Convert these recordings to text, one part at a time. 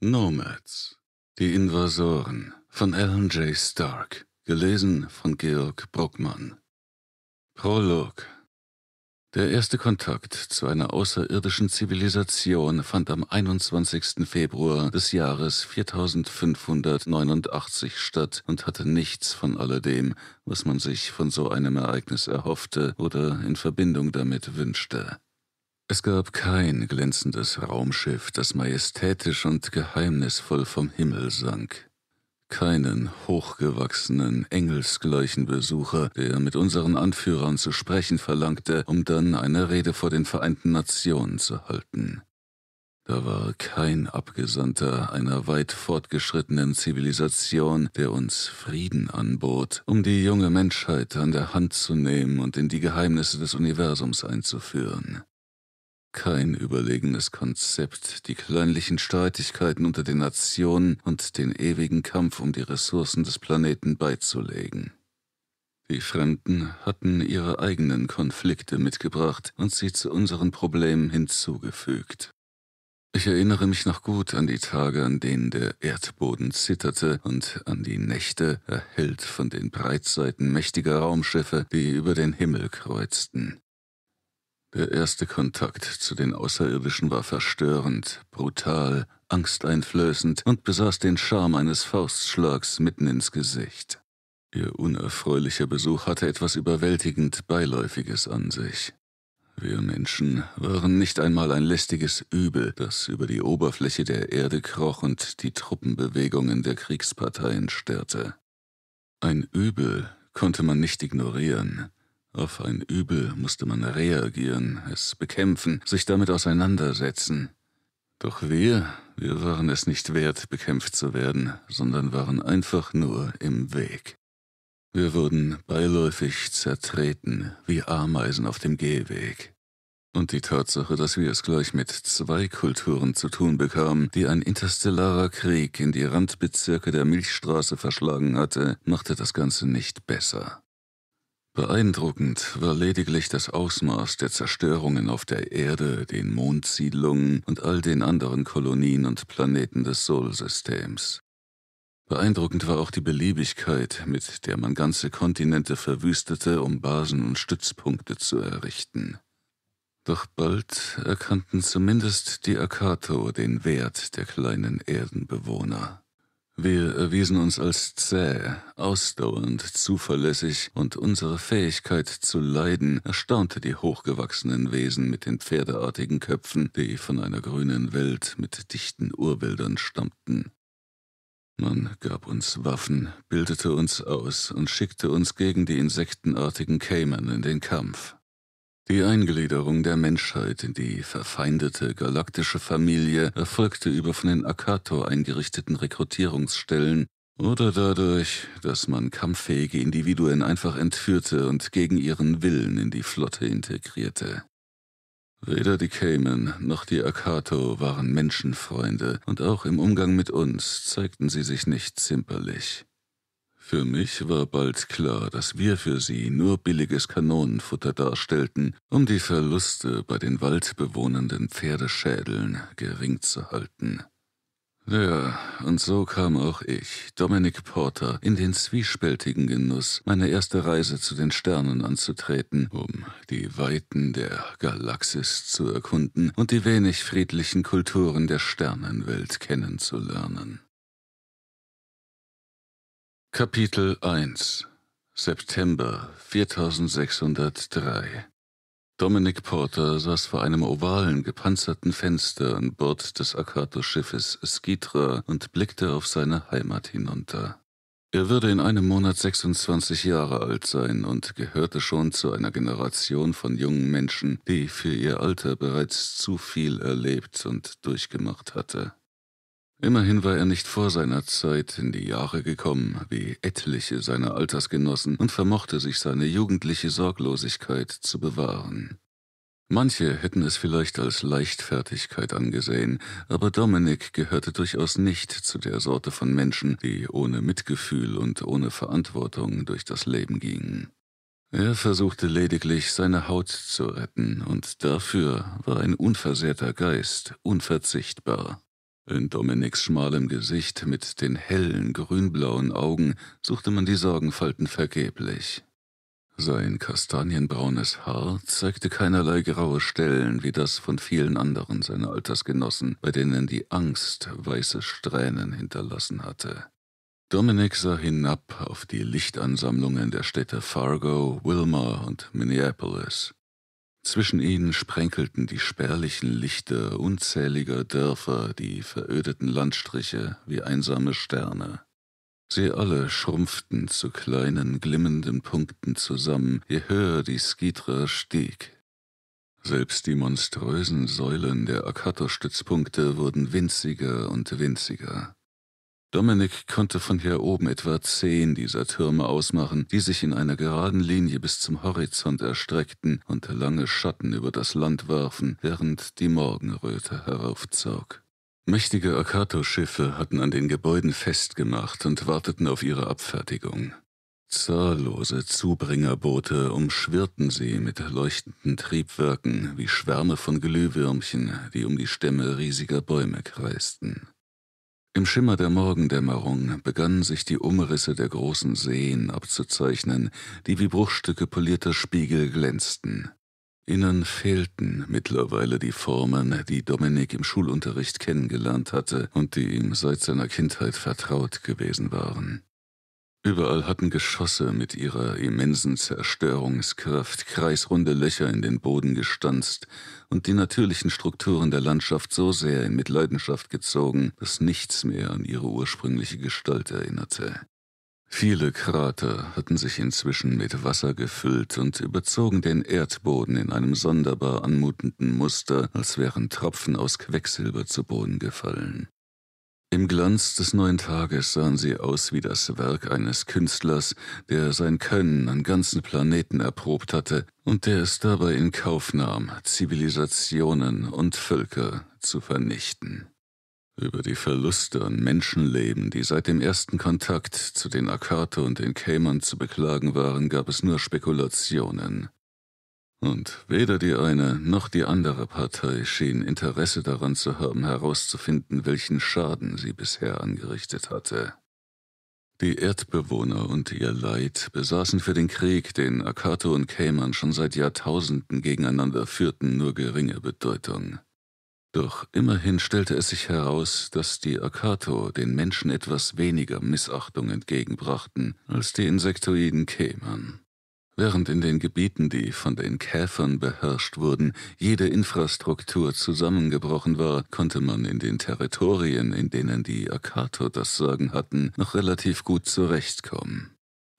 Nomads, die Invasoren von Alan J. Stark, gelesen von Georg Bruckmann. Prolog Der erste Kontakt zu einer außerirdischen Zivilisation fand am 21. Februar des Jahres 4589 statt und hatte nichts von alledem, was man sich von so einem Ereignis erhoffte oder in Verbindung damit wünschte. Es gab kein glänzendes Raumschiff, das majestätisch und geheimnisvoll vom Himmel sank. Keinen hochgewachsenen, engelsgleichen Besucher, der mit unseren Anführern zu sprechen verlangte, um dann eine Rede vor den Vereinten Nationen zu halten. Da war kein Abgesandter einer weit fortgeschrittenen Zivilisation, der uns Frieden anbot, um die junge Menschheit an der Hand zu nehmen und in die Geheimnisse des Universums einzuführen kein überlegenes Konzept. Die kleinlichen Streitigkeiten unter den Nationen und den ewigen Kampf um die Ressourcen des Planeten beizulegen. Die Fremden hatten ihre eigenen Konflikte mitgebracht und sie zu unseren Problemen hinzugefügt. Ich erinnere mich noch gut an die Tage, an denen der Erdboden zitterte und an die Nächte, erhellt von den Breitseiten mächtiger Raumschiffe, die über den Himmel kreuzten. Der erste Kontakt zu den Außerirdischen war verstörend, brutal, angsteinflößend und besaß den Charme eines Faustschlags mitten ins Gesicht. Ihr unerfreulicher Besuch hatte etwas überwältigend Beiläufiges an sich. Wir Menschen waren nicht einmal ein lästiges Übel, das über die Oberfläche der Erde kroch und die Truppenbewegungen der Kriegsparteien störte. Ein Übel konnte man nicht ignorieren, auf ein Übel musste man reagieren, es bekämpfen, sich damit auseinandersetzen. Doch wir, wir waren es nicht wert, bekämpft zu werden, sondern waren einfach nur im Weg. Wir wurden beiläufig zertreten, wie Ameisen auf dem Gehweg. Und die Tatsache, dass wir es gleich mit zwei Kulturen zu tun bekamen, die ein interstellarer Krieg in die Randbezirke der Milchstraße verschlagen hatte, machte das Ganze nicht besser. Beeindruckend war lediglich das Ausmaß der Zerstörungen auf der Erde, den Mondsiedlungen und all den anderen Kolonien und Planeten des Solsystems. Beeindruckend war auch die Beliebigkeit, mit der man ganze Kontinente verwüstete, um Basen und Stützpunkte zu errichten. Doch bald erkannten zumindest die Akato den Wert der kleinen Erdenbewohner. Wir erwiesen uns als zäh, ausdauernd, zuverlässig und unsere Fähigkeit zu leiden erstaunte die hochgewachsenen Wesen mit den pferdeartigen Köpfen, die von einer grünen Welt mit dichten Urwäldern stammten. Man gab uns Waffen, bildete uns aus und schickte uns gegen die insektenartigen Cayman in den Kampf. Die Eingliederung der Menschheit in die verfeindete galaktische Familie erfolgte über von den Akato eingerichteten Rekrutierungsstellen oder dadurch, dass man kampffähige Individuen einfach entführte und gegen ihren Willen in die Flotte integrierte. Weder die Cayman noch die Akato waren Menschenfreunde, und auch im Umgang mit uns zeigten sie sich nicht zimperlich. Für mich war bald klar, dass wir für sie nur billiges Kanonenfutter darstellten, um die Verluste bei den waldbewohnenden Pferdeschädeln gering zu halten. Ja, und so kam auch ich, Dominic Porter, in den zwiespältigen Genuss, meine erste Reise zu den Sternen anzutreten, um die Weiten der Galaxis zu erkunden und die wenig friedlichen Kulturen der Sternenwelt kennenzulernen. Kapitel 1 September 4603 Dominic Porter saß vor einem ovalen, gepanzerten Fenster an Bord des Akato-Schiffes Skitra und blickte auf seine Heimat hinunter. Er würde in einem Monat 26 Jahre alt sein und gehörte schon zu einer Generation von jungen Menschen, die für ihr Alter bereits zu viel erlebt und durchgemacht hatte. Immerhin war er nicht vor seiner Zeit in die Jahre gekommen, wie etliche seiner Altersgenossen, und vermochte sich seine jugendliche Sorglosigkeit zu bewahren. Manche hätten es vielleicht als Leichtfertigkeit angesehen, aber Dominik gehörte durchaus nicht zu der Sorte von Menschen, die ohne Mitgefühl und ohne Verantwortung durch das Leben gingen. Er versuchte lediglich, seine Haut zu retten, und dafür war ein unversehrter Geist unverzichtbar. In Dominiks schmalem Gesicht mit den hellen, grünblauen Augen suchte man die Sorgenfalten vergeblich. Sein kastanienbraunes Haar zeigte keinerlei graue Stellen wie das von vielen anderen seiner Altersgenossen, bei denen die Angst weiße Strähnen hinterlassen hatte. Dominic sah hinab auf die Lichtansammlungen der Städte Fargo, Wilmar und Minneapolis. Zwischen ihnen sprenkelten die spärlichen Lichter unzähliger Dörfer die verödeten Landstriche wie einsame Sterne. Sie alle schrumpften zu kleinen, glimmenden Punkten zusammen, je höher die Skitra stieg. Selbst die monströsen Säulen der Akato-Stützpunkte wurden winziger und winziger. Dominik konnte von hier oben etwa zehn dieser Türme ausmachen, die sich in einer geraden Linie bis zum Horizont erstreckten und lange Schatten über das Land warfen, während die Morgenröte heraufzog. Mächtige Akato-Schiffe hatten an den Gebäuden festgemacht und warteten auf ihre Abfertigung. Zahllose Zubringerboote umschwirrten sie mit leuchtenden Triebwerken wie Schwärme von Glühwürmchen, die um die Stämme riesiger Bäume kreisten. Im Schimmer der Morgendämmerung begannen sich die Umrisse der großen Seen abzuzeichnen, die wie Bruchstücke polierter Spiegel glänzten. Innen fehlten mittlerweile die Formen, die Dominik im Schulunterricht kennengelernt hatte und die ihm seit seiner Kindheit vertraut gewesen waren. Überall hatten Geschosse mit ihrer immensen Zerstörungskraft kreisrunde Löcher in den Boden gestanzt und die natürlichen Strukturen der Landschaft so sehr in Mitleidenschaft gezogen, dass nichts mehr an ihre ursprüngliche Gestalt erinnerte. Viele Krater hatten sich inzwischen mit Wasser gefüllt und überzogen den Erdboden in einem sonderbar anmutenden Muster, als wären Tropfen aus Quecksilber zu Boden gefallen. Im Glanz des neuen Tages sahen sie aus wie das Werk eines Künstlers, der sein Können an ganzen Planeten erprobt hatte und der es dabei in Kauf nahm, Zivilisationen und Völker zu vernichten. Über die Verluste an Menschenleben, die seit dem ersten Kontakt zu den Akate und den Cayman zu beklagen waren, gab es nur Spekulationen. Und weder die eine noch die andere Partei schien Interesse daran zu haben, herauszufinden, welchen Schaden sie bisher angerichtet hatte. Die Erdbewohner und ihr Leid besaßen für den Krieg, den Akato und Cayman schon seit Jahrtausenden gegeneinander führten, nur geringe Bedeutung. Doch immerhin stellte es sich heraus, dass die Akato den Menschen etwas weniger Missachtung entgegenbrachten als die Insektoiden Cayman. Während in den Gebieten, die von den Käfern beherrscht wurden, jede Infrastruktur zusammengebrochen war, konnte man in den Territorien, in denen die Akato das Sagen hatten, noch relativ gut zurechtkommen.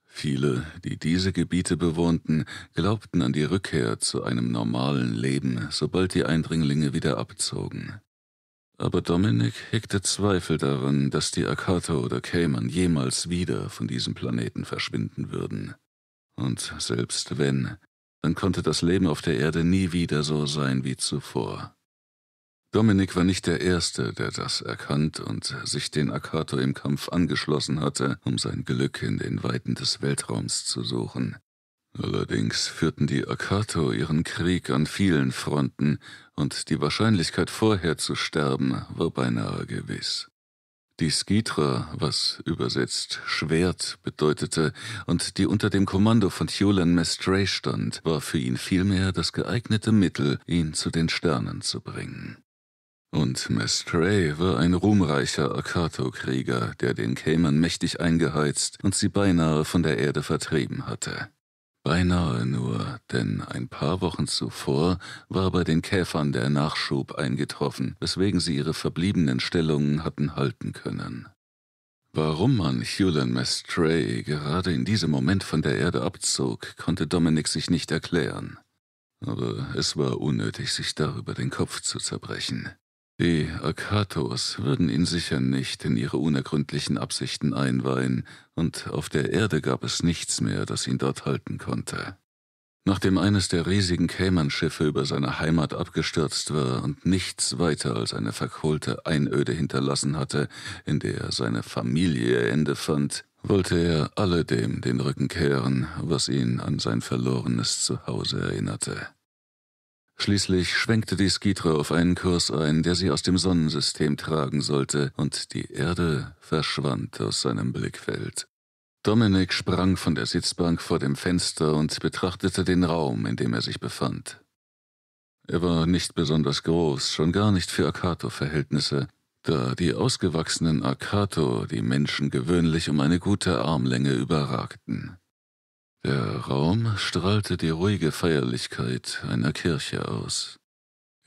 Viele, die diese Gebiete bewohnten, glaubten an die Rückkehr zu einem normalen Leben, sobald die Eindringlinge wieder abzogen. Aber Dominik hegte Zweifel daran, dass die Akato oder Cayman jemals wieder von diesem Planeten verschwinden würden. Und selbst wenn, dann konnte das Leben auf der Erde nie wieder so sein wie zuvor. Dominik war nicht der Erste, der das erkannt und sich den Akato im Kampf angeschlossen hatte, um sein Glück in den Weiten des Weltraums zu suchen. Allerdings führten die Akato ihren Krieg an vielen Fronten, und die Wahrscheinlichkeit vorher zu sterben war beinahe gewiss die Skitra, was übersetzt Schwert bedeutete und die unter dem Kommando von Hewlin Mestray stand, war für ihn vielmehr das geeignete Mittel, ihn zu den Sternen zu bringen. Und Mestray war ein ruhmreicher Akato-Krieger, der den Cayman mächtig eingeheizt und sie beinahe von der Erde vertrieben hatte. Beinahe nur, denn ein paar Wochen zuvor war bei den Käfern der Nachschub eingetroffen, weswegen sie ihre verbliebenen Stellungen hatten halten können. Warum man Hewlin Mestray gerade in diesem Moment von der Erde abzog, konnte Dominik sich nicht erklären. Aber es war unnötig, sich darüber den Kopf zu zerbrechen. Die Akatos würden ihn sicher nicht in ihre unergründlichen Absichten einweihen, und auf der Erde gab es nichts mehr, das ihn dort halten konnte. Nachdem eines der riesigen Kämmerschiffe über seine Heimat abgestürzt war und nichts weiter als eine verkohlte Einöde hinterlassen hatte, in der seine Familie ihr Ende fand, wollte er alledem den Rücken kehren, was ihn an sein verlorenes Zuhause erinnerte. Schließlich schwenkte die Skitre auf einen Kurs ein, der sie aus dem Sonnensystem tragen sollte, und die Erde verschwand aus seinem Blickfeld. Dominik sprang von der Sitzbank vor dem Fenster und betrachtete den Raum, in dem er sich befand. Er war nicht besonders groß, schon gar nicht für Akato-Verhältnisse, da die ausgewachsenen Akato die Menschen gewöhnlich um eine gute Armlänge überragten. Der Raum strahlte die ruhige Feierlichkeit einer Kirche aus.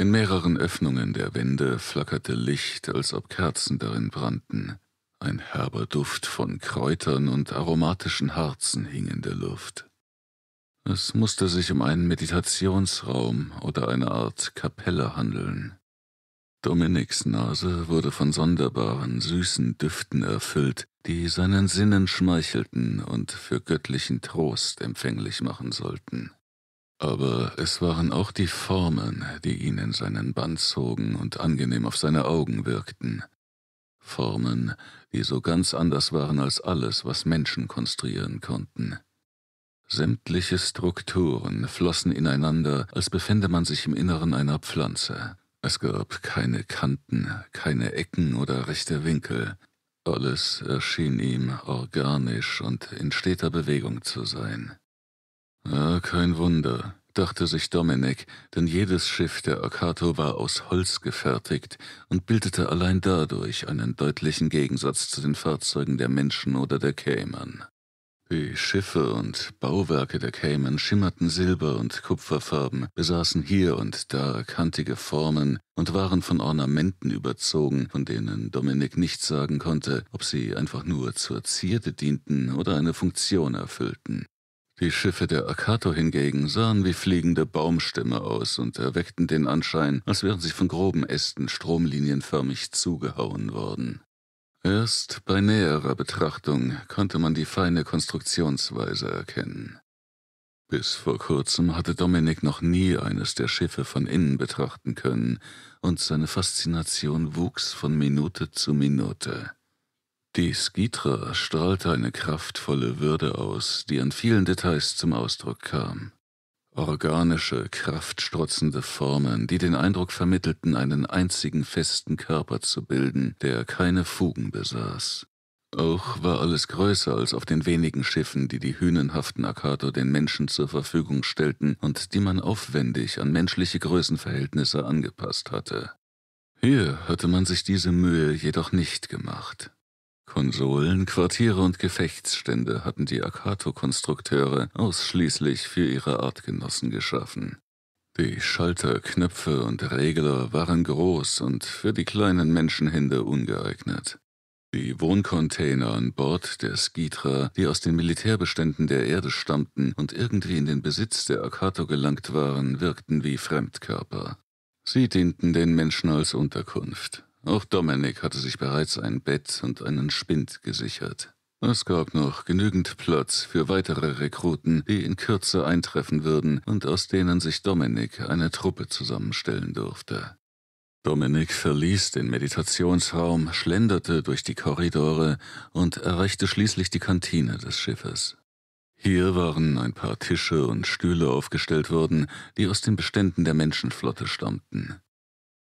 In mehreren Öffnungen der Wände flackerte Licht, als ob Kerzen darin brannten. Ein herber Duft von Kräutern und aromatischen Harzen hing in der Luft. Es musste sich um einen Meditationsraum oder eine Art Kapelle handeln. Dominiks Nase wurde von sonderbaren, süßen Düften erfüllt, die seinen Sinnen schmeichelten und für göttlichen Trost empfänglich machen sollten. Aber es waren auch die Formen, die ihn in seinen Band zogen und angenehm auf seine Augen wirkten. Formen, die so ganz anders waren als alles, was Menschen konstruieren konnten. Sämtliche Strukturen flossen ineinander, als befände man sich im Inneren einer Pflanze. Es gab keine Kanten, keine Ecken oder rechte Winkel. Alles erschien ihm organisch und in steter Bewegung zu sein. Ja, ah, kein Wunder, dachte sich Dominik, denn jedes Schiff der Akato war aus Holz gefertigt und bildete allein dadurch einen deutlichen Gegensatz zu den Fahrzeugen der Menschen oder der Kähmann. Die Schiffe und Bauwerke der Cayman schimmerten silber- und kupferfarben, besaßen hier und da kantige Formen und waren von Ornamenten überzogen, von denen Dominik nicht sagen konnte, ob sie einfach nur zur Zierde dienten oder eine Funktion erfüllten. Die Schiffe der Akato hingegen sahen wie fliegende Baumstämme aus und erweckten den Anschein, als wären sie von groben Ästen stromlinienförmig zugehauen worden. Erst bei näherer Betrachtung konnte man die feine Konstruktionsweise erkennen. Bis vor kurzem hatte Dominik noch nie eines der Schiffe von innen betrachten können, und seine Faszination wuchs von Minute zu Minute. Die Skitra strahlte eine kraftvolle Würde aus, die an vielen Details zum Ausdruck kam. Organische, kraftstrotzende Formen, die den Eindruck vermittelten, einen einzigen festen Körper zu bilden, der keine Fugen besaß. Auch war alles größer als auf den wenigen Schiffen, die die hünenhaften Akato den Menschen zur Verfügung stellten und die man aufwendig an menschliche Größenverhältnisse angepasst hatte. Hier hatte man sich diese Mühe jedoch nicht gemacht. Konsolen, Quartiere und Gefechtsstände hatten die Akato-Konstrukteure ausschließlich für ihre Artgenossen geschaffen. Die Schalter, Knöpfe und Regler waren groß und für die kleinen Menschenhände ungeeignet. Die Wohncontainer an Bord der Skitra, die aus den Militärbeständen der Erde stammten und irgendwie in den Besitz der Akato gelangt waren, wirkten wie Fremdkörper. Sie dienten den Menschen als Unterkunft. Auch Dominik hatte sich bereits ein Bett und einen Spind gesichert. Es gab noch genügend Platz für weitere Rekruten, die in Kürze eintreffen würden und aus denen sich Dominik eine Truppe zusammenstellen durfte. Dominik verließ den Meditationsraum, schlenderte durch die Korridore und erreichte schließlich die Kantine des Schiffes. Hier waren ein paar Tische und Stühle aufgestellt worden, die aus den Beständen der Menschenflotte stammten.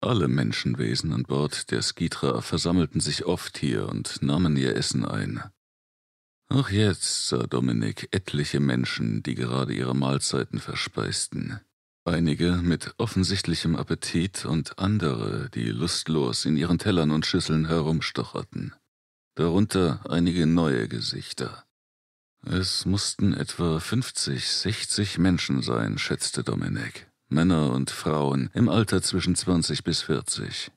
Alle Menschenwesen an Bord der Skitra versammelten sich oft hier und nahmen ihr Essen ein. Auch jetzt sah Dominik etliche Menschen, die gerade ihre Mahlzeiten verspeisten. Einige mit offensichtlichem Appetit und andere, die lustlos in ihren Tellern und Schüsseln herumstocherten. Darunter einige neue Gesichter. Es mussten etwa 50, 60 Menschen sein, schätzte Dominik. Männer und Frauen im Alter zwischen 20 bis 40.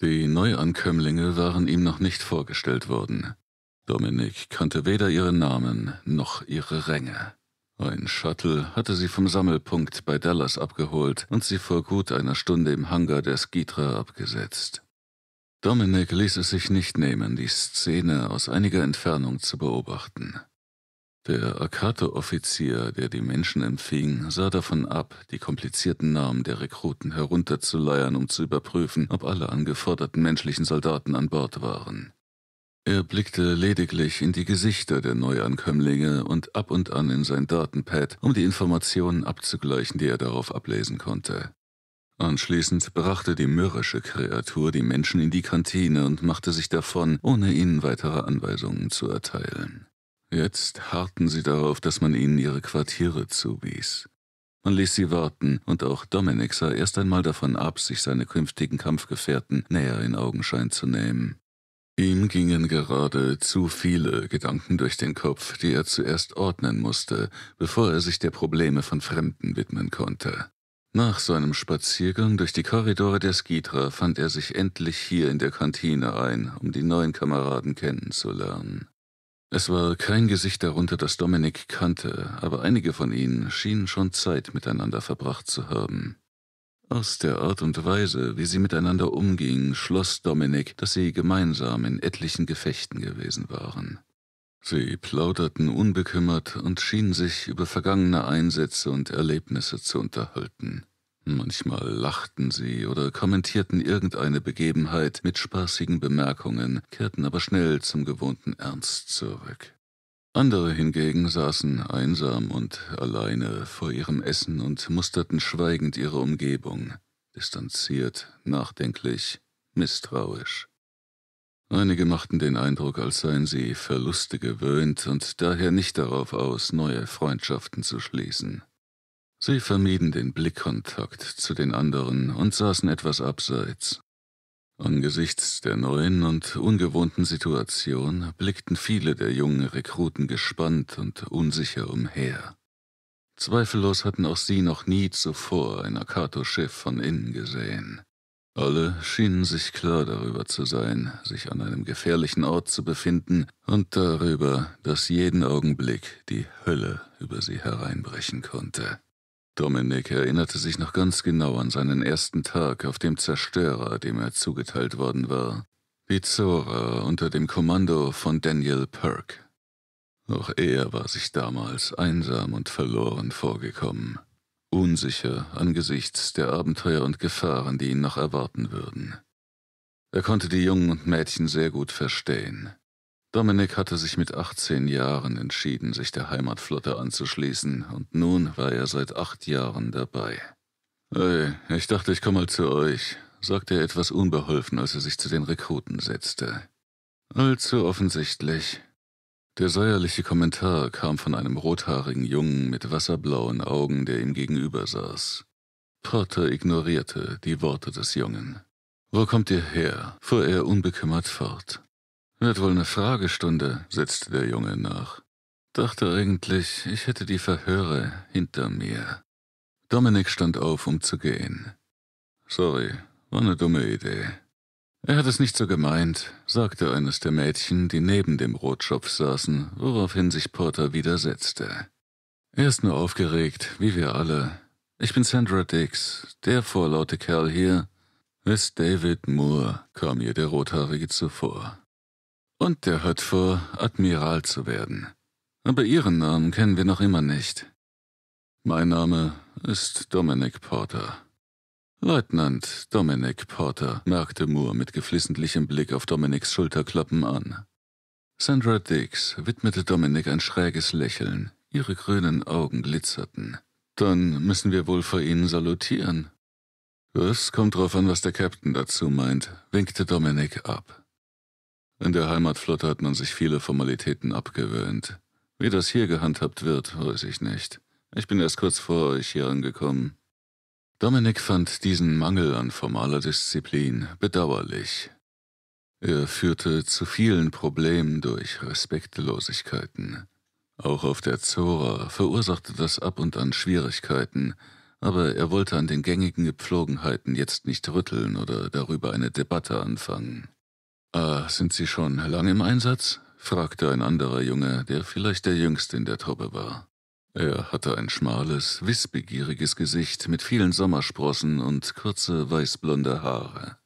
Die Neuankömmlinge waren ihm noch nicht vorgestellt worden. Dominik kannte weder ihren Namen noch ihre Ränge. Ein Shuttle hatte sie vom Sammelpunkt bei Dallas abgeholt und sie vor gut einer Stunde im Hangar der Skitra abgesetzt. Dominik ließ es sich nicht nehmen, die Szene aus einiger Entfernung zu beobachten. Der akato offizier der die Menschen empfing, sah davon ab, die komplizierten Namen der Rekruten herunterzuleiern, um zu überprüfen, ob alle angeforderten menschlichen Soldaten an Bord waren. Er blickte lediglich in die Gesichter der Neuankömmlinge und ab und an in sein Datenpad, um die Informationen abzugleichen, die er darauf ablesen konnte. Anschließend brachte die mürrische Kreatur die Menschen in die Kantine und machte sich davon, ohne ihnen weitere Anweisungen zu erteilen. Jetzt harrten sie darauf, dass man ihnen ihre Quartiere zuwies. Man ließ sie warten, und auch Dominik sah erst einmal davon ab, sich seine künftigen Kampfgefährten näher in Augenschein zu nehmen. Ihm gingen gerade zu viele Gedanken durch den Kopf, die er zuerst ordnen musste, bevor er sich der Probleme von Fremden widmen konnte. Nach seinem Spaziergang durch die Korridore der Skitra fand er sich endlich hier in der Kantine ein, um die neuen Kameraden kennenzulernen. Es war kein Gesicht darunter, das Dominik kannte, aber einige von ihnen schienen schon Zeit miteinander verbracht zu haben. Aus der Art und Weise, wie sie miteinander umgingen, schloss Dominik, dass sie gemeinsam in etlichen Gefechten gewesen waren. Sie plauderten unbekümmert und schienen sich über vergangene Einsätze und Erlebnisse zu unterhalten. Manchmal lachten sie oder kommentierten irgendeine Begebenheit mit spaßigen Bemerkungen, kehrten aber schnell zum gewohnten Ernst zurück. Andere hingegen saßen einsam und alleine vor ihrem Essen und musterten schweigend ihre Umgebung, distanziert, nachdenklich, misstrauisch. Einige machten den Eindruck, als seien sie Verluste gewöhnt und daher nicht darauf aus, neue Freundschaften zu schließen. Sie vermieden den Blickkontakt zu den anderen und saßen etwas abseits. Angesichts der neuen und ungewohnten Situation blickten viele der jungen Rekruten gespannt und unsicher umher. Zweifellos hatten auch sie noch nie zuvor ein Akato-Schiff von innen gesehen. Alle schienen sich klar darüber zu sein, sich an einem gefährlichen Ort zu befinden und darüber, dass jeden Augenblick die Hölle über sie hereinbrechen konnte. Dominik erinnerte sich noch ganz genau an seinen ersten Tag auf dem Zerstörer, dem er zugeteilt worden war. Die Zora unter dem Kommando von Daniel Perk. Auch er war sich damals einsam und verloren vorgekommen, unsicher angesichts der Abenteuer und Gefahren, die ihn noch erwarten würden. Er konnte die Jungen und Mädchen sehr gut verstehen. Dominik hatte sich mit 18 Jahren entschieden, sich der Heimatflotte anzuschließen, und nun war er seit acht Jahren dabei. Hey, ich dachte, ich komme mal zu euch, sagte er etwas unbeholfen, als er sich zu den Rekruten setzte. Allzu offensichtlich. Der säuerliche Kommentar kam von einem rothaarigen Jungen mit wasserblauen Augen, der ihm gegenüber saß. Potter ignorierte die Worte des Jungen. Wo kommt ihr her? fuhr er unbekümmert fort. Wird wohl eine Fragestunde, setzte der Junge nach. Dachte eigentlich, ich hätte die Verhöre hinter mir. Dominik stand auf, um zu gehen. Sorry, war eine dumme Idee. Er hat es nicht so gemeint, sagte eines der Mädchen, die neben dem Rotschopf saßen, woraufhin sich Porter widersetzte. Er ist nur aufgeregt, wie wir alle. Ich bin Sandra Dix, der vorlaute Kerl hier. Miss David Moore, kam ihr der Rothaarige zuvor und der hat vor, Admiral zu werden. Aber ihren Namen kennen wir noch immer nicht. Mein Name ist Dominic Porter. Leutnant Dominic Porter merkte Moore mit geflissentlichem Blick auf Dominics Schulterklappen an. Sandra Dix widmete Dominic ein schräges Lächeln, ihre grünen Augen glitzerten. Dann müssen wir wohl vor Ihnen salutieren. Es kommt drauf an, was der Captain dazu meint, winkte Dominic ab. In der Heimatflotte hat man sich viele Formalitäten abgewöhnt. Wie das hier gehandhabt wird, weiß ich nicht. Ich bin erst kurz vor euch hier angekommen. Dominik fand diesen Mangel an formaler Disziplin bedauerlich. Er führte zu vielen Problemen durch Respektlosigkeiten. Auch auf der Zora verursachte das ab und an Schwierigkeiten, aber er wollte an den gängigen Gepflogenheiten jetzt nicht rütteln oder darüber eine Debatte anfangen. Ah, sind Sie schon lange im Einsatz? fragte ein anderer Junge, der vielleicht der jüngste in der Truppe war. Er hatte ein schmales, wissbegieriges Gesicht mit vielen Sommersprossen und kurze weißblonde Haare.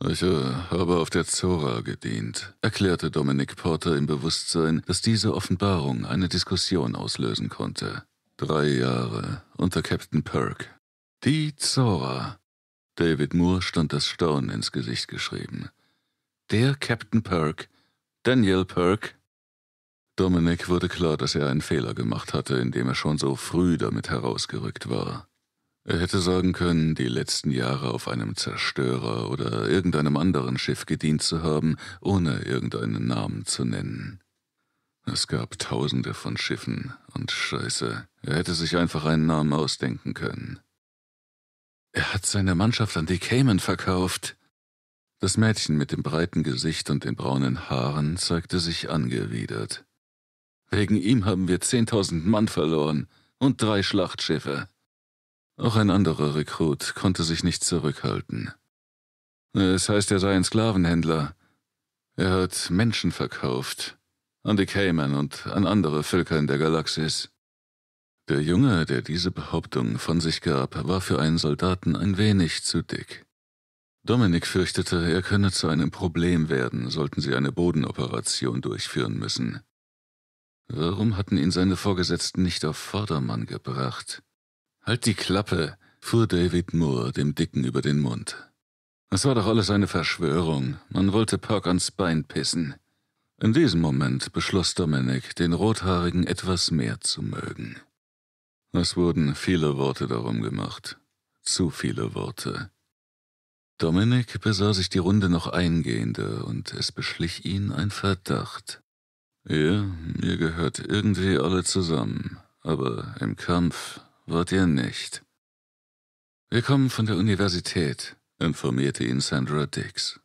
Ich also, äh, habe auf der Zora gedient, erklärte Dominic Porter im Bewusstsein, dass diese Offenbarung eine Diskussion auslösen konnte. Drei Jahre unter Captain Perk. Die Zora. David Moore stand das Staunen ins Gesicht geschrieben. Der Captain Perk, Daniel Perk. Dominik wurde klar, dass er einen Fehler gemacht hatte, indem er schon so früh damit herausgerückt war. Er hätte sagen können, die letzten Jahre auf einem Zerstörer oder irgendeinem anderen Schiff gedient zu haben, ohne irgendeinen Namen zu nennen. Es gab tausende von Schiffen und Scheiße. Er hätte sich einfach einen Namen ausdenken können. Er hat seine Mannschaft an die Cayman verkauft. Das Mädchen mit dem breiten Gesicht und den braunen Haaren zeigte sich angewidert. Wegen ihm haben wir zehntausend Mann verloren und drei Schlachtschiffe. Auch ein anderer Rekrut konnte sich nicht zurückhalten. Es heißt, er sei ein Sklavenhändler. Er hat Menschen verkauft. An die Cayman und an andere Völker in der Galaxis. Der Junge, der diese Behauptung von sich gab, war für einen Soldaten ein wenig zu dick. Dominik fürchtete, er könne zu einem Problem werden, sollten sie eine Bodenoperation durchführen müssen. Warum hatten ihn seine Vorgesetzten nicht auf Vordermann gebracht? Halt die Klappe, fuhr David Moore dem Dicken über den Mund. Es war doch alles eine Verschwörung, man wollte Perk ans Bein pissen. In diesem Moment beschloss Dominik, den Rothaarigen etwas mehr zu mögen. Es wurden viele Worte darum gemacht, zu viele Worte. Dominik besah sich die Runde noch eingehender und es beschlich ihn ein Verdacht. Ihr, ihr gehört irgendwie alle zusammen, aber im Kampf wart ihr nicht. Wir kommen von der Universität, informierte ihn Sandra Dix.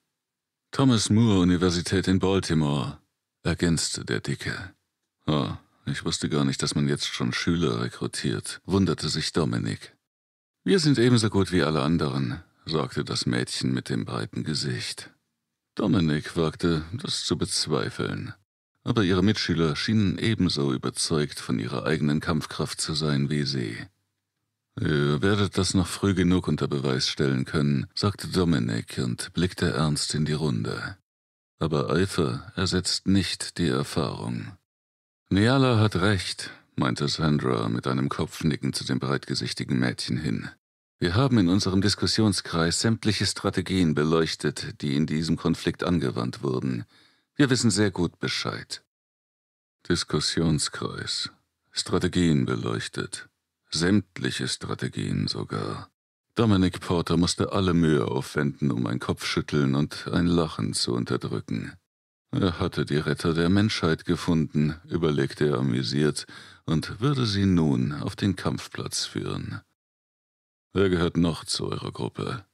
Thomas Moore Universität in Baltimore, ergänzte der Dicke. Oh, ich wusste gar nicht, dass man jetzt schon Schüler rekrutiert, wunderte sich Dominik. Wir sind ebenso gut wie alle anderen, sagte das Mädchen mit dem breiten Gesicht. Dominik wagte, das zu bezweifeln, aber ihre Mitschüler schienen ebenso überzeugt von ihrer eigenen Kampfkraft zu sein wie sie. Ihr werdet das noch früh genug unter Beweis stellen können, sagte Dominik und blickte ernst in die Runde. Aber Eifer ersetzt nicht die Erfahrung. Niala hat recht, meinte Sandra mit einem Kopfnicken zu dem breitgesichtigen Mädchen hin. Wir haben in unserem Diskussionskreis sämtliche Strategien beleuchtet, die in diesem Konflikt angewandt wurden. Wir wissen sehr gut Bescheid. Diskussionskreis. Strategien beleuchtet. Sämtliche Strategien sogar. Dominic Porter musste alle Mühe aufwenden, um ein Kopfschütteln und ein Lachen zu unterdrücken. Er hatte die Retter der Menschheit gefunden, überlegte er amüsiert, und würde sie nun auf den Kampfplatz führen. Wer gehört noch zu eurer Gruppe?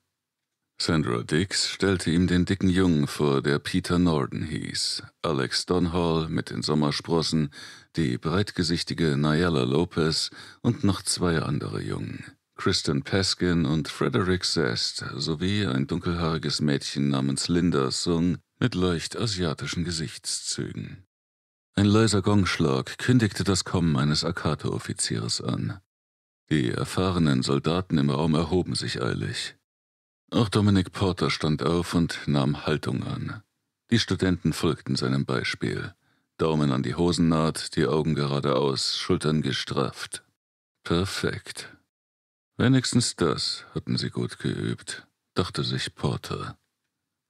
Sandra Dix stellte ihm den dicken Jungen vor, der Peter Norden hieß, Alex Donhall mit den Sommersprossen, die breitgesichtige Nayala Lopez und noch zwei andere Jungen, Kristen Peskin und Frederick Zest, sowie ein dunkelhaariges Mädchen namens Linda Sung mit leicht asiatischen Gesichtszügen. Ein leiser Gongschlag kündigte das Kommen eines Akato-Offiziers an. Die erfahrenen Soldaten im Raum erhoben sich eilig. Auch Dominic Porter stand auf und nahm Haltung an. Die Studenten folgten seinem Beispiel. Daumen an die Hosennaht, die Augen geradeaus, Schultern gestrafft. Perfekt. Wenigstens das hatten sie gut geübt, dachte sich Porter.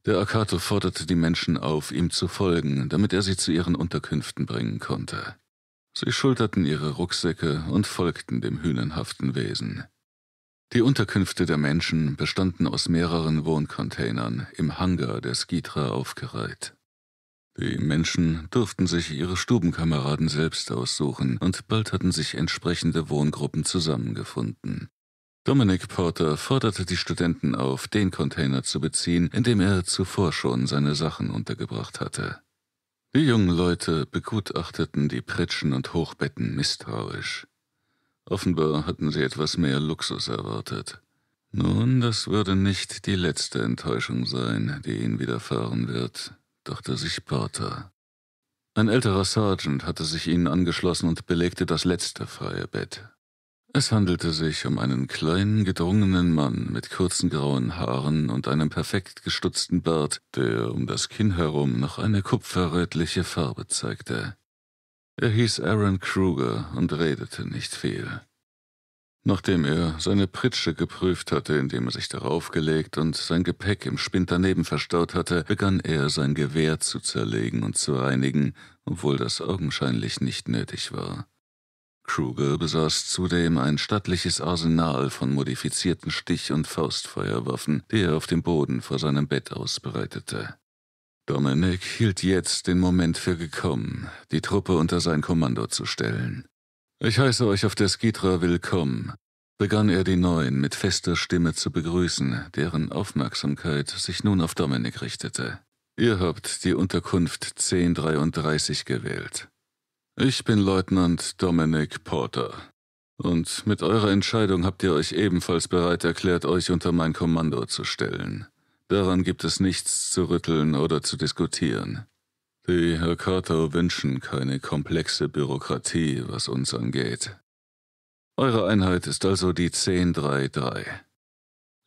Der Akato forderte die Menschen auf, ihm zu folgen, damit er sie zu ihren Unterkünften bringen konnte. Sie schulterten ihre Rucksäcke und folgten dem hünenhaften Wesen. Die Unterkünfte der Menschen bestanden aus mehreren Wohncontainern im Hangar der Skitra aufgereiht. Die Menschen durften sich ihre Stubenkameraden selbst aussuchen und bald hatten sich entsprechende Wohngruppen zusammengefunden. Dominic Porter forderte die Studenten auf, den Container zu beziehen, in dem er zuvor schon seine Sachen untergebracht hatte. Die jungen Leute begutachteten die Pritschen und Hochbetten misstrauisch. Offenbar hatten sie etwas mehr Luxus erwartet. Nun, das würde nicht die letzte Enttäuschung sein, die ihnen widerfahren wird, dachte sich Porter. Ein älterer Sergeant hatte sich ihnen angeschlossen und belegte das letzte freie Bett. Es handelte sich um einen kleinen, gedrungenen Mann mit kurzen grauen Haaren und einem perfekt gestutzten Bart, der um das Kinn herum noch eine kupferrötliche Farbe zeigte. Er hieß Aaron Kruger und redete nicht viel. Nachdem er seine Pritsche geprüft hatte, indem er sich darauf gelegt und sein Gepäck im Spind daneben verstaut hatte, begann er sein Gewehr zu zerlegen und zu reinigen, obwohl das augenscheinlich nicht nötig war. Kruger besaß zudem ein stattliches Arsenal von modifizierten Stich- und Faustfeuerwaffen, die er auf dem Boden vor seinem Bett ausbreitete. Dominik hielt jetzt den Moment für gekommen, die Truppe unter sein Kommando zu stellen. Ich heiße euch auf der Skitra willkommen, begann er die Neuen mit fester Stimme zu begrüßen, deren Aufmerksamkeit sich nun auf Dominik richtete. Ihr habt die Unterkunft 1033 gewählt. Ich bin Leutnant Dominic Porter. Und mit eurer Entscheidung habt ihr euch ebenfalls bereit erklärt, euch unter mein Kommando zu stellen. Daran gibt es nichts zu rütteln oder zu diskutieren. Die Hakato wünschen keine komplexe Bürokratie, was uns angeht. Eure Einheit ist also die 1033.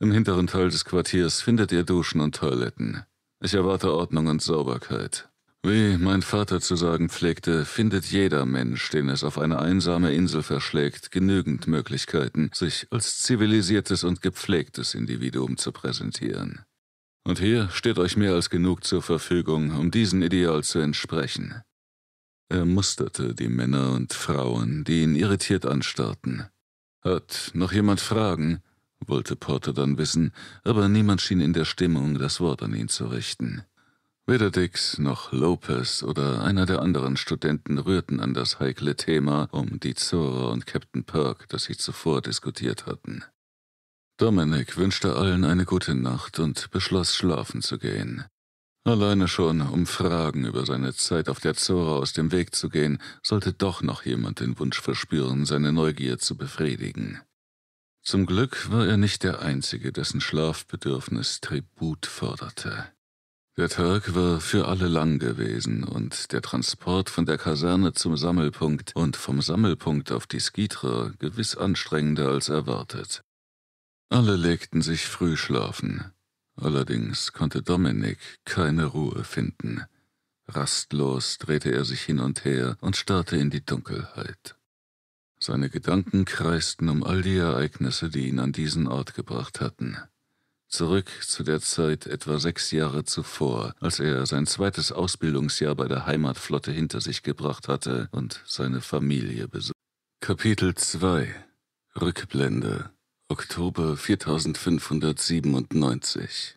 Im hinteren Teil des Quartiers findet ihr Duschen und Toiletten. Ich erwarte Ordnung und Sauberkeit. Wie mein Vater zu sagen pflegte, findet jeder Mensch, den es auf eine einsame Insel verschlägt, genügend Möglichkeiten, sich als zivilisiertes und gepflegtes Individuum zu präsentieren. Und hier steht euch mehr als genug zur Verfügung, um diesem Ideal zu entsprechen. Er musterte die Männer und Frauen, die ihn irritiert anstarrten. Hat noch jemand Fragen? wollte Porter dann wissen, aber niemand schien in der Stimmung, das Wort an ihn zu richten. Weder Dix noch Lopez oder einer der anderen Studenten rührten an das heikle Thema um die Zora und Captain Perk, das sie zuvor diskutiert hatten. Dominic wünschte allen eine gute Nacht und beschloss, schlafen zu gehen. Alleine schon, um Fragen über seine Zeit auf der Zora aus dem Weg zu gehen, sollte doch noch jemand den Wunsch verspüren, seine Neugier zu befriedigen. Zum Glück war er nicht der Einzige, dessen Schlafbedürfnis Tribut forderte. Der Tag war für alle lang gewesen und der Transport von der Kaserne zum Sammelpunkt und vom Sammelpunkt auf die Skitra gewiss anstrengender als erwartet. Alle legten sich früh schlafen. Allerdings konnte Dominik keine Ruhe finden. Rastlos drehte er sich hin und her und starrte in die Dunkelheit. Seine Gedanken kreisten um all die Ereignisse, die ihn an diesen Ort gebracht hatten zurück zu der Zeit etwa sechs Jahre zuvor, als er sein zweites Ausbildungsjahr bei der Heimatflotte hinter sich gebracht hatte und seine Familie besucht. Kapitel 2 Rückblende Oktober 4597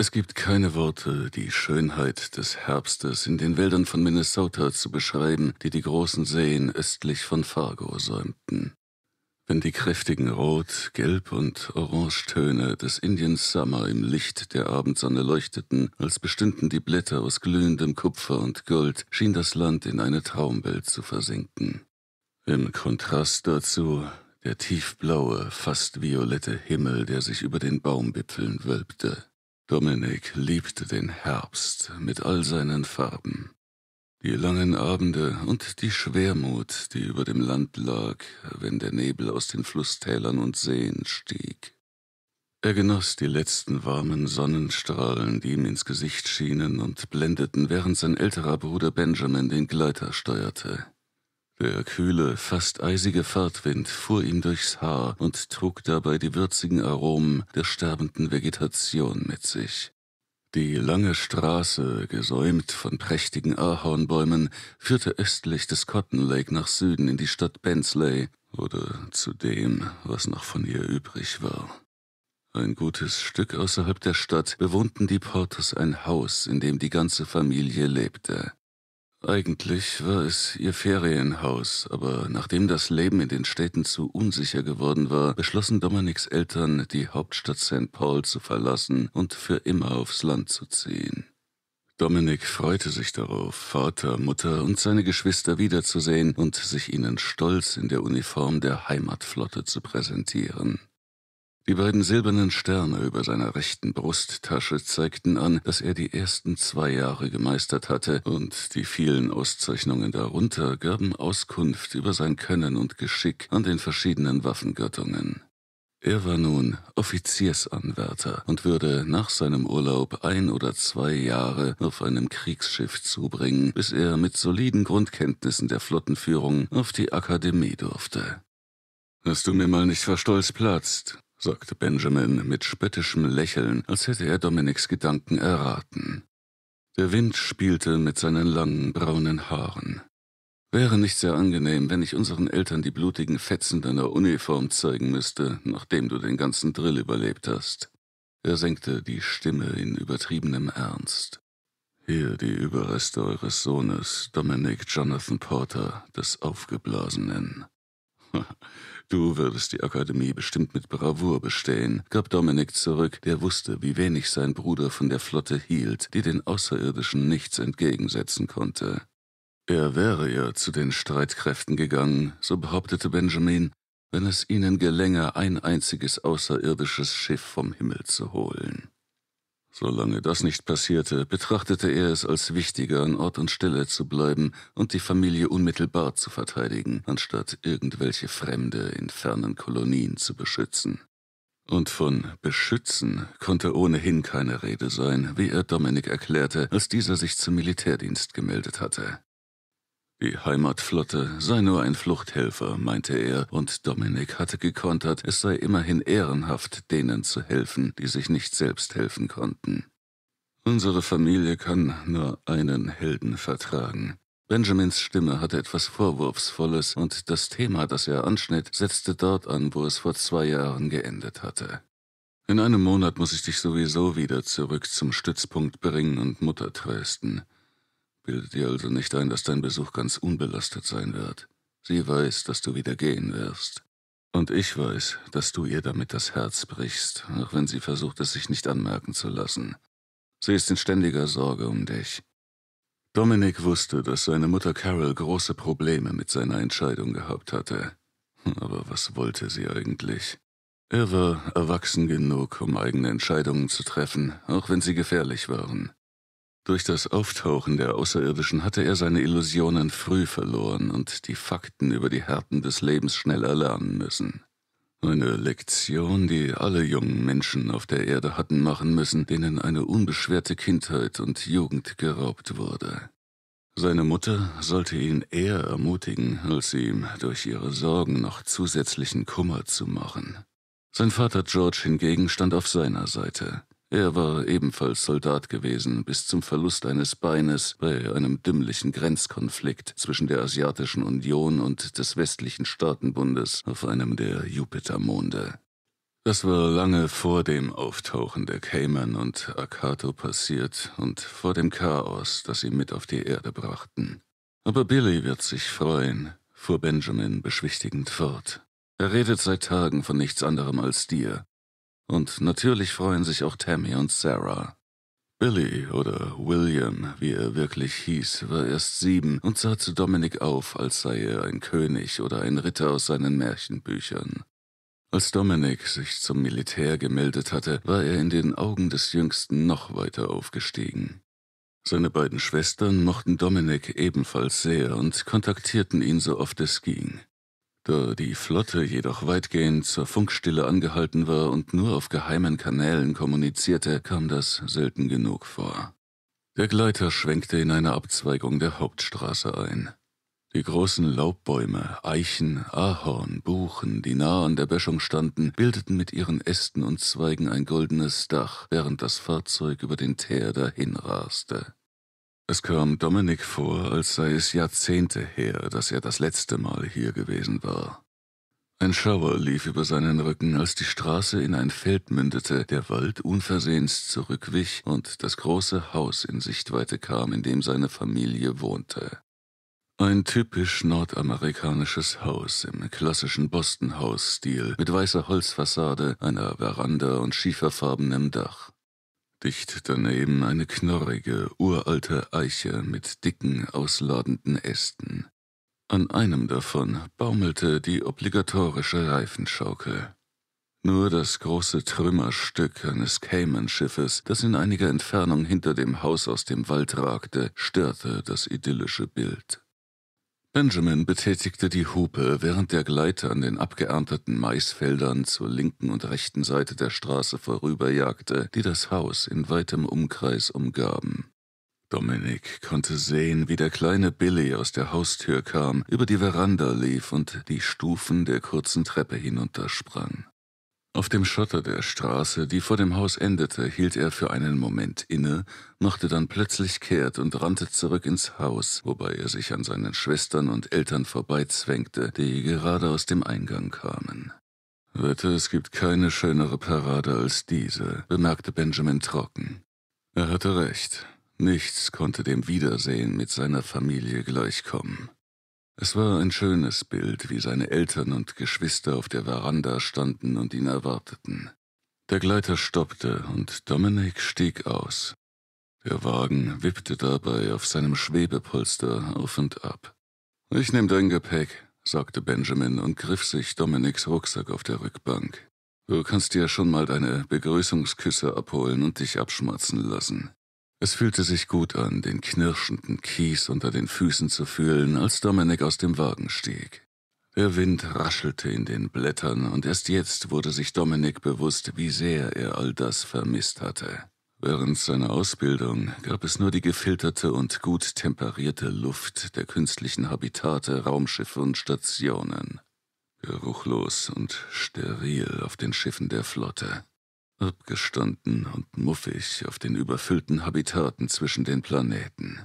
es gibt keine Worte, die Schönheit des Herbstes in den Wäldern von Minnesota zu beschreiben, die die großen Seen östlich von Fargo säumten wenn die kräftigen Rot-, Gelb- und Orangetöne des Indiens Summer im Licht der Abendsonne leuchteten, als bestünden die Blätter aus glühendem Kupfer und Gold, schien das Land in eine Traumwelt zu versinken. Im Kontrast dazu der tiefblaue, fast violette Himmel, der sich über den Baumwipfeln wölbte. Dominik liebte den Herbst mit all seinen Farben. Die langen Abende und die Schwermut, die über dem Land lag, wenn der Nebel aus den Flusstälern und Seen stieg. Er genoss die letzten warmen Sonnenstrahlen, die ihm ins Gesicht schienen und blendeten, während sein älterer Bruder Benjamin den Gleiter steuerte. Der kühle, fast eisige Fahrtwind fuhr ihm durchs Haar und trug dabei die würzigen Aromen der sterbenden Vegetation mit sich. Die lange Straße, gesäumt von prächtigen Ahornbäumen, führte östlich des Cotton Lake nach Süden in die Stadt Bensley oder zu dem, was noch von ihr übrig war. Ein gutes Stück außerhalb der Stadt bewohnten die Porters ein Haus, in dem die ganze Familie lebte. Eigentlich war es ihr Ferienhaus, aber nachdem das Leben in den Städten zu unsicher geworden war, beschlossen Dominiks Eltern, die Hauptstadt St. Paul zu verlassen und für immer aufs Land zu ziehen. Dominik freute sich darauf, Vater, Mutter und seine Geschwister wiederzusehen und sich ihnen stolz in der Uniform der Heimatflotte zu präsentieren. Die beiden silbernen Sterne über seiner rechten Brusttasche zeigten an, dass er die ersten zwei Jahre gemeistert hatte, und die vielen Auszeichnungen darunter gaben Auskunft über sein Können und Geschick an den verschiedenen Waffengöttungen. Er war nun Offiziersanwärter und würde nach seinem Urlaub ein oder zwei Jahre auf einem Kriegsschiff zubringen, bis er mit soliden Grundkenntnissen der Flottenführung auf die Akademie durfte. Dass du mir mal nicht verstolz platzt, sagte Benjamin mit spöttischem Lächeln, als hätte er Dominiks Gedanken erraten. Der Wind spielte mit seinen langen braunen Haaren. Wäre nicht sehr angenehm, wenn ich unseren Eltern die blutigen Fetzen deiner Uniform zeigen müsste, nachdem du den ganzen Drill überlebt hast. Er senkte die Stimme in übertriebenem Ernst. Hier die Überreste eures Sohnes, Dominic Jonathan Porter, des Aufgeblasenen. Du würdest die Akademie bestimmt mit Bravour bestehen, gab Dominik zurück, der wusste, wie wenig sein Bruder von der Flotte hielt, die den Außerirdischen nichts entgegensetzen konnte. Er wäre ja zu den Streitkräften gegangen, so behauptete Benjamin, wenn es ihnen gelänge, ein einziges außerirdisches Schiff vom Himmel zu holen. Solange das nicht passierte, betrachtete er es als wichtiger, an Ort und Stelle zu bleiben und die Familie unmittelbar zu verteidigen, anstatt irgendwelche Fremde in fernen Kolonien zu beschützen. Und von beschützen konnte ohnehin keine Rede sein, wie er Dominik erklärte, als dieser sich zum Militärdienst gemeldet hatte. Die Heimatflotte sei nur ein Fluchthelfer, meinte er, und Dominik hatte gekontert, es sei immerhin ehrenhaft, denen zu helfen, die sich nicht selbst helfen konnten. Unsere Familie kann nur einen Helden vertragen. Benjamins Stimme hatte etwas Vorwurfsvolles, und das Thema, das er anschnitt, setzte dort an, wo es vor zwei Jahren geendet hatte. In einem Monat muss ich dich sowieso wieder zurück zum Stützpunkt bringen und Mutter trösten. Bilde dir also nicht ein, dass dein Besuch ganz unbelastet sein wird. Sie weiß, dass du wieder gehen wirst. Und ich weiß, dass du ihr damit das Herz brichst, auch wenn sie versucht, es sich nicht anmerken zu lassen. Sie ist in ständiger Sorge um dich. Dominik wusste, dass seine Mutter Carol große Probleme mit seiner Entscheidung gehabt hatte. Aber was wollte sie eigentlich? Er war erwachsen genug, um eigene Entscheidungen zu treffen, auch wenn sie gefährlich waren. Durch das Auftauchen der Außerirdischen hatte er seine Illusionen früh verloren und die Fakten über die Härten des Lebens schnell erlernen müssen. Eine Lektion, die alle jungen Menschen auf der Erde hatten machen müssen, denen eine unbeschwerte Kindheit und Jugend geraubt wurde. Seine Mutter sollte ihn eher ermutigen, als ihm durch ihre Sorgen noch zusätzlichen Kummer zu machen. Sein Vater George hingegen stand auf seiner Seite. Er war ebenfalls Soldat gewesen, bis zum Verlust eines Beines bei einem dümmlichen Grenzkonflikt zwischen der Asiatischen Union und des westlichen Staatenbundes auf einem der Jupitermonde. Das war lange vor dem Auftauchen der Cayman und Akato passiert und vor dem Chaos, das sie mit auf die Erde brachten. Aber Billy wird sich freuen, fuhr Benjamin beschwichtigend fort. Er redet seit Tagen von nichts anderem als dir. Und natürlich freuen sich auch Tammy und Sarah. Billy oder William, wie er wirklich hieß, war erst sieben und sah zu Dominik auf, als sei er ein König oder ein Ritter aus seinen Märchenbüchern. Als Dominik sich zum Militär gemeldet hatte, war er in den Augen des Jüngsten noch weiter aufgestiegen. Seine beiden Schwestern mochten Dominik ebenfalls sehr und kontaktierten ihn so oft es ging. Da die Flotte jedoch weitgehend zur Funkstille angehalten war und nur auf geheimen Kanälen kommunizierte, kam das selten genug vor. Der Gleiter schwenkte in eine Abzweigung der Hauptstraße ein. Die großen Laubbäume, Eichen, Ahorn, Buchen, die nah an der Böschung standen, bildeten mit ihren Ästen und Zweigen ein goldenes Dach, während das Fahrzeug über den Teer dahinraste. Es kam Dominik vor, als sei es Jahrzehnte her, dass er das letzte Mal hier gewesen war. Ein Schauer lief über seinen Rücken, als die Straße in ein Feld mündete, der Wald unversehens zurückwich und das große Haus in Sichtweite kam, in dem seine Familie wohnte. Ein typisch nordamerikanisches Haus im klassischen Boston-Haus-Stil mit weißer Holzfassade, einer Veranda und schieferfarbenem Dach. Dicht daneben eine knorrige, uralte Eiche mit dicken, ausladenden Ästen. An einem davon baumelte die obligatorische Reifenschaukel. Nur das große Trümmerstück eines Cayman-Schiffes, das in einiger Entfernung hinter dem Haus aus dem Wald ragte, störte das idyllische Bild. Benjamin betätigte die Hupe, während der Gleiter an den abgeernteten Maisfeldern zur linken und rechten Seite der Straße vorüberjagte, die das Haus in weitem Umkreis umgaben. Dominik konnte sehen, wie der kleine Billy aus der Haustür kam, über die Veranda lief und die Stufen der kurzen Treppe hinuntersprang. Auf dem Schotter der Straße, die vor dem Haus endete, hielt er für einen Moment inne, machte dann plötzlich kehrt und rannte zurück ins Haus, wobei er sich an seinen Schwestern und Eltern vorbeizwängte, die gerade aus dem Eingang kamen. Wette, es gibt keine schönere Parade als diese, bemerkte Benjamin trocken. Er hatte recht. Nichts konnte dem Wiedersehen mit seiner Familie gleichkommen. Es war ein schönes Bild, wie seine Eltern und Geschwister auf der Veranda standen und ihn erwarteten. Der Gleiter stoppte und Dominik stieg aus. Der Wagen wippte dabei auf seinem Schwebepolster auf und ab. Ich nehme dein Gepäck, sagte Benjamin und griff sich Dominiks Rucksack auf der Rückbank. Du kannst dir schon mal deine Begrüßungsküsse abholen und dich abschmatzen lassen. Es fühlte sich gut an, den knirschenden Kies unter den Füßen zu fühlen, als Dominik aus dem Wagen stieg. Der Wind raschelte in den Blättern, und erst jetzt wurde sich Dominik bewusst, wie sehr er all das vermisst hatte. Während seiner Ausbildung gab es nur die gefilterte und gut temperierte Luft der künstlichen Habitate, Raumschiffe und Stationen. Geruchlos und steril auf den Schiffen der Flotte abgestanden und muffig auf den überfüllten Habitaten zwischen den Planeten.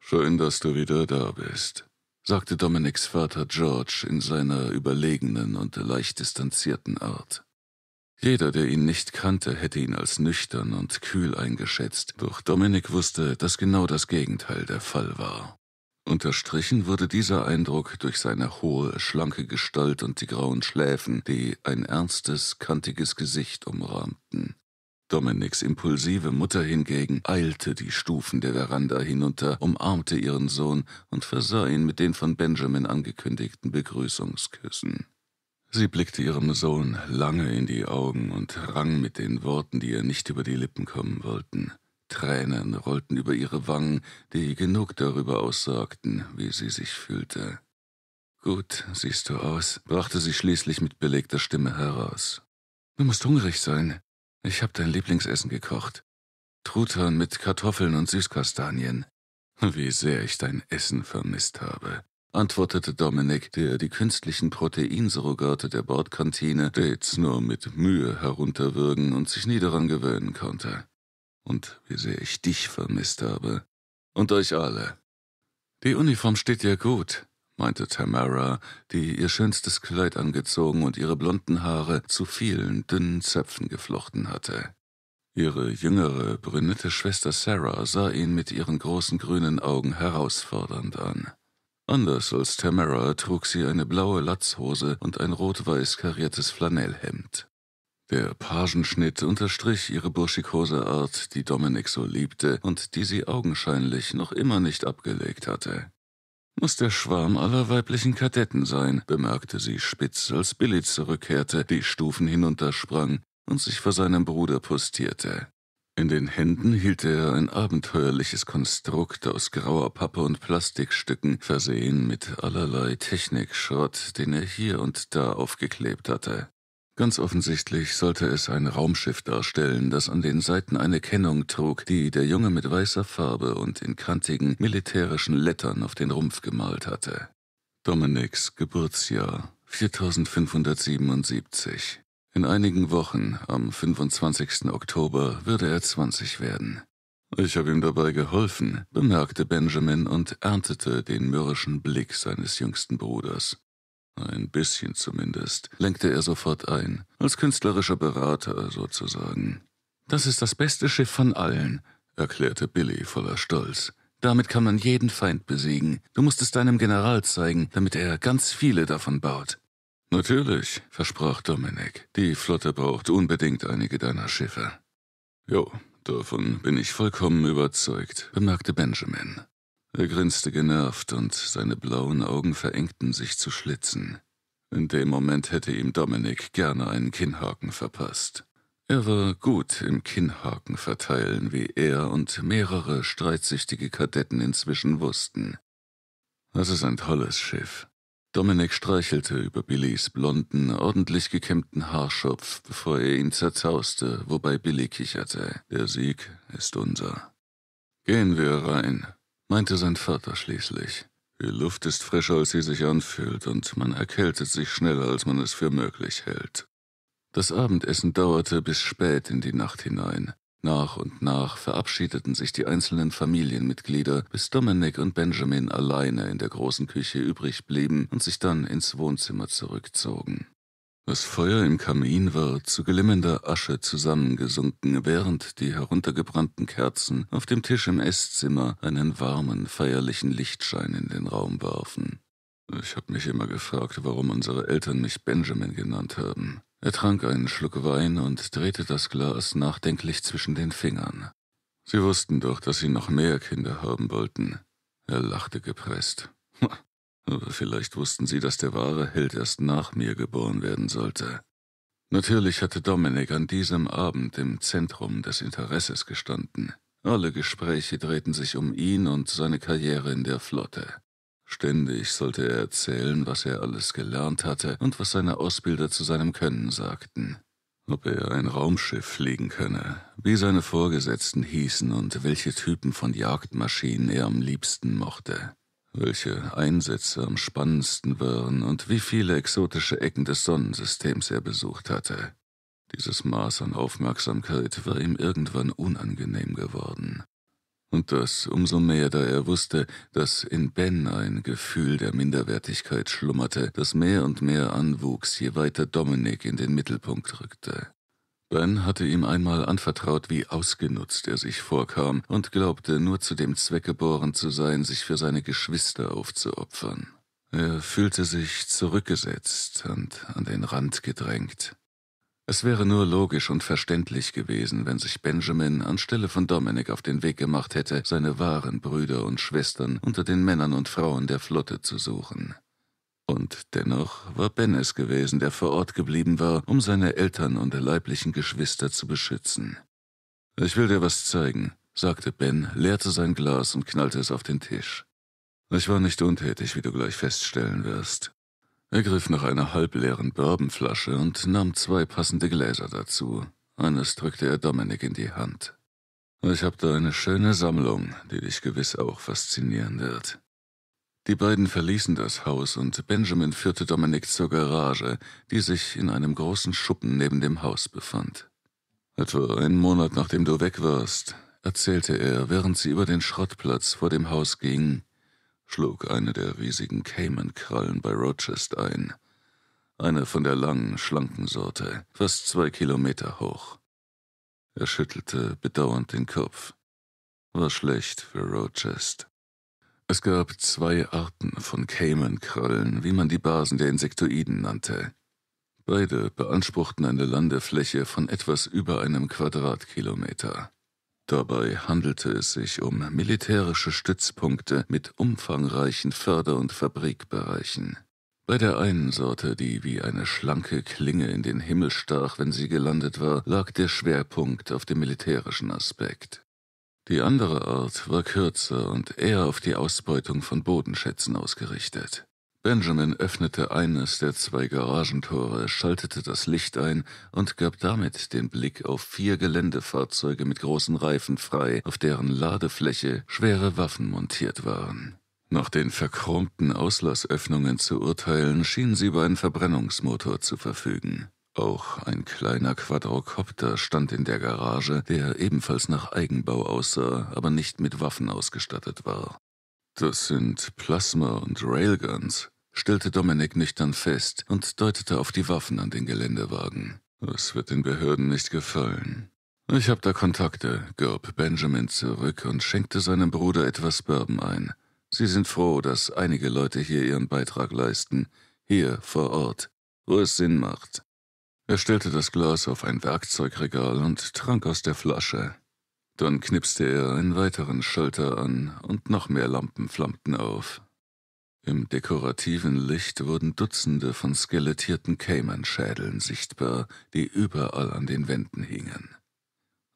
Schön, dass du wieder da bist, sagte Dominics Vater George in seiner überlegenen und leicht distanzierten Art. Jeder, der ihn nicht kannte, hätte ihn als nüchtern und kühl eingeschätzt, doch Dominik wusste, dass genau das Gegenteil der Fall war. Unterstrichen wurde dieser Eindruck durch seine hohe, schlanke Gestalt und die grauen Schläfen, die ein ernstes, kantiges Gesicht umrahmten. Dominiks impulsive Mutter hingegen eilte die Stufen der Veranda hinunter, umarmte ihren Sohn und versah ihn mit den von Benjamin angekündigten Begrüßungsküssen. Sie blickte ihrem Sohn lange in die Augen und rang mit den Worten, die ihr nicht über die Lippen kommen wollten – Tränen rollten über ihre Wangen, die genug darüber aussagten, wie sie sich fühlte. Gut, siehst du aus, brachte sie schließlich mit belegter Stimme heraus. Du musst hungrig sein. Ich habe dein Lieblingsessen gekocht. Truthahn mit Kartoffeln und Süßkastanien. Wie sehr ich dein Essen vermisst habe, antwortete Dominik, der die künstlichen Proteinsurrogate der Bordkantine stets nur mit Mühe herunterwürgen und sich nie daran gewöhnen konnte und wie sehr ich dich vermisst habe. Und euch alle. Die Uniform steht dir gut, meinte Tamara, die ihr schönstes Kleid angezogen und ihre blonden Haare zu vielen dünnen Zöpfen geflochten hatte. Ihre jüngere, brünette Schwester Sarah sah ihn mit ihren großen grünen Augen herausfordernd an. Anders als Tamara trug sie eine blaue Latzhose und ein rot-weiß kariertes Flanellhemd. Der Pagenschnitt unterstrich ihre burschikose Art, die Dominik so liebte und die sie augenscheinlich noch immer nicht abgelegt hatte. Muss der Schwarm aller weiblichen Kadetten sein, bemerkte sie spitz, als Billy zurückkehrte, die Stufen hinuntersprang und sich vor seinem Bruder postierte. In den Händen hielt er ein abenteuerliches Konstrukt aus grauer Pappe und Plastikstücken, versehen mit allerlei Technikschrott, den er hier und da aufgeklebt hatte. Ganz offensichtlich sollte es ein Raumschiff darstellen, das an den Seiten eine Kennung trug, die der Junge mit weißer Farbe und in kantigen militärischen Lettern auf den Rumpf gemalt hatte. Dominiks Geburtsjahr 4577. In einigen Wochen, am 25. Oktober, würde er 20 werden. Ich habe ihm dabei geholfen, bemerkte Benjamin und erntete den mürrischen Blick seines jüngsten Bruders. Ein bisschen zumindest, lenkte er sofort ein, als künstlerischer Berater sozusagen. Das ist das beste Schiff von allen, erklärte Billy voller Stolz. Damit kann man jeden Feind besiegen. Du musst es deinem General zeigen, damit er ganz viele davon baut. Natürlich, versprach Dominik. Die Flotte braucht unbedingt einige deiner Schiffe. Jo, davon bin ich vollkommen überzeugt, bemerkte Benjamin. Er grinste genervt und seine blauen Augen verengten sich zu Schlitzen. In dem Moment hätte ihm Dominik gerne einen Kinnhaken verpasst. Er war gut im Kinnhaken verteilen, wie er und mehrere streitsüchtige Kadetten inzwischen wussten. Das ist ein tolles Schiff. Dominik streichelte über Billys blonden, ordentlich gekämmten Haarschopf, bevor er ihn zerzauste, wobei Billy kicherte. Der Sieg ist unser. Gehen wir rein, meinte sein Vater schließlich. Die Luft ist frischer, als sie sich anfühlt, und man erkältet sich schneller, als man es für möglich hält. Das Abendessen dauerte bis spät in die Nacht hinein. Nach und nach verabschiedeten sich die einzelnen Familienmitglieder, bis Dominic und Benjamin alleine in der großen Küche übrig blieben und sich dann ins Wohnzimmer zurückzogen. Das Feuer im Kamin war zu glimmender Asche zusammengesunken, während die heruntergebrannten Kerzen auf dem Tisch im Esszimmer einen warmen, feierlichen Lichtschein in den Raum warfen. Ich habe mich immer gefragt, warum unsere Eltern mich Benjamin genannt haben. Er trank einen Schluck Wein und drehte das Glas nachdenklich zwischen den Fingern. Sie wussten doch, dass sie noch mehr Kinder haben wollten. Er lachte gepresst aber vielleicht wussten sie, dass der wahre Held erst nach mir geboren werden sollte. Natürlich hatte Dominik an diesem Abend im Zentrum des Interesses gestanden. Alle Gespräche drehten sich um ihn und seine Karriere in der Flotte. Ständig sollte er erzählen, was er alles gelernt hatte und was seine Ausbilder zu seinem Können sagten. Ob er ein Raumschiff fliegen könne, wie seine Vorgesetzten hießen und welche Typen von Jagdmaschinen er am liebsten mochte welche Einsätze am spannendsten waren und wie viele exotische Ecken des Sonnensystems er besucht hatte. Dieses Maß an Aufmerksamkeit war ihm irgendwann unangenehm geworden. Und das umso mehr, da er wusste, dass in Ben ein Gefühl der Minderwertigkeit schlummerte, das mehr und mehr anwuchs, je weiter Dominik in den Mittelpunkt rückte. Ben hatte ihm einmal anvertraut, wie ausgenutzt er sich vorkam und glaubte, nur zu dem Zweck geboren zu sein, sich für seine Geschwister aufzuopfern. Er fühlte sich zurückgesetzt und an den Rand gedrängt. Es wäre nur logisch und verständlich gewesen, wenn sich Benjamin anstelle von Dominic auf den Weg gemacht hätte, seine wahren Brüder und Schwestern unter den Männern und Frauen der Flotte zu suchen. Und dennoch war Ben es gewesen, der vor Ort geblieben war, um seine Eltern und leiblichen Geschwister zu beschützen. Ich will dir was zeigen, sagte Ben, leerte sein Glas und knallte es auf den Tisch. Ich war nicht untätig, wie du gleich feststellen wirst. Er griff nach einer halbleeren Bourbonflasche und nahm zwei passende Gläser dazu. Eines drückte er Dominik in die Hand. Ich habe da eine schöne Sammlung, die dich gewiss auch faszinieren wird. Die beiden verließen das Haus und Benjamin führte Dominik zur Garage, die sich in einem großen Schuppen neben dem Haus befand. Etwa einen Monat nachdem du weg warst, erzählte er, während sie über den Schrottplatz vor dem Haus gingen, schlug eine der riesigen Cayman-Krallen bei Rochester ein. Eine von der langen, schlanken Sorte, fast zwei Kilometer hoch. Er schüttelte bedauernd den Kopf. War schlecht für Rochester. Es gab zwei Arten von Cayman-Krallen, wie man die Basen der Insektoiden nannte. Beide beanspruchten eine Landefläche von etwas über einem Quadratkilometer. Dabei handelte es sich um militärische Stützpunkte mit umfangreichen Förder- und Fabrikbereichen. Bei der einen Sorte, die wie eine schlanke Klinge in den Himmel stach, wenn sie gelandet war, lag der Schwerpunkt auf dem militärischen Aspekt. Die andere Art war kürzer und eher auf die Ausbeutung von Bodenschätzen ausgerichtet. Benjamin öffnete eines der zwei Garagentore, schaltete das Licht ein und gab damit den Blick auf vier Geländefahrzeuge mit großen Reifen frei, auf deren Ladefläche schwere Waffen montiert waren. Nach den verchromten Auslassöffnungen zu urteilen, schienen sie über einen Verbrennungsmotor zu verfügen. Auch ein kleiner Quadrocopter stand in der Garage, der ebenfalls nach Eigenbau aussah, aber nicht mit Waffen ausgestattet war. Das sind Plasma und Railguns, stellte Dominik nüchtern fest und deutete auf die Waffen an den Geländewagen. Es wird den Behörden nicht gefallen. Ich hab da Kontakte, gab Benjamin zurück und schenkte seinem Bruder etwas Bourbon ein. Sie sind froh, dass einige Leute hier ihren Beitrag leisten, hier vor Ort, wo es Sinn macht. Er stellte das Glas auf ein Werkzeugregal und trank aus der Flasche. Dann knipste er einen weiteren Schalter an und noch mehr Lampen flammten auf. Im dekorativen Licht wurden Dutzende von skelettierten Cayman-Schädeln sichtbar, die überall an den Wänden hingen.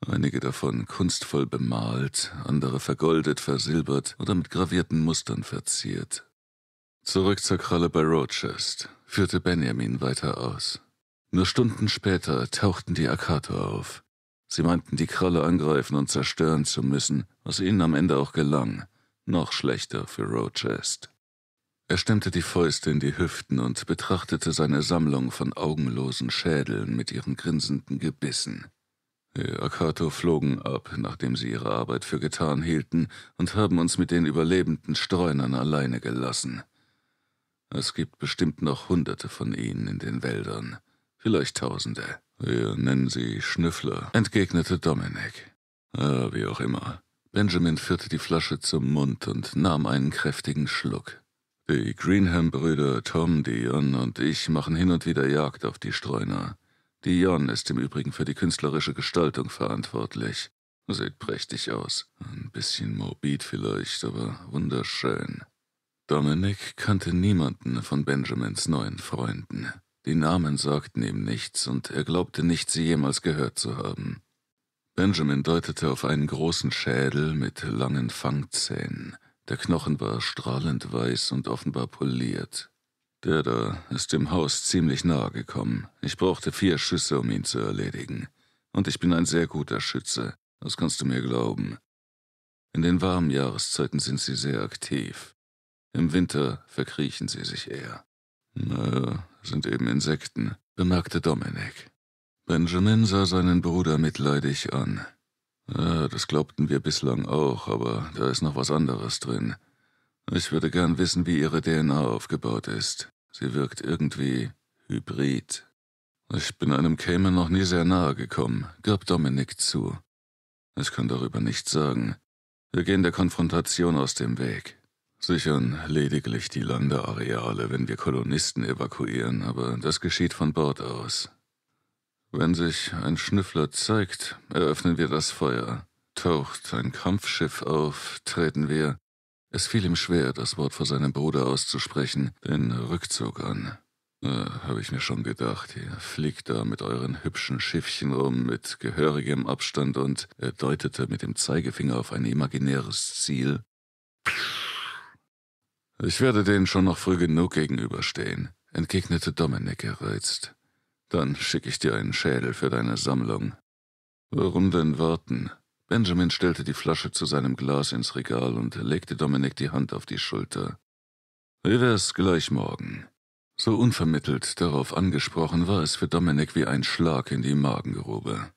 Einige davon kunstvoll bemalt, andere vergoldet, versilbert oder mit gravierten Mustern verziert. Zurück zur Kralle bei Rochester führte Benjamin weiter aus. Nur Stunden später tauchten die Akato auf. Sie meinten, die Kralle angreifen und zerstören zu müssen, was ihnen am Ende auch gelang. Noch schlechter für Rochest. Er stemmte die Fäuste in die Hüften und betrachtete seine Sammlung von augenlosen Schädeln mit ihren grinsenden Gebissen. Die Akato flogen ab, nachdem sie ihre Arbeit für getan hielten, und haben uns mit den überlebenden Streunern alleine gelassen. Es gibt bestimmt noch Hunderte von ihnen in den Wäldern. Vielleicht Tausende. Wir nennen sie Schnüffler, entgegnete Dominik. Ah, wie auch immer. Benjamin führte die Flasche zum Mund und nahm einen kräftigen Schluck. Die Greenham-Brüder Tom, Dion und ich machen hin und wieder Jagd auf die Streuner. Dion ist im Übrigen für die künstlerische Gestaltung verantwortlich. Sieht prächtig aus. Ein bisschen morbid vielleicht, aber wunderschön. Dominic kannte niemanden von Benjamins neuen Freunden. Die Namen sagten ihm nichts, und er glaubte nicht, sie jemals gehört zu haben. Benjamin deutete auf einen großen Schädel mit langen Fangzähnen. Der Knochen war strahlend weiß und offenbar poliert. Der da ist dem Haus ziemlich nahe gekommen. Ich brauchte vier Schüsse, um ihn zu erledigen. Und ich bin ein sehr guter Schütze, das kannst du mir glauben. In den warmen Jahreszeiten sind sie sehr aktiv. Im Winter verkriechen sie sich eher. Naja, sind eben Insekten, bemerkte Dominik. Benjamin sah seinen Bruder mitleidig an. Ja, das glaubten wir bislang auch, aber da ist noch was anderes drin. Ich würde gern wissen, wie ihre DNA aufgebaut ist. Sie wirkt irgendwie hybrid. Ich bin einem Cayman noch nie sehr nahe gekommen, gab Dominik zu. Ich kann darüber nichts sagen. Wir gehen der Konfrontation aus dem Weg sichern lediglich die Landeareale, wenn wir Kolonisten evakuieren, aber das geschieht von Bord aus. Wenn sich ein Schnüffler zeigt, eröffnen wir das Feuer. Taucht ein Kampfschiff auf, treten wir. Es fiel ihm schwer, das Wort vor seinem Bruder auszusprechen, den Rückzug an. Äh, habe ich mir schon gedacht, ihr fliegt da mit euren hübschen Schiffchen rum, mit gehörigem Abstand und er deutete mit dem Zeigefinger auf ein imaginäres Ziel. Psch ich werde denen schon noch früh genug gegenüberstehen, entgegnete Dominik gereizt. Dann schicke ich dir einen Schädel für deine Sammlung. Warum denn warten? Benjamin stellte die Flasche zu seinem Glas ins Regal und legte Dominik die Hand auf die Schulter. Wie wär's gleich morgen? So unvermittelt darauf angesprochen war es für Dominik wie ein Schlag in die Magengrube.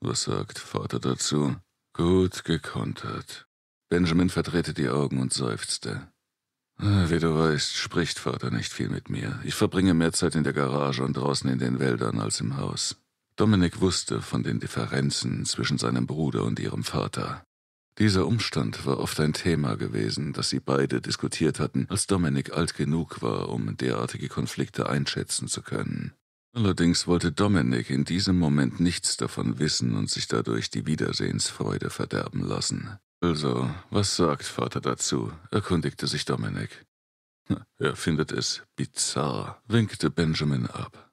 Was sagt Vater dazu? Gut gekontert. Benjamin verdrehte die Augen und seufzte. Wie du weißt, spricht Vater nicht viel mit mir. Ich verbringe mehr Zeit in der Garage und draußen in den Wäldern als im Haus. Dominik wusste von den Differenzen zwischen seinem Bruder und ihrem Vater. Dieser Umstand war oft ein Thema gewesen, das sie beide diskutiert hatten, als Dominik alt genug war, um derartige Konflikte einschätzen zu können. Allerdings wollte Dominik in diesem Moment nichts davon wissen und sich dadurch die Wiedersehensfreude verderben lassen. Also, was sagt Vater dazu? erkundigte sich Dominik. Er findet es bizarr, winkte Benjamin ab.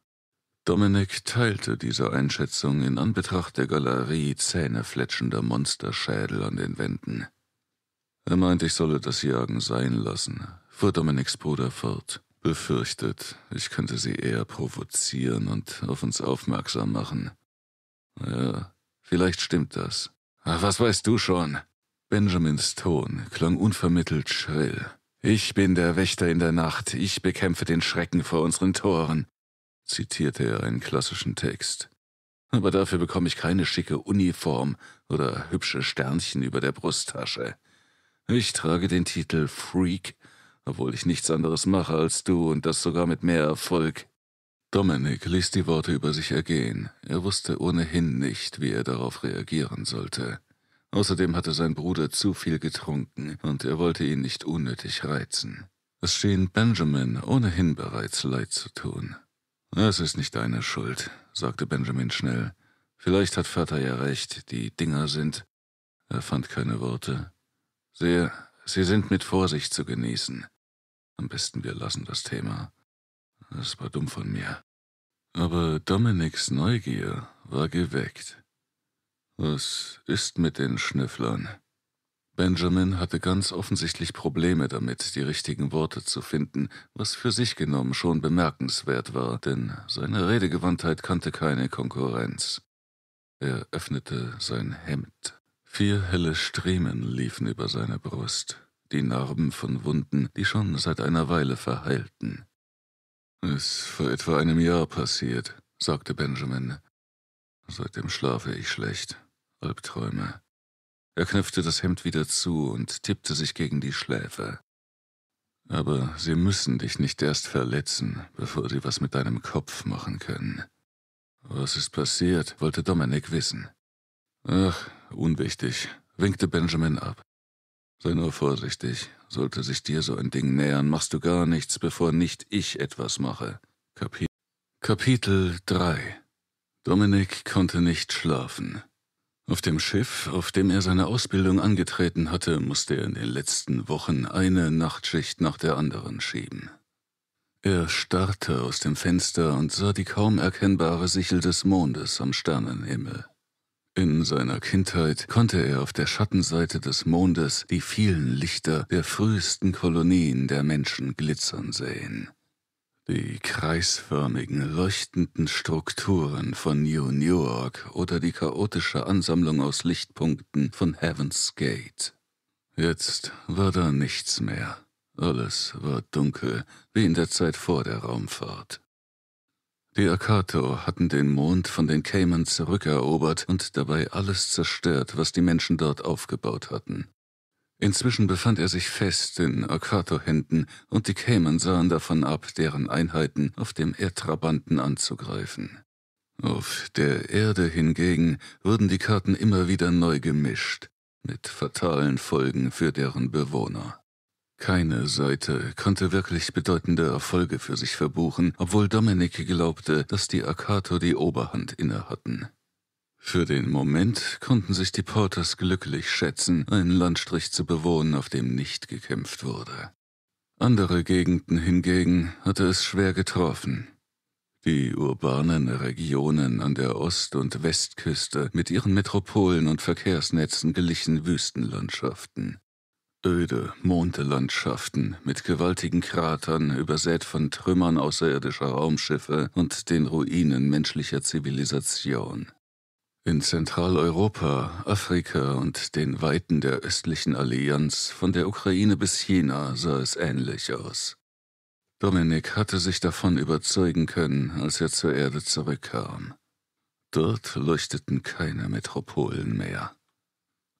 Dominik teilte diese Einschätzung in Anbetracht der Galerie zähnefletschender Monsterschädel an den Wänden. Er meint, ich solle das Jagen sein lassen, fuhr Dominiks Bruder fort, befürchtet, ich könnte sie eher provozieren und auf uns aufmerksam machen. Ja, vielleicht stimmt das. was weißt du schon? Benjamins Ton klang unvermittelt schrill. Ich bin der Wächter in der Nacht, ich bekämpfe den Schrecken vor unseren Toren, zitierte er einen klassischen Text. Aber dafür bekomme ich keine schicke Uniform oder hübsche Sternchen über der Brusttasche. Ich trage den Titel Freak, obwohl ich nichts anderes mache als du und das sogar mit mehr Erfolg. Dominik ließ die Worte über sich ergehen. Er wusste ohnehin nicht, wie er darauf reagieren sollte. Außerdem hatte sein Bruder zu viel getrunken und er wollte ihn nicht unnötig reizen. Es schien Benjamin ohnehin bereits leid zu tun. Es ist nicht deine Schuld, sagte Benjamin schnell. Vielleicht hat Vater ja recht, die Dinger sind. Er fand keine Worte. Sehr, sie sind mit Vorsicht zu genießen. Am besten wir lassen das Thema. Es war dumm von mir. Aber Dominiks Neugier war geweckt. Was ist mit den Schnüfflern? Benjamin hatte ganz offensichtlich Probleme damit, die richtigen Worte zu finden, was für sich genommen schon bemerkenswert war, denn seine Redegewandtheit kannte keine Konkurrenz. Er öffnete sein Hemd. Vier helle Striemen liefen über seine Brust, die Narben von Wunden, die schon seit einer Weile verheilten. Es vor etwa einem Jahr passiert, sagte Benjamin. Seitdem schlafe ich schlecht. Albträume. Er knöpfte das Hemd wieder zu und tippte sich gegen die Schläfe. Aber sie müssen dich nicht erst verletzen, bevor sie was mit deinem Kopf machen können. Was ist passiert, wollte Dominik wissen. Ach, unwichtig, winkte Benjamin ab. Sei nur vorsichtig, sollte sich dir so ein Ding nähern, machst du gar nichts, bevor nicht ich etwas mache. Kapi Kapitel 3 Dominik konnte nicht schlafen. Auf dem Schiff, auf dem er seine Ausbildung angetreten hatte, musste er in den letzten Wochen eine Nachtschicht nach der anderen schieben. Er starrte aus dem Fenster und sah die kaum erkennbare Sichel des Mondes am Sternenhimmel. In seiner Kindheit konnte er auf der Schattenseite des Mondes die vielen Lichter der frühesten Kolonien der Menschen glitzern sehen. Die kreisförmigen, leuchtenden Strukturen von New Newark oder die chaotische Ansammlung aus Lichtpunkten von Heaven's Gate. Jetzt war da nichts mehr. Alles war dunkel, wie in der Zeit vor der Raumfahrt. Die Akato hatten den Mond von den Cayman zurückerobert und dabei alles zerstört, was die Menschen dort aufgebaut hatten. Inzwischen befand er sich fest in Akato-Händen und die Cayman sahen davon ab, deren Einheiten auf dem Erdtrabanten anzugreifen. Auf der Erde hingegen wurden die Karten immer wieder neu gemischt, mit fatalen Folgen für deren Bewohner. Keine Seite konnte wirklich bedeutende Erfolge für sich verbuchen, obwohl Dominik glaubte, dass die Akato die Oberhand innehatten. Für den Moment konnten sich die Porters glücklich schätzen, einen Landstrich zu bewohnen, auf dem nicht gekämpft wurde. Andere Gegenden hingegen hatte es schwer getroffen. Die urbanen Regionen an der Ost- und Westküste mit ihren Metropolen und Verkehrsnetzen glichen Wüstenlandschaften. Öde, Mondelandschaften mit gewaltigen Kratern, übersät von Trümmern außerirdischer Raumschiffe und den Ruinen menschlicher Zivilisation. In Zentraleuropa, Afrika und den Weiten der östlichen Allianz von der Ukraine bis China sah es ähnlich aus. Dominik hatte sich davon überzeugen können, als er zur Erde zurückkam. Dort leuchteten keine Metropolen mehr.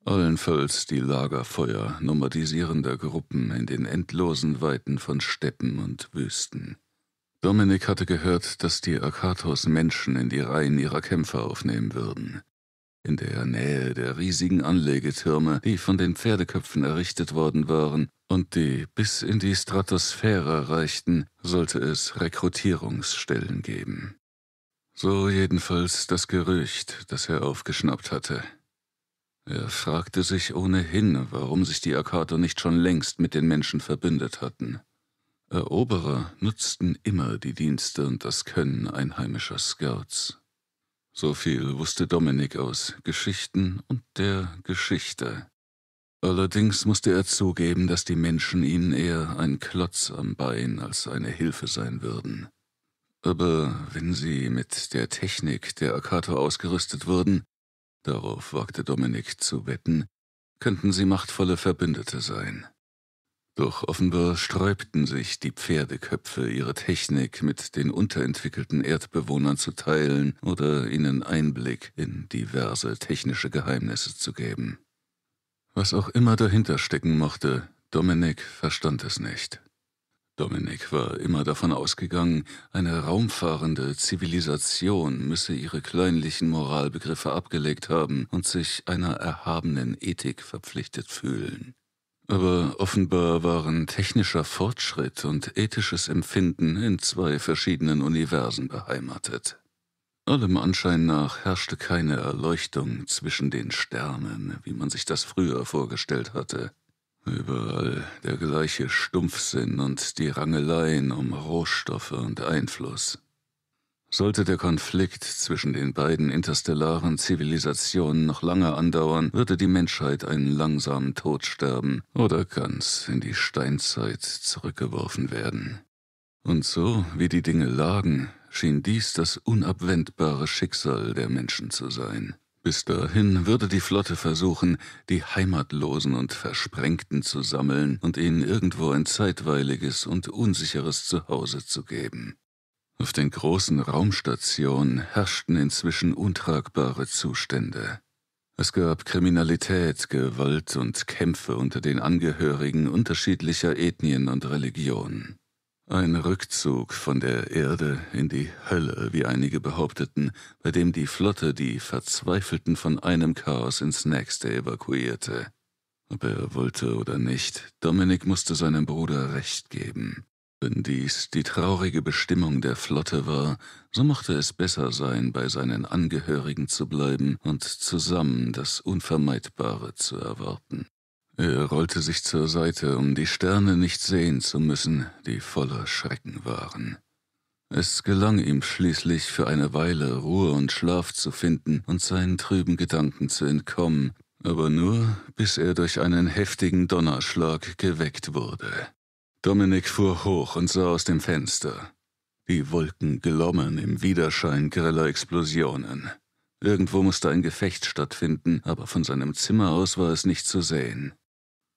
Allenfalls die Lagerfeuer nomadisierender Gruppen in den endlosen Weiten von Steppen und Wüsten. Dominik hatte gehört, dass die Akatos Menschen in die Reihen ihrer Kämpfer aufnehmen würden. In der Nähe der riesigen Anlegetürme, die von den Pferdeköpfen errichtet worden waren und die bis in die Stratosphäre reichten, sollte es Rekrutierungsstellen geben. So jedenfalls das Gerücht, das er aufgeschnappt hatte. Er fragte sich ohnehin, warum sich die Akato nicht schon längst mit den Menschen verbündet hatten. Eroberer nutzten immer die Dienste und das Können einheimischer Scouts. So viel wusste Dominik aus Geschichten und der Geschichte. Allerdings musste er zugeben, dass die Menschen ihnen eher ein Klotz am Bein als eine Hilfe sein würden. Aber wenn sie mit der Technik der Akato ausgerüstet würden, darauf wagte Dominik zu wetten, könnten sie machtvolle Verbündete sein. Doch offenbar sträubten sich die Pferdeköpfe, ihre Technik mit den unterentwickelten Erdbewohnern zu teilen oder ihnen Einblick in diverse technische Geheimnisse zu geben. Was auch immer dahinter stecken mochte, Dominik verstand es nicht. Dominik war immer davon ausgegangen, eine raumfahrende Zivilisation müsse ihre kleinlichen Moralbegriffe abgelegt haben und sich einer erhabenen Ethik verpflichtet fühlen. Aber offenbar waren technischer Fortschritt und ethisches Empfinden in zwei verschiedenen Universen beheimatet. Allem Anschein nach herrschte keine Erleuchtung zwischen den Sternen, wie man sich das früher vorgestellt hatte. Überall der gleiche Stumpfsinn und die Rangeleien um Rohstoffe und Einfluss. Sollte der Konflikt zwischen den beiden interstellaren Zivilisationen noch lange andauern, würde die Menschheit einen langsamen Tod sterben oder ganz in die Steinzeit zurückgeworfen werden. Und so, wie die Dinge lagen, schien dies das unabwendbare Schicksal der Menschen zu sein. Bis dahin würde die Flotte versuchen, die Heimatlosen und Versprengten zu sammeln und ihnen irgendwo ein zeitweiliges und unsicheres Zuhause zu geben. Auf den großen Raumstationen herrschten inzwischen untragbare Zustände. Es gab Kriminalität, Gewalt und Kämpfe unter den Angehörigen unterschiedlicher Ethnien und Religionen. Ein Rückzug von der Erde in die Hölle, wie einige behaupteten, bei dem die Flotte die Verzweifelten von einem Chaos ins nächste evakuierte. Ob er wollte oder nicht, Dominik musste seinem Bruder Recht geben. Wenn dies die traurige Bestimmung der Flotte war, so mochte es besser sein, bei seinen Angehörigen zu bleiben und zusammen das Unvermeidbare zu erwarten. Er rollte sich zur Seite, um die Sterne nicht sehen zu müssen, die voller Schrecken waren. Es gelang ihm schließlich für eine Weile Ruhe und Schlaf zu finden und seinen trüben Gedanken zu entkommen, aber nur bis er durch einen heftigen Donnerschlag geweckt wurde. Dominik fuhr hoch und sah aus dem Fenster. Die Wolken glommen im Widerschein greller Explosionen. Irgendwo musste ein Gefecht stattfinden, aber von seinem Zimmer aus war es nicht zu sehen.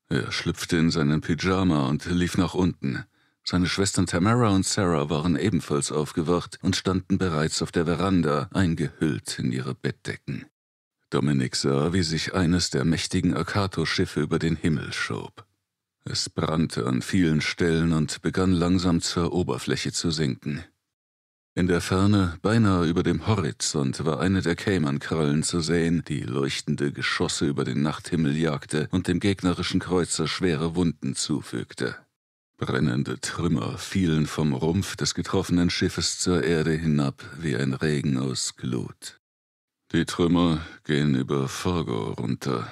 Er schlüpfte in seinen Pyjama und lief nach unten. Seine Schwestern Tamara und Sarah waren ebenfalls aufgewacht und standen bereits auf der Veranda, eingehüllt in ihre Bettdecken. Dominik sah, wie sich eines der mächtigen Akato-Schiffe über den Himmel schob. Es brannte an vielen Stellen und begann langsam zur Oberfläche zu sinken. In der Ferne, beinahe über dem Horizont, war eine der cayman zu sehen, die leuchtende Geschosse über den Nachthimmel jagte und dem gegnerischen Kreuzer schwere Wunden zufügte. Brennende Trümmer fielen vom Rumpf des getroffenen Schiffes zur Erde hinab wie ein Regen aus Glut. Die Trümmer gehen über Fargo runter,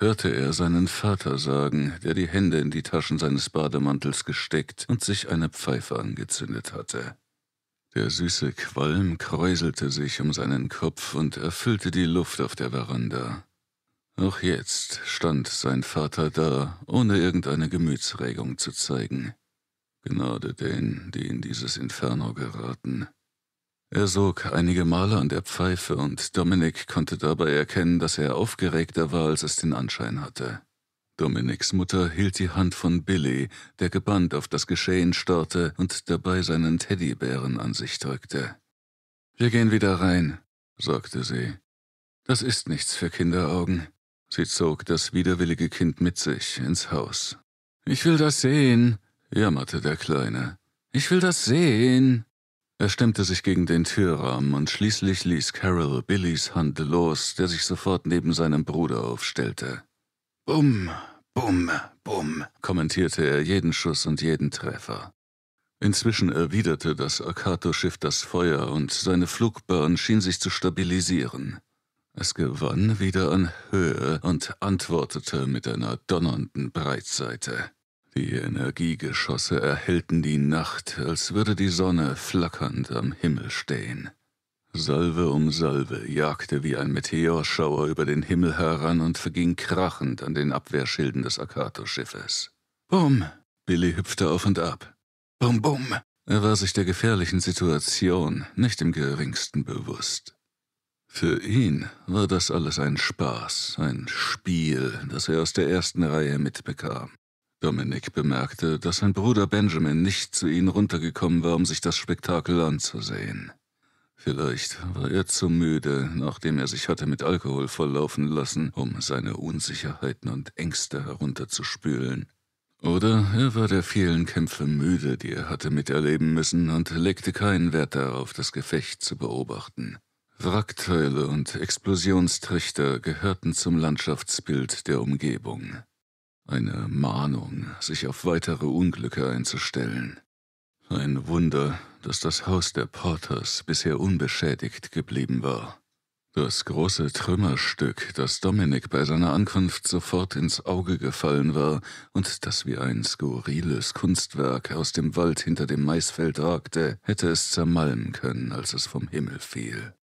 hörte er seinen Vater sagen, der die Hände in die Taschen seines Bademantels gesteckt und sich eine Pfeife angezündet hatte. Der süße Qualm kräuselte sich um seinen Kopf und erfüllte die Luft auf der Veranda. Auch jetzt stand sein Vater da, ohne irgendeine Gemütsregung zu zeigen. Gnade denen, die in dieses Inferno geraten. Er sog einige Male an der Pfeife und Dominik konnte dabei erkennen, dass er aufgeregter war, als es den Anschein hatte. Dominiks Mutter hielt die Hand von Billy, der gebannt auf das Geschehen starrte und dabei seinen Teddybären an sich drückte. Wir gehen wieder rein, sagte sie. Das ist nichts für Kinderaugen. Sie zog das widerwillige Kind mit sich ins Haus. Ich will das sehen, jammerte der Kleine. Ich will das sehen. Er stemmte sich gegen den Türrahmen und schließlich ließ Carol Billys Hand los, der sich sofort neben seinem Bruder aufstellte. Bumm, bumm, bumm, kommentierte er jeden Schuss und jeden Treffer. Inzwischen erwiderte das Akato-Schiff das Feuer und seine Flugbahn schien sich zu stabilisieren. Es gewann wieder an Höhe und antwortete mit einer donnernden Breitseite. Die Energiegeschosse erhellten die Nacht, als würde die Sonne flackernd am Himmel stehen. Salve um Salve jagte wie ein Meteorschauer über den Himmel heran und verging krachend an den Abwehrschilden des Akato-Schiffes. Bumm! Billy hüpfte auf und ab. Bum bum! Er war sich der gefährlichen Situation nicht im geringsten bewusst. Für ihn war das alles ein Spaß, ein Spiel, das er aus der ersten Reihe mitbekam. Dominik bemerkte, dass sein Bruder Benjamin nicht zu ihnen runtergekommen war, um sich das Spektakel anzusehen. Vielleicht war er zu müde, nachdem er sich hatte mit Alkohol volllaufen lassen, um seine Unsicherheiten und Ängste herunterzuspülen. Oder er war der vielen Kämpfe müde, die er hatte miterleben müssen, und legte keinen Wert darauf, das Gefecht zu beobachten. Wrackteile und Explosionstrichter gehörten zum Landschaftsbild der Umgebung. Eine Mahnung, sich auf weitere Unglücke einzustellen. Ein Wunder, dass das Haus der Porters bisher unbeschädigt geblieben war. Das große Trümmerstück, das Dominik bei seiner Ankunft sofort ins Auge gefallen war und das wie ein skurriles Kunstwerk aus dem Wald hinter dem Maisfeld ragte, hätte es zermalmen können, als es vom Himmel fiel.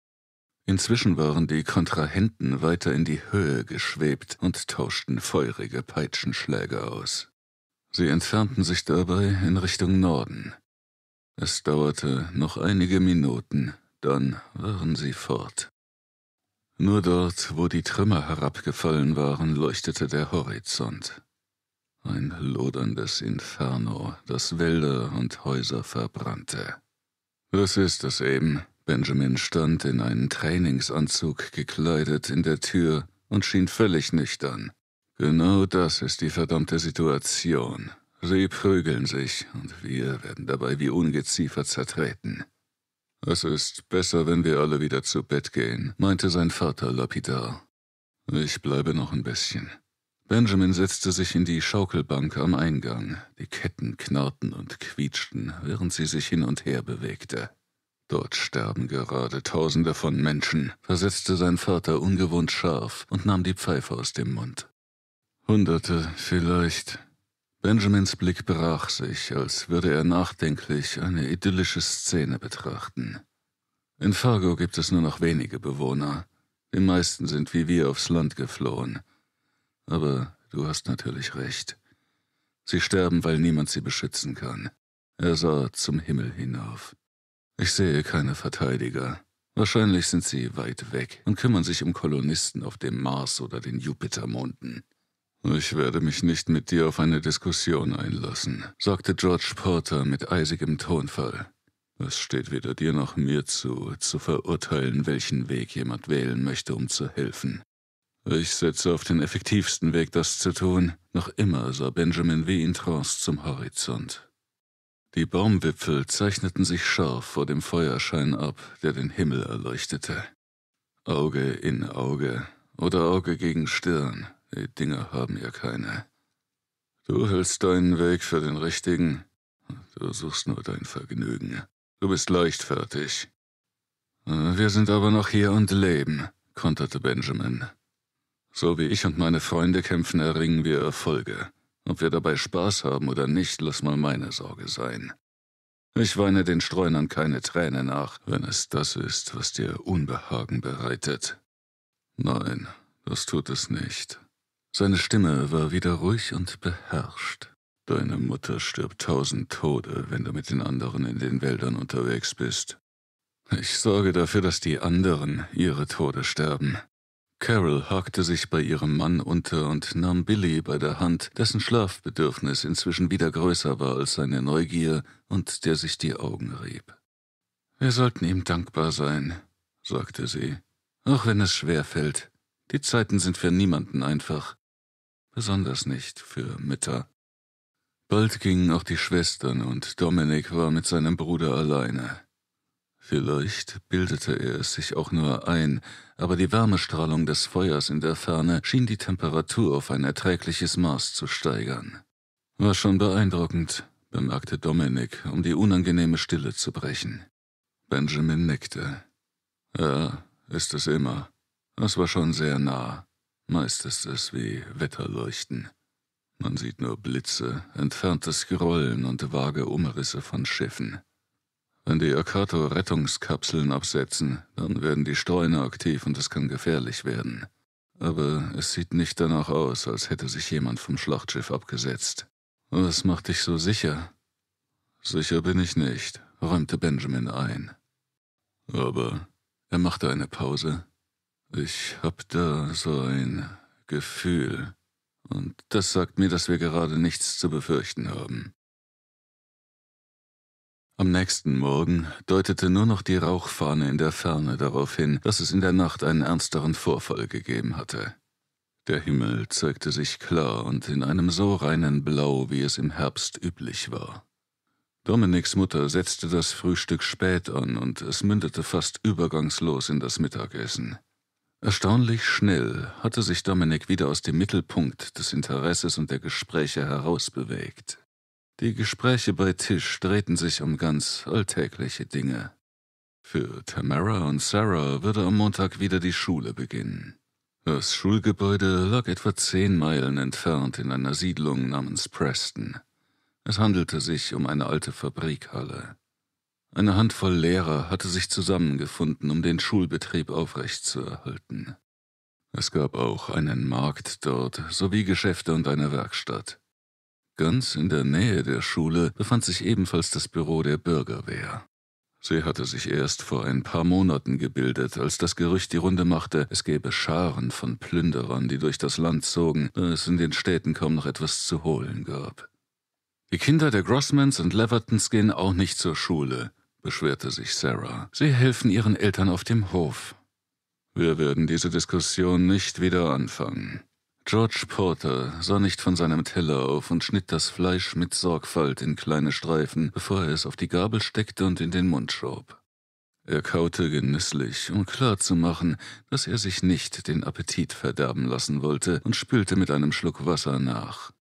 Inzwischen waren die Kontrahenten weiter in die Höhe geschwebt und tauschten feurige Peitschenschläge aus. Sie entfernten sich dabei in Richtung Norden. Es dauerte noch einige Minuten, dann waren sie fort. Nur dort, wo die Trümmer herabgefallen waren, leuchtete der Horizont. Ein loderndes Inferno, das Wälder und Häuser verbrannte. Das ist es eben, Benjamin stand in einen Trainingsanzug gekleidet in der Tür und schien völlig nüchtern. Genau das ist die verdammte Situation. Sie prügeln sich und wir werden dabei wie Ungeziefer zertreten. Es ist besser, wenn wir alle wieder zu Bett gehen, meinte sein Vater lapidar. Ich bleibe noch ein bisschen. Benjamin setzte sich in die Schaukelbank am Eingang. Die Ketten knarrten und quietschten, während sie sich hin und her bewegte. Dort sterben gerade Tausende von Menschen, versetzte sein Vater ungewohnt scharf und nahm die Pfeife aus dem Mund. Hunderte vielleicht. Benjamins Blick brach sich, als würde er nachdenklich eine idyllische Szene betrachten. In Fargo gibt es nur noch wenige Bewohner. Die meisten sind wie wir aufs Land geflohen. Aber du hast natürlich recht. Sie sterben, weil niemand sie beschützen kann. Er sah zum Himmel hinauf. Ich sehe keine Verteidiger. Wahrscheinlich sind sie weit weg und kümmern sich um Kolonisten auf dem Mars oder den Jupitermonden. Ich werde mich nicht mit dir auf eine Diskussion einlassen, sagte George Porter mit eisigem Tonfall. Es steht weder dir noch mir zu, zu verurteilen, welchen Weg jemand wählen möchte, um zu helfen. Ich setze auf den effektivsten Weg, das zu tun. Noch immer sah Benjamin wie in Trance zum Horizont. Die Baumwipfel zeichneten sich scharf vor dem Feuerschein ab, der den Himmel erleuchtete. Auge in Auge oder Auge gegen Stirn, die Dinger haben ja keine. Du hältst deinen Weg für den richtigen, du suchst nur dein Vergnügen. Du bist leichtfertig. Wir sind aber noch hier und leben, konterte Benjamin. So wie ich und meine Freunde kämpfen, erringen wir Erfolge. Ob wir dabei Spaß haben oder nicht, lass mal meine Sorge sein. Ich weine den Streunern keine Träne nach, wenn es das ist, was dir Unbehagen bereitet. Nein, das tut es nicht. Seine Stimme war wieder ruhig und beherrscht. Deine Mutter stirbt tausend Tode, wenn du mit den anderen in den Wäldern unterwegs bist. Ich sorge dafür, dass die anderen ihre Tode sterben. Carol hakte sich bei ihrem Mann unter und nahm Billy bei der Hand, dessen Schlafbedürfnis inzwischen wieder größer war als seine Neugier und der sich die Augen rieb. Wir sollten ihm dankbar sein, sagte sie, auch wenn es schwer fällt. Die Zeiten sind für niemanden einfach, besonders nicht für Mütter. Bald gingen auch die Schwestern und Dominik war mit seinem Bruder alleine. Vielleicht bildete er es sich auch nur ein, aber die Wärmestrahlung des Feuers in der Ferne schien die Temperatur auf ein erträgliches Maß zu steigern. War schon beeindruckend, bemerkte Dominik, um die unangenehme Stille zu brechen. Benjamin nickte. Ja, ist es immer. Es war schon sehr nah. Meist ist es wie Wetterleuchten. Man sieht nur Blitze, entferntes Grollen und vage Umrisse von Schiffen. Wenn die Akato Rettungskapseln absetzen, dann werden die Streune aktiv und es kann gefährlich werden. Aber es sieht nicht danach aus, als hätte sich jemand vom Schlachtschiff abgesetzt. Was macht dich so sicher? Sicher bin ich nicht, räumte Benjamin ein. Aber er machte eine Pause. Ich hab da so ein Gefühl. Und das sagt mir, dass wir gerade nichts zu befürchten haben. Am nächsten Morgen deutete nur noch die Rauchfahne in der Ferne darauf hin, dass es in der Nacht einen ernsteren Vorfall gegeben hatte. Der Himmel zeigte sich klar und in einem so reinen Blau, wie es im Herbst üblich war. Dominiks Mutter setzte das Frühstück spät an und es mündete fast übergangslos in das Mittagessen. Erstaunlich schnell hatte sich Dominik wieder aus dem Mittelpunkt des Interesses und der Gespräche herausbewegt. Die Gespräche bei Tisch drehten sich um ganz alltägliche Dinge. Für Tamara und Sarah würde am Montag wieder die Schule beginnen. Das Schulgebäude lag etwa zehn Meilen entfernt in einer Siedlung namens Preston. Es handelte sich um eine alte Fabrikhalle. Eine Handvoll Lehrer hatte sich zusammengefunden, um den Schulbetrieb aufrechtzuerhalten. Es gab auch einen Markt dort sowie Geschäfte und eine Werkstatt. Ganz in der Nähe der Schule befand sich ebenfalls das Büro der Bürgerwehr. Sie hatte sich erst vor ein paar Monaten gebildet, als das Gerücht die Runde machte, es gäbe Scharen von Plünderern, die durch das Land zogen, da es in den Städten kaum noch etwas zu holen gab. Die Kinder der Grossmans und Levertons gehen auch nicht zur Schule, beschwerte sich Sarah. Sie helfen ihren Eltern auf dem Hof. Wir werden diese Diskussion nicht wieder anfangen. George Porter sah nicht von seinem Teller auf und schnitt das Fleisch mit Sorgfalt in kleine Streifen, bevor er es auf die Gabel steckte und in den Mund schob. Er kaute genüsslich, um klarzumachen, dass er sich nicht den Appetit verderben lassen wollte, und spülte mit einem Schluck Wasser nach.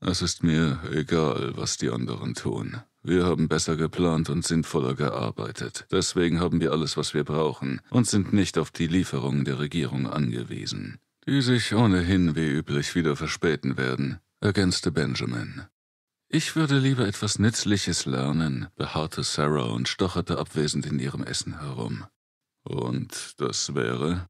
Es ist mir egal, was die anderen tun. Wir haben besser geplant und sinnvoller gearbeitet. Deswegen haben wir alles, was wir brauchen, und sind nicht auf die Lieferungen der Regierung angewiesen die sich ohnehin wie üblich wieder verspäten werden, ergänzte Benjamin. Ich würde lieber etwas Nützliches lernen, beharrte Sarah und stocherte abwesend in ihrem Essen herum. Und das wäre?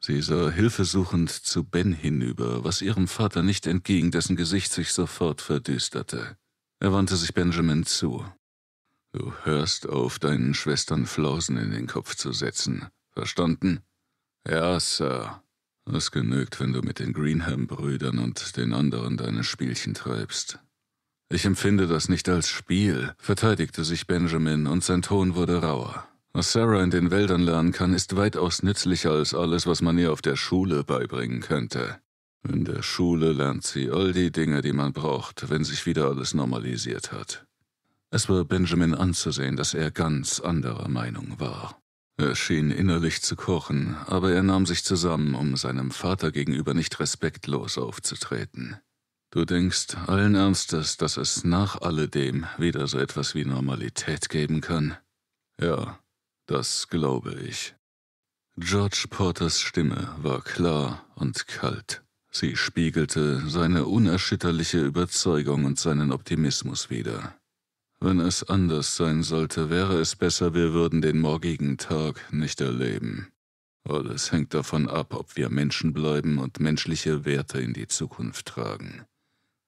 Sie sah hilfesuchend zu Ben hinüber, was ihrem Vater nicht entging, dessen Gesicht sich sofort verdüsterte. Er wandte sich Benjamin zu. Du hörst auf, deinen Schwestern Flausen in den Kopf zu setzen. Verstanden? Ja, Sir, es genügt, wenn du mit den Greenham-Brüdern und den anderen deine Spielchen treibst. Ich empfinde das nicht als Spiel, verteidigte sich Benjamin und sein Ton wurde rauer. Was Sarah in den Wäldern lernen kann, ist weitaus nützlicher als alles, was man ihr auf der Schule beibringen könnte. In der Schule lernt sie all die Dinge, die man braucht, wenn sich wieder alles normalisiert hat. Es war Benjamin anzusehen, dass er ganz anderer Meinung war. Er schien innerlich zu kochen, aber er nahm sich zusammen, um seinem Vater gegenüber nicht respektlos aufzutreten. Du denkst allen Ernstes, dass es nach alledem wieder so etwas wie Normalität geben kann? Ja, das glaube ich. George Porters Stimme war klar und kalt. Sie spiegelte seine unerschütterliche Überzeugung und seinen Optimismus wider. Wenn es anders sein sollte, wäre es besser, wir würden den morgigen Tag nicht erleben. Alles hängt davon ab, ob wir Menschen bleiben und menschliche Werte in die Zukunft tragen.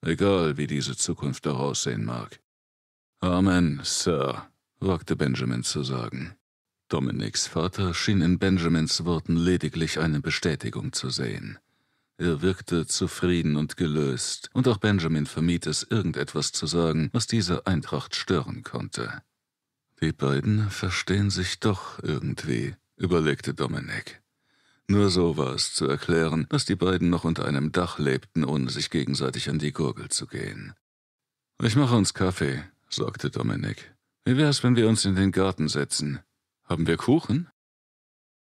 Egal, wie diese Zukunft auch aussehen mag. Amen, Sir, wagte Benjamin zu sagen. Dominiks Vater schien in Benjamins Worten lediglich eine Bestätigung zu sehen. Er wirkte zufrieden und gelöst, und auch Benjamin vermied es, irgendetwas zu sagen, was diese Eintracht stören konnte. Die beiden verstehen sich doch irgendwie, überlegte Dominik. Nur so war es zu erklären, dass die beiden noch unter einem Dach lebten, ohne sich gegenseitig an die Gurgel zu gehen. Ich mache uns Kaffee, sagte Dominik. Wie wär's, wenn wir uns in den Garten setzen? Haben wir Kuchen?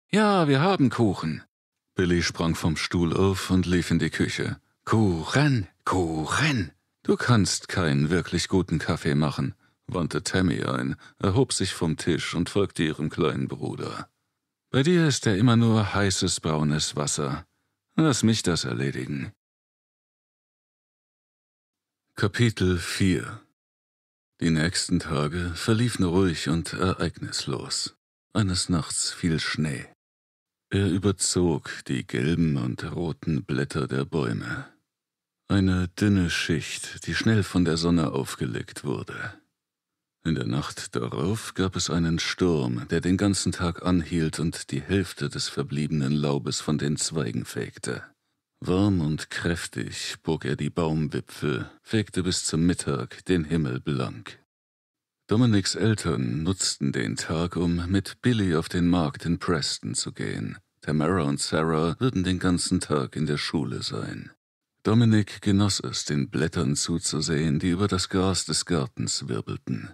Ja, wir haben Kuchen, Billy sprang vom Stuhl auf und lief in die Küche. Kuchen, Kuchen! Du kannst keinen wirklich guten Kaffee machen, wandte Tammy ein, erhob sich vom Tisch und folgte ihrem kleinen Bruder. Bei dir ist er immer nur heißes braunes Wasser. Lass mich das erledigen. Kapitel 4 Die nächsten Tage verliefen ruhig und ereignislos. Eines Nachts fiel Schnee. Er überzog die gelben und roten Blätter der Bäume. Eine dünne Schicht, die schnell von der Sonne aufgelegt wurde. In der Nacht darauf gab es einen Sturm, der den ganzen Tag anhielt und die Hälfte des verbliebenen Laubes von den Zweigen fegte. Warm und kräftig bog er die Baumwipfel, fegte bis zum Mittag den Himmel blank. Dominics Eltern nutzten den Tag, um mit Billy auf den Markt in Preston zu gehen. Tamara und Sarah würden den ganzen Tag in der Schule sein. Dominic genoss es, den Blättern zuzusehen, die über das Gras des Gartens wirbelten.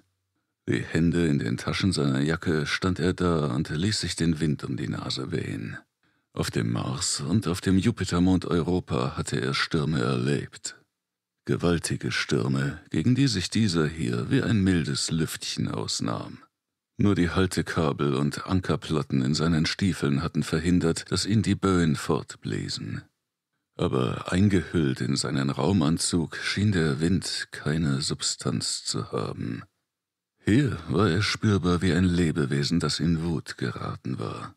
Die Hände in den Taschen seiner Jacke stand er da und ließ sich den Wind um die Nase wehen. Auf dem Mars und auf dem Jupitermond Europa hatte er Stürme erlebt, gewaltige Stürme, gegen die sich dieser hier wie ein mildes Lüftchen ausnahm. Nur die Haltekabel und Ankerplatten in seinen Stiefeln hatten verhindert, dass ihn die Böen fortbläsen. Aber eingehüllt in seinen Raumanzug schien der Wind keine Substanz zu haben. Hier war er spürbar wie ein Lebewesen, das in Wut geraten war.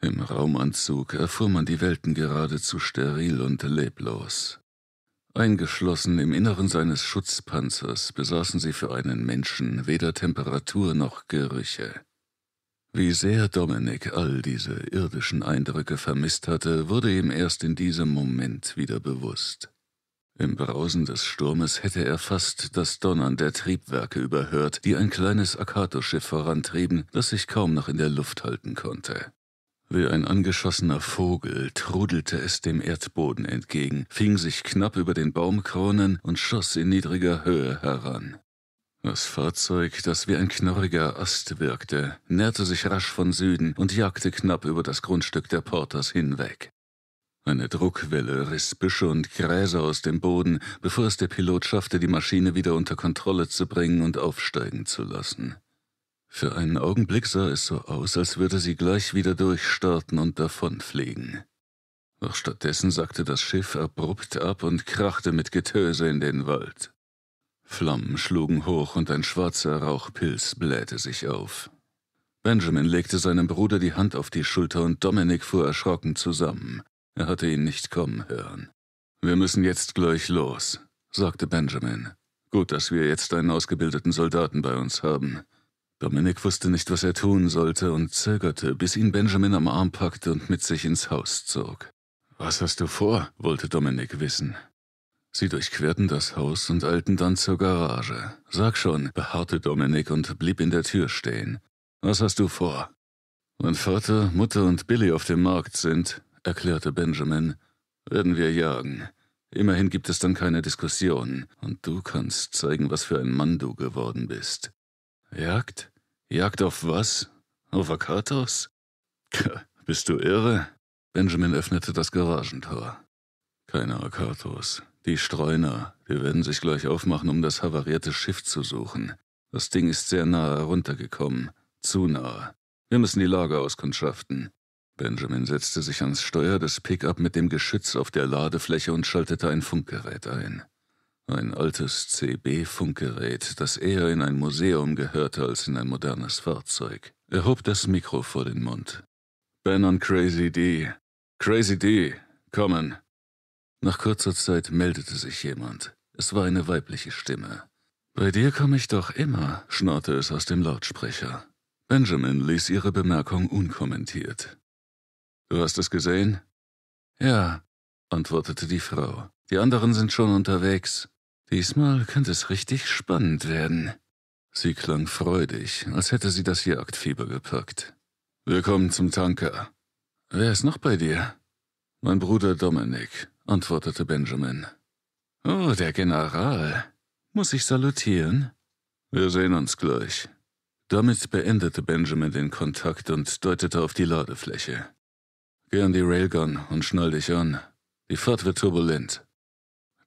Im Raumanzug erfuhr man die Welten geradezu steril und leblos. Eingeschlossen im Inneren seines Schutzpanzers besaßen sie für einen Menschen weder Temperatur noch Gerüche. Wie sehr Dominik all diese irdischen Eindrücke vermisst hatte, wurde ihm erst in diesem Moment wieder bewusst. Im Brausen des Sturmes hätte er fast das Donnern der Triebwerke überhört, die ein kleines akato vorantrieben, das sich kaum noch in der Luft halten konnte. Wie ein angeschossener Vogel trudelte es dem Erdboden entgegen, fing sich knapp über den Baumkronen und schoss in niedriger Höhe heran. Das Fahrzeug, das wie ein knorriger Ast wirkte, näherte sich rasch von Süden und jagte knapp über das Grundstück der Porters hinweg. Eine Druckwelle riss Büsche und Gräser aus dem Boden, bevor es der Pilot schaffte, die Maschine wieder unter Kontrolle zu bringen und aufsteigen zu lassen. Für einen Augenblick sah es so aus, als würde sie gleich wieder durchstarten und davonfliegen. Doch stattdessen sackte das Schiff abrupt ab und krachte mit Getöse in den Wald. Flammen schlugen hoch und ein schwarzer Rauchpilz blähte sich auf. Benjamin legte seinem Bruder die Hand auf die Schulter und Dominik fuhr erschrocken zusammen. Er hatte ihn nicht kommen hören. Wir müssen jetzt gleich los, sagte Benjamin. Gut, dass wir jetzt einen ausgebildeten Soldaten bei uns haben. Dominik wusste nicht, was er tun sollte und zögerte, bis ihn Benjamin am Arm packte und mit sich ins Haus zog. Was hast du vor? wollte Dominik wissen. Sie durchquerten das Haus und eilten dann zur Garage. Sag schon, beharrte Dominik und blieb in der Tür stehen. Was hast du vor? Wenn Vater, Mutter und Billy auf dem Markt sind, erklärte Benjamin, werden wir jagen. Immerhin gibt es dann keine Diskussion, und du kannst zeigen, was für ein Mann du geworden bist. Jagd? Jagd auf was? Auf Akatos? Bist du irre? Benjamin öffnete das Garagentor. Keine Akatos. Die Streuner. Wir werden sich gleich aufmachen, um das havarierte Schiff zu suchen. Das Ding ist sehr nahe heruntergekommen. Zu nahe. Wir müssen die Lage auskundschaften. Benjamin setzte sich ans Steuer des Pickup mit dem Geschütz auf der Ladefläche und schaltete ein Funkgerät ein. Ein altes CB-Funkgerät, das eher in ein Museum gehörte als in ein modernes Fahrzeug. Er hob das Mikro vor den Mund. Ben und Crazy D. Crazy D, kommen. Nach kurzer Zeit meldete sich jemand. Es war eine weibliche Stimme. Bei dir komme ich doch immer, schnarrte es aus dem Lautsprecher. Benjamin ließ ihre Bemerkung unkommentiert. Du hast es gesehen? Ja, antwortete die Frau. Die anderen sind schon unterwegs. Diesmal könnte es richtig spannend werden. Sie klang freudig, als hätte sie das Jagdfieber gepackt. Willkommen zum Tanker. Wer ist noch bei dir? Mein Bruder Dominik, antwortete Benjamin. Oh, der General. Muss ich salutieren? Wir sehen uns gleich. Damit beendete Benjamin den Kontakt und deutete auf die Ladefläche. Geh an die Railgun und schnall dich an. Die Fahrt wird turbulent.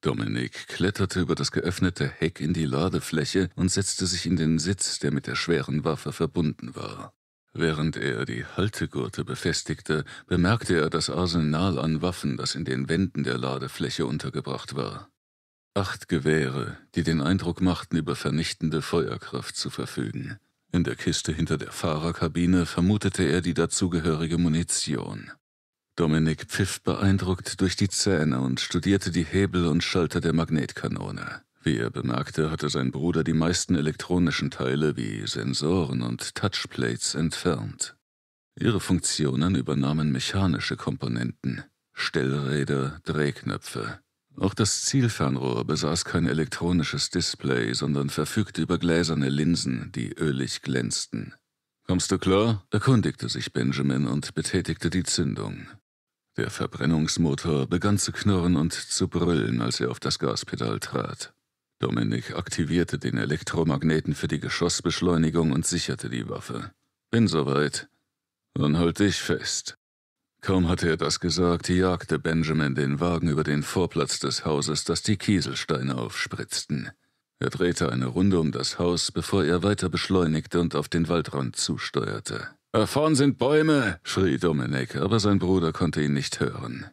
Dominik kletterte über das geöffnete Heck in die Ladefläche und setzte sich in den Sitz, der mit der schweren Waffe verbunden war. Während er die Haltegurte befestigte, bemerkte er das Arsenal an Waffen, das in den Wänden der Ladefläche untergebracht war. Acht Gewehre, die den Eindruck machten, über vernichtende Feuerkraft zu verfügen. In der Kiste hinter der Fahrerkabine vermutete er die dazugehörige Munition. Dominik pfiff beeindruckt durch die Zähne und studierte die Hebel und Schalter der Magnetkanone. Wie er bemerkte, hatte sein Bruder die meisten elektronischen Teile wie Sensoren und Touchplates entfernt. Ihre Funktionen übernahmen mechanische Komponenten, Stellräder, Drehknöpfe. Auch das Zielfernrohr besaß kein elektronisches Display, sondern verfügte über gläserne Linsen, die ölig glänzten. Kommst du klar? erkundigte sich Benjamin und betätigte die Zündung. Der Verbrennungsmotor begann zu knurren und zu brüllen, als er auf das Gaspedal trat. Dominik aktivierte den Elektromagneten für die Geschossbeschleunigung und sicherte die Waffe. Bin soweit. Dann halt dich fest. Kaum hatte er das gesagt, jagte Benjamin den Wagen über den Vorplatz des Hauses, dass die Kieselsteine aufspritzten. Er drehte eine Runde um das Haus, bevor er weiter beschleunigte und auf den Waldrand zusteuerte. Da äh, vorn sind Bäume, schrie Dominik, aber sein Bruder konnte ihn nicht hören.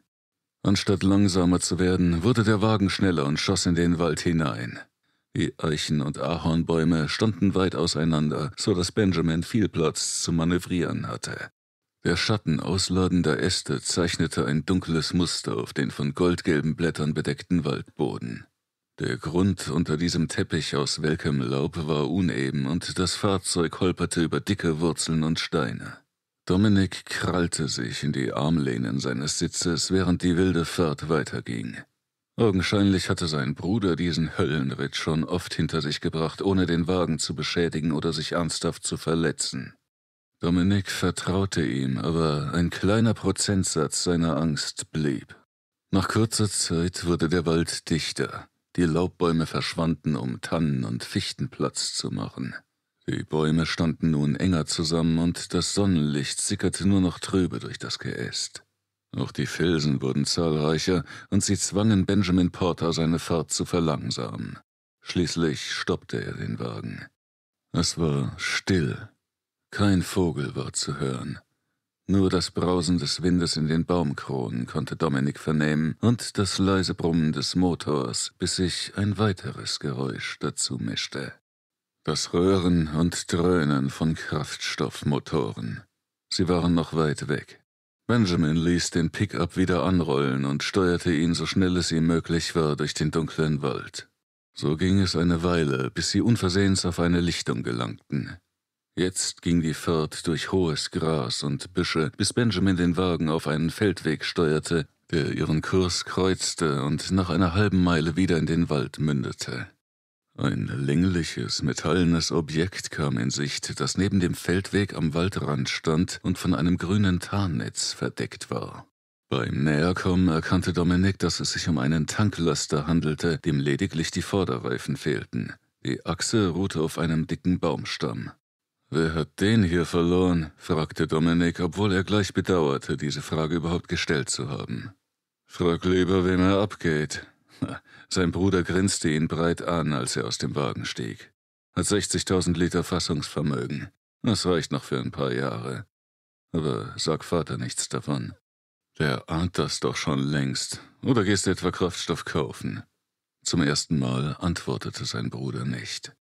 Anstatt langsamer zu werden, wurde der Wagen schneller und schoss in den Wald hinein. Die Eichen- und Ahornbäume standen weit auseinander, so dass Benjamin viel Platz zu manövrieren hatte. Der Schatten ausladender Äste zeichnete ein dunkles Muster auf den von goldgelben Blättern bedeckten Waldboden. Der Grund unter diesem Teppich aus welkem Laub war uneben und das Fahrzeug holperte über dicke Wurzeln und Steine. Dominik krallte sich in die Armlehnen seines Sitzes, während die wilde Fahrt weiterging. Augenscheinlich hatte sein Bruder diesen Höllenritt schon oft hinter sich gebracht, ohne den Wagen zu beschädigen oder sich ernsthaft zu verletzen. Dominik vertraute ihm, aber ein kleiner Prozentsatz seiner Angst blieb. Nach kurzer Zeit wurde der Wald dichter. Die Laubbäume verschwanden, um Tannen und Fichten Platz zu machen. Die Bäume standen nun enger zusammen und das Sonnenlicht sickerte nur noch trübe durch das Geäst. Auch die Felsen wurden zahlreicher und sie zwangen Benjamin Porter, seine Fahrt zu verlangsamen. Schließlich stoppte er den Wagen. Es war still. Kein Vogel war zu hören. Nur das Brausen des Windes in den Baumkronen konnte Dominik vernehmen und das leise Brummen des Motors, bis sich ein weiteres Geräusch dazu mischte. Das Röhren und Dröhnen von Kraftstoffmotoren. Sie waren noch weit weg. Benjamin ließ den Pickup wieder anrollen und steuerte ihn so schnell es ihm möglich war durch den dunklen Wald. So ging es eine Weile, bis sie unversehens auf eine Lichtung gelangten. Jetzt ging die Fahrt durch hohes Gras und Büsche, bis Benjamin den Wagen auf einen Feldweg steuerte, der ihren Kurs kreuzte und nach einer halben Meile wieder in den Wald mündete. Ein längliches, metallenes Objekt kam in Sicht, das neben dem Feldweg am Waldrand stand und von einem grünen Tarnnetz verdeckt war. Beim Näherkommen erkannte Dominik, dass es sich um einen Tanklaster handelte, dem lediglich die Vorderreifen fehlten. Die Achse ruhte auf einem dicken Baumstamm. Wer hat den hier verloren? fragte Dominik, obwohl er gleich bedauerte, diese Frage überhaupt gestellt zu haben. Frag lieber, wem er abgeht. Sein Bruder grinste ihn breit an, als er aus dem Wagen stieg. Hat 60.000 Liter Fassungsvermögen. Das reicht noch für ein paar Jahre. Aber sag Vater nichts davon. Der ahnt das doch schon längst. Oder gehst du etwa Kraftstoff kaufen? Zum ersten Mal antwortete sein Bruder nicht.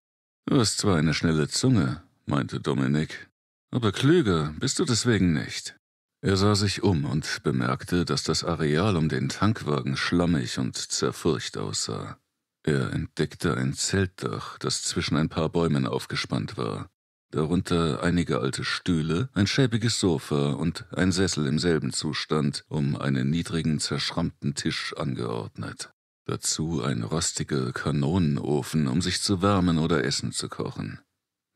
Du hast zwar eine schnelle Zunge, meinte Dominik. Aber klüger bist du deswegen nicht. Er sah sich um und bemerkte, dass das Areal um den Tankwagen schlammig und zerfurcht aussah. Er entdeckte ein Zeltdach, das zwischen ein paar Bäumen aufgespannt war. Darunter einige alte Stühle, ein schäbiges Sofa und ein Sessel im selben Zustand, um einen niedrigen, zerschrammten Tisch angeordnet. Dazu ein rostiger Kanonenofen, um sich zu wärmen oder Essen zu kochen.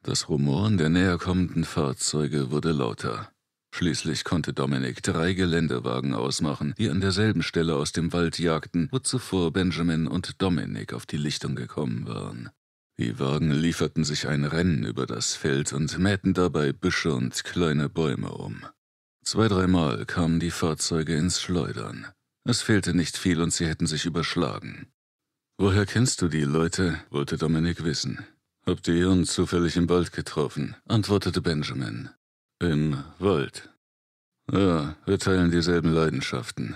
Das Rumoren der näherkommenden Fahrzeuge wurde lauter. Schließlich konnte Dominik drei Geländewagen ausmachen, die an derselben Stelle aus dem Wald jagten, wo zuvor Benjamin und Dominik auf die Lichtung gekommen waren. Die Wagen lieferten sich ein Rennen über das Feld und mähten dabei Büsche und kleine Bäume um. Zwei, dreimal kamen die Fahrzeuge ins Schleudern. Es fehlte nicht viel und sie hätten sich überschlagen. Woher kennst du die Leute? wollte Dominik wissen. Hab die Jungen zufällig im Wald getroffen, antwortete Benjamin. Im Wald. Ja, wir teilen dieselben Leidenschaften.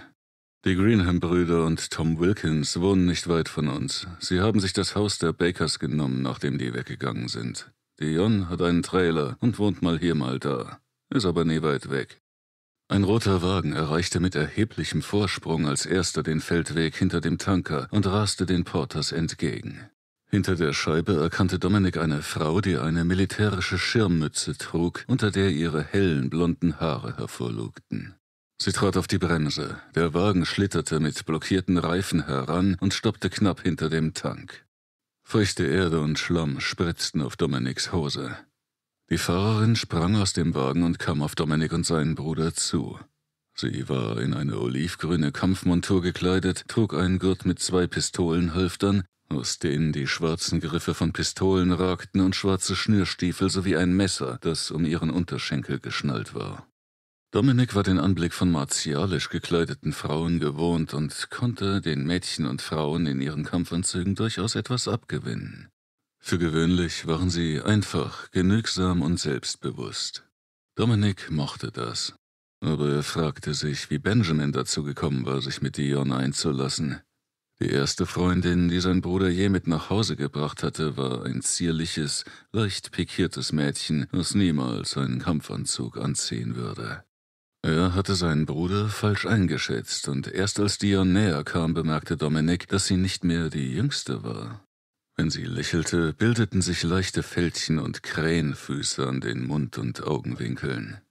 Die Greenham-Brüder und Tom Wilkins wohnen nicht weit von uns. Sie haben sich das Haus der Bakers genommen, nachdem die weggegangen sind. Dion hat einen Trailer und wohnt mal hier, mal da. Ist aber nie weit weg. Ein roter Wagen erreichte mit erheblichem Vorsprung als erster den Feldweg hinter dem Tanker und raste den Porters entgegen. Hinter der Scheibe erkannte Dominik eine Frau, die eine militärische Schirmmütze trug, unter der ihre hellen blonden Haare hervorlugten. Sie trat auf die Bremse. Der Wagen schlitterte mit blockierten Reifen heran und stoppte knapp hinter dem Tank. Feuchte Erde und Schlamm spritzten auf Dominiks Hose. Die Fahrerin sprang aus dem Wagen und kam auf Dominik und seinen Bruder zu. Sie war in eine olivgrüne Kampfmontur gekleidet, trug einen Gurt mit zwei Pistolenhölftern aus denen die schwarzen Griffe von Pistolen ragten und schwarze Schnürstiefel sowie ein Messer, das um ihren Unterschenkel geschnallt war. Dominik war den Anblick von martialisch gekleideten Frauen gewohnt und konnte den Mädchen und Frauen in ihren Kampfanzügen durchaus etwas abgewinnen. Für gewöhnlich waren sie einfach, genügsam und selbstbewusst. Dominik mochte das. Aber er fragte sich, wie Benjamin dazu gekommen war, sich mit Dion einzulassen. Die erste Freundin, die sein Bruder je mit nach Hause gebracht hatte, war ein zierliches, leicht pikiertes Mädchen, das niemals einen Kampfanzug anziehen würde. Er hatte seinen Bruder falsch eingeschätzt, und erst als Dion näher kam, bemerkte Dominik, dass sie nicht mehr die Jüngste war. Wenn sie lächelte, bildeten sich leichte Fältchen und Krähenfüße an den Mund- und Augenwinkeln.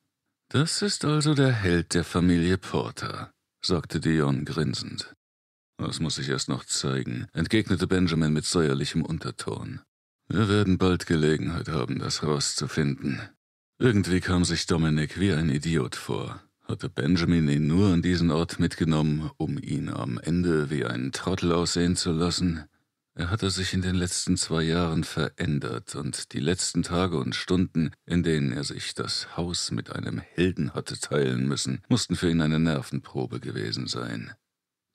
Das ist also der Held der Familie Porter, sagte Dion grinsend. Das muss ich erst noch zeigen, entgegnete Benjamin mit säuerlichem Unterton. Wir werden bald Gelegenheit haben, das rauszufinden. Irgendwie kam sich Dominik wie ein Idiot vor. Hatte Benjamin ihn nur an diesen Ort mitgenommen, um ihn am Ende wie einen Trottel aussehen zu lassen? Er hatte sich in den letzten zwei Jahren verändert und die letzten Tage und Stunden, in denen er sich das Haus mit einem Helden hatte teilen müssen, mussten für ihn eine Nervenprobe gewesen sein.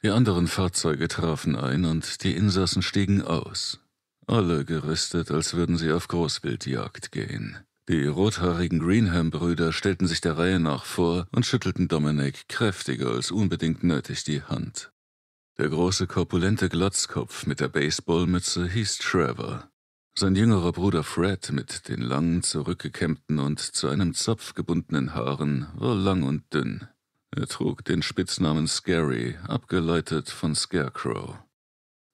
Die anderen Fahrzeuge trafen ein und die Insassen stiegen aus. Alle gerüstet, als würden sie auf Großwildjagd gehen. Die rothaarigen Greenham-Brüder stellten sich der Reihe nach vor und schüttelten Dominic kräftiger als unbedingt nötig die Hand. Der große korpulente Glatzkopf mit der Baseballmütze hieß Trevor. Sein jüngerer Bruder Fred mit den langen, zurückgekämmten und zu einem Zopf gebundenen Haaren war lang und dünn. Er trug den Spitznamen Scary, abgeleitet von Scarecrow.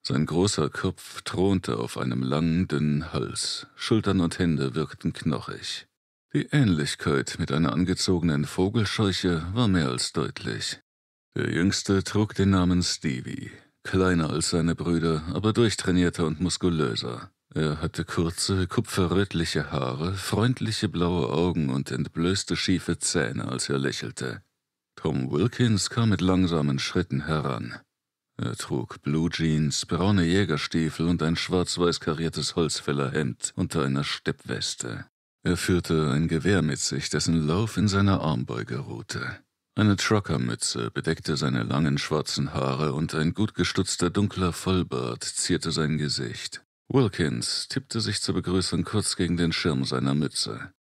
Sein großer Kopf thronte auf einem langen, dünnen Hals, Schultern und Hände wirkten knochig. Die Ähnlichkeit mit einer angezogenen Vogelscheuche war mehr als deutlich. Der Jüngste trug den Namen Stevie, kleiner als seine Brüder, aber durchtrainierter und muskulöser. Er hatte kurze, kupferrötliche Haare, freundliche blaue Augen und entblößte schiefe Zähne, als er lächelte. Tom Wilkins kam mit langsamen Schritten heran. Er trug Blue Jeans, braune Jägerstiefel und ein schwarz-weiß kariertes Holzfällerhemd unter einer Steppweste. Er führte ein Gewehr mit sich, dessen Lauf in seiner Armbeuge ruhte. Eine Truckermütze bedeckte seine langen schwarzen Haare und ein gut gestutzter dunkler Vollbart zierte sein Gesicht. Wilkins tippte sich zur Begrüßung kurz gegen den Schirm seiner Mütze.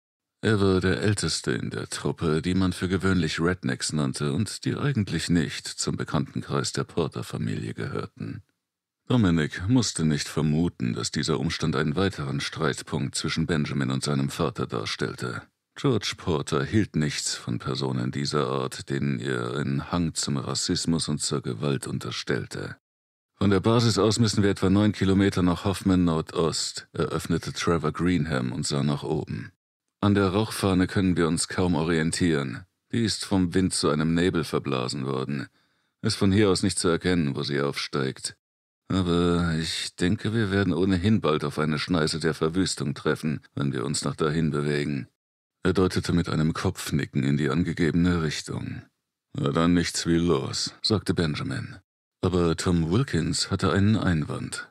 Er war der Älteste in der Truppe, die man für gewöhnlich Rednecks nannte und die eigentlich nicht zum Bekanntenkreis der Porter-Familie gehörten. Dominic musste nicht vermuten, dass dieser Umstand einen weiteren Streitpunkt zwischen Benjamin und seinem Vater darstellte. George Porter hielt nichts von Personen dieser Art, denen er einen Hang zum Rassismus und zur Gewalt unterstellte. Von der Basis aus müssen wir etwa neun Kilometer nach Hoffman Nordost, eröffnete Trevor Greenham und sah nach oben. An der Rauchfahne können wir uns kaum orientieren. Die ist vom Wind zu einem Nebel verblasen worden. Ist von hier aus nicht zu erkennen, wo sie aufsteigt. Aber ich denke, wir werden ohnehin bald auf eine Schneise der Verwüstung treffen, wenn wir uns nach dahin bewegen. Er deutete mit einem Kopfnicken in die angegebene Richtung. Na dann nichts wie los, sagte Benjamin. Aber Tom Wilkins hatte einen Einwand.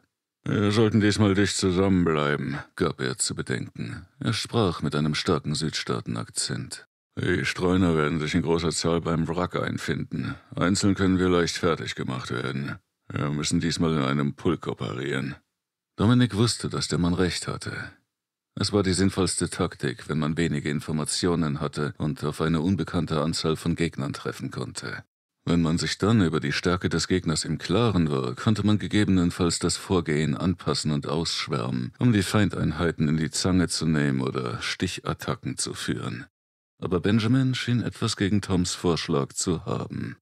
Wir äh, sollten diesmal dicht zusammenbleiben, gab er zu bedenken. Er sprach mit einem starken Südstaatenakzent. Die Streuner werden sich in großer Zahl beim Wrack einfinden. Einzeln können wir leicht fertig gemacht werden. Wir müssen diesmal in einem Pulk operieren. Dominik wusste, dass der Mann recht hatte. Es war die sinnvollste Taktik, wenn man wenige Informationen hatte und auf eine unbekannte Anzahl von Gegnern treffen konnte. Wenn man sich dann über die Stärke des Gegners im Klaren war, konnte man gegebenenfalls das Vorgehen anpassen und ausschwärmen, um die Feindeinheiten in die Zange zu nehmen oder Stichattacken zu führen. Aber Benjamin schien etwas gegen Toms Vorschlag zu haben.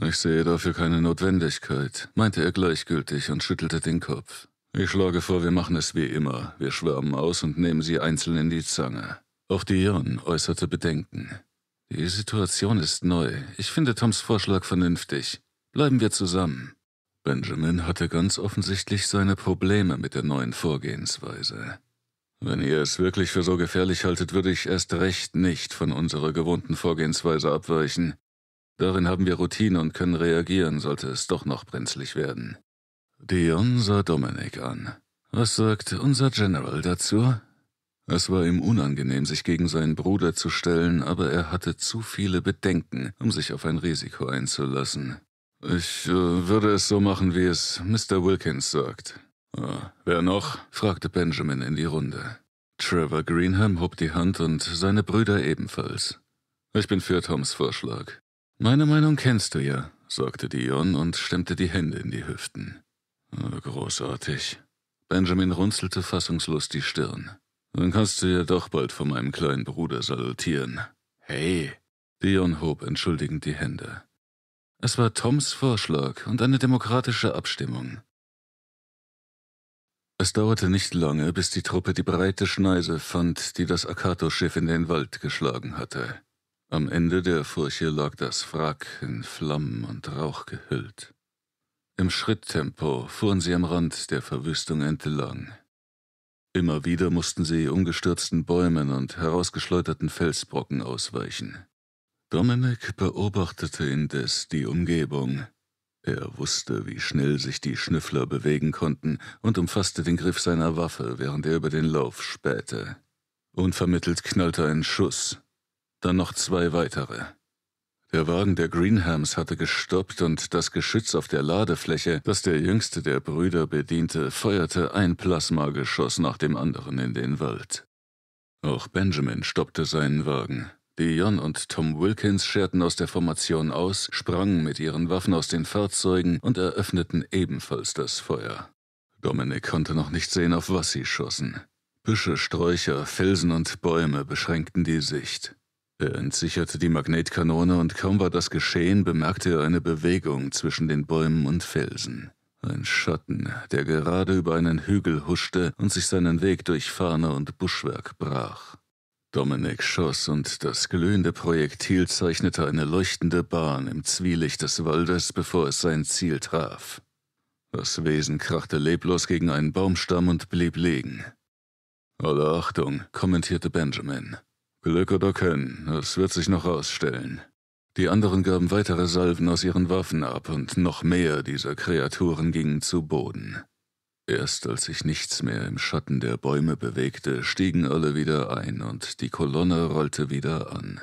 Ich sehe dafür keine Notwendigkeit, meinte er gleichgültig und schüttelte den Kopf. Ich schlage vor, wir machen es wie immer. Wir schwärmen aus und nehmen sie einzeln in die Zange. Auch Dion äußerte Bedenken. Die Situation ist neu. Ich finde Toms Vorschlag vernünftig. Bleiben wir zusammen. Benjamin hatte ganz offensichtlich seine Probleme mit der neuen Vorgehensweise. Wenn ihr es wirklich für so gefährlich haltet, würde ich erst recht nicht von unserer gewohnten Vorgehensweise abweichen. Darin haben wir Routine und können reagieren, sollte es doch noch brenzlig werden. Dion sah Dominik an. Was sagt unser General dazu? Es war ihm unangenehm, sich gegen seinen Bruder zu stellen, aber er hatte zu viele Bedenken, um sich auf ein Risiko einzulassen. Ich äh, würde es so machen, wie es Mr. Wilkins sagt. Ah, wer noch? fragte Benjamin in die Runde. Trevor Greenham hob die Hand und seine Brüder ebenfalls. Ich bin für Toms Vorschlag. Meine Meinung kennst du ja, sagte Dion und stemmte die Hände in die Hüften. Ah, großartig. Benjamin runzelte fassungslos die Stirn. Dann kannst du ja doch bald von meinem kleinen Bruder salutieren. Hey. Dion hob entschuldigend die Hände. Es war Toms Vorschlag und eine demokratische Abstimmung. Es dauerte nicht lange, bis die Truppe die breite Schneise fand, die das Akato-Schiff in den Wald geschlagen hatte. Am Ende der Furche lag das Wrack in Flammen und Rauch gehüllt. Im Schritttempo fuhren sie am Rand der Verwüstung entlang, Immer wieder mussten sie umgestürzten Bäumen und herausgeschleuderten Felsbrocken ausweichen. Dominik beobachtete indes die Umgebung. Er wusste, wie schnell sich die Schnüffler bewegen konnten und umfasste den Griff seiner Waffe, während er über den Lauf spähte. Unvermittelt knallte ein Schuss, dann noch zwei weitere. Der Wagen der Greenhams hatte gestoppt und das Geschütz auf der Ladefläche, das der jüngste der Brüder bediente, feuerte ein Plasmageschoss nach dem anderen in den Wald. Auch Benjamin stoppte seinen Wagen. Dion und Tom Wilkins scherten aus der Formation aus, sprangen mit ihren Waffen aus den Fahrzeugen und eröffneten ebenfalls das Feuer. Dominic konnte noch nicht sehen, auf was sie schossen. Büsche, Sträucher, Felsen und Bäume beschränkten die Sicht. Er äh, entsicherte die Magnetkanone und kaum war das geschehen, bemerkte er eine Bewegung zwischen den Bäumen und Felsen. Ein Schatten, der gerade über einen Hügel huschte und sich seinen Weg durch Fahne und Buschwerk brach. Dominik schoss und das glühende Projektil zeichnete eine leuchtende Bahn im Zwielicht des Waldes, bevor es sein Ziel traf. Das Wesen krachte leblos gegen einen Baumstamm und blieb liegen. Alle Achtung, kommentierte Benjamin. Glück oder Ken, es wird sich noch ausstellen. Die anderen gaben weitere Salven aus ihren Waffen ab und noch mehr dieser Kreaturen gingen zu Boden. Erst als sich nichts mehr im Schatten der Bäume bewegte, stiegen alle wieder ein und die Kolonne rollte wieder an.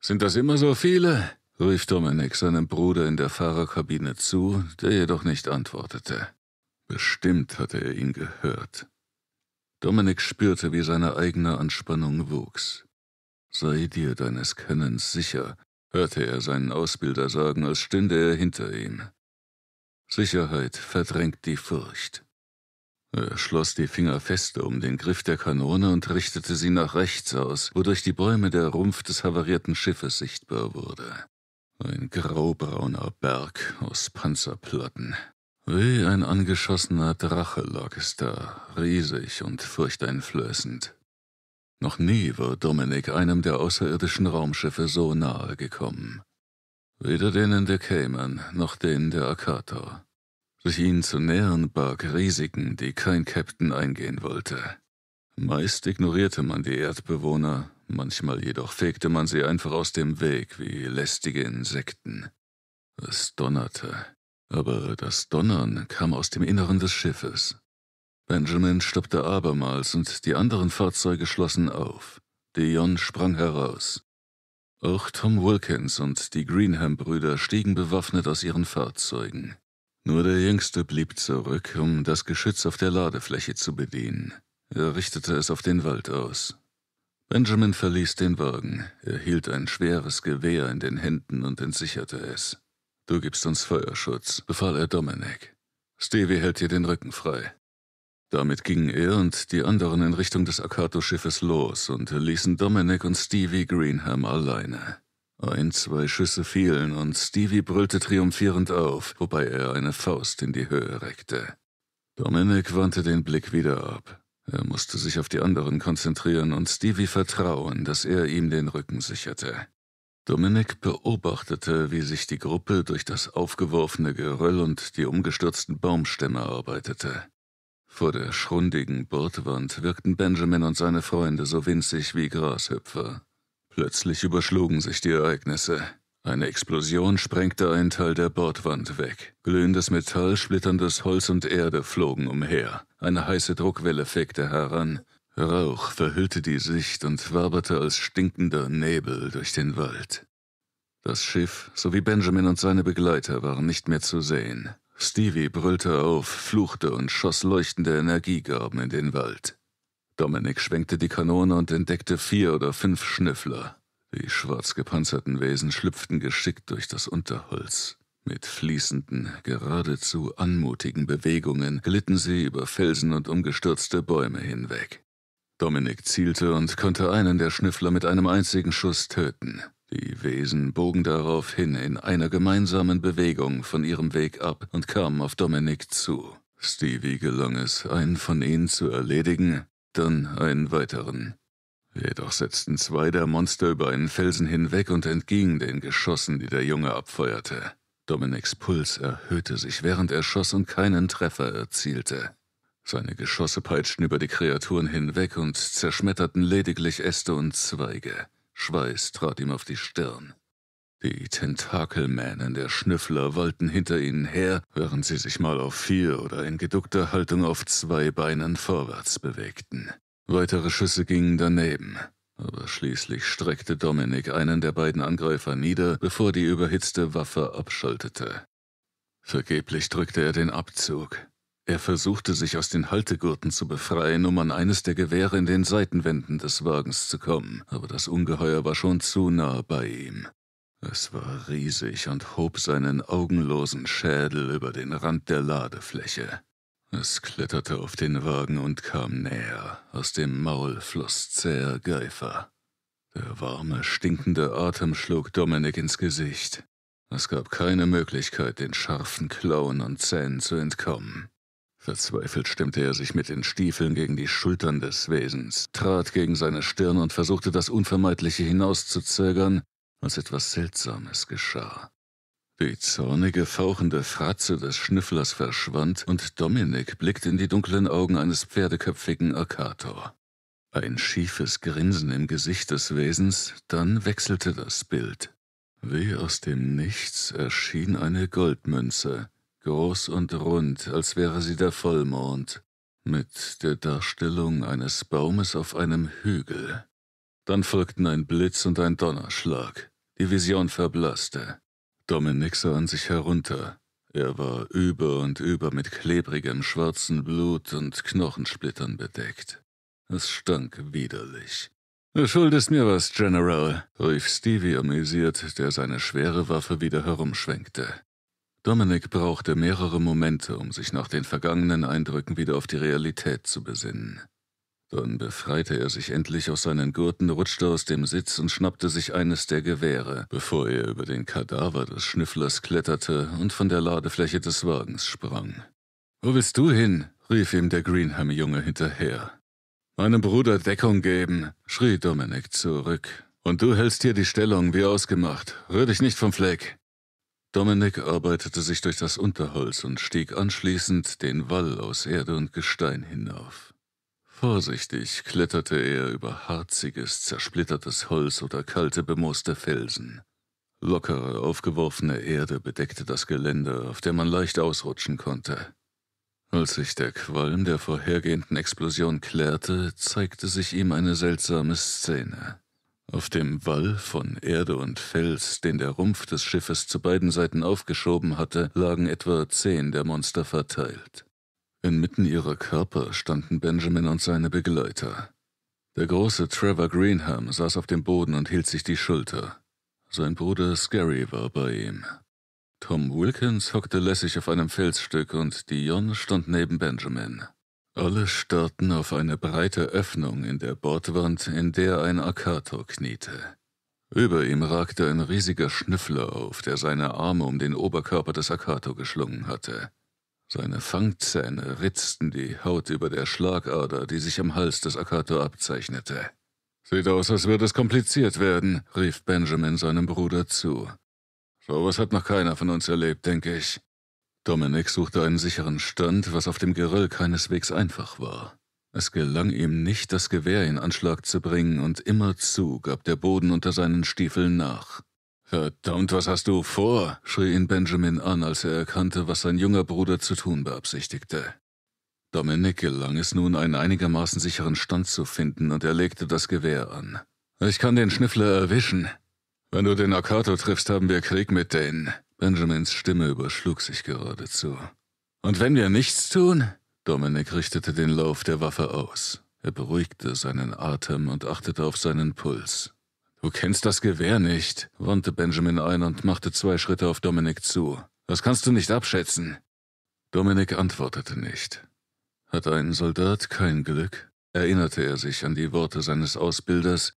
Sind das immer so viele? rief Dominik seinem Bruder in der Fahrerkabine zu, der jedoch nicht antwortete. Bestimmt hatte er ihn gehört. Dominik spürte, wie seine eigene Anspannung wuchs. Sei dir deines Kennens sicher, hörte er seinen Ausbilder sagen, als stünde er hinter ihm. Sicherheit verdrängt die Furcht. Er schloss die Finger fester um den Griff der Kanone und richtete sie nach rechts aus, wodurch die Bäume der Rumpf des havarierten Schiffes sichtbar wurde. Ein graubrauner Berg aus Panzerplatten. Wie ein angeschossener Drache lag es da, riesig und furchteinflößend. Noch nie war Dominik einem der außerirdischen Raumschiffe so nahe gekommen. Weder denen der Cayman noch denen der Akator. Sich ihnen zu nähern barg Risiken, die kein Captain eingehen wollte. Meist ignorierte man die Erdbewohner, manchmal jedoch fegte man sie einfach aus dem Weg wie lästige Insekten. Es donnerte, aber das Donnern kam aus dem Inneren des Schiffes. Benjamin stoppte abermals und die anderen Fahrzeuge schlossen auf. Dion sprang heraus. Auch Tom Wilkins und die Greenham-Brüder stiegen bewaffnet aus ihren Fahrzeugen. Nur der Jüngste blieb zurück, um das Geschütz auf der Ladefläche zu bedienen. Er richtete es auf den Wald aus. Benjamin verließ den Wagen. Er hielt ein schweres Gewehr in den Händen und entsicherte es. Du gibst uns Feuerschutz, befahl er Dominic. Stevie hält dir den Rücken frei. Damit gingen er und die anderen in Richtung des Akato-Schiffes los und ließen Dominic und Stevie Greenham alleine. Ein, zwei Schüsse fielen und Stevie brüllte triumphierend auf, wobei er eine Faust in die Höhe reckte. Dominic wandte den Blick wieder ab. Er musste sich auf die anderen konzentrieren und Stevie vertrauen, dass er ihm den Rücken sicherte. Dominic beobachtete, wie sich die Gruppe durch das aufgeworfene Geröll und die umgestürzten Baumstämme arbeitete. Vor der schrundigen Bordwand wirkten Benjamin und seine Freunde so winzig wie Grashüpfer. Plötzlich überschlugen sich die Ereignisse. Eine Explosion sprengte einen Teil der Bordwand weg. Glühendes Metall, splitterndes Holz und Erde flogen umher. Eine heiße Druckwelle fegte heran. Rauch verhüllte die Sicht und waberte als stinkender Nebel durch den Wald. Das Schiff sowie Benjamin und seine Begleiter waren nicht mehr zu sehen. Stevie brüllte auf, fluchte und schoss leuchtende Energiegarben in den Wald. Dominik schwenkte die Kanone und entdeckte vier oder fünf Schnüffler. Die schwarz gepanzerten Wesen schlüpften geschickt durch das Unterholz. Mit fließenden, geradezu anmutigen Bewegungen glitten sie über Felsen und umgestürzte Bäume hinweg. Dominik zielte und konnte einen der Schnüffler mit einem einzigen Schuss töten. Die Wesen bogen daraufhin in einer gemeinsamen Bewegung von ihrem Weg ab und kamen auf Dominik zu. Stevie gelang es, einen von ihnen zu erledigen, dann einen weiteren. Jedoch setzten zwei der Monster über einen Felsen hinweg und entgingen den Geschossen, die der Junge abfeuerte. Dominiks Puls erhöhte sich, während er schoss und keinen Treffer erzielte. Seine Geschosse peitschten über die Kreaturen hinweg und zerschmetterten lediglich Äste und Zweige. Schweiß trat ihm auf die Stirn. Die Tentakelmähnen der Schnüffler wallten hinter ihnen her, während sie sich mal auf vier oder in geduckter Haltung auf zwei Beinen vorwärts bewegten. Weitere Schüsse gingen daneben, aber schließlich streckte Dominik einen der beiden Angreifer nieder, bevor die überhitzte Waffe abschaltete. Vergeblich drückte er den Abzug. Er versuchte sich aus den Haltegurten zu befreien, um an eines der Gewehre in den Seitenwänden des Wagens zu kommen, aber das Ungeheuer war schon zu nah bei ihm. Es war riesig und hob seinen augenlosen Schädel über den Rand der Ladefläche. Es kletterte auf den Wagen und kam näher. Aus dem Maul floss zäher Geifer. Der warme, stinkende Atem schlug Dominik ins Gesicht. Es gab keine Möglichkeit, den scharfen Klauen und Zähnen zu entkommen. Verzweifelt stemmte er sich mit den Stiefeln gegen die Schultern des Wesens, trat gegen seine Stirn und versuchte das Unvermeidliche hinauszuzögern, als etwas Seltsames geschah. Die zornige, fauchende Fratze des Schnüfflers verschwand und Dominik blickte in die dunklen Augen eines pferdeköpfigen Akator. Ein schiefes Grinsen im Gesicht des Wesens, dann wechselte das Bild. Wie aus dem Nichts erschien eine Goldmünze, groß und rund, als wäre sie der Vollmond, mit der Darstellung eines Baumes auf einem Hügel. Dann folgten ein Blitz und ein Donnerschlag. Die Vision verblasste. Dominik sah an sich herunter. Er war über und über mit klebrigem schwarzen Blut und Knochensplittern bedeckt. Es stank widerlich. Du schuldest mir was, General, rief Stevie amüsiert, der seine schwere Waffe wieder herumschwenkte. Dominik brauchte mehrere Momente, um sich nach den vergangenen Eindrücken wieder auf die Realität zu besinnen. Dann befreite er sich endlich aus seinen Gurten, rutschte aus dem Sitz und schnappte sich eines der Gewehre, bevor er über den Kadaver des Schnüfflers kletterte und von der Ladefläche des Wagens sprang. Wo willst du hin? rief ihm der Greenham-Junge hinterher. Meinem Bruder Deckung geben, schrie Dominik zurück. Und du hältst hier die Stellung, wie ausgemacht. Rühr dich nicht vom Fleck. Dominik arbeitete sich durch das Unterholz und stieg anschließend den Wall aus Erde und Gestein hinauf. Vorsichtig kletterte er über harziges, zersplittertes Holz oder kalte, bemooste Felsen. Lockere, aufgeworfene Erde bedeckte das Geländer, auf der man leicht ausrutschen konnte. Als sich der Qualm der vorhergehenden Explosion klärte, zeigte sich ihm eine seltsame Szene. Auf dem Wall von Erde und Fels, den der Rumpf des Schiffes zu beiden Seiten aufgeschoben hatte, lagen etwa zehn der Monster verteilt. Inmitten ihrer Körper standen Benjamin und seine Begleiter. Der große Trevor Greenham saß auf dem Boden und hielt sich die Schulter. Sein Bruder Scary war bei ihm. Tom Wilkins hockte lässig auf einem Felsstück und Dion stand neben Benjamin. Alle starrten auf eine breite Öffnung in der Bordwand, in der ein Akator kniete. Über ihm ragte ein riesiger Schnüffler auf, der seine Arme um den Oberkörper des Akato geschlungen hatte. Seine Fangzähne ritzten die Haut über der Schlagader, die sich am Hals des Akato abzeichnete. Sieht aus, als würde es kompliziert werden, rief Benjamin seinem Bruder zu. Sowas hat noch keiner von uns erlebt, denke ich. Dominik suchte einen sicheren Stand, was auf dem Geröll keineswegs einfach war. Es gelang ihm nicht, das Gewehr in Anschlag zu bringen, und immerzu gab der Boden unter seinen Stiefeln nach. Verdammt, was hast du vor? schrie ihn Benjamin an, als er erkannte, was sein junger Bruder zu tun beabsichtigte. Dominik gelang es nun, einen einigermaßen sicheren Stand zu finden, und er legte das Gewehr an. Ich kann den Schniffler erwischen. Wenn du den Akato triffst, haben wir Krieg mit denen. Benjamins Stimme überschlug sich geradezu. Und wenn wir nichts tun? Dominik richtete den Lauf der Waffe aus. Er beruhigte seinen Atem und achtete auf seinen Puls. Du kennst das Gewehr nicht, wandte Benjamin ein und machte zwei Schritte auf Dominik zu. Das kannst du nicht abschätzen. Dominik antwortete nicht. Hat ein Soldat kein Glück? erinnerte er sich an die Worte seines Ausbilders,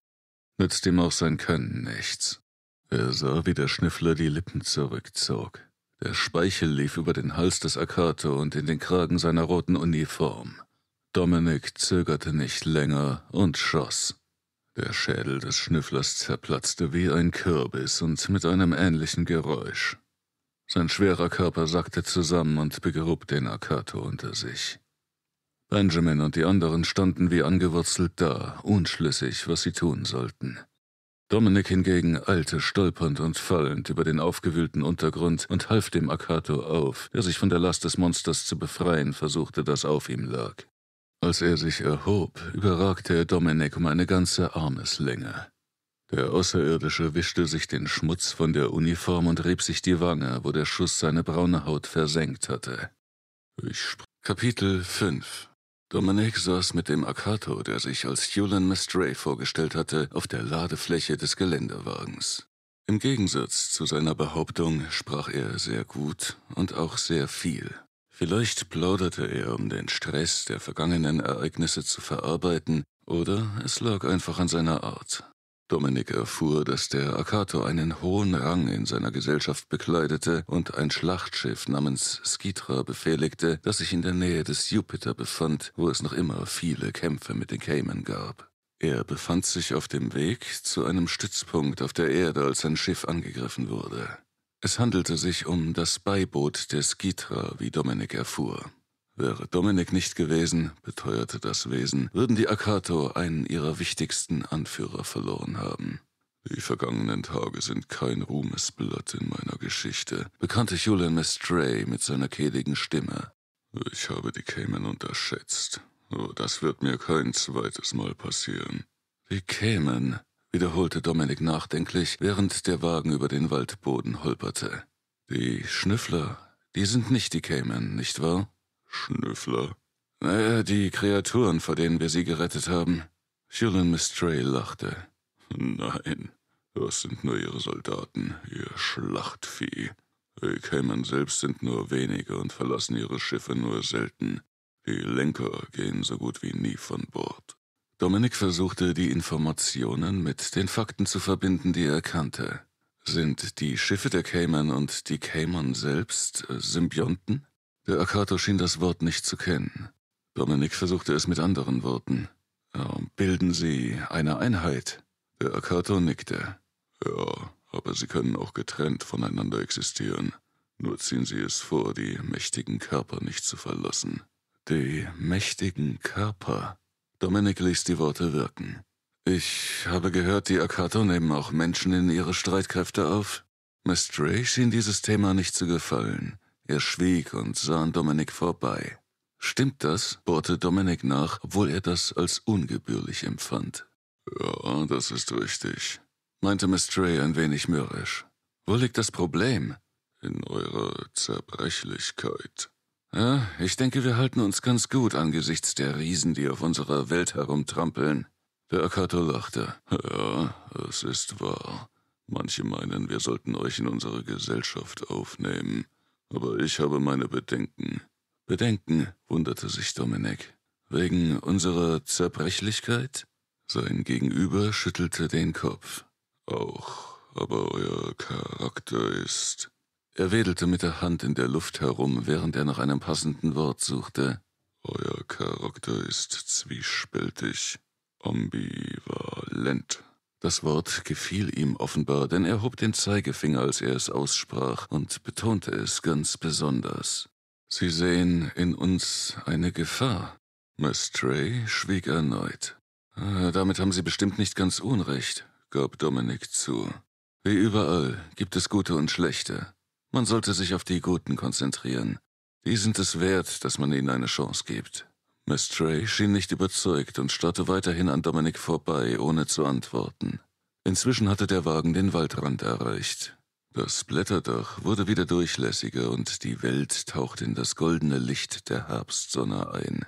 nützt ihm auch sein Können nichts. Er sah, wie der Schnüffler die Lippen zurückzog. Der Speichel lief über den Hals des Akato und in den Kragen seiner roten Uniform. Dominik zögerte nicht länger und schoss. Der Schädel des Schnüfflers zerplatzte wie ein Kürbis und mit einem ähnlichen Geräusch. Sein schwerer Körper sackte zusammen und begrub den Akato unter sich. Benjamin und die anderen standen wie angewurzelt da, unschlüssig, was sie tun sollten. Dominik hingegen eilte stolpernd und fallend über den aufgewühlten Untergrund und half dem Akato auf, der sich von der Last des Monsters zu befreien versuchte, das auf ihm lag. Als er sich erhob, überragte er Dominik um eine ganze Armeslänge. Der Außerirdische wischte sich den Schmutz von der Uniform und rieb sich die Wange, wo der Schuss seine braune Haut versenkt hatte. Ich Kapitel 5 Dominic saß mit dem Akato, der sich als Hewlin Mestray vorgestellt hatte, auf der Ladefläche des Geländewagens. Im Gegensatz zu seiner Behauptung sprach er sehr gut und auch sehr viel. Vielleicht plauderte er, um den Stress der vergangenen Ereignisse zu verarbeiten, oder es lag einfach an seiner Art. Dominik erfuhr, dass der Akato einen hohen Rang in seiner Gesellschaft bekleidete und ein Schlachtschiff namens Skitra befehligte, das sich in der Nähe des Jupiter befand, wo es noch immer viele Kämpfe mit den Cayman gab. Er befand sich auf dem Weg zu einem Stützpunkt auf der Erde, als sein Schiff angegriffen wurde. Es handelte sich um das Beiboot der Skitra, wie Dominik erfuhr. Wäre Dominik nicht gewesen, beteuerte das Wesen, würden die Akato einen ihrer wichtigsten Anführer verloren haben. Die vergangenen Tage sind kein Ruhmesblatt in meiner Geschichte, bekannte Julian Mestray mit seiner kehligen Stimme. Ich habe die Cayman unterschätzt. Oh, das wird mir kein zweites Mal passieren. Die Cayman, wiederholte Dominik nachdenklich, während der Wagen über den Waldboden holperte. Die Schnüffler, die sind nicht die Cayman, nicht wahr? Schnüffler. Naja, die Kreaturen, vor denen wir sie gerettet haben. Julian Mistray lachte. Nein, das sind nur ihre Soldaten, ihr Schlachtvieh. Die Cayman selbst sind nur wenige und verlassen ihre Schiffe nur selten. Die Lenker gehen so gut wie nie von Bord. Dominik versuchte, die Informationen mit den Fakten zu verbinden, die er kannte. Sind die Schiffe der Cayman und die Cayman selbst äh, Symbionten? Der Akato schien das Wort nicht zu kennen. Dominik versuchte es mit anderen Worten. Ja, bilden Sie eine Einheit? Der Akato nickte. Ja, aber sie können auch getrennt voneinander existieren. Nur ziehen Sie es vor, die mächtigen Körper nicht zu verlassen. Die mächtigen Körper? Dominik ließ die Worte wirken. Ich habe gehört, die Akato nehmen auch Menschen in ihre Streitkräfte auf. Miss Dre schien dieses Thema nicht zu gefallen. Er schwieg und sah an Dominik vorbei. Stimmt das? bohrte Dominik nach, obwohl er das als ungebührlich empfand. Ja, das ist richtig, meinte Miss Tray ein wenig mürrisch. Wo liegt das Problem? In eurer Zerbrechlichkeit. Ja, ich denke, wir halten uns ganz gut angesichts der Riesen, die auf unserer Welt herumtrampeln. Mercato lachte. Ja, es ist wahr. Manche meinen, wir sollten euch in unsere Gesellschaft aufnehmen. Aber ich habe meine Bedenken. Bedenken, wunderte sich Dominik. Wegen unserer Zerbrechlichkeit? Sein Gegenüber schüttelte den Kopf. Auch, aber euer Charakter ist. Er wedelte mit der Hand in der Luft herum, während er nach einem passenden Wort suchte. Euer Charakter ist zwiespältig, ambivalent. Das Wort gefiel ihm offenbar, denn er hob den Zeigefinger, als er es aussprach, und betonte es ganz besonders. Sie sehen in uns eine Gefahr. Miss Trey schwieg erneut. »Ah, damit haben Sie bestimmt nicht ganz Unrecht, gab Dominik zu. Wie überall gibt es gute und schlechte. Man sollte sich auf die guten konzentrieren. Die sind es wert, dass man ihnen eine Chance gibt. Mistray schien nicht überzeugt und starrte weiterhin an Dominik vorbei, ohne zu antworten. Inzwischen hatte der Wagen den Waldrand erreicht. Das Blätterdach wurde wieder durchlässiger und die Welt tauchte in das goldene Licht der Herbstsonne ein.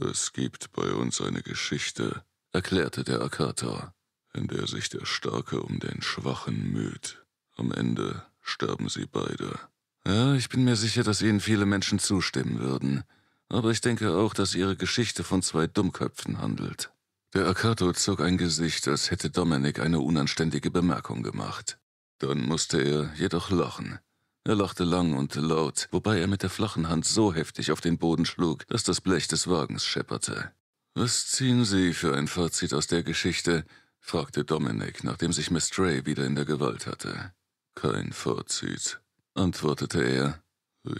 Es gibt bei uns eine Geschichte, erklärte der Akator, in der sich der Starke um den Schwachen müht. Am Ende sterben sie beide. Ja, ich bin mir sicher, dass Ihnen viele Menschen zustimmen würden. Aber ich denke auch, dass ihre Geschichte von zwei Dummköpfen handelt. Der Akato zog ein Gesicht, als hätte Dominik eine unanständige Bemerkung gemacht. Dann musste er jedoch lachen. Er lachte lang und laut, wobei er mit der flachen Hand so heftig auf den Boden schlug, dass das Blech des Wagens schepperte. Was ziehen Sie für ein Fazit aus der Geschichte? fragte Dominik, nachdem sich Miss Stray wieder in der Gewalt hatte. Kein Fazit, antwortete er.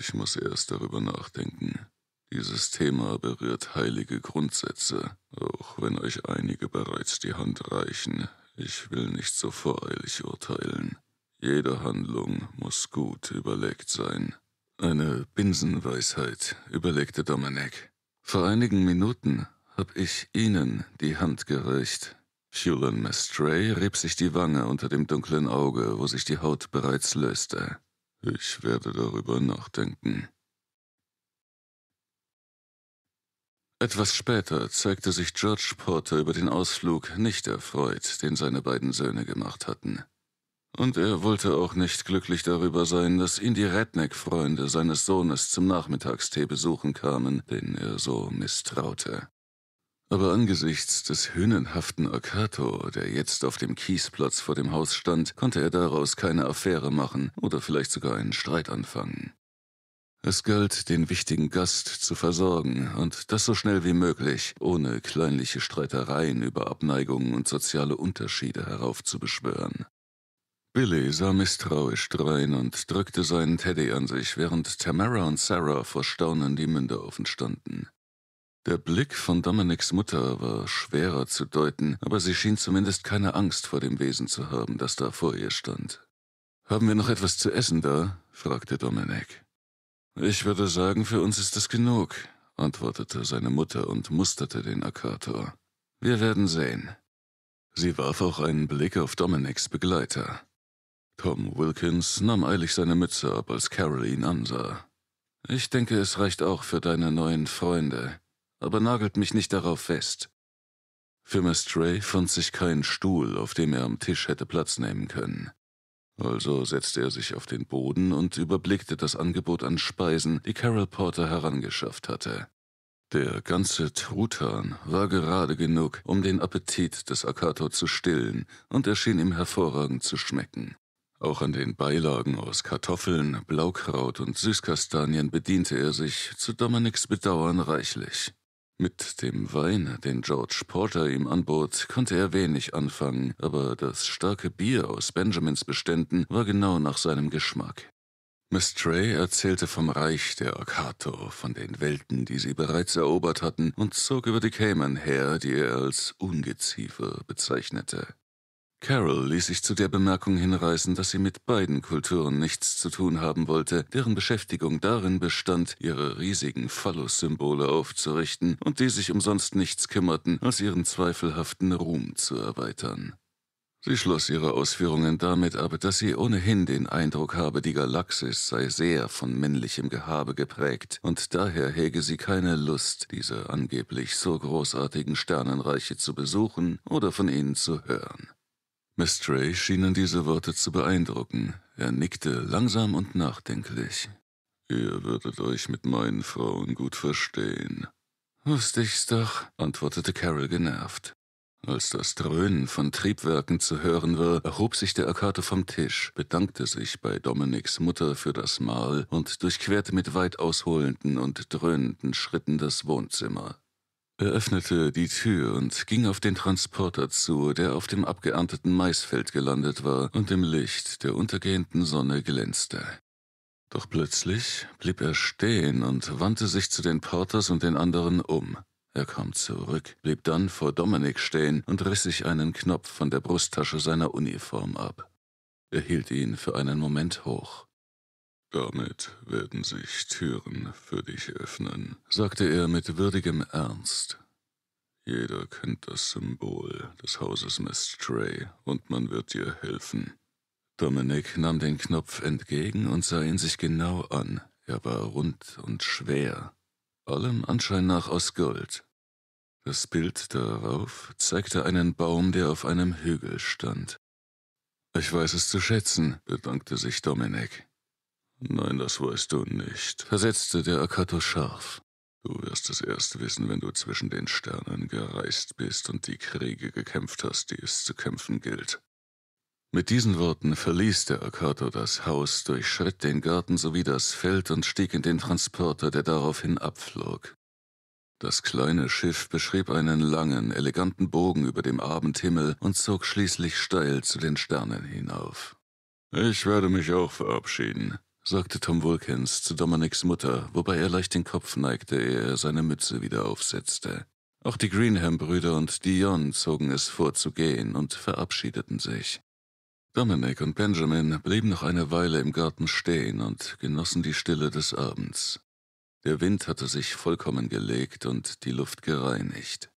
Ich muss erst darüber nachdenken. Dieses Thema berührt heilige Grundsätze, auch wenn euch einige bereits die Hand reichen. Ich will nicht so voreilig urteilen. Jede Handlung muss gut überlegt sein. Eine Binsenweisheit, überlegte Dominik. Vor einigen Minuten hab ich Ihnen die Hand gereicht. Shulan Mestray rieb sich die Wange unter dem dunklen Auge, wo sich die Haut bereits löste. Ich werde darüber nachdenken. Etwas später zeigte sich George Porter über den Ausflug nicht erfreut, den seine beiden Söhne gemacht hatten. Und er wollte auch nicht glücklich darüber sein, dass ihn die Redneck-Freunde seines Sohnes zum Nachmittagstee besuchen kamen, den er so misstraute. Aber angesichts des hünenhaften Akato, der jetzt auf dem Kiesplatz vor dem Haus stand, konnte er daraus keine Affäre machen oder vielleicht sogar einen Streit anfangen. Es galt, den wichtigen Gast zu versorgen und das so schnell wie möglich, ohne kleinliche Streitereien über Abneigungen und soziale Unterschiede heraufzubeschwören. Billy sah misstrauisch drein und drückte seinen Teddy an sich, während Tamara und Sarah vor Staunen die Münder offen standen. Der Blick von Dominics Mutter war schwerer zu deuten, aber sie schien zumindest keine Angst vor dem Wesen zu haben, das da vor ihr stand. Haben wir noch etwas zu essen da? fragte Dominic. Ich würde sagen, für uns ist es genug, antwortete seine Mutter und musterte den Akkator. Wir werden sehen. Sie warf auch einen Blick auf Dominics Begleiter. Tom Wilkins nahm eilig seine Mütze ab, als Carol ihn ansah. Ich denke, es reicht auch für deine neuen Freunde, aber nagelt mich nicht darauf fest. Für Miss Stray fand sich kein Stuhl, auf dem er am Tisch hätte Platz nehmen können. Also setzte er sich auf den Boden und überblickte das Angebot an Speisen, die Carol Porter herangeschafft hatte. Der ganze Truthahn war gerade genug, um den Appetit des Akato zu stillen, und erschien ihm hervorragend zu schmecken. Auch an den Beilagen aus Kartoffeln, Blaukraut und Süßkastanien bediente er sich, zu Dominiks Bedauern reichlich. Mit dem Wein, den George Porter ihm anbot, konnte er wenig anfangen, aber das starke Bier aus Benjamins Beständen war genau nach seinem Geschmack. Miss Trey erzählte vom Reich der Okato, von den Welten, die sie bereits erobert hatten, und zog über die Cayman her, die er als Ungeziefer bezeichnete. Carol ließ sich zu der Bemerkung hinreißen, dass sie mit beiden Kulturen nichts zu tun haben wollte, deren Beschäftigung darin bestand, ihre riesigen Phallus-Symbole aufzurichten und die sich umsonst nichts kümmerten, als ihren zweifelhaften Ruhm zu erweitern. Sie schloss ihre Ausführungen damit ab, dass sie ohnehin den Eindruck habe, die Galaxis sei sehr von männlichem Gehabe geprägt, und daher hege sie keine Lust, diese angeblich so großartigen Sternenreiche zu besuchen oder von ihnen zu hören. Mistray schienen diese Worte zu beeindrucken. Er nickte langsam und nachdenklich. Ihr würdet euch mit meinen Frauen gut verstehen. Wusste ich's doch, antwortete Carol genervt. Als das Dröhnen von Triebwerken zu hören war, erhob sich der Akato vom Tisch, bedankte sich bei Dominiks Mutter für das Mahl und durchquerte mit weit ausholenden und dröhnenden Schritten das Wohnzimmer. Er öffnete die Tür und ging auf den Transporter zu, der auf dem abgeernteten Maisfeld gelandet war und im Licht der untergehenden Sonne glänzte. Doch plötzlich blieb er stehen und wandte sich zu den Porters und den anderen um. Er kam zurück, blieb dann vor Dominik stehen und riss sich einen Knopf von der Brusttasche seiner Uniform ab. Er hielt ihn für einen Moment hoch. Damit werden sich Türen für dich öffnen, sagte er mit würdigem Ernst. Jeder kennt das Symbol des Hauses Mestray und man wird dir helfen. Dominik nahm den Knopf entgegen und sah ihn sich genau an. Er war rund und schwer, allem Anschein nach aus Gold. Das Bild darauf zeigte einen Baum, der auf einem Hügel stand. Ich weiß es zu schätzen, bedankte sich Dominik. Nein, das weißt du nicht, versetzte der Akato scharf. Du wirst es erst wissen, wenn du zwischen den Sternen gereist bist und die Kriege gekämpft hast, die es zu kämpfen gilt. Mit diesen Worten verließ der Akato das Haus, durchschritt den Garten sowie das Feld und stieg in den Transporter, der daraufhin abflog. Das kleine Schiff beschrieb einen langen, eleganten Bogen über dem Abendhimmel und zog schließlich steil zu den Sternen hinauf. Ich werde mich auch verabschieden, sagte Tom Wilkins zu Dominics Mutter, wobei er leicht den Kopf neigte, ehe er seine Mütze wieder aufsetzte. Auch die Greenham-Brüder und Dion zogen es vor zu gehen und verabschiedeten sich. Dominic und Benjamin blieben noch eine Weile im Garten stehen und genossen die Stille des Abends. Der Wind hatte sich vollkommen gelegt und die Luft gereinigt.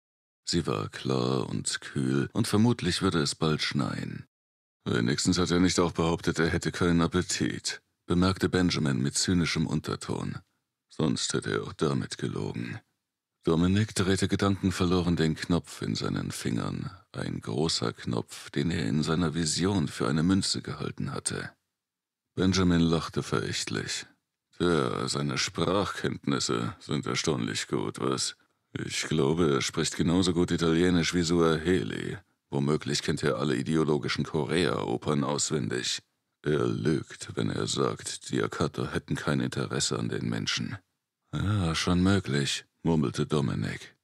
Sie war klar und kühl und vermutlich würde es bald schneien. Wenigstens hat er nicht auch behauptet, er hätte keinen Appetit, bemerkte Benjamin mit zynischem Unterton. Sonst hätte er auch damit gelogen. Dominik drehte gedankenverloren den Knopf in seinen Fingern, ein großer Knopf, den er in seiner Vision für eine Münze gehalten hatte. Benjamin lachte verächtlich. Tja, seine Sprachkenntnisse sind erstaunlich gut, was? Ich glaube, er spricht genauso gut Italienisch wie Suaheli. Womöglich kennt er alle ideologischen Korea-Opern auswendig. Er lügt, wenn er sagt, die Akata hätten kein Interesse an den Menschen. Ja, ah, schon möglich, murmelte Dominik.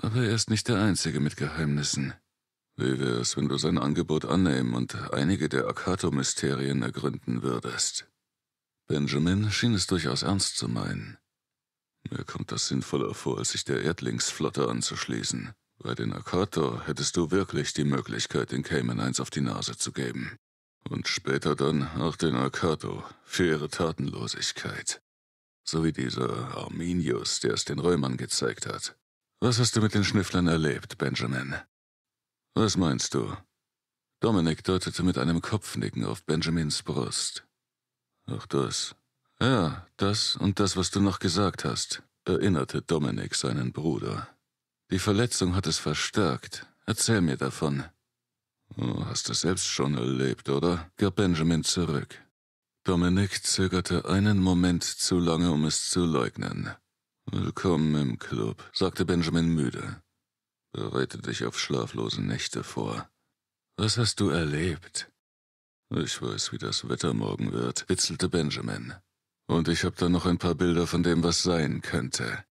Aber er ist nicht der Einzige mit Geheimnissen. Wie wär's, wenn du sein Angebot annehmen und einige der Akato-Mysterien ergründen würdest? Benjamin schien es durchaus ernst zu meinen. Mir kommt das sinnvoller vor, als sich der Erdlingsflotte anzuschließen. Bei den Akato hättest du wirklich die Möglichkeit, den Cayman eins auf die Nase zu geben und später dann auch den Akato für ihre Tatenlosigkeit. So wie dieser Arminius, der es den Römern gezeigt hat. Was hast du mit den Schnüfflern erlebt, Benjamin? Was meinst du? Dominik deutete mit einem Kopfnicken auf Benjamins Brust. Ach das. Ja, das und das, was du noch gesagt hast, erinnerte Dominik seinen Bruder. Die Verletzung hat es verstärkt. Erzähl mir davon. Oh, du hast es selbst schon erlebt, oder? gab Benjamin zurück. Dominik zögerte einen Moment zu lange, um es zu leugnen. Willkommen im Club, sagte Benjamin müde. Bereite dich auf schlaflose Nächte vor. Was hast du erlebt? Ich weiß, wie das Wetter morgen wird, witzelte Benjamin. Und ich habe da noch ein paar Bilder von dem, was sein könnte.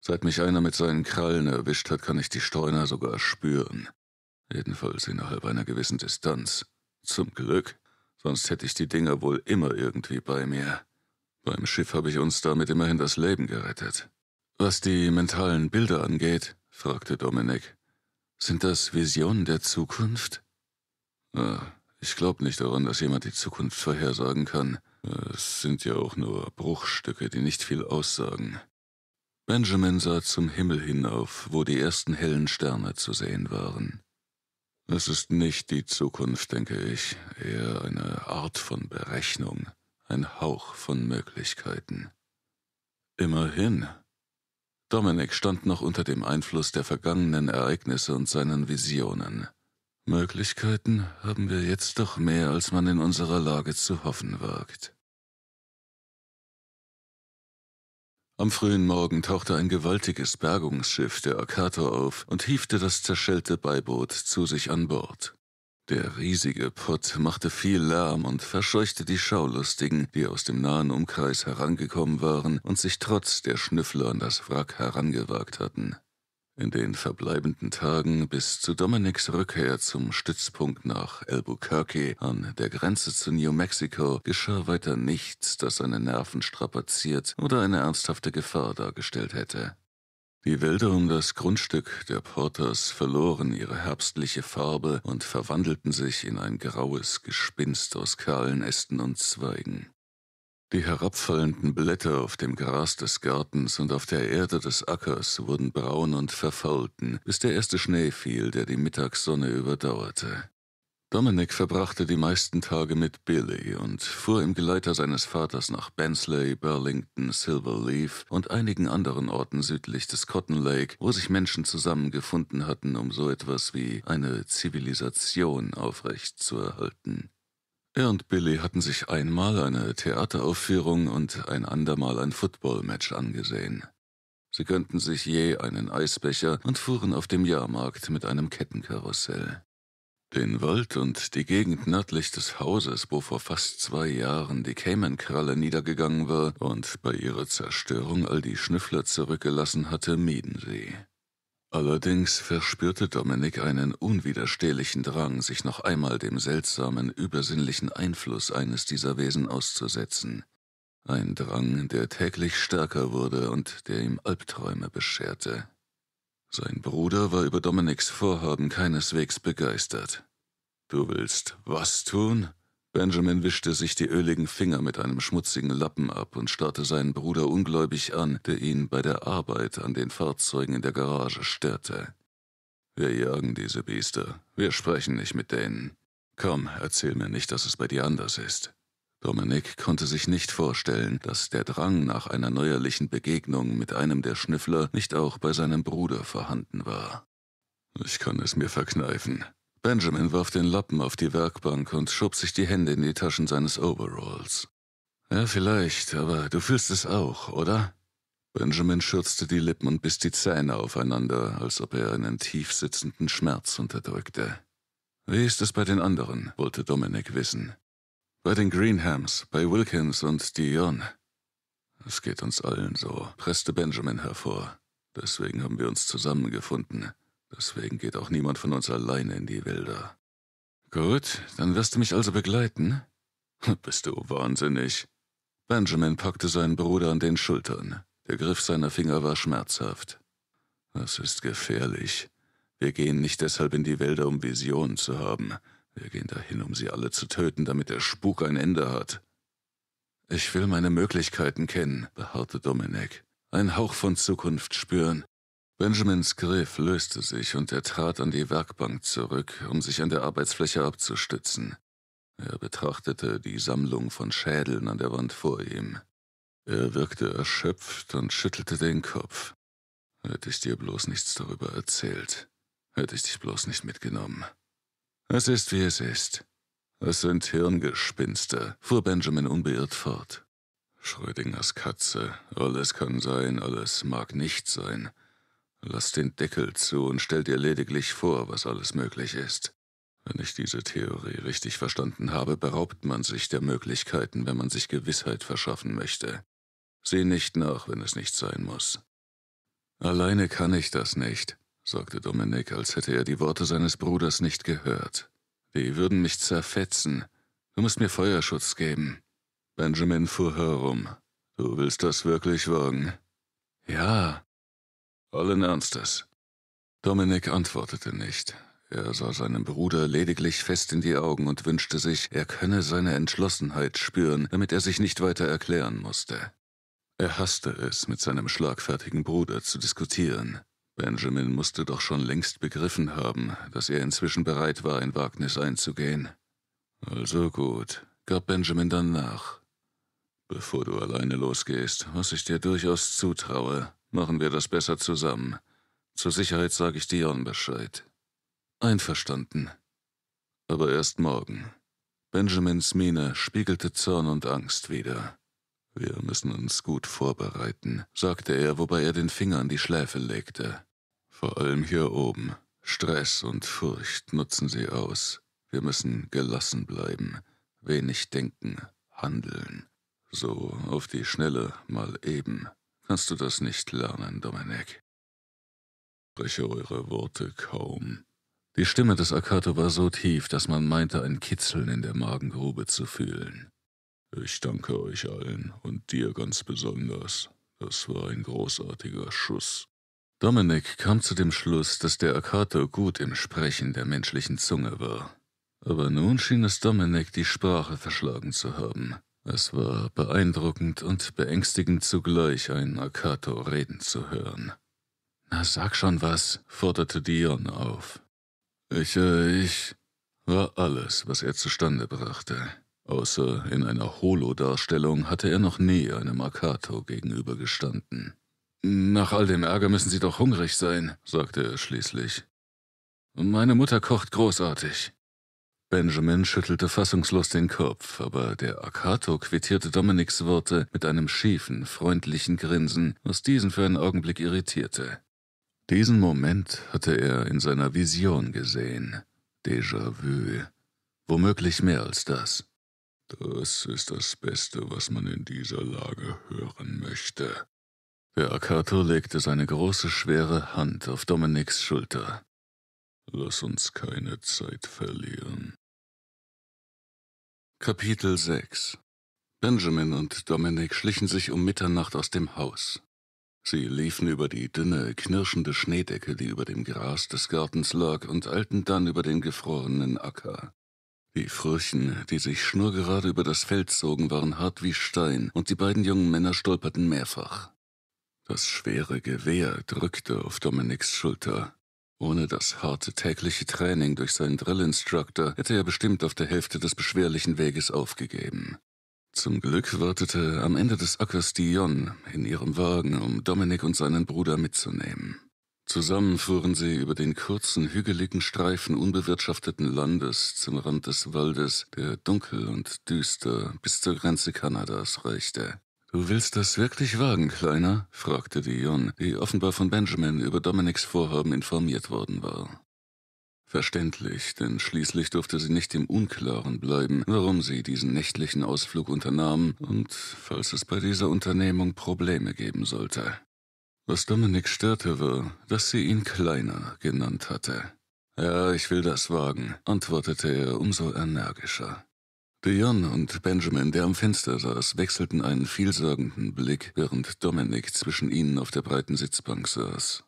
Seit mich einer mit seinen Krallen erwischt hat, kann ich die Streuner sogar spüren. Jedenfalls innerhalb einer gewissen Distanz. Zum Glück. Sonst hätte ich die Dinger wohl immer irgendwie bei mir. Beim Schiff habe ich uns damit immerhin das Leben gerettet. Was die mentalen Bilder angeht, fragte Dominik, sind das Visionen der Zukunft? Ah, ich glaube nicht daran, dass jemand die Zukunft vorhersagen kann. Es sind ja auch nur Bruchstücke, die nicht viel aussagen. Benjamin sah zum Himmel hinauf, wo die ersten hellen Sterne zu sehen waren. Es ist nicht die Zukunft, denke ich, eher eine Art von Berechnung, ein Hauch von Möglichkeiten. Immerhin. Dominik stand noch unter dem Einfluss der vergangenen Ereignisse und seinen Visionen. Möglichkeiten haben wir jetzt doch mehr, als man in unserer Lage zu hoffen wagt. Am frühen Morgen tauchte ein gewaltiges Bergungsschiff der Akator auf und hiefte das zerschellte Beiboot zu sich an Bord. Der riesige Pott machte viel Lärm und verscheuchte die Schaulustigen, die aus dem nahen Umkreis herangekommen waren und sich trotz der Schnüffler an das Wrack herangewagt hatten. In den verbleibenden Tagen bis zu Dominics Rückkehr zum Stützpunkt nach Albuquerque an der Grenze zu New Mexico geschah weiter nichts, das seine Nerven strapaziert oder eine ernsthafte Gefahr dargestellt hätte. Die Wälder um das Grundstück der Porters verloren ihre herbstliche Farbe und verwandelten sich in ein graues Gespinst aus kahlen Ästen und Zweigen. Die herabfallenden Blätter auf dem Gras des Gartens und auf der Erde des Ackers wurden braun und verfaulten, bis der erste Schnee fiel, der die Mittagssonne überdauerte. Dominic verbrachte die meisten Tage mit Billy und fuhr im Geleiter seines Vaters nach Bensley, Burlington, Silver Leaf und einigen anderen Orten südlich des Cotton Lake, wo sich Menschen zusammengefunden hatten, um so etwas wie eine Zivilisation aufrechtzuerhalten. Er und Billy hatten sich einmal eine Theateraufführung und ein andermal ein Footballmatch angesehen. Sie gönnten sich je einen Eisbecher und fuhren auf dem Jahrmarkt mit einem Kettenkarussell. Den Wald und die Gegend nördlich des Hauses, wo vor fast zwei Jahren die Cayman-Kralle niedergegangen war und bei ihrer Zerstörung all die Schnüffler zurückgelassen hatte, mieden sie. Allerdings verspürte Dominik einen unwiderstehlichen Drang, sich noch einmal dem seltsamen, übersinnlichen Einfluss eines dieser Wesen auszusetzen. Ein Drang, der täglich stärker wurde und der ihm Albträume bescherte. Sein Bruder war über Dominiks Vorhaben keineswegs begeistert. Du willst was tun? Benjamin wischte sich die öligen Finger mit einem schmutzigen Lappen ab und starrte seinen Bruder ungläubig an, der ihn bei der Arbeit an den Fahrzeugen in der Garage störte. Wir jagen diese Biester. Wir sprechen nicht mit denen. Komm, erzähl mir nicht, dass es bei dir anders ist. Dominik konnte sich nicht vorstellen, dass der Drang nach einer neuerlichen Begegnung mit einem der Schnüffler nicht auch bei seinem Bruder vorhanden war. Ich kann es mir verkneifen, Benjamin warf den Lappen auf die Werkbank und schob sich die Hände in die Taschen seines Overalls. Ja, vielleicht, aber du fühlst es auch, oder? Benjamin schürzte die Lippen und biss die Zähne aufeinander, als ob er einen tiefsitzenden Schmerz unterdrückte. Wie ist es bei den anderen? wollte Dominic wissen. Bei den Greenhams, bei Wilkins und Dion. Es geht uns allen so, presste Benjamin hervor. Deswegen haben wir uns zusammengefunden. Deswegen geht auch niemand von uns alleine in die Wälder. Gut, dann wirst du mich also begleiten? Bist du wahnsinnig? Benjamin packte seinen Bruder an den Schultern. Der Griff seiner Finger war schmerzhaft. Das ist gefährlich. Wir gehen nicht deshalb in die Wälder, um Visionen zu haben. Wir gehen dahin, um sie alle zu töten, damit der Spuk ein Ende hat. Ich will meine Möglichkeiten kennen, beharrte Dominik. Ein Hauch von Zukunft spüren. Benjamins Griff löste sich und er trat an die Werkbank zurück, um sich an der Arbeitsfläche abzustützen. Er betrachtete die Sammlung von Schädeln an der Wand vor ihm. Er wirkte erschöpft und schüttelte den Kopf. Hätte ich dir bloß nichts darüber erzählt. Hätte ich dich bloß nicht mitgenommen. Es ist, wie es ist. Es sind Hirngespinste, fuhr Benjamin unbeirrt fort. Schrödingers Katze, alles kann sein, alles mag nicht sein. Lass den Deckel zu und stell dir lediglich vor, was alles möglich ist. Wenn ich diese Theorie richtig verstanden habe, beraubt man sich der Möglichkeiten, wenn man sich Gewissheit verschaffen möchte. Sieh nicht nach, wenn es nicht sein muss. Alleine kann ich das nicht, sagte Dominik, als hätte er die Worte seines Bruders nicht gehört. Die würden mich zerfetzen. Du musst mir Feuerschutz geben. Benjamin fuhr herum. Du willst das wirklich wagen? Ja, allen Ernstes. Dominik antwortete nicht. Er sah seinem Bruder lediglich fest in die Augen und wünschte sich, er könne seine Entschlossenheit spüren, damit er sich nicht weiter erklären musste. Er hasste es, mit seinem schlagfertigen Bruder zu diskutieren. Benjamin musste doch schon längst begriffen haben, dass er inzwischen bereit war, in Wagnis einzugehen. Also gut, gab Benjamin dann nach. Bevor du alleine losgehst, was ich dir durchaus zutraue, Machen wir das besser zusammen. Zur Sicherheit sage ich Dion Bescheid. Einverstanden. Aber erst morgen. Benjamins Miene spiegelte Zorn und Angst wieder. Wir müssen uns gut vorbereiten, sagte er, wobei er den Finger an die Schläfe legte. Vor allem hier oben. Stress und Furcht nutzen sie aus. Wir müssen gelassen bleiben, wenig denken, handeln. So auf die Schnelle mal eben. Kannst du das nicht lernen, Dominik? Spreche eure Worte kaum. Die Stimme des Akato war so tief, dass man meinte, ein Kitzeln in der Magengrube zu fühlen. Ich danke euch allen und dir ganz besonders. Das war ein großartiger Schuss. Dominik kam zu dem Schluss, dass der Akato gut im Sprechen der menschlichen Zunge war. Aber nun schien es Dominik die Sprache verschlagen zu haben. Es war beeindruckend und beängstigend zugleich, einen Akato reden zu hören. Na, sag schon was, forderte Dion auf. Ich, äh, ich, war alles, was er zustande brachte. Außer in einer Holo-Darstellung hatte er noch nie einem Akato gegenübergestanden. Nach all dem Ärger müssen Sie doch hungrig sein, sagte er schließlich. Meine Mutter kocht großartig. Benjamin schüttelte fassungslos den Kopf, aber der Akato quittierte Dominiks Worte mit einem schiefen, freundlichen Grinsen, was diesen für einen Augenblick irritierte. Diesen Moment hatte er in seiner Vision gesehen. Déjà-vu. Womöglich mehr als das. Das ist das Beste, was man in dieser Lage hören möchte. Der Akato legte seine große, schwere Hand auf Dominiks Schulter. Lass uns keine Zeit verlieren. Kapitel 6 Benjamin und Dominic schlichen sich um Mitternacht aus dem Haus. Sie liefen über die dünne, knirschende Schneedecke, die über dem Gras des Gartens lag, und eilten dann über den gefrorenen Acker. Die Fröchen, die sich schnurgerade über das Feld zogen, waren hart wie Stein, und die beiden jungen Männer stolperten mehrfach. Das schwere Gewehr drückte auf Dominics Schulter. Ohne das harte tägliche Training durch seinen Drillinstructor hätte er bestimmt auf der Hälfte des beschwerlichen Weges aufgegeben. Zum Glück wartete am Ende des Ackers Dion in ihrem Wagen, um Dominik und seinen Bruder mitzunehmen. Zusammen fuhren sie über den kurzen, hügeligen Streifen unbewirtschafteten Landes zum Rand des Waldes, der dunkel und düster bis zur Grenze Kanadas reichte. Du willst das wirklich wagen, Kleiner? fragte Dion, die offenbar von Benjamin über Dominics Vorhaben informiert worden war. Verständlich, denn schließlich durfte sie nicht im Unklaren bleiben, warum sie diesen nächtlichen Ausflug unternahm und falls es bei dieser Unternehmung Probleme geben sollte. Was Dominik störte war, dass sie ihn Kleiner genannt hatte. Ja, ich will das wagen, antwortete er umso energischer. Dion und Benjamin, der am Fenster saß, wechselten einen vielsorgenden Blick, während Dominic zwischen ihnen auf der breiten Sitzbank saß.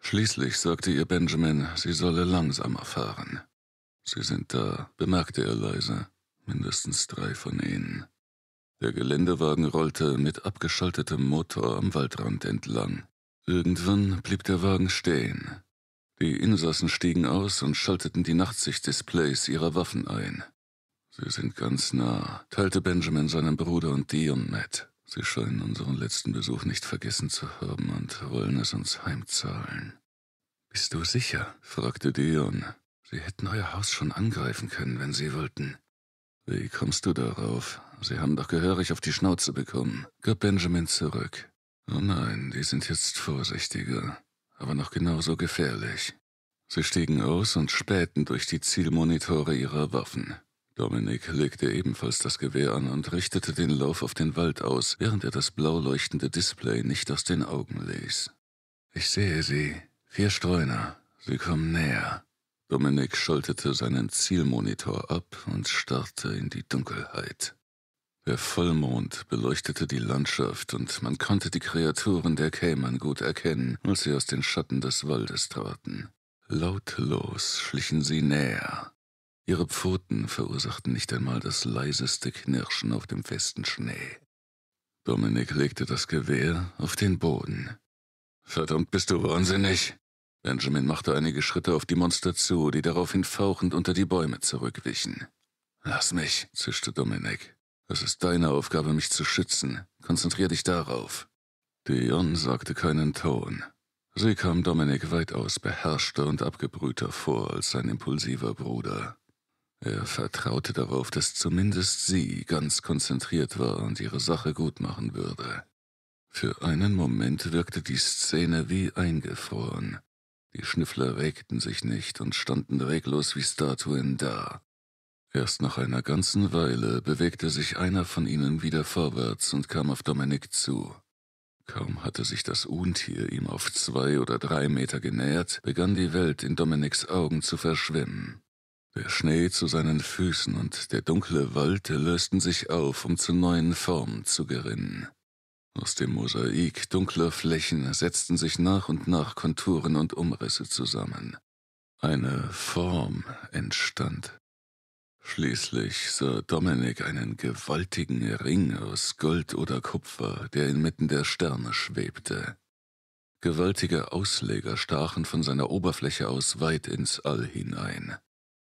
Schließlich sagte ihr Benjamin, sie solle langsamer fahren. Sie sind da, bemerkte er leise, mindestens drei von ihnen. Der Geländewagen rollte mit abgeschaltetem Motor am Waldrand entlang. Irgendwann blieb der Wagen stehen. Die Insassen stiegen aus und schalteten die Nachtsichtdisplays ihrer Waffen ein. Sie sind ganz nah, teilte Benjamin seinem Bruder und Dion mit. Sie scheinen unseren letzten Besuch nicht vergessen zu haben und wollen es uns heimzahlen. Bist du sicher? fragte Dion. Sie hätten euer Haus schon angreifen können, wenn sie wollten. Wie kommst du darauf? Sie haben doch gehörig auf die Schnauze bekommen, gab Benjamin zurück. Oh nein, die sind jetzt vorsichtiger, aber noch genauso gefährlich. Sie stiegen aus und spähten durch die Zielmonitore ihrer Waffen. Dominik legte ebenfalls das Gewehr an und richtete den Lauf auf den Wald aus, während er das blau leuchtende Display nicht aus den Augen ließ. Ich sehe sie. Vier Streuner. Sie kommen näher. Dominik schaltete seinen Zielmonitor ab und starrte in die Dunkelheit. Der Vollmond beleuchtete die Landschaft und man konnte die Kreaturen der Cayman gut erkennen, als sie aus den Schatten des Waldes traten. Lautlos schlichen sie näher, Ihre Pfoten verursachten nicht einmal das leiseste Knirschen auf dem festen Schnee. Dominik legte das Gewehr auf den Boden. Verdammt bist du wahnsinnig! Benjamin machte einige Schritte auf die Monster zu, die daraufhin fauchend unter die Bäume zurückwichen. Lass mich, zischte Dominik. Es ist deine Aufgabe, mich zu schützen. Konzentrier dich darauf. Dion sagte keinen Ton. Sie kam Dominik weitaus beherrschter und abgebrühter vor als sein impulsiver Bruder. Er vertraute darauf, dass zumindest sie ganz konzentriert war und ihre Sache gut machen würde. Für einen Moment wirkte die Szene wie eingefroren. Die Schnüffler regten sich nicht und standen reglos wie Statuen da. Erst nach einer ganzen Weile bewegte sich einer von ihnen wieder vorwärts und kam auf Dominik zu. Kaum hatte sich das Untier ihm auf zwei oder drei Meter genähert, begann die Welt in Dominiks Augen zu verschwimmen. Der Schnee zu seinen Füßen und der dunkle Wald lösten sich auf, um zu neuen Formen zu gerinnen. Aus dem Mosaik dunkler Flächen setzten sich nach und nach Konturen und Umrisse zusammen. Eine Form entstand. Schließlich sah Dominik einen gewaltigen Ring aus Gold oder Kupfer, der inmitten der Sterne schwebte. Gewaltige Ausleger stachen von seiner Oberfläche aus weit ins All hinein.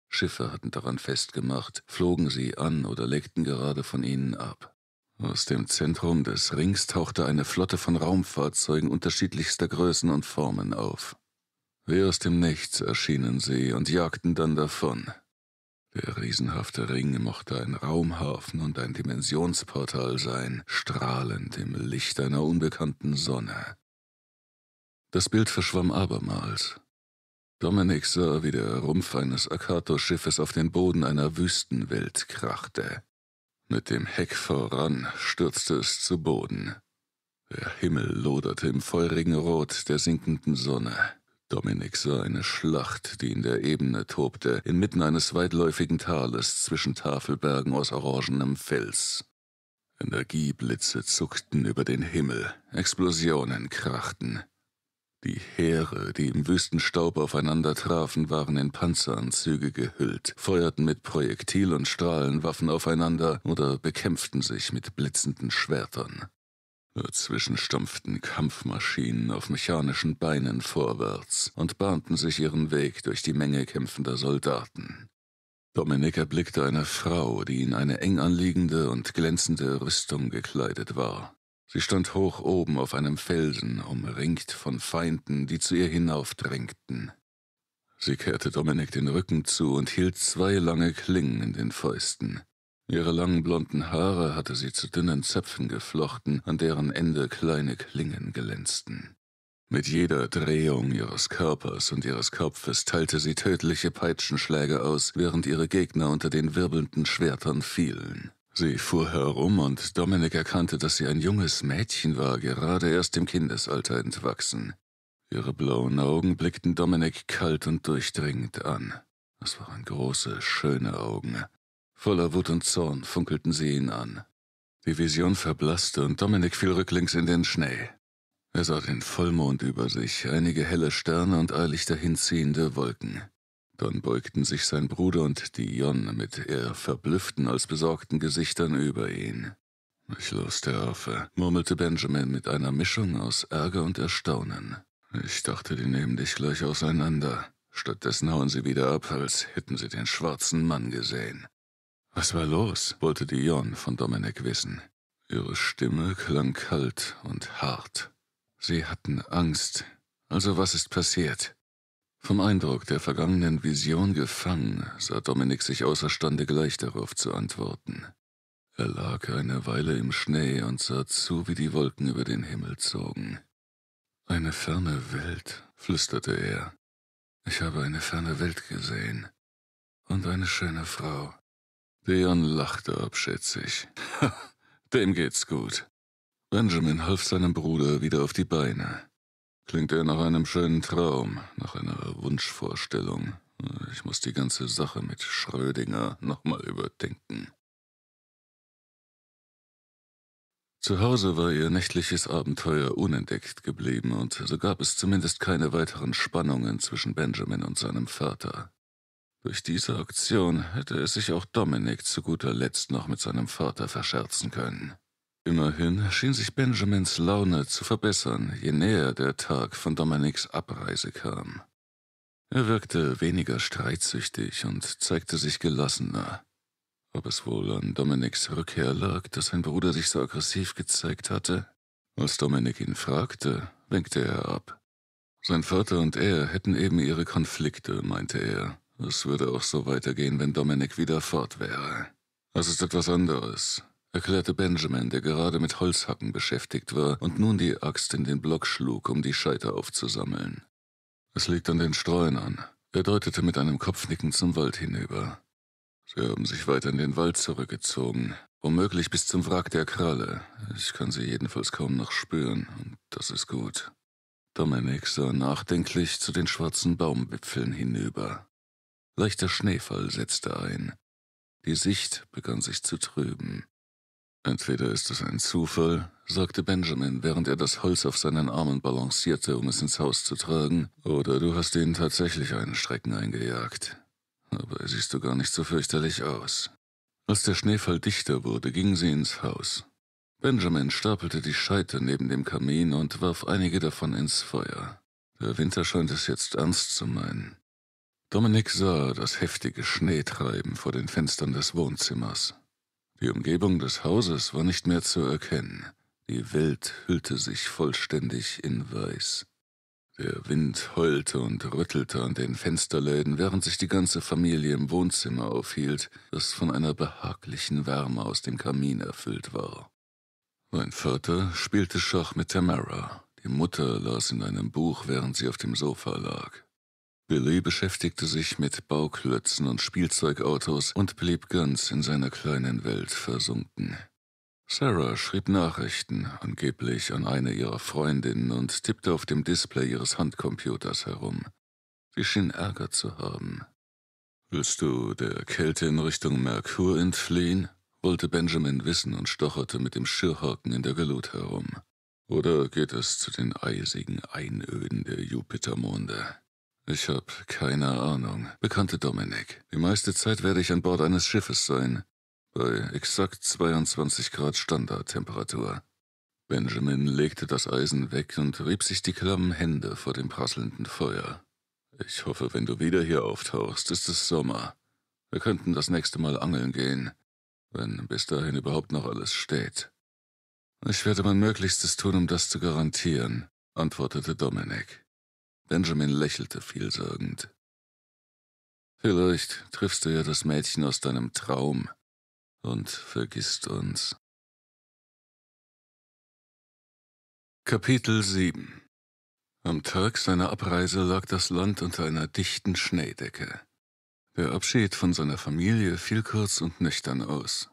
Schiffe hatten daran festgemacht, flogen sie an oder leckten gerade von ihnen ab. Aus dem Zentrum des Rings tauchte eine Flotte von Raumfahrzeugen unterschiedlichster Größen und Formen auf. Wie aus dem Nichts erschienen sie und jagten dann davon. Der riesenhafte Ring mochte ein Raumhafen und ein Dimensionsportal sein, strahlend im Licht einer unbekannten Sonne. Das Bild verschwamm abermals, Dominik sah, wie der Rumpf eines Akato-Schiffes auf den Boden einer Wüstenwelt krachte. Mit dem Heck voran stürzte es zu Boden. Der Himmel loderte im feurigen Rot der sinkenden Sonne. Dominik sah eine Schlacht, die in der Ebene tobte, inmitten eines weitläufigen Tales zwischen Tafelbergen aus orangenem Fels. Energieblitze zuckten über den Himmel, Explosionen krachten, die Heere, die im Wüstenstaub aufeinander trafen, waren in Panzeranzüge gehüllt, feuerten mit Projektil- und Strahlenwaffen aufeinander oder bekämpften sich mit blitzenden Schwertern. Dazwischen stampften Kampfmaschinen auf mechanischen Beinen vorwärts und bahnten sich ihren Weg durch die Menge kämpfender Soldaten. Dominik erblickte eine Frau, die in eine eng anliegende und glänzende Rüstung gekleidet war. Sie stand hoch oben auf einem Felsen, umringt von Feinden, die zu ihr hinaufdrängten. Sie kehrte Dominik den Rücken zu und hielt zwei lange Klingen in den Fäusten. Ihre langen blonden Haare hatte sie zu dünnen Zöpfen geflochten, an deren Ende kleine Klingen glänzten. Mit jeder Drehung ihres Körpers und ihres Kopfes teilte sie tödliche Peitschenschläge aus, während ihre Gegner unter den wirbelnden Schwertern fielen. Sie fuhr herum und Dominik erkannte, dass sie ein junges Mädchen war, gerade erst dem Kindesalter entwachsen. Ihre blauen Augen blickten Dominik kalt und durchdringend an. Es waren große, schöne Augen. Voller Wut und Zorn funkelten sie ihn an. Die Vision verblasste und Dominik fiel rücklings in den Schnee. Er sah den Vollmond über sich, einige helle Sterne und eilig dahinziehende Wolken. Dann beugten sich sein Bruder und Dion mit eher verblüfften als besorgten Gesichtern über ihn. Ich der Affe, murmelte Benjamin mit einer Mischung aus Ärger und Erstaunen. Ich dachte, die nehmen dich gleich auseinander. Stattdessen hauen sie wieder ab, als hätten sie den schwarzen Mann gesehen. Was war los? wollte Dion von Dominik wissen. Ihre Stimme klang kalt und hart. Sie hatten Angst. Also was ist passiert? Vom Eindruck der vergangenen Vision gefangen, sah Dominik sich außerstande gleich darauf zu antworten. Er lag eine Weile im Schnee und sah zu, wie die Wolken über den Himmel zogen. Eine ferne Welt, flüsterte er. Ich habe eine ferne Welt gesehen. Und eine schöne Frau. Leon lachte abschätzig. Ha, dem geht's gut. Benjamin half seinem Bruder wieder auf die Beine. Klingt eher nach einem schönen Traum, nach einer Wunschvorstellung. Ich muss die ganze Sache mit Schrödinger nochmal überdenken. Zu Hause war ihr nächtliches Abenteuer unentdeckt geblieben und so gab es zumindest keine weiteren Spannungen zwischen Benjamin und seinem Vater. Durch diese Aktion hätte es sich auch Dominik zu guter Letzt noch mit seinem Vater verscherzen können. Immerhin schien sich Benjamins Laune zu verbessern, je näher der Tag von Dominiks Abreise kam. Er wirkte weniger streitsüchtig und zeigte sich gelassener. Ob es wohl an Dominiks Rückkehr lag, dass sein Bruder sich so aggressiv gezeigt hatte? Als Dominik ihn fragte, winkte er ab. Sein Vater und er hätten eben ihre Konflikte, meinte er. Es würde auch so weitergehen, wenn Dominik wieder fort wäre. Das ist etwas anderes erklärte Benjamin, der gerade mit Holzhacken beschäftigt war und nun die Axt in den Block schlug, um die Scheiter aufzusammeln. Es liegt an den Streunern. Er deutete mit einem Kopfnicken zum Wald hinüber. Sie haben sich weiter in den Wald zurückgezogen, womöglich bis zum Wrack der Kralle. Ich kann sie jedenfalls kaum noch spüren, und das ist gut. Dominik sah nachdenklich zu den schwarzen Baumwipfeln hinüber. Leichter Schneefall setzte ein. Die Sicht begann sich zu trüben. Entweder ist es ein Zufall, sagte Benjamin, während er das Holz auf seinen Armen balancierte, um es ins Haus zu tragen, oder du hast ihnen tatsächlich einen Strecken eingejagt. Aber siehst du gar nicht so fürchterlich aus. Als der Schneefall dichter wurde, gingen sie ins Haus. Benjamin stapelte die Scheite neben dem Kamin und warf einige davon ins Feuer. Der Winter scheint es jetzt ernst zu meinen. Dominik sah das heftige Schneetreiben vor den Fenstern des Wohnzimmers. Die Umgebung des Hauses war nicht mehr zu erkennen. Die Welt hüllte sich vollständig in Weiß. Der Wind heulte und rüttelte an den Fensterläden, während sich die ganze Familie im Wohnzimmer aufhielt, das von einer behaglichen Wärme aus dem Kamin erfüllt war. Mein Vater spielte Schach mit Tamara. Die Mutter las in einem Buch, während sie auf dem Sofa lag. Billy beschäftigte sich mit Bauklötzen und Spielzeugautos und blieb ganz in seiner kleinen Welt versunken. Sarah schrieb Nachrichten, angeblich an eine ihrer Freundinnen, und tippte auf dem Display ihres Handcomputers herum. Sie schien Ärger zu haben. Willst du der Kälte in Richtung Merkur entfliehen? wollte Benjamin wissen und stocherte mit dem Schirrhaken in der Glut herum. Oder geht es zu den eisigen Einöden der Jupitermonde? Ich habe keine Ahnung, bekannte Dominik. Die meiste Zeit werde ich an Bord eines Schiffes sein. Bei exakt 22 Grad Standardtemperatur. Benjamin legte das Eisen weg und rieb sich die klammen Hände vor dem prasselnden Feuer. Ich hoffe, wenn du wieder hier auftauchst, ist es Sommer. Wir könnten das nächste Mal angeln gehen, wenn bis dahin überhaupt noch alles steht. Ich werde mein Möglichstes tun, um das zu garantieren, antwortete Dominik. Benjamin lächelte vielsagend. Vielleicht triffst du ja das Mädchen aus deinem Traum und vergisst uns. Kapitel 7 Am Tag seiner Abreise lag das Land unter einer dichten Schneedecke. Der Abschied von seiner Familie fiel kurz und nüchtern aus.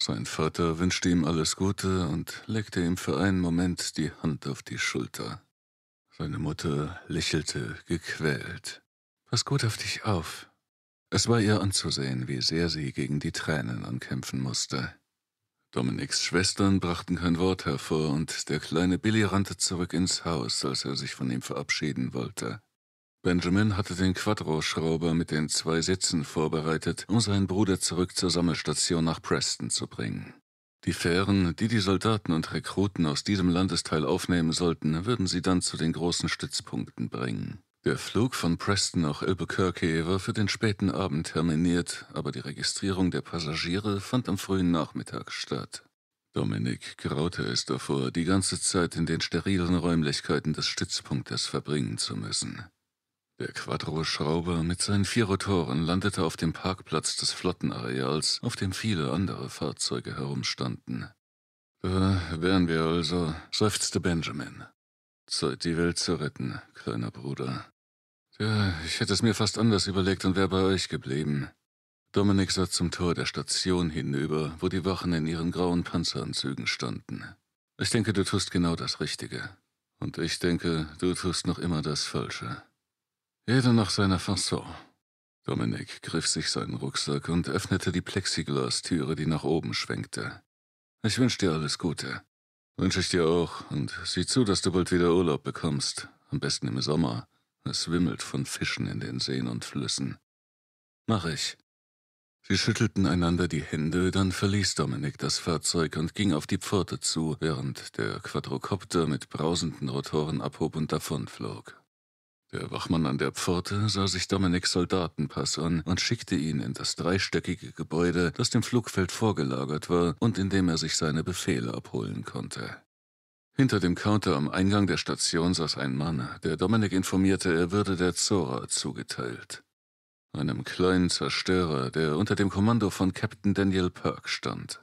Sein Vater wünschte ihm alles Gute und legte ihm für einen Moment die Hand auf die Schulter. Seine Mutter lächelte gequält. Pass gut auf dich auf. Es war ihr anzusehen, wie sehr sie gegen die Tränen ankämpfen musste. Dominiks Schwestern brachten kein Wort hervor, und der kleine Billy rannte zurück ins Haus, als er sich von ihm verabschieden wollte. Benjamin hatte den Quadroschrauber mit den zwei Sitzen vorbereitet, um seinen Bruder zurück zur Sammelstation nach Preston zu bringen. Die Fähren, die die Soldaten und Rekruten aus diesem Landesteil aufnehmen sollten, würden sie dann zu den großen Stützpunkten bringen. Der Flug von Preston nach Albuquerque war für den späten Abend terminiert, aber die Registrierung der Passagiere fand am frühen Nachmittag statt. Dominik graute es davor, die ganze Zeit in den sterilen Räumlichkeiten des Stützpunktes verbringen zu müssen. Der quadro schrauber mit seinen vier Rotoren landete auf dem Parkplatz des Flottenareals, auf dem viele andere Fahrzeuge herumstanden. Da wären wir also, seufzte Benjamin. Zeit, die Welt zu retten, kleiner Bruder. Ja, ich hätte es mir fast anders überlegt und wäre bei euch geblieben. Dominik sah zum Tor der Station hinüber, wo die Wachen in ihren grauen Panzeranzügen standen. Ich denke, du tust genau das Richtige. Und ich denke, du tust noch immer das Falsche. Jeder nach seiner Fasson. Dominik griff sich seinen Rucksack und öffnete die Plexiglas-Türe, die nach oben schwenkte. Ich wünsche dir alles Gute. Wünsche ich dir auch und sieh zu, dass du bald wieder Urlaub bekommst. Am besten im Sommer. Es wimmelt von Fischen in den Seen und Flüssen. Mach ich. Sie schüttelten einander die Hände, dann verließ Dominik das Fahrzeug und ging auf die Pforte zu, während der Quadrocopter mit brausenden Rotoren abhob und davonflog. Der Wachmann an der Pforte sah sich Dominiks Soldatenpass an und schickte ihn in das dreistöckige Gebäude, das dem Flugfeld vorgelagert war und in dem er sich seine Befehle abholen konnte. Hinter dem Counter am Eingang der Station saß ein Mann, der Dominik informierte, er würde der Zora zugeteilt. Einem kleinen Zerstörer, der unter dem Kommando von Captain Daniel Perk stand.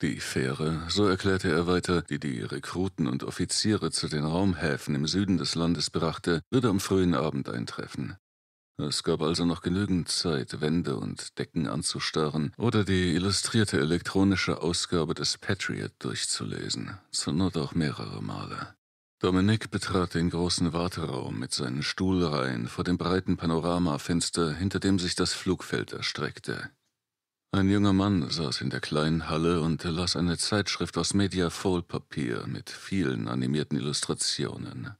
Die Fähre, so erklärte er weiter, die die Rekruten und Offiziere zu den Raumhäfen im Süden des Landes brachte, würde am frühen Abend eintreffen. Es gab also noch genügend Zeit, Wände und Decken anzustarren oder die illustrierte elektronische Ausgabe des Patriot durchzulesen, zur Not auch mehrere Male. Dominik betrat den großen Warteraum mit seinen Stuhlreihen vor dem breiten Panoramafenster, hinter dem sich das Flugfeld erstreckte. Ein junger Mann saß in der kleinen Halle und las eine Zeitschrift aus Mediafol-Papier mit vielen animierten Illustrationen.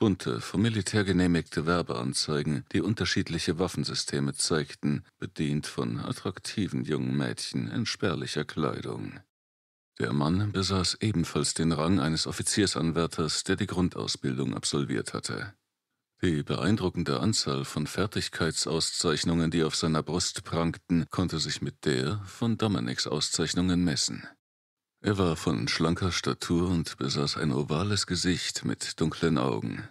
Bunte, vom Militär genehmigte Werbeanzeigen, die unterschiedliche Waffensysteme zeigten, bedient von attraktiven jungen Mädchen in spärlicher Kleidung. Der Mann besaß ebenfalls den Rang eines Offiziersanwärters, der die Grundausbildung absolviert hatte. Die beeindruckende Anzahl von Fertigkeitsauszeichnungen, die auf seiner Brust prangten, konnte sich mit der von Dominiks Auszeichnungen messen. Er war von schlanker Statur und besaß ein ovales Gesicht mit dunklen Augen.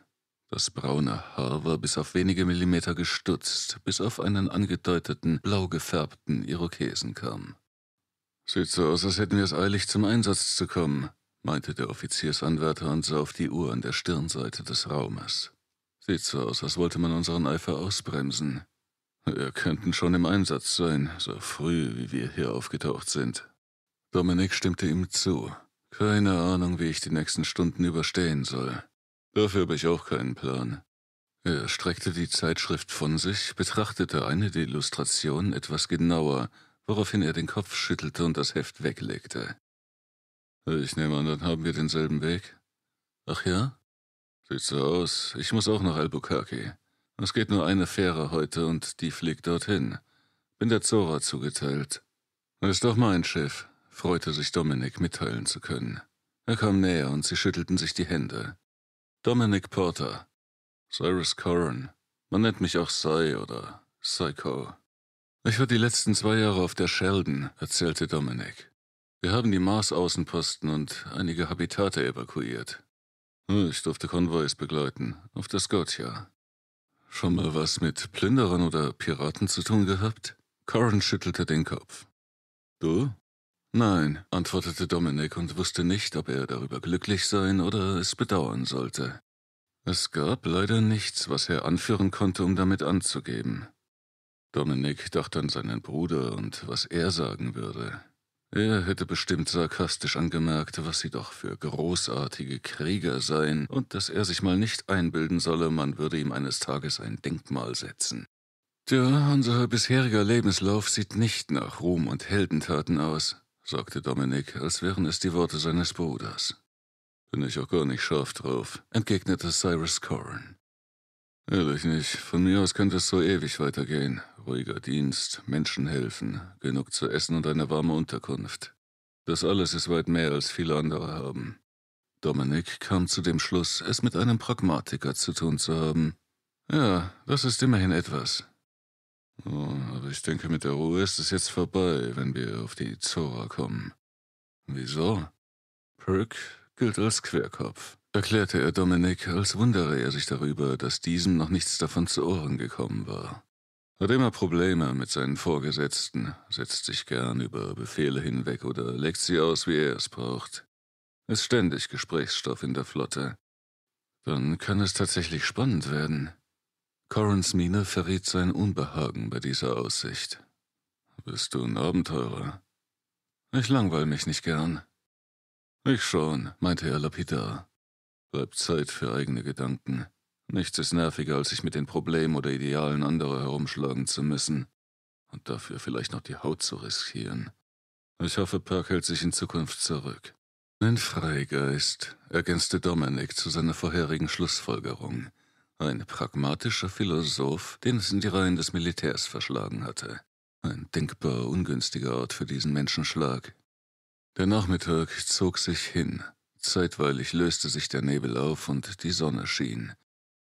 Das braune Haar war bis auf wenige Millimeter gestutzt, bis auf einen angedeuteten, blau gefärbten Irokesen kam. Sieht so aus, als hätten wir es eilig, zum Einsatz zu kommen, meinte der Offiziersanwärter und sah auf die Uhr an der Stirnseite des Raumes. Sieht so aus, als wollte man unseren Eifer ausbremsen. Wir könnten schon im Einsatz sein, so früh wie wir hier aufgetaucht sind. Dominik stimmte ihm zu. Keine Ahnung, wie ich die nächsten Stunden überstehen soll. Dafür habe ich auch keinen Plan. Er streckte die Zeitschrift von sich, betrachtete eine der Illustrationen etwas genauer, woraufhin er den Kopf schüttelte und das Heft weglegte. Ich nehme an, dann haben wir denselben Weg. Ach ja? Sieht so aus. Ich muss auch nach Albuquerque. Es geht nur eine Fähre heute und die fliegt dorthin. Bin der Zora zugeteilt. Ist doch mein Schiff, freute sich Dominik mitteilen zu können. Er kam näher und sie schüttelten sich die Hände. Dominic Porter. Cyrus Corran. Man nennt mich auch Cy oder Psycho. Ich war die letzten zwei Jahre auf der Sheldon, erzählte Dominic. Wir haben die Mars-Außenposten und einige Habitate evakuiert. Hm, ich durfte Konvois begleiten, auf der Scotia. Schon mal was mit Plünderern oder Piraten zu tun gehabt? Corin schüttelte den Kopf. Du? Nein, antwortete Dominic und wusste nicht, ob er darüber glücklich sein oder es bedauern sollte. Es gab leider nichts, was er anführen konnte, um damit anzugeben. Dominic dachte an seinen Bruder und was er sagen würde. Er hätte bestimmt sarkastisch angemerkt, was sie doch für großartige Krieger seien und dass er sich mal nicht einbilden solle, man würde ihm eines Tages ein Denkmal setzen. Tja, unser bisheriger Lebenslauf sieht nicht nach Ruhm und Heldentaten aus, sagte Dominik, als wären es die Worte seines Bruders. Bin ich auch gar nicht scharf drauf, entgegnete Cyrus Corran. Ehrlich nicht, von mir aus könnte es so ewig weitergehen ruhiger Dienst, Menschen helfen, genug zu essen und eine warme Unterkunft. Das alles ist weit mehr, als viele andere haben. Dominik kam zu dem Schluss, es mit einem Pragmatiker zu tun zu haben. Ja, das ist immerhin etwas. Oh, aber ich denke, mit der Ruhe ist es jetzt vorbei, wenn wir auf die Zora kommen. Wieso? Perk gilt als Querkopf, erklärte er Dominik, als wundere er sich darüber, dass diesem noch nichts davon zu Ohren gekommen war. Hat immer Probleme mit seinen Vorgesetzten, setzt sich gern über Befehle hinweg oder legt sie aus, wie er es braucht. Ist ständig Gesprächsstoff in der Flotte. Dann kann es tatsächlich spannend werden. Corrins Miene verriet sein Unbehagen bei dieser Aussicht. Bist du ein Abenteurer? Ich langweil mich nicht gern. Ich schon, meinte er lapidar. Bleibt Zeit für eigene Gedanken. Nichts ist nerviger, als sich mit den Problemen oder Idealen anderer herumschlagen zu müssen und dafür vielleicht noch die Haut zu riskieren. Ich hoffe, Perk hält sich in Zukunft zurück. Ein Freigeist, ergänzte Dominik zu seiner vorherigen Schlussfolgerung. Ein pragmatischer Philosoph, den es in die Reihen des Militärs verschlagen hatte. Ein denkbar ungünstiger Ort für diesen Menschenschlag. Der Nachmittag zog sich hin. Zeitweilig löste sich der Nebel auf und die Sonne schien.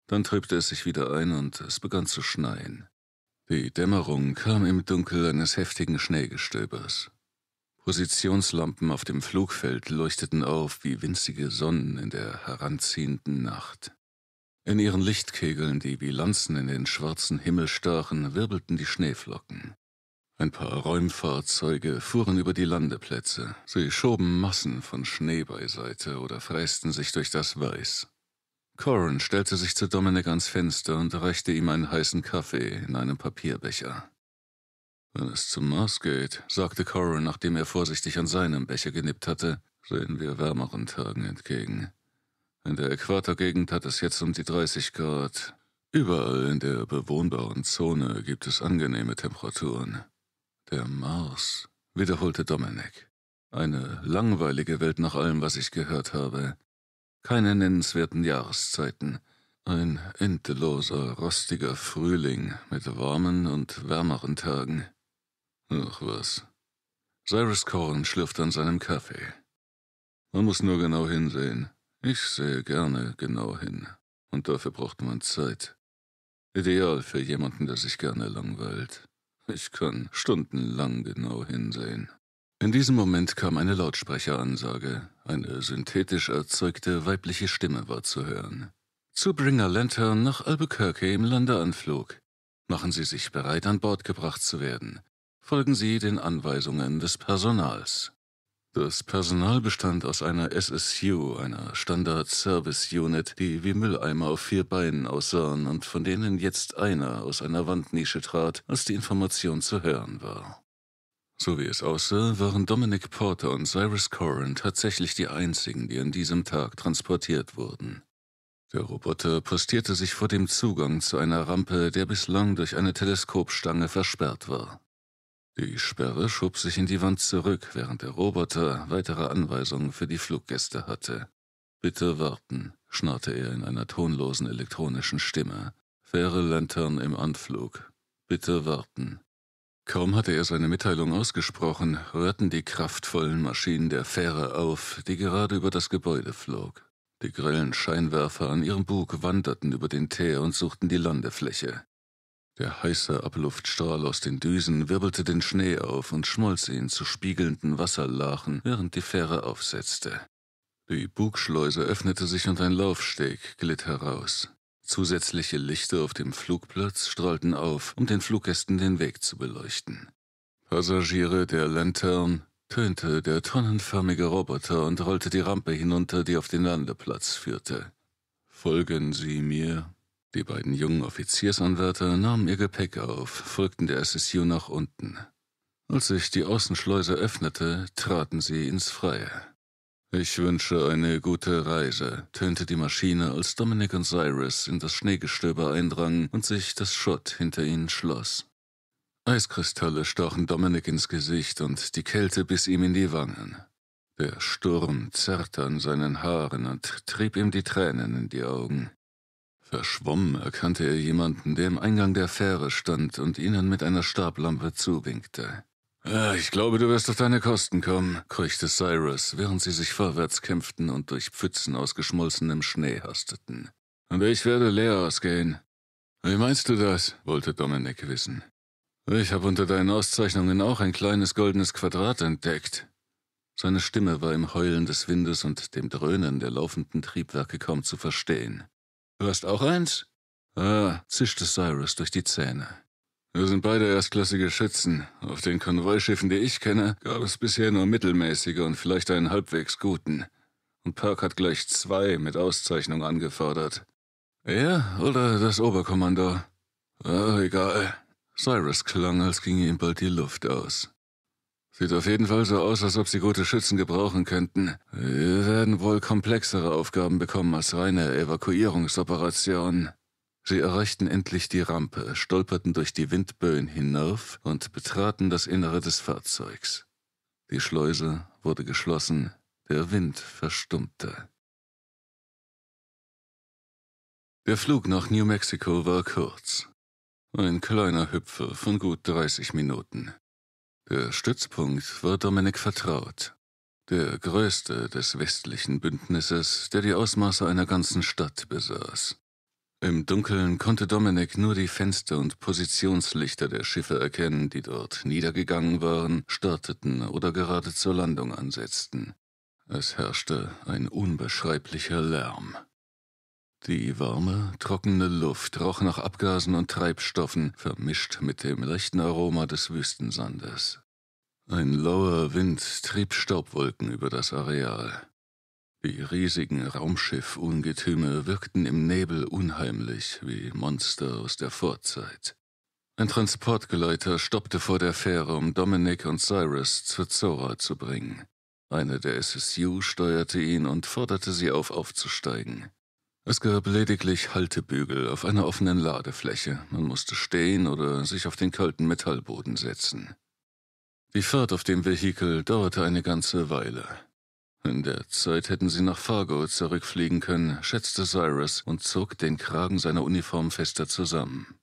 Dann trübte es sich wieder ein und es begann zu schneien. Die Dämmerung kam im Dunkel eines heftigen Schneegestöbers. Positionslampen auf dem Flugfeld leuchteten auf wie winzige Sonnen in der heranziehenden Nacht. In ihren Lichtkegeln, die wie Lanzen in den schwarzen Himmel stachen, wirbelten die Schneeflocken. Ein paar Räumfahrzeuge fuhren über die Landeplätze. Sie schoben Massen von Schnee beiseite oder frästen sich durch das Weiß. Corin stellte sich zu Dominik ans Fenster und reichte ihm einen heißen Kaffee in einem Papierbecher. Wenn es zum Mars geht, sagte Corin, nachdem er vorsichtig an seinem Becher genippt hatte, sehen wir wärmeren Tagen entgegen. In der Äquatorgegend hat es jetzt um die 30 Grad. Überall in der bewohnbaren Zone gibt es angenehme Temperaturen. Der Mars, wiederholte Dominik. Eine langweilige Welt nach allem, was ich gehört habe keine nennenswerten Jahreszeiten, ein endloser, rostiger Frühling mit warmen und wärmeren Tagen. Ach was. Cyrus Corn schlürft an seinem Kaffee. Man muss nur genau hinsehen. Ich sehe gerne genau hin. Und dafür braucht man Zeit. Ideal für jemanden, der sich gerne langweilt. Ich kann stundenlang genau hinsehen. In diesem Moment kam eine Lautsprecheransage. Eine synthetisch erzeugte weibliche Stimme war zu hören. Zu Bringer Lantern nach Albuquerque im Landeanflug. Machen Sie sich bereit, an Bord gebracht zu werden. Folgen Sie den Anweisungen des Personals. Das Personal bestand aus einer SSU, einer Standard Service Unit, die wie Mülleimer auf vier Beinen aussahen und von denen jetzt einer aus einer Wandnische trat, als die Information zu hören war. So wie es aussah, waren Dominic Porter und Cyrus Corrin tatsächlich die einzigen, die an diesem Tag transportiert wurden. Der Roboter postierte sich vor dem Zugang zu einer Rampe, der bislang durch eine Teleskopstange versperrt war. Die Sperre schob sich in die Wand zurück, während der Roboter weitere Anweisungen für die Fluggäste hatte. Bitte warten, schnarrte er in einer tonlosen elektronischen Stimme. Fähre Lantern im Anflug. Bitte warten. Kaum hatte er seine Mitteilung ausgesprochen, rührten die kraftvollen Maschinen der Fähre auf, die gerade über das Gebäude flog. Die grellen Scheinwerfer an ihrem Bug wanderten über den Teer und suchten die Landefläche. Der heiße Abluftstrahl aus den Düsen wirbelte den Schnee auf und schmolz ihn zu spiegelnden Wasserlachen, während die Fähre aufsetzte. Die Bugschleuse öffnete sich und ein Laufsteg glitt heraus. Zusätzliche Lichter auf dem Flugplatz strahlten auf, um den Fluggästen den Weg zu beleuchten. Passagiere der Lantern tönte der tonnenförmige Roboter und rollte die Rampe hinunter, die auf den Landeplatz führte. Folgen Sie mir. Die beiden jungen Offiziersanwärter nahmen ihr Gepäck auf, folgten der SSU nach unten. Als sich die Außenschleuse öffnete, traten sie ins Freie. Ich wünsche eine gute Reise, tönte die Maschine, als Dominic und Cyrus in das Schneegestöber eindrangen und sich das Schutt hinter ihnen schloss. Eiskristalle stachen Dominic ins Gesicht und die Kälte biss ihm in die Wangen. Der Sturm zerrte an seinen Haaren und trieb ihm die Tränen in die Augen. Verschwommen erkannte er jemanden, der im Eingang der Fähre stand und ihnen mit einer Stablampe zuwinkte. Ah, ich glaube, du wirst auf deine Kosten kommen, keuchte Cyrus, während sie sich vorwärts kämpften und durch Pfützen aus geschmolzenem Schnee hasteten. Und ich werde leer ausgehen. Wie meinst du das? wollte Dominik wissen. Ich habe unter deinen Auszeichnungen auch ein kleines goldenes Quadrat entdeckt. Seine Stimme war im Heulen des Windes und dem Dröhnen der laufenden Triebwerke kaum zu verstehen. Du hast auch eins? Ah, zischte Cyrus durch die Zähne. Wir sind beide erstklassige Schützen. Auf den Konvoischiffen, die ich kenne, gab es bisher nur mittelmäßige und vielleicht einen halbwegs guten. Und Perk hat gleich zwei mit Auszeichnung angefordert. Er oder das Oberkommando? Ah, oh, egal. Cyrus klang, als ginge ihm bald die Luft aus. Sieht auf jeden Fall so aus, als ob sie gute Schützen gebrauchen könnten. Wir werden wohl komplexere Aufgaben bekommen als reine Evakuierungsoperationen. Sie erreichten endlich die Rampe, stolperten durch die Windböen hinauf und betraten das Innere des Fahrzeugs. Die Schleuse wurde geschlossen, der Wind verstummte. Der Flug nach New Mexico war kurz. Ein kleiner Hüpfer von gut 30 Minuten. Der Stützpunkt war Dominik Vertraut, der größte des westlichen Bündnisses, der die Ausmaße einer ganzen Stadt besaß. Im Dunkeln konnte Dominik nur die Fenster und Positionslichter der Schiffe erkennen, die dort niedergegangen waren, starteten oder gerade zur Landung ansetzten. Es herrschte ein unbeschreiblicher Lärm. Die warme, trockene Luft roch nach Abgasen und Treibstoffen, vermischt mit dem leichten Aroma des Wüstensandes. Ein lauer Wind trieb Staubwolken über das Areal. Die riesigen Raumschiff-Ungetüme wirkten im Nebel unheimlich wie Monster aus der Vorzeit. Ein Transportgeleiter stoppte vor der Fähre, um Dominic und Cyrus zur Zora zu bringen. Eine der SSU steuerte ihn und forderte sie auf, aufzusteigen. Es gab lediglich Haltebügel auf einer offenen Ladefläche. Man musste stehen oder sich auf den kalten Metallboden setzen. Die Fahrt auf dem Vehikel dauerte eine ganze Weile. In der Zeit hätten sie nach Fargo zurückfliegen können, schätzte Cyrus und zog den Kragen seiner Uniform fester zusammen.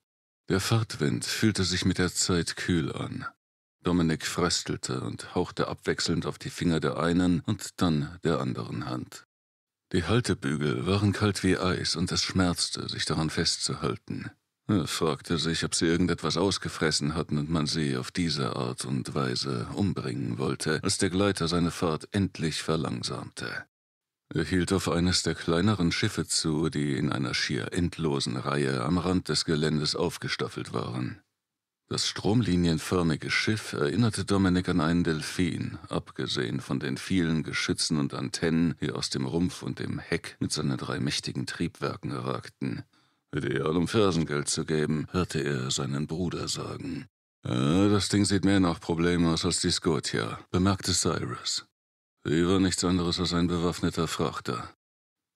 Der Fahrtwind fühlte sich mit der Zeit kühl an. Dominik fröstelte und hauchte abwechselnd auf die Finger der einen und dann der anderen Hand. Die Haltebügel waren kalt wie Eis und es schmerzte, sich daran festzuhalten. Er hm, fragte sich, ob sie irgendetwas ausgefressen hatten und man sie auf diese Art und Weise umbringen wollte, als der Gleiter seine Fahrt endlich verlangsamte. Er hielt auf eines der kleineren Schiffe zu, die in einer schier endlosen Reihe am Rand des Geländes aufgestaffelt waren. Das stromlinienförmige Schiff erinnerte Dominik an einen Delfin, abgesehen von den vielen Geschützen und Antennen, die aus dem Rumpf und dem Heck mit seinen drei mächtigen Triebwerken ragten. Ideal, um Fersengeld zu geben, hörte er seinen Bruder sagen. Ja, das Ding sieht mehr nach Problem aus als die Scotia, bemerkte Cyrus. Sie war nichts anderes als ein bewaffneter Frachter.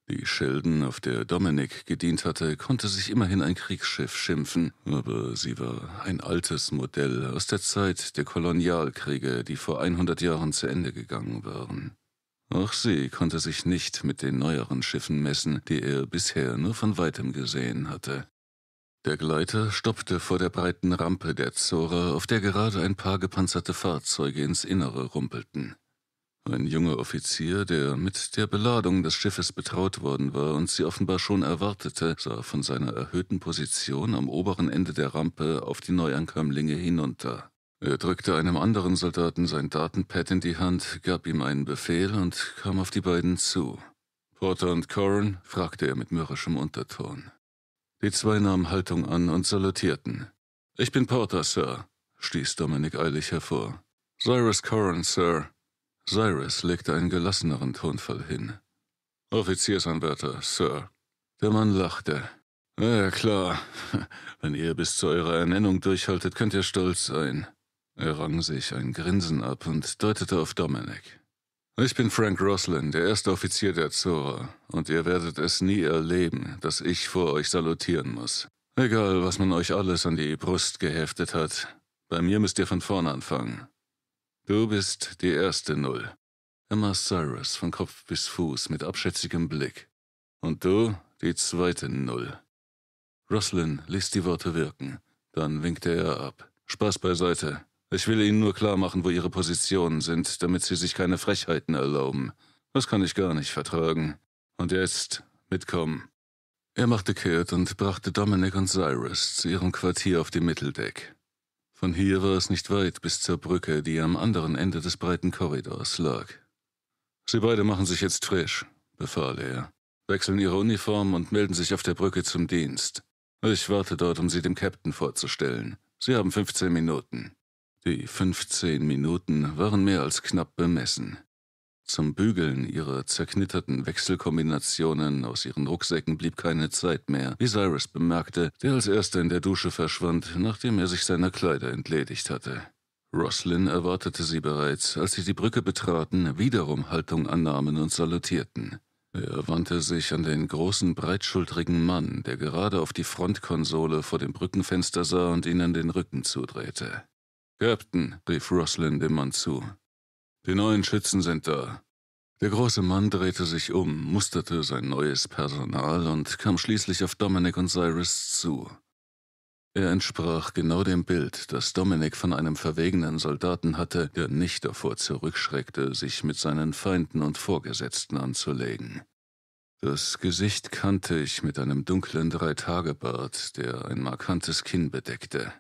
Die Schilden, auf der Dominik gedient hatte, konnte sich immerhin ein Kriegsschiff schimpfen, aber sie war ein altes Modell aus der Zeit der Kolonialkriege, die vor 100 Jahren zu Ende gegangen waren. Auch sie konnte sich nicht mit den neueren Schiffen messen, die er bisher nur von weitem gesehen hatte. Der Gleiter stoppte vor der breiten Rampe der Zora, auf der gerade ein paar gepanzerte Fahrzeuge ins Innere rumpelten. Ein junger Offizier, der mit der Beladung des Schiffes betraut worden war und sie offenbar schon erwartete, sah von seiner erhöhten Position am oberen Ende der Rampe auf die Neuankömmlinge hinunter. Er drückte einem anderen Soldaten sein Datenpad in die Hand, gab ihm einen Befehl und kam auf die beiden zu. Porter und Corrin? fragte er mit mürrischem Unterton. Die zwei nahmen Haltung an und salutierten. Ich bin Porter, Sir, stieß Dominic eilig hervor. Cyrus Corrin, Sir. Cyrus legte einen gelasseneren Tonfall hin. Offiziersanwärter, Sir. Der Mann lachte. Ja, klar. Wenn ihr bis zu eurer Ernennung durchhaltet, könnt ihr stolz sein. Er rang sich ein Grinsen ab und deutete auf Dominic. Ich bin Frank Roslin, der erste Offizier der Zora, und ihr werdet es nie erleben, dass ich vor euch salutieren muss. Egal, was man euch alles an die Brust geheftet hat, bei mir müsst ihr von vorn anfangen. Du bist die erste Null. Emma Cyrus von Kopf bis Fuß mit abschätzigem Blick. Und du die zweite Null. Roslin ließ die Worte wirken, dann winkte er ab. Spaß beiseite, ich will Ihnen nur klar machen, wo Ihre Positionen sind, damit Sie sich keine Frechheiten erlauben. Das kann ich gar nicht vertragen. Und jetzt mitkommen. Er machte kehrt und brachte Dominic und Cyrus zu ihrem Quartier auf dem Mitteldeck. Von hier war es nicht weit bis zur Brücke, die am anderen Ende des breiten Korridors lag. Sie beide machen sich jetzt frisch, befahl er, wechseln ihre Uniform und melden sich auf der Brücke zum Dienst. Ich warte dort, um sie dem Captain vorzustellen. Sie haben 15 Minuten. Die 15 Minuten waren mehr als knapp bemessen. Zum Bügeln ihrer zerknitterten Wechselkombinationen aus ihren Rucksäcken blieb keine Zeit mehr, wie Cyrus bemerkte, der als erster in der Dusche verschwand, nachdem er sich seiner Kleider entledigt hatte. Roslyn erwartete sie bereits, als sie die Brücke betraten, wiederum Haltung annahmen und salutierten. Er wandte sich an den großen, breitschultrigen Mann, der gerade auf die Frontkonsole vor dem Brückenfenster sah und ihnen den Rücken zudrehte. Captain, rief Roslin dem Mann zu. Die neuen Schützen sind da. Der große Mann drehte sich um, musterte sein neues Personal und kam schließlich auf Dominic und Cyrus zu. Er entsprach genau dem Bild, das Dominic von einem verwegenen Soldaten hatte, der nicht davor zurückschreckte, sich mit seinen Feinden und Vorgesetzten anzulegen. Das Gesicht kannte ich mit einem dunklen Dreitagebart, der ein markantes Kinn bedeckte.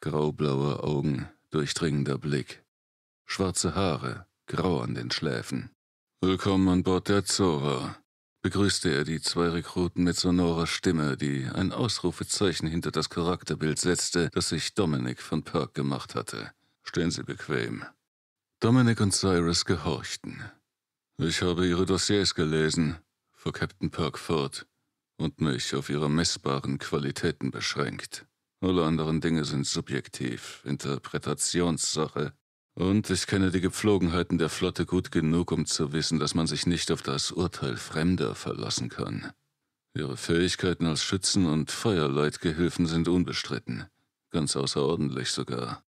Graublaue Augen, durchdringender Blick. Schwarze Haare, grau an den Schläfen. Willkommen an Bord der Zora, begrüßte er die zwei Rekruten mit sonorer Stimme, die ein Ausrufezeichen hinter das Charakterbild setzte, das sich Dominic von Perk gemacht hatte. Stehen Sie bequem. Dominic und Cyrus gehorchten. Ich habe Ihre Dossiers gelesen, fuhr Captain Perk fort, und mich auf Ihre messbaren Qualitäten beschränkt. Alle anderen Dinge sind subjektiv, Interpretationssache. Und ich kenne die Gepflogenheiten der Flotte gut genug, um zu wissen, dass man sich nicht auf das Urteil Fremder verlassen kann. Ihre Fähigkeiten als Schützen und Feuerleitgehilfen sind unbestritten, ganz außerordentlich sogar.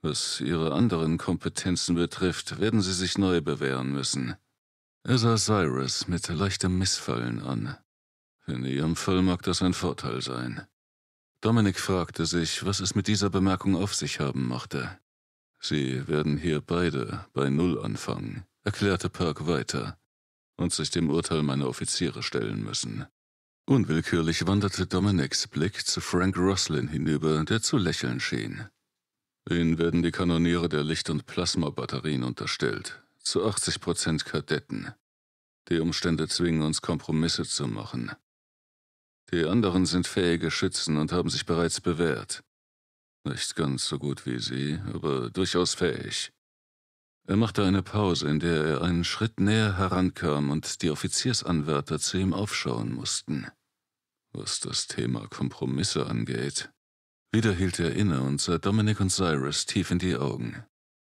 Was ihre anderen Kompetenzen betrifft, werden sie sich neu bewähren müssen. Er sah Cyrus mit leichtem Missfallen an. In ihrem Fall mag das ein Vorteil sein. Dominik fragte sich, was es mit dieser Bemerkung auf sich haben mochte. Sie werden hier beide bei Null anfangen, erklärte Perk weiter, und sich dem Urteil meiner Offiziere stellen müssen. Unwillkürlich wanderte Dominics Blick zu Frank Roslin hinüber, der zu lächeln schien. Ihnen werden die Kanoniere der Licht- und Plasmabatterien unterstellt, zu 80 Prozent Kadetten. Die Umstände zwingen uns, Kompromisse zu machen, die anderen sind fähige Schützen und haben sich bereits bewährt. Nicht ganz so gut wie sie, aber durchaus fähig. Er machte eine Pause, in der er einen Schritt näher herankam und die Offiziersanwärter zu ihm aufschauen mussten. Was das Thema Kompromisse angeht. Wieder hielt er inne und sah Dominic und Cyrus tief in die Augen.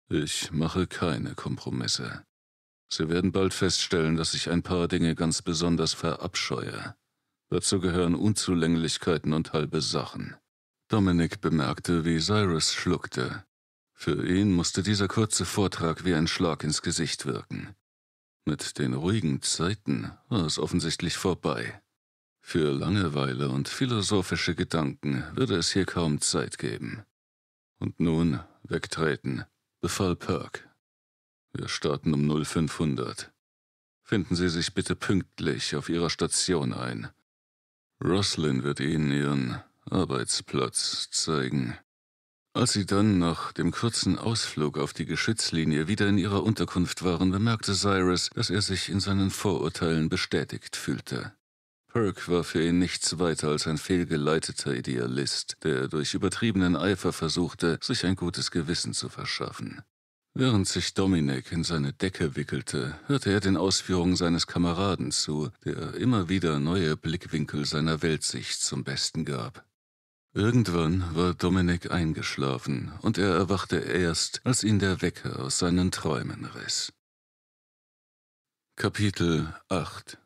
Ich mache keine Kompromisse. Sie werden bald feststellen, dass ich ein paar Dinge ganz besonders verabscheue. Dazu gehören Unzulänglichkeiten und halbe Sachen. Dominik bemerkte, wie Cyrus schluckte. Für ihn musste dieser kurze Vortrag wie ein Schlag ins Gesicht wirken. Mit den ruhigen Zeiten war es offensichtlich vorbei. Für Langeweile und philosophische Gedanken würde es hier kaum Zeit geben. Und nun wegtreten, befahl Perk. Wir starten um 0500. Finden Sie sich bitte pünktlich auf Ihrer Station ein. Roslyn wird ihnen ihren Arbeitsplatz zeigen. Als sie dann nach dem kurzen Ausflug auf die Geschützlinie wieder in ihrer Unterkunft waren, bemerkte Cyrus, dass er sich in seinen Vorurteilen bestätigt fühlte. Perk war für ihn nichts weiter als ein fehlgeleiteter Idealist, der durch übertriebenen Eifer versuchte, sich ein gutes Gewissen zu verschaffen. Während sich Dominik in seine Decke wickelte, hörte er den Ausführungen seines Kameraden zu, der immer wieder neue Blickwinkel seiner Weltsicht zum Besten gab. Irgendwann war Dominik eingeschlafen und er erwachte erst, als ihn der Wecker aus seinen Träumen riss. Kapitel 8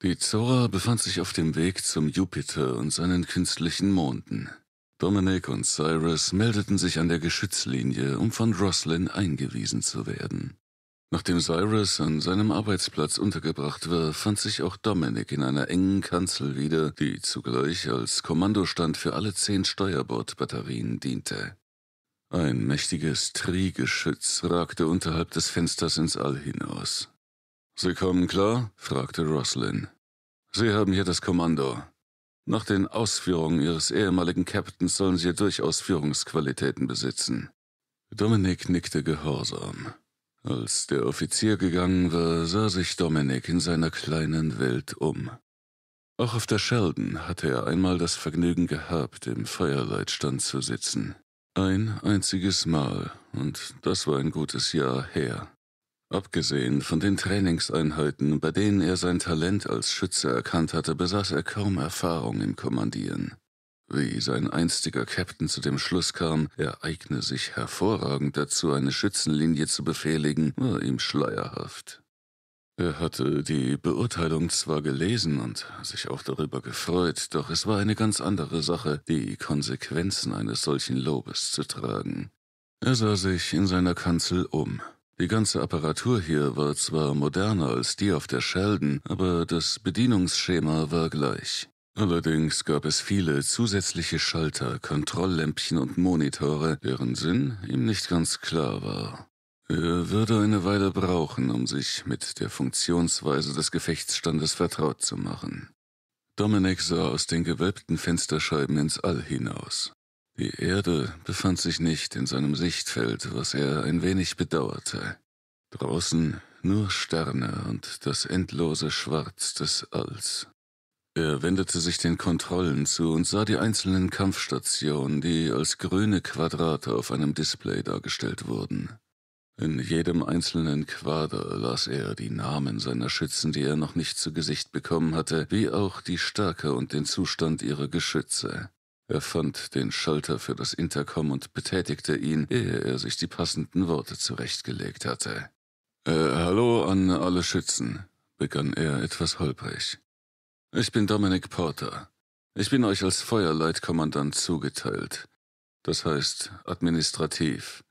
Die Zora befand sich auf dem Weg zum Jupiter und seinen künstlichen Monden. Dominic und Cyrus meldeten sich an der Geschützlinie, um von Roslyn eingewiesen zu werden. Nachdem Cyrus an seinem Arbeitsplatz untergebracht war, fand sich auch Dominic in einer engen Kanzel wieder, die zugleich als Kommandostand für alle zehn Steuerbordbatterien diente. Ein mächtiges Triegeschütz ragte unterhalb des Fensters ins All hinaus. Sie kommen klar? fragte Roslyn. Sie haben hier das Kommando. Nach den Ausführungen ihres ehemaligen Captains sollen sie durchaus Führungsqualitäten besitzen. Dominik nickte gehorsam. Als der Offizier gegangen war, sah sich Dominik in seiner kleinen Welt um. Auch auf der Sheldon hatte er einmal das Vergnügen gehabt, im Feuerleitstand zu sitzen. Ein einziges Mal, und das war ein gutes Jahr her. Abgesehen von den Trainingseinheiten, bei denen er sein Talent als Schütze erkannt hatte, besaß er kaum Erfahrung im Kommandieren. Wie sein einstiger Captain zu dem Schluss kam, er eigne sich hervorragend dazu, eine Schützenlinie zu befehligen, war ihm schleierhaft. Er hatte die Beurteilung zwar gelesen und sich auch darüber gefreut, doch es war eine ganz andere Sache, die Konsequenzen eines solchen Lobes zu tragen. Er sah sich in seiner Kanzel um. Die ganze Apparatur hier war zwar moderner als die auf der Sheldon, aber das Bedienungsschema war gleich. Allerdings gab es viele zusätzliche Schalter, Kontrolllämpchen und Monitore, deren Sinn ihm nicht ganz klar war. Er würde eine Weile brauchen, um sich mit der Funktionsweise des Gefechtsstandes vertraut zu machen. Dominik sah aus den gewölbten Fensterscheiben ins All hinaus. Die Erde befand sich nicht in seinem Sichtfeld, was er ein wenig bedauerte. Draußen nur Sterne und das endlose Schwarz des Alls. Er wendete sich den Kontrollen zu und sah die einzelnen Kampfstationen, die als grüne Quadrate auf einem Display dargestellt wurden. In jedem einzelnen Quader las er die Namen seiner Schützen, die er noch nicht zu Gesicht bekommen hatte, wie auch die Stärke und den Zustand ihrer Geschütze. Er fand den Schalter für das Intercom und betätigte ihn, ehe er sich die passenden Worte zurechtgelegt hatte. Äh, hallo an alle Schützen, begann er etwas holprig. Ich bin Dominic Porter. Ich bin euch als Feuerleitkommandant zugeteilt. Das heißt, administrativ.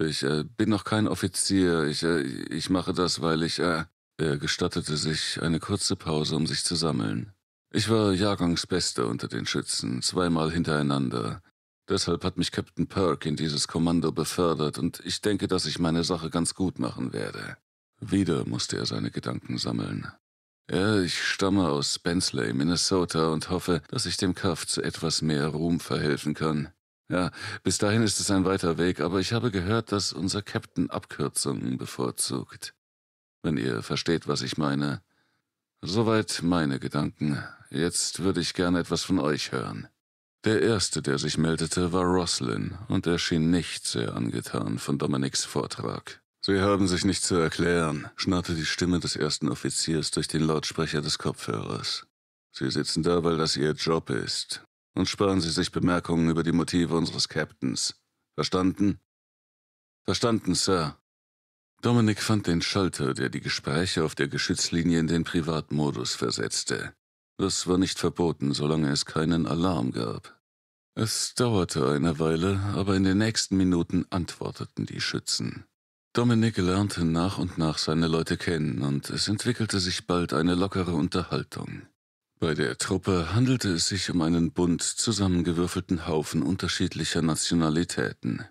Ich äh, bin noch kein Offizier, ich, äh, ich mache das, weil ich, äh, er gestattete sich eine kurze Pause, um sich zu sammeln. Ich war Jahrgangsbester unter den Schützen, zweimal hintereinander. Deshalb hat mich Captain Perk in dieses Kommando befördert und ich denke, dass ich meine Sache ganz gut machen werde. Wieder musste er seine Gedanken sammeln. Ja, ich stamme aus Bensley, Minnesota und hoffe, dass ich dem Kaff zu etwas mehr Ruhm verhelfen kann. Ja, bis dahin ist es ein weiter Weg, aber ich habe gehört, dass unser Captain Abkürzungen bevorzugt. Wenn ihr versteht, was ich meine. Soweit meine Gedanken. Jetzt würde ich gerne etwas von euch hören. Der erste, der sich meldete, war Roslyn und er schien nicht sehr angetan von Dominiks Vortrag. Sie haben sich nicht zu erklären, schnarrte die Stimme des ersten Offiziers durch den Lautsprecher des Kopfhörers. Sie sitzen da, weil das Ihr Job ist. Und sparen Sie sich Bemerkungen über die Motive unseres Captains. Verstanden? Verstanden, Sir. Dominik fand den Schalter, der die Gespräche auf der Geschützlinie in den Privatmodus versetzte. Das war nicht verboten, solange es keinen Alarm gab. Es dauerte eine Weile, aber in den nächsten Minuten antworteten die Schützen. Dominik lernte nach und nach seine Leute kennen und es entwickelte sich bald eine lockere Unterhaltung. Bei der Truppe handelte es sich um einen bunt zusammengewürfelten Haufen unterschiedlicher Nationalitäten.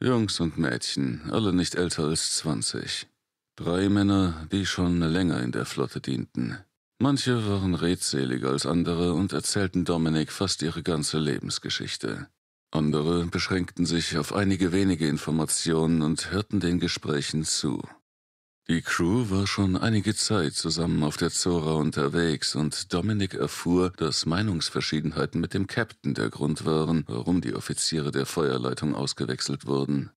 Jungs und Mädchen, alle nicht älter als zwanzig. Drei Männer, die schon länger in der Flotte dienten. Manche waren redseliger als andere und erzählten Dominik fast ihre ganze Lebensgeschichte. Andere beschränkten sich auf einige wenige Informationen und hörten den Gesprächen zu. Die Crew war schon einige Zeit zusammen auf der Zora unterwegs und Dominik erfuhr, dass Meinungsverschiedenheiten mit dem Captain der Grund waren, warum die Offiziere der Feuerleitung ausgewechselt wurden.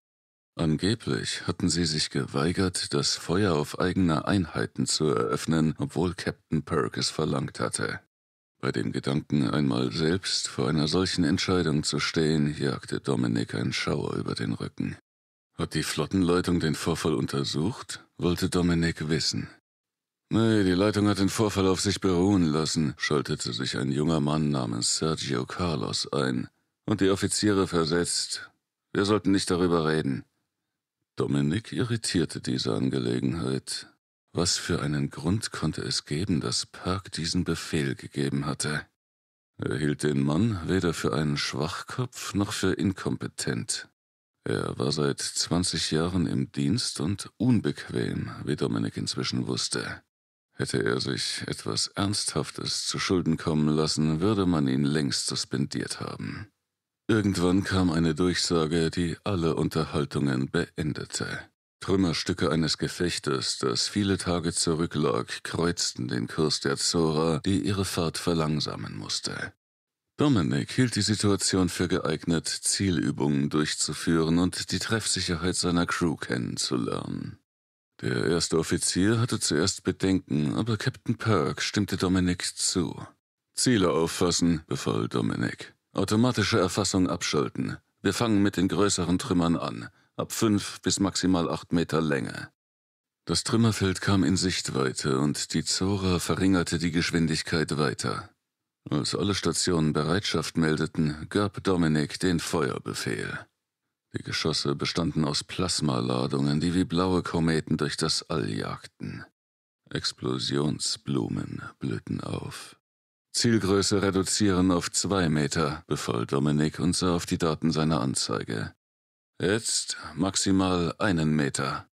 Angeblich hatten sie sich geweigert, das Feuer auf eigene Einheiten zu eröffnen, obwohl Captain Perk es verlangt hatte. Bei dem Gedanken, einmal selbst vor einer solchen Entscheidung zu stehen, jagte Dominik einen Schauer über den Rücken. Hat die Flottenleitung den Vorfall untersucht? wollte Dominik wissen. Nee, die Leitung hat den Vorfall auf sich beruhen lassen, schaltete sich ein junger Mann namens Sergio Carlos ein und die Offiziere versetzt. Wir sollten nicht darüber reden. Dominik irritierte diese Angelegenheit. Was für einen Grund konnte es geben, dass Perk diesen Befehl gegeben hatte? Er hielt den Mann weder für einen Schwachkopf noch für inkompetent. Er war seit 20 Jahren im Dienst und unbequem, wie Dominik inzwischen wusste. Hätte er sich etwas Ernsthaftes zu Schulden kommen lassen, würde man ihn längst suspendiert haben. Irgendwann kam eine Durchsage, die alle Unterhaltungen beendete. Trümmerstücke eines Gefechtes, das viele Tage zurücklag, kreuzten den Kurs der Zora, die ihre Fahrt verlangsamen musste. Dominik hielt die Situation für geeignet, Zielübungen durchzuführen und die Treffsicherheit seiner Crew kennenzulernen. Der erste Offizier hatte zuerst Bedenken, aber Captain Perk stimmte Dominik zu. Ziele auffassen, befahl Dominik. Automatische Erfassung abschalten. Wir fangen mit den größeren Trümmern an, ab fünf bis maximal acht Meter Länge. Das Trümmerfeld kam in Sichtweite und die Zora verringerte die Geschwindigkeit weiter. Als alle Stationen Bereitschaft meldeten, gab Dominik den Feuerbefehl. Die Geschosse bestanden aus Plasmaladungen, die wie blaue Kometen durch das All jagten. Explosionsblumen blühten auf. Zielgröße reduzieren auf zwei Meter, befahl Dominik und sah auf die Daten seiner Anzeige. Jetzt maximal einen Meter.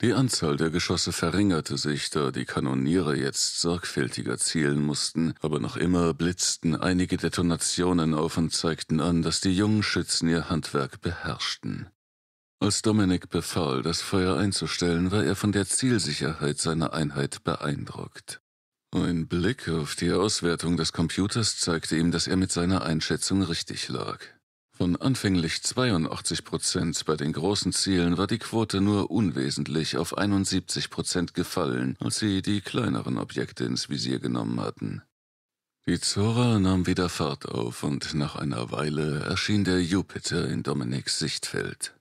Die Anzahl der Geschosse verringerte sich, da die Kanoniere jetzt sorgfältiger zielen mussten, aber noch immer blitzten einige Detonationen auf und zeigten an, dass die jungen Schützen ihr Handwerk beherrschten. Als Dominik befahl, das Feuer einzustellen, war er von der Zielsicherheit seiner Einheit beeindruckt. Ein Blick auf die Auswertung des Computers zeigte ihm, dass er mit seiner Einschätzung richtig lag. Von anfänglich 82 Prozent bei den großen Zielen war die Quote nur unwesentlich auf 71 Prozent gefallen, als sie die kleineren Objekte ins Visier genommen hatten. Die Zora nahm wieder Fahrt auf und nach einer Weile erschien der Jupiter in Dominiks Sichtfeld.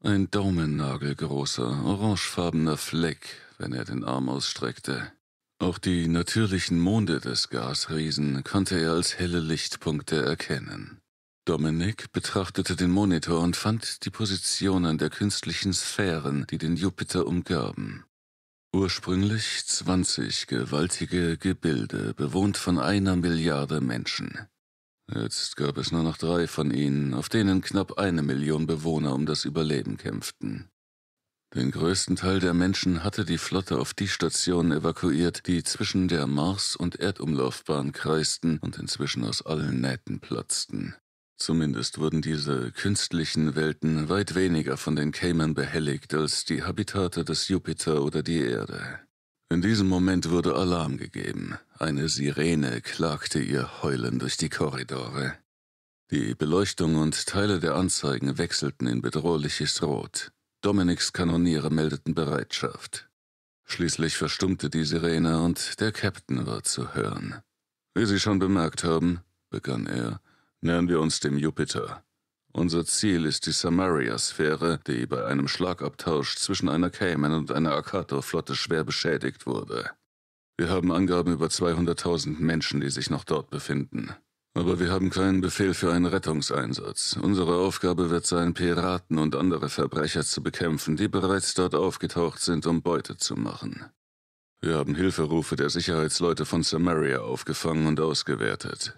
Ein daumennagelgroßer, orangefarbener Fleck, wenn er den Arm ausstreckte. Auch die natürlichen Monde des Gasriesen konnte er als helle Lichtpunkte erkennen. Dominik betrachtete den Monitor und fand die Positionen der künstlichen Sphären, die den Jupiter umgaben. Ursprünglich 20 gewaltige Gebilde, bewohnt von einer Milliarde Menschen. Jetzt gab es nur noch drei von ihnen, auf denen knapp eine Million Bewohner um das Überleben kämpften. Den größten Teil der Menschen hatte die Flotte auf die Stationen evakuiert, die zwischen der Mars- und Erdumlaufbahn kreisten und inzwischen aus allen Nähten platzten. Zumindest wurden diese künstlichen Welten weit weniger von den Cayman behelligt als die Habitate des Jupiter oder die Erde. In diesem Moment wurde Alarm gegeben. Eine Sirene klagte ihr Heulen durch die Korridore. Die Beleuchtung und Teile der Anzeigen wechselten in bedrohliches Rot. Dominiks Kanoniere meldeten Bereitschaft. Schließlich verstummte die Sirene und der Captain war zu hören. Wie Sie schon bemerkt haben, begann er, nähern wir uns dem Jupiter. Unser Ziel ist die Samaria-Sphäre, die bei einem Schlagabtausch zwischen einer Cayman und einer Akator-Flotte schwer beschädigt wurde. Wir haben Angaben über 200.000 Menschen, die sich noch dort befinden. Aber wir haben keinen Befehl für einen Rettungseinsatz. Unsere Aufgabe wird sein, Piraten und andere Verbrecher zu bekämpfen, die bereits dort aufgetaucht sind, um Beute zu machen. Wir haben Hilferufe der Sicherheitsleute von Samaria aufgefangen und ausgewertet.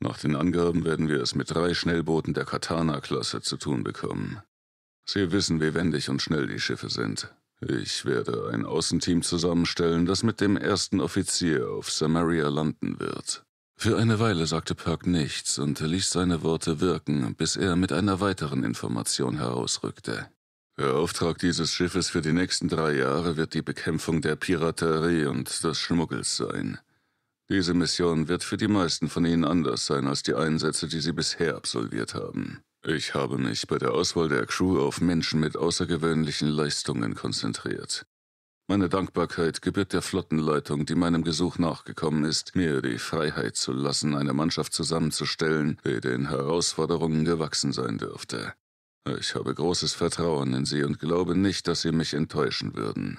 Nach den Angaben werden wir es mit drei Schnellbooten der Katana-Klasse zu tun bekommen. Sie wissen, wie wendig und schnell die Schiffe sind. Ich werde ein Außenteam zusammenstellen, das mit dem ersten Offizier auf Samaria landen wird. Für eine Weile sagte Perk nichts und ließ seine Worte wirken, bis er mit einer weiteren Information herausrückte. Der Auftrag dieses Schiffes für die nächsten drei Jahre wird die Bekämpfung der Piraterie und des Schmuggels sein. Diese Mission wird für die meisten von Ihnen anders sein als die Einsätze, die Sie bisher absolviert haben. Ich habe mich bei der Auswahl der Crew auf Menschen mit außergewöhnlichen Leistungen konzentriert. Meine Dankbarkeit gebührt der Flottenleitung, die meinem Gesuch nachgekommen ist, mir die Freiheit zu lassen, eine Mannschaft zusammenzustellen, die den Herausforderungen gewachsen sein dürfte. Ich habe großes Vertrauen in Sie und glaube nicht, dass Sie mich enttäuschen würden.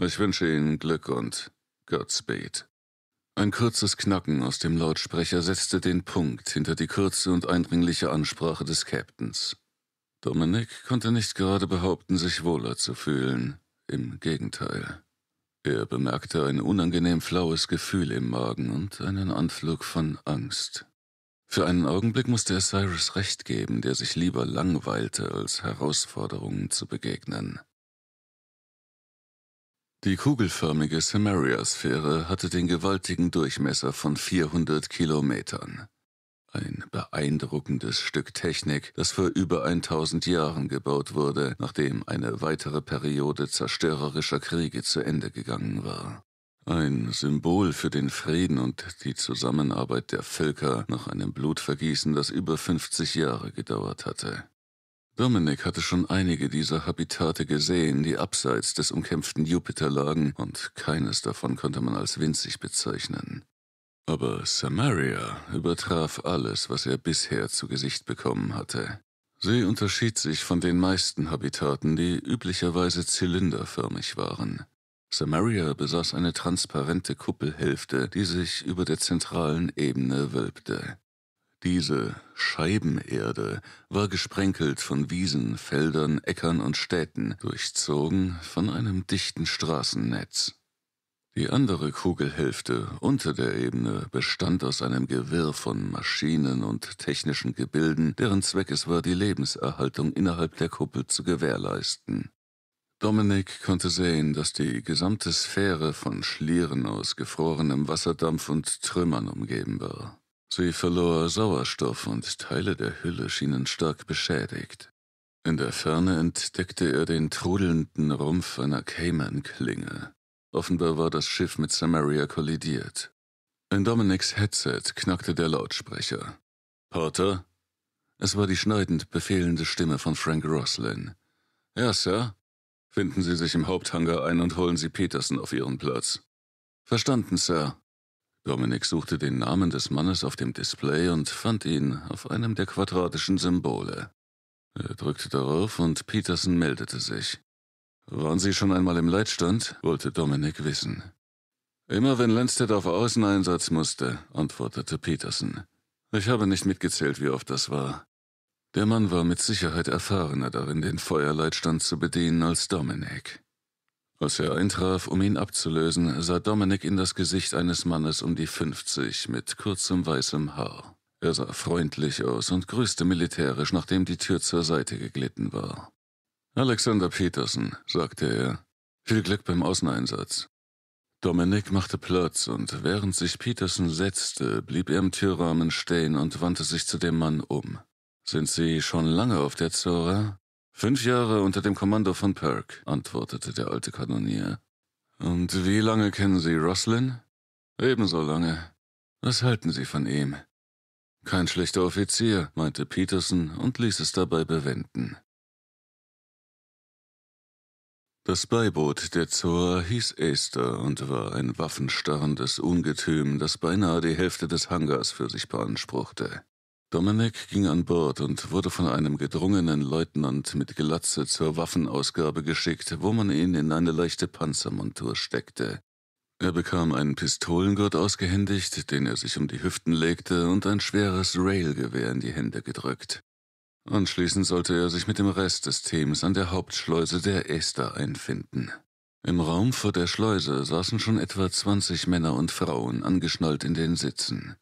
Ich wünsche Ihnen Glück und Godspeed. Ein kurzes Knacken aus dem Lautsprecher setzte den Punkt hinter die kurze und eindringliche Ansprache des Captains. Dominik konnte nicht gerade behaupten, sich wohler zu fühlen. Im Gegenteil. Er bemerkte ein unangenehm flaues Gefühl im Magen und einen Anflug von Angst. Für einen Augenblick musste er Cyrus recht geben, der sich lieber langweilte, als Herausforderungen zu begegnen. Die kugelförmige Samaria-Sphäre hatte den gewaltigen Durchmesser von 400 Kilometern. Ein beeindruckendes Stück Technik, das vor über 1000 Jahren gebaut wurde, nachdem eine weitere Periode zerstörerischer Kriege zu Ende gegangen war. Ein Symbol für den Frieden und die Zusammenarbeit der Völker nach einem Blutvergießen, das über 50 Jahre gedauert hatte. Dominik hatte schon einige dieser Habitate gesehen, die abseits des umkämpften Jupiter lagen, und keines davon konnte man als winzig bezeichnen. Aber Samaria übertraf alles, was er bisher zu Gesicht bekommen hatte. Sie unterschied sich von den meisten Habitaten, die üblicherweise zylinderförmig waren. Samaria besaß eine transparente Kuppelhälfte, die sich über der zentralen Ebene wölbte. Diese Scheibenerde war gesprenkelt von Wiesen, Feldern, Äckern und Städten, durchzogen von einem dichten Straßennetz. Die andere Kugelhälfte unter der Ebene bestand aus einem Gewirr von Maschinen und technischen Gebilden, deren Zweck es war, die Lebenserhaltung innerhalb der Kuppel zu gewährleisten. Dominik konnte sehen, dass die gesamte Sphäre von Schlieren aus gefrorenem Wasserdampf und Trümmern umgeben war. Sie verlor Sauerstoff und Teile der Hülle schienen stark beschädigt. In der Ferne entdeckte er den trudelnden Rumpf einer Cayman-Klinge. Offenbar war das Schiff mit Samaria kollidiert. In Dominics Headset knackte der Lautsprecher. Porter? Es war die schneidend befehlende Stimme von Frank Roslin. Ja, Sir? Finden Sie sich im Haupthangar ein und holen Sie Peterson auf Ihren Platz. Verstanden, Sir. Dominic suchte den Namen des Mannes auf dem Display und fand ihn auf einem der quadratischen Symbole. Er drückte darauf und Peterson meldete sich. Waren Sie schon einmal im Leitstand? wollte Dominik wissen. Immer wenn Lindstedt auf Außeneinsatz musste, antwortete Peterson. Ich habe nicht mitgezählt, wie oft das war. Der Mann war mit Sicherheit erfahrener darin, den Feuerleitstand zu bedienen als Dominik. Als er eintraf, um ihn abzulösen, sah Dominik in das Gesicht eines Mannes um die fünfzig mit kurzem weißem Haar. Er sah freundlich aus und grüßte militärisch, nachdem die Tür zur Seite geglitten war. Alexander Petersen, sagte er. Viel Glück beim Außeneinsatz. Dominik machte Platz und während sich Petersen setzte, blieb er im Türrahmen stehen und wandte sich zu dem Mann um. Sind Sie schon lange auf der Zora? Fünf Jahre unter dem Kommando von Perk, antwortete der alte Kanonier. Und wie lange kennen Sie Roslin? Ebenso lange. Was halten Sie von ihm? Kein schlechter Offizier, meinte Peterson und ließ es dabei bewenden. Das Beiboot der Zoa hieß Aester und war ein waffenstarrendes Ungetüm, das beinahe die Hälfte des Hangars für sich beanspruchte. Dominic ging an Bord und wurde von einem gedrungenen Leutnant mit Glatze zur Waffenausgabe geschickt, wo man ihn in eine leichte Panzermontur steckte. Er bekam einen Pistolengurt ausgehändigt, den er sich um die Hüften legte, und ein schweres Railgewehr in die Hände gedrückt. Anschließend sollte er sich mit dem Rest des Teams an der Hauptschleuse der Esther einfinden. Im Raum vor der Schleuse saßen schon etwa zwanzig Männer und Frauen angeschnallt in den Sitzen.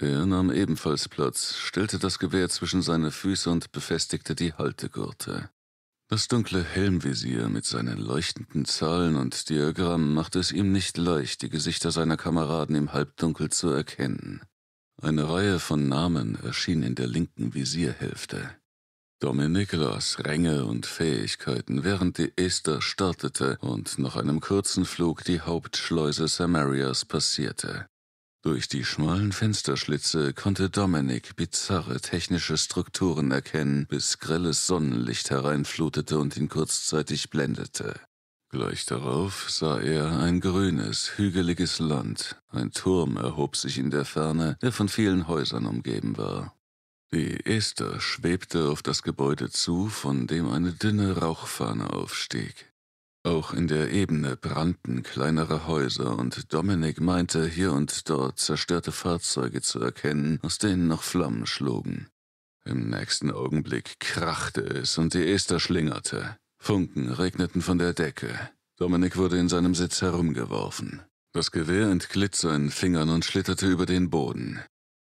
Er nahm ebenfalls Platz, stellte das Gewehr zwischen seine Füße und befestigte die Haltegurte. Das dunkle Helmvisier mit seinen leuchtenden Zahlen und Diagrammen machte es ihm nicht leicht, die Gesichter seiner Kameraden im Halbdunkel zu erkennen. Eine Reihe von Namen erschien in der linken Visierhälfte. Dominiklas Ränge und Fähigkeiten, während die Esther startete und nach einem kurzen Flug die Hauptschleuse Samarias passierte. Durch die schmalen Fensterschlitze konnte Dominik bizarre technische Strukturen erkennen, bis grelles Sonnenlicht hereinflutete und ihn kurzzeitig blendete. Gleich darauf sah er ein grünes, hügeliges Land. Ein Turm erhob sich in der Ferne, der von vielen Häusern umgeben war. Die Esther schwebte auf das Gebäude zu, von dem eine dünne Rauchfahne aufstieg. Auch in der Ebene brannten kleinere Häuser und Dominik meinte, hier und dort zerstörte Fahrzeuge zu erkennen, aus denen noch Flammen schlugen. Im nächsten Augenblick krachte es und die Esther schlingerte. Funken regneten von der Decke. Dominik wurde in seinem Sitz herumgeworfen. Das Gewehr entglitt seinen Fingern und schlitterte über den Boden.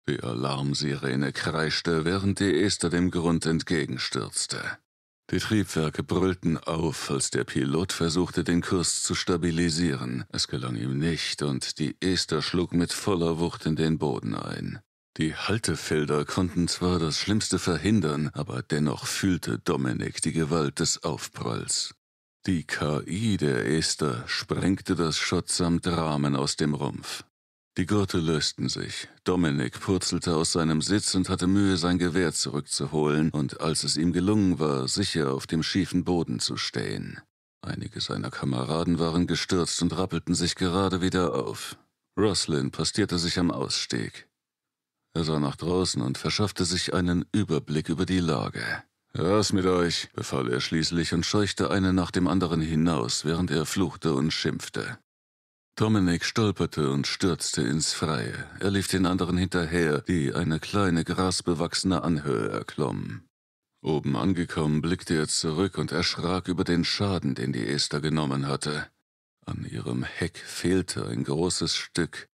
Die Alarmsirene kreischte, während die Ester dem Grund entgegenstürzte. Die Triebwerke brüllten auf, als der Pilot versuchte, den Kurs zu stabilisieren. Es gelang ihm nicht und die Ester schlug mit voller Wucht in den Boden ein. Die Haltefelder konnten zwar das Schlimmste verhindern, aber dennoch fühlte Dominik die Gewalt des Aufpralls. Die KI der Esther sprengte das Schott samt Rahmen aus dem Rumpf. Die Gurte lösten sich. Dominik purzelte aus seinem Sitz und hatte Mühe, sein Gewehr zurückzuholen, und als es ihm gelungen war, sicher auf dem schiefen Boden zu stehen. Einige seiner Kameraden waren gestürzt und rappelten sich gerade wieder auf. Roslyn postierte sich am Ausstieg. Er sah nach draußen und verschaffte sich einen Überblick über die Lage. Was mit euch? befahl er schließlich und scheuchte einen nach dem anderen hinaus, während er fluchte und schimpfte. Dominik stolperte und stürzte ins Freie. Er lief den anderen hinterher, die eine kleine grasbewachsene Anhöhe erklommen. Oben angekommen, blickte er zurück und erschrak über den Schaden, den die Esther genommen hatte. An ihrem Heck fehlte ein großes Stück,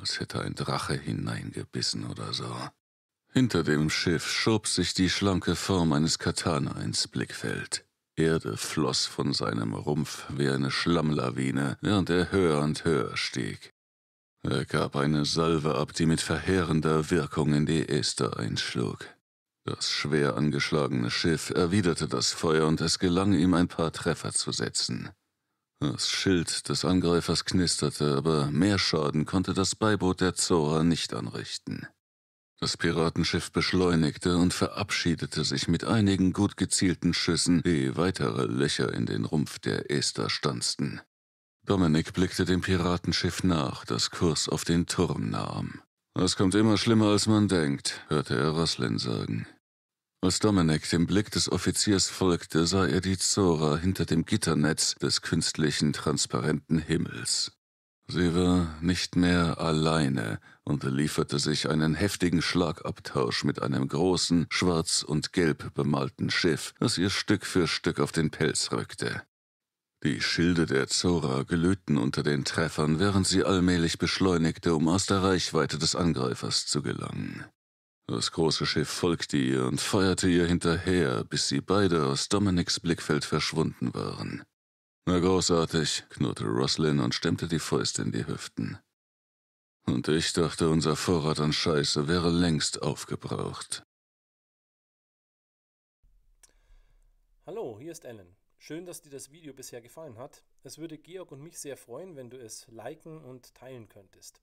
als hätte ein Drache hineingebissen oder so. Hinter dem Schiff schob sich die schlanke Form eines Katana ins Blickfeld. Erde floss von seinem Rumpf wie eine Schlammlawine, während er höher und höher stieg. Er gab eine Salve ab, die mit verheerender Wirkung in die Äster einschlug. Das schwer angeschlagene Schiff erwiderte das Feuer und es gelang ihm ein paar Treffer zu setzen. Das Schild des Angreifers knisterte, aber mehr Schaden konnte das Beiboot der Zora nicht anrichten. Das Piratenschiff beschleunigte und verabschiedete sich mit einigen gut gezielten Schüssen, die weitere Löcher in den Rumpf der Esther stanzten. Dominik blickte dem Piratenschiff nach, das Kurs auf den Turm nahm. Es kommt immer schlimmer, als man denkt, hörte er Roslin sagen. Als Dominik dem Blick des Offiziers folgte, sah er die Zora hinter dem Gitternetz des künstlichen, transparenten Himmels. Sie war nicht mehr alleine und lieferte sich einen heftigen Schlagabtausch mit einem großen, schwarz und gelb bemalten Schiff, das ihr Stück für Stück auf den Pelz rückte. Die Schilde der Zora glühten unter den Treffern, während sie allmählich beschleunigte, um aus der Reichweite des Angreifers zu gelangen. Das große Schiff folgte ihr und feuerte ihr hinterher, bis sie beide aus Dominics Blickfeld verschwunden waren. Na großartig, knurrte Roslyn und stemmte die Fäuste in die Hüften. Und ich dachte, unser Vorrat an Scheiße wäre längst aufgebraucht. Hallo, hier ist Ellen. Schön, dass dir das Video bisher gefallen hat. Es würde Georg und mich sehr freuen, wenn du es liken und teilen könntest.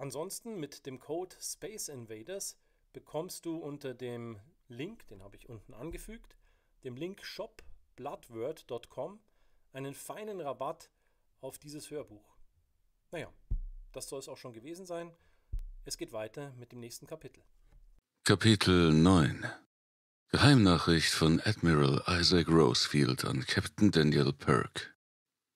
Ansonsten mit dem Code Space Invaders bekommst du unter dem Link, den habe ich unten angefügt, dem Link shopbloodword.com einen feinen Rabatt auf dieses Hörbuch. Naja, das soll es auch schon gewesen sein. Es geht weiter mit dem nächsten Kapitel. Kapitel 9 Geheimnachricht von Admiral Isaac Rosefield an Captain Daniel Perk.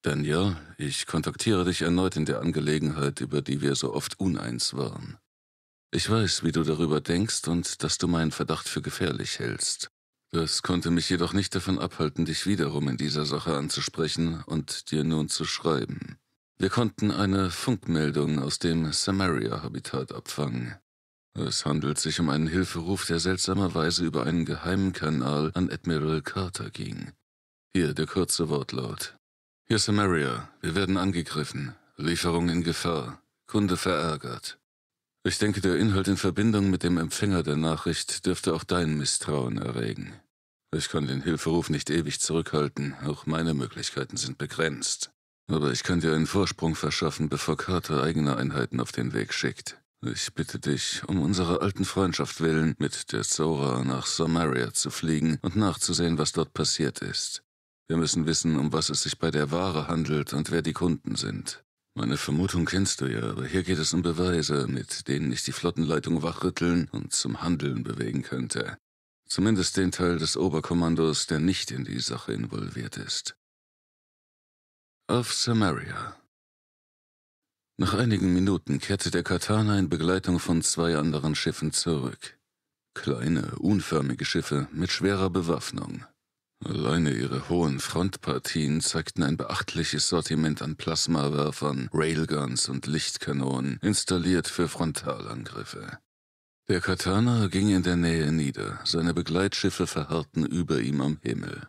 Daniel, ich kontaktiere dich erneut in der Angelegenheit, über die wir so oft uneins waren. Ich weiß, wie du darüber denkst und dass du meinen Verdacht für gefährlich hältst. Das konnte mich jedoch nicht davon abhalten, dich wiederum in dieser Sache anzusprechen und dir nun zu schreiben. Wir konnten eine Funkmeldung aus dem Samaria-Habitat abfangen. Es handelt sich um einen Hilferuf, der seltsamerweise über einen geheimen Kanal an Admiral Carter ging. Hier der kurze Wortlaut. Hier Samaria, wir werden angegriffen, Lieferung in Gefahr, Kunde verärgert. Ich denke, der Inhalt in Verbindung mit dem Empfänger der Nachricht dürfte auch dein Misstrauen erregen. Ich kann den Hilferuf nicht ewig zurückhalten, auch meine Möglichkeiten sind begrenzt. Aber ich kann dir einen Vorsprung verschaffen, bevor Carter eigene Einheiten auf den Weg schickt. Ich bitte dich, um unserer alten Freundschaft willen, mit der Zora nach Samaria zu fliegen und nachzusehen, was dort passiert ist. Wir müssen wissen, um was es sich bei der Ware handelt und wer die Kunden sind. Meine Vermutung kennst du ja, aber hier geht es um Beweise, mit denen ich die Flottenleitung wachrütteln und zum Handeln bewegen könnte. Zumindest den Teil des Oberkommandos, der nicht in die Sache involviert ist. Auf Samaria. Nach einigen Minuten kehrte der Katana in Begleitung von zwei anderen Schiffen zurück. Kleine, unförmige Schiffe mit schwerer Bewaffnung. Alleine ihre hohen Frontpartien zeigten ein beachtliches Sortiment an Plasmawerfern, Railguns und Lichtkanonen, installiert für Frontalangriffe. Der Katana ging in der Nähe nieder, seine Begleitschiffe verharrten über ihm am Himmel.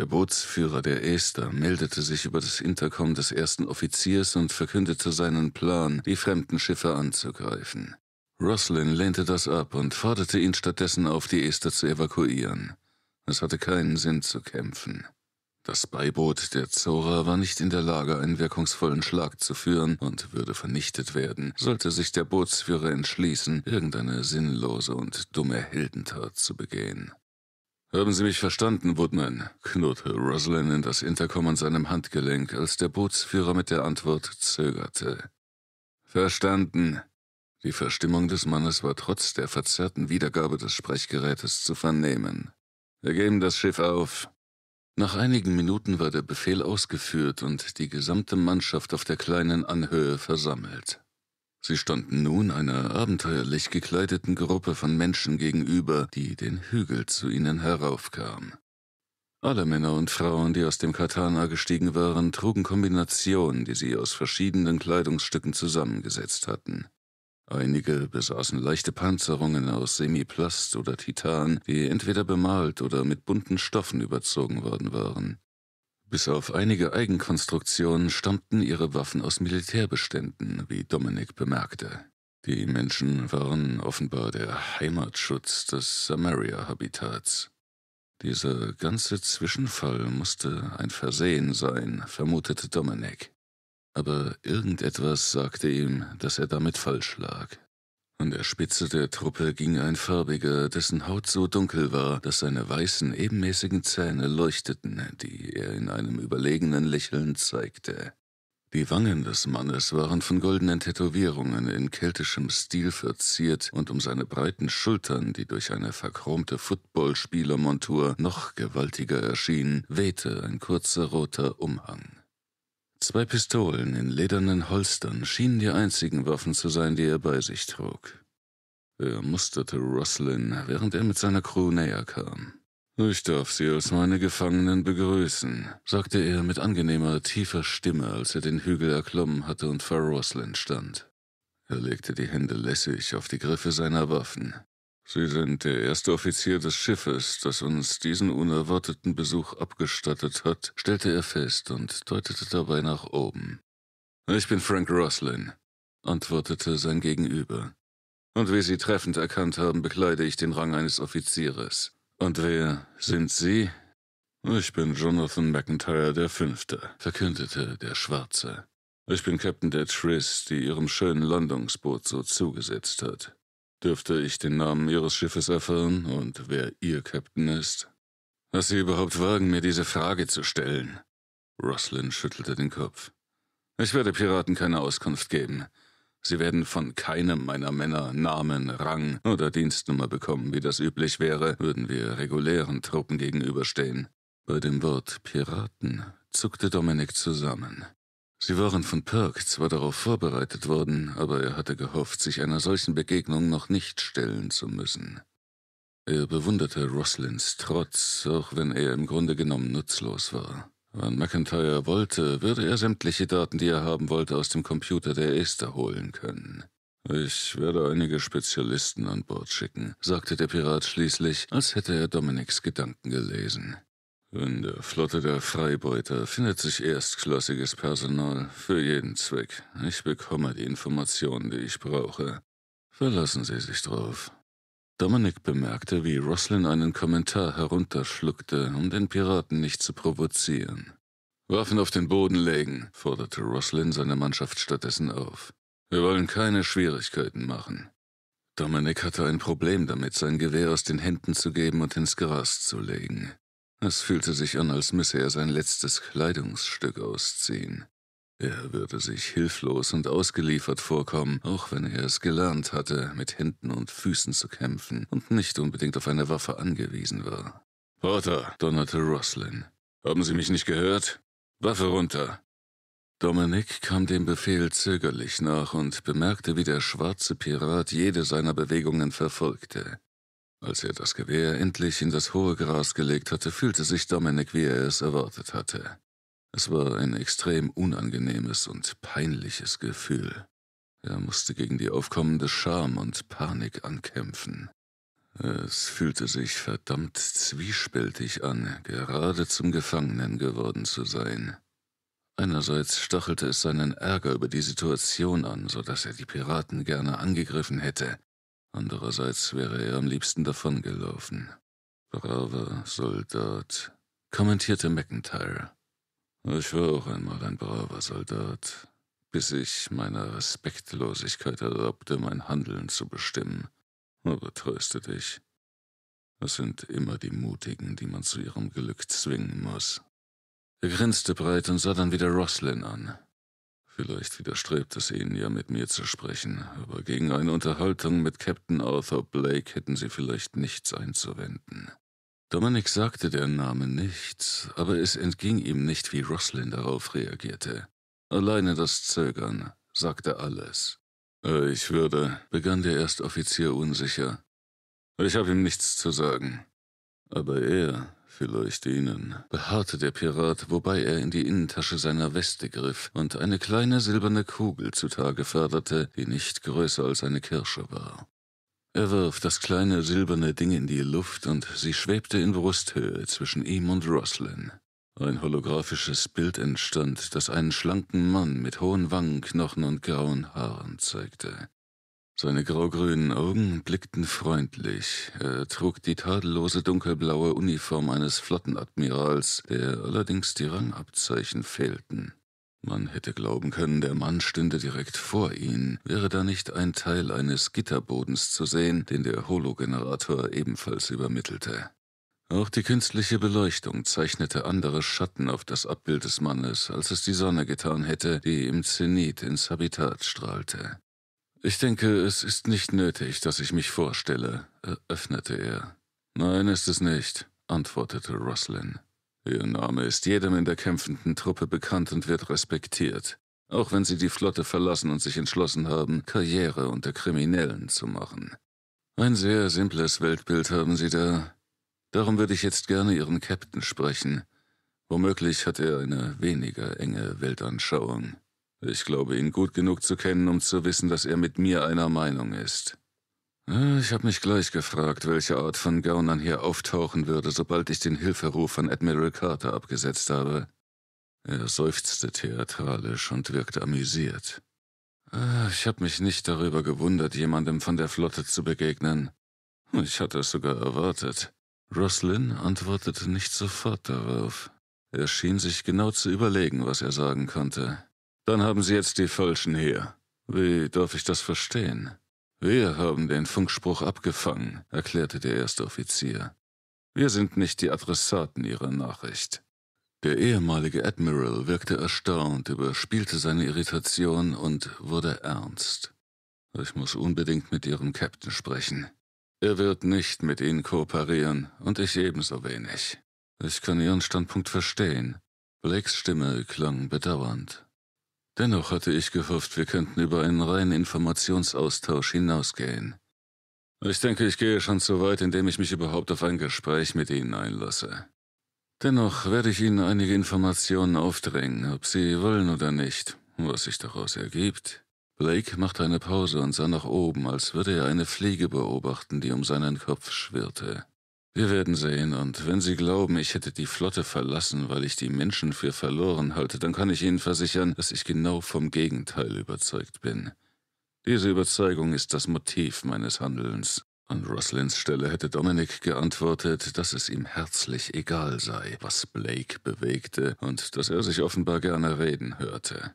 Der Bootsführer der Esther meldete sich über das Intercom des ersten Offiziers und verkündete seinen Plan, die fremden Schiffe anzugreifen. Roslin lehnte das ab und forderte ihn stattdessen auf, die Esther zu evakuieren. Es hatte keinen Sinn zu kämpfen. Das Beiboot der Zora war nicht in der Lage, einen wirkungsvollen Schlag zu führen und würde vernichtet werden, sollte sich der Bootsführer entschließen, irgendeine sinnlose und dumme Heldentat zu begehen. Haben Sie mich verstanden, Woodman? knurrte Roslin in das Intercom an seinem Handgelenk, als der Bootsführer mit der Antwort zögerte. Verstanden. Die Verstimmung des Mannes war trotz der verzerrten Wiedergabe des Sprechgerätes zu vernehmen. Wir geben das Schiff auf. Nach einigen Minuten war der Befehl ausgeführt und die gesamte Mannschaft auf der kleinen Anhöhe versammelt. Sie standen nun einer abenteuerlich gekleideten Gruppe von Menschen gegenüber, die den Hügel zu ihnen heraufkam. Alle Männer und Frauen, die aus dem Katana gestiegen waren, trugen Kombinationen, die sie aus verschiedenen Kleidungsstücken zusammengesetzt hatten. Einige besaßen leichte Panzerungen aus Semiplast oder Titan, die entweder bemalt oder mit bunten Stoffen überzogen worden waren. Bis auf einige Eigenkonstruktionen stammten ihre Waffen aus Militärbeständen, wie Dominik bemerkte. Die Menschen waren offenbar der Heimatschutz des Samaria-Habitats. Dieser ganze Zwischenfall musste ein Versehen sein, vermutete Dominik aber irgendetwas sagte ihm, dass er damit falsch lag. An der Spitze der Truppe ging ein farbiger, dessen Haut so dunkel war, dass seine weißen, ebenmäßigen Zähne leuchteten, die er in einem überlegenen Lächeln zeigte. Die Wangen des Mannes waren von goldenen Tätowierungen in keltischem Stil verziert und um seine breiten Schultern, die durch eine verchromte Footballspielermontur noch gewaltiger erschienen, wehte ein kurzer roter Umhang. Zwei Pistolen in ledernen Holstern schienen die einzigen Waffen zu sein, die er bei sich trug. Er musterte Roslin, während er mit seiner Crew näher kam. Ich darf Sie als meine Gefangenen begrüßen, sagte er mit angenehmer, tiefer Stimme, als er den Hügel erklommen hatte und vor Roslin stand. Er legte die Hände lässig auf die Griffe seiner Waffen. Sie sind der erste Offizier des Schiffes, das uns diesen unerwarteten Besuch abgestattet hat, stellte er fest und deutete dabei nach oben. Ich bin Frank Roslin, antwortete sein Gegenüber. Und wie Sie treffend erkannt haben, bekleide ich den Rang eines Offizieres. Und wer sind Sie? Ich bin Jonathan McIntyre der Fünfte, verkündete der Schwarze. Ich bin Captain der Triss, die ihrem schönen Landungsboot so zugesetzt hat dürfte ich den Namen Ihres Schiffes erfahren und wer Ihr Captain ist? Dass Sie überhaupt wagen, mir diese Frage zu stellen. Roslin schüttelte den Kopf. Ich werde Piraten keine Auskunft geben. Sie werden von keinem meiner Männer Namen, Rang oder Dienstnummer bekommen, wie das üblich wäre, würden wir regulären Truppen gegenüberstehen. Bei dem Wort Piraten zuckte Dominik zusammen. Sie waren von Perk zwar darauf vorbereitet worden, aber er hatte gehofft, sich einer solchen Begegnung noch nicht stellen zu müssen. Er bewunderte Roslins Trotz, auch wenn er im Grunde genommen nutzlos war. Wenn McIntyre wollte, würde er sämtliche Daten, die er haben wollte, aus dem Computer der Esther holen können. Ich werde einige Spezialisten an Bord schicken, sagte der Pirat schließlich, als hätte er Dominiks Gedanken gelesen. In der Flotte der Freibeuter findet sich erstklassiges Personal für jeden Zweck. Ich bekomme die Informationen, die ich brauche. Verlassen Sie sich drauf. Dominik bemerkte, wie Roslin einen Kommentar herunterschluckte, um den Piraten nicht zu provozieren. Waffen auf den Boden legen, forderte Roslin seine Mannschaft stattdessen auf. Wir wollen keine Schwierigkeiten machen. Dominik hatte ein Problem damit, sein Gewehr aus den Händen zu geben und ins Gras zu legen. Es fühlte sich an, als müsse er sein letztes Kleidungsstück ausziehen. Er würde sich hilflos und ausgeliefert vorkommen, auch wenn er es gelernt hatte, mit Händen und Füßen zu kämpfen und nicht unbedingt auf eine Waffe angewiesen war. Porter, donnerte Roslin. Haben Sie mich nicht gehört? Waffe runter. Dominik kam dem Befehl zögerlich nach und bemerkte, wie der schwarze Pirat jede seiner Bewegungen verfolgte. Als er das Gewehr endlich in das hohe Gras gelegt hatte, fühlte sich Dominik, wie er es erwartet hatte. Es war ein extrem unangenehmes und peinliches Gefühl. Er musste gegen die aufkommende Scham und Panik ankämpfen. Es fühlte sich verdammt zwiespältig an, gerade zum Gefangenen geworden zu sein. Einerseits stachelte es seinen Ärger über die Situation an, so dass er die Piraten gerne angegriffen hätte, Andererseits wäre er am liebsten davongelaufen. Braver Soldat, kommentierte McIntyre. Ich war auch einmal ein braver Soldat, bis ich meiner Respektlosigkeit erlaubte, mein Handeln zu bestimmen. Aber tröste dich. Es sind immer die Mutigen, die man zu ihrem Glück zwingen muss. Er grinste breit und sah dann wieder Roslyn an. Vielleicht widerstrebt es ihnen ja, mit mir zu sprechen, aber gegen eine Unterhaltung mit Captain Arthur Blake hätten sie vielleicht nichts einzuwenden. Dominic sagte der Name nichts, aber es entging ihm nicht, wie Roslyn darauf reagierte. Alleine das Zögern sagte alles. Äh, ich würde, begann der Erstoffizier unsicher. Ich habe ihm nichts zu sagen. Aber er Vielleicht Ihnen, beharrte der Pirat, wobei er in die Innentasche seiner Weste griff und eine kleine silberne Kugel zutage förderte, die nicht größer als eine Kirsche war. Er warf das kleine silberne Ding in die Luft und sie schwebte in Brusthöhe zwischen ihm und Roslyn. Ein holographisches Bild entstand, das einen schlanken Mann mit hohen Wangenknochen und grauen Haaren zeigte. Seine graugrünen Augen blickten freundlich. Er trug die tadellose dunkelblaue Uniform eines Flottenadmirals, der allerdings die Rangabzeichen fehlten. Man hätte glauben können, der Mann stünde direkt vor ihnen, wäre da nicht ein Teil eines Gitterbodens zu sehen, den der Hologenerator ebenfalls übermittelte. Auch die künstliche Beleuchtung zeichnete andere Schatten auf das Abbild des Mannes, als es die Sonne getan hätte, die im Zenit ins Habitat strahlte. Ich denke, es ist nicht nötig, dass ich mich vorstelle, eröffnete äh, er. Nein, ist es nicht, antwortete Roslin. Ihr Name ist jedem in der kämpfenden Truppe bekannt und wird respektiert, auch wenn sie die Flotte verlassen und sich entschlossen haben, Karriere unter Kriminellen zu machen. Ein sehr simples Weltbild haben sie da. Darum würde ich jetzt gerne Ihren Captain sprechen. Womöglich hat er eine weniger enge Weltanschauung. Ich glaube, ihn gut genug zu kennen, um zu wissen, dass er mit mir einer Meinung ist. Ah, ich habe mich gleich gefragt, welche Art von Gaunern hier auftauchen würde, sobald ich den Hilferuf von Admiral Carter abgesetzt habe. Er seufzte theatralisch und wirkte amüsiert. Ah, ich habe mich nicht darüber gewundert, jemandem von der Flotte zu begegnen. Ich hatte es sogar erwartet. Roslyn antwortete nicht sofort darauf. Er schien sich genau zu überlegen, was er sagen konnte. Dann haben Sie jetzt die Falschen hier. Wie darf ich das verstehen? Wir haben den Funkspruch abgefangen, erklärte der erste Offizier. Wir sind nicht die Adressaten Ihrer Nachricht. Der ehemalige Admiral wirkte erstaunt, überspielte seine Irritation und wurde ernst. Ich muss unbedingt mit Ihrem Captain sprechen. Er wird nicht mit Ihnen kooperieren und ich ebenso wenig. Ich kann Ihren Standpunkt verstehen. Blakes Stimme klang bedauernd. Dennoch hatte ich gehofft, wir könnten über einen reinen Informationsaustausch hinausgehen. Ich denke, ich gehe schon zu weit, indem ich mich überhaupt auf ein Gespräch mit Ihnen einlasse. Dennoch werde ich Ihnen einige Informationen aufdrängen, ob Sie wollen oder nicht, was sich daraus ergibt. Blake machte eine Pause und sah nach oben, als würde er eine Fliege beobachten, die um seinen Kopf schwirrte. Wir werden sehen, und wenn Sie glauben, ich hätte die Flotte verlassen, weil ich die Menschen für verloren halte, dann kann ich Ihnen versichern, dass ich genau vom Gegenteil überzeugt bin. Diese Überzeugung ist das Motiv meines Handelns. An Roslins Stelle hätte Dominic geantwortet, dass es ihm herzlich egal sei, was Blake bewegte und dass er sich offenbar gerne reden hörte.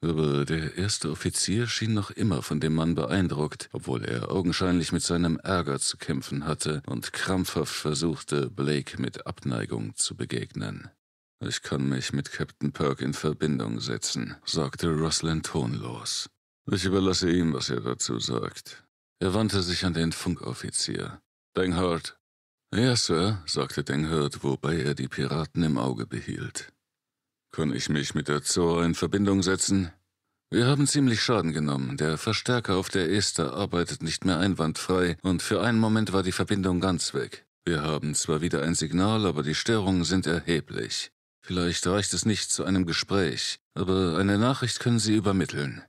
Aber der erste Offizier schien noch immer von dem Mann beeindruckt, obwohl er augenscheinlich mit seinem Ärger zu kämpfen hatte und krampfhaft versuchte, Blake mit Abneigung zu begegnen. Ich kann mich mit Captain Perk in Verbindung setzen, sagte Roslin tonlos. Ich überlasse ihm, was er dazu sagt. Er wandte sich an den Funkoffizier. Denghard. Ja, Sir, sagte Denghard, wobei er die Piraten im Auge behielt. Kann ich mich mit der Zora in Verbindung setzen? Wir haben ziemlich Schaden genommen. Der Verstärker auf der Ester arbeitet nicht mehr einwandfrei und für einen Moment war die Verbindung ganz weg. Wir haben zwar wieder ein Signal, aber die Störungen sind erheblich. Vielleicht reicht es nicht zu einem Gespräch, aber eine Nachricht können Sie übermitteln.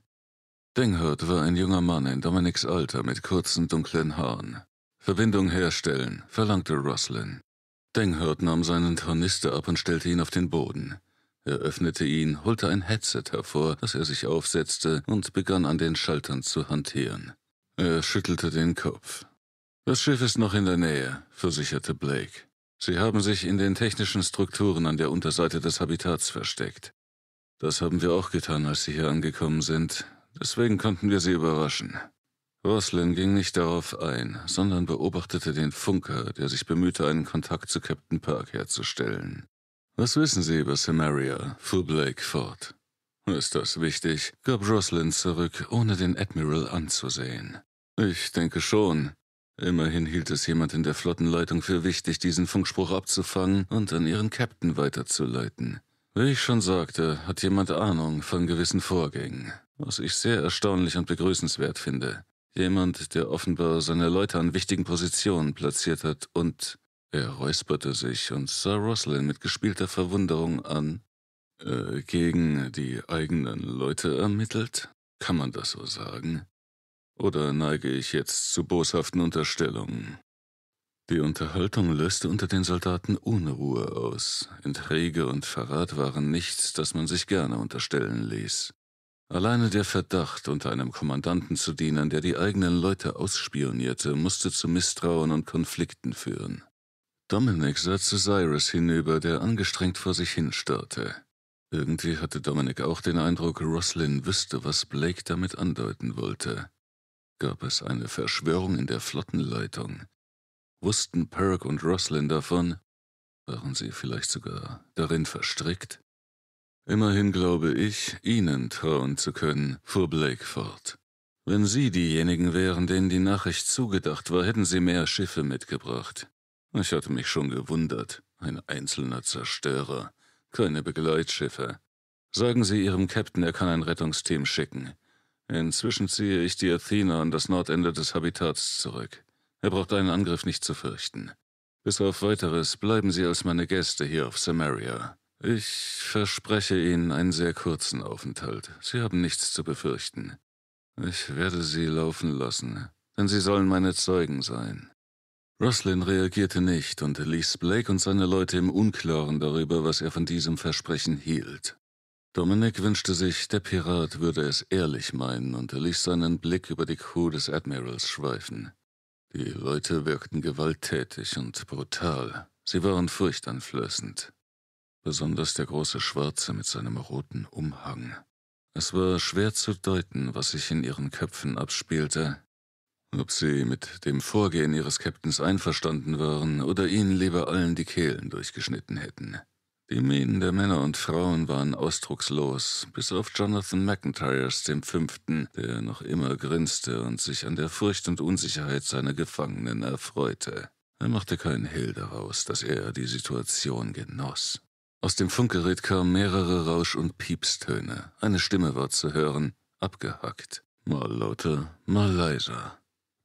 Denghard war ein junger Mann in Dominics Alter mit kurzen, dunklen Haaren. Verbindung herstellen, verlangte Roslin. Denghard nahm seinen Tornister ab und stellte ihn auf den Boden. Er öffnete ihn, holte ein Headset hervor, das er sich aufsetzte und begann an den Schaltern zu hantieren. Er schüttelte den Kopf. Das Schiff ist noch in der Nähe, versicherte Blake. Sie haben sich in den technischen Strukturen an der Unterseite des Habitats versteckt. Das haben wir auch getan, als Sie hier angekommen sind. Deswegen konnten wir Sie überraschen. Roslin ging nicht darauf ein, sondern beobachtete den Funker, der sich bemühte, einen Kontakt zu Captain Park herzustellen. Was wissen Sie über Samaria? fuhr Blake fort. Ist das wichtig? gab Roslyn zurück, ohne den Admiral anzusehen. Ich denke schon. Immerhin hielt es jemand in der Flottenleitung für wichtig, diesen Funkspruch abzufangen und an ihren Captain weiterzuleiten. Wie ich schon sagte, hat jemand Ahnung von gewissen Vorgängen, was ich sehr erstaunlich und begrüßenswert finde. Jemand, der offenbar seine Leute an wichtigen Positionen platziert hat und er räusperte sich und sah Roslyn mit gespielter Verwunderung an. Äh, gegen die eigenen Leute ermittelt? Kann man das so sagen? Oder neige ich jetzt zu boshaften Unterstellungen? Die Unterhaltung löste unter den Soldaten Unruhe aus. Intrige und Verrat waren nichts, das man sich gerne unterstellen ließ. Alleine der Verdacht, unter einem Kommandanten zu dienen, der die eigenen Leute ausspionierte, musste zu Misstrauen und Konflikten führen. Dominic sah zu Cyrus hinüber, der angestrengt vor sich hinstarrte. Irgendwie hatte Dominic auch den Eindruck, Roslyn wüsste, was Blake damit andeuten wollte. Gab es eine Verschwörung in der Flottenleitung? Wussten Perk und Roslyn davon? Waren sie vielleicht sogar darin verstrickt? Immerhin glaube ich, ihnen trauen zu können, fuhr Blake fort. Wenn sie diejenigen wären, denen die Nachricht zugedacht war, hätten sie mehr Schiffe mitgebracht. Ich hatte mich schon gewundert, ein einzelner Zerstörer, keine Begleitschiffe. Sagen Sie Ihrem Captain, er kann ein Rettungsteam schicken. Inzwischen ziehe ich die Athena an das Nordende des Habitats zurück. Er braucht einen Angriff nicht zu fürchten. Bis auf weiteres bleiben Sie als meine Gäste hier auf Samaria. Ich verspreche Ihnen einen sehr kurzen Aufenthalt. Sie haben nichts zu befürchten. Ich werde Sie laufen lassen, denn Sie sollen meine Zeugen sein. Roslin reagierte nicht und ließ Blake und seine Leute im Unklaren darüber, was er von diesem Versprechen hielt. Dominic wünschte sich, der Pirat würde es ehrlich meinen und ließ seinen Blick über die Crew des Admirals schweifen. Die Leute wirkten gewalttätig und brutal. Sie waren furchteinflößend. Besonders der große Schwarze mit seinem roten Umhang. Es war schwer zu deuten, was sich in ihren Köpfen abspielte, ob sie mit dem Vorgehen ihres Captains einverstanden waren oder ihnen lieber allen die Kehlen durchgeschnitten hätten. Die Mienen der Männer und Frauen waren ausdruckslos, bis auf Jonathan McIntyres, dem Fünften, der noch immer grinste und sich an der Furcht und Unsicherheit seiner Gefangenen erfreute. Er machte keinen Hehl daraus, dass er die Situation genoss. Aus dem Funkgerät kamen mehrere Rausch- und Piepstöne. Eine Stimme war zu hören, abgehackt. Mal lauter, mal leiser.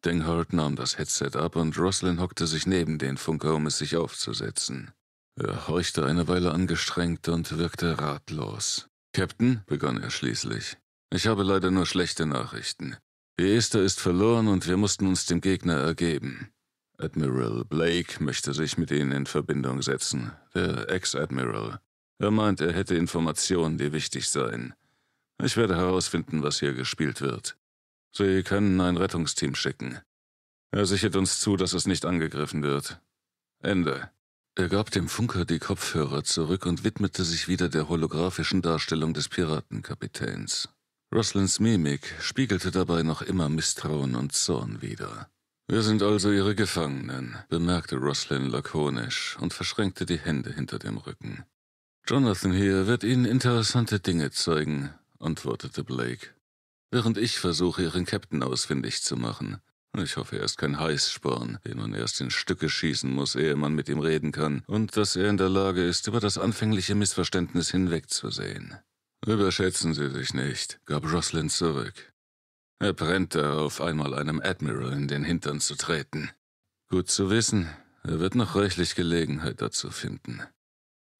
Dingholt nahm das Headset ab und Roslyn hockte sich neben den Funker, um es sich aufzusetzen. Er horchte eine Weile angestrengt und wirkte ratlos. Captain, begann er schließlich, ich habe leider nur schlechte Nachrichten. Die Esther ist verloren und wir mussten uns dem Gegner ergeben. Admiral Blake möchte sich mit Ihnen in Verbindung setzen, der Ex-Admiral. Er meint, er hätte Informationen, die wichtig seien. Ich werde herausfinden, was hier gespielt wird. Sie können ein Rettungsteam schicken. Er sichert uns zu, dass es nicht angegriffen wird. Ende. Er gab dem Funker die Kopfhörer zurück und widmete sich wieder der holographischen Darstellung des Piratenkapitäns. Roslins Mimik spiegelte dabei noch immer Misstrauen und Zorn wider. Wir sind also Ihre Gefangenen, bemerkte Roslin lakonisch und verschränkte die Hände hinter dem Rücken. Jonathan hier wird Ihnen interessante Dinge zeigen, antwortete Blake während ich versuche, ihren Captain ausfindig zu machen. Ich hoffe, er ist kein Heißsporn, den man erst in Stücke schießen muss, ehe man mit ihm reden kann, und dass er in der Lage ist, über das anfängliche Missverständnis hinwegzusehen. Überschätzen Sie sich nicht, gab Jocelyn zurück. Er brennt darauf, einmal einem Admiral in den Hintern zu treten. Gut zu wissen, er wird noch reichlich Gelegenheit dazu finden.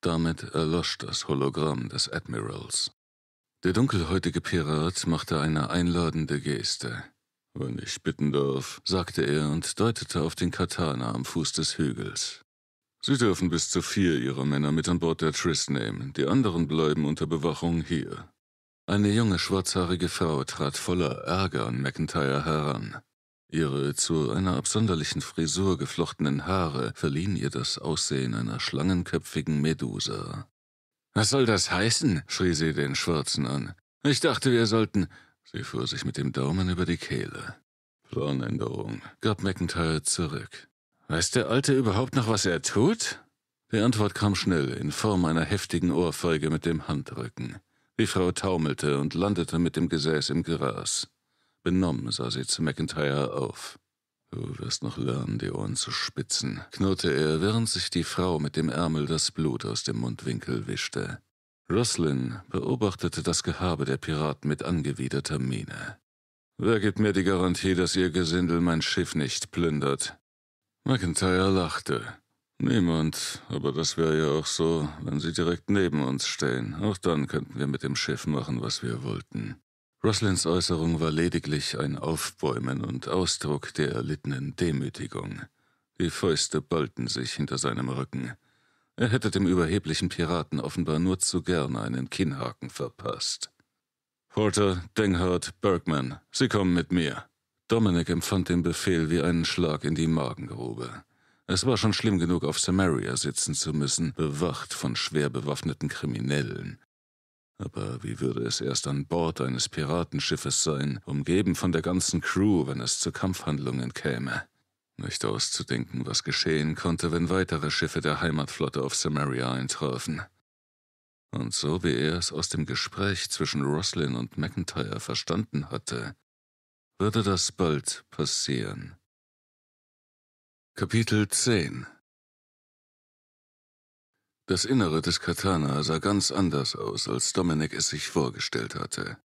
Damit erlosch das Hologramm des Admirals. Der dunkelhäutige Pirat machte eine einladende Geste. Wenn ich bitten darf, sagte er und deutete auf den Katana am Fuß des Hügels. Sie dürfen bis zu vier ihrer Männer mit an Bord der Triss nehmen, die anderen bleiben unter Bewachung hier. Eine junge schwarzhaarige Frau trat voller Ärger an McIntyre heran. Ihre zu einer absonderlichen Frisur geflochtenen Haare verliehen ihr das Aussehen einer schlangenköpfigen Medusa. Was soll das heißen? schrie sie den Schwarzen an. Ich dachte, wir sollten. Sie fuhr sich mit dem Daumen über die Kehle. Planänderung, gab McIntyre zurück. Weiß der Alte überhaupt noch, was er tut? Die Antwort kam schnell, in Form einer heftigen Ohrfeige mit dem Handrücken. Die Frau taumelte und landete mit dem Gesäß im Gras. Benommen sah sie zu McIntyre auf. Du wirst noch lernen, die Ohren zu spitzen, knurrte er, während sich die Frau mit dem Ärmel das Blut aus dem Mundwinkel wischte. Roslyn beobachtete das Gehabe der Piraten mit angewiderter Miene. Wer gibt mir die Garantie, dass ihr Gesindel mein Schiff nicht plündert? McIntyre lachte. Niemand, aber das wäre ja auch so, wenn sie direkt neben uns stehen. Auch dann könnten wir mit dem Schiff machen, was wir wollten. Roslins Äußerung war lediglich ein Aufbäumen und Ausdruck der erlittenen Demütigung. Die Fäuste ballten sich hinter seinem Rücken. Er hätte dem überheblichen Piraten offenbar nur zu gern einen Kinnhaken verpasst. Porter, Denghard, Bergman, Sie kommen mit mir. Dominic empfand den Befehl wie einen Schlag in die Magengrube. Es war schon schlimm genug, auf Samaria sitzen zu müssen, bewacht von schwer bewaffneten Kriminellen. Aber wie würde es erst an Bord eines Piratenschiffes sein, umgeben von der ganzen Crew, wenn es zu Kampfhandlungen käme? Nicht auszudenken, was geschehen konnte, wenn weitere Schiffe der Heimatflotte auf Samaria eintrafen. Und so wie er es aus dem Gespräch zwischen Roslin und McIntyre verstanden hatte, würde das bald passieren. Kapitel 10 das Innere des Katana sah ganz anders aus, als Dominik es sich vorgestellt hatte.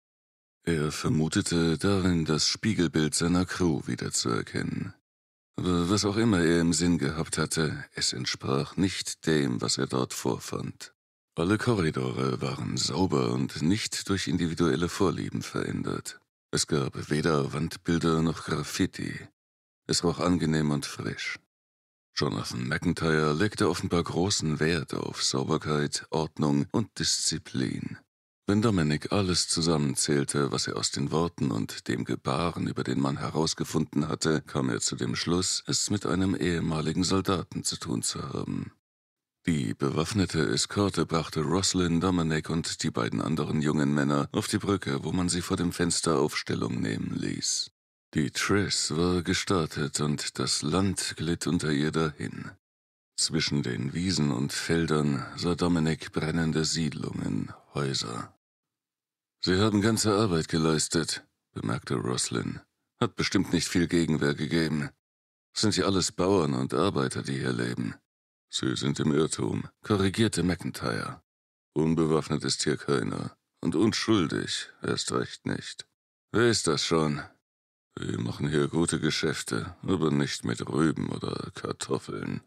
Er vermutete darin das Spiegelbild seiner Crew wiederzuerkennen. Aber was auch immer er im Sinn gehabt hatte, es entsprach nicht dem, was er dort vorfand. Alle Korridore waren sauber und nicht durch individuelle Vorlieben verändert. Es gab weder Wandbilder noch Graffiti. Es roch angenehm und frisch. Jonathan McIntyre legte offenbar großen Wert auf Sauberkeit, Ordnung und Disziplin. Wenn Dominic alles zusammenzählte, was er aus den Worten und dem Gebaren über den Mann herausgefunden hatte, kam er zu dem Schluss, es mit einem ehemaligen Soldaten zu tun zu haben. Die bewaffnete Eskorte brachte Roslyn, Dominic und die beiden anderen jungen Männer auf die Brücke, wo man sie vor dem Fenster Aufstellung nehmen ließ. Die Triss war gestartet und das Land glitt unter ihr dahin. Zwischen den Wiesen und Feldern sah Dominik brennende Siedlungen, Häuser. Sie haben ganze Arbeit geleistet, bemerkte Roslin. Hat bestimmt nicht viel Gegenwehr gegeben. Sind ja alles Bauern und Arbeiter, die hier leben. Sie sind im Irrtum, korrigierte McIntyre. Unbewaffnet ist hier keiner. Und unschuldig erst recht nicht. Wer ist das schon? Wir machen hier gute Geschäfte, aber nicht mit Rüben oder Kartoffeln.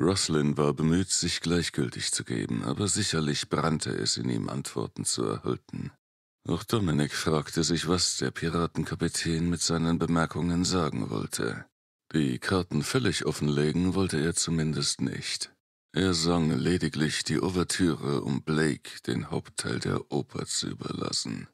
Roslin war bemüht, sich gleichgültig zu geben, aber sicherlich brannte es in ihm, Antworten zu erhalten. Auch Dominik fragte sich, was der Piratenkapitän mit seinen Bemerkungen sagen wollte. Die Karten völlig offenlegen wollte er zumindest nicht. Er sang lediglich die Ouvertüre, um Blake den Hauptteil der Oper zu überlassen.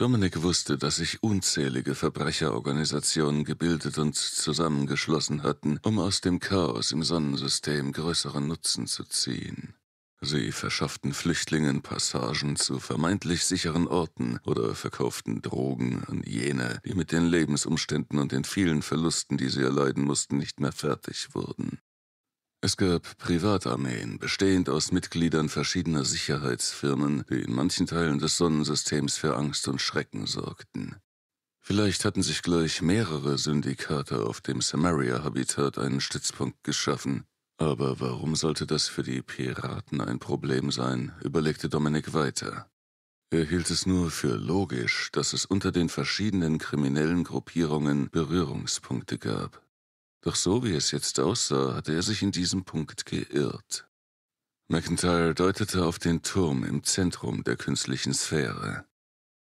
Dominik wusste, dass sich unzählige Verbrecherorganisationen gebildet und zusammengeschlossen hatten, um aus dem Chaos im Sonnensystem größeren Nutzen zu ziehen. Sie verschafften Flüchtlingen Passagen zu vermeintlich sicheren Orten oder verkauften Drogen an jene, die mit den Lebensumständen und den vielen Verlusten, die sie erleiden mussten, nicht mehr fertig wurden. Es gab Privatarmeen, bestehend aus Mitgliedern verschiedener Sicherheitsfirmen, die in manchen Teilen des Sonnensystems für Angst und Schrecken sorgten. Vielleicht hatten sich gleich mehrere Syndikate auf dem Samaria-Habitat einen Stützpunkt geschaffen. Aber warum sollte das für die Piraten ein Problem sein, überlegte Dominik weiter. Er hielt es nur für logisch, dass es unter den verschiedenen kriminellen Gruppierungen Berührungspunkte gab. Doch so wie es jetzt aussah, hatte er sich in diesem Punkt geirrt. McIntyre deutete auf den Turm im Zentrum der künstlichen Sphäre.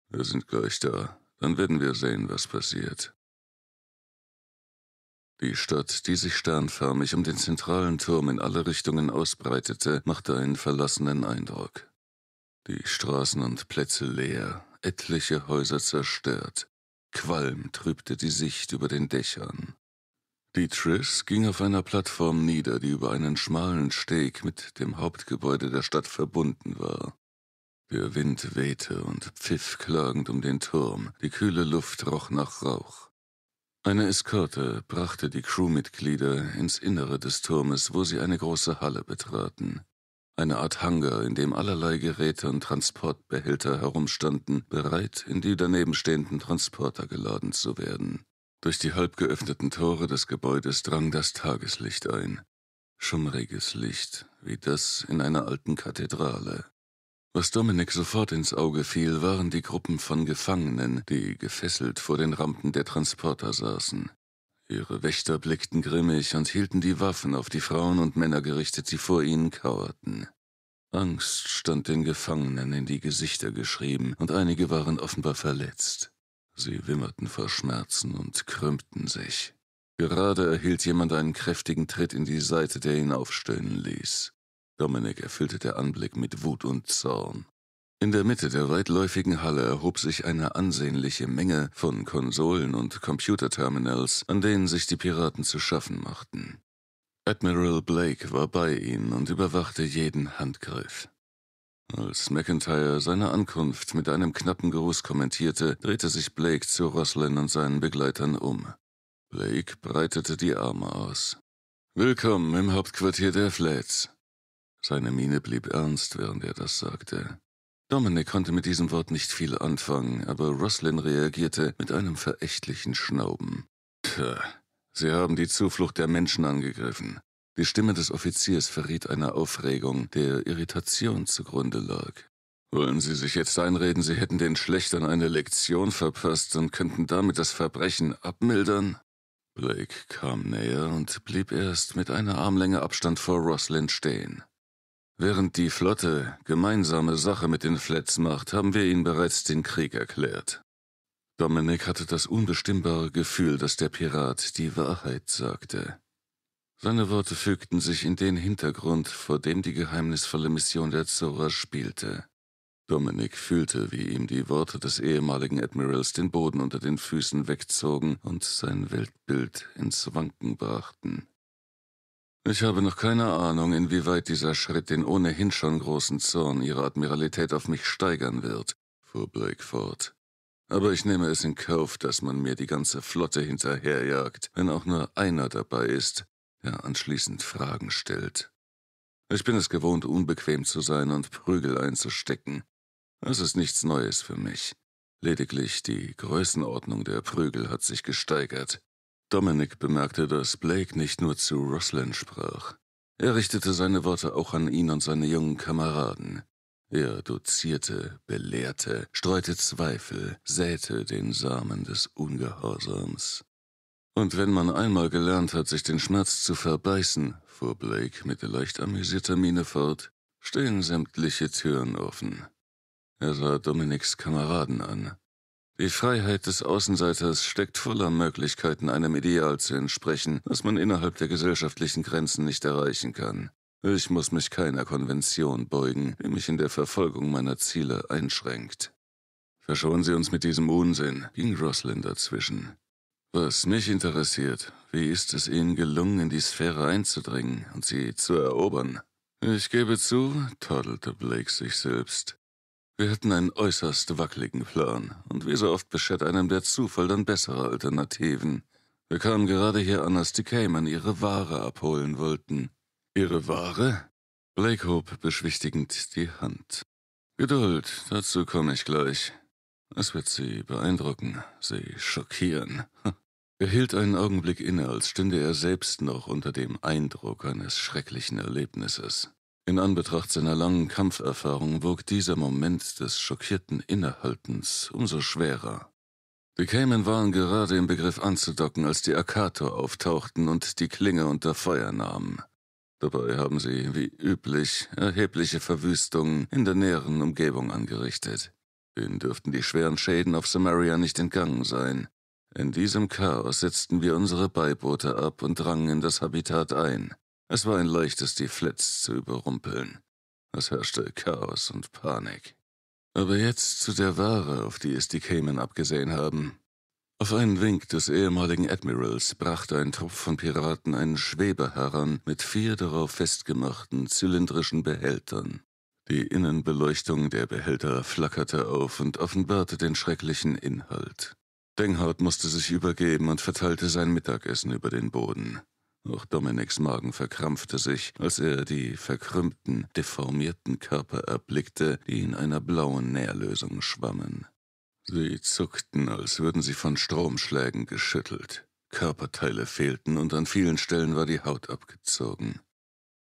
Wir sind gleich da, dann werden wir sehen, was passiert. Die Stadt, die sich sternförmig um den zentralen Turm in alle Richtungen ausbreitete, machte einen verlassenen Eindruck. Die Straßen und Plätze leer, etliche Häuser zerstört. Qualm trübte die Sicht über den Dächern. Die Triss ging auf einer Plattform nieder, die über einen schmalen Steg mit dem Hauptgebäude der Stadt verbunden war. Der Wind wehte und pfiff klagend um den Turm, die kühle Luft roch nach Rauch. Eine Eskorte brachte die Crewmitglieder ins Innere des Turmes, wo sie eine große Halle betraten. Eine Art Hangar, in dem allerlei Geräte und Transportbehälter herumstanden, bereit, in die danebenstehenden Transporter geladen zu werden. Durch die halb geöffneten Tore des Gebäudes drang das Tageslicht ein. Schummriges Licht, wie das in einer alten Kathedrale. Was Dominik sofort ins Auge fiel, waren die Gruppen von Gefangenen, die gefesselt vor den Rampen der Transporter saßen. Ihre Wächter blickten grimmig und hielten die Waffen auf die Frauen und Männer gerichtet, die vor ihnen kauerten. Angst stand den Gefangenen in die Gesichter geschrieben, und einige waren offenbar verletzt. Sie wimmerten vor Schmerzen und krümmten sich. Gerade erhielt jemand einen kräftigen Tritt in die Seite, der ihn aufstöhnen ließ. Dominik erfüllte der Anblick mit Wut und Zorn. In der Mitte der weitläufigen Halle erhob sich eine ansehnliche Menge von Konsolen und Computerterminals, an denen sich die Piraten zu schaffen machten. Admiral Blake war bei ihnen und überwachte jeden Handgriff. Als McIntyre seine Ankunft mit einem knappen Gruß kommentierte, drehte sich Blake zu Roslyn und seinen Begleitern um. Blake breitete die Arme aus. Willkommen im Hauptquartier der Flats. Seine Miene blieb ernst, während er das sagte. Dominic konnte mit diesem Wort nicht viel anfangen, aber Roslyn reagierte mit einem verächtlichen Schnauben. Tja, Sie haben die Zuflucht der Menschen angegriffen. Die Stimme des Offiziers verriet eine Aufregung, der Irritation zugrunde lag. Wollen Sie sich jetzt einreden, Sie hätten den Schlechtern eine Lektion verpasst und könnten damit das Verbrechen abmildern? Blake kam näher und blieb erst mit einer Armlänge Abstand vor Roslyn stehen. Während die Flotte gemeinsame Sache mit den Flats macht, haben wir ihnen bereits den Krieg erklärt. Dominic hatte das unbestimmbare Gefühl, dass der Pirat die Wahrheit sagte. Seine Worte fügten sich in den Hintergrund, vor dem die geheimnisvolle Mission der Zora spielte. Dominik fühlte, wie ihm die Worte des ehemaligen Admirals den Boden unter den Füßen wegzogen und sein Weltbild ins Wanken brachten. Ich habe noch keine Ahnung, inwieweit dieser Schritt den ohnehin schon großen Zorn ihrer Admiralität auf mich steigern wird, fuhr Blake fort. Aber ich nehme es in Kauf, dass man mir die ganze Flotte hinterherjagt, wenn auch nur einer dabei ist, der anschließend Fragen stellt. Ich bin es gewohnt, unbequem zu sein und Prügel einzustecken. Das ist nichts Neues für mich. Lediglich die Größenordnung der Prügel hat sich gesteigert. Dominic bemerkte, dass Blake nicht nur zu Roslyn sprach. Er richtete seine Worte auch an ihn und seine jungen Kameraden. Er dozierte, belehrte, streute Zweifel, säte den Samen des Ungehorsams. Und wenn man einmal gelernt hat, sich den Schmerz zu verbeißen, fuhr Blake mit leicht amüsierter Miene fort, stehen sämtliche Türen offen. Er sah Dominiks Kameraden an. Die Freiheit des Außenseiters steckt voller Möglichkeiten, einem Ideal zu entsprechen, das man innerhalb der gesellschaftlichen Grenzen nicht erreichen kann. Ich muss mich keiner Konvention beugen, die mich in der Verfolgung meiner Ziele einschränkt. Verschonen Sie uns mit diesem Unsinn, ging Roslyn dazwischen. Was mich interessiert, wie ist es Ihnen gelungen, in die Sphäre einzudringen und sie zu erobern? Ich gebe zu, tadelte Blake sich selbst. Wir hatten einen äußerst wackeligen Plan, und wie so oft beschert einem der Zufall dann bessere Alternativen. Wir kamen gerade hier an, als die Cayman ihre Ware abholen wollten. Ihre Ware? Blake hob beschwichtigend die Hand. Geduld, dazu komme ich gleich. Es wird Sie beeindrucken, Sie schockieren. Er hielt einen Augenblick inne, als stünde er selbst noch unter dem Eindruck eines schrecklichen Erlebnisses. In Anbetracht seiner langen Kampferfahrung wog dieser Moment des schockierten Innehaltens umso schwerer. Die Cayman waren gerade im Begriff anzudocken, als die Akator auftauchten und die Klinge unter Feuer nahmen. Dabei haben sie, wie üblich, erhebliche Verwüstungen in der näheren Umgebung angerichtet. Ihnen dürften die schweren Schäden auf Samaria nicht entgangen sein, in diesem Chaos setzten wir unsere Beiboote ab und drangen in das Habitat ein. Es war ein leichtes, die Flits zu überrumpeln. Es herrschte Chaos und Panik. Aber jetzt zu der Ware, auf die es die Cayman abgesehen haben. Auf einen Wink des ehemaligen Admirals brachte ein Trupp von Piraten einen Schweber heran mit vier darauf festgemachten zylindrischen Behältern. Die Innenbeleuchtung der Behälter flackerte auf und offenbarte den schrecklichen Inhalt. Denghard musste sich übergeben und verteilte sein Mittagessen über den Boden. Auch Dominiks Magen verkrampfte sich, als er die verkrümmten, deformierten Körper erblickte, die in einer blauen Nährlösung schwammen. Sie zuckten, als würden sie von Stromschlägen geschüttelt. Körperteile fehlten und an vielen Stellen war die Haut abgezogen.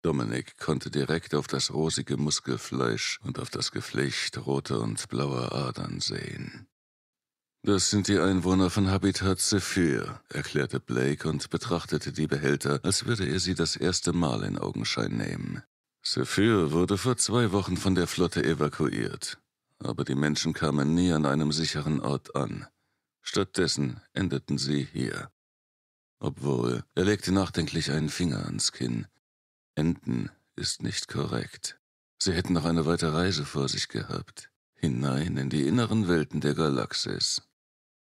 Dominik konnte direkt auf das rosige Muskelfleisch und auf das Geflecht roter und blauer Adern sehen. Das sind die Einwohner von Habitat Zephyr, erklärte Blake und betrachtete die Behälter, als würde er sie das erste Mal in Augenschein nehmen. Zephyr wurde vor zwei Wochen von der Flotte evakuiert, aber die Menschen kamen nie an einem sicheren Ort an. Stattdessen endeten sie hier. Obwohl, er legte nachdenklich einen Finger ans Kinn. Enden ist nicht korrekt. Sie hätten noch eine weite Reise vor sich gehabt, hinein in die inneren Welten der Galaxis.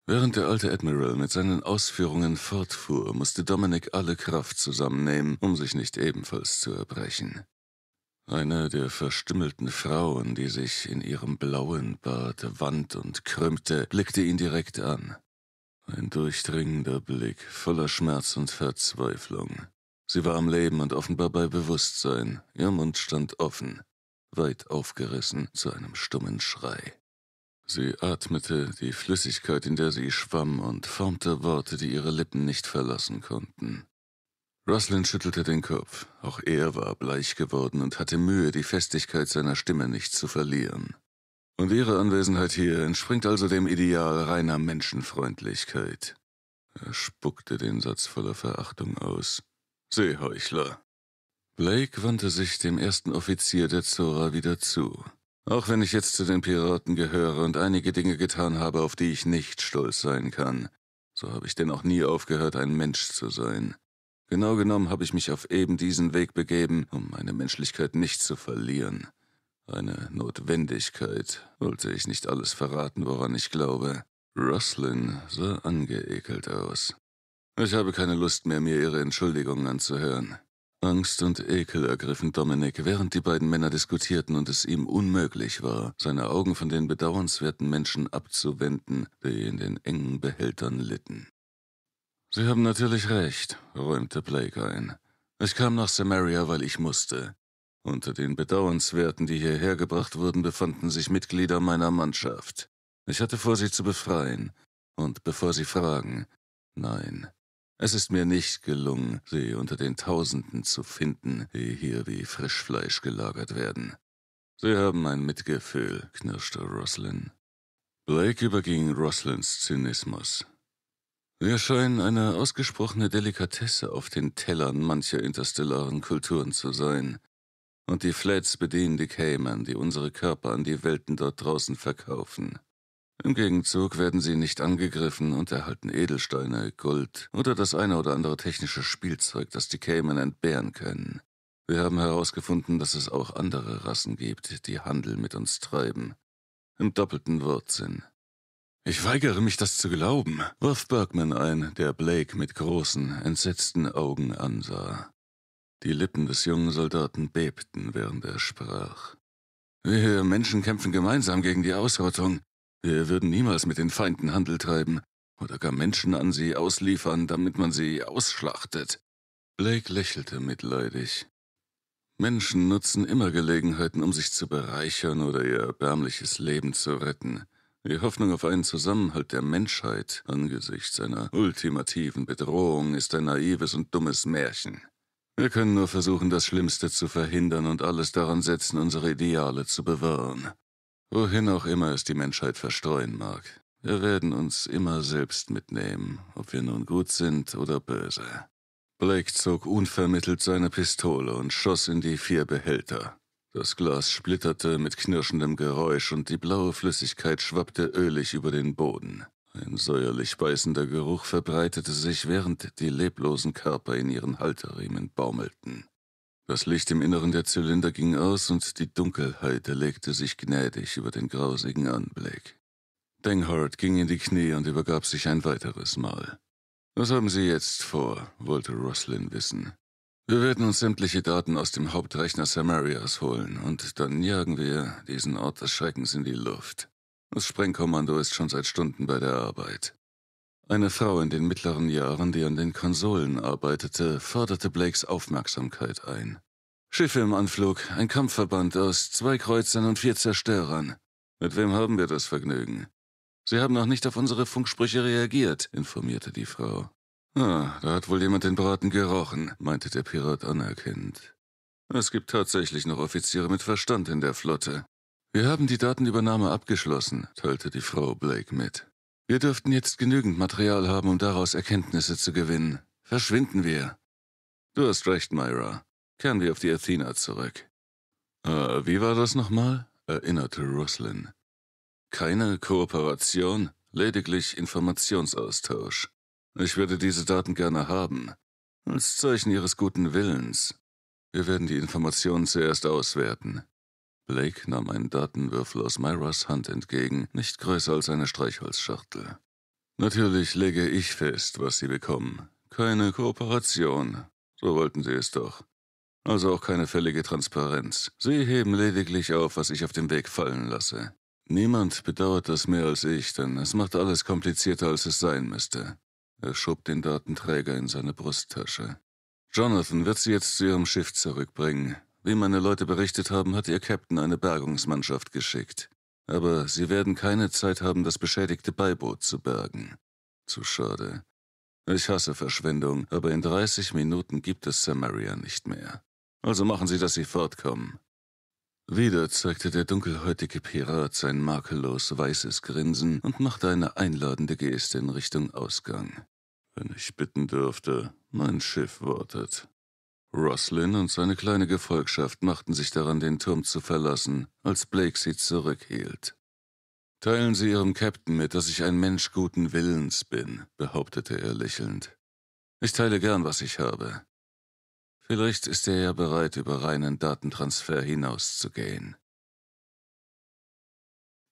Während der alte Admiral mit seinen Ausführungen fortfuhr, musste Dominik alle Kraft zusammennehmen, um sich nicht ebenfalls zu erbrechen. Eine der verstümmelten Frauen, die sich in ihrem blauen Bart wand und krümmte, blickte ihn direkt an. Ein durchdringender Blick voller Schmerz und Verzweiflung. Sie war am Leben und offenbar bei Bewusstsein, ihr Mund stand offen, weit aufgerissen zu einem stummen Schrei. Sie atmete die Flüssigkeit, in der sie schwamm, und formte Worte, die ihre Lippen nicht verlassen konnten. Roslin schüttelte den Kopf. Auch er war bleich geworden und hatte Mühe, die Festigkeit seiner Stimme nicht zu verlieren. Und ihre Anwesenheit hier entspringt also dem Ideal reiner Menschenfreundlichkeit. Er spuckte den Satz voller Verachtung aus. Seeheuchler. Blake wandte sich dem ersten Offizier der Zora wieder zu. Auch wenn ich jetzt zu den Piraten gehöre und einige Dinge getan habe, auf die ich nicht stolz sein kann, so habe ich denn auch nie aufgehört, ein Mensch zu sein. Genau genommen habe ich mich auf eben diesen Weg begeben, um meine Menschlichkeit nicht zu verlieren. Eine Notwendigkeit, wollte ich nicht alles verraten, woran ich glaube. Roslyn sah angeekelt aus. Ich habe keine Lust mehr, mir ihre Entschuldigungen anzuhören. Angst und Ekel ergriffen Dominik, während die beiden Männer diskutierten und es ihm unmöglich war, seine Augen von den bedauernswerten Menschen abzuwenden, die in den engen Behältern litten. Sie haben natürlich recht, räumte Blake ein. Ich kam nach Samaria, weil ich musste. Unter den Bedauernswerten, die hierher gebracht wurden, befanden sich Mitglieder meiner Mannschaft. Ich hatte vor, sie zu befreien. Und bevor sie fragen, nein, es ist mir nicht gelungen, sie unter den Tausenden zu finden, die hier wie Frischfleisch gelagert werden. Sie haben mein Mitgefühl, knirschte Roslyn. Blake überging Roslyns Zynismus. Wir scheinen eine ausgesprochene Delikatesse auf den Tellern mancher interstellaren Kulturen zu sein. Und die Flats bedienen die Cayman, die unsere Körper an die Welten dort draußen verkaufen. Im Gegenzug werden sie nicht angegriffen und erhalten Edelsteine, Gold oder das eine oder andere technische Spielzeug, das die Cayman entbehren können. Wir haben herausgefunden, dass es auch andere Rassen gibt, die Handel mit uns treiben. Im doppelten Wortsinn. Ich weigere mich, das zu glauben, warf Bergman ein, der Blake mit großen, entsetzten Augen ansah. Die Lippen des jungen Soldaten bebten, während er sprach. Wir Menschen kämpfen gemeinsam gegen die Ausrottung. Wir würden niemals mit den Feinden Handel treiben oder gar Menschen an sie ausliefern, damit man sie ausschlachtet. Blake lächelte mitleidig. Menschen nutzen immer Gelegenheiten, um sich zu bereichern oder ihr erbärmliches Leben zu retten. Die Hoffnung auf einen Zusammenhalt der Menschheit angesichts einer ultimativen Bedrohung ist ein naives und dummes Märchen. Wir können nur versuchen, das Schlimmste zu verhindern und alles daran setzen, unsere Ideale zu bewahren. Wohin auch immer es die Menschheit verstreuen mag, wir werden uns immer selbst mitnehmen, ob wir nun gut sind oder böse. Blake zog unvermittelt seine Pistole und schoss in die vier Behälter. Das Glas splitterte mit knirschendem Geräusch und die blaue Flüssigkeit schwappte ölig über den Boden. Ein säuerlich beißender Geruch verbreitete sich, während die leblosen Körper in ihren Halterriemen baumelten. Das Licht im Inneren der Zylinder ging aus und die Dunkelheit erlegte sich gnädig über den grausigen Anblick. Denghard ging in die Knie und übergab sich ein weiteres Mal. Was haben Sie jetzt vor? wollte Roslyn wissen. Wir werden uns sämtliche Daten aus dem Hauptrechner Samarias holen und dann jagen wir diesen Ort des Schreckens in die Luft. Das Sprengkommando ist schon seit Stunden bei der Arbeit. Eine Frau in den mittleren Jahren, die an den Konsolen arbeitete, forderte Blakes Aufmerksamkeit ein. Schiffe im Anflug, ein Kampfverband aus zwei Kreuzern und vier Zerstörern. Mit wem haben wir das Vergnügen? Sie haben noch nicht auf unsere Funksprüche reagiert, informierte die Frau. Ah, da hat wohl jemand den Braten gerochen, meinte der Pirat anerkennend. Es gibt tatsächlich noch Offiziere mit Verstand in der Flotte. Wir haben die Datenübernahme abgeschlossen, teilte die Frau Blake mit. Wir dürften jetzt genügend Material haben, um daraus Erkenntnisse zu gewinnen. Verschwinden wir. Du hast recht, Myra. Kehren wir auf die Athena zurück. Äh, wie war das nochmal? erinnerte Roslyn. Keine Kooperation, lediglich Informationsaustausch. Ich würde diese Daten gerne haben. Als Zeichen ihres guten Willens. Wir werden die Informationen zuerst auswerten. Blake nahm einen Datenwürfel aus Myras Hand entgegen, nicht größer als eine Streichholzschachtel. Natürlich lege ich fest, was Sie bekommen. Keine Kooperation. So wollten Sie es doch. Also auch keine fällige Transparenz. Sie heben lediglich auf, was ich auf dem Weg fallen lasse. Niemand bedauert das mehr als ich, denn es macht alles komplizierter, als es sein müsste. Er schob den Datenträger in seine Brusttasche. Jonathan wird sie jetzt zu ihrem Schiff zurückbringen. Wie meine Leute berichtet haben, hat ihr Captain eine Bergungsmannschaft geschickt. Aber sie werden keine Zeit haben, das beschädigte Beiboot zu bergen. Zu schade. Ich hasse Verschwendung, aber in 30 Minuten gibt es Samaria nicht mehr. Also machen Sie, dass Sie fortkommen. Wieder zeigte der dunkelhäutige Pirat sein makellos weißes Grinsen und machte eine einladende Geste in Richtung Ausgang. Wenn ich bitten dürfte, mein Schiff wartet. Roslyn und seine kleine Gefolgschaft machten sich daran, den Turm zu verlassen, als Blake sie zurückhielt. Teilen Sie Ihrem Captain mit, dass ich ein Mensch guten Willens bin, behauptete er lächelnd. Ich teile gern, was ich habe. Vielleicht ist er ja bereit, über reinen Datentransfer hinauszugehen.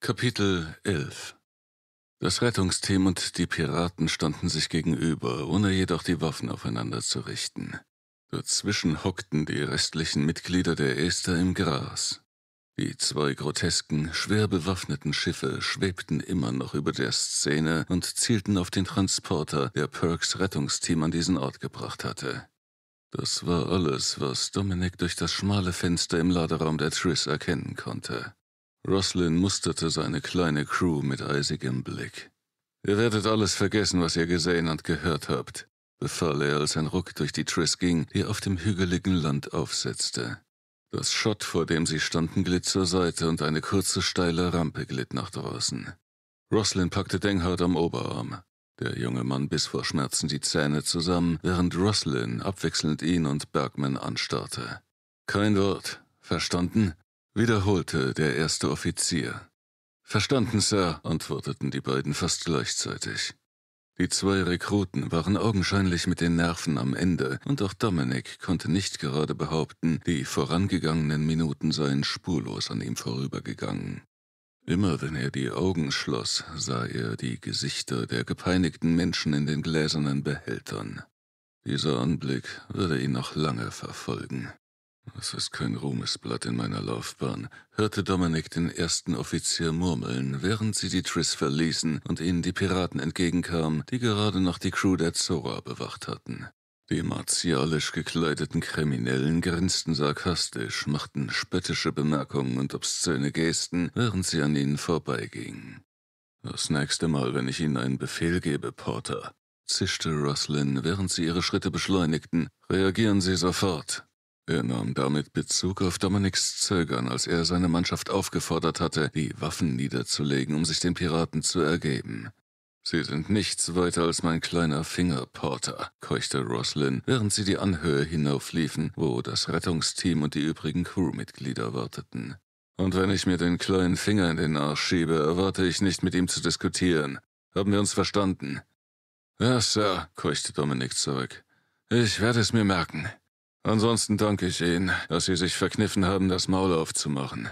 Kapitel 11 Das Rettungsteam und die Piraten standen sich gegenüber, ohne jedoch die Waffen aufeinander zu richten. Dazwischen hockten die restlichen Mitglieder der Ester im Gras. Die zwei grotesken, schwer bewaffneten Schiffe schwebten immer noch über der Szene und zielten auf den Transporter, der Perks Rettungsteam an diesen Ort gebracht hatte. Das war alles, was Dominic durch das schmale Fenster im Laderaum der Triss erkennen konnte. Roslyn musterte seine kleine Crew mit eisigem Blick. Ihr werdet alles vergessen, was ihr gesehen und gehört habt befahl er, als ein Ruck durch die Triss ging, die auf dem hügeligen Land aufsetzte. Das Schott, vor dem sie standen, glitt zur Seite und eine kurze, steile Rampe glitt nach draußen. Roslin packte Denghard am Oberarm. Der junge Mann biss vor Schmerzen die Zähne zusammen, während Roslin abwechselnd ihn und Bergman anstarrte. Kein Wort. Verstanden? wiederholte der erste Offizier. Verstanden, Sir, antworteten die beiden fast gleichzeitig. Die zwei Rekruten waren augenscheinlich mit den Nerven am Ende, und auch Dominik konnte nicht gerade behaupten, die vorangegangenen Minuten seien spurlos an ihm vorübergegangen. Immer wenn er die Augen schloss, sah er die Gesichter der gepeinigten Menschen in den gläsernen Behältern. Dieser Anblick würde ihn noch lange verfolgen. Es ist kein Ruhmesblatt in meiner Laufbahn, hörte Dominik den ersten Offizier murmeln, während sie die Triss verließen und ihnen die Piraten entgegenkamen, die gerade noch die Crew der Zora bewacht hatten. Die martialisch gekleideten Kriminellen grinsten sarkastisch, machten spöttische Bemerkungen und obszöne Gesten, während sie an ihnen vorbeigingen. Das nächste Mal, wenn ich Ihnen einen Befehl gebe, Porter, zischte Roslyn, während sie ihre Schritte beschleunigten, reagieren Sie sofort. Er nahm damit Bezug auf Dominics Zögern, als er seine Mannschaft aufgefordert hatte, die Waffen niederzulegen, um sich den Piraten zu ergeben. Sie sind nichts weiter als mein kleiner Finger, Porter, keuchte Roslyn, während sie die Anhöhe hinaufliefen, wo das Rettungsteam und die übrigen Crewmitglieder warteten. Und wenn ich mir den kleinen Finger in den Arsch schiebe, erwarte ich nicht, mit ihm zu diskutieren. Haben wir uns verstanden? Ja, Sir, keuchte Dominik zurück. Ich werde es mir merken. Ansonsten danke ich Ihnen, dass Sie sich verkniffen haben, das Maul aufzumachen.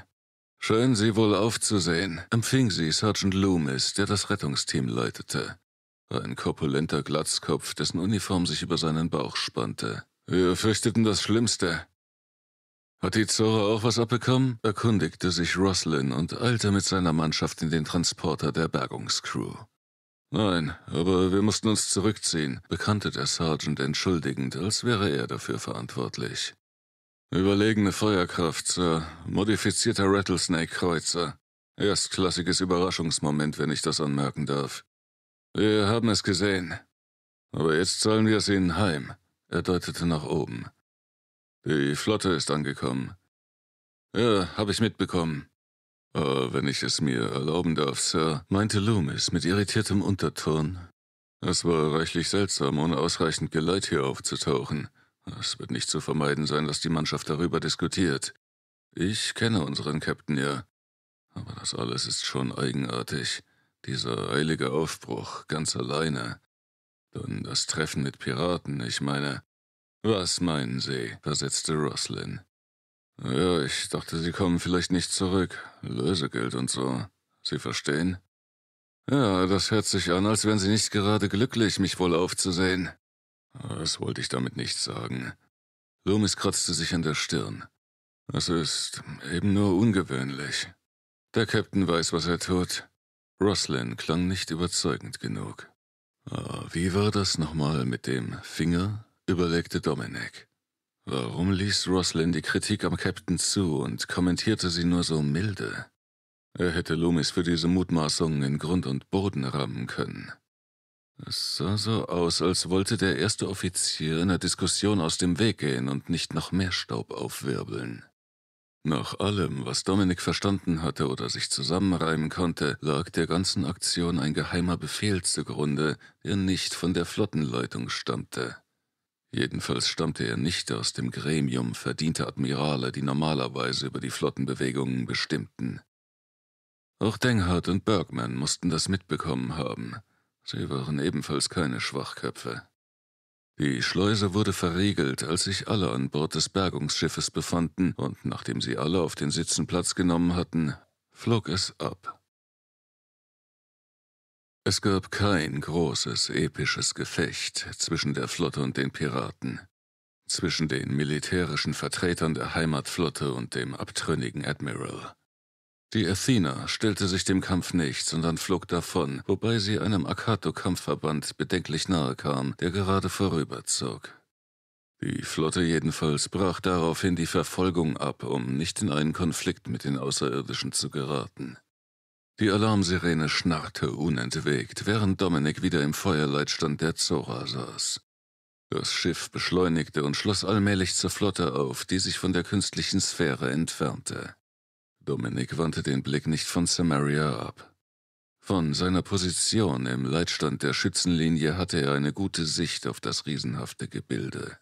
Schön, Sie wohl aufzusehen, empfing sie Sergeant Loomis, der das Rettungsteam leitete. Ein korpulenter Glatzkopf, dessen Uniform sich über seinen Bauch spannte. Wir fürchteten das Schlimmste. Hat die Zora auch was abbekommen? erkundigte sich Roslyn und eilte mit seiner Mannschaft in den Transporter der Bergungscrew. Nein, aber wir mussten uns zurückziehen, bekannte der Sergeant entschuldigend, als wäre er dafür verantwortlich. Überlegene Feuerkraft, Sir. Modifizierter Rattlesnake-Kreuzer. Erstklassiges Überraschungsmoment, wenn ich das anmerken darf. Wir haben es gesehen. Aber jetzt zahlen wir es Ihnen heim. Er deutete nach oben. Die Flotte ist angekommen. Ja, habe ich mitbekommen. Oh, wenn ich es mir erlauben darf, Sir, meinte Loomis mit irritiertem Unterton. Es war reichlich seltsam, ohne ausreichend Geleit hier aufzutauchen. Es wird nicht zu vermeiden sein, dass die Mannschaft darüber diskutiert. Ich kenne unseren Captain ja. Aber das alles ist schon eigenartig. Dieser eilige Aufbruch, ganz alleine. Dann das Treffen mit Piraten, ich meine. Was meinen Sie? versetzte Roslin. Ja, ich dachte, Sie kommen vielleicht nicht zurück. Lösegeld und so. Sie verstehen? Ja, das hört sich an, als wären Sie nicht gerade glücklich, mich wohl aufzusehen. Das wollte ich damit nicht sagen. Loomis kratzte sich an der Stirn. Es ist eben nur ungewöhnlich. Der Captain weiß, was er tut. Roslyn klang nicht überzeugend genug. Ah, wie war das nochmal mit dem Finger? überlegte Dominic. Warum ließ Roslyn die Kritik am Captain zu und kommentierte sie nur so milde? Er hätte Loomis für diese Mutmaßungen in Grund und Boden rammen können. Es sah so aus, als wollte der erste Offizier in der Diskussion aus dem Weg gehen und nicht noch mehr Staub aufwirbeln. Nach allem, was Dominik verstanden hatte oder sich zusammenreimen konnte, lag der ganzen Aktion ein geheimer Befehl zugrunde, der nicht von der Flottenleitung stammte. Jedenfalls stammte er nicht aus dem Gremium verdienter Admirale, die normalerweise über die Flottenbewegungen bestimmten. Auch Denhardt und Bergman mussten das mitbekommen haben. Sie waren ebenfalls keine Schwachköpfe. Die Schleuse wurde verriegelt, als sich alle an Bord des Bergungsschiffes befanden, und nachdem sie alle auf den Sitzen Platz genommen hatten, flog es ab. Es gab kein großes, episches Gefecht zwischen der Flotte und den Piraten, zwischen den militärischen Vertretern der Heimatflotte und dem abtrünnigen Admiral. Die Athena stellte sich dem Kampf nicht, sondern flog davon, wobei sie einem Akato-Kampfverband bedenklich nahe kam, der gerade vorüberzog. Die Flotte jedenfalls brach daraufhin die Verfolgung ab, um nicht in einen Konflikt mit den Außerirdischen zu geraten. Die Alarmsirene schnarrte unentwegt, während Dominik wieder im Feuerleitstand der Zora saß. Das Schiff beschleunigte und schloss allmählich zur Flotte auf, die sich von der künstlichen Sphäre entfernte. Dominik wandte den Blick nicht von Samaria ab. Von seiner Position im Leitstand der Schützenlinie hatte er eine gute Sicht auf das riesenhafte Gebilde.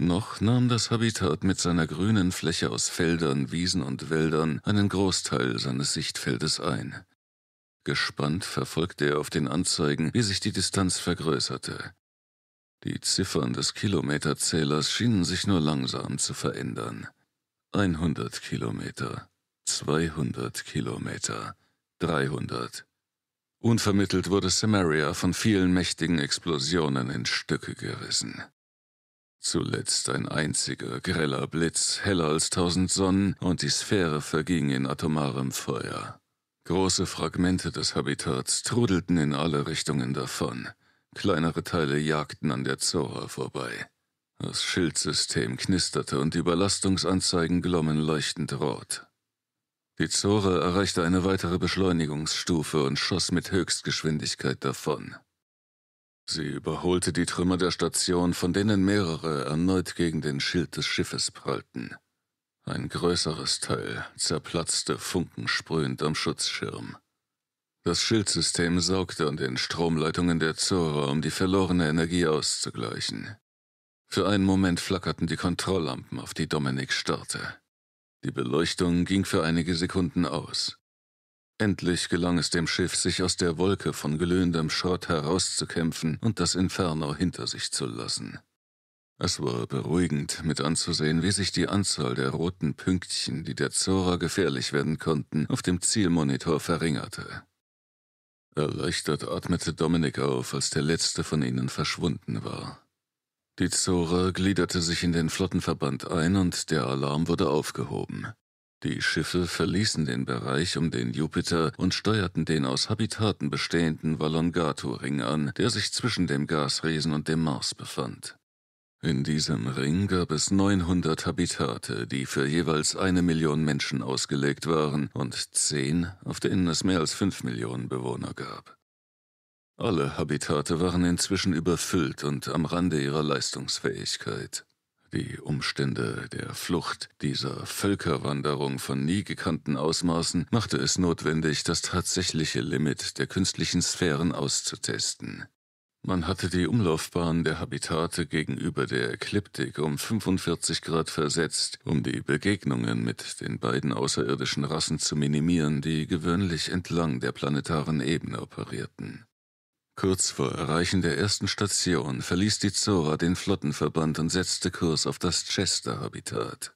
Noch nahm das Habitat mit seiner grünen Fläche aus Feldern, Wiesen und Wäldern einen Großteil seines Sichtfeldes ein. Gespannt verfolgte er auf den Anzeigen, wie sich die Distanz vergrößerte. Die Ziffern des Kilometerzählers schienen sich nur langsam zu verändern. 100 Kilometer, 200 Kilometer, 300. Unvermittelt wurde Samaria von vielen mächtigen Explosionen in Stücke gerissen. Zuletzt ein einziger greller Blitz, heller als tausend Sonnen, und die Sphäre verging in atomarem Feuer. Große Fragmente des Habitats trudelten in alle Richtungen davon. Kleinere Teile jagten an der Zora vorbei. Das Schildsystem knisterte und die Überlastungsanzeigen glommen leuchtend rot. Die Zora erreichte eine weitere Beschleunigungsstufe und schoss mit Höchstgeschwindigkeit davon. Sie überholte die Trümmer der Station, von denen mehrere erneut gegen den Schild des Schiffes prallten. Ein größeres Teil zerplatzte funkensprühend am Schutzschirm. Das Schildsystem saugte an den Stromleitungen der Zora, um die verlorene Energie auszugleichen. Für einen Moment flackerten die Kontrolllampen, auf die Dominik starrte. Die Beleuchtung ging für einige Sekunden aus. Endlich gelang es dem Schiff, sich aus der Wolke von glühendem Schrott herauszukämpfen und das Inferno hinter sich zu lassen. Es war beruhigend, mit anzusehen, wie sich die Anzahl der roten Pünktchen, die der Zora gefährlich werden konnten, auf dem Zielmonitor verringerte. Erleichtert atmete Dominik auf, als der letzte von ihnen verschwunden war. Die Zora gliederte sich in den Flottenverband ein und der Alarm wurde aufgehoben. Die Schiffe verließen den Bereich um den Jupiter und steuerten den aus Habitaten bestehenden Valongato-Ring an, der sich zwischen dem Gasriesen und dem Mars befand. In diesem Ring gab es 900 Habitate, die für jeweils eine Million Menschen ausgelegt waren und zehn, auf denen es mehr als fünf Millionen Bewohner gab. Alle Habitate waren inzwischen überfüllt und am Rande ihrer Leistungsfähigkeit. Die Umstände der Flucht, dieser Völkerwanderung von nie gekannten Ausmaßen, machte es notwendig, das tatsächliche Limit der künstlichen Sphären auszutesten. Man hatte die Umlaufbahn der Habitate gegenüber der Ekliptik um 45 Grad versetzt, um die Begegnungen mit den beiden außerirdischen Rassen zu minimieren, die gewöhnlich entlang der planetaren Ebene operierten. Kurz vor Erreichen der ersten Station verließ die Zora den Flottenverband und setzte Kurs auf das Chester-Habitat.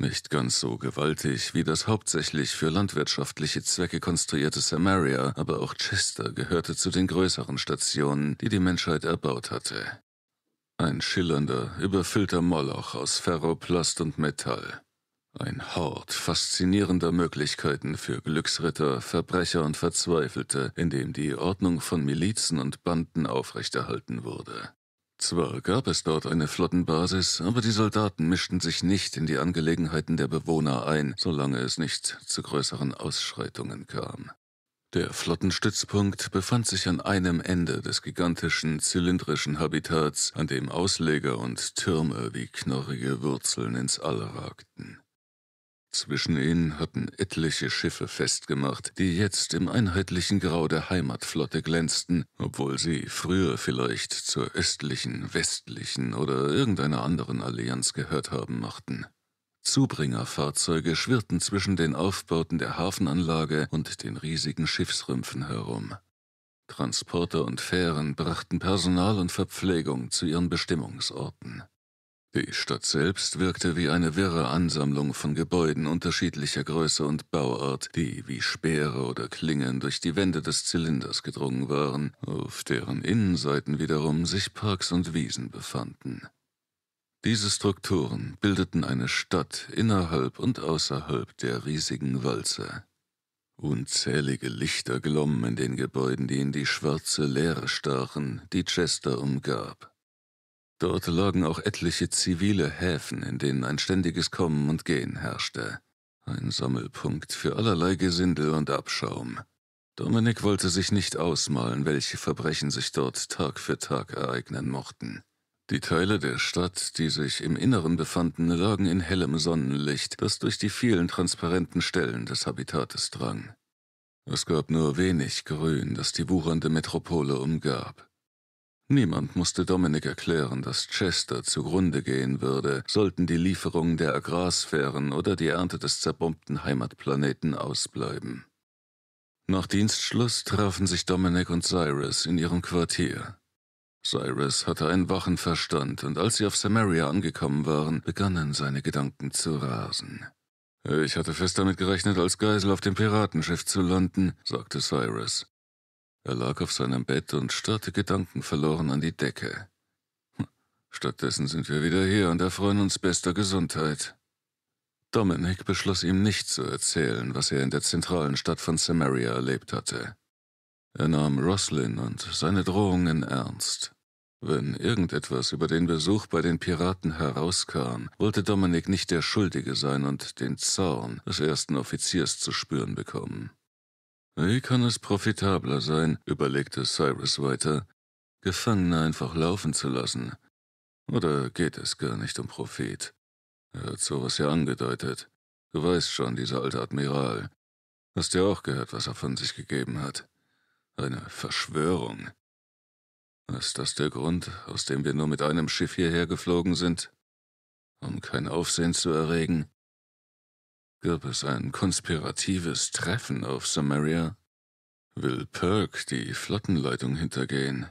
Nicht ganz so gewaltig wie das hauptsächlich für landwirtschaftliche Zwecke konstruierte Samaria, aber auch Chester gehörte zu den größeren Stationen, die die Menschheit erbaut hatte. Ein schillernder, überfüllter Moloch aus Ferroplast und Metall. Ein Hort faszinierender Möglichkeiten für Glücksritter, Verbrecher und Verzweifelte, in dem die Ordnung von Milizen und Banden aufrechterhalten wurde. Zwar gab es dort eine Flottenbasis, aber die Soldaten mischten sich nicht in die Angelegenheiten der Bewohner ein, solange es nicht zu größeren Ausschreitungen kam. Der Flottenstützpunkt befand sich an einem Ende des gigantischen zylindrischen Habitats, an dem Ausleger und Türme wie knorrige Wurzeln ins All ragten. Zwischen ihnen hatten etliche Schiffe festgemacht, die jetzt im einheitlichen Grau der Heimatflotte glänzten, obwohl sie früher vielleicht zur östlichen, westlichen oder irgendeiner anderen Allianz gehört haben machten. Zubringerfahrzeuge schwirrten zwischen den Aufbauten der Hafenanlage und den riesigen Schiffsrümpfen herum. Transporter und Fähren brachten Personal und Verpflegung zu ihren Bestimmungsorten. Die Stadt selbst wirkte wie eine wirre Ansammlung von Gebäuden unterschiedlicher Größe und Bauart, die wie Speere oder Klingen durch die Wände des Zylinders gedrungen waren, auf deren Innenseiten wiederum sich Parks und Wiesen befanden. Diese Strukturen bildeten eine Stadt innerhalb und außerhalb der riesigen Walze. Unzählige Lichter glommen in den Gebäuden, die in die schwarze Leere stachen, die Chester umgab. Dort lagen auch etliche zivile Häfen, in denen ein ständiges Kommen und Gehen herrschte. Ein Sammelpunkt für allerlei Gesindel und Abschaum. Dominik wollte sich nicht ausmalen, welche Verbrechen sich dort Tag für Tag ereignen mochten. Die Teile der Stadt, die sich im Inneren befanden, lagen in hellem Sonnenlicht, das durch die vielen transparenten Stellen des Habitates drang. Es gab nur wenig Grün, das die wuchernde Metropole umgab. Niemand musste Dominik erklären, dass Chester zugrunde gehen würde, sollten die Lieferungen der Agrarsphären oder die Ernte des zerbombten Heimatplaneten ausbleiben. Nach Dienstschluss trafen sich Dominik und Cyrus in ihrem Quartier. Cyrus hatte einen wachen Verstand, und als sie auf Samaria angekommen waren, begannen seine Gedanken zu rasen. Ich hatte fest damit gerechnet, als Geisel auf dem Piratenschiff zu landen, sagte Cyrus. Er lag auf seinem Bett und starrte gedankenverloren an die Decke. Hm, stattdessen sind wir wieder hier und erfreuen uns bester Gesundheit. Dominic beschloss ihm nicht zu erzählen, was er in der zentralen Stadt von Samaria erlebt hatte. Er nahm Roslin und seine Drohungen ernst. Wenn irgendetwas über den Besuch bei den Piraten herauskam, wollte Dominik nicht der Schuldige sein und den Zorn des ersten Offiziers zu spüren bekommen. Wie kann es profitabler sein, überlegte Cyrus weiter, Gefangene einfach laufen zu lassen? Oder geht es gar nicht um Profit? Er hat sowas ja angedeutet. Du weißt schon, dieser alte Admiral. Hast ja auch gehört, was er von sich gegeben hat. Eine Verschwörung. Ist das der Grund, aus dem wir nur mit einem Schiff hierher geflogen sind? Um kein Aufsehen zu erregen? Gab es ein konspiratives Treffen auf Samaria? Will Perk die Flottenleitung hintergehen?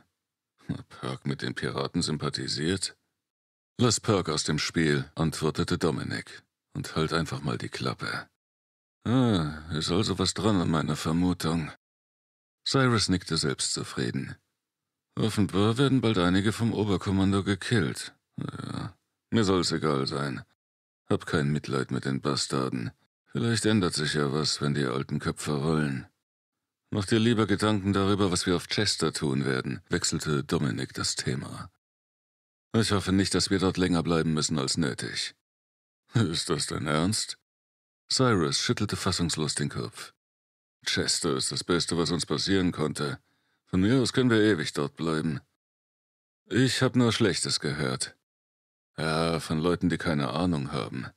Perk mit den Piraten sympathisiert? Lass Perk aus dem Spiel, antwortete Dominic. Und halt einfach mal die Klappe. Ah, ist also was dran an meiner Vermutung. Cyrus nickte selbstzufrieden. Offenbar werden bald einige vom Oberkommando gekillt. Ja, mir soll's egal sein. Hab kein Mitleid mit den Bastarden. Vielleicht ändert sich ja was, wenn die alten Köpfe rollen. Mach dir lieber Gedanken darüber, was wir auf Chester tun werden, wechselte Dominik das Thema. Ich hoffe nicht, dass wir dort länger bleiben müssen als nötig. Ist das dein Ernst? Cyrus schüttelte fassungslos den Kopf. Chester ist das Beste, was uns passieren konnte. Von mir aus können wir ewig dort bleiben. Ich hab nur Schlechtes gehört. Ja, äh, von Leuten, die keine Ahnung haben.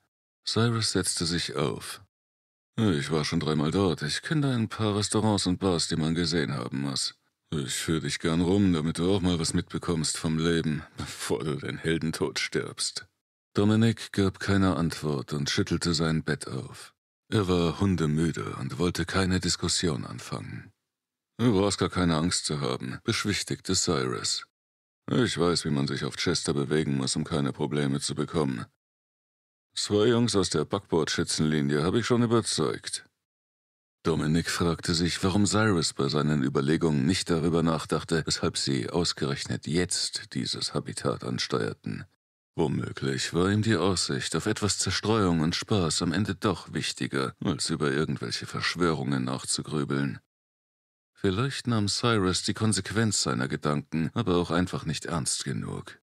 Cyrus setzte sich auf. Ich war schon dreimal dort. Ich kenne da ein paar Restaurants und Bars, die man gesehen haben muss. Ich führe dich gern rum, damit du auch mal was mitbekommst vom Leben, bevor du den Heldentod stirbst. Dominik gab keine Antwort und schüttelte sein Bett auf. Er war hundemüde und wollte keine Diskussion anfangen. Du brauchst gar keine Angst zu haben, beschwichtigte Cyrus. Ich weiß, wie man sich auf Chester bewegen muss, um keine Probleme zu bekommen. Zwei Jungs aus der Backbord-Schützenlinie habe ich schon überzeugt. Dominik fragte sich, warum Cyrus bei seinen Überlegungen nicht darüber nachdachte, weshalb sie ausgerechnet jetzt dieses Habitat ansteuerten. Womöglich war ihm die Aussicht auf etwas Zerstreuung und Spaß am Ende doch wichtiger, als über irgendwelche Verschwörungen nachzugrübeln. Vielleicht nahm Cyrus die Konsequenz seiner Gedanken, aber auch einfach nicht ernst genug.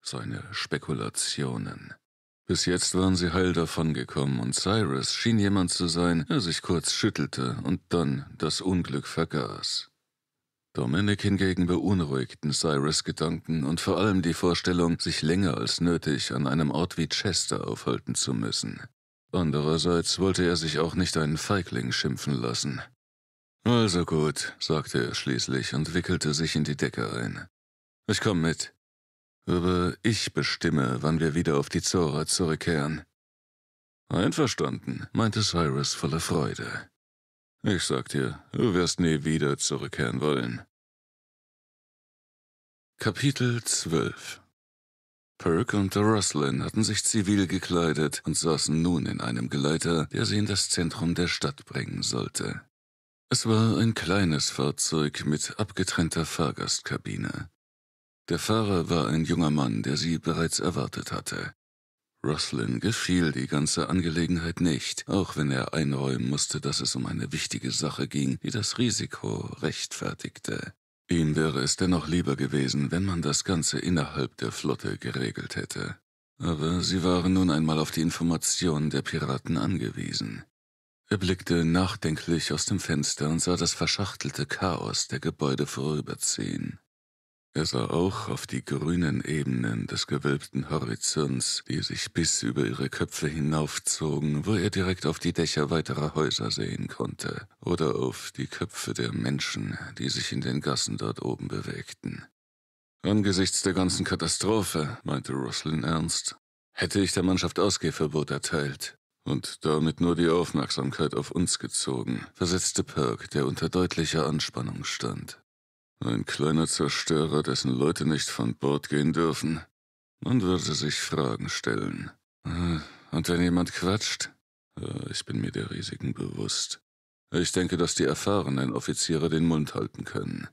Seine Spekulationen. Bis jetzt waren sie heil davongekommen und Cyrus schien jemand zu sein, der sich kurz schüttelte und dann das Unglück vergaß. Dominic hingegen beunruhigten Cyrus Gedanken und vor allem die Vorstellung, sich länger als nötig an einem Ort wie Chester aufhalten zu müssen. Andererseits wollte er sich auch nicht einen Feigling schimpfen lassen. Also gut, sagte er schließlich und wickelte sich in die Decke ein. Ich komme mit. Aber ich bestimme, wann wir wieder auf die Zora zurückkehren. Einverstanden, meinte Cyrus voller Freude. Ich sag dir, du wirst nie wieder zurückkehren wollen. Kapitel 12 Perk und der Roslin hatten sich zivil gekleidet und saßen nun in einem Geleiter, der sie in das Zentrum der Stadt bringen sollte. Es war ein kleines Fahrzeug mit abgetrennter Fahrgastkabine. Der Fahrer war ein junger Mann, der sie bereits erwartet hatte. Roslin gefiel die ganze Angelegenheit nicht, auch wenn er einräumen musste, dass es um eine wichtige Sache ging, die das Risiko rechtfertigte. Ihm wäre es dennoch lieber gewesen, wenn man das Ganze innerhalb der Flotte geregelt hätte. Aber sie waren nun einmal auf die Informationen der Piraten angewiesen. Er blickte nachdenklich aus dem Fenster und sah das verschachtelte Chaos der Gebäude vorüberziehen. Er sah auch auf die grünen Ebenen des gewölbten Horizonts, die sich bis über ihre Köpfe hinaufzogen, wo er direkt auf die Dächer weiterer Häuser sehen konnte, oder auf die Köpfe der Menschen, die sich in den Gassen dort oben bewegten. Angesichts der ganzen Katastrophe, meinte Roslin ernst, hätte ich der Mannschaft Ausgehverbot erteilt und damit nur die Aufmerksamkeit auf uns gezogen, versetzte Perk, der unter deutlicher Anspannung stand. Ein kleiner Zerstörer, dessen Leute nicht von Bord gehen dürfen. Man würde sich Fragen stellen. Äh, und wenn jemand quatscht? Äh, ich bin mir der Risiken bewusst. Ich denke, dass die erfahrenen Offiziere den Mund halten können.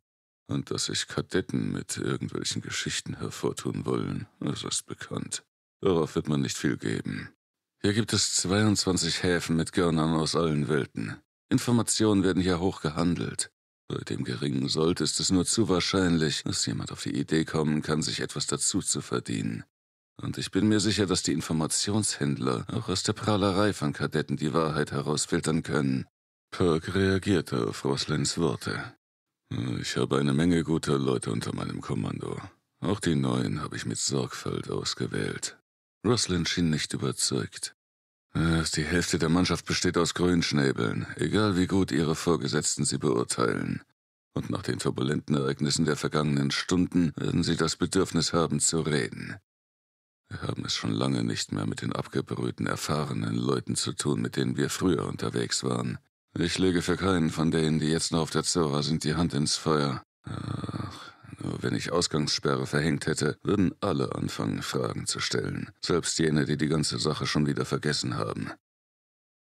Und dass sich Kadetten mit irgendwelchen Geschichten hervortun wollen, das ist bekannt. Darauf wird man nicht viel geben. Hier gibt es 22 Häfen mit Görnern aus allen Welten. Informationen werden hier hoch gehandelt. Bei dem geringen Sold ist es nur zu wahrscheinlich, dass jemand auf die Idee kommen kann, sich etwas dazu zu verdienen. Und ich bin mir sicher, dass die Informationshändler auch aus der Prahlerei von Kadetten die Wahrheit herausfiltern können. Perk reagierte auf Roslins Worte. Ich habe eine Menge guter Leute unter meinem Kommando. Auch die neuen habe ich mit Sorgfalt ausgewählt. Roslin schien nicht überzeugt. Äh, die Hälfte der Mannschaft besteht aus Grünschnäbeln, egal wie gut ihre Vorgesetzten sie beurteilen. Und nach den turbulenten Ereignissen der vergangenen Stunden werden sie das Bedürfnis haben zu reden. Wir haben es schon lange nicht mehr mit den abgebrühten, erfahrenen Leuten zu tun, mit denen wir früher unterwegs waren. Ich lege für keinen von denen, die jetzt noch auf der Zora sind, die Hand ins Feuer. Ach, wenn ich Ausgangssperre verhängt hätte, würden alle anfangen, Fragen zu stellen, selbst jene, die die ganze Sache schon wieder vergessen haben.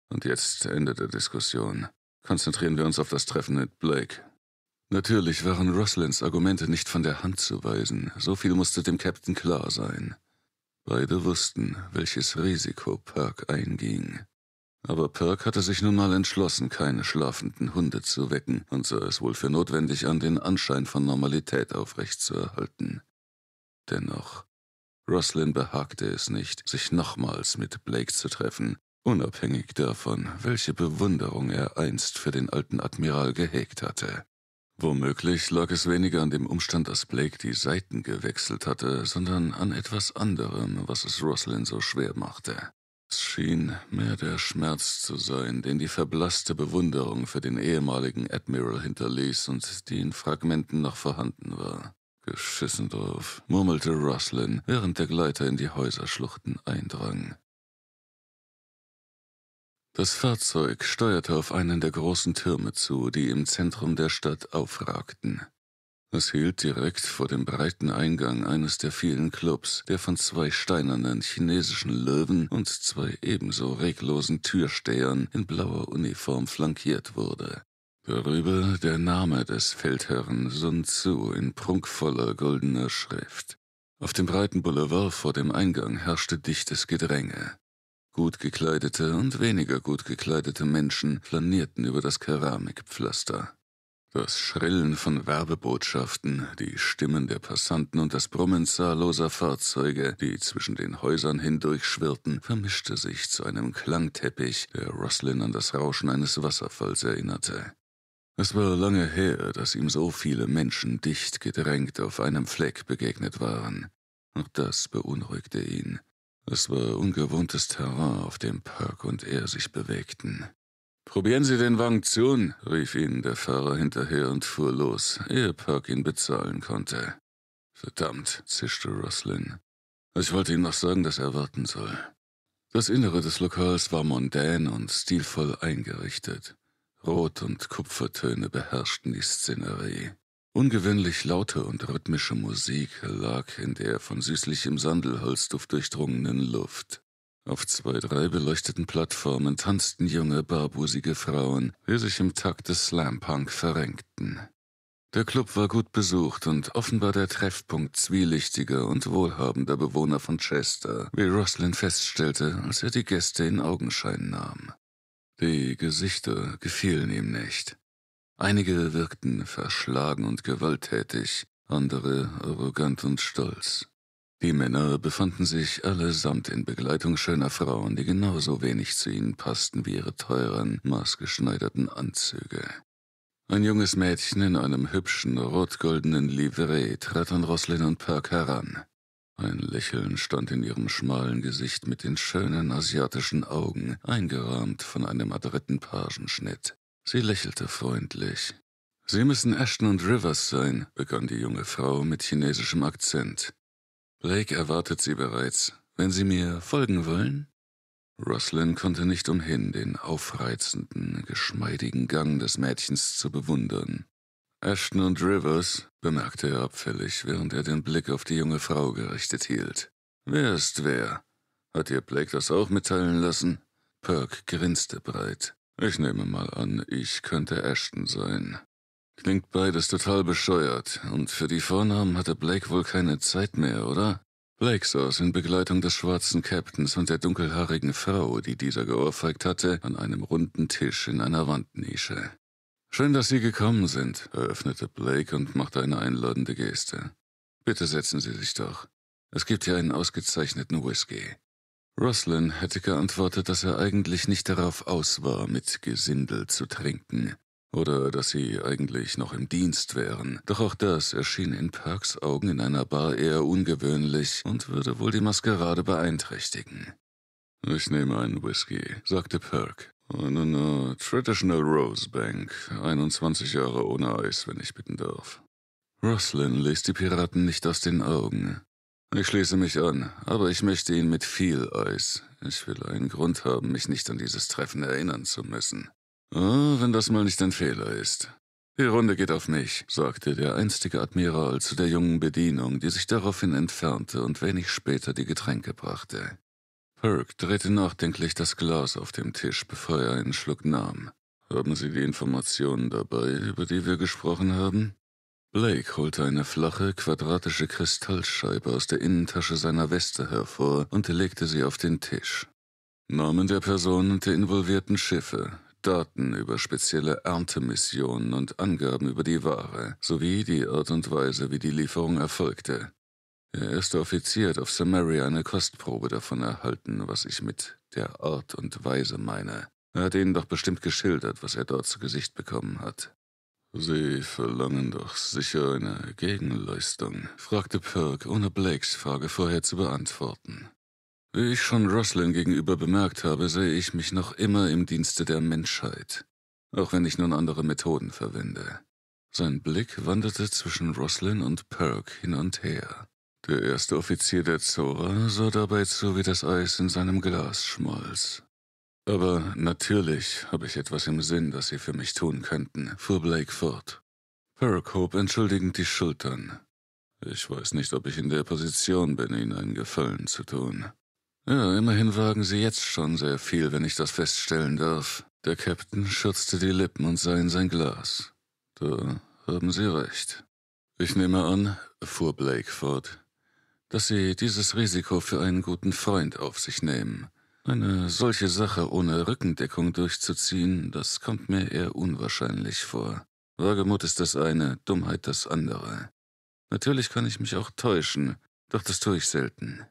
Und jetzt Ende der Diskussion. Konzentrieren wir uns auf das Treffen mit Blake. Natürlich waren Roslins Argumente nicht von der Hand zu weisen, so viel musste dem Captain klar sein. Beide wussten, welches Risiko Perk einging. Aber Perk hatte sich nun mal entschlossen, keine schlafenden Hunde zu wecken und sah es wohl für notwendig an, den Anschein von Normalität aufrechtzuerhalten. Dennoch, Roslyn behagte es nicht, sich nochmals mit Blake zu treffen, unabhängig davon, welche Bewunderung er einst für den alten Admiral gehegt hatte. Womöglich lag es weniger an dem Umstand, dass Blake die Seiten gewechselt hatte, sondern an etwas anderem, was es Roslyn so schwer machte. Es schien mehr der Schmerz zu sein, den die verblasste Bewunderung für den ehemaligen Admiral hinterließ und die in Fragmenten noch vorhanden war. Geschissen drauf, murmelte Roslin, während der Gleiter in die Häuserschluchten eindrang. Das Fahrzeug steuerte auf einen der großen Türme zu, die im Zentrum der Stadt aufragten. Es hielt direkt vor dem breiten Eingang eines der vielen Clubs, der von zwei steinernen chinesischen Löwen und zwei ebenso reglosen Türstehern in blauer Uniform flankiert wurde. Darüber der Name des Feldherrn Sun Tzu in prunkvoller goldener Schrift. Auf dem breiten Boulevard vor dem Eingang herrschte dichtes Gedränge. Gut gekleidete und weniger gut gekleidete Menschen flanierten über das Keramikpflaster. Das Schrillen von Werbebotschaften, die Stimmen der Passanten und das Brummen zahlloser Fahrzeuge, die zwischen den Häusern hindurchschwirrten, vermischte sich zu einem Klangteppich, der Roslin an das Rauschen eines Wasserfalls erinnerte. Es war lange her, dass ihm so viele Menschen dicht gedrängt auf einem Fleck begegnet waren. Auch das beunruhigte ihn. Es war ungewohntes Terrain, auf dem Park und er sich bewegten. Probieren Sie den Wang Zun, rief ihnen der Fahrer hinterher und fuhr los, ehe Perk ihn bezahlen konnte. Verdammt, zischte Roslin. Ich wollte ihm noch sagen, dass er warten soll. Das Innere des Lokals war mondän und stilvoll eingerichtet. Rot- und Kupfertöne beherrschten die Szenerie. Ungewöhnlich laute und rhythmische Musik lag in der von süßlichem Sandelholzduft durchdrungenen Luft. Auf zwei, drei beleuchteten Plattformen tanzten junge, barbusige Frauen, die sich im Takt des Slampunk verrenkten. Der Club war gut besucht und offenbar der Treffpunkt zwielichtiger und wohlhabender Bewohner von Chester, wie Roslin feststellte, als er die Gäste in Augenschein nahm. Die Gesichter gefielen ihm nicht. Einige wirkten verschlagen und gewalttätig, andere arrogant und stolz. Die Männer befanden sich allesamt in Begleitung schöner Frauen, die genauso wenig zu ihnen passten wie ihre teuren, maßgeschneiderten Anzüge. Ein junges Mädchen in einem hübschen, rot-goldenen Livree trat an Roslin und Perk heran. Ein Lächeln stand in ihrem schmalen Gesicht mit den schönen asiatischen Augen, eingerahmt von einem adretten Pagenschnitt. Sie lächelte freundlich. Sie müssen Ashton und Rivers sein, begann die junge Frau mit chinesischem Akzent. Blake erwartet sie bereits. Wenn Sie mir folgen wollen? Roslyn konnte nicht umhin, den aufreizenden, geschmeidigen Gang des Mädchens zu bewundern. Ashton und Rivers bemerkte er abfällig, während er den Blick auf die junge Frau gerichtet hielt. Wer ist wer? Hat ihr Blake das auch mitteilen lassen? Perk grinste breit. Ich nehme mal an, ich könnte Ashton sein. Klingt beides total bescheuert. Und für die Vornamen hatte Blake wohl keine Zeit mehr, oder? Blake saß in Begleitung des schwarzen Captains und der dunkelhaarigen Frau, die dieser geohrfeigt hatte, an einem runden Tisch in einer Wandnische. Schön, dass Sie gekommen sind, eröffnete Blake und machte eine einladende Geste. Bitte setzen Sie sich doch. Es gibt hier einen ausgezeichneten Whisky. Roslyn hätte geantwortet, dass er eigentlich nicht darauf aus war, mit Gesindel zu trinken oder dass sie eigentlich noch im Dienst wären. Doch auch das erschien in Perks Augen in einer Bar eher ungewöhnlich und würde wohl die Maskerade beeinträchtigen. Ich nehme einen Whisky, sagte Perk. Einen uh, oh, Traditional Rose Bank, 21 Jahre ohne Eis, wenn ich bitten darf. Roslyn ließ die Piraten nicht aus den Augen. Ich schließe mich an, aber ich möchte ihn mit viel Eis. Ich will einen Grund haben, mich nicht an dieses Treffen erinnern zu müssen. Oh, wenn das mal nicht ein Fehler ist. Die Runde geht auf mich, sagte der einstige Admiral zu der jungen Bedienung, die sich daraufhin entfernte und wenig später die Getränke brachte. Perk drehte nachdenklich das Glas auf dem Tisch, bevor er einen Schluck nahm. Haben Sie die Informationen dabei, über die wir gesprochen haben? Blake holte eine flache, quadratische Kristallscheibe aus der Innentasche seiner Weste hervor und legte sie auf den Tisch. Namen der Personen und der involvierten Schiffe, Daten über spezielle Erntemissionen und Angaben über die Ware sowie die Art und Weise, wie die Lieferung erfolgte. Der erste Offizier hat auf Samaria eine Kostprobe davon erhalten, was ich mit der Art und Weise meine. Er hat Ihnen doch bestimmt geschildert, was er dort zu Gesicht bekommen hat. Sie verlangen doch sicher eine Gegenleistung, fragte Perk, ohne Blakes Frage vorher zu beantworten. Wie ich schon Roslyn gegenüber bemerkt habe, sehe ich mich noch immer im Dienste der Menschheit, auch wenn ich nun andere Methoden verwende. Sein Blick wanderte zwischen Roslyn und Perk hin und her. Der erste Offizier der Zora sah dabei zu, wie das Eis in seinem Glas schmolz. Aber natürlich habe ich etwas im Sinn, das Sie für mich tun könnten, fuhr Blake fort. Perk hob entschuldigend die Schultern. Ich weiß nicht, ob ich in der Position bin, Ihnen einen Gefallen zu tun. Ja, immerhin wagen sie jetzt schon sehr viel, wenn ich das feststellen darf. Der Captain schürzte die Lippen und sah in sein Glas. Da haben Sie recht. Ich nehme an, fuhr Blake fort, dass Sie dieses Risiko für einen guten Freund auf sich nehmen. Eine solche Sache ohne Rückendeckung durchzuziehen, das kommt mir eher unwahrscheinlich vor. Wagemut ist das eine, Dummheit das andere. Natürlich kann ich mich auch täuschen, doch das tue ich selten.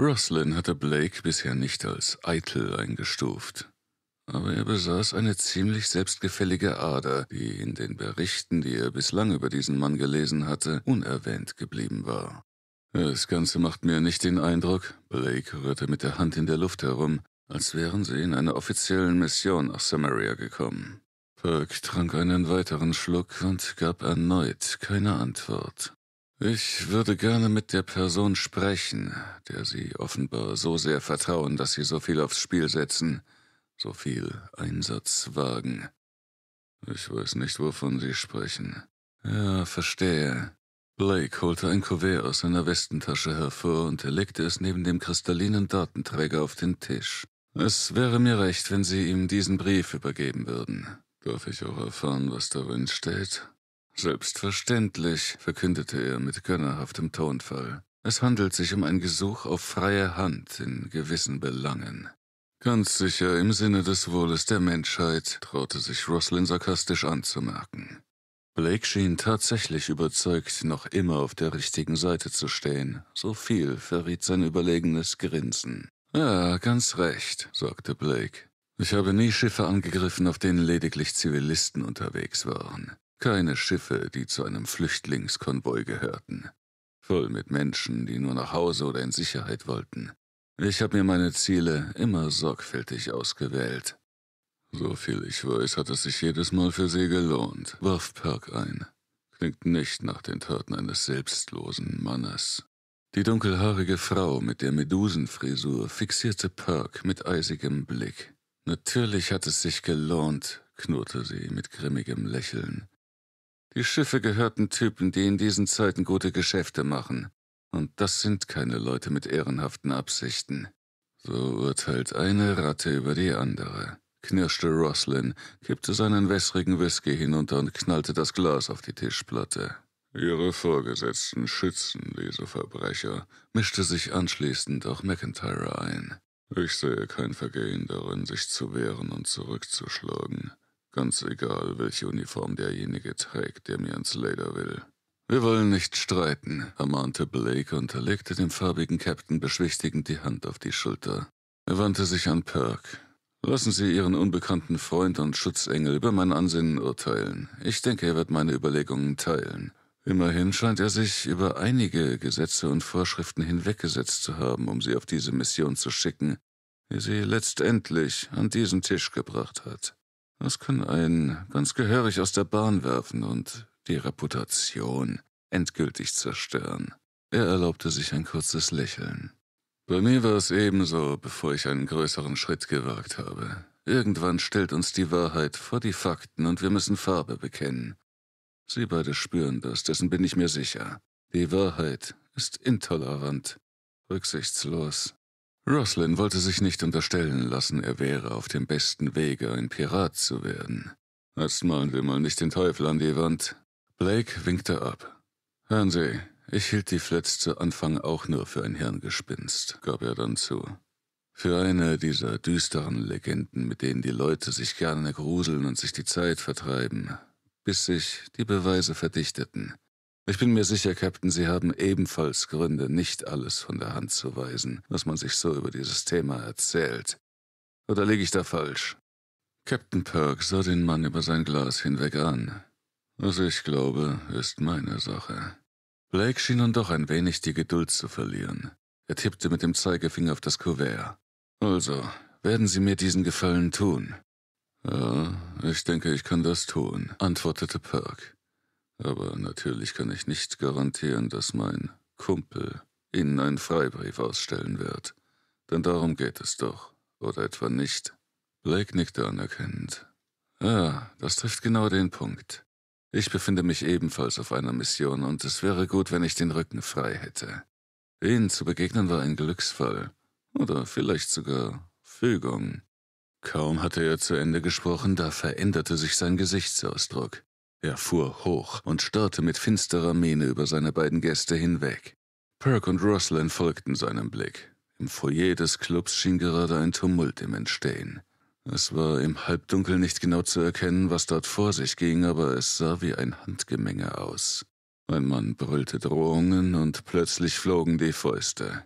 Roslyn hatte Blake bisher nicht als eitel eingestuft. Aber er besaß eine ziemlich selbstgefällige Ader, die in den Berichten, die er bislang über diesen Mann gelesen hatte, unerwähnt geblieben war. Das Ganze macht mir nicht den Eindruck, Blake rührte mit der Hand in der Luft herum, als wären sie in einer offiziellen Mission nach Samaria gekommen. Perk trank einen weiteren Schluck und gab erneut keine Antwort. Ich würde gerne mit der Person sprechen, der Sie offenbar so sehr vertrauen, dass Sie so viel aufs Spiel setzen, so viel Einsatz wagen. Ich weiß nicht, wovon Sie sprechen. Ja, verstehe. Blake holte ein Kuvert aus seiner Westentasche hervor und er legte es neben dem kristallinen Datenträger auf den Tisch. Es wäre mir recht, wenn Sie ihm diesen Brief übergeben würden. Darf ich auch erfahren, was darin steht? Selbstverständlich, verkündete er mit gönnerhaftem Tonfall. Es handelt sich um ein Gesuch auf freie Hand in gewissen Belangen. Ganz sicher im Sinne des Wohles der Menschheit, traute sich Roslin sarkastisch anzumerken. Blake schien tatsächlich überzeugt, noch immer auf der richtigen Seite zu stehen. So viel verriet sein überlegenes Grinsen. Ja, ganz recht, sagte Blake. Ich habe nie Schiffe angegriffen, auf denen lediglich Zivilisten unterwegs waren. Keine Schiffe, die zu einem Flüchtlingskonvoi gehörten. Voll mit Menschen, die nur nach Hause oder in Sicherheit wollten. Ich habe mir meine Ziele immer sorgfältig ausgewählt. So viel ich weiß, hat es sich jedes Mal für sie gelohnt, warf Perk ein. Klingt nicht nach den Taten eines selbstlosen Mannes. Die dunkelhaarige Frau mit der Medusenfrisur fixierte Perk mit eisigem Blick. Natürlich hat es sich gelohnt, knurrte sie mit grimmigem Lächeln. Die Schiffe gehörten Typen, die in diesen Zeiten gute Geschäfte machen. Und das sind keine Leute mit ehrenhaften Absichten. So urteilt eine Ratte über die andere, knirschte Roslin, kippte seinen wässrigen Whisky hinunter und knallte das Glas auf die Tischplatte. Ihre Vorgesetzten schützen diese Verbrecher, mischte sich anschließend auch McIntyre ein. Ich sehe kein Vergehen darin, sich zu wehren und zurückzuschlagen. Ganz egal, welche Uniform derjenige trägt, der mir ins Leder will. Wir wollen nicht streiten, ermahnte Blake und legte dem farbigen Captain beschwichtigend die Hand auf die Schulter. Er wandte sich an Perk. Lassen Sie Ihren unbekannten Freund und Schutzengel über mein Ansinnen urteilen. Ich denke, er wird meine Überlegungen teilen. Immerhin scheint er sich über einige Gesetze und Vorschriften hinweggesetzt zu haben, um sie auf diese Mission zu schicken, die sie letztendlich an diesen Tisch gebracht hat. Das kann einen ganz gehörig aus der Bahn werfen und die Reputation endgültig zerstören. Er erlaubte sich ein kurzes Lächeln. Bei mir war es ebenso, bevor ich einen größeren Schritt gewagt habe. Irgendwann stellt uns die Wahrheit vor die Fakten und wir müssen Farbe bekennen. Sie beide spüren das, dessen bin ich mir sicher. Die Wahrheit ist intolerant, rücksichtslos, Roslin wollte sich nicht unterstellen lassen, er wäre auf dem besten Wege, ein Pirat zu werden. Jetzt malen wir mal nicht den Teufel an die Wand. Blake winkte ab. Hören Sie, ich hielt die Flitz zu Anfang auch nur für ein Hirngespinst, gab er dann zu. Für eine dieser düsteren Legenden, mit denen die Leute sich gerne gruseln und sich die Zeit vertreiben, bis sich die Beweise verdichteten ich bin mir sicher, Captain, Sie haben ebenfalls Gründe, nicht alles von der Hand zu weisen, was man sich so über dieses Thema erzählt. Oder liege ich da falsch? Captain Perk sah den Mann über sein Glas hinweg an. Was ich glaube, ist meine Sache. Blake schien nun doch ein wenig die Geduld zu verlieren. Er tippte mit dem Zeigefinger auf das Kuvert. Also, werden Sie mir diesen Gefallen tun? Ja, ich denke, ich kann das tun, antwortete Perk. Aber natürlich kann ich nicht garantieren, dass mein Kumpel Ihnen einen Freibrief ausstellen wird. Denn darum geht es doch, oder etwa nicht. Blake nickte anerkennend. Ja, ah, das trifft genau den Punkt. Ich befinde mich ebenfalls auf einer Mission und es wäre gut, wenn ich den Rücken frei hätte. Ihnen zu begegnen war ein Glücksfall. Oder vielleicht sogar Fügung. Kaum hatte er zu Ende gesprochen, da veränderte sich sein Gesichtsausdruck. Er fuhr hoch und starrte mit finsterer Miene über seine beiden Gäste hinweg. Perk und Roslin folgten seinem Blick. Im Foyer des Clubs schien gerade ein Tumult im Entstehen. Es war im Halbdunkel nicht genau zu erkennen, was dort vor sich ging, aber es sah wie ein Handgemenge aus. Ein Mann brüllte Drohungen und plötzlich flogen die Fäuste.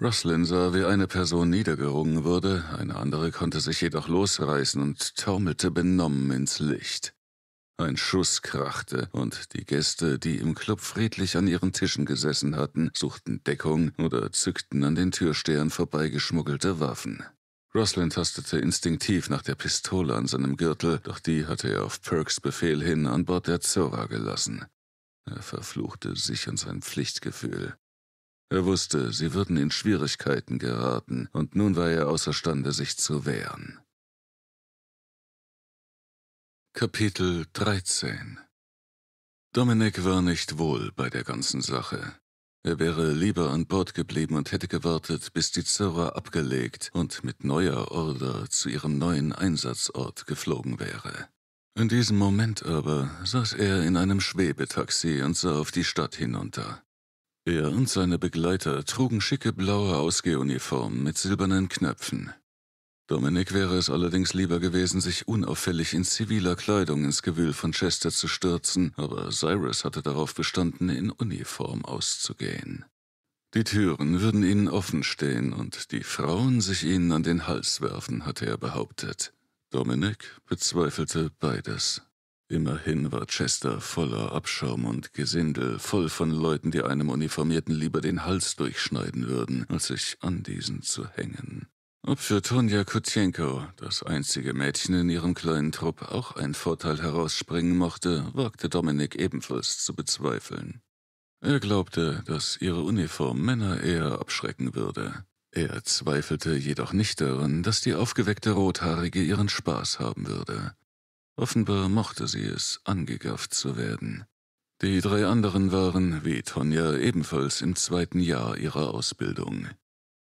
Roslin sah, wie eine Person niedergerungen wurde, eine andere konnte sich jedoch losreißen und taumelte benommen ins Licht. Ein Schuss krachte, und die Gäste, die im Club friedlich an ihren Tischen gesessen hatten, suchten Deckung oder zückten an den Türstehern vorbeigeschmuggelte Waffen. Roslin tastete instinktiv nach der Pistole an seinem Gürtel, doch die hatte er auf Perks Befehl hin an Bord der Zora gelassen. Er verfluchte sich und sein Pflichtgefühl. Er wusste, sie würden in Schwierigkeiten geraten, und nun war er außerstande, sich zu wehren. Kapitel 13 Dominik war nicht wohl bei der ganzen Sache. Er wäre lieber an Bord geblieben und hätte gewartet, bis die Zorra abgelegt und mit neuer Order zu ihrem neuen Einsatzort geflogen wäre. In diesem Moment aber saß er in einem Schwebetaxi und sah auf die Stadt hinunter. Er und seine Begleiter trugen schicke blaue Ausgehuniformen mit silbernen Knöpfen. Dominik wäre es allerdings lieber gewesen, sich unauffällig in ziviler Kleidung ins Gewühl von Chester zu stürzen, aber Cyrus hatte darauf bestanden, in Uniform auszugehen. Die Türen würden ihnen offen stehen und die Frauen sich ihnen an den Hals werfen, hatte er behauptet. Dominik bezweifelte beides. Immerhin war Chester voller Abschaum und Gesindel, voll von Leuten, die einem Uniformierten lieber den Hals durchschneiden würden, als sich an diesen zu hängen. Ob für Tonja Kutschenko, das einzige Mädchen in ihrem kleinen Trupp, auch ein Vorteil herausspringen mochte, wagte Dominik ebenfalls zu bezweifeln. Er glaubte, dass ihre Uniform Männer eher abschrecken würde. Er zweifelte jedoch nicht daran, dass die aufgeweckte Rothaarige ihren Spaß haben würde. Offenbar mochte sie es, angegafft zu werden. Die drei anderen waren, wie Tonja, ebenfalls im zweiten Jahr ihrer Ausbildung.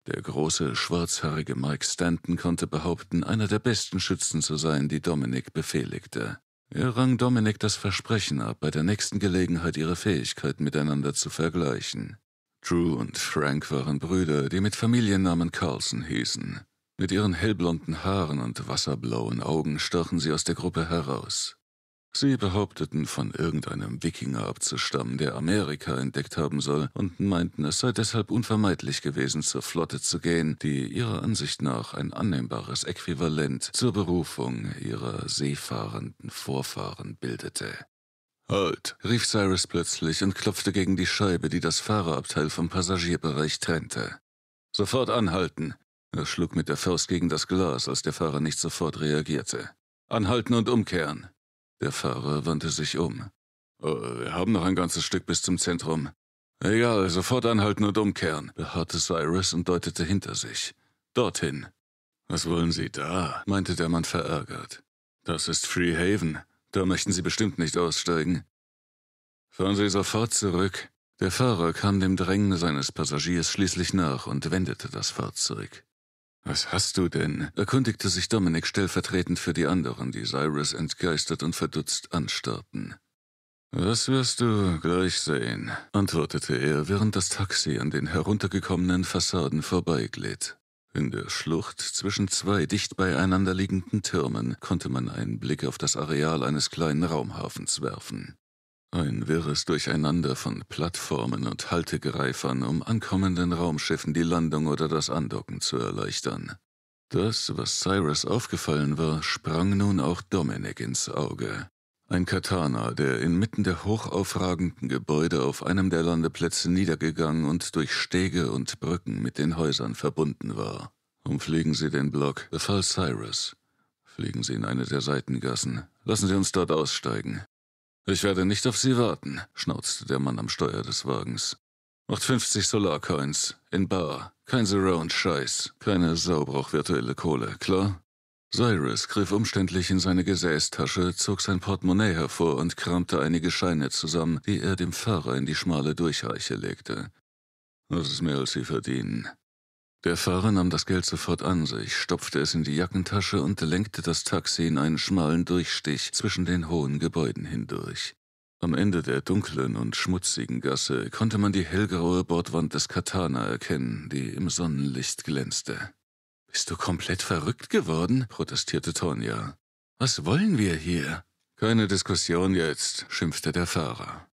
Der große, schwarzhaarige Mike Stanton konnte behaupten, einer der besten Schützen zu sein, die Dominic befehligte. Er rang Dominic das Versprechen ab, bei der nächsten Gelegenheit ihre Fähigkeiten miteinander zu vergleichen. Drew und Frank waren Brüder, die mit Familiennamen Carlson hießen. Mit ihren hellblonden Haaren und wasserblauen Augen stachen sie aus der Gruppe heraus. Sie behaupteten, von irgendeinem Wikinger abzustammen, der Amerika entdeckt haben soll, und meinten, es sei deshalb unvermeidlich gewesen, zur Flotte zu gehen, die ihrer Ansicht nach ein annehmbares Äquivalent zur Berufung ihrer seefahrenden Vorfahren bildete. Halt! rief Cyrus plötzlich und klopfte gegen die Scheibe, die das Fahrerabteil vom Passagierbereich trennte. Sofort anhalten! Er schlug mit der Faust gegen das Glas, als der Fahrer nicht sofort reagierte. Anhalten und umkehren! Der Fahrer wandte sich um. Oh, wir haben noch ein ganzes Stück bis zum Zentrum. Egal, sofort anhalten und umkehren, beharrte Cyrus und deutete hinter sich. Dorthin. Was wollen Sie da? meinte der Mann verärgert. Das ist Free Haven. Da möchten Sie bestimmt nicht aussteigen. Fahren Sie sofort zurück. Der Fahrer kam dem Drängen seines Passagiers schließlich nach und wendete das Fahrzeug. Was hast du denn? erkundigte sich Dominik stellvertretend für die anderen, die Cyrus entgeistert und verdutzt anstarrten. Das wirst du gleich sehen, antwortete er, während das Taxi an den heruntergekommenen Fassaden vorbeiglitt. In der Schlucht zwischen zwei dicht beieinander liegenden Türmen konnte man einen Blick auf das Areal eines kleinen Raumhafens werfen. Ein wirres Durcheinander von Plattformen und Haltegreifern, um ankommenden Raumschiffen die Landung oder das Andocken zu erleichtern. Das, was Cyrus aufgefallen war, sprang nun auch Dominic ins Auge. Ein Katana, der inmitten der hochaufragenden Gebäude auf einem der Landeplätze niedergegangen und durch Stege und Brücken mit den Häusern verbunden war. Umfliegen Sie den Block, befahl Cyrus. Fliegen Sie in eine der Seitengassen. Lassen Sie uns dort aussteigen. Ich werde nicht auf Sie warten, schnauzte der Mann am Steuer des Wagens. Macht 50 Solarcoins, in Bar, kein Zero und Scheiß, keine Sau braucht virtuelle Kohle, klar? Cyrus griff umständlich in seine Gesäßtasche, zog sein Portemonnaie hervor und kramte einige Scheine zusammen, die er dem Fahrer in die schmale Durchreiche legte. Das ist mehr, als Sie verdienen, der Fahrer nahm das Geld sofort an sich, stopfte es in die Jackentasche und lenkte das Taxi in einen schmalen Durchstich zwischen den hohen Gebäuden hindurch. Am Ende der dunklen und schmutzigen Gasse konnte man die hellgraue Bordwand des Katana erkennen, die im Sonnenlicht glänzte. Bist du komplett verrückt geworden? protestierte Tonja. Was wollen wir hier? Keine Diskussion jetzt, schimpfte der Fahrer.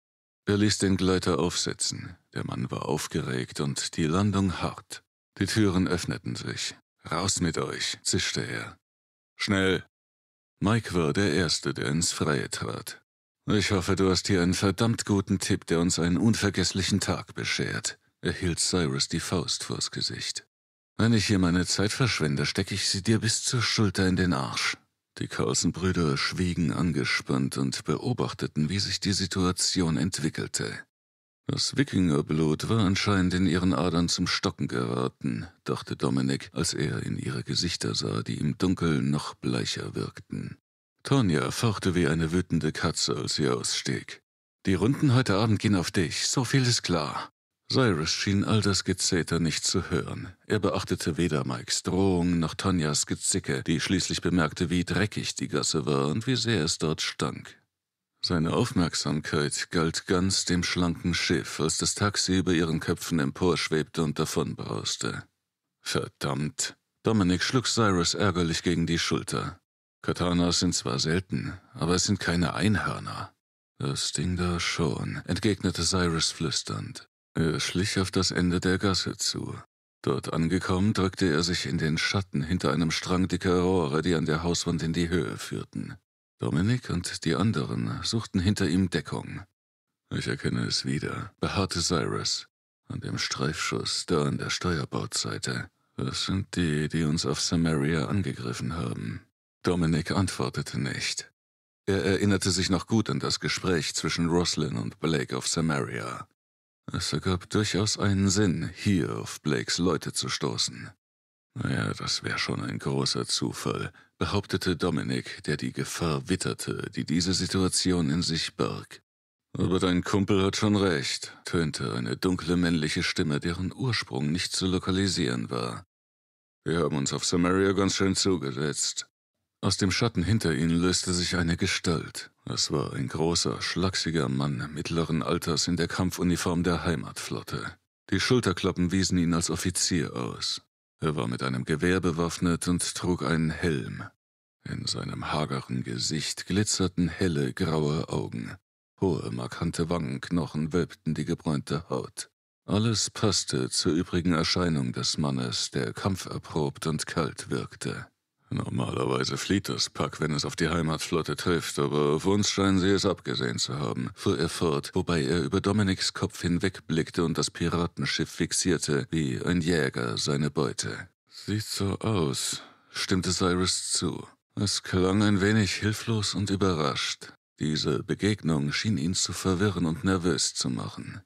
Er ließ den Gleiter aufsetzen. Der Mann war aufgeregt und die Landung hart. Die Türen öffneten sich. Raus mit euch, zischte er. Schnell! Mike war der Erste, der ins Freie trat. Ich hoffe, du hast hier einen verdammt guten Tipp, der uns einen unvergesslichen Tag beschert. erhielt Cyrus die Faust vors Gesicht. Wenn ich hier meine Zeit verschwende, stecke ich sie dir bis zur Schulter in den Arsch. Die Carlson-Brüder schwiegen angespannt und beobachteten, wie sich die Situation entwickelte. Das Wikingerblut war anscheinend in ihren Adern zum Stocken geraten, dachte Dominik, als er in ihre Gesichter sah, die im Dunkeln noch bleicher wirkten. Tonja fauchte wie eine wütende Katze, als sie ausstieg. Die Runden heute Abend gehen auf dich, so viel ist klar. Cyrus schien all das Gezeter nicht zu hören. Er beachtete weder Mikes Drohung noch Tonjas Gezicke, die schließlich bemerkte, wie dreckig die Gasse war und wie sehr es dort stank. Seine Aufmerksamkeit galt ganz dem schlanken Schiff, als das Taxi über ihren Köpfen emporschwebte und davonbrauste. Verdammt! Dominik schlug Cyrus ärgerlich gegen die Schulter. Katanas sind zwar selten, aber es sind keine Einhörner. Das Ding da schon, entgegnete Cyrus flüsternd. Er schlich auf das Ende der Gasse zu. Dort angekommen, drückte er sich in den Schatten hinter einem Strang dicker Rohre, die an der Hauswand in die Höhe führten. Dominik und die anderen suchten hinter ihm Deckung. Ich erkenne es wieder, beharrte Cyrus, an dem Streifschuss da an der Steuerbordseite. Das sind die, die uns auf Samaria angegriffen haben. Dominik antwortete nicht. Er erinnerte sich noch gut an das Gespräch zwischen Roslyn und Blake auf Samaria. Es ergab durchaus einen Sinn, hier auf Blakes Leute zu stoßen. Naja, das wäre schon ein großer Zufall, behauptete Dominik, der die Gefahr witterte, die diese Situation in sich barg. Aber dein Kumpel hat schon recht, tönte eine dunkle männliche Stimme, deren Ursprung nicht zu lokalisieren war. Wir haben uns auf Samaria ganz schön zugesetzt. Aus dem Schatten hinter ihnen löste sich eine Gestalt. Es war ein großer, schlachsiger Mann mittleren Alters in der Kampfuniform der Heimatflotte. Die Schulterklappen wiesen ihn als Offizier aus. Er war mit einem Gewehr bewaffnet und trug einen Helm. In seinem hageren Gesicht glitzerten helle graue Augen. Hohe, markante Wangenknochen wölbten die gebräunte Haut. Alles passte zur übrigen Erscheinung des Mannes, der kampferprobt und kalt wirkte. Normalerweise flieht das Pack, wenn es auf die Heimatflotte trifft, aber auf uns scheinen sie es abgesehen zu haben, fuhr er fort, wobei er über Dominiks Kopf hinwegblickte und das Piratenschiff fixierte, wie ein Jäger seine Beute. Sieht so aus, stimmte Cyrus zu. Es klang ein wenig hilflos und überrascht. Diese Begegnung schien ihn zu verwirren und nervös zu machen.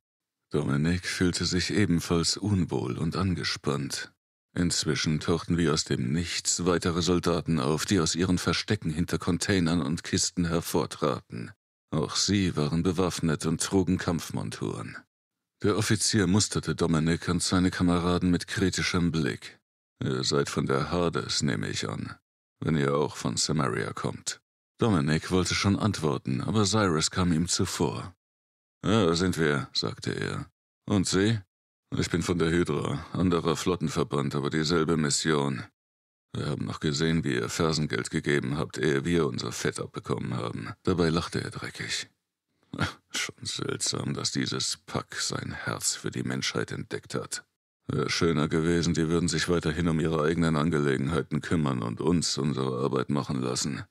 Dominik fühlte sich ebenfalls unwohl und angespannt. Inzwischen tauchten wie aus dem Nichts weitere Soldaten auf, die aus ihren Verstecken hinter Containern und Kisten hervortraten. Auch sie waren bewaffnet und trugen Kampfmonturen. Der Offizier musterte Dominik und seine Kameraden mit kritischem Blick. Ihr seid von der Hades, nehme ich an, wenn ihr auch von Samaria kommt. Dominik wollte schon antworten, aber Cyrus kam ihm zuvor. Ja, sind wir, sagte er. Und Sie? Ich bin von der Hydra, anderer Flottenverband, aber dieselbe Mission. Wir haben noch gesehen, wie ihr Fersengeld gegeben habt, ehe wir unser Fett abbekommen haben. Dabei lachte er dreckig. Schon seltsam, dass dieses Pack sein Herz für die Menschheit entdeckt hat. Wäre schöner gewesen, die würden sich weiterhin um ihre eigenen Angelegenheiten kümmern und uns unsere Arbeit machen lassen.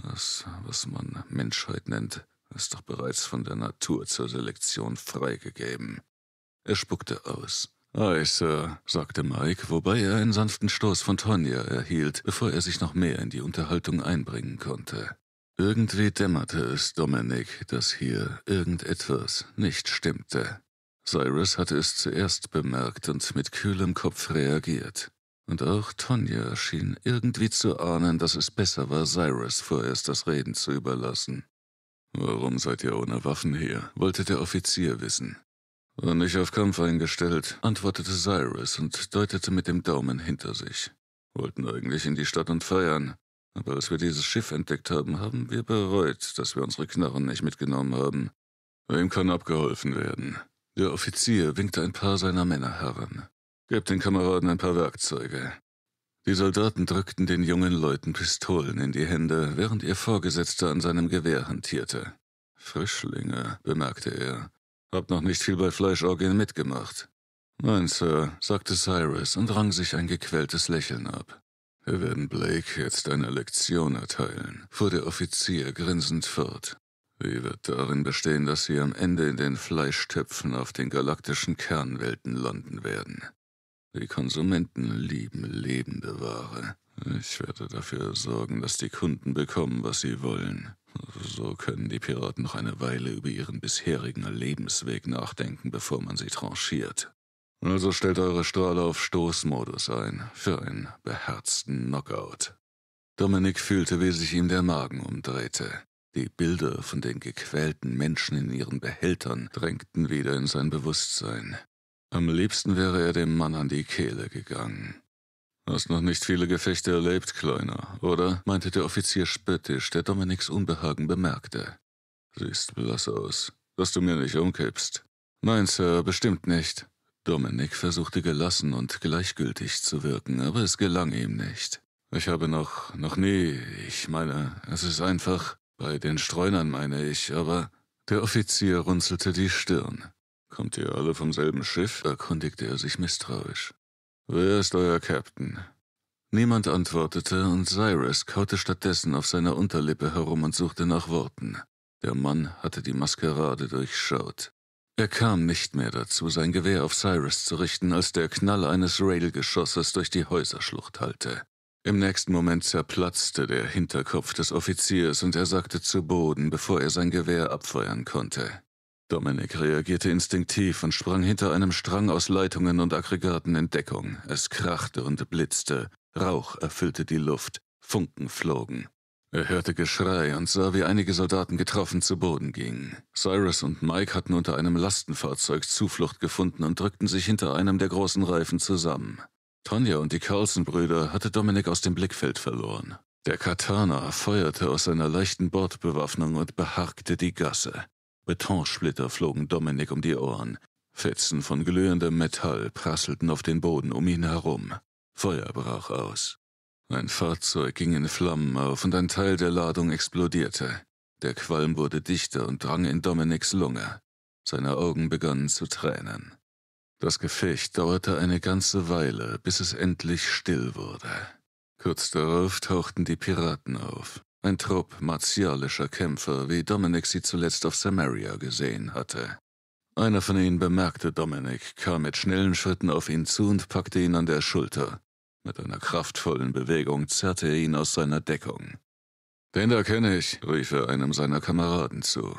Das, was man Menschheit nennt, ist doch bereits von der Natur zur Selektion freigegeben. Er spuckte aus. Ei, Sir, äh, sagte Mike, wobei er einen sanften Stoß von Tonya erhielt, bevor er sich noch mehr in die Unterhaltung einbringen konnte. Irgendwie dämmerte es Dominik, dass hier irgendetwas nicht stimmte. Cyrus hatte es zuerst bemerkt und mit kühlem Kopf reagiert. Und auch Tonya schien irgendwie zu ahnen, dass es besser war, Cyrus vorerst das Reden zu überlassen. Warum seid ihr ohne Waffen hier? wollte der Offizier wissen. Und nicht auf Kampf eingestellt, antwortete Cyrus und deutete mit dem Daumen hinter sich. Wollten eigentlich in die Stadt und feiern. Aber als wir dieses Schiff entdeckt haben, haben wir bereut, dass wir unsere Knarren nicht mitgenommen haben. Wem kann abgeholfen werden? Der Offizier winkte ein paar seiner Männer heran. Gebt den Kameraden ein paar Werkzeuge. Die Soldaten drückten den jungen Leuten Pistolen in die Hände, während ihr Vorgesetzter an seinem Gewehr hantierte. Frischlinge, bemerkte er, hab noch nicht viel bei Fleischorgien mitgemacht. Nein, Sir, sagte Cyrus und rang sich ein gequältes Lächeln ab. Wir werden Blake jetzt eine Lektion erteilen, fuhr der Offizier grinsend fort. Sie wird darin bestehen, dass sie am Ende in den Fleischtöpfen auf den galaktischen Kernwelten landen werden. Die Konsumenten lieben lebende Ware. Ich werde dafür sorgen, dass die Kunden bekommen, was sie wollen. So können die Piraten noch eine Weile über ihren bisherigen Lebensweg nachdenken, bevor man sie tranchiert. Also stellt eure Strahle auf Stoßmodus ein, für einen beherzten Knockout. Dominik fühlte, wie sich ihm der Magen umdrehte. Die Bilder von den gequälten Menschen in ihren Behältern drängten wieder in sein Bewusstsein. Am liebsten wäre er dem Mann an die Kehle gegangen. Hast noch nicht viele Gefechte erlebt, Kleiner, oder? meinte der Offizier spöttisch, der Dominiks Unbehagen bemerkte. Siehst blass aus, dass du mir nicht umkippst. Nein, Sir, bestimmt nicht. Dominik versuchte gelassen und gleichgültig zu wirken, aber es gelang ihm nicht. Ich habe noch, noch nie, ich meine, es ist einfach, bei den Streunern meine ich, aber. Der Offizier runzelte die Stirn. Kommt ihr alle vom selben Schiff? erkundigte er sich misstrauisch. Wer ist euer Captain? Niemand antwortete und Cyrus kaute stattdessen auf seiner Unterlippe herum und suchte nach Worten. Der Mann hatte die Maskerade durchschaut. Er kam nicht mehr dazu, sein Gewehr auf Cyrus zu richten, als der Knall eines Railgeschosses durch die Häuserschlucht hallte. Im nächsten Moment zerplatzte der Hinterkopf des Offiziers und er sackte zu Boden, bevor er sein Gewehr abfeuern konnte. Dominik reagierte instinktiv und sprang hinter einem Strang aus Leitungen und Aggregaten in Deckung. Es krachte und blitzte, Rauch erfüllte die Luft, Funken flogen. Er hörte Geschrei und sah, wie einige Soldaten getroffen zu Boden gingen. Cyrus und Mike hatten unter einem Lastenfahrzeug Zuflucht gefunden und drückten sich hinter einem der großen Reifen zusammen. Tonya und die Carlson-Brüder hatte Dominik aus dem Blickfeld verloren. Der Katana feuerte aus seiner leichten Bordbewaffnung und beharkte die Gasse. Betonsplitter flogen Dominik um die Ohren. Fetzen von glühendem Metall prasselten auf den Boden um ihn herum. Feuer brach aus. Ein Fahrzeug ging in Flammen auf und ein Teil der Ladung explodierte. Der Qualm wurde dichter und drang in Dominiks Lunge. Seine Augen begannen zu tränen. Das Gefecht dauerte eine ganze Weile, bis es endlich still wurde. Kurz darauf tauchten die Piraten auf. Ein Trupp martialischer Kämpfer, wie Dominik sie zuletzt auf Samaria gesehen hatte. Einer von ihnen bemerkte Dominik, kam mit schnellen Schritten auf ihn zu und packte ihn an der Schulter. Mit einer kraftvollen Bewegung zerrte er ihn aus seiner Deckung. Den da kenne ich, rief er einem seiner Kameraden zu.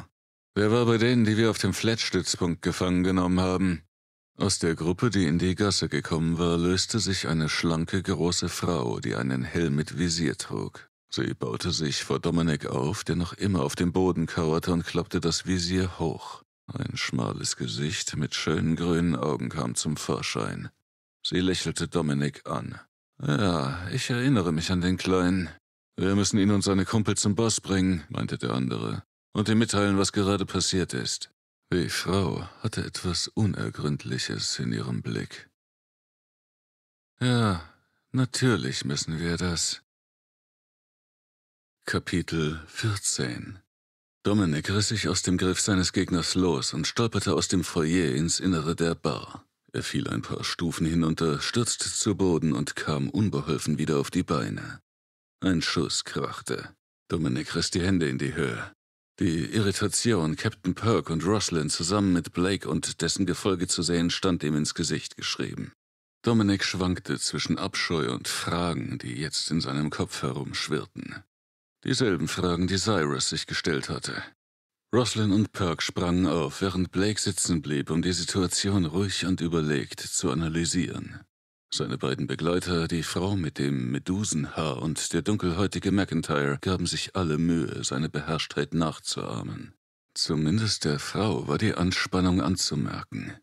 Wer war bei denen, die wir auf dem Flat-Stützpunkt gefangen genommen haben. Aus der Gruppe, die in die Gasse gekommen war, löste sich eine schlanke, große Frau, die einen Helm mit Visier trug. Sie baute sich vor Dominik auf, der noch immer auf dem Boden kauerte und klappte das Visier hoch. Ein schmales Gesicht mit schönen grünen Augen kam zum Vorschein. Sie lächelte Dominik an. Ja, ich erinnere mich an den Kleinen. Wir müssen ihn und seine Kumpel zum Boss bringen, meinte der andere, und ihm mitteilen, was gerade passiert ist. Die Frau hatte etwas Unergründliches in ihrem Blick. Ja, natürlich müssen wir das, Kapitel 14 Dominik riss sich aus dem Griff seines Gegners los und stolperte aus dem Foyer ins Innere der Bar. Er fiel ein paar Stufen hinunter, stürzte zu Boden und kam unbeholfen wieder auf die Beine. Ein Schuss krachte. Dominik riss die Hände in die Höhe. Die Irritation, Captain Perk und Roslyn zusammen mit Blake und dessen Gefolge zu sehen, stand ihm ins Gesicht geschrieben. Dominik schwankte zwischen Abscheu und Fragen, die jetzt in seinem Kopf herumschwirrten. Dieselben Fragen, die Cyrus sich gestellt hatte. Roslyn und Perk sprangen auf, während Blake sitzen blieb, um die Situation ruhig und überlegt zu analysieren. Seine beiden Begleiter, die Frau mit dem Medusenhaar und der dunkelhäutige McIntyre, gaben sich alle Mühe, seine Beherrschtheit nachzuahmen. Zumindest der Frau war die Anspannung anzumerken.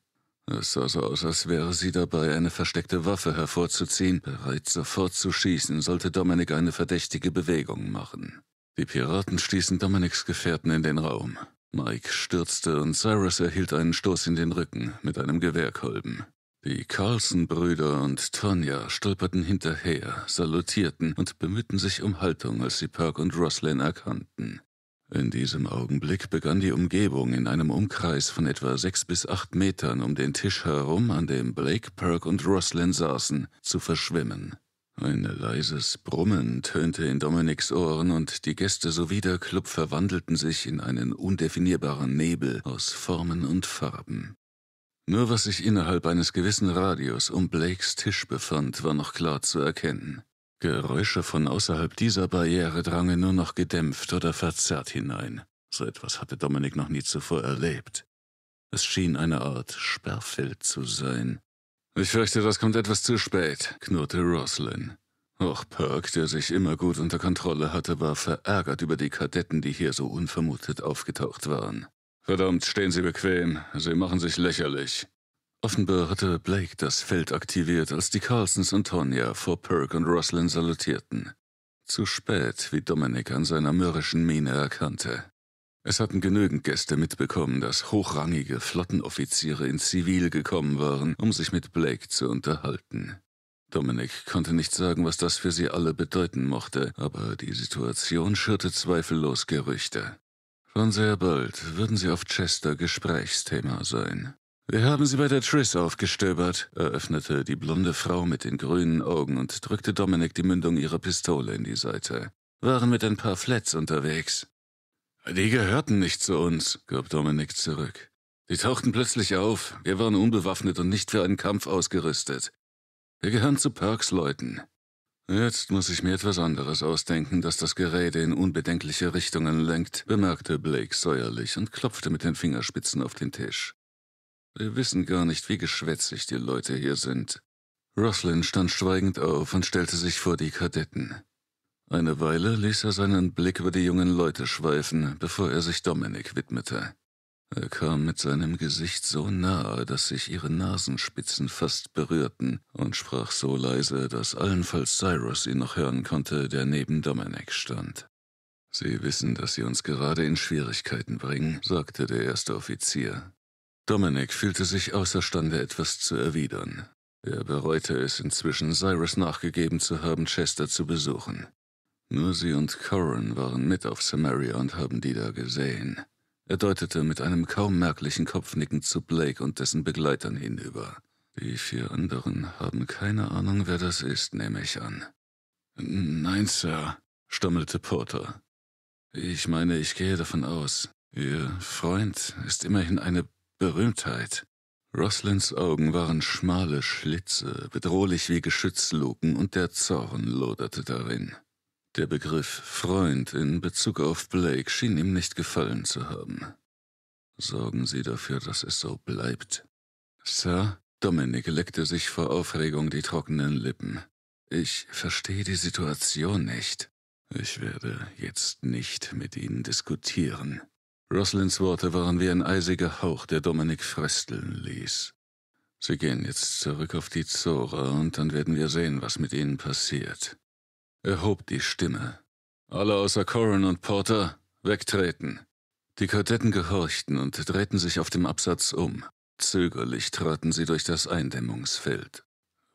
Es sah so aus, als wäre sie dabei, eine versteckte Waffe hervorzuziehen, bereit sofort zu schießen, sollte Dominik eine verdächtige Bewegung machen. Die Piraten stießen Dominiks Gefährten in den Raum. Mike stürzte und Cyrus erhielt einen Stoß in den Rücken mit einem Gewehrkolben. Die Carlson-Brüder und Tonya stolperten hinterher, salutierten und bemühten sich um Haltung, als sie Perk und Roslyn erkannten. In diesem Augenblick begann die Umgebung in einem Umkreis von etwa sechs bis acht Metern um den Tisch herum, an dem Blake, Perk und Roslin saßen, zu verschwimmen. Ein leises Brummen tönte in Dominiks Ohren und die Gäste sowie der Club verwandelten sich in einen undefinierbaren Nebel aus Formen und Farben. Nur was sich innerhalb eines gewissen Radius um Blakes Tisch befand, war noch klar zu erkennen. Geräusche von außerhalb dieser Barriere drangen nur noch gedämpft oder verzerrt hinein. So etwas hatte Dominik noch nie zuvor erlebt. Es schien eine Art Sperrfeld zu sein. Ich fürchte, das kommt etwas zu spät, knurrte Roslyn. Auch Perk, der sich immer gut unter Kontrolle hatte, war verärgert über die Kadetten, die hier so unvermutet aufgetaucht waren. Verdammt, stehen Sie bequem, Sie machen sich lächerlich. Offenbar hatte Blake das Feld aktiviert, als die Carlsons und Tonya vor Perk und Roslyn salutierten. Zu spät, wie Dominic an seiner mürrischen Miene erkannte. Es hatten genügend Gäste mitbekommen, dass hochrangige Flottenoffiziere in Zivil gekommen waren, um sich mit Blake zu unterhalten. Dominic konnte nicht sagen, was das für sie alle bedeuten mochte, aber die Situation schürte zweifellos Gerüchte. Schon sehr bald würden sie auf Chester Gesprächsthema sein. Wir haben sie bei der Triss aufgestöbert, eröffnete die blonde Frau mit den grünen Augen und drückte Dominik die Mündung ihrer Pistole in die Seite. Waren mit ein paar Flats unterwegs. Die gehörten nicht zu uns, gab Dominik zurück. Die tauchten plötzlich auf. Wir waren unbewaffnet und nicht für einen Kampf ausgerüstet. Wir gehören zu Perks Leuten. Jetzt muss ich mir etwas anderes ausdenken, das das Gerede in unbedenkliche Richtungen lenkt, bemerkte Blake säuerlich und klopfte mit den Fingerspitzen auf den Tisch. Wir wissen gar nicht, wie geschwätzig die Leute hier sind. Roslin stand schweigend auf und stellte sich vor die Kadetten. Eine Weile ließ er seinen Blick über die jungen Leute schweifen, bevor er sich Dominik widmete. Er kam mit seinem Gesicht so nahe, dass sich ihre Nasenspitzen fast berührten und sprach so leise, dass allenfalls Cyrus ihn noch hören konnte, der neben Dominik stand. Sie wissen, dass Sie uns gerade in Schwierigkeiten bringen, sagte der erste Offizier. Dominic fühlte sich außerstande, etwas zu erwidern. Er bereute es inzwischen, Cyrus nachgegeben zu haben, Chester zu besuchen. Nur sie und Corin waren mit auf Samaria und haben die da gesehen. Er deutete mit einem kaum merklichen Kopfnicken zu Blake und dessen Begleitern hinüber. Die vier anderen haben keine Ahnung, wer das ist, nehme ich an. Nein, Sir, stammelte Porter. Ich meine, ich gehe davon aus. Ihr Freund ist immerhin eine Berühmtheit. Roslins Augen waren schmale Schlitze, bedrohlich wie Geschützluken, und der Zorn loderte darin. Der Begriff Freund in Bezug auf Blake schien ihm nicht gefallen zu haben. Sorgen Sie dafür, dass es so bleibt. Sir, Dominic leckte sich vor Aufregung die trockenen Lippen. Ich verstehe die Situation nicht. Ich werde jetzt nicht mit Ihnen diskutieren. Roslins Worte waren wie ein eisiger Hauch, der Dominik frösteln ließ. Sie gehen jetzt zurück auf die Zora und dann werden wir sehen, was mit ihnen passiert. Er hob die Stimme. Alle außer Corin und Porter, wegtreten. Die Kadetten gehorchten und drehten sich auf dem Absatz um. Zögerlich traten sie durch das Eindämmungsfeld.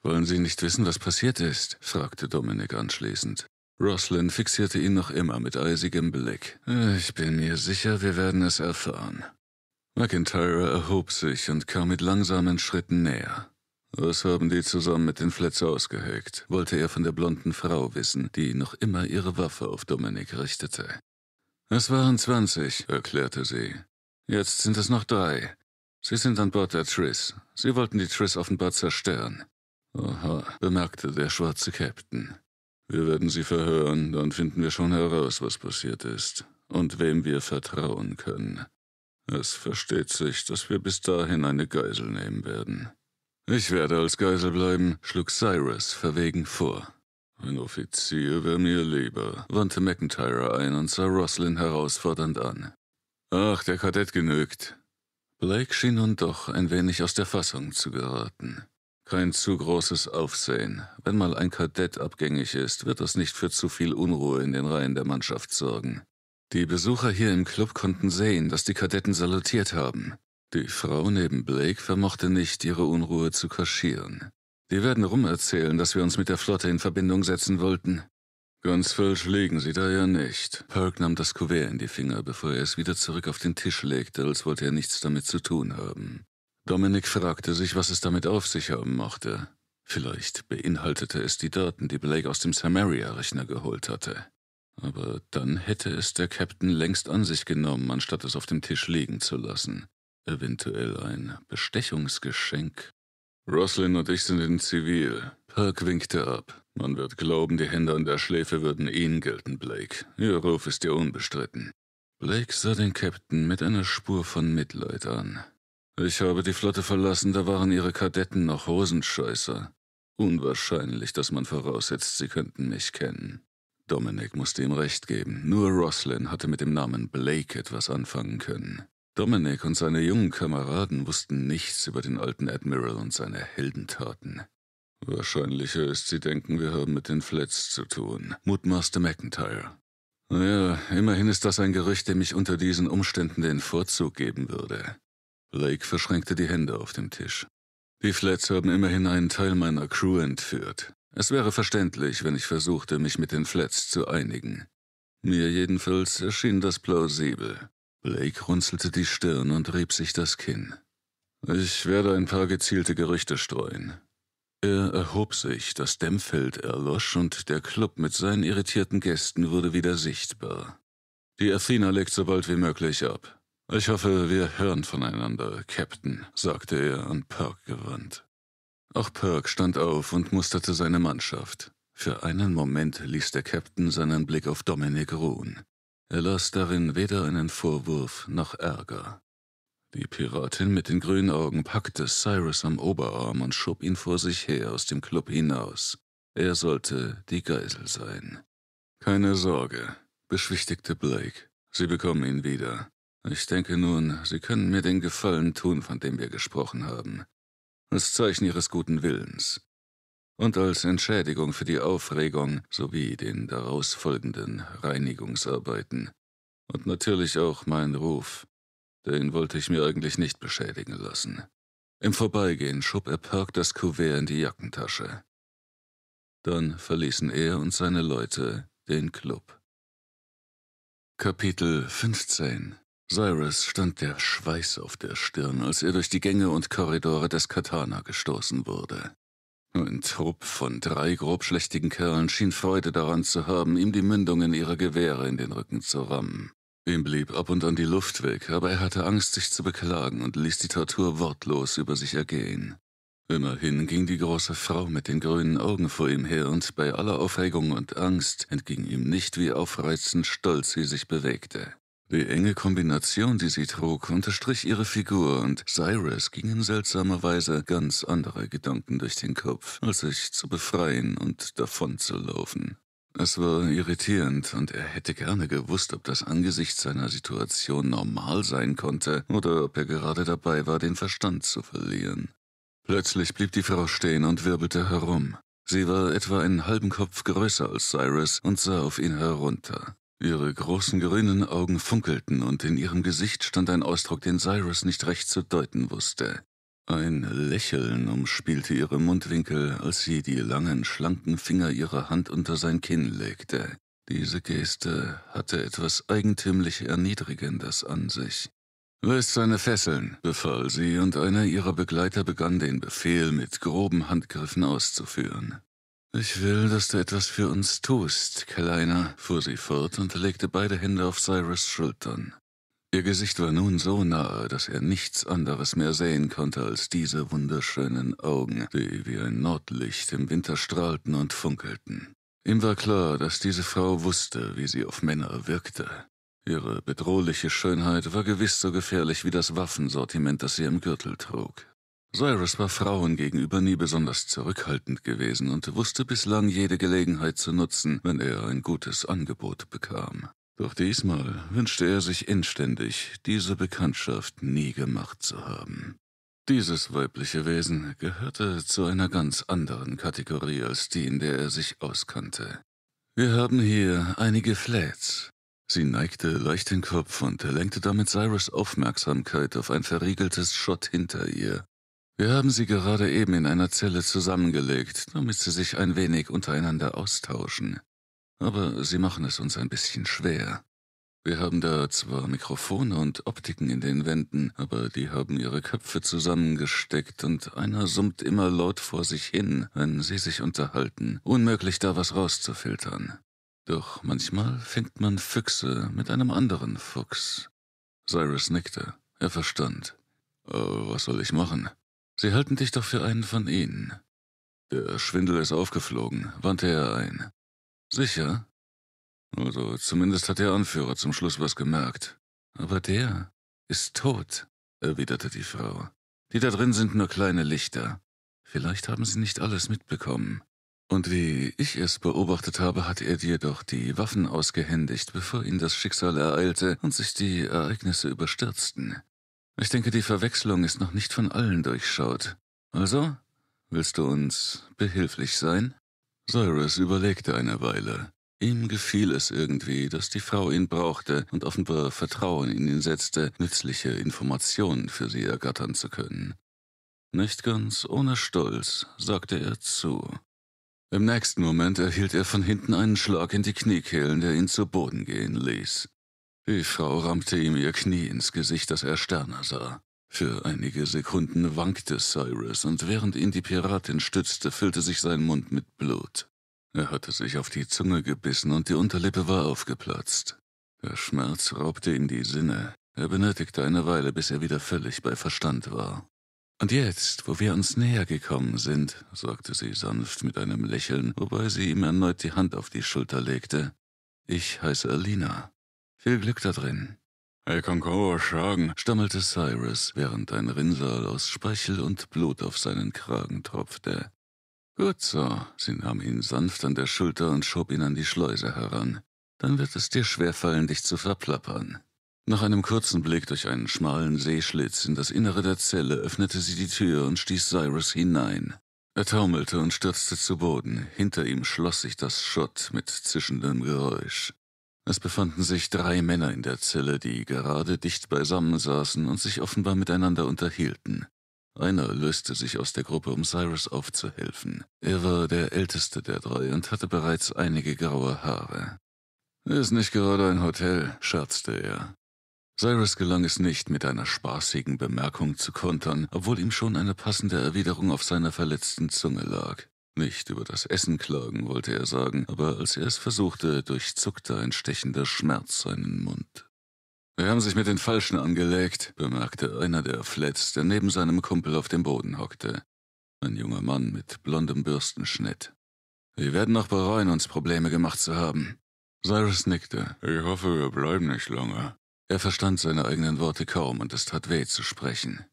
Wollen Sie nicht wissen, was passiert ist? fragte Dominik anschließend. Roslyn fixierte ihn noch immer mit eisigem Blick. Ich bin mir sicher, wir werden es erfahren. McIntyre erhob sich und kam mit langsamen Schritten näher. Was haben die zusammen mit den Flets ausgeheckt? wollte er von der blonden Frau wissen, die noch immer ihre Waffe auf Dominik richtete. Es waren zwanzig, erklärte sie. Jetzt sind es noch drei. Sie sind an Bord der Triss. Sie wollten die Triss offenbar zerstören. Aha, bemerkte der schwarze Captain. Wir werden sie verhören, dann finden wir schon heraus, was passiert ist und wem wir vertrauen können. Es versteht sich, dass wir bis dahin eine Geisel nehmen werden. Ich werde als Geisel bleiben, schlug Cyrus verwegen vor. Ein Offizier wäre mir lieber, wandte McIntyre ein und sah Roslin herausfordernd an. Ach, der Kadett genügt. Blake schien nun doch ein wenig aus der Fassung zu geraten. Kein zu großes Aufsehen. Wenn mal ein Kadett abgängig ist, wird das nicht für zu viel Unruhe in den Reihen der Mannschaft sorgen. Die Besucher hier im Club konnten sehen, dass die Kadetten salutiert haben. Die Frau neben Blake vermochte nicht, ihre Unruhe zu kaschieren. Die werden rumerzählen, dass wir uns mit der Flotte in Verbindung setzen wollten. Ganz falsch liegen sie da ja nicht. Perk nahm das Kuvert in die Finger, bevor er es wieder zurück auf den Tisch legte, als wollte er nichts damit zu tun haben. Dominik fragte sich, was es damit auf sich haben mochte. Vielleicht beinhaltete es die Daten, die Blake aus dem Samaria-Rechner geholt hatte. Aber dann hätte es der Captain längst an sich genommen, anstatt es auf dem Tisch liegen zu lassen. Eventuell ein Bestechungsgeschenk. Roslyn und ich sind in Zivil. Perk winkte ab. Man wird glauben, die Hände an der Schläfe würden Ihnen gelten, Blake. Ihr Ruf ist dir unbestritten. Blake sah den Captain mit einer Spur von Mitleid an. Ich habe die Flotte verlassen, da waren ihre Kadetten noch Hosenscheißer. Unwahrscheinlich, dass man voraussetzt, sie könnten mich kennen. Dominic musste ihm recht geben. Nur Roslyn hatte mit dem Namen Blake etwas anfangen können. Dominic und seine jungen Kameraden wussten nichts über den alten Admiral und seine Heldentaten. Wahrscheinlicher ist, sie denken, wir haben mit den Flats zu tun, mutmaßte McIntyre. Naja, immerhin ist das ein Gerücht, dem ich unter diesen Umständen den Vorzug geben würde. Blake verschränkte die Hände auf dem Tisch. Die Flats haben immerhin einen Teil meiner Crew entführt. Es wäre verständlich, wenn ich versuchte, mich mit den Flats zu einigen. Mir jedenfalls erschien das plausibel. Blake runzelte die Stirn und rieb sich das Kinn. Ich werde ein paar gezielte Gerüchte streuen. Er erhob sich, das Dämmfeld erlosch und der Club mit seinen irritierten Gästen wurde wieder sichtbar. Die Athena legt so bald wie möglich ab. Ich hoffe, wir hören voneinander, Captain, sagte er an Perk gewandt. Auch Perk stand auf und musterte seine Mannschaft. Für einen Moment ließ der Captain seinen Blick auf Dominik ruhen. Er las darin weder einen Vorwurf noch Ärger. Die Piratin mit den grünen Augen packte Cyrus am Oberarm und schob ihn vor sich her aus dem Club hinaus. Er sollte die Geisel sein. Keine Sorge, beschwichtigte Blake. Sie bekommen ihn wieder. Ich denke nun, Sie können mir den Gefallen tun, von dem wir gesprochen haben. Als Zeichen Ihres guten Willens. Und als Entschädigung für die Aufregung sowie den daraus folgenden Reinigungsarbeiten. Und natürlich auch meinen Ruf. Den wollte ich mir eigentlich nicht beschädigen lassen. Im Vorbeigehen schob er Perk das Kuvert in die Jackentasche. Dann verließen er und seine Leute den Club. Kapitel 15 Cyrus stand der Schweiß auf der Stirn, als er durch die Gänge und Korridore des Katana gestoßen wurde. Ein Trupp von drei grobschlächtigen Kerlen schien Freude daran zu haben, ihm die Mündungen ihrer Gewehre in den Rücken zu rammen. Ihm blieb ab und an die Luft weg, aber er hatte Angst, sich zu beklagen und ließ die Tortur wortlos über sich ergehen. Immerhin ging die große Frau mit den grünen Augen vor ihm her, und bei aller Aufregung und Angst entging ihm nicht, wie aufreizend stolz sie sich bewegte. Die enge Kombination, die sie trug, unterstrich ihre Figur und Cyrus gingen seltsamerweise ganz andere Gedanken durch den Kopf, als sich zu befreien und davonzulaufen. Es war irritierend und er hätte gerne gewusst, ob das angesichts seiner Situation normal sein konnte oder ob er gerade dabei war, den Verstand zu verlieren. Plötzlich blieb die Frau stehen und wirbelte herum. Sie war etwa einen halben Kopf größer als Cyrus und sah auf ihn herunter. Ihre großen grünen Augen funkelten und in ihrem Gesicht stand ein Ausdruck, den Cyrus nicht recht zu deuten wusste. Ein Lächeln umspielte ihre Mundwinkel, als sie die langen, schlanken Finger ihrer Hand unter sein Kinn legte. Diese Geste hatte etwas eigentümlich Erniedrigendes an sich. Löst seine Fesseln, befahl sie, und einer ihrer Begleiter begann den Befehl mit groben Handgriffen auszuführen. Ich will, dass du etwas für uns tust, Kleiner, fuhr sie fort und legte beide Hände auf Cyrus Schultern. Ihr Gesicht war nun so nahe, dass er nichts anderes mehr sehen konnte als diese wunderschönen Augen, die wie ein Nordlicht im Winter strahlten und funkelten. Ihm war klar, dass diese Frau wusste, wie sie auf Männer wirkte. Ihre bedrohliche Schönheit war gewiss so gefährlich wie das Waffensortiment, das sie im Gürtel trug. Cyrus war Frauen gegenüber nie besonders zurückhaltend gewesen und wusste bislang jede Gelegenheit zu nutzen, wenn er ein gutes Angebot bekam. Doch diesmal wünschte er sich inständig, diese Bekanntschaft nie gemacht zu haben. Dieses weibliche Wesen gehörte zu einer ganz anderen Kategorie als die, in der er sich auskannte. Wir haben hier einige Flats. Sie neigte leicht den Kopf und lenkte damit Cyrus Aufmerksamkeit auf ein verriegeltes Schott hinter ihr, wir haben sie gerade eben in einer Zelle zusammengelegt, damit sie sich ein wenig untereinander austauschen. Aber sie machen es uns ein bisschen schwer. Wir haben da zwar Mikrofone und Optiken in den Wänden, aber die haben ihre Köpfe zusammengesteckt und einer summt immer laut vor sich hin, wenn sie sich unterhalten. Unmöglich da was rauszufiltern. Doch manchmal fängt man Füchse mit einem anderen Fuchs. Cyrus nickte. Er verstand. Oh, was soll ich machen? Sie halten dich doch für einen von ihnen. Der Schwindel ist aufgeflogen, wandte er ein. Sicher? Also, zumindest hat der Anführer zum Schluss was gemerkt. Aber der ist tot, erwiderte die Frau. Die da drin sind nur kleine Lichter. Vielleicht haben sie nicht alles mitbekommen. Und wie ich es beobachtet habe, hat er dir doch die Waffen ausgehändigt, bevor ihn das Schicksal ereilte und sich die Ereignisse überstürzten. Ich denke, die Verwechslung ist noch nicht von allen durchschaut. Also, willst du uns behilflich sein? Cyrus überlegte eine Weile. Ihm gefiel es irgendwie, dass die Frau ihn brauchte und offenbar Vertrauen in ihn setzte, nützliche Informationen für sie ergattern zu können. Nicht ganz ohne Stolz sagte er zu. Im nächsten Moment erhielt er von hinten einen Schlag in die Kniekehlen, der ihn zu Boden gehen ließ. Die Frau rammte ihm ihr Knie ins Gesicht, das er sterner sah. Für einige Sekunden wankte Cyrus, und während ihn die Piratin stützte, füllte sich sein Mund mit Blut. Er hatte sich auf die Zunge gebissen und die Unterlippe war aufgeplatzt. Der Schmerz raubte ihm die Sinne. Er benötigte eine Weile, bis er wieder völlig bei Verstand war. Und jetzt, wo wir uns näher gekommen sind, sagte sie sanft mit einem Lächeln, wobei sie ihm erneut die Hand auf die Schulter legte, ich heiße Alina. Viel Glück da drin. Ekonkoa Schagen, stammelte Cyrus, während ein Rinnsal aus Speichel und Blut auf seinen Kragen tropfte. Gut so, sie nahm ihn sanft an der Schulter und schob ihn an die Schleuse heran. Dann wird es dir schwerfallen, dich zu verplappern. Nach einem kurzen Blick durch einen schmalen Seeschlitz in das Innere der Zelle öffnete sie die Tür und stieß Cyrus hinein. Er taumelte und stürzte zu Boden. Hinter ihm schloss sich das Schott mit zischendem Geräusch. Es befanden sich drei Männer in der Zelle, die gerade dicht beisammen saßen und sich offenbar miteinander unterhielten. Einer löste sich aus der Gruppe, um Cyrus aufzuhelfen. Er war der älteste der drei und hatte bereits einige graue Haare. Ist nicht gerade ein Hotel, scherzte er. Cyrus gelang es nicht, mit einer spaßigen Bemerkung zu kontern, obwohl ihm schon eine passende Erwiderung auf seiner verletzten Zunge lag. Nicht über das Essen klagen, wollte er sagen, aber als er es versuchte, durchzuckte ein stechender Schmerz seinen Mund. Wir haben sich mit den Falschen angelegt, bemerkte einer der Flats, der neben seinem Kumpel auf dem Boden hockte. Ein junger Mann mit blondem Bürstenschnitt. Wir werden noch bereuen, uns Probleme gemacht zu haben. Cyrus nickte. Ich hoffe, wir bleiben nicht lange. Er verstand seine eigenen Worte kaum und es tat weh zu sprechen.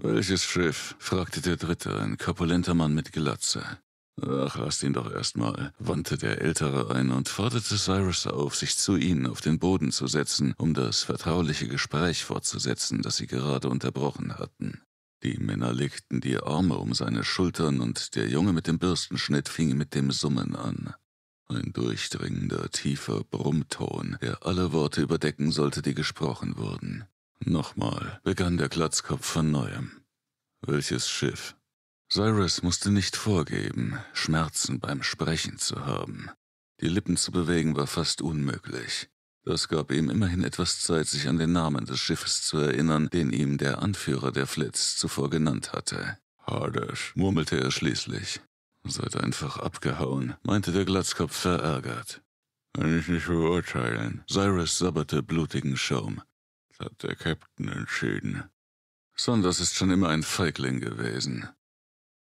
Welches Schiff? fragte der Dritte, ein korpulenter Mann mit Glatze. Ach, lasst ihn doch erstmal, wandte der Ältere ein und forderte Cyrus auf, sich zu ihnen auf den Boden zu setzen, um das vertrauliche Gespräch fortzusetzen, das sie gerade unterbrochen hatten. Die Männer legten die Arme um seine Schultern und der Junge mit dem Bürstenschnitt fing mit dem Summen an. Ein durchdringender, tiefer Brummton, der alle Worte überdecken sollte, die gesprochen wurden. Nochmal begann der Glatzkopf von neuem. Welches Schiff? Cyrus musste nicht vorgeben, Schmerzen beim Sprechen zu haben. Die Lippen zu bewegen war fast unmöglich. Das gab ihm immerhin etwas Zeit, sich an den Namen des Schiffes zu erinnern, den ihm der Anführer der Flitz zuvor genannt hatte. Hardisch, murmelte er schließlich. Seid einfach abgehauen, meinte der Glatzkopf verärgert. Kann ich nicht beurteilen. Cyrus sabberte blutigen Schaum. Das hat der Captain entschieden. Sanders ist schon immer ein Feigling gewesen.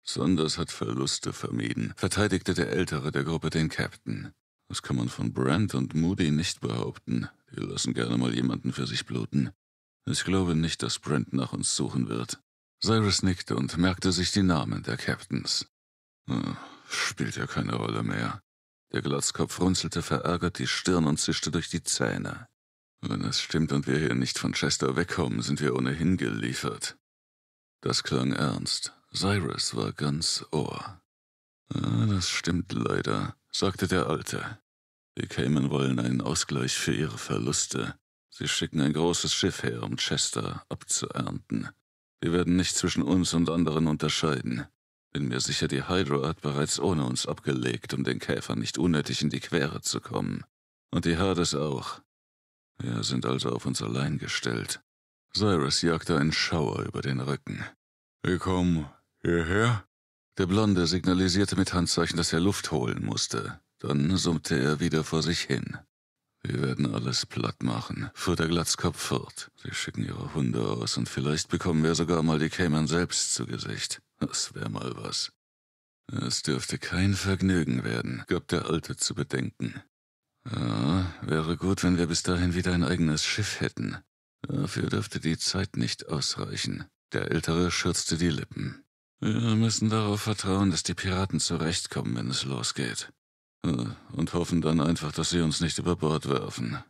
Saunders hat Verluste vermieden, verteidigte der Ältere der Gruppe den Captain. Das kann man von Brent und Moody nicht behaupten. Die lassen gerne mal jemanden für sich bluten. Ich glaube nicht, dass Brent nach uns suchen wird. Cyrus nickte und merkte sich die Namen der Captains. Hm, spielt ja keine Rolle mehr. Der Glatzkopf runzelte verärgert die Stirn und zischte durch die Zähne. Wenn es stimmt und wir hier nicht von Chester wegkommen, sind wir ohnehin geliefert. Das klang ernst. Cyrus war ganz Ohr. Ah, das stimmt leider, sagte der Alte. Die Cayman wollen einen Ausgleich für ihre Verluste. Sie schicken ein großes Schiff her, um Chester abzuernten. Wir werden nicht zwischen uns und anderen unterscheiden. Bin mir sicher, die Hydra hat bereits ohne uns abgelegt, um den Käfern nicht unnötig in die Quere zu kommen. Und die Hades auch. Wir sind also auf uns allein gestellt. Cyrus jagte einen Schauer über den Rücken. Willkommen, Hierher? Der Blonde signalisierte mit Handzeichen, dass er Luft holen musste. Dann summte er wieder vor sich hin. Wir werden alles platt machen, fuhr der Glatzkopf fort. Sie schicken ihre Hunde aus und vielleicht bekommen wir sogar mal die Cayman selbst zu Gesicht. Das wäre mal was. Es dürfte kein Vergnügen werden, gab der Alte zu bedenken. Ja, wäre gut, wenn wir bis dahin wieder ein eigenes Schiff hätten. Dafür dürfte die Zeit nicht ausreichen. Der Ältere schürzte die Lippen. Wir müssen darauf vertrauen, dass die Piraten zurechtkommen, wenn es losgeht. Äh, und hoffen dann einfach, dass sie uns nicht über Bord werfen.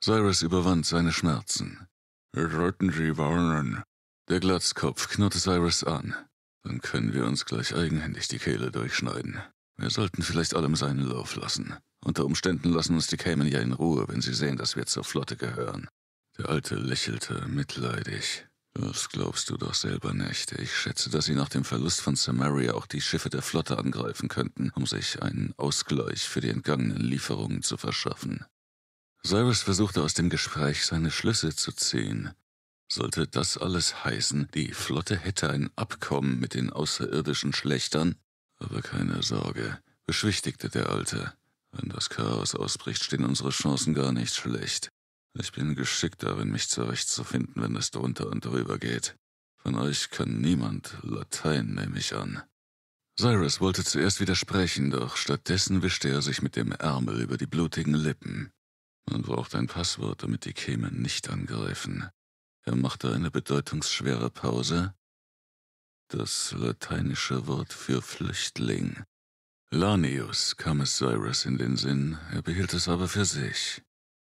Cyrus überwand seine Schmerzen. Wir sollten sie warnen. Der Glatzkopf knurrte Cyrus an. Dann können wir uns gleich eigenhändig die Kehle durchschneiden. Wir sollten vielleicht allem seinen Lauf lassen. Unter Umständen lassen uns die Cayman ja in Ruhe, wenn sie sehen, dass wir zur Flotte gehören. Der Alte lächelte mitleidig. Das glaubst du doch selber nicht. Ich schätze, dass sie nach dem Verlust von Samaria auch die Schiffe der Flotte angreifen könnten, um sich einen Ausgleich für die entgangenen Lieferungen zu verschaffen. Cyrus versuchte aus dem Gespräch seine Schlüsse zu ziehen. Sollte das alles heißen, die Flotte hätte ein Abkommen mit den außerirdischen Schlechtern? Aber keine Sorge, beschwichtigte der Alte. Wenn das Chaos ausbricht, stehen unsere Chancen gar nicht schlecht. Ich bin geschickt darin, mich zurechtzufinden, wenn es drunter und drüber geht. Von euch kann niemand Latein, nehme ich an. Cyrus wollte zuerst widersprechen, doch stattdessen wischte er sich mit dem Ärmel über die blutigen Lippen. Man braucht ein Passwort, damit die Kämen nicht angreifen. Er machte eine bedeutungsschwere Pause. Das lateinische Wort für Flüchtling. Lanius kam es Cyrus in den Sinn, er behielt es aber für sich.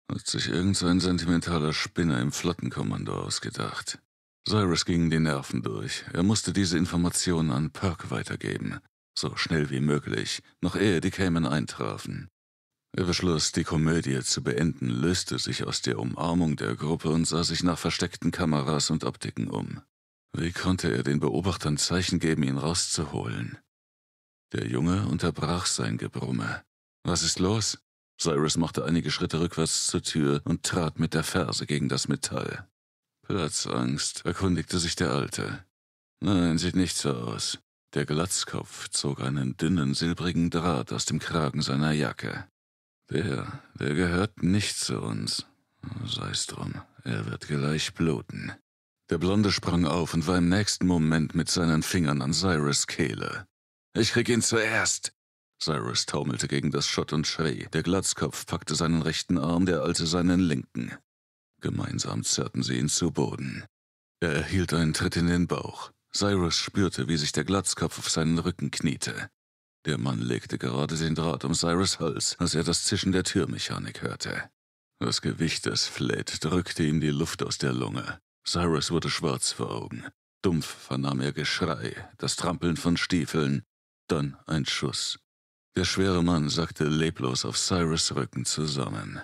Hat sich irgend so ein sentimentaler Spinner im Flottenkommando ausgedacht. Cyrus gingen die Nerven durch. Er musste diese Informationen an Perk weitergeben. So schnell wie möglich, noch ehe die Cayman eintrafen. Er beschloss, die Komödie zu beenden, löste sich aus der Umarmung der Gruppe und sah sich nach versteckten Kameras und Optiken um. Wie konnte er den Beobachtern Zeichen geben, ihn rauszuholen? Der Junge unterbrach sein Gebrumme. Was ist los? Cyrus machte einige Schritte rückwärts zur Tür und trat mit der Ferse gegen das Metall. Platzangst, erkundigte sich der Alte. Nein, sieht nicht so aus. Der Glatzkopf zog einen dünnen, silbrigen Draht aus dem Kragen seiner Jacke. Der, der gehört nicht zu uns. Sei's drum, er wird gleich bluten. Der Blonde sprang auf und war im nächsten Moment mit seinen Fingern an Cyrus Kehle. Ich krieg ihn zuerst, Cyrus taumelte gegen das Schott und schrie. Der Glatzkopf packte seinen rechten Arm, der Alte seinen linken. Gemeinsam zerrten sie ihn zu Boden. Er erhielt einen Tritt in den Bauch. Cyrus spürte, wie sich der Glatzkopf auf seinen Rücken kniete. Der Mann legte gerade den Draht um Cyrus Hals, als er das Zischen der Türmechanik hörte. Das Gewicht des Flat drückte ihm die Luft aus der Lunge. Cyrus wurde schwarz vor Augen. Dumpf vernahm er Geschrei, das Trampeln von Stiefeln, dann ein Schuss. Der schwere Mann sackte leblos auf Cyrus Rücken zusammen.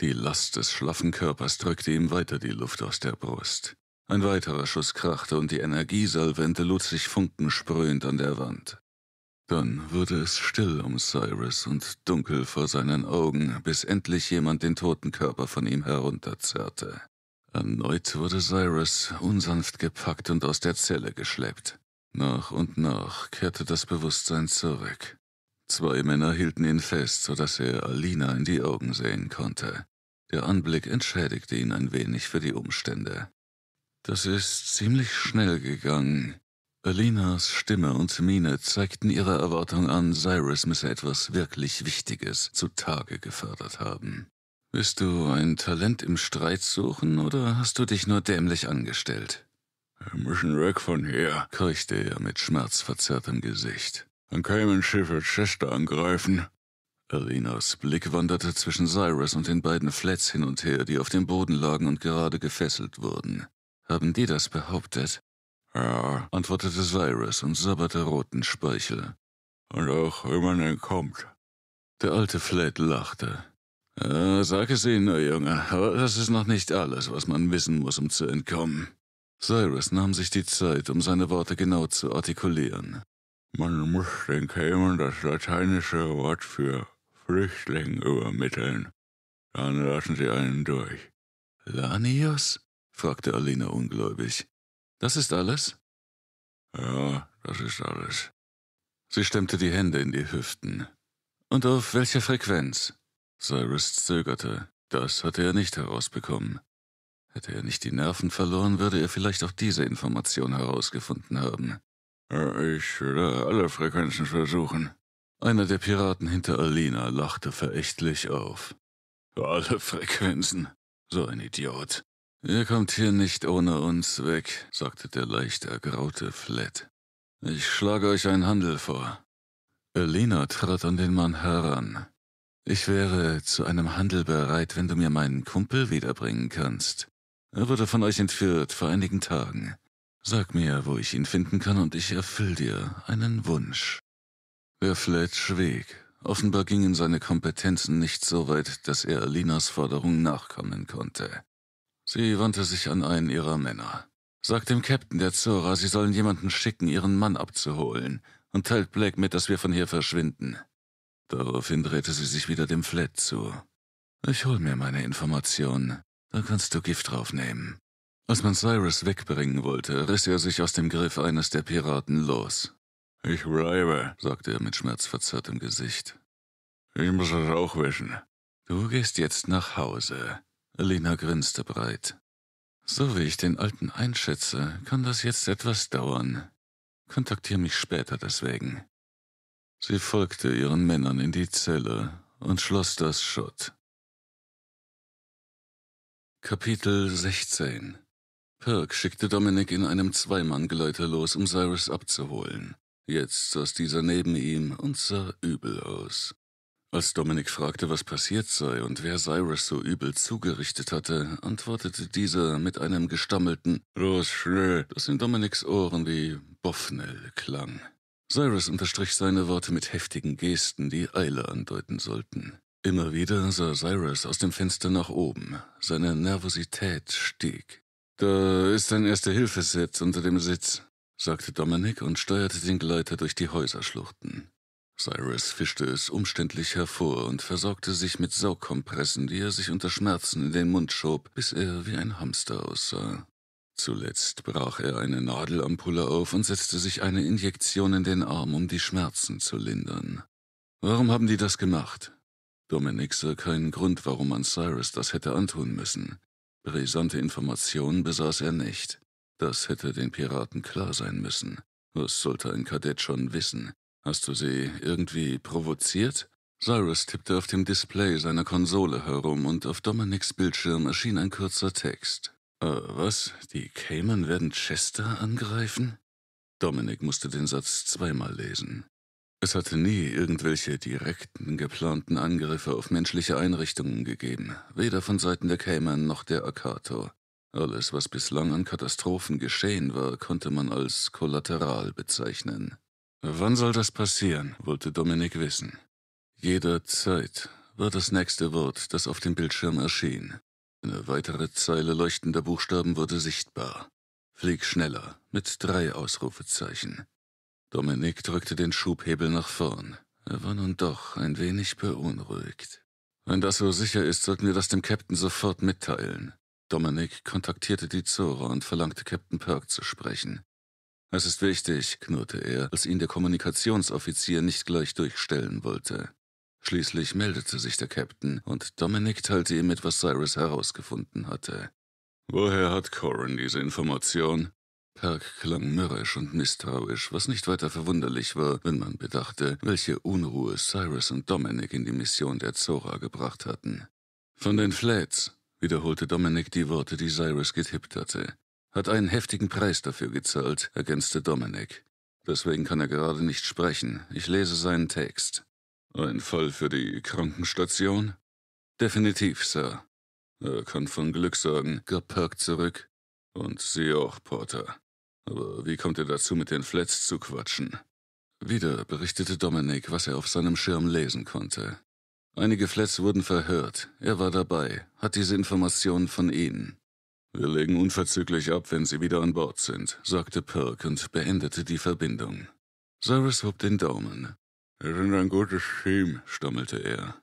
Die Last des schlaffen Körpers drückte ihm weiter die Luft aus der Brust. Ein weiterer Schuss krachte und die Energiesalvente lud sich funkensprühend an der Wand. Dann wurde es still um Cyrus und dunkel vor seinen Augen, bis endlich jemand den toten Körper von ihm herunterzerrte. Erneut wurde Cyrus unsanft gepackt und aus der Zelle geschleppt. Nach und nach kehrte das Bewusstsein zurück. Zwei Männer hielten ihn fest, sodass er Alina in die Augen sehen konnte. Der Anblick entschädigte ihn ein wenig für die Umstände. Das ist ziemlich schnell gegangen. Alinas Stimme und Miene zeigten ihre Erwartung an, Cyrus müsse etwas wirklich Wichtiges zutage gefördert haben. Bist du ein Talent im Streit suchen oder hast du dich nur dämlich angestellt? Wir müssen weg von hier, keuchte er mit schmerzverzerrtem Gesicht. Dann kämen Schiffe Chester angreifen. Alinas Blick wanderte zwischen Cyrus und den beiden Flats hin und her, die auf dem Boden lagen und gerade gefesselt wurden. Haben die das behauptet? Ja, antwortete Cyrus und sabberte roten Speichel. Und auch, wenn man entkommt. Der alte Flat lachte. Äh, sag es ihnen nur, Junge, aber das ist noch nicht alles, was man wissen muss, um zu entkommen. Cyrus nahm sich die Zeit, um seine Worte genau zu artikulieren. Man muss den Kämen das lateinische Wort für Flüchtling übermitteln. Dann lassen sie einen durch. Lanius? fragte Alina ungläubig. Das ist alles? Ja, das ist alles. Sie stemmte die Hände in die Hüften. Und auf welcher Frequenz? Cyrus zögerte. Das hatte er nicht herausbekommen. Hätte er nicht die Nerven verloren, würde er vielleicht auch diese Information herausgefunden haben. Ich würde alle Frequenzen versuchen. Einer der Piraten hinter Alina lachte verächtlich auf. Alle Frequenzen? So ein Idiot. Ihr kommt hier nicht ohne uns weg, sagte der leicht ergraute Flett. Ich schlage euch einen Handel vor. Alina trat an den Mann heran. Ich wäre zu einem Handel bereit, wenn du mir meinen Kumpel wiederbringen kannst. Er wurde von euch entführt vor einigen Tagen. Sag mir, wo ich ihn finden kann, und ich erfüll dir einen Wunsch. Der Fletch schwieg. Offenbar gingen seine Kompetenzen nicht so weit, dass er Alinas Forderung nachkommen konnte. Sie wandte sich an einen ihrer Männer. Sag dem Captain der Zora, sie sollen jemanden schicken, ihren Mann abzuholen, und teilt Black mit, dass wir von hier verschwinden. Daraufhin drehte sie sich wieder dem Flat zu. Ich hol mir meine Informationen, dann kannst du Gift draufnehmen. Als man Cyrus wegbringen wollte, riss er sich aus dem Griff eines der Piraten los. Ich bleibe, sagte er mit schmerzverzerrtem Gesicht. Ich muss es auch wischen. Du gehst jetzt nach Hause. Elena grinste breit. So wie ich den Alten einschätze, kann das jetzt etwas dauern. Kontaktiere mich später deswegen. Sie folgte ihren Männern in die Zelle und schloss das Schutt. Kapitel 16 Perk schickte Dominic in einem Zweimann-Gleiter los, um Cyrus abzuholen. Jetzt saß dieser neben ihm und sah übel aus. Als Dominic fragte, was passiert sei und wer Cyrus so übel zugerichtet hatte, antwortete dieser mit einem gestammelten Los schnell, das in Dominics Ohren wie Boffnell klang. Cyrus unterstrich seine Worte mit heftigen Gesten, die Eile andeuten sollten. Immer wieder sah Cyrus aus dem Fenster nach oben. Seine Nervosität stieg. Da ist ein Erste-Hilfe-Sitz unter dem Sitz, sagte Dominik und steuerte den Gleiter durch die Häuserschluchten. Cyrus fischte es umständlich hervor und versorgte sich mit Saugkompressen, die er sich unter Schmerzen in den Mund schob, bis er wie ein Hamster aussah. Zuletzt brach er eine Nadelampulle auf und setzte sich eine Injektion in den Arm, um die Schmerzen zu lindern. Warum haben die das gemacht? Dominik sah keinen Grund, warum man Cyrus das hätte antun müssen. Brisante Informationen besaß er nicht. Das hätte den Piraten klar sein müssen. Was sollte ein Kadett schon wissen? Hast du sie irgendwie provoziert? Cyrus tippte auf dem Display seiner Konsole herum und auf Dominics Bildschirm erschien ein kurzer Text. Äh, was? Die Cayman werden Chester angreifen? Dominic musste den Satz zweimal lesen. Es hatte nie irgendwelche direkten, geplanten Angriffe auf menschliche Einrichtungen gegeben, weder von Seiten der Cayman noch der Akato. Alles, was bislang an Katastrophen geschehen war, konnte man als kollateral bezeichnen. Wann soll das passieren, wollte Dominik wissen. Jederzeit war das nächste Wort, das auf dem Bildschirm erschien. Eine weitere Zeile leuchtender Buchstaben wurde sichtbar. Flieg schneller mit drei Ausrufezeichen. Dominik drückte den Schubhebel nach vorn. Er war nun doch ein wenig beunruhigt. Wenn das so sicher ist, sollten wir das dem Captain sofort mitteilen. Dominik kontaktierte die Zora und verlangte Captain Perk zu sprechen. Es ist wichtig, knurrte er, als ihn der Kommunikationsoffizier nicht gleich durchstellen wollte. Schließlich meldete sich der Captain und Dominik teilte ihm mit, was Cyrus herausgefunden hatte. Woher hat Corin diese Information? Perk klang mürrisch und misstrauisch, was nicht weiter verwunderlich war, wenn man bedachte, welche Unruhe Cyrus und Dominic in die Mission der Zora gebracht hatten. Von den Flats, wiederholte Dominic die Worte, die Cyrus getippt hatte. Hat einen heftigen Preis dafür gezahlt, ergänzte Dominic. Deswegen kann er gerade nicht sprechen. Ich lese seinen Text. Ein Fall für die Krankenstation? Definitiv, Sir. Er kann von Glück sagen, gab Perk zurück. Und Sie auch, Porter. Aber wie kommt ihr dazu, mit den Flats zu quatschen? Wieder berichtete Dominik, was er auf seinem Schirm lesen konnte. Einige Flats wurden verhört. Er war dabei, hat diese Informationen von ihnen. Wir legen unverzüglich ab, wenn sie wieder an Bord sind, sagte Perk und beendete die Verbindung. Cyrus hob den Daumen. Wir sind ein gutes Team, stammelte er.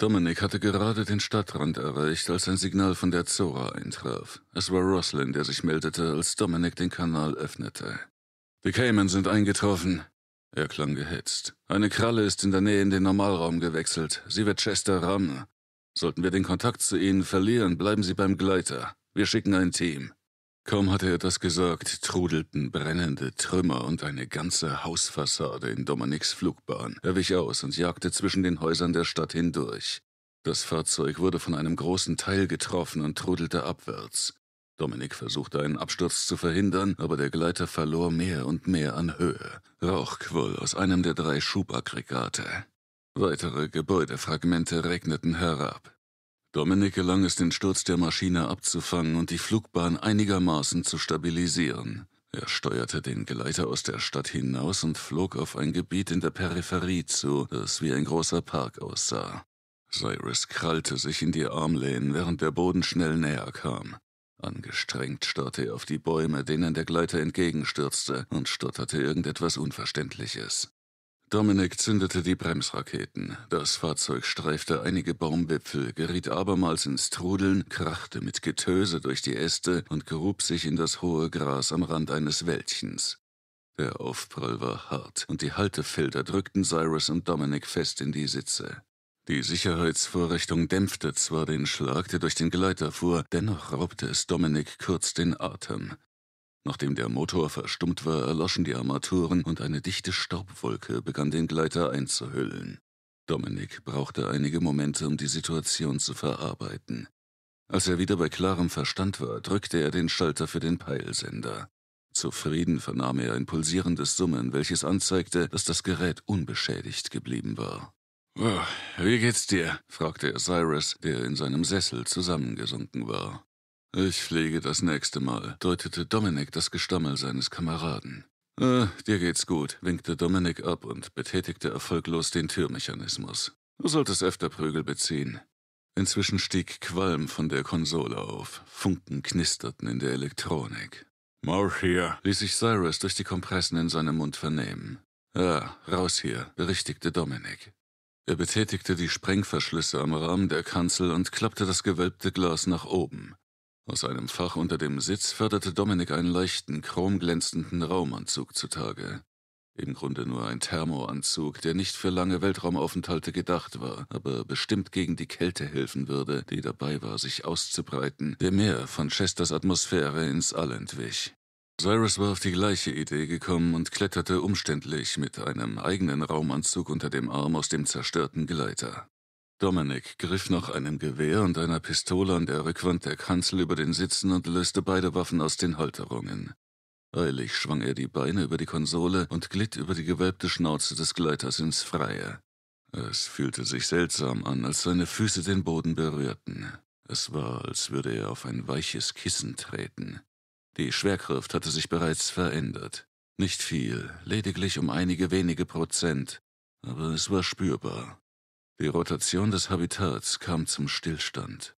Dominik hatte gerade den Stadtrand erreicht, als ein Signal von der Zora eintraf. Es war Roslyn, der sich meldete, als Dominik den Kanal öffnete. Die Cayman sind eingetroffen. Er klang gehetzt. Eine Kralle ist in der Nähe in den Normalraum gewechselt. Sie wird Chester rammen. Sollten wir den Kontakt zu ihnen verlieren, bleiben sie beim Gleiter. Wir schicken ein Team. Kaum hatte er das gesagt, trudelten brennende Trümmer und eine ganze Hausfassade in Dominiks Flugbahn. Er wich aus und jagte zwischen den Häusern der Stadt hindurch. Das Fahrzeug wurde von einem großen Teil getroffen und trudelte abwärts. Dominik versuchte einen Absturz zu verhindern, aber der Gleiter verlor mehr und mehr an Höhe. Rauch quoll aus einem der drei Schubaggregate. Weitere Gebäudefragmente regneten herab. Dominik gelang es, den Sturz der Maschine abzufangen und die Flugbahn einigermaßen zu stabilisieren. Er steuerte den Gleiter aus der Stadt hinaus und flog auf ein Gebiet in der Peripherie zu, das wie ein großer Park aussah. Cyrus krallte sich in die Armlehnen, während der Boden schnell näher kam. Angestrengt starrte er auf die Bäume, denen der Gleiter entgegenstürzte, und stotterte irgendetwas Unverständliches. Dominik zündete die Bremsraketen. Das Fahrzeug streifte einige Baumwipfel, geriet abermals ins Trudeln, krachte mit Getöse durch die Äste und grub sich in das hohe Gras am Rand eines Wäldchens. Der Aufprall war hart und die Haltefilter drückten Cyrus und Dominik fest in die Sitze. Die Sicherheitsvorrichtung dämpfte zwar den Schlag, der durch den Gleiter fuhr, dennoch raubte es Dominik kurz den Atem. Nachdem der Motor verstummt war, erloschen die Armaturen und eine dichte Staubwolke begann den Gleiter einzuhüllen. Dominik brauchte einige Momente, um die Situation zu verarbeiten. Als er wieder bei klarem Verstand war, drückte er den Schalter für den Peilsender. Zufrieden vernahm er ein pulsierendes Summen, welches anzeigte, dass das Gerät unbeschädigt geblieben war. Oh, wie geht's dir? fragte er Cyrus, der in seinem Sessel zusammengesunken war. Ich fliege das nächste Mal, deutete Dominik das Gestammel seines Kameraden. Äh, dir geht's gut, winkte Dominik ab und betätigte erfolglos den Türmechanismus. Du solltest öfter Prügel beziehen. Inzwischen stieg Qualm von der Konsole auf. Funken knisterten in der Elektronik. Marsch hier, ließ sich Cyrus durch die Kompressen in seinem Mund vernehmen. Ja, ah, raus hier, berichtigte Dominik. Er betätigte die Sprengverschlüsse am Rahmen der Kanzel und klappte das gewölbte Glas nach oben. Aus einem Fach unter dem Sitz förderte Dominik einen leichten, chromglänzenden Raumanzug zutage. Im Grunde nur ein Thermoanzug, der nicht für lange Weltraumaufenthalte gedacht war, aber bestimmt gegen die Kälte helfen würde, die dabei war, sich auszubreiten, der mehr von Chesters Atmosphäre ins All entwich. Cyrus war auf die gleiche Idee gekommen und kletterte umständlich mit einem eigenen Raumanzug unter dem Arm aus dem zerstörten Gleiter. Dominik griff nach einem Gewehr und einer Pistole an der Rückwand der Kanzel über den Sitzen und löste beide Waffen aus den Halterungen. Eilig schwang er die Beine über die Konsole und glitt über die gewölbte Schnauze des Gleiters ins Freie. Es fühlte sich seltsam an, als seine Füße den Boden berührten. Es war, als würde er auf ein weiches Kissen treten. Die Schwerkraft hatte sich bereits verändert. Nicht viel, lediglich um einige wenige Prozent, aber es war spürbar. Die Rotation des Habitats kam zum Stillstand.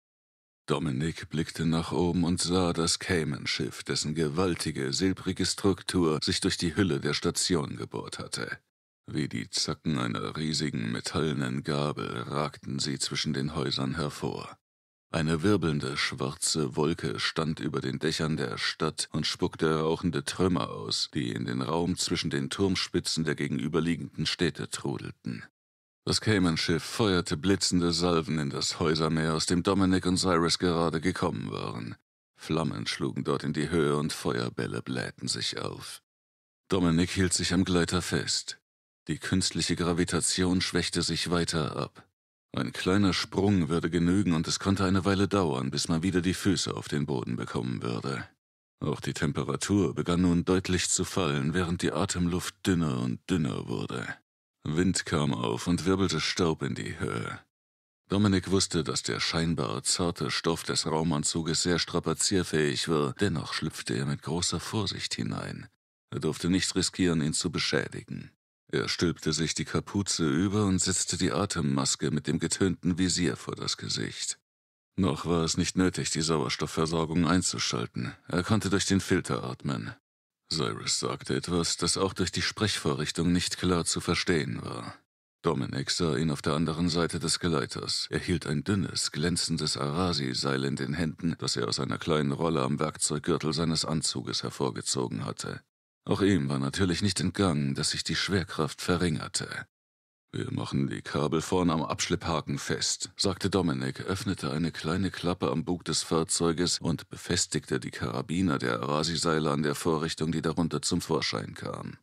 Dominik blickte nach oben und sah das Cayman-Schiff, dessen gewaltige, silbrige Struktur sich durch die Hülle der Station gebohrt hatte. Wie die Zacken einer riesigen metallenen Gabel ragten sie zwischen den Häusern hervor. Eine wirbelnde schwarze Wolke stand über den Dächern der Stadt und spuckte rauchende Trümmer aus, die in den Raum zwischen den Turmspitzen der gegenüberliegenden Städte trudelten. Das Cayman-Schiff feuerte blitzende Salven in das Häusermeer, aus dem Dominic und Cyrus gerade gekommen waren. Flammen schlugen dort in die Höhe und Feuerbälle blähten sich auf. Dominic hielt sich am Gleiter fest. Die künstliche Gravitation schwächte sich weiter ab. Ein kleiner Sprung würde genügen und es konnte eine Weile dauern, bis man wieder die Füße auf den Boden bekommen würde. Auch die Temperatur begann nun deutlich zu fallen, während die Atemluft dünner und dünner wurde. Wind kam auf und wirbelte Staub in die Höhe. Dominik wusste, dass der scheinbar zarte Stoff des Raumanzuges sehr strapazierfähig war, dennoch schlüpfte er mit großer Vorsicht hinein. Er durfte nicht riskieren, ihn zu beschädigen. Er stülpte sich die Kapuze über und setzte die Atemmaske mit dem getönten Visier vor das Gesicht. Noch war es nicht nötig, die Sauerstoffversorgung einzuschalten. Er konnte durch den Filter atmen. Cyrus sagte etwas, das auch durch die Sprechvorrichtung nicht klar zu verstehen war. Dominic sah ihn auf der anderen Seite des Geleiters. Er hielt ein dünnes, glänzendes Arasi-Seil in den Händen, das er aus einer kleinen Rolle am Werkzeuggürtel seines Anzuges hervorgezogen hatte. Auch ihm war natürlich nicht entgangen, dass sich die Schwerkraft verringerte. Wir machen die Kabel vorn am Abschlepphaken fest, sagte Dominik, öffnete eine kleine Klappe am Bug des Fahrzeuges und befestigte die Karabiner der Arasi-Seile an der Vorrichtung, die darunter zum Vorschein kam.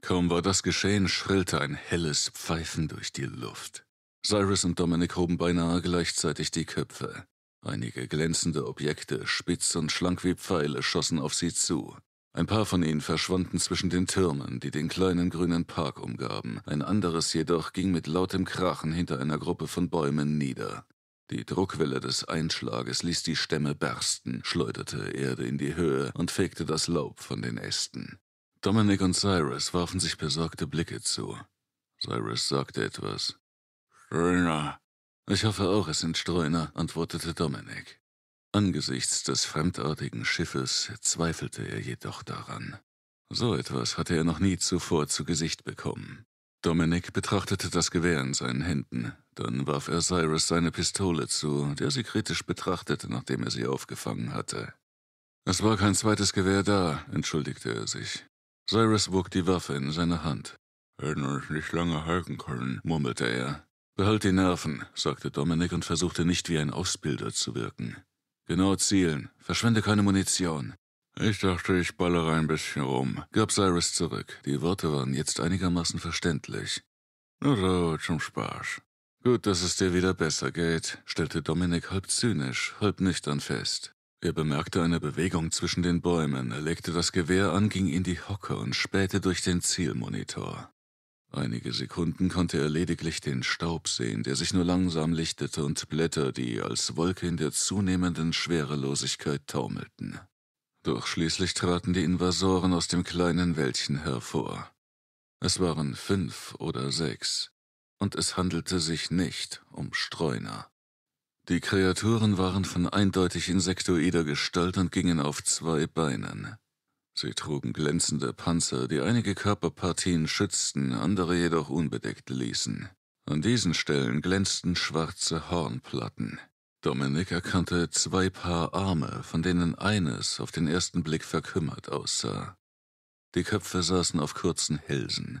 Kaum war das geschehen, schrillte ein helles Pfeifen durch die Luft. Cyrus und Dominik hoben beinahe gleichzeitig die Köpfe. Einige glänzende Objekte, spitz und schlank wie Pfeile, schossen auf sie zu. Ein paar von ihnen verschwanden zwischen den Türmen, die den kleinen grünen Park umgaben. Ein anderes jedoch ging mit lautem Krachen hinter einer Gruppe von Bäumen nieder. Die Druckwelle des Einschlages ließ die Stämme bersten, schleuderte Erde in die Höhe und fegte das Laub von den Ästen. Dominic und Cyrus warfen sich besorgte Blicke zu. Cyrus sagte etwas. Streuner. Ich hoffe auch, es sind Streuner, antwortete Dominic. Angesichts des fremdartigen Schiffes zweifelte er jedoch daran. So etwas hatte er noch nie zuvor zu Gesicht bekommen. Dominik betrachtete das Gewehr in seinen Händen, dann warf er Cyrus seine Pistole zu, der sie kritisch betrachtete, nachdem er sie aufgefangen hatte. Es war kein zweites Gewehr da, entschuldigte er sich. Cyrus wog die Waffe in seine Hand. Hätten uns nicht lange halten können, murmelte er. Behalt die Nerven, sagte Dominik und versuchte nicht wie ein Ausbilder zu wirken. Genau zielen. Verschwende keine Munition. Ich dachte, ich ballere ein bisschen rum, gab Cyrus zurück. Die Worte waren jetzt einigermaßen verständlich. Na so, zum Spaß. Gut, dass es dir wieder besser geht, stellte Dominik halb zynisch, halb nüchtern fest. Er bemerkte eine Bewegung zwischen den Bäumen, er legte das Gewehr an, ging in die Hocke und spähte durch den Zielmonitor. Einige Sekunden konnte er lediglich den Staub sehen, der sich nur langsam lichtete, und Blätter, die als Wolke in der zunehmenden Schwerelosigkeit taumelten. Doch schließlich traten die Invasoren aus dem kleinen Wäldchen hervor. Es waren fünf oder sechs, und es handelte sich nicht um Streuner. Die Kreaturen waren von eindeutig insektoider Gestalt und gingen auf zwei Beinen. Sie trugen glänzende Panzer, die einige Körperpartien schützten, andere jedoch unbedeckt ließen. An diesen Stellen glänzten schwarze Hornplatten. Dominik erkannte zwei Paar Arme, von denen eines auf den ersten Blick verkümmert aussah. Die Köpfe saßen auf kurzen Hälsen.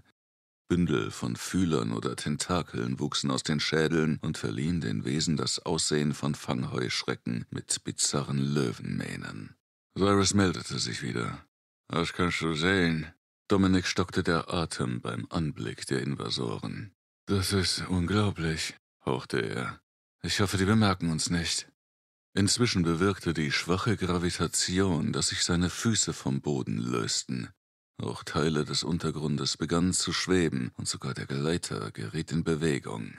Bündel von Fühlern oder Tentakeln wuchsen aus den Schädeln und verliehen den Wesen das Aussehen von Fangheuschrecken mit bizarren Löwenmähnen. Cyrus meldete sich wieder. Das kannst du sehen. Dominik stockte der Atem beim Anblick der Invasoren. Das ist unglaublich, hauchte er. Ich hoffe, die bemerken uns nicht. Inzwischen bewirkte die schwache Gravitation, dass sich seine Füße vom Boden lösten. Auch Teile des Untergrundes begannen zu schweben und sogar der Geleiter geriet in Bewegung.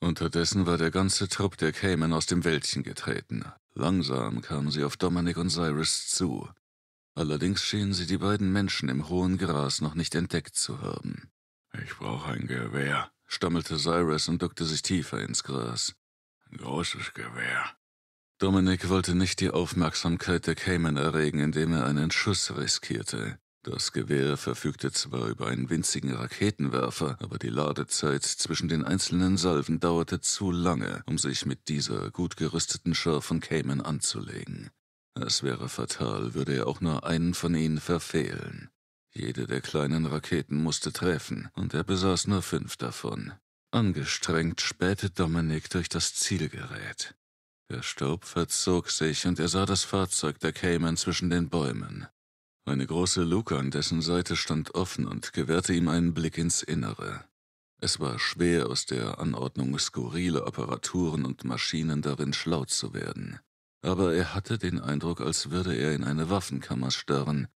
Unterdessen war der ganze Trupp der Cayman aus dem Wäldchen getreten. Langsam kamen sie auf Dominik und Cyrus zu. Allerdings schienen sie die beiden Menschen im hohen Gras noch nicht entdeckt zu haben. Ich brauche ein Gewehr, stammelte Cyrus und duckte sich tiefer ins Gras. Ein großes Gewehr. Dominik wollte nicht die Aufmerksamkeit der Cayman erregen, indem er einen Schuss riskierte. Das Gewehr verfügte zwar über einen winzigen Raketenwerfer, aber die Ladezeit zwischen den einzelnen Salven dauerte zu lange, um sich mit dieser gut gerüsteten Schar von Cayman anzulegen. Es wäre fatal, würde er auch nur einen von ihnen verfehlen. Jede der kleinen Raketen musste treffen, und er besaß nur fünf davon. Angestrengt spähte Dominik durch das Zielgerät. Der Staub verzog sich und er sah das Fahrzeug der Cayman zwischen den Bäumen. Eine große Luke an dessen Seite stand offen und gewährte ihm einen Blick ins Innere. Es war schwer, aus der Anordnung skurriler Apparaturen und Maschinen darin schlau zu werden aber er hatte den Eindruck, als würde er in eine Waffenkammer starren.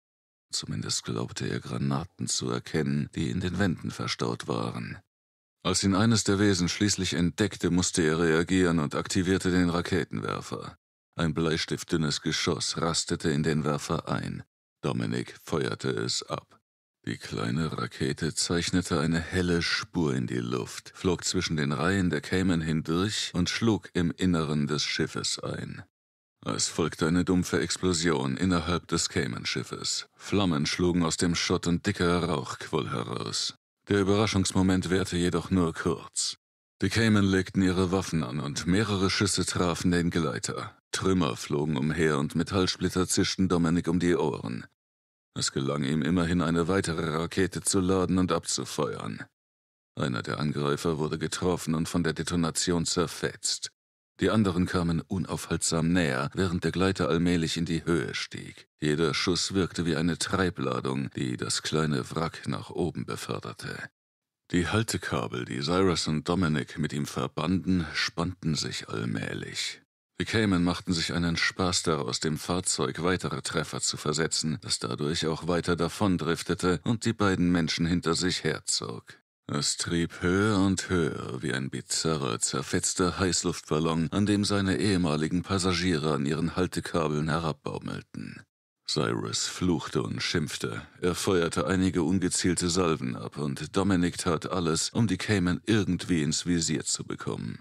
Zumindest glaubte er Granaten zu erkennen, die in den Wänden verstaut waren. Als ihn eines der Wesen schließlich entdeckte, musste er reagieren und aktivierte den Raketenwerfer. Ein bleistiftdünnes Geschoss rastete in den Werfer ein. Dominik feuerte es ab. Die kleine Rakete zeichnete eine helle Spur in die Luft, flog zwischen den Reihen der Cayman hindurch und schlug im Inneren des Schiffes ein. Es folgte eine dumpfe Explosion innerhalb des Cayman-Schiffes. Flammen schlugen aus dem Schutt und dicker Rauch quoll heraus. Der Überraschungsmoment währte jedoch nur kurz. Die Cayman legten ihre Waffen an und mehrere Schüsse trafen den Gleiter. Trümmer flogen umher und Metallsplitter zischten Dominik um die Ohren. Es gelang ihm immerhin, eine weitere Rakete zu laden und abzufeuern. Einer der Angreifer wurde getroffen und von der Detonation zerfetzt. Die anderen kamen unaufhaltsam näher, während der Gleiter allmählich in die Höhe stieg. Jeder Schuss wirkte wie eine Treibladung, die das kleine Wrack nach oben beförderte. Die Haltekabel, die Cyrus und Dominic mit ihm verbanden, spannten sich allmählich. Die Cayman machten sich einen Spaß daraus, dem Fahrzeug weitere Treffer zu versetzen, das dadurch auch weiter davondriftete und die beiden Menschen hinter sich herzog. Es trieb höher und höher wie ein bizarrer, zerfetzter Heißluftballon, an dem seine ehemaligen Passagiere an ihren Haltekabeln herabbaumelten. Cyrus fluchte und schimpfte. Er feuerte einige ungezielte Salven ab und Dominic tat alles, um die Cayman irgendwie ins Visier zu bekommen.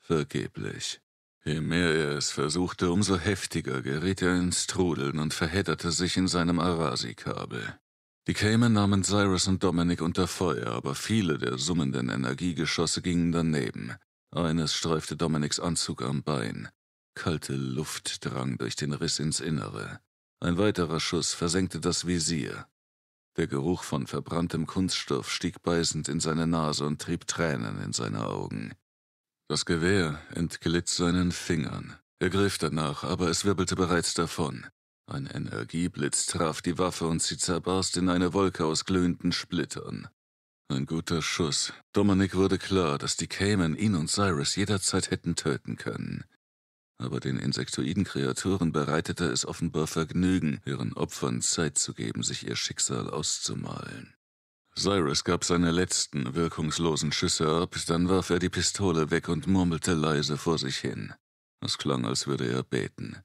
Vergeblich. Je mehr er es versuchte, umso heftiger geriet er ins Trudeln und verhedderte sich in seinem Arasi-Kabel. Die Cayman nahmen Cyrus und Dominic unter Feuer, aber viele der summenden Energiegeschosse gingen daneben. Eines streifte Dominics Anzug am Bein. Kalte Luft drang durch den Riss ins Innere. Ein weiterer Schuss versenkte das Visier. Der Geruch von verbranntem Kunststoff stieg beißend in seine Nase und trieb Tränen in seine Augen. Das Gewehr entglitt seinen Fingern. Er griff danach, aber es wirbelte bereits davon. Ein Energieblitz traf die Waffe und sie zerbarst in eine Wolke aus glühenden Splittern. Ein guter Schuss. Dominik wurde klar, dass die Cayman ihn und Cyrus jederzeit hätten töten können. Aber den insektoiden Kreaturen bereitete es offenbar Vergnügen, ihren Opfern Zeit zu geben, sich ihr Schicksal auszumalen. Cyrus gab seine letzten, wirkungslosen Schüsse ab, dann warf er die Pistole weg und murmelte leise vor sich hin. Es klang, als würde er beten.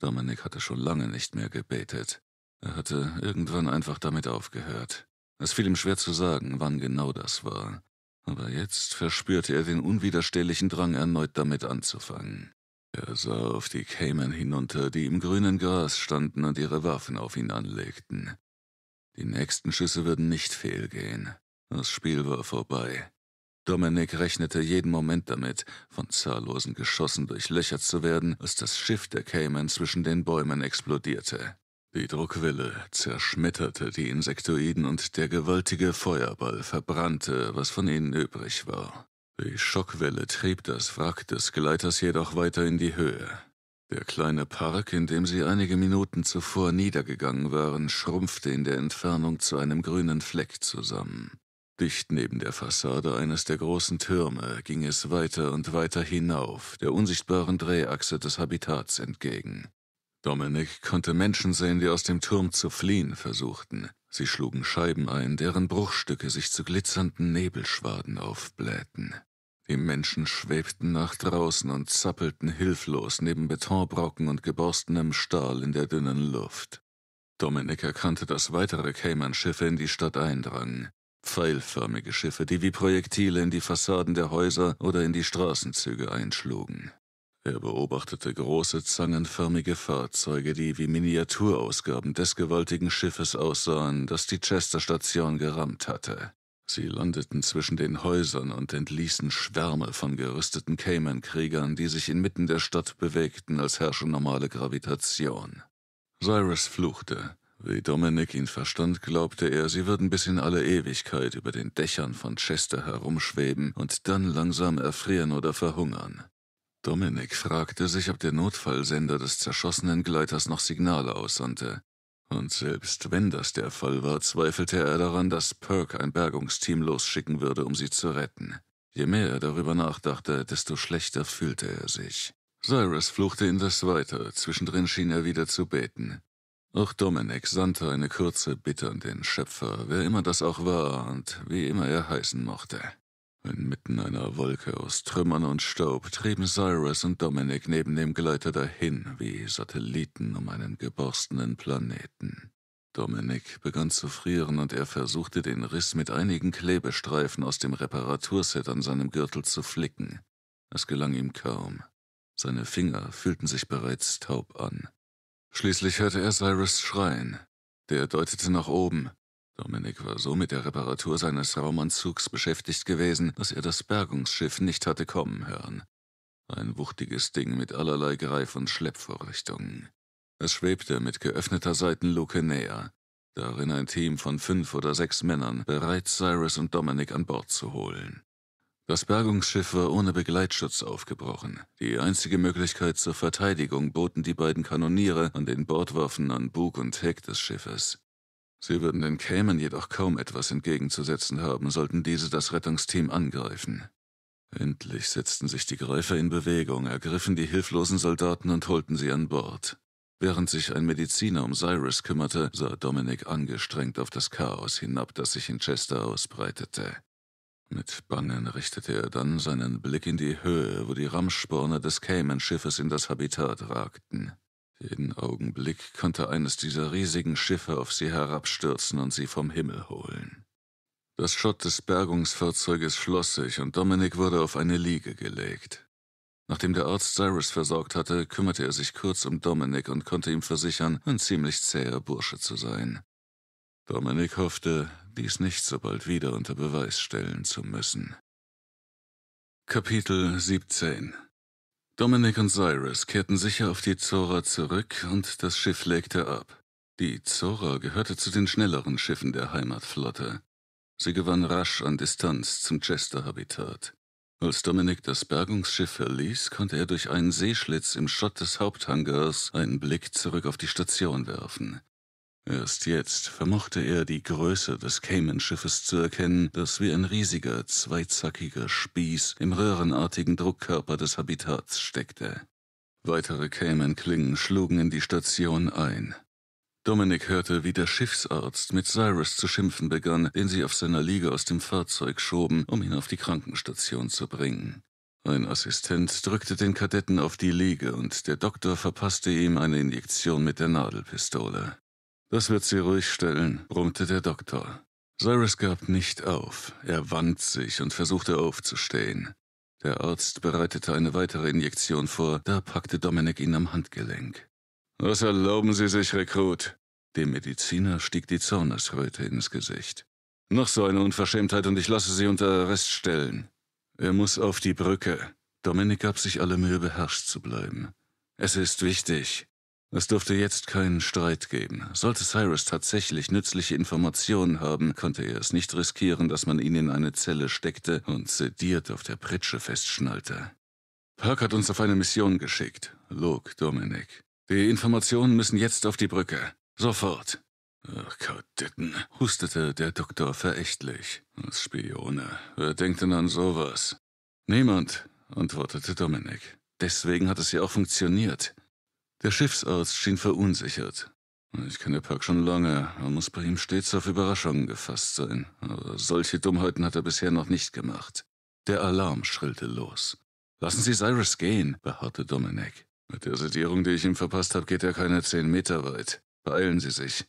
Dominik hatte schon lange nicht mehr gebetet. Er hatte irgendwann einfach damit aufgehört. Es fiel ihm schwer zu sagen, wann genau das war. Aber jetzt verspürte er den unwiderstehlichen Drang, erneut damit anzufangen. Er sah auf die Cayman hinunter, die im grünen Gras standen und ihre Waffen auf ihn anlegten. Die nächsten Schüsse würden nicht fehlgehen. Das Spiel war vorbei. Dominik rechnete jeden Moment damit, von zahllosen Geschossen durchlöchert zu werden, als das Schiff der Cayman zwischen den Bäumen explodierte. Die Druckwelle zerschmetterte die Insektoiden und der gewaltige Feuerball verbrannte, was von ihnen übrig war. Die Schockwelle trieb das Wrack des Gleiters jedoch weiter in die Höhe. Der kleine Park, in dem sie einige Minuten zuvor niedergegangen waren, schrumpfte in der Entfernung zu einem grünen Fleck zusammen. Dicht neben der Fassade eines der großen Türme ging es weiter und weiter hinauf, der unsichtbaren Drehachse des Habitats entgegen. Dominik konnte Menschen sehen, die aus dem Turm zu fliehen versuchten. Sie schlugen Scheiben ein, deren Bruchstücke sich zu glitzernden Nebelschwaden aufblähten. Die Menschen schwebten nach draußen und zappelten hilflos neben Betonbrocken und geborstenem Stahl in der dünnen Luft. Dominik erkannte, dass weitere Cayman-Schiffe in die Stadt eindrangen. Pfeilförmige Schiffe, die wie Projektile in die Fassaden der Häuser oder in die Straßenzüge einschlugen. Er beobachtete große zangenförmige Fahrzeuge, die wie Miniaturausgaben des gewaltigen Schiffes aussahen, das die Chester-Station gerammt hatte. Sie landeten zwischen den Häusern und entließen Schwärme von gerüsteten Cayman-Kriegern, die sich inmitten der Stadt bewegten, als herrsche normale Gravitation. Cyrus fluchte. Wie Dominik ihn verstand, glaubte er, sie würden bis in alle Ewigkeit über den Dächern von Chester herumschweben und dann langsam erfrieren oder verhungern. Dominik fragte sich, ob der Notfallsender des zerschossenen Gleiters noch Signale aussandte. Und selbst wenn das der Fall war, zweifelte er daran, dass Perk ein Bergungsteam losschicken würde, um sie zu retten. Je mehr er darüber nachdachte, desto schlechter fühlte er sich. Cyrus fluchte indes weiter, zwischendrin schien er wieder zu beten. Auch Dominik sandte eine kurze Bitte an den Schöpfer, wer immer das auch war und wie immer er heißen mochte. Inmitten einer Wolke aus Trümmern und Staub trieben Cyrus und Dominik neben dem Gleiter dahin wie Satelliten um einen geborstenen Planeten. Dominik begann zu frieren und er versuchte den Riss mit einigen Klebestreifen aus dem Reparaturset an seinem Gürtel zu flicken. Es gelang ihm kaum. Seine Finger fühlten sich bereits taub an. Schließlich hörte er Cyrus schreien. Der deutete nach oben. Dominik war so mit der Reparatur seines Raumanzugs beschäftigt gewesen, dass er das Bergungsschiff nicht hatte kommen hören. Ein wuchtiges Ding mit allerlei Greif- und Schleppvorrichtungen. Es schwebte mit geöffneter Seitenluke näher, darin ein Team von fünf oder sechs Männern, bereit Cyrus und Dominik an Bord zu holen. Das Bergungsschiff war ohne Begleitschutz aufgebrochen. Die einzige Möglichkeit zur Verteidigung boten die beiden Kanoniere an den Bordwaffen an Bug und Heck des Schiffes. Sie würden den Kämen jedoch kaum etwas entgegenzusetzen haben, sollten diese das Rettungsteam angreifen. Endlich setzten sich die Greifer in Bewegung, ergriffen die hilflosen Soldaten und holten sie an Bord. Während sich ein Mediziner um Cyrus kümmerte, sah Dominic angestrengt auf das Chaos hinab, das sich in Chester ausbreitete. Mit Bangen richtete er dann seinen Blick in die Höhe, wo die Rammsporne des Cayman-Schiffes in das Habitat ragten. Jeden Augenblick konnte eines dieser riesigen Schiffe auf sie herabstürzen und sie vom Himmel holen. Das Schott des Bergungsfahrzeuges schloss sich und Dominik wurde auf eine Liege gelegt. Nachdem der Arzt Cyrus versorgt hatte, kümmerte er sich kurz um Dominik und konnte ihm versichern, ein ziemlich zäher Bursche zu sein. Dominik hoffte, dies nicht so bald wieder unter Beweis stellen zu müssen. Kapitel 17 Dominic und Cyrus kehrten sicher auf die Zora zurück und das Schiff legte ab. Die Zora gehörte zu den schnelleren Schiffen der Heimatflotte. Sie gewann rasch an Distanz zum Chester-Habitat. Als Dominic das Bergungsschiff verließ, konnte er durch einen Seeschlitz im Schott des Haupthangars einen Blick zurück auf die Station werfen. Erst jetzt vermochte er die Größe des Cayman-Schiffes zu erkennen, das wie ein riesiger, zweizackiger Spieß im röhrenartigen Druckkörper des Habitats steckte. Weitere Cayman-Klingen schlugen in die Station ein. Dominic hörte, wie der Schiffsarzt mit Cyrus zu schimpfen begann, den sie auf seiner Liege aus dem Fahrzeug schoben, um ihn auf die Krankenstation zu bringen. Ein Assistent drückte den Kadetten auf die Liege und der Doktor verpasste ihm eine Injektion mit der Nadelpistole. Das wird sie ruhig stellen, brummte der Doktor. Cyrus gab nicht auf. Er wand sich und versuchte aufzustehen. Der Arzt bereitete eine weitere Injektion vor, da packte Dominik ihn am Handgelenk. Was erlauben Sie sich, Rekrut? Dem Mediziner stieg die Zornesröte ins Gesicht. Noch so eine Unverschämtheit und ich lasse Sie unter Arrest stellen. Er muss auf die Brücke. Dominik gab sich alle Mühe, beherrscht zu bleiben. Es ist wichtig. Es dürfte jetzt keinen Streit geben. Sollte Cyrus tatsächlich nützliche Informationen haben, konnte er es nicht riskieren, dass man ihn in eine Zelle steckte und sediert auf der Pritsche festschnallte. Perk hat uns auf eine Mission geschickt, log Dominic. Die Informationen müssen jetzt auf die Brücke. Sofort. Ach, Kaditten, hustete der Doktor verächtlich. Das Spione, wer denkt denn an sowas? Niemand, antwortete Dominic. Deswegen hat es ja auch funktioniert. Der Schiffsarzt schien verunsichert. Ich kenne Park schon lange. Man muss bei ihm stets auf Überraschungen gefasst sein. Aber solche Dummheiten hat er bisher noch nicht gemacht. Der Alarm schrillte los. Lassen Sie Cyrus gehen, beharrte Dominic. Mit der Sedierung, die ich ihm verpasst habe, geht er keine zehn Meter weit. Beeilen Sie sich.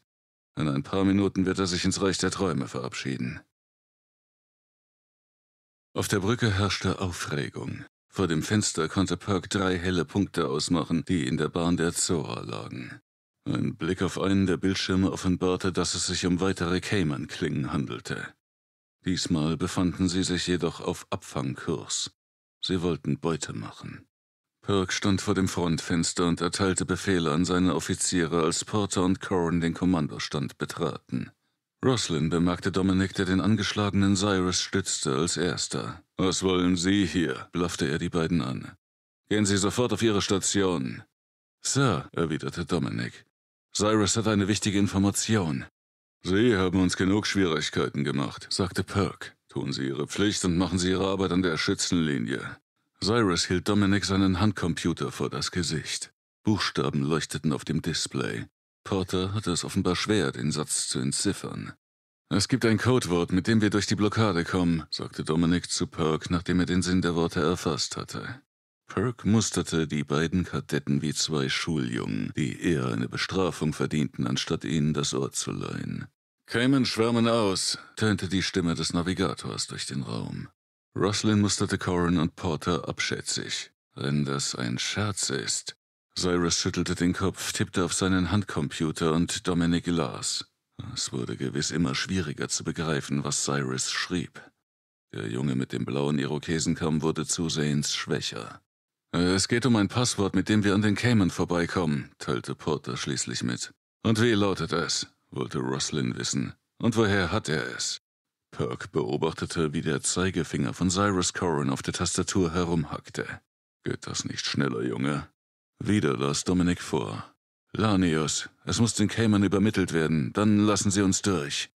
In ein paar Minuten wird er sich ins Reich der Träume verabschieden. Auf der Brücke herrschte Aufregung. Vor dem Fenster konnte Perk drei helle Punkte ausmachen, die in der Bahn der Zora lagen. Ein Blick auf einen der Bildschirme offenbarte, dass es sich um weitere Cayman-Klingen handelte. Diesmal befanden sie sich jedoch auf Abfangkurs. Sie wollten Beute machen. Perk stand vor dem Frontfenster und erteilte Befehle an seine Offiziere, als Porter und Corin den Kommandostand betraten. Roslin bemerkte Dominic, der den angeschlagenen Cyrus stützte, als erster. Was wollen Sie hier? blaffte er die beiden an. Gehen Sie sofort auf Ihre Station. Sir, erwiderte Dominic. Cyrus hat eine wichtige Information. Sie haben uns genug Schwierigkeiten gemacht, sagte Perk. Tun Sie Ihre Pflicht und machen Sie Ihre Arbeit an der Schützenlinie. Cyrus hielt Dominic seinen Handcomputer vor das Gesicht. Buchstaben leuchteten auf dem Display. Porter hatte es offenbar schwer, den Satz zu entziffern. Es gibt ein Codewort, mit dem wir durch die Blockade kommen, sagte Dominic zu Perk, nachdem er den Sinn der Worte erfasst hatte. Perk musterte die beiden Kadetten wie zwei Schuljungen, die eher eine Bestrafung verdienten, anstatt ihnen das Ohr zu leihen. Cayman schwärmen aus, tönte die Stimme des Navigators durch den Raum. Roslyn musterte Corin und Porter abschätzig. Wenn das ein Scherz ist. Cyrus schüttelte den Kopf, tippte auf seinen Handcomputer und Dominic las. Es wurde gewiss immer schwieriger zu begreifen, was Cyrus schrieb. Der Junge mit dem blauen Irokesenkamm wurde zusehends schwächer. Es geht um ein Passwort, mit dem wir an den Cayman vorbeikommen, teilte Porter schließlich mit. Und wie lautet es? wollte Roslin wissen. Und woher hat er es? Perk beobachtete, wie der Zeigefinger von Cyrus Corrin auf der Tastatur herumhackte. Geht das nicht schneller, Junge? Wieder las Dominic vor. Lanius, es muss den Cayman übermittelt werden, dann lassen Sie uns durch.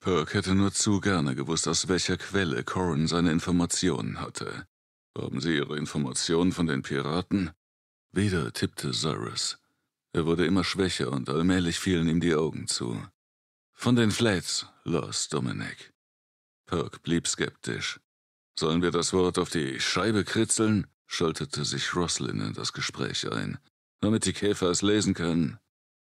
Perk hätte nur zu gerne gewusst, aus welcher Quelle Corin seine Informationen hatte. Haben Sie Ihre Informationen von den Piraten? Wieder tippte Cyrus. Er wurde immer schwächer und allmählich fielen ihm die Augen zu. Von den Flats, los, Dominic. Perk blieb skeptisch. Sollen wir das Wort auf die Scheibe kritzeln? schaltete sich Roslyn in das Gespräch ein. Damit die Käfer es lesen können,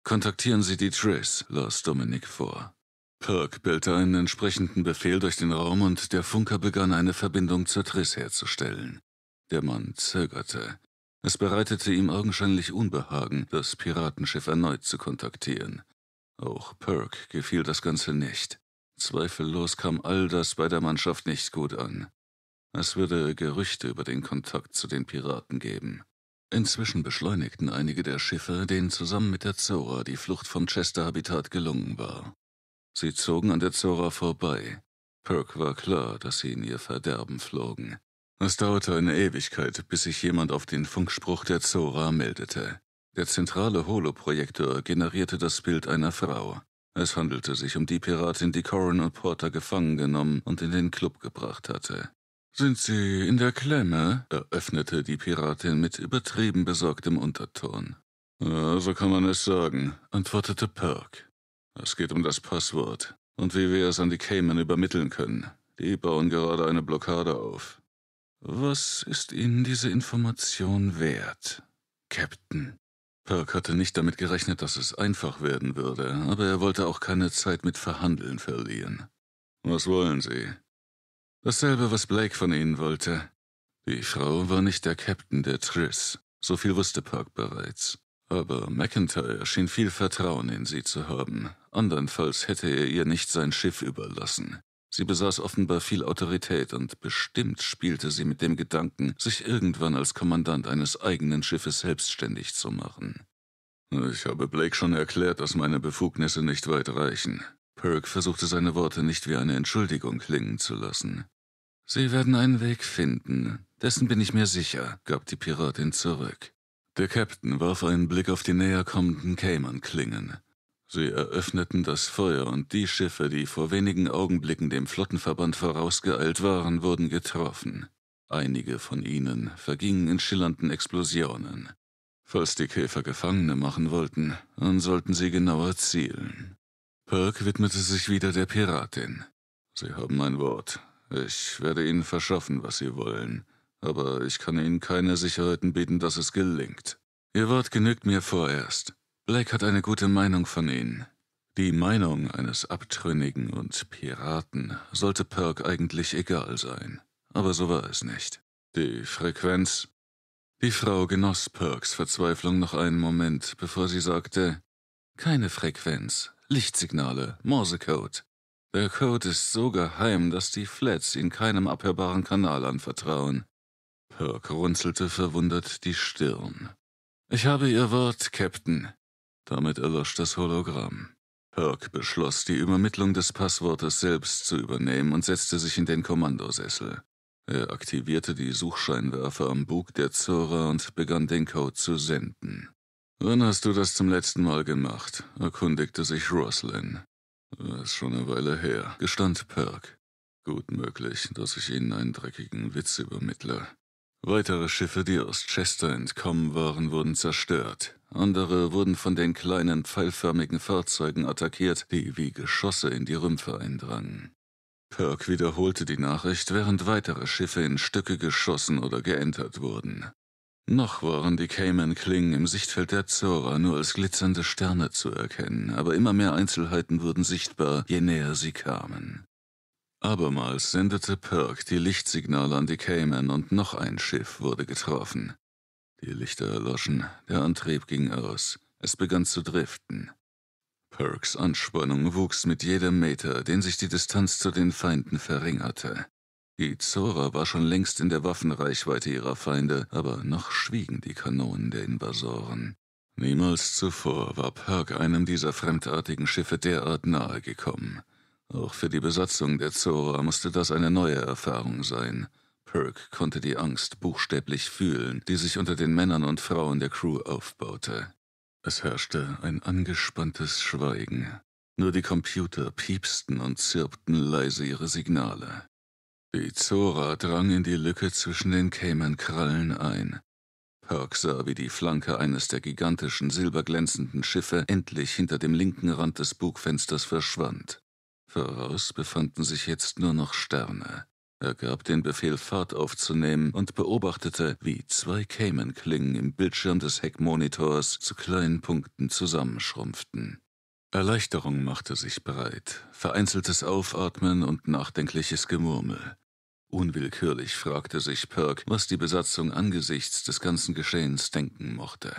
kontaktieren Sie die Trace, las Dominik vor. Perk bellte einen entsprechenden Befehl durch den Raum und der Funker begann eine Verbindung zur Triss herzustellen. Der Mann zögerte. Es bereitete ihm augenscheinlich Unbehagen, das Piratenschiff erneut zu kontaktieren. Auch Perk gefiel das Ganze nicht. Zweifellos kam all das bei der Mannschaft nicht gut an. Es würde Gerüchte über den Kontakt zu den Piraten geben. Inzwischen beschleunigten einige der Schiffe, denen zusammen mit der Zora die Flucht vom Chester Habitat gelungen war. Sie zogen an der Zora vorbei. Perk war klar, dass sie in ihr Verderben flogen. Es dauerte eine Ewigkeit, bis sich jemand auf den Funkspruch der Zora meldete. Der zentrale Holoprojektor generierte das Bild einer Frau. Es handelte sich um die Piratin, die Corin und Porter gefangen genommen und in den Club gebracht hatte. Sind Sie in der Klemme? eröffnete die Piratin mit übertrieben besorgtem Unterton. Ja, so kann man es sagen, antwortete Perk. Es geht um das Passwort und wie wir es an die Cayman übermitteln können. Die bauen gerade eine Blockade auf. Was ist Ihnen diese Information wert, Captain? Perk hatte nicht damit gerechnet, dass es einfach werden würde, aber er wollte auch keine Zeit mit Verhandeln verlieren. Was wollen Sie? Dasselbe, was Blake von ihnen wollte. Die Frau war nicht der Captain der Triss, so viel wusste Park bereits. Aber McIntyre schien viel Vertrauen in sie zu haben, andernfalls hätte er ihr nicht sein Schiff überlassen. Sie besaß offenbar viel Autorität und bestimmt spielte sie mit dem Gedanken, sich irgendwann als Kommandant eines eigenen Schiffes selbstständig zu machen. Ich habe Blake schon erklärt, dass meine Befugnisse nicht weit reichen. Perk versuchte seine Worte nicht wie eine Entschuldigung klingen zu lassen. Sie werden einen Weg finden, dessen bin ich mir sicher, gab die Piratin zurück. Der Captain warf einen Blick auf die näher kommenden Cayman-Klingen. Sie eröffneten das Feuer und die Schiffe, die vor wenigen Augenblicken dem Flottenverband vorausgeeilt waren, wurden getroffen. Einige von ihnen vergingen in schillernden Explosionen. Falls die Käfer Gefangene machen wollten, dann sollten sie genauer zielen. Perk widmete sich wieder der Piratin. Sie haben mein Wort, ich werde Ihnen verschaffen, was Sie wollen, aber ich kann Ihnen keine Sicherheiten bieten, dass es gelingt. Ihr Wort genügt mir vorerst. Black hat eine gute Meinung von Ihnen. Die Meinung eines Abtrünnigen und Piraten sollte Perk eigentlich egal sein, aber so war es nicht. Die Frequenz. Die Frau genoss Perks Verzweiflung noch einen Moment, bevor sie sagte, keine Frequenz, Lichtsignale, Morsecode. Der Code ist so geheim, dass die Flats ihn keinem abhörbaren Kanal anvertrauen. Perk runzelte verwundert die Stirn. Ich habe Ihr Wort, Captain. Damit erlosch das Hologramm. Perk beschloss, die Übermittlung des Passwortes selbst zu übernehmen und setzte sich in den Kommandosessel. Er aktivierte die Suchscheinwerfer am Bug der Zora und begann den Code zu senden. Wann hast du das zum letzten Mal gemacht? erkundigte sich Roslyn. Das ist schon eine Weile her, gestand Perk. Gut möglich, dass ich Ihnen einen dreckigen Witz übermittle. Weitere Schiffe, die aus Chester entkommen waren, wurden zerstört. Andere wurden von den kleinen pfeilförmigen Fahrzeugen attackiert, die wie Geschosse in die Rümpfe eindrangen. Perk wiederholte die Nachricht, während weitere Schiffe in Stücke geschossen oder geentert wurden. Noch waren die Cayman-Klingen im Sichtfeld der Zora nur als glitzernde Sterne zu erkennen, aber immer mehr Einzelheiten wurden sichtbar, je näher sie kamen. Abermals sendete Perk die Lichtsignale an die Cayman und noch ein Schiff wurde getroffen. Die Lichter erloschen, der Antrieb ging aus, es begann zu driften. Perks Anspannung wuchs mit jedem Meter, den sich die Distanz zu den Feinden verringerte. Die Zora war schon längst in der Waffenreichweite ihrer Feinde, aber noch schwiegen die Kanonen der Invasoren. Niemals zuvor war Perk einem dieser fremdartigen Schiffe derart nahe gekommen. Auch für die Besatzung der Zora musste das eine neue Erfahrung sein. Perk konnte die Angst buchstäblich fühlen, die sich unter den Männern und Frauen der Crew aufbaute. Es herrschte ein angespanntes Schweigen. Nur die Computer piepsten und zirpten leise ihre Signale. Die Zora drang in die Lücke zwischen den Cayman-Krallen ein. Perk sah, wie die Flanke eines der gigantischen, silberglänzenden Schiffe endlich hinter dem linken Rand des Bugfensters verschwand. Voraus befanden sich jetzt nur noch Sterne. Er gab den Befehl, Fahrt aufzunehmen und beobachtete, wie zwei Cayman-Klingen im Bildschirm des Heckmonitors zu kleinen Punkten zusammenschrumpften. Erleichterung machte sich breit, vereinzeltes Aufatmen und nachdenkliches Gemurmel. Unwillkürlich fragte sich Perk, was die Besatzung angesichts des ganzen Geschehens denken mochte.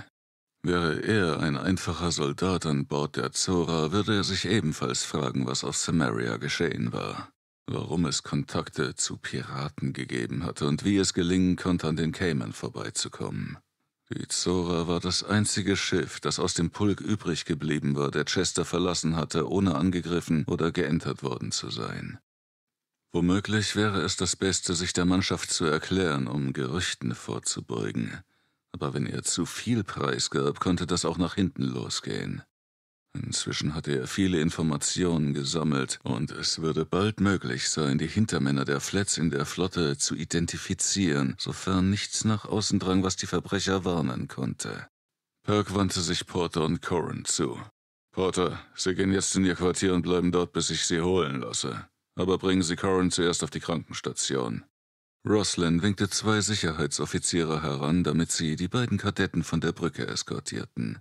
Wäre er ein einfacher Soldat an Bord der Zora, würde er sich ebenfalls fragen, was auf Samaria geschehen war, warum es Kontakte zu Piraten gegeben hatte und wie es gelingen konnte, an den Cayman vorbeizukommen. Die Zora war das einzige Schiff, das aus dem Pulk übrig geblieben war, der Chester verlassen hatte, ohne angegriffen oder geentert worden zu sein. Womöglich wäre es das Beste, sich der Mannschaft zu erklären, um Gerüchten vorzubeugen. Aber wenn er zu viel preisgab, konnte das auch nach hinten losgehen. Inzwischen hatte er viele Informationen gesammelt und es würde bald möglich sein, die Hintermänner der Flats in der Flotte zu identifizieren, sofern nichts nach außen drang, was die Verbrecher warnen konnte. Perk wandte sich Porter und Corin zu. Porter, Sie gehen jetzt in Ihr Quartier und bleiben dort, bis ich Sie holen lasse aber bringen Sie Corin zuerst auf die Krankenstation. Roslyn winkte zwei Sicherheitsoffiziere heran, damit sie die beiden Kadetten von der Brücke eskortierten.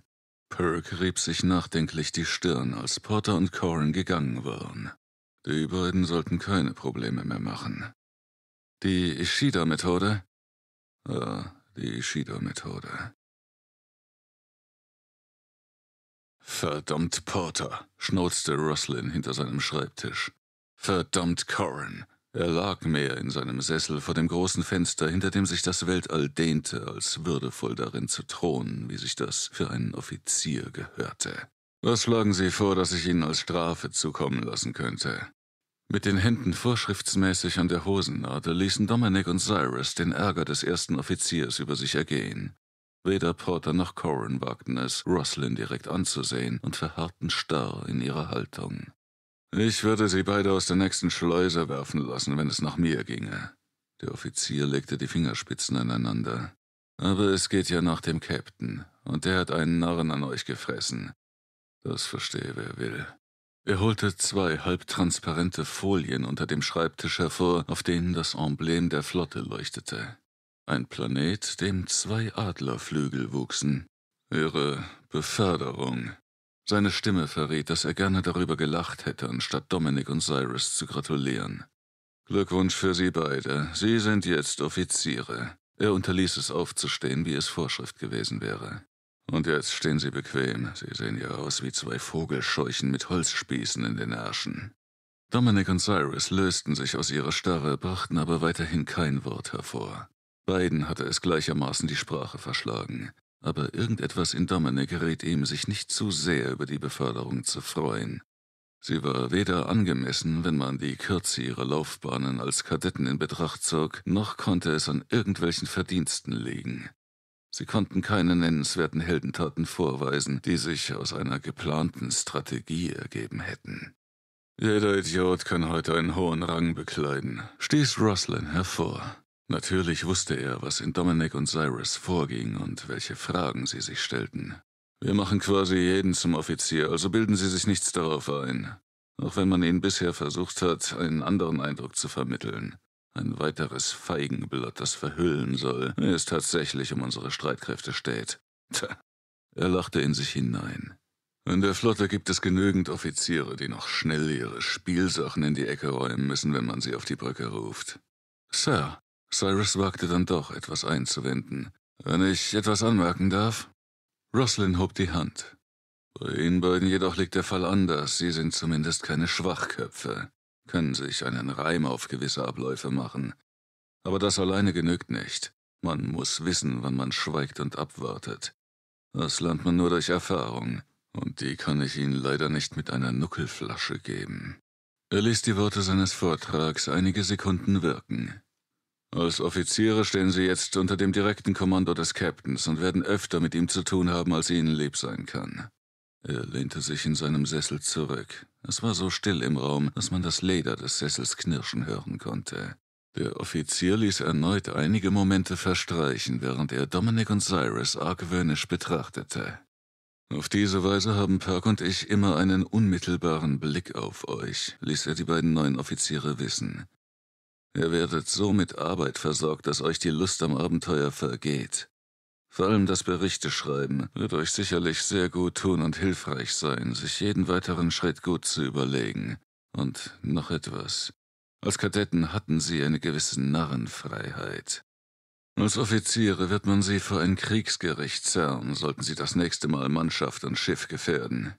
Perk rieb sich nachdenklich die Stirn, als Porter und Corin gegangen waren. Die beiden sollten keine Probleme mehr machen. Die Ishida-Methode? Ja, ah, die Ishida-Methode. Verdammt, Porter, schnauzte Roslyn hinter seinem Schreibtisch. Verdammt Corrin. Er lag mehr in seinem Sessel vor dem großen Fenster, hinter dem sich das Weltall dehnte, als würdevoll darin zu thronen, wie sich das für einen Offizier gehörte. Was schlagen Sie vor, dass ich Ihnen als Strafe zukommen lassen könnte? Mit den Händen vorschriftsmäßig an der Hosennadel ließen Dominic und Cyrus den Ärger des ersten Offiziers über sich ergehen. Weder Porter noch Corin wagten es, Roslyn direkt anzusehen und verharrten starr in ihrer Haltung. Ich würde sie beide aus der nächsten Schleuse werfen lassen, wenn es nach mir ginge. Der Offizier legte die Fingerspitzen aneinander. Aber es geht ja nach dem Captain, und der hat einen Narren an euch gefressen. Das verstehe wer will. Er holte zwei halbtransparente Folien unter dem Schreibtisch hervor, auf denen das Emblem der Flotte leuchtete. Ein Planet, dem zwei Adlerflügel wuchsen. Ihre Beförderung seine Stimme verriet, dass er gerne darüber gelacht hätte, anstatt Dominic und Cyrus zu gratulieren. Glückwunsch für Sie beide. Sie sind jetzt Offiziere. Er unterließ es aufzustehen, wie es Vorschrift gewesen wäre. Und jetzt stehen Sie bequem. Sie sehen ja aus wie zwei Vogelscheuchen mit Holzspießen in den Ärschen. Dominic und Cyrus lösten sich aus ihrer Starre, brachten aber weiterhin kein Wort hervor. Beiden hatte es gleichermaßen die Sprache verschlagen aber irgendetwas in Dominic riet ihm, sich nicht zu sehr über die Beförderung zu freuen. Sie war weder angemessen, wenn man die Kürze ihrer Laufbahnen als Kadetten in Betracht zog, noch konnte es an irgendwelchen Verdiensten liegen. Sie konnten keine nennenswerten Heldentaten vorweisen, die sich aus einer geplanten Strategie ergeben hätten. Jeder Idiot kann heute einen hohen Rang bekleiden, stieß Roslin hervor. Natürlich wusste er, was in Dominic und Cyrus vorging und welche Fragen sie sich stellten. Wir machen quasi jeden zum Offizier, also bilden Sie sich nichts darauf ein. Auch wenn man ihnen bisher versucht hat, einen anderen Eindruck zu vermitteln. Ein weiteres Feigenblatt, das verhüllen soll, wer es tatsächlich um unsere Streitkräfte steht. Tja, er lachte in sich hinein. In der Flotte gibt es genügend Offiziere, die noch schnell ihre Spielsachen in die Ecke räumen müssen, wenn man sie auf die Brücke ruft. Sir, Cyrus wagte dann doch, etwas einzuwenden. Wenn ich etwas anmerken darf? Roslyn hob die Hand. Bei Ihnen beiden jedoch liegt der Fall anders. Sie sind zumindest keine Schwachköpfe, können sich einen Reim auf gewisse Abläufe machen. Aber das alleine genügt nicht. Man muss wissen, wann man schweigt und abwartet. Das lernt man nur durch Erfahrung, und die kann ich Ihnen leider nicht mit einer Nuckelflasche geben. Er ließ die Worte seines Vortrags einige Sekunden wirken. Als Offiziere stehen sie jetzt unter dem direkten Kommando des Captains und werden öfter mit ihm zu tun haben, als ihnen lieb sein kann. Er lehnte sich in seinem Sessel zurück. Es war so still im Raum, dass man das Leder des Sessels knirschen hören konnte. Der Offizier ließ erneut einige Momente verstreichen, während er Dominic und Cyrus argwöhnisch betrachtete. Auf diese Weise haben Perk und ich immer einen unmittelbaren Blick auf euch, ließ er die beiden neuen Offiziere wissen. Ihr werdet so mit Arbeit versorgt, dass euch die Lust am Abenteuer vergeht. Vor allem das Berichteschreiben wird euch sicherlich sehr gut tun und hilfreich sein, sich jeden weiteren Schritt gut zu überlegen. Und noch etwas. Als Kadetten hatten sie eine gewisse Narrenfreiheit. Als Offiziere wird man sie vor ein Kriegsgericht zerren, sollten sie das nächste Mal Mannschaft und Schiff gefährden.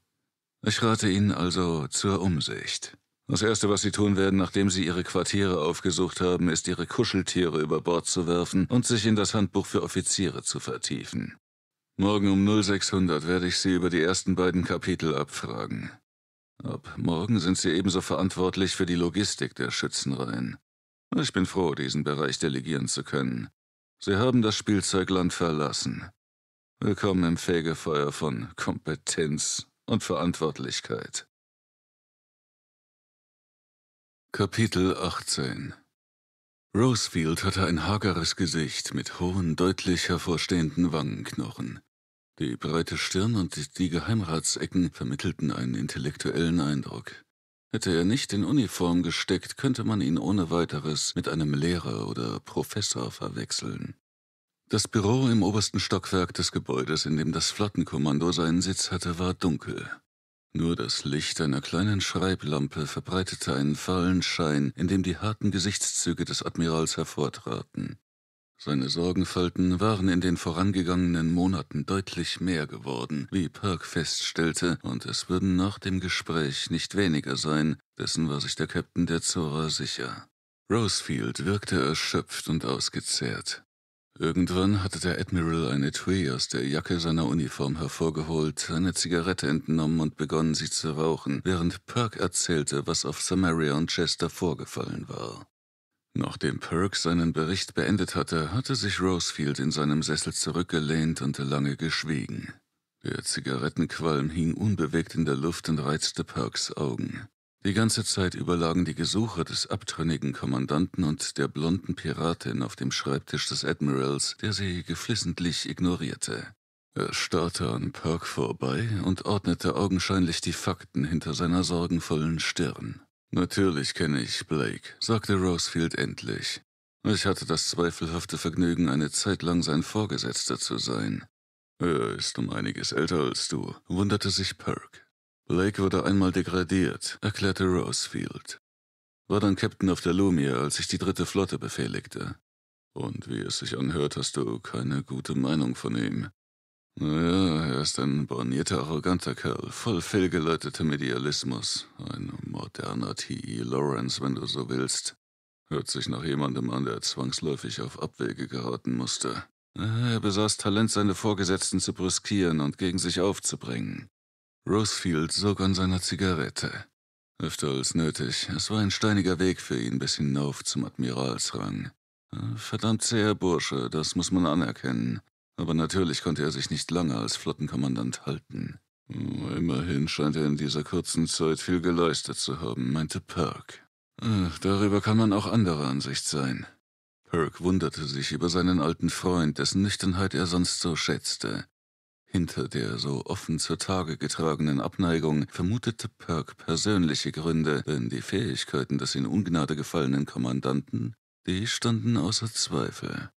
Ich rate Ihnen also zur Umsicht. Das Erste, was sie tun werden, nachdem sie ihre Quartiere aufgesucht haben, ist, ihre Kuscheltiere über Bord zu werfen und sich in das Handbuch für Offiziere zu vertiefen. Morgen um 0600 werde ich sie über die ersten beiden Kapitel abfragen. Ab morgen sind sie ebenso verantwortlich für die Logistik der Schützenreihen. Ich bin froh, diesen Bereich delegieren zu können. Sie haben das Spielzeugland verlassen. Willkommen im Fegefeuer von Kompetenz und Verantwortlichkeit. Kapitel 18 Rosefield hatte ein hageres Gesicht mit hohen, deutlich hervorstehenden Wangenknochen. Die breite Stirn und die Geheimratsecken vermittelten einen intellektuellen Eindruck. Hätte er nicht in Uniform gesteckt, könnte man ihn ohne weiteres mit einem Lehrer oder Professor verwechseln. Das Büro im obersten Stockwerk des Gebäudes, in dem das Flottenkommando seinen Sitz hatte, war dunkel. Nur das Licht einer kleinen Schreiblampe verbreitete einen fahlen Schein, in dem die harten Gesichtszüge des Admirals hervortraten. Seine Sorgenfalten waren in den vorangegangenen Monaten deutlich mehr geworden, wie Park feststellte, und es würden nach dem Gespräch nicht weniger sein, dessen war sich der Captain der Zora sicher. Rosefield wirkte erschöpft und ausgezehrt. Irgendwann hatte der Admiral ein Etui aus der Jacke seiner Uniform hervorgeholt, eine Zigarette entnommen und begonnen, sie zu rauchen, während Perk erzählte, was auf Samaria und Chester vorgefallen war. Nachdem Perk seinen Bericht beendet hatte, hatte sich Rosefield in seinem Sessel zurückgelehnt und lange geschwiegen. Der Zigarettenqualm hing unbewegt in der Luft und reizte Perks Augen. Die ganze Zeit über lagen die Gesuche des abtrünnigen Kommandanten und der blonden Piratin auf dem Schreibtisch des Admirals, der sie geflissentlich ignorierte. Er starrte an Perk vorbei und ordnete augenscheinlich die Fakten hinter seiner sorgenvollen Stirn. Natürlich kenne ich Blake, sagte Rosefield endlich. Ich hatte das zweifelhafte Vergnügen, eine Zeit lang sein Vorgesetzter zu sein. Er ist um einiges älter als du, wunderte sich Perk. Blake wurde einmal degradiert, erklärte Rosefield. War dann Captain auf der Lumia, als ich die dritte Flotte befehligte. Und wie es sich anhört, hast du keine gute Meinung von ihm. Naja, er ist ein bornierter, arroganter Kerl, voll fehlgeleitetem Medialismus. Ein moderner T.E. Lawrence, wenn du so willst. Hört sich nach jemandem an, der zwangsläufig auf Abwege geraten musste. Er besaß Talent, seine Vorgesetzten zu brüskieren und gegen sich aufzubringen. Rosefield sog an seiner Zigarette. Öfter als nötig. Es war ein steiniger Weg für ihn bis hinauf zum Admiralsrang. Äh, verdammt zäher Bursche, das muss man anerkennen. Aber natürlich konnte er sich nicht lange als Flottenkommandant halten. Äh, immerhin scheint er in dieser kurzen Zeit viel geleistet zu haben, meinte Perk. Äh, darüber kann man auch anderer Ansicht sein. Perk wunderte sich über seinen alten Freund, dessen Nüchternheit er sonst so schätzte. Hinter der so offen zutage getragenen Abneigung vermutete Perk persönliche Gründe, denn die Fähigkeiten des in Ungnade gefallenen Kommandanten, die standen außer Zweifel.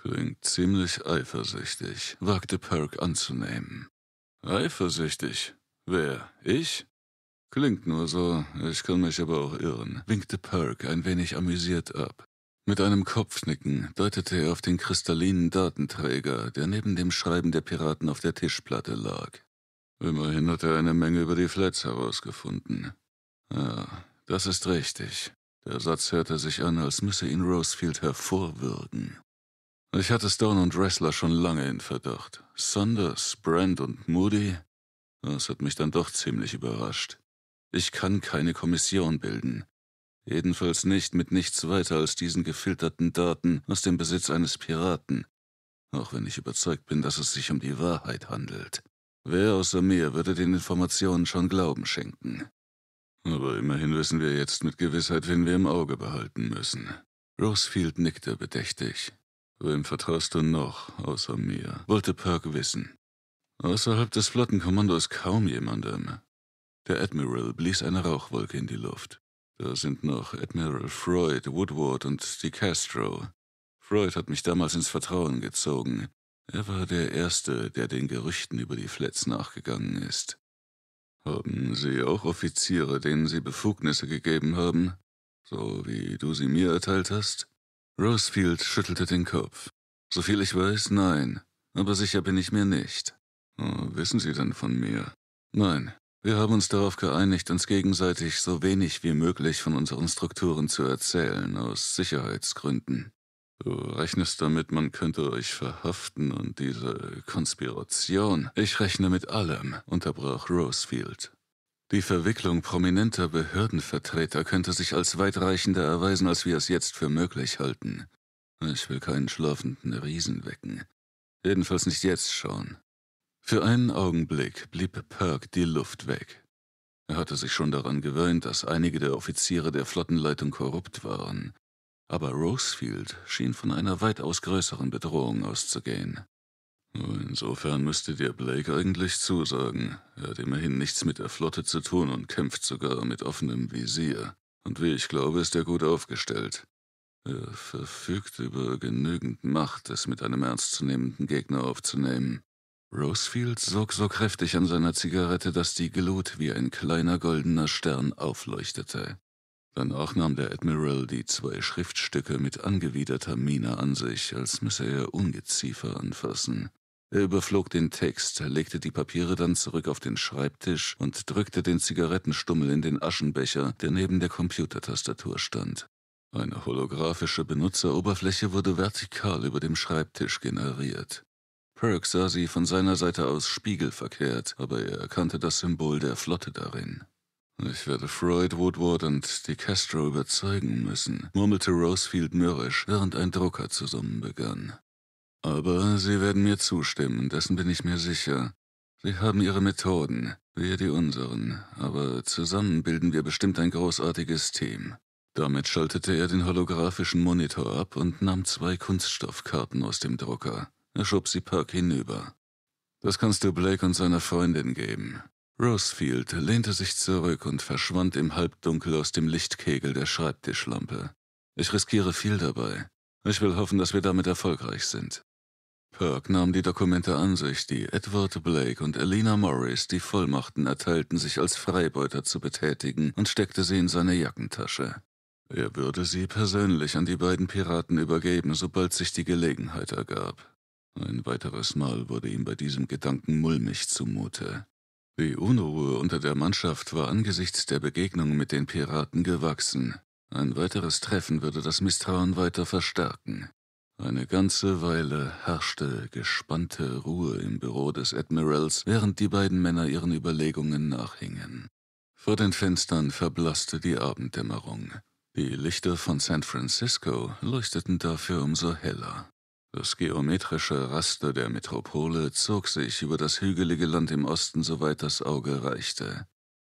Klingt ziemlich eifersüchtig, wagte Perk anzunehmen. Eifersüchtig? Wer? Ich? Klingt nur so, ich kann mich aber auch irren, winkte Perk ein wenig amüsiert ab. Mit einem Kopfnicken deutete er auf den kristallinen Datenträger, der neben dem Schreiben der Piraten auf der Tischplatte lag. Immerhin hat er eine Menge über die Flats herausgefunden. Ja, ah, das ist richtig. Der Satz hörte sich an, als müsse ihn Rosefield hervorwürgen. Ich hatte Stone und Wrestler schon lange in Verdacht. Saunders, Brand und Moody? Das hat mich dann doch ziemlich überrascht. Ich kann keine Kommission bilden, Jedenfalls nicht mit nichts weiter als diesen gefilterten Daten aus dem Besitz eines Piraten. Auch wenn ich überzeugt bin, dass es sich um die Wahrheit handelt. Wer außer mir würde den Informationen schon Glauben schenken? Aber immerhin wissen wir jetzt mit Gewissheit, wen wir im Auge behalten müssen. Rosefield nickte bedächtig. Wem vertraust du noch, außer mir? wollte Perk wissen. Außerhalb des Flottenkommandos kaum jemandem. Der Admiral blies eine Rauchwolke in die Luft. Da sind noch Admiral Freud, Woodward und DeCastro. Freud hat mich damals ins Vertrauen gezogen. Er war der Erste, der den Gerüchten über die Flats nachgegangen ist. Haben Sie auch Offiziere, denen Sie Befugnisse gegeben haben? So wie du sie mir erteilt hast? Rosefield schüttelte den Kopf. Soviel ich weiß, nein. Aber sicher bin ich mir nicht. Oh, wissen Sie denn von mir? Nein, wir haben uns darauf geeinigt, uns gegenseitig so wenig wie möglich von unseren Strukturen zu erzählen, aus Sicherheitsgründen. Du rechnest damit, man könnte euch verhaften und diese Konspiration. Ich rechne mit allem, unterbrach Rosefield. Die Verwicklung prominenter Behördenvertreter könnte sich als weitreichender erweisen, als wir es jetzt für möglich halten. Ich will keinen schlafenden Riesen wecken. Jedenfalls nicht jetzt schon. Für einen Augenblick blieb Perk die Luft weg. Er hatte sich schon daran gewöhnt, dass einige der Offiziere der Flottenleitung korrupt waren. Aber Rosefield schien von einer weitaus größeren Bedrohung auszugehen. Insofern müsste dir Blake eigentlich zusagen. Er hat immerhin nichts mit der Flotte zu tun und kämpft sogar mit offenem Visier. Und wie ich glaube, ist er gut aufgestellt. Er verfügt über genügend Macht, es mit einem ernstzunehmenden Gegner aufzunehmen. Rosefield sog so kräftig an seiner Zigarette, dass die Glut wie ein kleiner goldener Stern aufleuchtete. Danach nahm der Admiral die zwei Schriftstücke mit angewiderter Miene an sich, als müsse er Ungeziefer anfassen. Er überflog den Text, legte die Papiere dann zurück auf den Schreibtisch und drückte den Zigarettenstummel in den Aschenbecher, der neben der Computertastatur stand. Eine holographische Benutzeroberfläche wurde vertikal über dem Schreibtisch generiert. Perk sah sie von seiner Seite aus spiegelverkehrt, aber er erkannte das Symbol der Flotte darin. Ich werde Freud, Woodward und die Castro überzeugen müssen, murmelte Rosefield mürrisch, während ein Drucker zusammen begann. Aber sie werden mir zustimmen, dessen bin ich mir sicher. Sie haben ihre Methoden, wir die unseren, aber zusammen bilden wir bestimmt ein großartiges Team. Damit schaltete er den holographischen Monitor ab und nahm zwei Kunststoffkarten aus dem Drucker. Er schob sie Perk hinüber. Das kannst du Blake und seiner Freundin geben. Rosefield lehnte sich zurück und verschwand im Halbdunkel aus dem Lichtkegel der Schreibtischlampe. Ich riskiere viel dabei. Ich will hoffen, dass wir damit erfolgreich sind. Perk nahm die Dokumente an sich, die Edward Blake und Elena Morris die Vollmachten erteilten, sich als Freibeuter zu betätigen, und steckte sie in seine Jackentasche. Er würde sie persönlich an die beiden Piraten übergeben, sobald sich die Gelegenheit ergab. Ein weiteres Mal wurde ihm bei diesem Gedanken mulmig zumute. Die Unruhe unter der Mannschaft war angesichts der Begegnung mit den Piraten gewachsen. Ein weiteres Treffen würde das Misstrauen weiter verstärken. Eine ganze Weile herrschte gespannte Ruhe im Büro des Admirals, während die beiden Männer ihren Überlegungen nachhingen. Vor den Fenstern verblasste die Abenddämmerung. Die Lichter von San Francisco leuchteten dafür umso heller. Das geometrische Raster der Metropole zog sich über das hügelige Land im Osten, soweit das Auge reichte.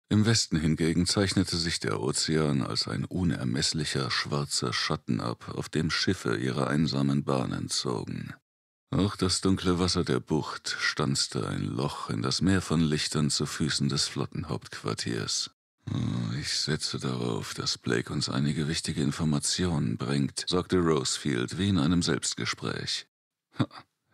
Im Westen hingegen zeichnete sich der Ozean als ein unermesslicher schwarzer Schatten ab, auf dem Schiffe ihre einsamen Bahnen zogen. Auch das dunkle Wasser der Bucht stanzte ein Loch in das Meer von Lichtern zu Füßen des Flottenhauptquartiers. Oh, ich setze darauf, dass Blake uns einige wichtige Informationen bringt, sagte Rosefield wie in einem Selbstgespräch.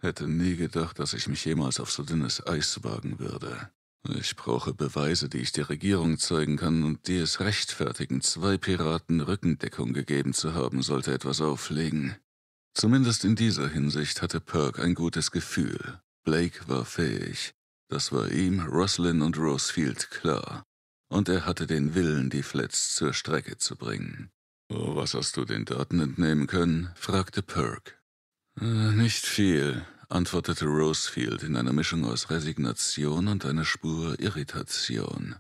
hätte nie gedacht, dass ich mich jemals auf so dünnes Eis wagen würde. Ich brauche Beweise, die ich der Regierung zeigen kann und die es rechtfertigen, zwei Piraten Rückendeckung gegeben zu haben, sollte etwas auflegen. Zumindest in dieser Hinsicht hatte Perk ein gutes Gefühl. Blake war fähig. Das war ihm, Roslyn und Rosefield klar und er hatte den Willen, die Flats zur Strecke zu bringen. was hast du den Daten entnehmen können? fragte Perk. Äh, nicht viel, antwortete Rosefield in einer Mischung aus Resignation und einer Spur Irritation.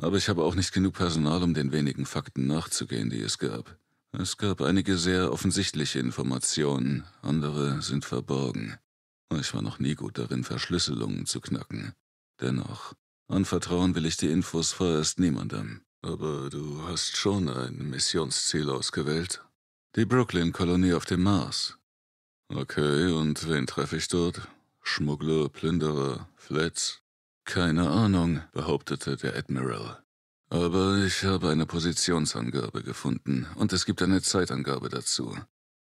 Aber ich habe auch nicht genug Personal, um den wenigen Fakten nachzugehen, die es gab. Es gab einige sehr offensichtliche Informationen, andere sind verborgen. Ich war noch nie gut darin, Verschlüsselungen zu knacken. Dennoch, Anvertrauen will ich die Infos vorerst niemandem. Aber du hast schon ein Missionsziel ausgewählt. Die Brooklyn-Kolonie auf dem Mars. Okay, und wen treffe ich dort? Schmuggler, Plünderer, Flats? Keine Ahnung, behauptete der Admiral. Aber ich habe eine Positionsangabe gefunden und es gibt eine Zeitangabe dazu.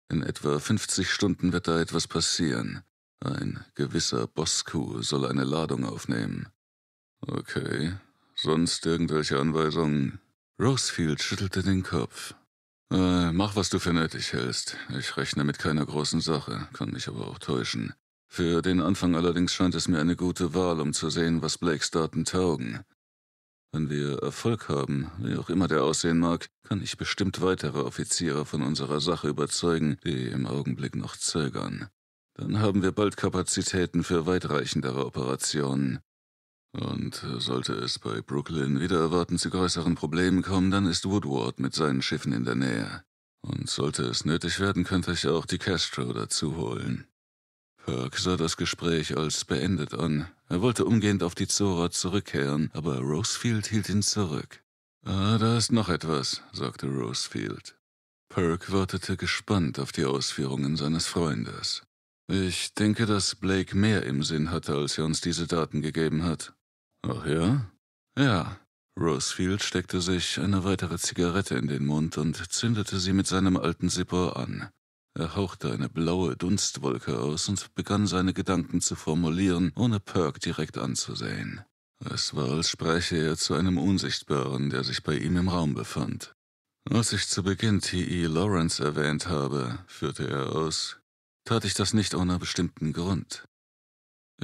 In etwa 50 Stunden wird da etwas passieren. Ein gewisser Bosku soll eine Ladung aufnehmen. Okay. Sonst irgendwelche Anweisungen? Rosefield schüttelte den Kopf. Äh, mach, was du für nötig hältst. Ich rechne mit keiner großen Sache, kann mich aber auch täuschen. Für den Anfang allerdings scheint es mir eine gute Wahl, um zu sehen, was Blakes Daten taugen. Wenn wir Erfolg haben, wie auch immer der aussehen mag, kann ich bestimmt weitere Offiziere von unserer Sache überzeugen, die im Augenblick noch zögern. Dann haben wir bald Kapazitäten für weitreichendere Operationen. Und äh, sollte es bei Brooklyn wieder erwarten zu größeren Problemen kommen, dann ist Woodward mit seinen Schiffen in der Nähe. Und sollte es nötig werden, könnte ich auch die Castro dazu holen. Perk sah das Gespräch als beendet an. Er wollte umgehend auf die Zora zurückkehren, aber Rosefield hielt ihn zurück. Ah, da ist noch etwas, sagte Rosefield. Perk wartete gespannt auf die Ausführungen seines Freundes. Ich denke, dass Blake mehr im Sinn hatte, als er uns diese Daten gegeben hat. Ach ja? Ja. Rosefield steckte sich eine weitere Zigarette in den Mund und zündete sie mit seinem alten Sippor an. Er hauchte eine blaue Dunstwolke aus und begann seine Gedanken zu formulieren, ohne Perk direkt anzusehen. Es war, als spreche er zu einem Unsichtbaren, der sich bei ihm im Raum befand. Als ich zu Beginn T.E. Lawrence erwähnt habe, führte er aus, tat ich das nicht ohne bestimmten Grund.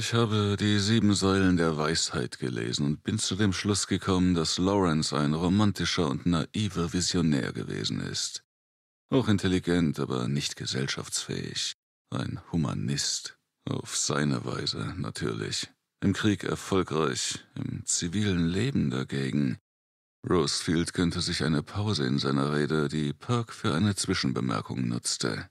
Ich habe die sieben Säulen der Weisheit gelesen und bin zu dem Schluss gekommen, dass Lawrence ein romantischer und naiver Visionär gewesen ist. Auch intelligent, aber nicht gesellschaftsfähig. Ein Humanist. Auf seine Weise, natürlich. Im Krieg erfolgreich, im zivilen Leben dagegen. Rosefield gönnte sich eine Pause in seiner Rede, die Perk für eine Zwischenbemerkung nutzte.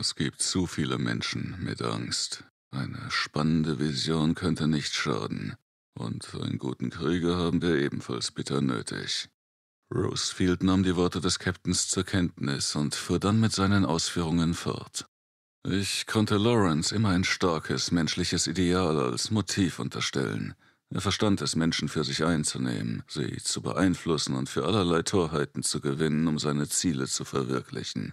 Es gibt zu viele Menschen mit Angst, eine spannende Vision könnte nicht schaden. Und einen guten Krieger haben wir ebenfalls bitter nötig. Rosefield nahm die Worte des Captains zur Kenntnis und fuhr dann mit seinen Ausführungen fort. Ich konnte Lawrence immer ein starkes menschliches Ideal als Motiv unterstellen. Er verstand es, Menschen für sich einzunehmen, sie zu beeinflussen und für allerlei Torheiten zu gewinnen, um seine Ziele zu verwirklichen.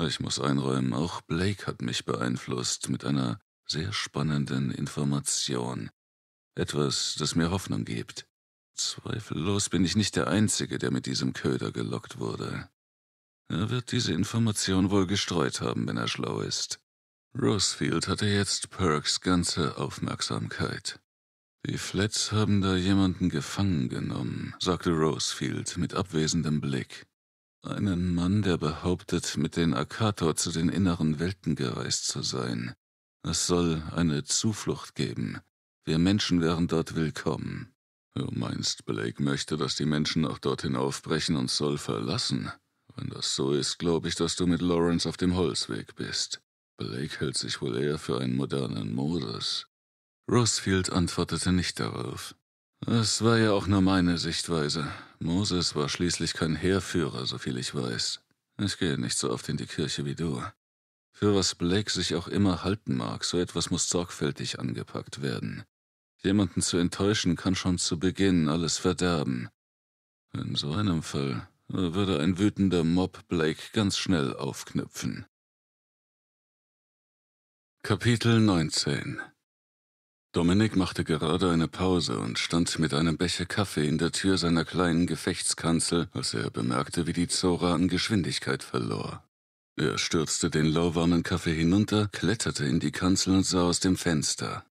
Ich muss einräumen, auch Blake hat mich beeinflusst mit einer sehr spannenden Information. Etwas, das mir Hoffnung gibt. Zweifellos bin ich nicht der Einzige, der mit diesem Köder gelockt wurde. Er wird diese Information wohl gestreut haben, wenn er schlau ist. Rosefield hatte jetzt Perks ganze Aufmerksamkeit. Die Flats haben da jemanden gefangen genommen, sagte Rosefield mit abwesendem Blick. Einen Mann, der behauptet, mit den Akator zu den inneren Welten gereist zu sein. Es soll eine Zuflucht geben. Wir Menschen wären dort willkommen. Du meinst, Blake möchte, dass die Menschen auch dorthin aufbrechen und soll verlassen? Wenn das so ist, glaube ich, dass du mit Lawrence auf dem Holzweg bist. Blake hält sich wohl eher für einen modernen Modus. Rossfield antwortete nicht darauf. Es war ja auch nur meine Sichtweise. Moses war schließlich kein Heerführer, soviel ich weiß. Ich gehe nicht so oft in die Kirche wie du. Für was Blake sich auch immer halten mag, so etwas muss sorgfältig angepackt werden. Jemanden zu enttäuschen kann schon zu Beginn alles verderben. In so einem Fall äh, würde ein wütender Mob Blake ganz schnell aufknüpfen. Kapitel 19 Dominik machte gerade eine Pause und stand mit einem Becher Kaffee in der Tür seiner kleinen Gefechtskanzel, als er bemerkte, wie die Zora an Geschwindigkeit verlor. Er stürzte den lauwarmen Kaffee hinunter, kletterte in die Kanzel und sah aus dem Fenster.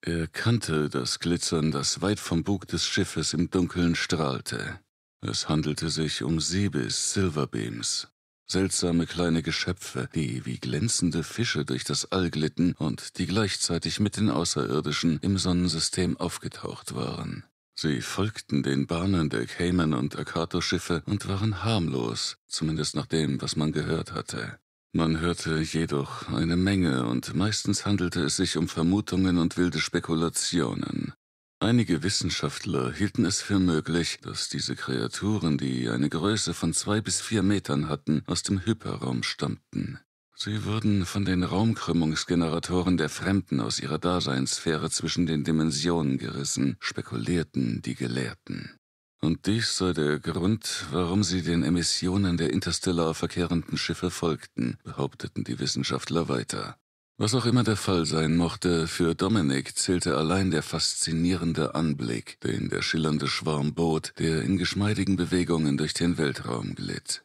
Er kannte das Glitzern, das weit vom Bug des Schiffes im Dunkeln strahlte. Es handelte sich um Sebis Silverbeams, seltsame kleine Geschöpfe, die wie glänzende Fische durch das All glitten und die gleichzeitig mit den Außerirdischen im Sonnensystem aufgetaucht waren. Sie folgten den Bahnen der Cayman- und Akato-Schiffe und waren harmlos, zumindest nach dem, was man gehört hatte. Man hörte jedoch eine Menge und meistens handelte es sich um Vermutungen und wilde Spekulationen. Einige Wissenschaftler hielten es für möglich, dass diese Kreaturen, die eine Größe von zwei bis vier Metern hatten, aus dem Hyperraum stammten. Sie wurden von den Raumkrümmungsgeneratoren der Fremden aus ihrer Daseinssphäre zwischen den Dimensionen gerissen, spekulierten die Gelehrten. Und dies sei der Grund, warum sie den Emissionen der interstellar verkehrenden Schiffe folgten, behaupteten die Wissenschaftler weiter. Was auch immer der Fall sein mochte, für Dominik zählte allein der faszinierende Anblick, den der schillernde Schwarm bot, der in geschmeidigen Bewegungen durch den Weltraum glitt.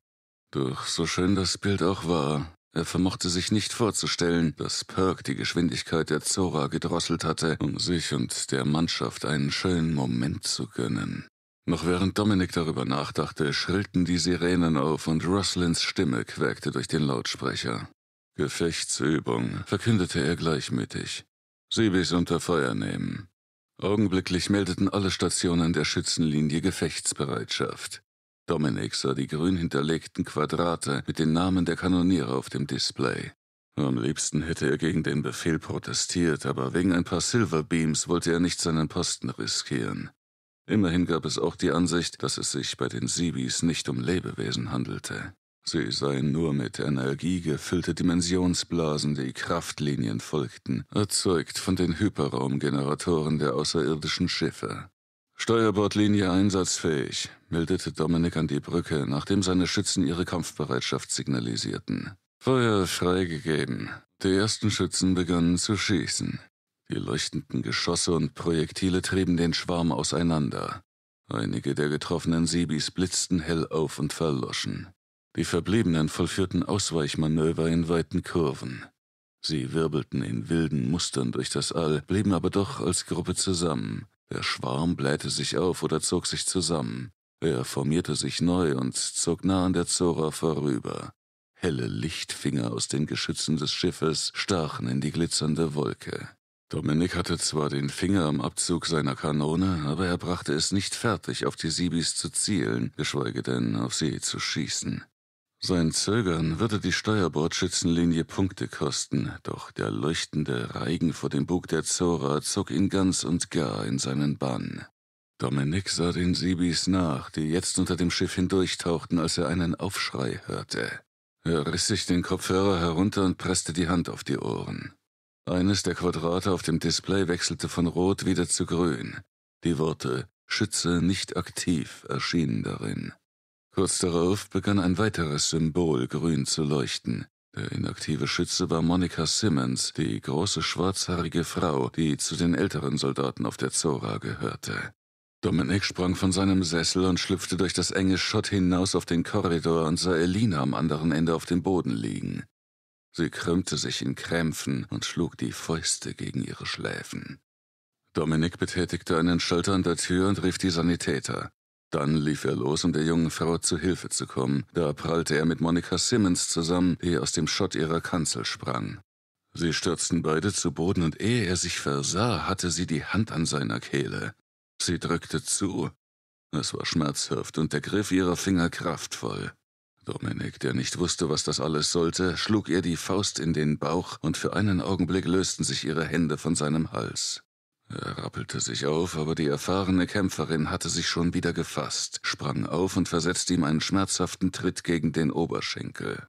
Doch so schön das Bild auch war, er vermochte sich nicht vorzustellen, dass Perk die Geschwindigkeit der Zora gedrosselt hatte, um sich und der Mannschaft einen schönen Moment zu gönnen. Noch während Dominik darüber nachdachte, schrillten die Sirenen auf und Roslins Stimme quäkte durch den Lautsprecher. Gefechtsübung, verkündete er gleichmütig. Siebis unter Feuer nehmen. Augenblicklich meldeten alle Stationen der Schützenlinie Gefechtsbereitschaft. Dominik sah die grün hinterlegten Quadrate mit den Namen der Kanoniere auf dem Display. Am liebsten hätte er gegen den Befehl protestiert, aber wegen ein paar Silverbeams wollte er nicht seinen Posten riskieren. Immerhin gab es auch die Ansicht, dass es sich bei den Sibis nicht um Lebewesen handelte. Sie seien nur mit Energie gefüllte Dimensionsblasen, die Kraftlinien folgten, erzeugt von den Hyperraumgeneratoren der außerirdischen Schiffe. Steuerbordlinie einsatzfähig, meldete Dominik an die Brücke, nachdem seine Schützen ihre Kampfbereitschaft signalisierten. Feuer freigegeben. Die ersten Schützen begannen zu schießen. Die leuchtenden Geschosse und Projektile trieben den Schwarm auseinander. Einige der getroffenen Sibis blitzten hell auf und verloschen. Die verbliebenen vollführten Ausweichmanöver in weiten Kurven. Sie wirbelten in wilden Mustern durch das All, blieben aber doch als Gruppe zusammen, der Schwarm blähte sich auf oder zog sich zusammen. Er formierte sich neu und zog nah an der Zora vorüber. Helle Lichtfinger aus den Geschützen des Schiffes stachen in die glitzernde Wolke. Dominik hatte zwar den Finger am Abzug seiner Kanone, aber er brachte es nicht fertig, auf die Sibis zu zielen, geschweige denn auf sie zu schießen. Sein Zögern würde die Steuerbordschützenlinie Punkte kosten, doch der leuchtende Reigen vor dem Bug der Zora zog ihn ganz und gar in seinen Bann. Dominik sah den Sibis nach, die jetzt unter dem Schiff hindurchtauchten, als er einen Aufschrei hörte. Er riss sich den Kopfhörer herunter und presste die Hand auf die Ohren. Eines der Quadrate auf dem Display wechselte von rot wieder zu grün. Die Worte Schütze nicht aktiv erschienen darin. Kurz darauf begann ein weiteres Symbol grün zu leuchten. Der inaktive Schütze war Monika Simmons, die große schwarzhaarige Frau, die zu den älteren Soldaten auf der Zora gehörte. Dominik sprang von seinem Sessel und schlüpfte durch das enge Schott hinaus auf den Korridor und sah Elina am anderen Ende auf dem Boden liegen. Sie krümmte sich in Krämpfen und schlug die Fäuste gegen ihre Schläfen. Dominik betätigte einen Schalter an der Tür und rief die Sanitäter. Dann lief er los, um der jungen Frau zu Hilfe zu kommen. Da prallte er mit Monika Simmons zusammen, die aus dem Schott ihrer Kanzel sprang. Sie stürzten beide zu Boden und ehe er sich versah, hatte sie die Hand an seiner Kehle. Sie drückte zu. Es war schmerzhaft und der Griff ihrer Finger kraftvoll. Dominik, der nicht wusste, was das alles sollte, schlug ihr die Faust in den Bauch und für einen Augenblick lösten sich ihre Hände von seinem Hals. Er rappelte sich auf, aber die erfahrene Kämpferin hatte sich schon wieder gefasst, sprang auf und versetzte ihm einen schmerzhaften Tritt gegen den Oberschenkel.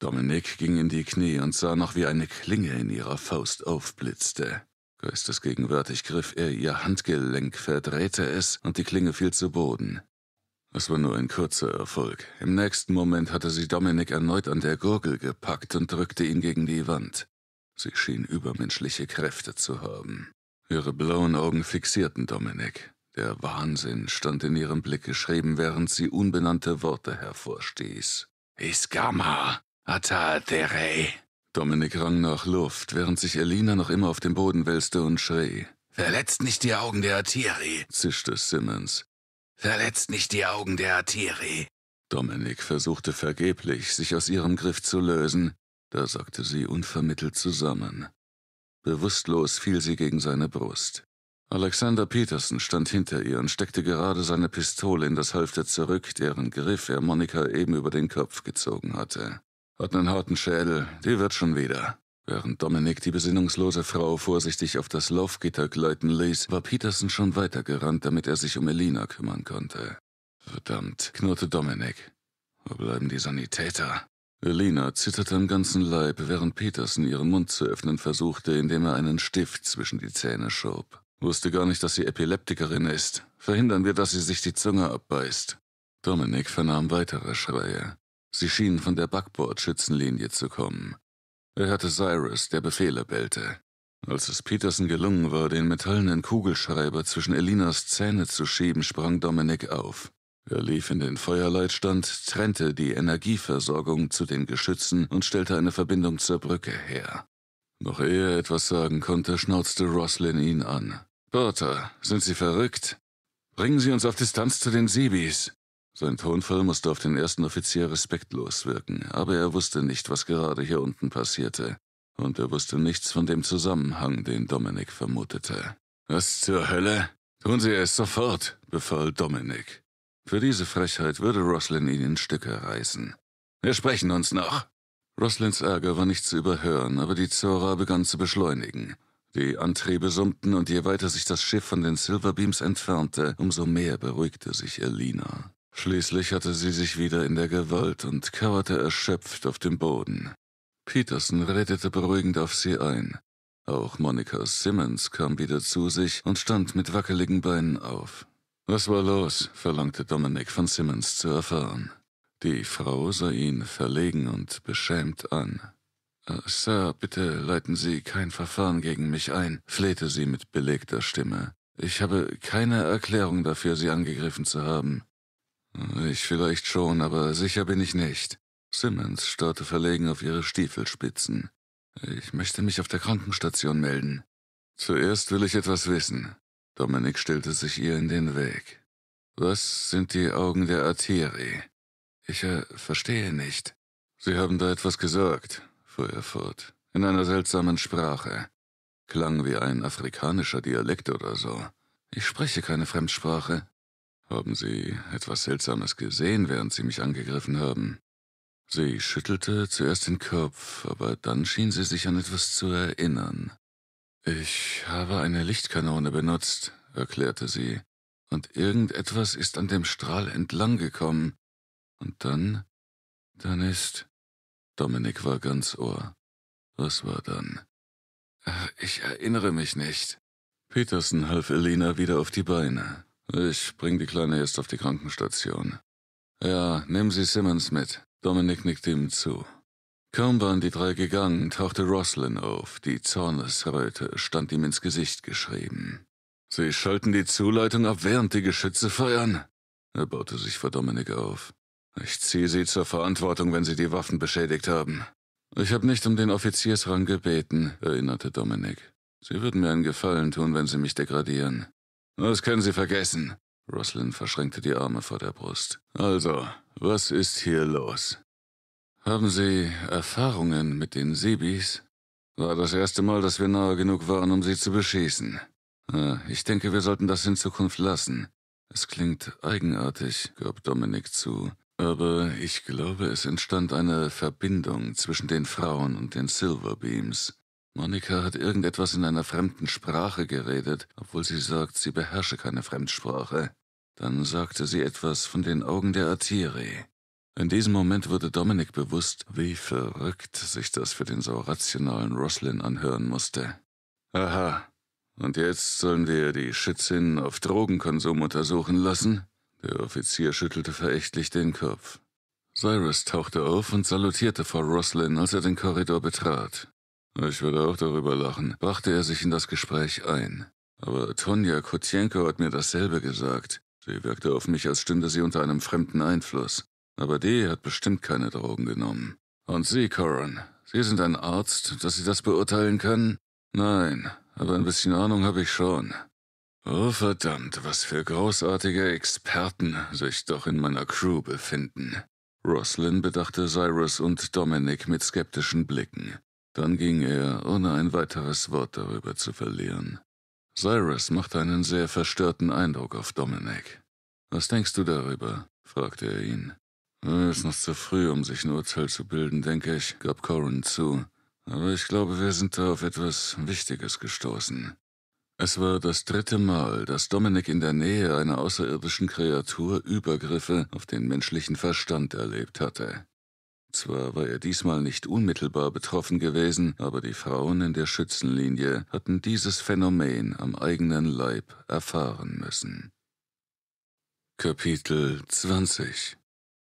Dominik ging in die Knie und sah noch, wie eine Klinge in ihrer Faust aufblitzte. Geistesgegenwärtig griff er ihr Handgelenk, verdrehte es und die Klinge fiel zu Boden. Es war nur ein kurzer Erfolg. Im nächsten Moment hatte sie Dominik erneut an der Gurgel gepackt und drückte ihn gegen die Wand. Sie schien übermenschliche Kräfte zu haben. Ihre blauen Augen fixierten Dominik. Der Wahnsinn stand in ihrem Blick geschrieben, während sie unbenannte Worte hervorstieß. Iskama, Atatere. Dominik rang nach Luft, während sich Elina noch immer auf dem Boden wälzte und schrie. Verletzt nicht die Augen der Atiri, zischte Simmons. Verletzt nicht die Augen der Atiri. Dominik versuchte vergeblich, sich aus ihrem Griff zu lösen. Da sagte sie unvermittelt zusammen. Bewusstlos fiel sie gegen seine Brust. Alexander Peterson stand hinter ihr und steckte gerade seine Pistole in das Halfter zurück, deren Griff er Monika eben über den Kopf gezogen hatte. Hat einen harten Schädel, die wird schon wieder. Während Dominik die besinnungslose Frau vorsichtig auf das Laufgitter gleiten ließ, war Peterson schon weitergerannt, damit er sich um Elina kümmern konnte. Verdammt, knurrte Dominik. Wo bleiben die Sanitäter? Elena zitterte am ganzen Leib, während Petersen ihren Mund zu öffnen versuchte, indem er einen Stift zwischen die Zähne schob. Wusste gar nicht, dass sie Epileptikerin ist. Verhindern wir, dass sie sich die Zunge abbeißt. Dominik vernahm weitere Schreie. Sie schienen von der Backbordschützenlinie zu kommen. Er hatte Cyrus, der Befehle bellte. Als es Petersen gelungen war, den metallenen Kugelschreiber zwischen Elinas Zähne zu schieben, sprang Dominik auf. Er lief in den Feuerleitstand, trennte die Energieversorgung zu den Geschützen und stellte eine Verbindung zur Brücke her. Noch ehe er etwas sagen konnte, schnauzte Roslin ihn an. Porter, sind Sie verrückt? Bringen Sie uns auf Distanz zu den Sibis. Sein Tonfall musste auf den ersten Offizier respektlos wirken, aber er wusste nicht, was gerade hier unten passierte. Und er wusste nichts von dem Zusammenhang, den Dominik vermutete. Was zur Hölle? Tun Sie es sofort, befahl Dominik. Für diese Frechheit würde Roslyn ihn in Stücke reißen. Wir sprechen uns noch. Roslins Ärger war nicht zu überhören, aber die Zora begann zu beschleunigen. Die Antriebe summten und je weiter sich das Schiff von den Silverbeams entfernte, umso mehr beruhigte sich Elina. Schließlich hatte sie sich wieder in der Gewalt und kauerte erschöpft auf dem Boden. Peterson redete beruhigend auf sie ein. Auch Monika Simmons kam wieder zu sich und stand mit wackeligen Beinen auf. Was war los? verlangte Dominic von Simmons zu erfahren. Die Frau sah ihn verlegen und beschämt an. Äh, Sir, bitte leiten Sie kein Verfahren gegen mich ein, flehte sie mit belegter Stimme. Ich habe keine Erklärung dafür, Sie angegriffen zu haben. Äh, ich vielleicht schon, aber sicher bin ich nicht. Simmons starrte verlegen auf ihre Stiefelspitzen. Ich möchte mich auf der Krankenstation melden. Zuerst will ich etwas wissen. Dominik stellte sich ihr in den Weg. Was sind die Augen der Arteri? Ich äh, verstehe nicht. Sie haben da etwas gesagt, fuhr er fort, in einer seltsamen Sprache. Klang wie ein afrikanischer Dialekt oder so. Ich spreche keine Fremdsprache. Haben Sie etwas Seltsames gesehen, während Sie mich angegriffen haben? Sie schüttelte zuerst den Kopf, aber dann schien sie sich an etwas zu erinnern. Ich habe eine Lichtkanone benutzt, erklärte sie, und irgendetwas ist an dem Strahl entlang gekommen. Und dann, dann ist. Dominik war ganz Ohr. Was war dann? Ich erinnere mich nicht. Peterson half Elena wieder auf die Beine. Ich bring die Kleine jetzt auf die Krankenstation. Ja, nehmen sie Simmons mit. Dominik nickte ihm zu. Kaum waren die drei gegangen, tauchte Roslyn auf, die Zornesröte stand ihm ins Gesicht geschrieben. Sie schalten die Zuleitung ab, während die Geschütze feuern. Er baute sich vor Dominik auf. Ich ziehe Sie zur Verantwortung, wenn Sie die Waffen beschädigt haben. Ich habe nicht um den Offiziersrang gebeten, erinnerte Dominik. Sie würden mir einen Gefallen tun, wenn Sie mich degradieren. Das können Sie vergessen. Roslyn verschränkte die Arme vor der Brust. Also, was ist hier los? Haben Sie Erfahrungen mit den Sebis? War das erste Mal, dass wir nahe genug waren, um sie zu beschießen. Ah, ich denke, wir sollten das in Zukunft lassen. Es klingt eigenartig, gab Dominik zu. Aber ich glaube, es entstand eine Verbindung zwischen den Frauen und den Silverbeams. Monika hat irgendetwas in einer fremden Sprache geredet, obwohl sie sagt, sie beherrsche keine Fremdsprache. Dann sagte sie etwas von den Augen der Atiri. In diesem Moment wurde Dominik bewusst, wie verrückt sich das für den so rationalen Roslin anhören musste. Aha, und jetzt sollen wir die Schützin auf Drogenkonsum untersuchen lassen? Der Offizier schüttelte verächtlich den Kopf. Cyrus tauchte auf und salutierte vor Roslin, als er den Korridor betrat. Ich würde auch darüber lachen, brachte er sich in das Gespräch ein. Aber Tonja Kotjenko hat mir dasselbe gesagt. Sie wirkte auf mich, als stünde sie unter einem fremden Einfluss. Aber die hat bestimmt keine Drogen genommen. Und Sie, Coron, Sie sind ein Arzt, dass Sie das beurteilen können? Nein, aber ein bisschen Ahnung habe ich schon. Oh verdammt, was für großartige Experten sich doch in meiner Crew befinden. Roslyn bedachte Cyrus und Dominic mit skeptischen Blicken. Dann ging er, ohne ein weiteres Wort darüber zu verlieren. Cyrus machte einen sehr verstörten Eindruck auf Dominic. Was denkst du darüber? fragte er ihn. Es ist noch zu früh, um sich ein Urteil zu bilden, denke ich, gab Corin zu. Aber ich glaube, wir sind da auf etwas Wichtiges gestoßen. Es war das dritte Mal, dass Dominik in der Nähe einer außerirdischen Kreatur Übergriffe auf den menschlichen Verstand erlebt hatte. Zwar war er diesmal nicht unmittelbar betroffen gewesen, aber die Frauen in der Schützenlinie hatten dieses Phänomen am eigenen Leib erfahren müssen. Kapitel 20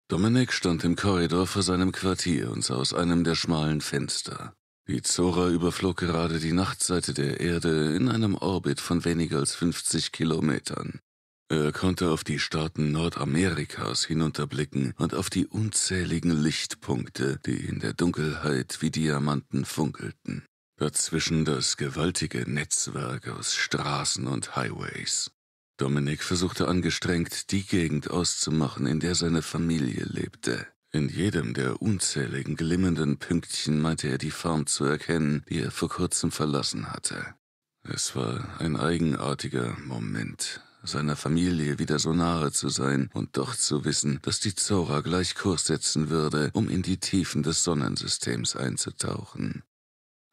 Dominik stand im Korridor vor seinem Quartier und sah aus einem der schmalen Fenster. Die Zora überflog gerade die Nachtseite der Erde in einem Orbit von weniger als 50 Kilometern. Er konnte auf die Staaten Nordamerikas hinunterblicken und auf die unzähligen Lichtpunkte, die in der Dunkelheit wie Diamanten funkelten. Dazwischen das gewaltige Netzwerk aus Straßen und Highways. Dominik versuchte angestrengt, die Gegend auszumachen, in der seine Familie lebte. In jedem der unzähligen glimmenden Pünktchen meinte er die Farm zu erkennen, die er vor kurzem verlassen hatte. Es war ein eigenartiger Moment, seiner Familie wieder so nahe zu sein und doch zu wissen, dass die Zora gleich Kurs setzen würde, um in die Tiefen des Sonnensystems einzutauchen.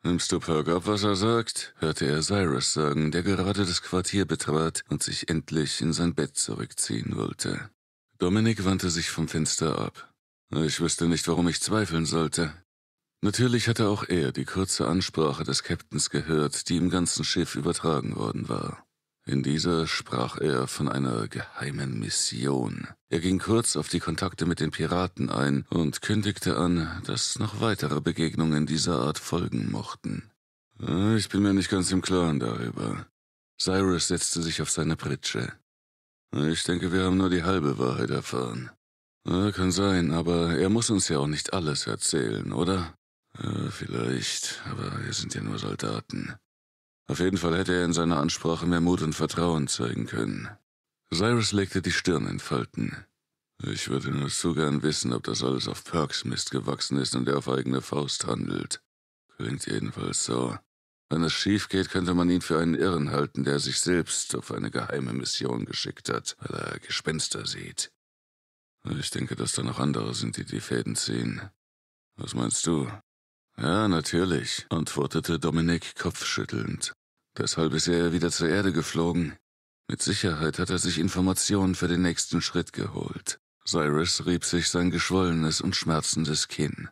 Nimmst du Perk ab, was er sagt? hörte er Cyrus sagen, der gerade das Quartier betrat und sich endlich in sein Bett zurückziehen wollte. Dominik wandte sich vom Fenster ab. Ich wüsste nicht, warum ich zweifeln sollte. Natürlich hatte auch er die kurze Ansprache des Captains gehört, die im ganzen Schiff übertragen worden war. In dieser sprach er von einer geheimen Mission. Er ging kurz auf die Kontakte mit den Piraten ein und kündigte an, dass noch weitere Begegnungen dieser Art folgen mochten. Äh, ich bin mir nicht ganz im Klaren darüber. Cyrus setzte sich auf seine Pritsche. Äh, ich denke, wir haben nur die halbe Wahrheit erfahren. Äh, kann sein, aber er muss uns ja auch nicht alles erzählen, oder? Vielleicht, aber wir sind ja nur Soldaten. Auf jeden Fall hätte er in seiner Ansprache mehr Mut und Vertrauen zeigen können. Cyrus legte die Stirn in Falten. Ich würde nur zu gern wissen, ob das alles auf Perks Mist gewachsen ist und er auf eigene Faust handelt. Klingt jedenfalls so. Wenn es schief geht, könnte man ihn für einen Irren halten, der sich selbst auf eine geheime Mission geschickt hat, weil er Gespenster sieht. Ich denke, dass da noch andere sind, die die Fäden ziehen. Was meinst du? Ja, natürlich, antwortete Dominik kopfschüttelnd. Deshalb ist er wieder zur Erde geflogen. Mit Sicherheit hat er sich Informationen für den nächsten Schritt geholt. Cyrus rieb sich sein geschwollenes und schmerzendes Kinn.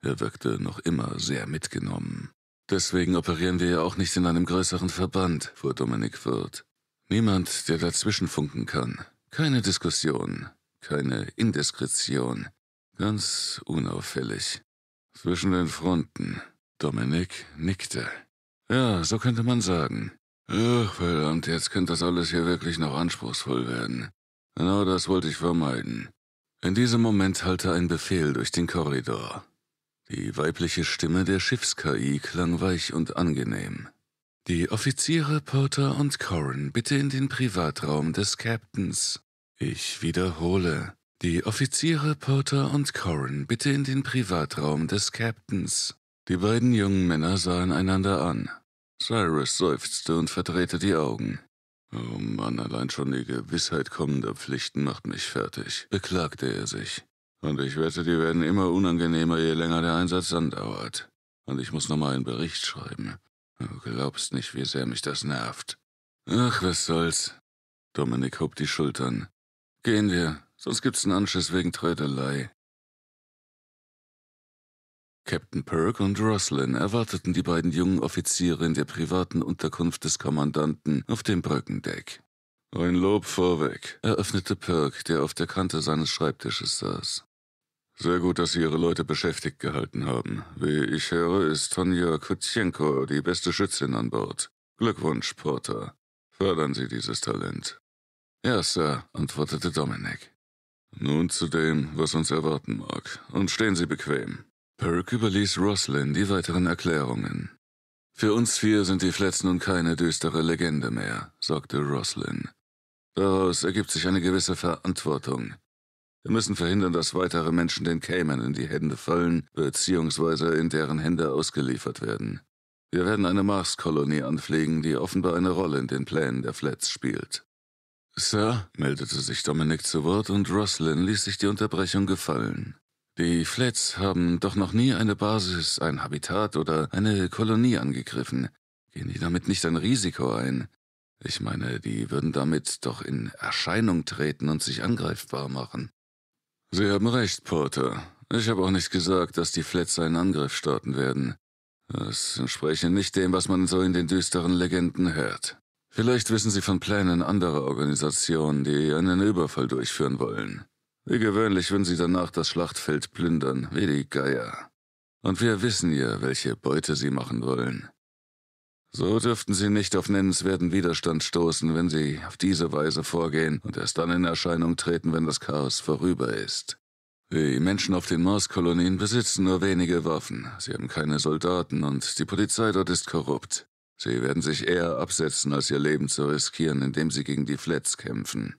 Er wirkte noch immer sehr mitgenommen. Deswegen operieren wir ja auch nicht in einem größeren Verband, fuhr Dominik fort. Niemand, der dazwischen funken kann. Keine Diskussion, keine Indiskretion. Ganz unauffällig. Zwischen den Fronten. Dominik nickte. Ja, so könnte man sagen. Ach, verdammt, jetzt könnte das alles hier wirklich noch anspruchsvoll werden. Genau das wollte ich vermeiden. In diesem Moment hallte ein Befehl durch den Korridor. Die weibliche Stimme der Schiffs-KI klang weich und angenehm. Die Offiziere Porter und Corin bitte in den Privatraum des Captains. Ich wiederhole. Die Offiziere Porter und Corin bitte in den Privatraum des Captains. Die beiden jungen Männer sahen einander an. Cyrus seufzte und verdrehte die Augen. Oh Mann, allein schon die Gewissheit kommender Pflichten macht mich fertig, beklagte er sich. Und ich wette, die werden immer unangenehmer, je länger der Einsatz andauert. Und ich muss nochmal einen Bericht schreiben. Du glaubst nicht, wie sehr mich das nervt. Ach, was soll's. Dominik hob die Schultern. Gehen wir, sonst gibt's einen Anschiss wegen Trödelei. Captain Perk und Rosslyn erwarteten die beiden jungen Offiziere in der privaten Unterkunft des Kommandanten auf dem Brückendeck. Ein Lob vorweg, eröffnete Perk, der auf der Kante seines Schreibtisches saß. Sehr gut, dass Sie Ihre Leute beschäftigt gehalten haben. Wie ich höre, ist Tonja Kutschenko die beste Schützin an Bord. Glückwunsch, Porter. Fördern Sie dieses Talent. Ja, Sir, antwortete Dominik. Nun zu dem, was uns erwarten mag. Und stehen Sie bequem. Perk überließ Roslyn die weiteren Erklärungen. Für uns vier sind die Flats nun keine düstere Legende mehr, sagte Roslyn. Daraus ergibt sich eine gewisse Verantwortung. Wir müssen verhindern, dass weitere Menschen den Cayman in die Hände fallen, beziehungsweise in deren Hände ausgeliefert werden. Wir werden eine Marskolonie anpflegen, die offenbar eine Rolle in den Plänen der Flats spielt. Sir, meldete sich Dominik zu Wort und Roslyn ließ sich die Unterbrechung gefallen. Die Flats haben doch noch nie eine Basis, ein Habitat oder eine Kolonie angegriffen. Gehen die damit nicht ein Risiko ein? Ich meine, die würden damit doch in Erscheinung treten und sich angreifbar machen. Sie haben recht, Porter. Ich habe auch nicht gesagt, dass die Flats einen Angriff starten werden. Das entspräche nicht dem, was man so in den düsteren Legenden hört. Vielleicht wissen Sie von Plänen anderer Organisationen, die einen Überfall durchführen wollen. Wie gewöhnlich würden sie danach das Schlachtfeld plündern, wie die Geier. Und wir wissen ja, welche Beute sie machen wollen. So dürften sie nicht auf nennenswerten Widerstand stoßen, wenn sie auf diese Weise vorgehen und erst dann in Erscheinung treten, wenn das Chaos vorüber ist. Die Menschen auf den Marskolonien besitzen nur wenige Waffen, sie haben keine Soldaten und die Polizei dort ist korrupt. Sie werden sich eher absetzen, als ihr Leben zu riskieren, indem sie gegen die Flats kämpfen.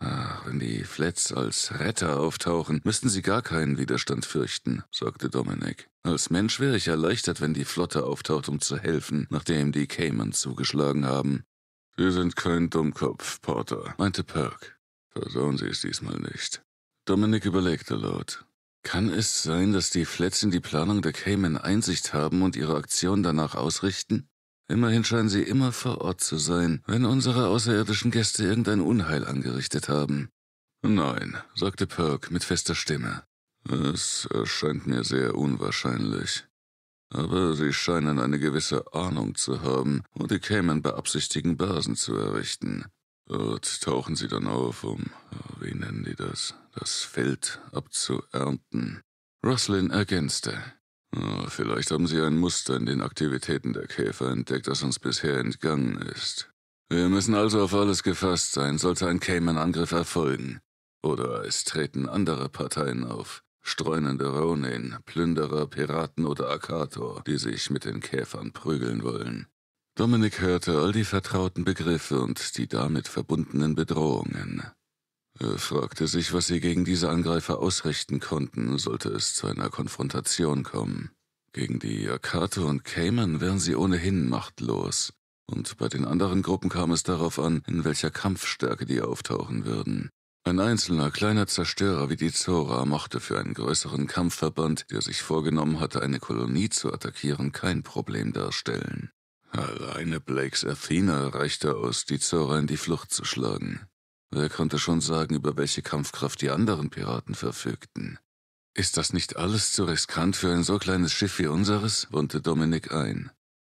Ach, wenn die Flats als Retter auftauchen, müssten sie gar keinen Widerstand fürchten, sagte Dominik. Als Mensch wäre ich erleichtert, wenn die Flotte auftaucht, um zu helfen, nachdem die Cayman zugeschlagen haben. Sie sind kein Dummkopf, Porter, meinte Perk. Versauen Sie es diesmal nicht. Dominik überlegte laut. Kann es sein, dass die Flats in die Planung der Cayman Einsicht haben und ihre Aktion danach ausrichten? Immerhin scheinen sie immer vor Ort zu sein, wenn unsere außerirdischen Gäste irgendein Unheil angerichtet haben. Nein, sagte Perk mit fester Stimme. Es erscheint mir sehr unwahrscheinlich. Aber sie scheinen eine gewisse Ahnung zu haben und die Cayman beabsichtigen, Börsen zu errichten. Dort tauchen sie dann auf, um, wie nennen die das, das Feld abzuernten. Roslyn ergänzte. Oh, vielleicht haben Sie ein Muster in den Aktivitäten der Käfer entdeckt, das uns bisher entgangen ist. Wir müssen also auf alles gefasst sein, sollte ein Cayman-Angriff erfolgen. Oder es treten andere Parteien auf, streunende Ronin, Plünderer, Piraten oder Akator, die sich mit den Käfern prügeln wollen. Dominik hörte all die vertrauten Begriffe und die damit verbundenen Bedrohungen. Er fragte sich, was sie gegen diese Angreifer ausrichten konnten, sollte es zu einer Konfrontation kommen. Gegen die Yakate und Cayman wären sie ohnehin machtlos. Und bei den anderen Gruppen kam es darauf an, in welcher Kampfstärke die auftauchen würden. Ein einzelner kleiner Zerstörer wie die Zora machte für einen größeren Kampfverband, der sich vorgenommen hatte, eine Kolonie zu attackieren, kein Problem darstellen. Alleine Blakes Athena reichte aus, die Zora in die Flucht zu schlagen. Wer konnte schon sagen, über welche Kampfkraft die anderen Piraten verfügten? Ist das nicht alles zu riskant für ein so kleines Schiff wie unseres? wandte Dominik ein.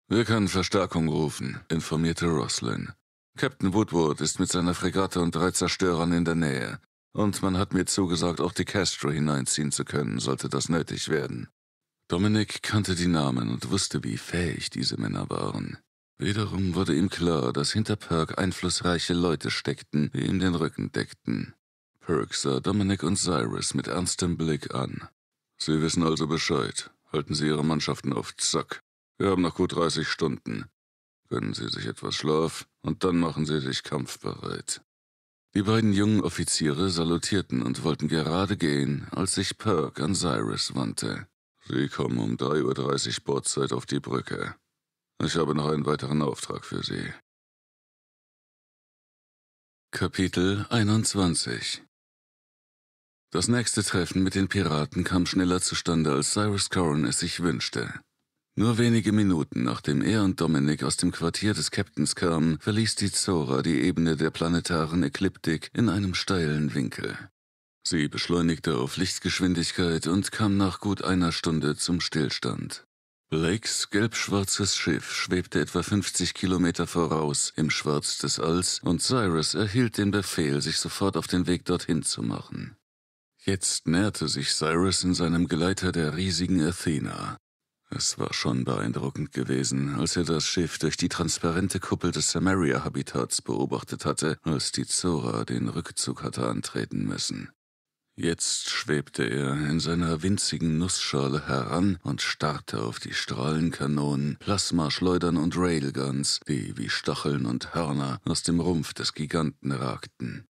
Wir können Verstärkung rufen, informierte Roslyn. Captain Woodward ist mit seiner Fregatte und drei Zerstörern in der Nähe, und man hat mir zugesagt, auch die Castro hineinziehen zu können, sollte das nötig werden. Dominik kannte die Namen und wusste, wie fähig diese Männer waren. Wiederum wurde ihm klar, dass hinter Perk einflussreiche Leute steckten, die ihm den Rücken deckten. Perk sah Dominic und Cyrus mit ernstem Blick an. Sie wissen also Bescheid. Halten Sie Ihre Mannschaften auf Zack. Wir haben noch gut 30 Stunden. Gönnen Sie sich etwas Schlaf und dann machen Sie sich kampfbereit. Die beiden jungen Offiziere salutierten und wollten gerade gehen, als sich Perk an Cyrus wandte. Sie kommen um 3.30 Uhr Bordzeit auf die Brücke. Ich habe noch einen weiteren Auftrag für Sie. Kapitel 21 Das nächste Treffen mit den Piraten kam schneller zustande, als Cyrus Corran es sich wünschte. Nur wenige Minuten nachdem er und Dominic aus dem Quartier des Captains kamen, verließ die Zora die Ebene der planetaren Ekliptik in einem steilen Winkel. Sie beschleunigte auf Lichtgeschwindigkeit und kam nach gut einer Stunde zum Stillstand. Blakes gelbschwarzes Schiff schwebte etwa 50 Kilometer voraus im Schwarz des Alls und Cyrus erhielt den Befehl, sich sofort auf den Weg dorthin zu machen. Jetzt näherte sich Cyrus in seinem Geleiter der riesigen Athena. Es war schon beeindruckend gewesen, als er das Schiff durch die transparente Kuppel des Samaria-Habitats beobachtet hatte, als die Zora den Rückzug hatte antreten müssen. Jetzt schwebte er in seiner winzigen Nussschale heran und starrte auf die Strahlenkanonen, Plasmaschleudern und Railguns, die wie Stacheln und Hörner aus dem Rumpf des Giganten ragten.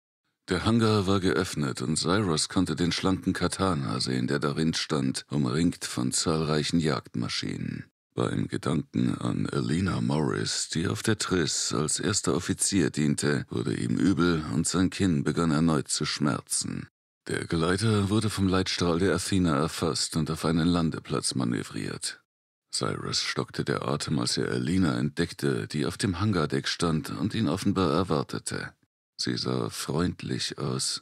Der Hangar war geöffnet und Cyrus konnte den schlanken Katana sehen, der darin stand, umringt von zahlreichen Jagdmaschinen. Beim Gedanken an Elena Morris, die auf der Triss als erster Offizier diente, wurde ihm übel und sein Kinn begann erneut zu schmerzen. Der Gleiter wurde vom Leitstrahl der Athena erfasst und auf einen Landeplatz manövriert. Cyrus stockte der Atem, als er Alina entdeckte, die auf dem Hangardeck stand und ihn offenbar erwartete. Sie sah freundlich aus.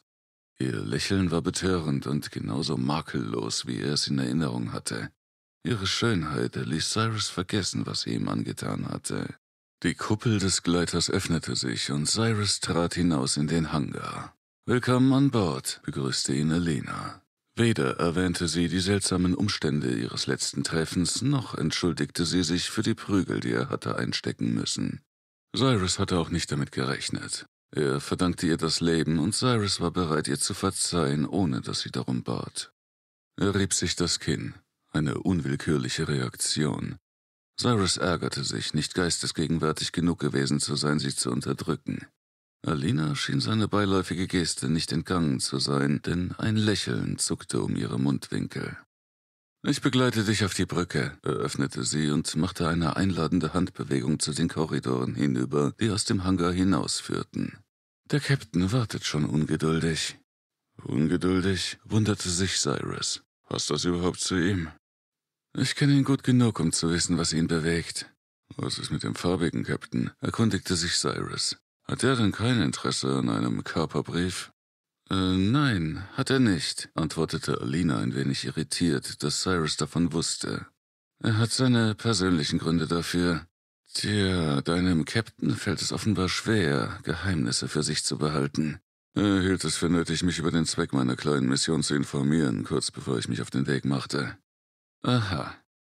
Ihr Lächeln war betörend und genauso makellos, wie er es in Erinnerung hatte. Ihre Schönheit ließ Cyrus vergessen, was sie ihm angetan hatte. Die Kuppel des Gleiters öffnete sich und Cyrus trat hinaus in den Hangar. Willkommen an Bord, begrüßte ihn Elena. Weder erwähnte sie die seltsamen Umstände ihres letzten Treffens, noch entschuldigte sie sich für die Prügel, die er hatte einstecken müssen. Cyrus hatte auch nicht damit gerechnet. Er verdankte ihr das Leben und Cyrus war bereit, ihr zu verzeihen, ohne dass sie darum bat. Er rieb sich das Kinn, eine unwillkürliche Reaktion. Cyrus ärgerte sich, nicht geistesgegenwärtig genug gewesen zu sein, sie zu unterdrücken. Alina schien seine beiläufige Geste nicht entgangen zu sein, denn ein Lächeln zuckte um ihre Mundwinkel. Ich begleite dich auf die Brücke, eröffnete sie und machte eine einladende Handbewegung zu den Korridoren hinüber, die aus dem Hangar hinausführten. Der Captain wartet schon ungeduldig. Ungeduldig? wunderte sich Cyrus. Passt das überhaupt zu ihm? Ich kenne ihn gut genug, um zu wissen, was ihn bewegt. Was ist mit dem farbigen Captain? erkundigte sich Cyrus. Hat er denn kein Interesse an einem Körperbrief? Äh, nein, hat er nicht, antwortete Alina ein wenig irritiert, dass Cyrus davon wusste. Er hat seine persönlichen Gründe dafür. Tja, deinem Captain fällt es offenbar schwer, Geheimnisse für sich zu behalten. Er hielt es für nötig, mich über den Zweck meiner kleinen Mission zu informieren, kurz bevor ich mich auf den Weg machte. Aha,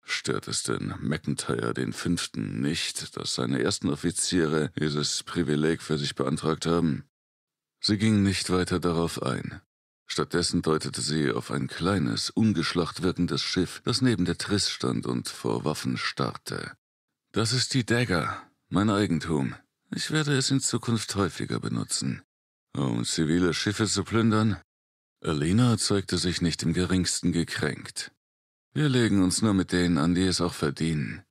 Stört es denn McIntyre den Fünften nicht, dass seine ersten Offiziere dieses Privileg für sich beantragt haben? Sie ging nicht weiter darauf ein. Stattdessen deutete sie auf ein kleines, ungeschlacht wirkendes Schiff, das neben der Triss stand und vor Waffen starrte. Das ist die Dagger, mein Eigentum. Ich werde es in Zukunft häufiger benutzen. Um zivile Schiffe zu plündern? Alina zeigte sich nicht im geringsten gekränkt. Wir legen uns nur mit denen an, die es auch verdienen.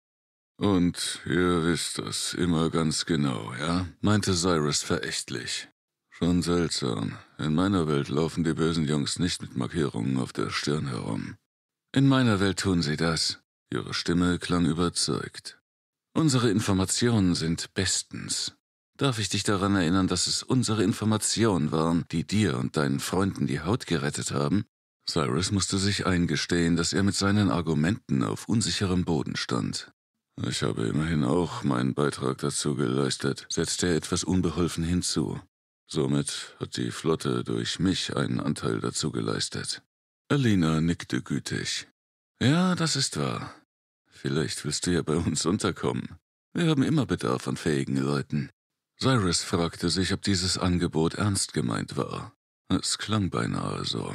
Und ihr wisst das immer ganz genau, ja? meinte Cyrus verächtlich. Schon seltsam. In meiner Welt laufen die bösen Jungs nicht mit Markierungen auf der Stirn herum. In meiner Welt tun sie das. Ihre Stimme klang überzeugt. Unsere Informationen sind bestens. Darf ich dich daran erinnern, dass es unsere Informationen waren, die dir und deinen Freunden die Haut gerettet haben? Cyrus musste sich eingestehen, dass er mit seinen Argumenten auf unsicherem Boden stand. Ich habe immerhin auch meinen Beitrag dazu geleistet, setzte er etwas unbeholfen hinzu. Somit hat die Flotte durch mich einen Anteil dazu geleistet. Alina nickte gütig. Ja, das ist wahr. Vielleicht willst du ja bei uns unterkommen. Wir haben immer Bedarf an fähigen Leuten. Cyrus fragte sich, ob dieses Angebot ernst gemeint war. Es klang beinahe so.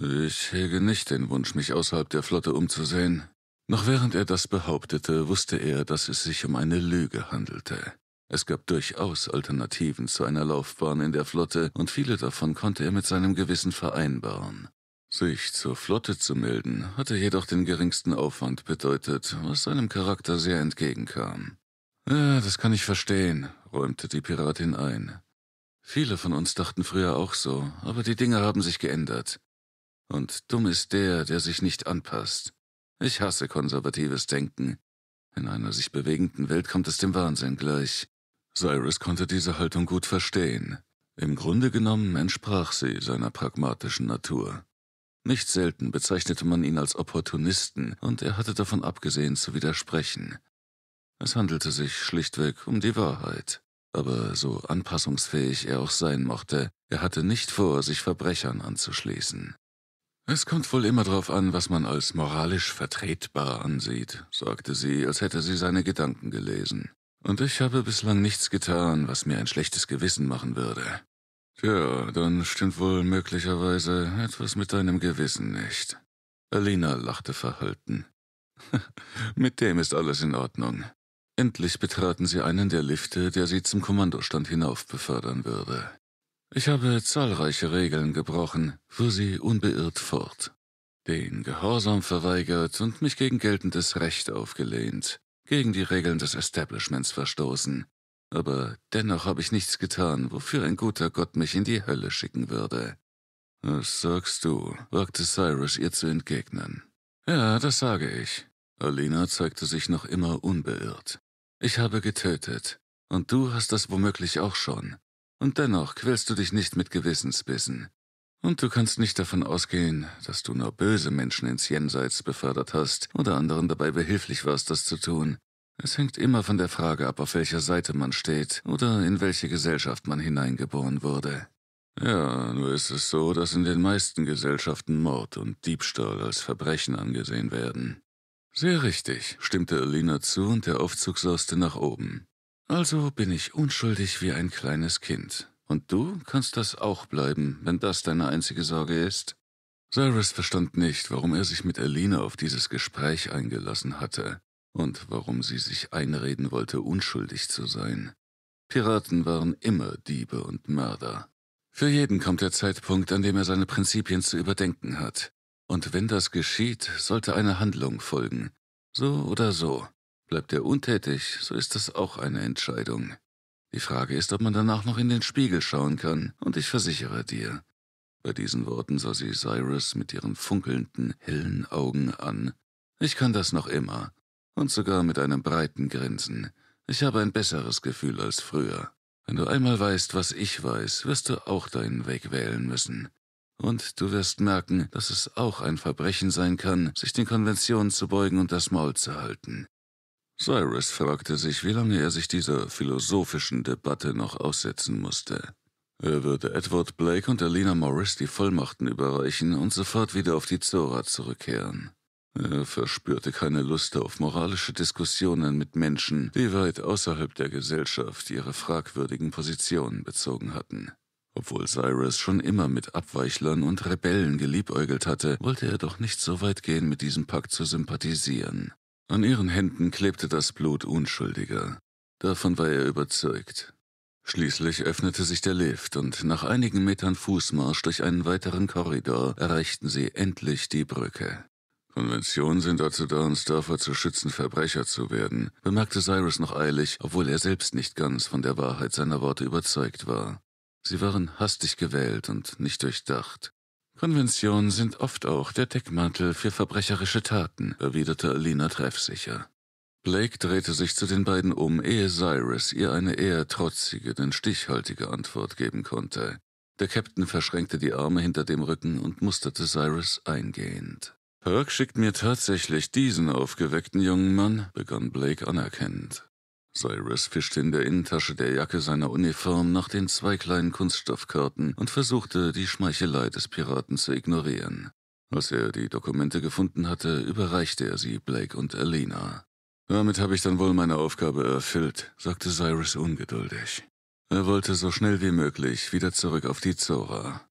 Ich hege nicht den Wunsch, mich außerhalb der Flotte umzusehen. Noch während er das behauptete, wusste er, dass es sich um eine Lüge handelte. Es gab durchaus Alternativen zu einer Laufbahn in der Flotte, und viele davon konnte er mit seinem Gewissen vereinbaren. Sich zur Flotte zu melden, hatte jedoch den geringsten Aufwand bedeutet, was seinem Charakter sehr entgegenkam. Ja, das kann ich verstehen, räumte die Piratin ein. Viele von uns dachten früher auch so, aber die Dinge haben sich geändert. Und dumm ist der, der sich nicht anpasst. Ich hasse konservatives Denken. In einer sich bewegenden Welt kommt es dem Wahnsinn gleich. Cyrus konnte diese Haltung gut verstehen. Im Grunde genommen entsprach sie seiner pragmatischen Natur. Nicht selten bezeichnete man ihn als Opportunisten, und er hatte davon abgesehen zu widersprechen. Es handelte sich schlichtweg um die Wahrheit. Aber so anpassungsfähig er auch sein mochte, er hatte nicht vor, sich Verbrechern anzuschließen. Es kommt wohl immer darauf an, was man als moralisch vertretbar ansieht, sagte sie, als hätte sie seine Gedanken gelesen. Und ich habe bislang nichts getan, was mir ein schlechtes Gewissen machen würde. Tja, dann stimmt wohl möglicherweise etwas mit deinem Gewissen nicht. Alina lachte verhalten. mit dem ist alles in Ordnung. Endlich betraten sie einen der Lifte, der sie zum Kommandostand hinauf befördern würde. Ich habe zahlreiche Regeln gebrochen, fuhr sie unbeirrt fort. Den Gehorsam verweigert und mich gegen geltendes Recht aufgelehnt, gegen die Regeln des Establishments verstoßen. Aber dennoch habe ich nichts getan, wofür ein guter Gott mich in die Hölle schicken würde. Was sagst du? wagte Cyrus ihr zu entgegnen. Ja, das sage ich. Alina zeigte sich noch immer unbeirrt. Ich habe getötet. Und du hast das womöglich auch schon. Und dennoch quälst du dich nicht mit Gewissensbissen. Und du kannst nicht davon ausgehen, dass du nur böse Menschen ins Jenseits befördert hast oder anderen dabei behilflich warst, das zu tun. Es hängt immer von der Frage ab, auf welcher Seite man steht oder in welche Gesellschaft man hineingeboren wurde. Ja, nur ist es so, dass in den meisten Gesellschaften Mord und Diebstahl als Verbrechen angesehen werden. Sehr richtig, stimmte Alina zu und der Aufzug sauste nach oben. Also bin ich unschuldig wie ein kleines Kind. Und du kannst das auch bleiben, wenn das deine einzige Sorge ist. Cyrus verstand nicht, warum er sich mit Alina auf dieses Gespräch eingelassen hatte und warum sie sich einreden wollte, unschuldig zu sein. Piraten waren immer Diebe und Mörder. Für jeden kommt der Zeitpunkt, an dem er seine Prinzipien zu überdenken hat. Und wenn das geschieht, sollte eine Handlung folgen. So oder so. Bleibt er untätig, so ist das auch eine Entscheidung. Die Frage ist, ob man danach noch in den Spiegel schauen kann, und ich versichere dir. Bei diesen Worten sah sie Cyrus mit ihren funkelnden, hellen Augen an. Ich kann das noch immer, und sogar mit einem breiten Grinsen. Ich habe ein besseres Gefühl als früher. Wenn du einmal weißt, was ich weiß, wirst du auch deinen Weg wählen müssen. Und du wirst merken, dass es auch ein Verbrechen sein kann, sich den Konventionen zu beugen und das Maul zu halten. Cyrus fragte sich, wie lange er sich dieser philosophischen Debatte noch aussetzen musste. Er würde Edward Blake und Alina Morris die Vollmachten überreichen und sofort wieder auf die Zora zurückkehren. Er verspürte keine Lust auf moralische Diskussionen mit Menschen, die weit außerhalb der Gesellschaft ihre fragwürdigen Positionen bezogen hatten. Obwohl Cyrus schon immer mit Abweichlern und Rebellen geliebäugelt hatte, wollte er doch nicht so weit gehen, mit diesem Pakt zu sympathisieren. An ihren Händen klebte das Blut Unschuldiger. Davon war er überzeugt. Schließlich öffnete sich der Lift und nach einigen Metern Fußmarsch durch einen weiteren Korridor erreichten sie endlich die Brücke. Konventionen sind dazu da, uns davor zu schützen, Verbrecher zu werden, bemerkte Cyrus noch eilig, obwohl er selbst nicht ganz von der Wahrheit seiner Worte überzeugt war. Sie waren hastig gewählt und nicht durchdacht. Konventionen sind oft auch der Deckmantel für verbrecherische Taten, erwiderte Alina treffsicher. Blake drehte sich zu den beiden um, ehe Cyrus ihr eine eher trotzige, denn stichhaltige Antwort geben konnte. Der Captain verschränkte die Arme hinter dem Rücken und musterte Cyrus eingehend. Herc schickt mir tatsächlich diesen aufgeweckten jungen Mann, begann Blake anerkennend. Cyrus fischte in der Innentasche der Jacke seiner Uniform nach den zwei kleinen Kunststoffkarten und versuchte, die Schmeichelei des Piraten zu ignorieren. Als er die Dokumente gefunden hatte, überreichte er sie Blake und Alina. Damit habe ich dann wohl meine Aufgabe erfüllt, sagte Cyrus ungeduldig. Er wollte so schnell wie möglich wieder zurück auf die Zora.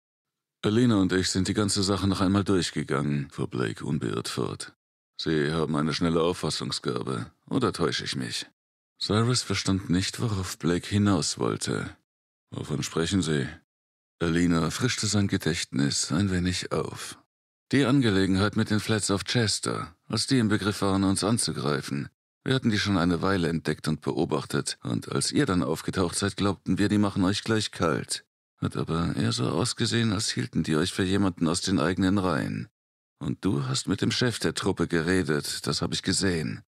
Alina und ich sind die ganze Sache noch einmal durchgegangen, fuhr Blake unbeirrt fort. Sie haben eine schnelle Auffassungsgabe, oder täusche ich mich? Cyrus verstand nicht, worauf Blake hinaus wollte. Wovon sprechen Sie? Alina frischte sein Gedächtnis ein wenig auf. Die Angelegenheit mit den Flats of Chester, als die im Begriff waren, uns anzugreifen. Wir hatten die schon eine Weile entdeckt und beobachtet, und als ihr dann aufgetaucht seid, glaubten wir, die machen euch gleich kalt. Hat aber eher so ausgesehen, als hielten die euch für jemanden aus den eigenen Reihen. Und du hast mit dem Chef der Truppe geredet, das habe ich gesehen.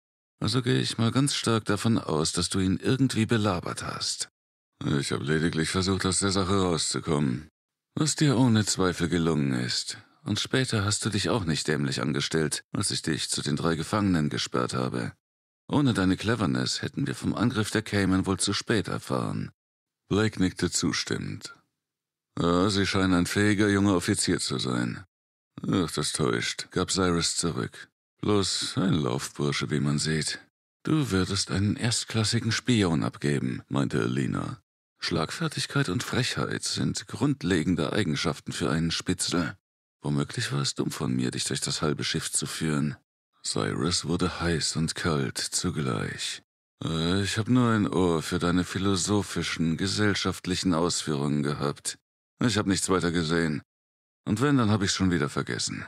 Also gehe ich mal ganz stark davon aus, dass du ihn irgendwie belabert hast. Ich habe lediglich versucht, aus der Sache rauszukommen. Was dir ohne Zweifel gelungen ist. Und später hast du dich auch nicht dämlich angestellt, als ich dich zu den drei Gefangenen gesperrt habe. Ohne deine Cleverness hätten wir vom Angriff der Cayman wohl zu spät erfahren. Blake nickte zustimmend. Ja, sie scheinen ein fähiger junger Offizier zu sein. Ach, das täuscht, gab Cyrus zurück. Bloß ein Laufbursche, wie man sieht. Du würdest einen erstklassigen Spion abgeben, meinte Elina. Schlagfertigkeit und Frechheit sind grundlegende Eigenschaften für einen Spitzel. Womöglich war es dumm von mir, dich durch das halbe Schiff zu führen. Cyrus wurde heiß und kalt zugleich. Äh, ich habe nur ein Ohr für deine philosophischen, gesellschaftlichen Ausführungen gehabt. Ich habe nichts weiter gesehen. Und wenn, dann habe ich schon wieder vergessen.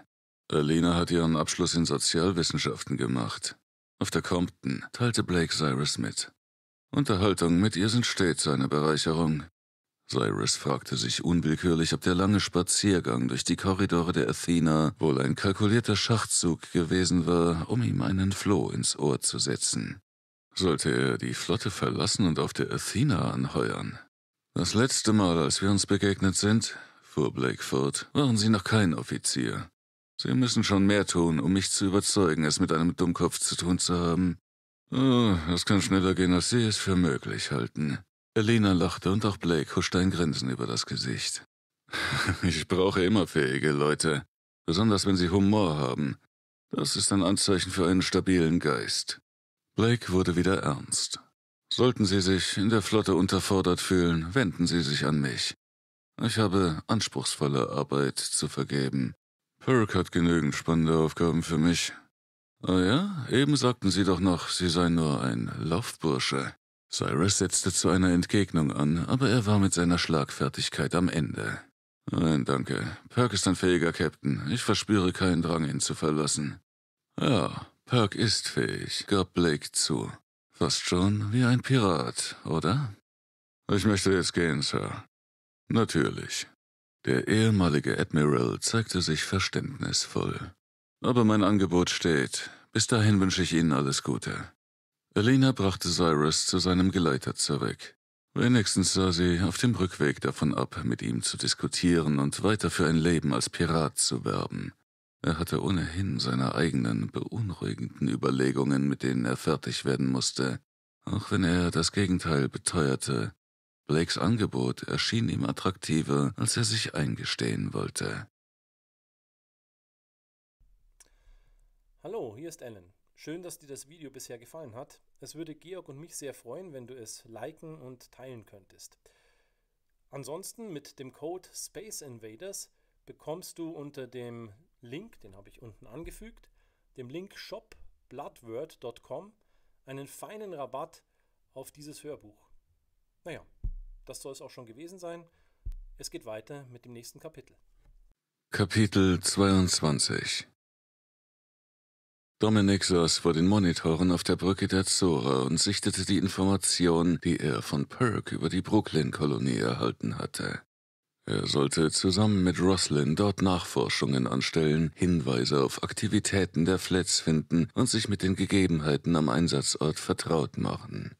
Alina hat ihren Abschluss in Sozialwissenschaften gemacht. Auf der Compton teilte Blake Cyrus mit. Unterhaltung mit ihr sind stets eine Bereicherung. Cyrus fragte sich unwillkürlich, ob der lange Spaziergang durch die Korridore der Athena wohl ein kalkulierter Schachzug gewesen war, um ihm einen Floh ins Ohr zu setzen. Sollte er die Flotte verlassen und auf der Athena anheuern? Das letzte Mal, als wir uns begegnet sind, fuhr Blake fort, waren Sie noch kein Offizier. Sie müssen schon mehr tun, um mich zu überzeugen, es mit einem Dummkopf zu tun zu haben. Oh, das kann schneller gehen, als Sie es für möglich halten. Elena lachte und auch Blake huschte ein Grinsen über das Gesicht. ich brauche immer fähige Leute, besonders wenn sie Humor haben. Das ist ein Anzeichen für einen stabilen Geist. Blake wurde wieder ernst. Sollten Sie sich in der Flotte unterfordert fühlen, wenden Sie sich an mich. Ich habe anspruchsvolle Arbeit zu vergeben. Perk hat genügend spannende Aufgaben für mich. Ah ja, eben sagten Sie doch noch, Sie seien nur ein Laufbursche. Cyrus setzte zu einer Entgegnung an, aber er war mit seiner Schlagfertigkeit am Ende. Nein, danke. Perk ist ein fähiger Captain. Ich verspüre keinen Drang, ihn zu verlassen. Ja, Perk ist fähig, gab Blake zu. Fast schon wie ein Pirat, oder? Ich möchte jetzt gehen, Sir. Natürlich. Der ehemalige Admiral zeigte sich verständnisvoll. Aber mein Angebot steht. Bis dahin wünsche ich Ihnen alles Gute. Elena brachte Cyrus zu seinem Geleiter zurück. Wenigstens sah sie auf dem Rückweg davon ab, mit ihm zu diskutieren und weiter für ein Leben als Pirat zu werben. Er hatte ohnehin seine eigenen beunruhigenden Überlegungen, mit denen er fertig werden musste. Auch wenn er das Gegenteil beteuerte, Blakes Angebot erschien ihm attraktiver, als er sich eingestehen wollte. Hallo, hier ist Alan. Schön, dass dir das Video bisher gefallen hat. Es würde Georg und mich sehr freuen, wenn du es liken und teilen könntest. Ansonsten mit dem Code Space Invaders bekommst du unter dem Link, den habe ich unten angefügt, dem Link shopbloodword.com einen feinen Rabatt auf dieses Hörbuch. Naja, das soll es auch schon gewesen sein. Es geht weiter mit dem nächsten Kapitel. Kapitel 22 Dominik saß vor den Monitoren auf der Brücke der Zora und sichtete die Information, die er von Perk über die Brooklyn-Kolonie erhalten hatte. Er sollte zusammen mit Roslyn dort Nachforschungen anstellen, Hinweise auf Aktivitäten der Flats finden und sich mit den Gegebenheiten am Einsatzort vertraut machen.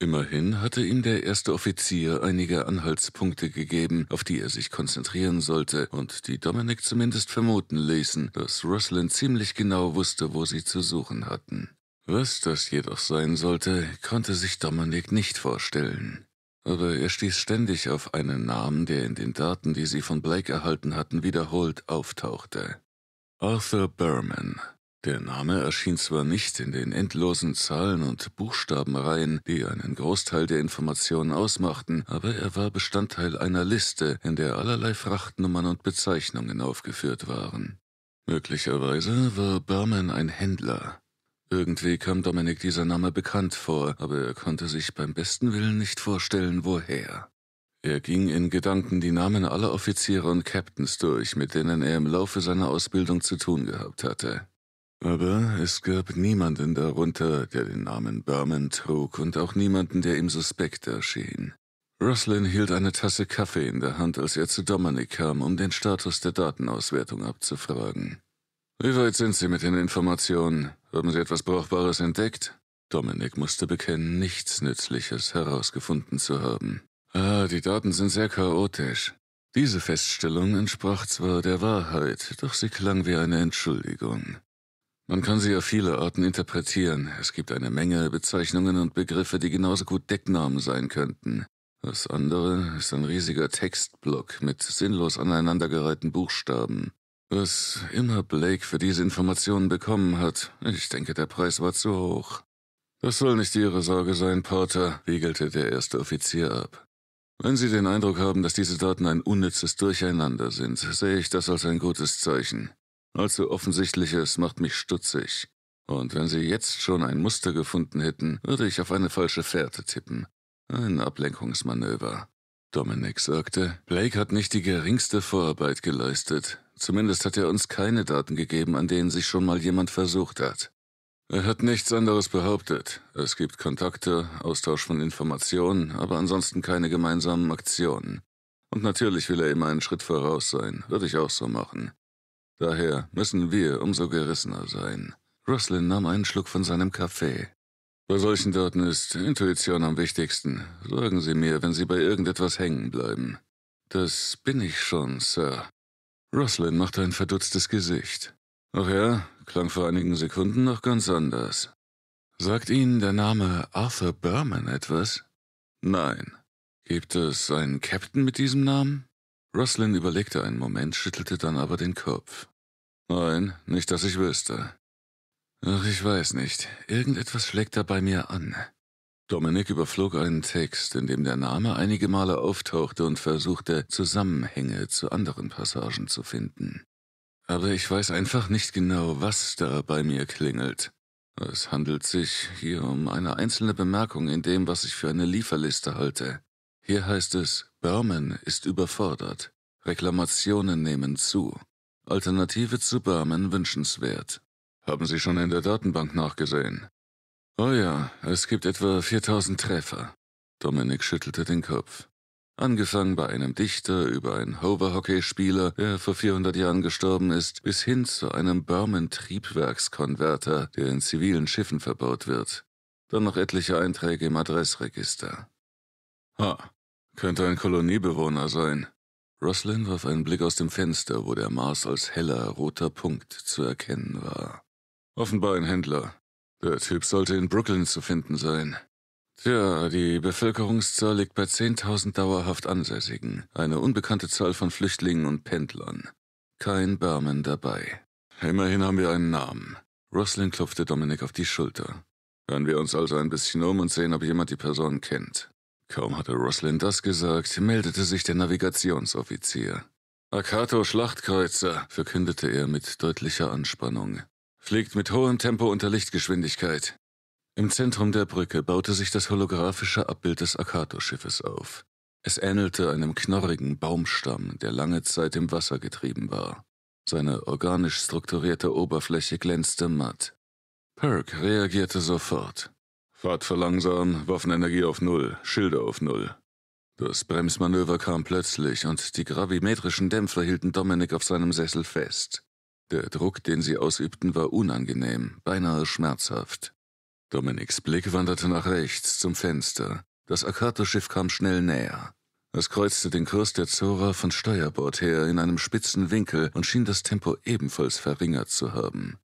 Immerhin hatte ihm der erste Offizier einige Anhaltspunkte gegeben, auf die er sich konzentrieren sollte und die Dominik zumindest vermuten ließen, dass Roslyn ziemlich genau wusste, wo sie zu suchen hatten. Was das jedoch sein sollte, konnte sich Dominik nicht vorstellen. Aber er stieß ständig auf einen Namen, der in den Daten, die sie von Blake erhalten hatten, wiederholt auftauchte. Arthur Berman, der Name erschien zwar nicht in den endlosen Zahlen- und Buchstabenreihen, die einen Großteil der Informationen ausmachten, aber er war Bestandteil einer Liste, in der allerlei Frachtnummern und Bezeichnungen aufgeführt waren. Möglicherweise war Berman ein Händler. Irgendwie kam Dominik dieser Name bekannt vor, aber er konnte sich beim besten Willen nicht vorstellen, woher. Er ging in Gedanken die Namen aller Offiziere und Captains durch, mit denen er im Laufe seiner Ausbildung zu tun gehabt hatte. Aber es gab niemanden darunter, der den Namen Berman trug und auch niemanden, der ihm suspekt erschien. Roslyn hielt eine Tasse Kaffee in der Hand, als er zu Dominik kam, um den Status der Datenauswertung abzufragen. Wie weit sind Sie mit den Informationen? Haben Sie etwas Brauchbares entdeckt? Dominik musste bekennen, nichts Nützliches herausgefunden zu haben. Ah, die Daten sind sehr chaotisch. Diese Feststellung entsprach zwar der Wahrheit, doch sie klang wie eine Entschuldigung. Man kann sie auf viele Arten interpretieren. Es gibt eine Menge Bezeichnungen und Begriffe, die genauso gut Decknamen sein könnten. Das andere ist ein riesiger Textblock mit sinnlos aneinandergereihten Buchstaben. Was immer Blake für diese Informationen bekommen hat, ich denke, der Preis war zu hoch. Das soll nicht Ihre Sorge sein, Porter, wiegelte der erste Offizier ab. Wenn Sie den Eindruck haben, dass diese Daten ein unnützes Durcheinander sind, sehe ich das als ein gutes Zeichen. Allzu also offensichtliches macht mich stutzig. Und wenn Sie jetzt schon ein Muster gefunden hätten, würde ich auf eine falsche Fährte tippen. Ein Ablenkungsmanöver. Dominic sagte, Blake hat nicht die geringste Vorarbeit geleistet. Zumindest hat er uns keine Daten gegeben, an denen sich schon mal jemand versucht hat. Er hat nichts anderes behauptet. Es gibt Kontakte, Austausch von Informationen, aber ansonsten keine gemeinsamen Aktionen. Und natürlich will er immer einen Schritt voraus sein, würde ich auch so machen. Daher müssen wir umso gerissener sein. Roslyn nahm einen Schluck von seinem Kaffee. Bei solchen Daten ist Intuition am wichtigsten. Sagen Sie mir, wenn Sie bei irgendetwas hängen bleiben. Das bin ich schon, Sir. Roslyn machte ein verdutztes Gesicht. Ach ja, klang vor einigen Sekunden noch ganz anders. Sagt Ihnen der Name Arthur Berman etwas? Nein. Gibt es einen Captain mit diesem Namen? Roslyn überlegte einen Moment, schüttelte dann aber den Kopf. Nein, nicht, dass ich wüsste. Ach, ich weiß nicht. Irgendetwas schlägt da bei mir an. Dominik überflog einen Text, in dem der Name einige Male auftauchte und versuchte, Zusammenhänge zu anderen Passagen zu finden. Aber ich weiß einfach nicht genau, was da bei mir klingelt. Es handelt sich hier um eine einzelne Bemerkung in dem, was ich für eine Lieferliste halte. Hier heißt es, Berman ist überfordert. Reklamationen nehmen zu. Alternative zu Berman wünschenswert. Haben Sie schon in der Datenbank nachgesehen? Oh ja, es gibt etwa 4000 Treffer. Dominik schüttelte den Kopf. Angefangen bei einem Dichter über einen Hoverhockeyspieler, der vor 400 Jahren gestorben ist, bis hin zu einem Berman-Triebwerkskonverter, der in zivilen Schiffen verbaut wird. Dann noch etliche Einträge im Adressregister. Ha, könnte ein Koloniebewohner sein. Roslyn warf einen Blick aus dem Fenster, wo der Mars als heller, roter Punkt zu erkennen war. Offenbar ein Händler. Der Typ sollte in Brooklyn zu finden sein. Tja, die Bevölkerungszahl liegt bei 10.000 dauerhaft Ansässigen, eine unbekannte Zahl von Flüchtlingen und Pendlern. Kein Barman dabei. Immerhin haben wir einen Namen. Roslyn klopfte Dominik auf die Schulter. Hören wir uns also ein bisschen um und sehen, ob jemand die Person kennt. Kaum hatte Roslin das gesagt, meldete sich der Navigationsoffizier. Akato Schlachtkreuzer, verkündete er mit deutlicher Anspannung, fliegt mit hohem Tempo unter Lichtgeschwindigkeit. Im Zentrum der Brücke baute sich das holographische Abbild des Akato-Schiffes auf. Es ähnelte einem knorrigen Baumstamm, der lange Zeit im Wasser getrieben war. Seine organisch strukturierte Oberfläche glänzte matt. Perk reagierte sofort. Fahrt verlangsamen, Waffenenergie auf Null, Schilder auf Null. Das Bremsmanöver kam plötzlich und die gravimetrischen Dämpfer hielten Dominik auf seinem Sessel fest. Der Druck, den sie ausübten, war unangenehm, beinahe schmerzhaft. Dominiks Blick wanderte nach rechts zum Fenster. Das Akato-Schiff kam schnell näher. Es kreuzte den Kurs der Zora von Steuerbord her in einem spitzen Winkel und schien das Tempo ebenfalls verringert zu haben.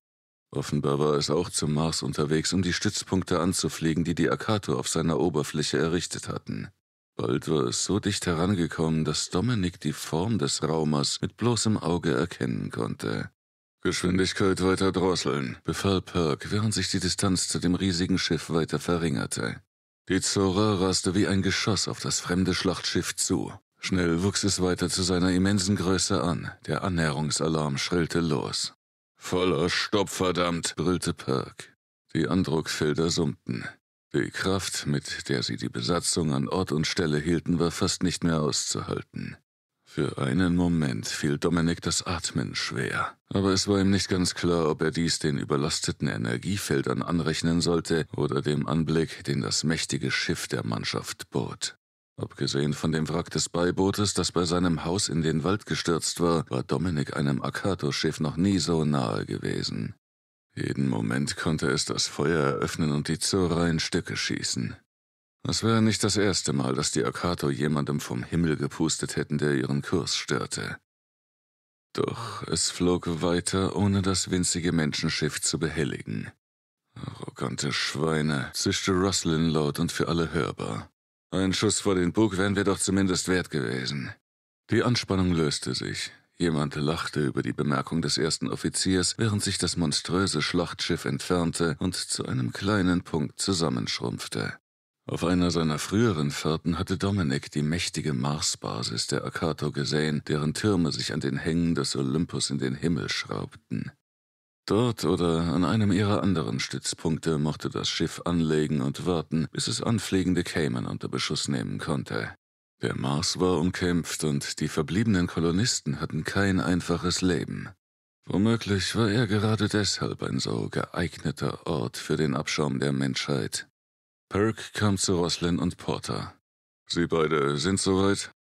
Offenbar war es auch zum Mars unterwegs, um die Stützpunkte anzufliegen, die die Akato auf seiner Oberfläche errichtet hatten. Bald war es so dicht herangekommen, dass Dominik die Form des Raumers mit bloßem Auge erkennen konnte. Geschwindigkeit weiter drosseln, befahl Perk, während sich die Distanz zu dem riesigen Schiff weiter verringerte. Die Zora raste wie ein Geschoss auf das fremde Schlachtschiff zu. Schnell wuchs es weiter zu seiner immensen Größe an, der Annäherungsalarm schrillte los. Voller Stopp, verdammt, brüllte Perk. Die Andruckfelder summten. Die Kraft, mit der sie die Besatzung an Ort und Stelle hielten, war fast nicht mehr auszuhalten. Für einen Moment fiel Dominik das Atmen schwer, aber es war ihm nicht ganz klar, ob er dies den überlasteten Energiefeldern anrechnen sollte oder dem Anblick, den das mächtige Schiff der Mannschaft bot. Abgesehen von dem Wrack des Beibootes, das bei seinem Haus in den Wald gestürzt war, war Dominik einem Akato-Schiff noch nie so nahe gewesen. Jeden Moment konnte es das Feuer eröffnen und die Zora in Stücke schießen. Es wäre nicht das erste Mal, dass die Akato jemandem vom Himmel gepustet hätten, der ihren Kurs störte. Doch es flog weiter, ohne das winzige Menschenschiff zu behelligen. Arrogante Schweine, zischte Rustlin laut und für alle hörbar. Ein Schuss vor den Bug wären wir doch zumindest wert gewesen. Die Anspannung löste sich. Jemand lachte über die Bemerkung des ersten Offiziers, während sich das monströse Schlachtschiff entfernte und zu einem kleinen Punkt zusammenschrumpfte. Auf einer seiner früheren Fahrten hatte Dominik die mächtige Marsbasis der Akato gesehen, deren Türme sich an den Hängen des Olympus in den Himmel schraubten. Dort oder an einem ihrer anderen Stützpunkte mochte das Schiff anlegen und warten, bis es anfliegende Cayman unter Beschuss nehmen konnte. Der Mars war umkämpft und die verbliebenen Kolonisten hatten kein einfaches Leben. Womöglich war er gerade deshalb ein so geeigneter Ort für den Abschaum der Menschheit. Perk kam zu Roslin und Porter. Sie beide sind soweit?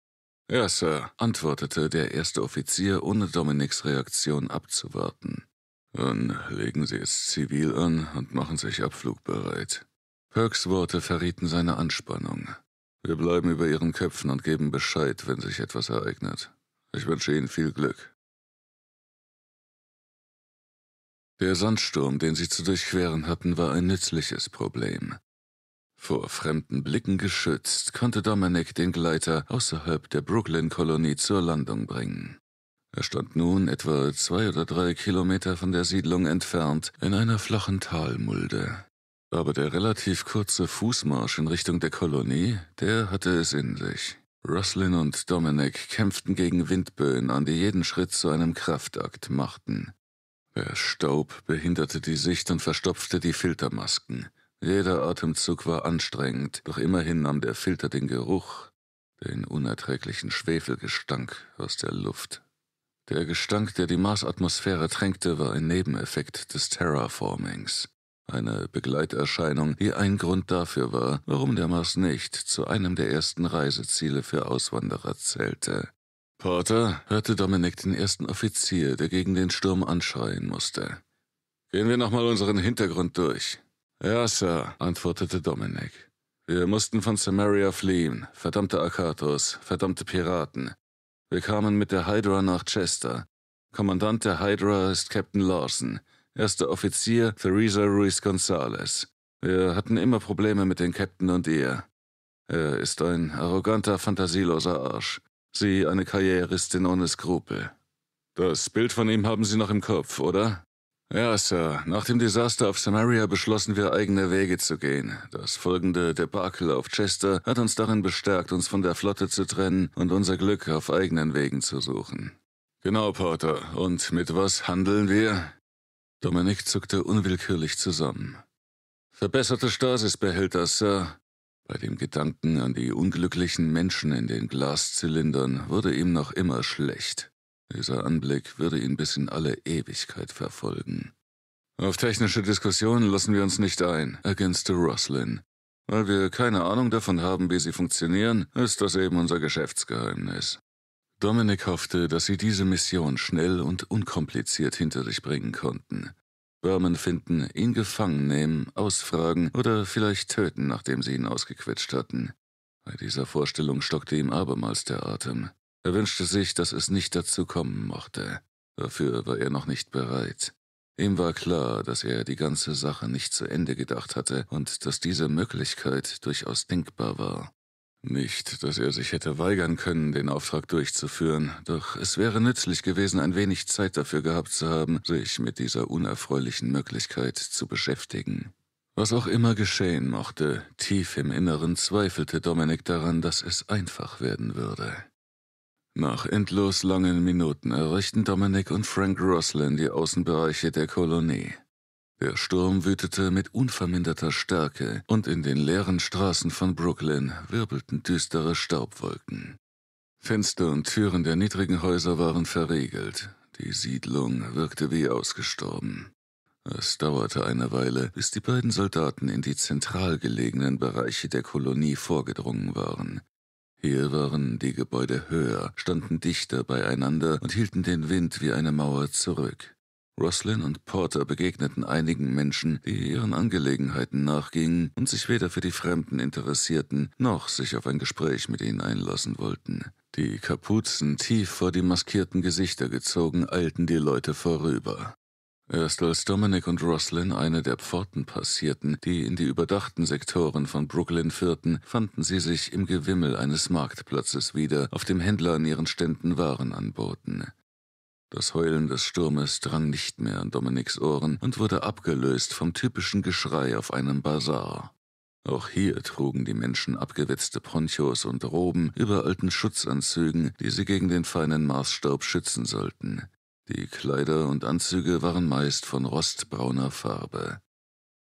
Ja, Sir, antwortete der erste Offizier, ohne Dominiks Reaktion abzuwarten. Dann legen Sie es zivil an und machen sich abflugbereit. Perks Worte verrieten seine Anspannung. Wir bleiben über Ihren Köpfen und geben Bescheid, wenn sich etwas ereignet. Ich wünsche Ihnen viel Glück. Der Sandsturm, den sie zu durchqueren hatten, war ein nützliches Problem. Vor fremden Blicken geschützt, konnte Dominic den Gleiter außerhalb der Brooklyn-Kolonie zur Landung bringen. Er stand nun etwa zwei oder drei Kilometer von der Siedlung entfernt, in einer flachen Talmulde. Aber der relativ kurze Fußmarsch in Richtung der Kolonie, der hatte es in sich. Ruslin und Dominic kämpften gegen Windböen an, die jeden Schritt zu einem Kraftakt machten. Der Staub behinderte die Sicht und verstopfte die Filtermasken. Jeder Atemzug war anstrengend, doch immerhin nahm der Filter den Geruch, den unerträglichen Schwefelgestank aus der Luft. Der Gestank, der die Marsatmosphäre tränkte, war ein Nebeneffekt des Terraformings. Eine Begleiterscheinung, die ein Grund dafür war, warum der Mars nicht zu einem der ersten Reiseziele für Auswanderer zählte. Porter hörte Dominik den ersten Offizier, der gegen den Sturm anschreien musste. Gehen wir nochmal unseren Hintergrund durch. Ja, Sir, antwortete Dominik. Wir mussten von Samaria fliehen. Verdammte Akatos, verdammte Piraten. Wir kamen mit der Hydra nach Chester. Kommandant der Hydra ist Captain Lawson. Erster Offizier Theresa Ruiz Gonzalez. Wir hatten immer Probleme mit dem Captain und ihr. Er ist ein arroganter, fantasieloser Arsch. Sie eine Karrieristin ohne Skrupel. Das Bild von ihm haben Sie noch im Kopf, oder? Ja, Sir. Nach dem Desaster auf Samaria beschlossen wir, eigene Wege zu gehen. Das folgende Debakel auf Chester hat uns darin bestärkt, uns von der Flotte zu trennen und unser Glück auf eigenen Wegen zu suchen. Genau, Porter. Und mit was handeln wir? Dominik zuckte unwillkürlich zusammen. Verbesserte Stasisbehälter, Sir. Bei dem Gedanken an die unglücklichen Menschen in den Glaszylindern wurde ihm noch immer schlecht. Dieser Anblick würde ihn bis in alle Ewigkeit verfolgen. Auf technische Diskussionen lassen wir uns nicht ein, ergänzte Roslyn. Weil wir keine Ahnung davon haben, wie sie funktionieren, ist das eben unser Geschäftsgeheimnis. Dominik hoffte, dass sie diese Mission schnell und unkompliziert hinter sich bringen konnten. Berman finden, ihn gefangen nehmen, ausfragen oder vielleicht töten, nachdem sie ihn ausgequetscht hatten. Bei dieser Vorstellung stockte ihm abermals der Atem. Er wünschte sich, dass es nicht dazu kommen mochte. Dafür war er noch nicht bereit. Ihm war klar, dass er die ganze Sache nicht zu Ende gedacht hatte und dass diese Möglichkeit durchaus denkbar war. Nicht, dass er sich hätte weigern können, den Auftrag durchzuführen, doch es wäre nützlich gewesen, ein wenig Zeit dafür gehabt zu haben, sich mit dieser unerfreulichen Möglichkeit zu beschäftigen. Was auch immer geschehen mochte, tief im Inneren zweifelte Dominik daran, dass es einfach werden würde. Nach endlos langen Minuten erreichten Dominic und Frank Roslin die Außenbereiche der Kolonie. Der Sturm wütete mit unverminderter Stärke und in den leeren Straßen von Brooklyn wirbelten düstere Staubwolken. Fenster und Türen der niedrigen Häuser waren verriegelt. Die Siedlung wirkte wie ausgestorben. Es dauerte eine Weile, bis die beiden Soldaten in die zentral gelegenen Bereiche der Kolonie vorgedrungen waren hier waren die Gebäude höher, standen dichter beieinander und hielten den Wind wie eine Mauer zurück. Roslyn und Porter begegneten einigen Menschen, die ihren Angelegenheiten nachgingen und sich weder für die Fremden interessierten, noch sich auf ein Gespräch mit ihnen einlassen wollten. Die Kapuzen tief vor die maskierten Gesichter gezogen, eilten die Leute vorüber. Erst als Dominic und Roslyn eine der Pforten passierten, die in die überdachten Sektoren von Brooklyn führten, fanden sie sich im Gewimmel eines Marktplatzes wieder, auf dem Händler an ihren Ständen Waren anboten. Das Heulen des Sturmes drang nicht mehr an Dominiks Ohren und wurde abgelöst vom typischen Geschrei auf einem Bazar. Auch hier trugen die Menschen abgewetzte Ponchos und Roben über alten Schutzanzügen, die sie gegen den feinen Marsstaub schützen sollten. Die Kleider und Anzüge waren meist von rostbrauner Farbe.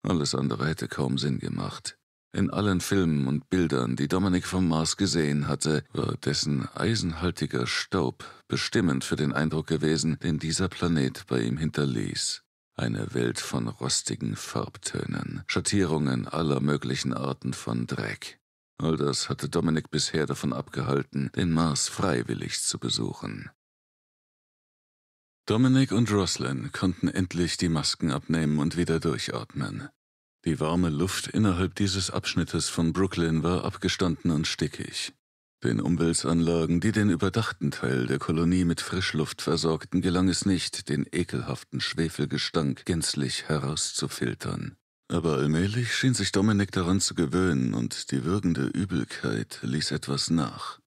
Alles andere hätte kaum Sinn gemacht. In allen Filmen und Bildern, die Dominik vom Mars gesehen hatte, war dessen eisenhaltiger Staub bestimmend für den Eindruck gewesen, den dieser Planet bei ihm hinterließ. Eine Welt von rostigen Farbtönen, Schattierungen aller möglichen Arten von Dreck. All das hatte Dominik bisher davon abgehalten, den Mars freiwillig zu besuchen. Dominic und Roslyn konnten endlich die Masken abnehmen und wieder durchatmen. Die warme Luft innerhalb dieses Abschnittes von Brooklyn war abgestanden und stickig. Den Umweltsanlagen, die den überdachten Teil der Kolonie mit Frischluft versorgten, gelang es nicht, den ekelhaften Schwefelgestank gänzlich herauszufiltern. Aber allmählich schien sich Dominic daran zu gewöhnen und die würgende Übelkeit ließ etwas nach.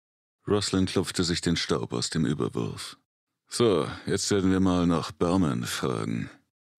Roslyn klopfte sich den Staub aus dem Überwurf. So, jetzt werden wir mal nach Berman fragen.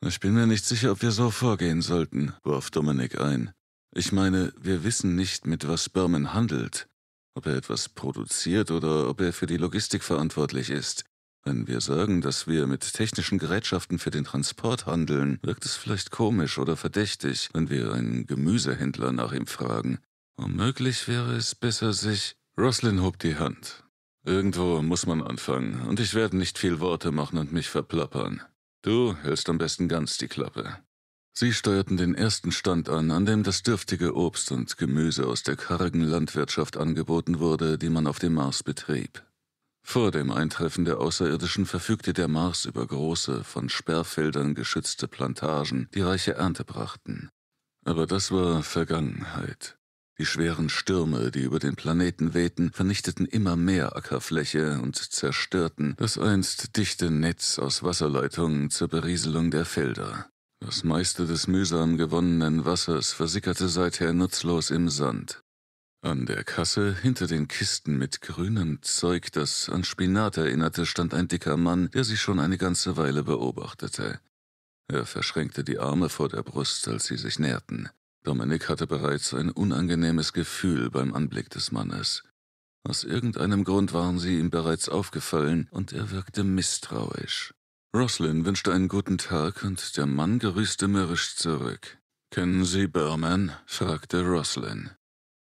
Ich bin mir nicht sicher, ob wir so vorgehen sollten, warf Dominik ein. Ich meine, wir wissen nicht, mit was Berman handelt. Ob er etwas produziert oder ob er für die Logistik verantwortlich ist. Wenn wir sagen, dass wir mit technischen Gerätschaften für den Transport handeln, wirkt es vielleicht komisch oder verdächtig, wenn wir einen Gemüsehändler nach ihm fragen. Womöglich wäre es besser, sich. Roslin hob die Hand. Irgendwo muss man anfangen, und ich werde nicht viel Worte machen und mich verplappern. Du hältst am besten ganz die Klappe. Sie steuerten den ersten Stand an, an dem das dürftige Obst und Gemüse aus der kargen Landwirtschaft angeboten wurde, die man auf dem Mars betrieb. Vor dem Eintreffen der Außerirdischen verfügte der Mars über große, von Sperrfeldern geschützte Plantagen, die reiche Ernte brachten. Aber das war Vergangenheit. Die schweren Stürme, die über den Planeten wehten, vernichteten immer mehr Ackerfläche und zerstörten das einst dichte Netz aus Wasserleitungen zur Berieselung der Felder. Das meiste des mühsam gewonnenen Wassers versickerte seither nutzlos im Sand. An der Kasse, hinter den Kisten mit grünem Zeug, das an Spinat erinnerte, stand ein dicker Mann, der sie schon eine ganze Weile beobachtete. Er verschränkte die Arme vor der Brust, als sie sich näherten. Dominik hatte bereits ein unangenehmes Gefühl beim Anblick des Mannes. Aus irgendeinem Grund waren sie ihm bereits aufgefallen und er wirkte misstrauisch. Roslyn wünschte einen guten Tag und der Mann grüßte mürrisch zurück. Kennen Sie Berman? fragte Roslyn.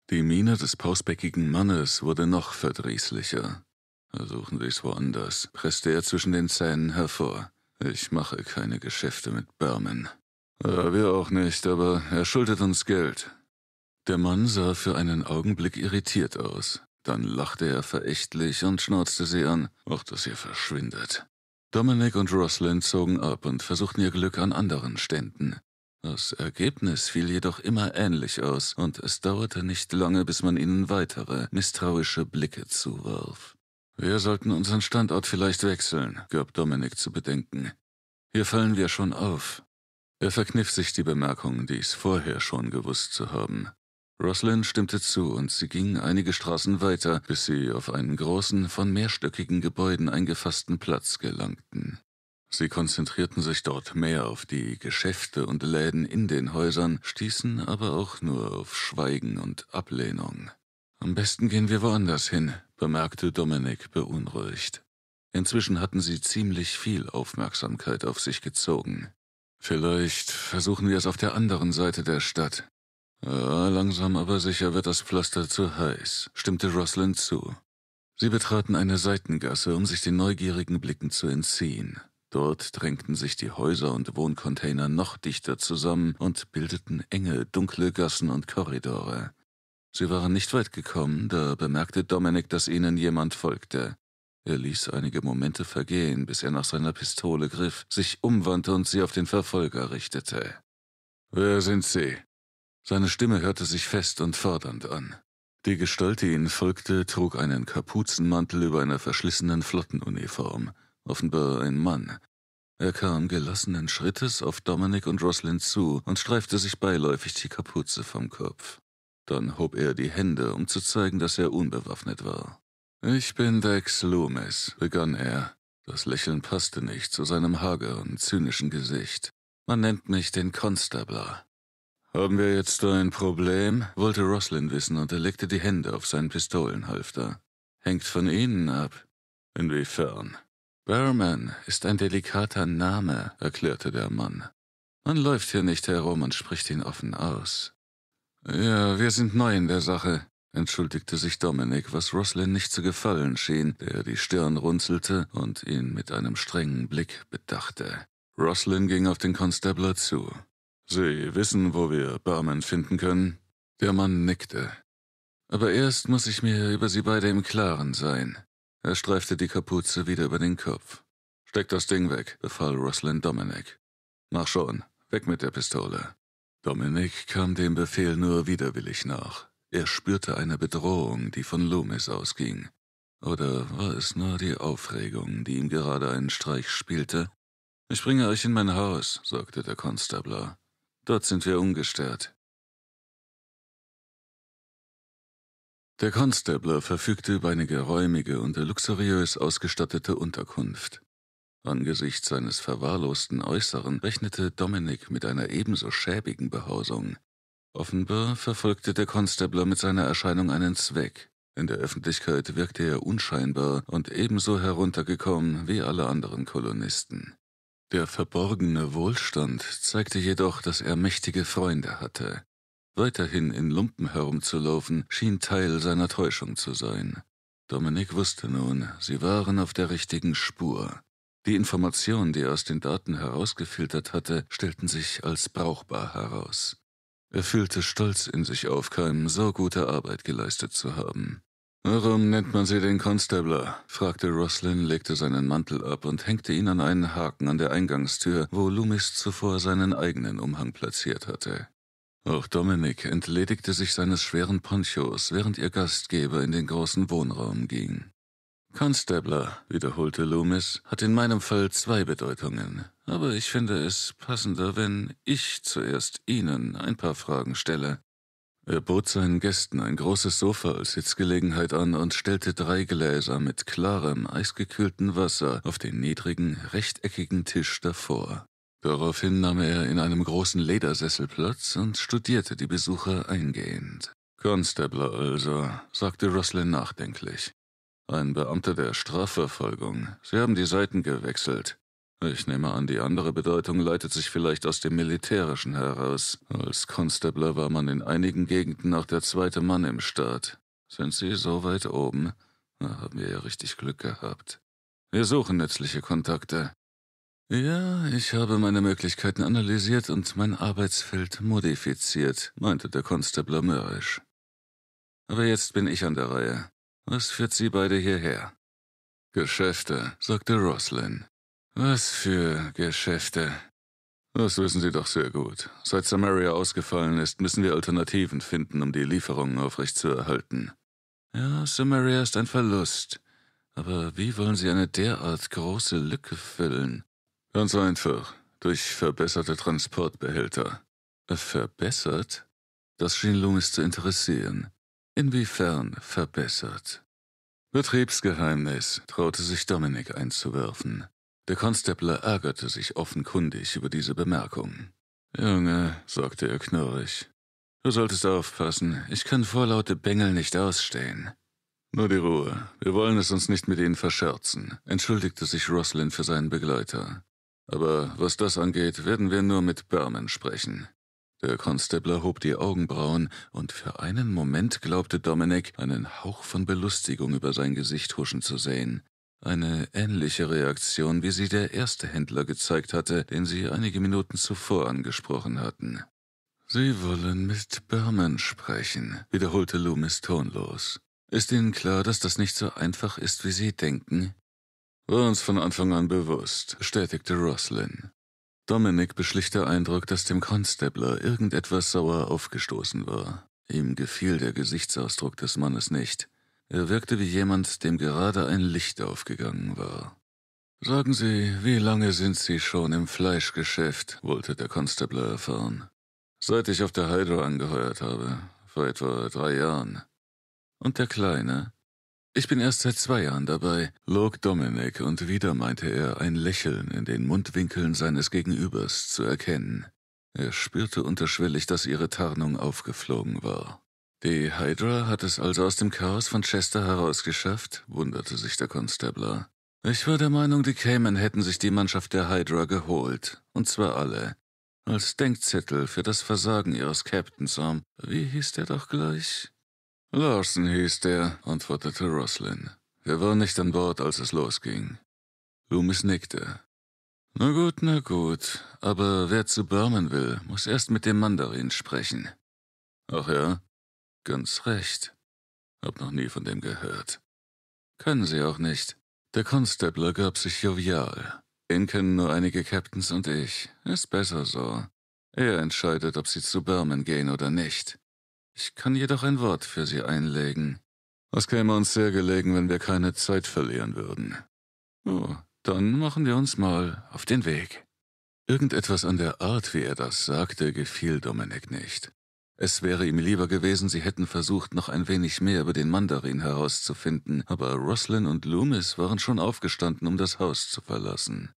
Die Miene des pausbäckigen Mannes wurde noch verdrießlicher. Versuchen Sie es woanders, presste er zwischen den Zähnen hervor. Ich mache keine Geschäfte mit Berman. Ja, äh, wir auch nicht, aber er schuldet uns Geld. Der Mann sah für einen Augenblick irritiert aus. Dann lachte er verächtlich und schnauzte sie an. Ach, dass ihr verschwindet. Dominic und Roslyn zogen ab und versuchten ihr Glück an anderen Ständen. Das Ergebnis fiel jedoch immer ähnlich aus, und es dauerte nicht lange, bis man ihnen weitere misstrauische Blicke zuwarf. Wir sollten unseren Standort vielleicht wechseln, gab Dominic zu bedenken. Hier fallen wir schon auf. Er verkniff sich die Bemerkung, dies vorher schon gewusst zu haben. Roslyn stimmte zu und sie ging einige Straßen weiter, bis sie auf einen großen, von mehrstöckigen Gebäuden eingefassten Platz gelangten. Sie konzentrierten sich dort mehr auf die Geschäfte und Läden in den Häusern, stießen aber auch nur auf Schweigen und Ablehnung. Am besten gehen wir woanders hin, bemerkte Dominik beunruhigt. Inzwischen hatten sie ziemlich viel Aufmerksamkeit auf sich gezogen. Vielleicht versuchen wir es auf der anderen Seite der Stadt. Ja, langsam aber sicher wird das Pflaster zu heiß, stimmte Rosalind zu. Sie betraten eine Seitengasse, um sich den neugierigen Blicken zu entziehen. Dort drängten sich die Häuser und Wohncontainer noch dichter zusammen und bildeten enge, dunkle Gassen und Korridore. Sie waren nicht weit gekommen, da bemerkte Dominik, dass ihnen jemand folgte. Er ließ einige Momente vergehen, bis er nach seiner Pistole griff, sich umwandte und sie auf den Verfolger richtete. Wer sind Sie? Seine Stimme hörte sich fest und fordernd an. Die Gestalt, die ihnen folgte, trug einen Kapuzenmantel über einer verschlissenen Flottenuniform, offenbar ein Mann. Er kam gelassenen Schrittes auf Dominic und Roslyn zu und streifte sich beiläufig die Kapuze vom Kopf. Dann hob er die Hände, um zu zeigen, dass er unbewaffnet war. Ich bin Dex Loomis, begann er. Das Lächeln passte nicht zu seinem hageren, zynischen Gesicht. Man nennt mich den Constabler. Haben wir jetzt ein Problem? wollte Roslin wissen und er legte die Hände auf seinen Pistolenhalfter. Hängt von Ihnen ab. Inwiefern? Berman ist ein delikater Name, erklärte der Mann. Man läuft hier nicht herum und spricht ihn offen aus. Ja, wir sind neu in der Sache entschuldigte sich Dominik, was Roslyn nicht zu gefallen schien, der die Stirn runzelte und ihn mit einem strengen Blick bedachte. Roslyn ging auf den Konstabler zu. Sie wissen, wo wir Barman finden können? Der Mann nickte. Aber erst muss ich mir über sie beide im Klaren sein. Er streifte die Kapuze wieder über den Kopf. Steck das Ding weg, befahl Roslyn Dominik. Mach schon, weg mit der Pistole. Dominik kam dem Befehl nur widerwillig nach. Er spürte eine Bedrohung, die von Loomis ausging. Oder war es nur die Aufregung, die ihm gerade einen Streich spielte? Ich bringe euch in mein Haus, sagte der Konstabler. Dort sind wir ungestört. Der Konstabler verfügte über eine geräumige und luxuriös ausgestattete Unterkunft. Angesichts seines verwahrlosten Äußeren rechnete Dominik mit einer ebenso schäbigen Behausung. Offenbar verfolgte der Constabler mit seiner Erscheinung einen Zweck. In der Öffentlichkeit wirkte er unscheinbar und ebenso heruntergekommen wie alle anderen Kolonisten. Der verborgene Wohlstand zeigte jedoch, dass er mächtige Freunde hatte. Weiterhin in Lumpen herumzulaufen, schien Teil seiner Täuschung zu sein. Dominik wusste nun, sie waren auf der richtigen Spur. Die Informationen, die er aus den Daten herausgefiltert hatte, stellten sich als brauchbar heraus. Er fühlte Stolz in sich aufkeimen, so gute Arbeit geleistet zu haben. Warum nennt man sie den Constabler? fragte Roslyn, legte seinen Mantel ab und hängte ihn an einen Haken an der Eingangstür, wo Loomis zuvor seinen eigenen Umhang platziert hatte. Auch Dominic entledigte sich seines schweren Ponchos, während ihr Gastgeber in den großen Wohnraum ging. Constabler, wiederholte Loomis, hat in meinem Fall zwei Bedeutungen. Aber ich finde es passender, wenn ich zuerst Ihnen ein paar Fragen stelle. Er bot seinen Gästen ein großes Sofa als Sitzgelegenheit an und stellte drei Gläser mit klarem, eisgekühltem Wasser auf den niedrigen, rechteckigen Tisch davor. Daraufhin nahm er in einem großen Ledersessel Platz und studierte die Besucher eingehend. Constabler also, sagte Roslyn nachdenklich. Ein Beamter der Strafverfolgung. Sie haben die Seiten gewechselt. Ich nehme an, die andere Bedeutung leitet sich vielleicht aus dem Militärischen heraus. Als Constabler war man in einigen Gegenden auch der zweite Mann im Staat. Sind Sie so weit oben? Da haben wir ja richtig Glück gehabt. Wir suchen nützliche Kontakte. Ja, ich habe meine Möglichkeiten analysiert und mein Arbeitsfeld modifiziert, meinte der Constabler mürrisch. Aber jetzt bin ich an der Reihe. Was führt sie beide hierher? Geschäfte, sagte Roslyn. Was für Geschäfte? Das wissen Sie doch sehr gut. Seit Samaria ausgefallen ist, müssen wir Alternativen finden, um die Lieferungen aufrechtzuerhalten. Ja, Samaria ist ein Verlust. Aber wie wollen Sie eine derart große Lücke füllen? Ganz einfach. Durch verbesserte Transportbehälter. Äh, verbessert? Das schien Loomis zu interessieren. Inwiefern verbessert? Betriebsgeheimnis, traute sich Dominik einzuwerfen. Der Constable ärgerte sich offenkundig über diese Bemerkung. Junge, sagte er knurrig, du solltest aufpassen, ich kann vorlaute Bengel nicht ausstehen. Nur die Ruhe, wir wollen es uns nicht mit ihnen verscherzen, entschuldigte sich Roslyn für seinen Begleiter. Aber was das angeht, werden wir nur mit Berman sprechen. Der Constable hob die Augenbrauen, und für einen Moment glaubte Dominik, einen Hauch von Belustigung über sein Gesicht huschen zu sehen. Eine ähnliche Reaktion, wie sie der erste Händler gezeigt hatte, den sie einige Minuten zuvor angesprochen hatten. Sie wollen mit Berman sprechen, wiederholte Loomis tonlos. Ist Ihnen klar, dass das nicht so einfach ist, wie Sie denken? War uns von Anfang an bewusst, bestätigte Roslyn. Dominik beschlich der Eindruck, dass dem Constabler irgendetwas sauer aufgestoßen war. Ihm gefiel der Gesichtsausdruck des Mannes nicht. Er wirkte wie jemand, dem gerade ein Licht aufgegangen war. Sagen Sie, wie lange sind Sie schon im Fleischgeschäft? wollte der Constabler erfahren. Seit ich auf der Hydro angeheuert habe, vor etwa drei Jahren. Und der Kleine? Ich bin erst seit zwei Jahren dabei, log Dominic, und wieder meinte er, ein Lächeln in den Mundwinkeln seines Gegenübers zu erkennen. Er spürte unterschwellig, dass ihre Tarnung aufgeflogen war. Die Hydra hat es also aus dem Chaos von Chester herausgeschafft, wunderte sich der Konstabler. Ich war der Meinung, die Cayman hätten sich die Mannschaft der Hydra geholt, und zwar alle. Als Denkzettel für das Versagen ihres Captains Arm. Wie hieß der doch gleich? Larsen hieß der, antwortete Roslyn. Wir waren nicht an Bord, als es losging. Loomis nickte. Na gut, na gut. Aber wer zu Berman will, muss erst mit dem Mandarin sprechen. Ach ja? Ganz recht. Hab noch nie von dem gehört. Können Sie auch nicht. Der Constabler gab sich jovial. Ihn kennen nur einige Captains und ich. Ist besser so. Er entscheidet, ob Sie zu Berman gehen oder nicht. Ich kann jedoch ein Wort für Sie einlegen. Es käme uns sehr gelegen, wenn wir keine Zeit verlieren würden. Oh, dann machen wir uns mal auf den Weg. Irgendetwas an der Art, wie er das sagte, gefiel Dominik nicht. Es wäre ihm lieber gewesen, sie hätten versucht, noch ein wenig mehr über den Mandarin herauszufinden, aber Roslyn und Loomis waren schon aufgestanden, um das Haus zu verlassen.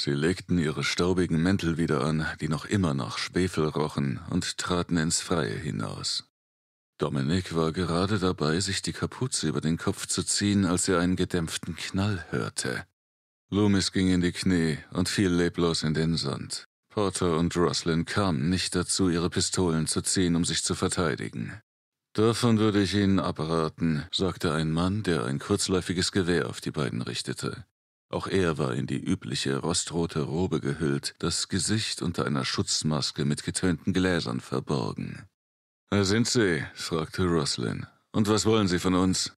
Sie legten ihre staubigen Mäntel wieder an, die noch immer nach Schwefel rochen, und traten ins Freie hinaus. Dominik war gerade dabei, sich die Kapuze über den Kopf zu ziehen, als er einen gedämpften Knall hörte. Loomis ging in die Knie und fiel leblos in den Sand. Porter und Roslyn kamen nicht dazu, ihre Pistolen zu ziehen, um sich zu verteidigen. Davon würde ich Ihnen abraten, sagte ein Mann, der ein kurzläufiges Gewehr auf die beiden richtete. Auch er war in die übliche rostrote Robe gehüllt, das Gesicht unter einer Schutzmaske mit getönten Gläsern verborgen. Wer sind Sie? fragte Roslin. Und was wollen Sie von uns?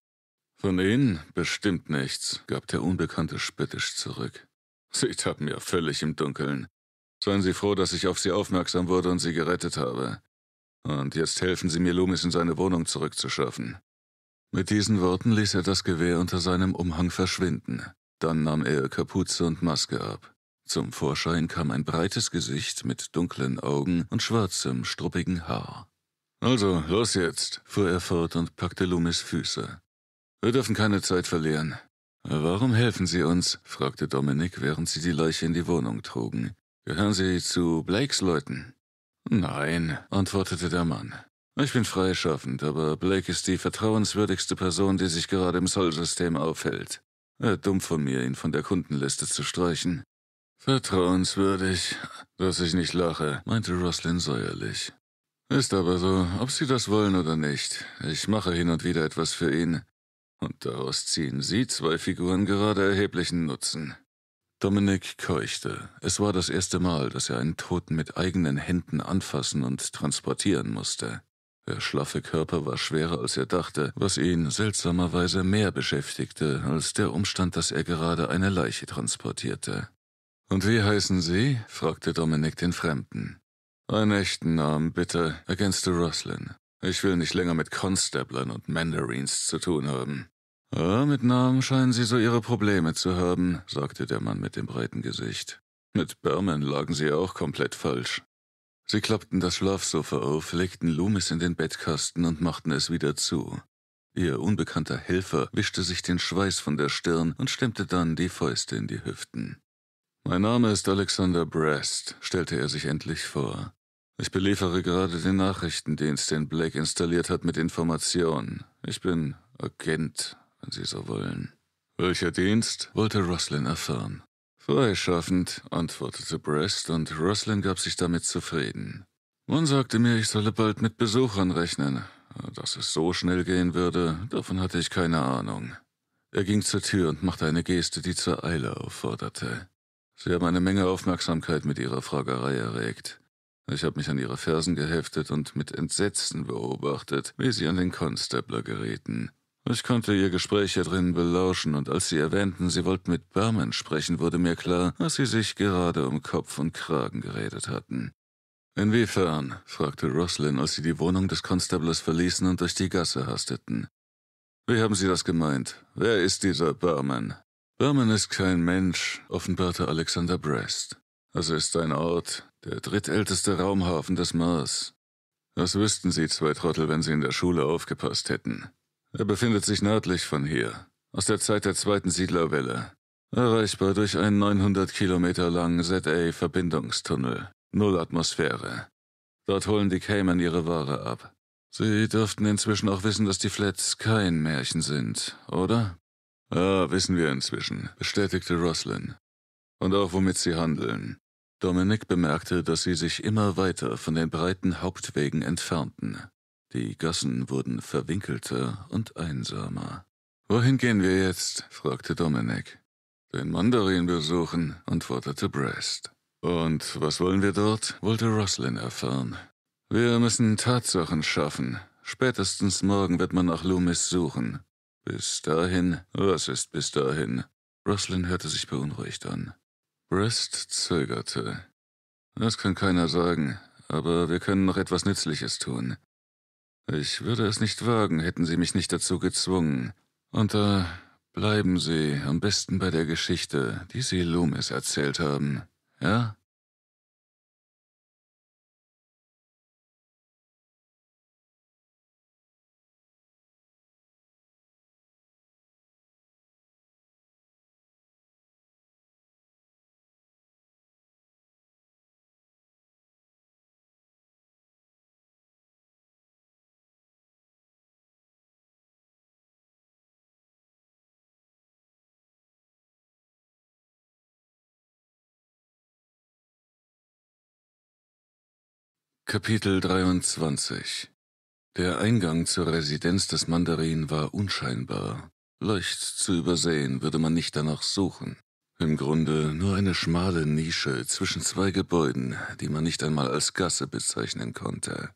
Von Ihnen bestimmt nichts, gab der Unbekannte spöttisch zurück. Sie tappen ja völlig im Dunkeln. Seien Sie froh, dass ich auf Sie aufmerksam wurde und Sie gerettet habe. Und jetzt helfen Sie mir, Loomis in seine Wohnung zurückzuschaffen. Mit diesen Worten ließ er das Gewehr unter seinem Umhang verschwinden. Dann nahm er Kapuze und Maske ab. Zum Vorschein kam ein breites Gesicht mit dunklen Augen und schwarzem, struppigen Haar. Also, los jetzt, fuhr er fort und packte Loomis Füße. Wir dürfen keine Zeit verlieren. Warum helfen Sie uns? fragte Dominik, während sie die Leiche in die Wohnung trugen. Gehören Sie zu Blakes Leuten? Nein, antwortete der Mann. Ich bin freischaffend, aber Blake ist die vertrauenswürdigste Person, die sich gerade im Soll-System aufhält. Äh, dumm von mir, ihn von der Kundenliste zu streichen. Vertrauenswürdig, dass ich nicht lache, meinte Roslyn säuerlich. Ist aber so, ob Sie das wollen oder nicht. Ich mache hin und wieder etwas für ihn. Und daraus ziehen Sie zwei Figuren gerade erheblichen Nutzen. Dominik keuchte. Es war das erste Mal, dass er einen Toten mit eigenen Händen anfassen und transportieren musste. Der schlaffe Körper war schwerer, als er dachte, was ihn seltsamerweise mehr beschäftigte als der Umstand, dass er gerade eine Leiche transportierte. Und wie heißen Sie? fragte Dominik den Fremden. Einen echten Namen, bitte, ergänzte Roslin. Ich will nicht länger mit Constablern und Mandarins zu tun haben. Ah, mit Namen scheinen Sie so Ihre Probleme zu haben, sagte der Mann mit dem breiten Gesicht. Mit Berman lagen Sie auch komplett falsch. Sie klappten das Schlafsofa auf, legten Loomis in den Bettkasten und machten es wieder zu. Ihr unbekannter Helfer wischte sich den Schweiß von der Stirn und stemmte dann die Fäuste in die Hüften. Mein Name ist Alexander Brest, stellte er sich endlich vor. Ich beliefere gerade den Nachrichtendienst, den Blake installiert hat mit Informationen. Ich bin Agent, wenn Sie so wollen. Welcher Dienst? wollte Roslyn erfahren. Freischaffend, antwortete Brest und Roslyn gab sich damit zufrieden. Man sagte mir, ich solle bald mit Besuchern rechnen. Dass es so schnell gehen würde, davon hatte ich keine Ahnung. Er ging zur Tür und machte eine Geste, die zur Eile aufforderte. Sie haben eine Menge Aufmerksamkeit mit ihrer Fragerei erregt. Ich habe mich an ihre Fersen geheftet und mit Entsetzen beobachtet, wie sie an den Constabler gerieten. Ich konnte ihr Gespräch hier drinnen belauschen und als sie erwähnten, sie wollten mit Barmen sprechen, wurde mir klar, dass sie sich gerade um Kopf und Kragen geredet hatten. Inwiefern? fragte Roslyn, als sie die Wohnung des Constables verließen und durch die Gasse hasteten. Wie haben Sie das gemeint? Wer ist dieser Barman? Barman ist kein Mensch, offenbarte Alexander Brest. Es ist ein Ort, der drittälteste Raumhafen des Mars. Das wüssten Sie, zwei Trottel, wenn Sie in der Schule aufgepasst hätten. Er befindet sich nördlich von hier, aus der Zeit der zweiten Siedlerwelle. Erreichbar durch einen 900 Kilometer langen ZA-Verbindungstunnel. Null Atmosphäre. Dort holen die Cayman ihre Ware ab. Sie dürften inzwischen auch wissen, dass die Flats kein Märchen sind, oder? Ja, wissen wir inzwischen, bestätigte Roslyn. Und auch womit sie handeln. Dominik bemerkte, dass sie sich immer weiter von den breiten Hauptwegen entfernten. Die Gassen wurden verwinkelter und einsamer. Wohin gehen wir jetzt? fragte Dominik. Den Mandarin besuchen, antwortete Brest. Und was wollen wir dort? wollte Roslin erfahren. Wir müssen Tatsachen schaffen. Spätestens morgen wird man nach Loomis suchen. Bis dahin, was ist bis dahin? Roslin hörte sich beunruhigt an. Brest zögerte. Das kann keiner sagen, aber wir können noch etwas Nützliches tun. Ich würde es nicht wagen, hätten Sie mich nicht dazu gezwungen. Und da bleiben Sie am besten bei der Geschichte, die Sie Loomis erzählt haben. Ja? Kapitel 23 Der Eingang zur Residenz des Mandarin war unscheinbar. Leicht zu übersehen, würde man nicht danach suchen. Im Grunde nur eine schmale Nische zwischen zwei Gebäuden, die man nicht einmal als Gasse bezeichnen konnte.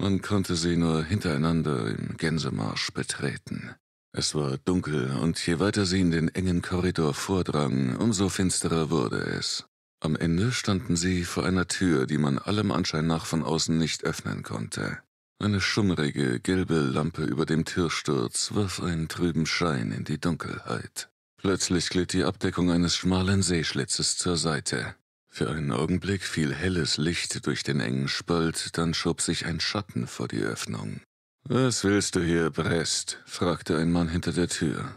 Man konnte sie nur hintereinander im Gänsemarsch betreten. Es war dunkel, und je weiter sie in den engen Korridor vordrang, umso finsterer wurde es. Am Ende standen sie vor einer Tür, die man allem Anschein nach von außen nicht öffnen konnte. Eine schummrige, gelbe Lampe über dem Türsturz warf einen trüben Schein in die Dunkelheit. Plötzlich glitt die Abdeckung eines schmalen Seeschlitzes zur Seite. Für einen Augenblick fiel helles Licht durch den engen Spalt, dann schob sich ein Schatten vor die Öffnung. Was willst du hier, Brest? fragte ein Mann hinter der Tür.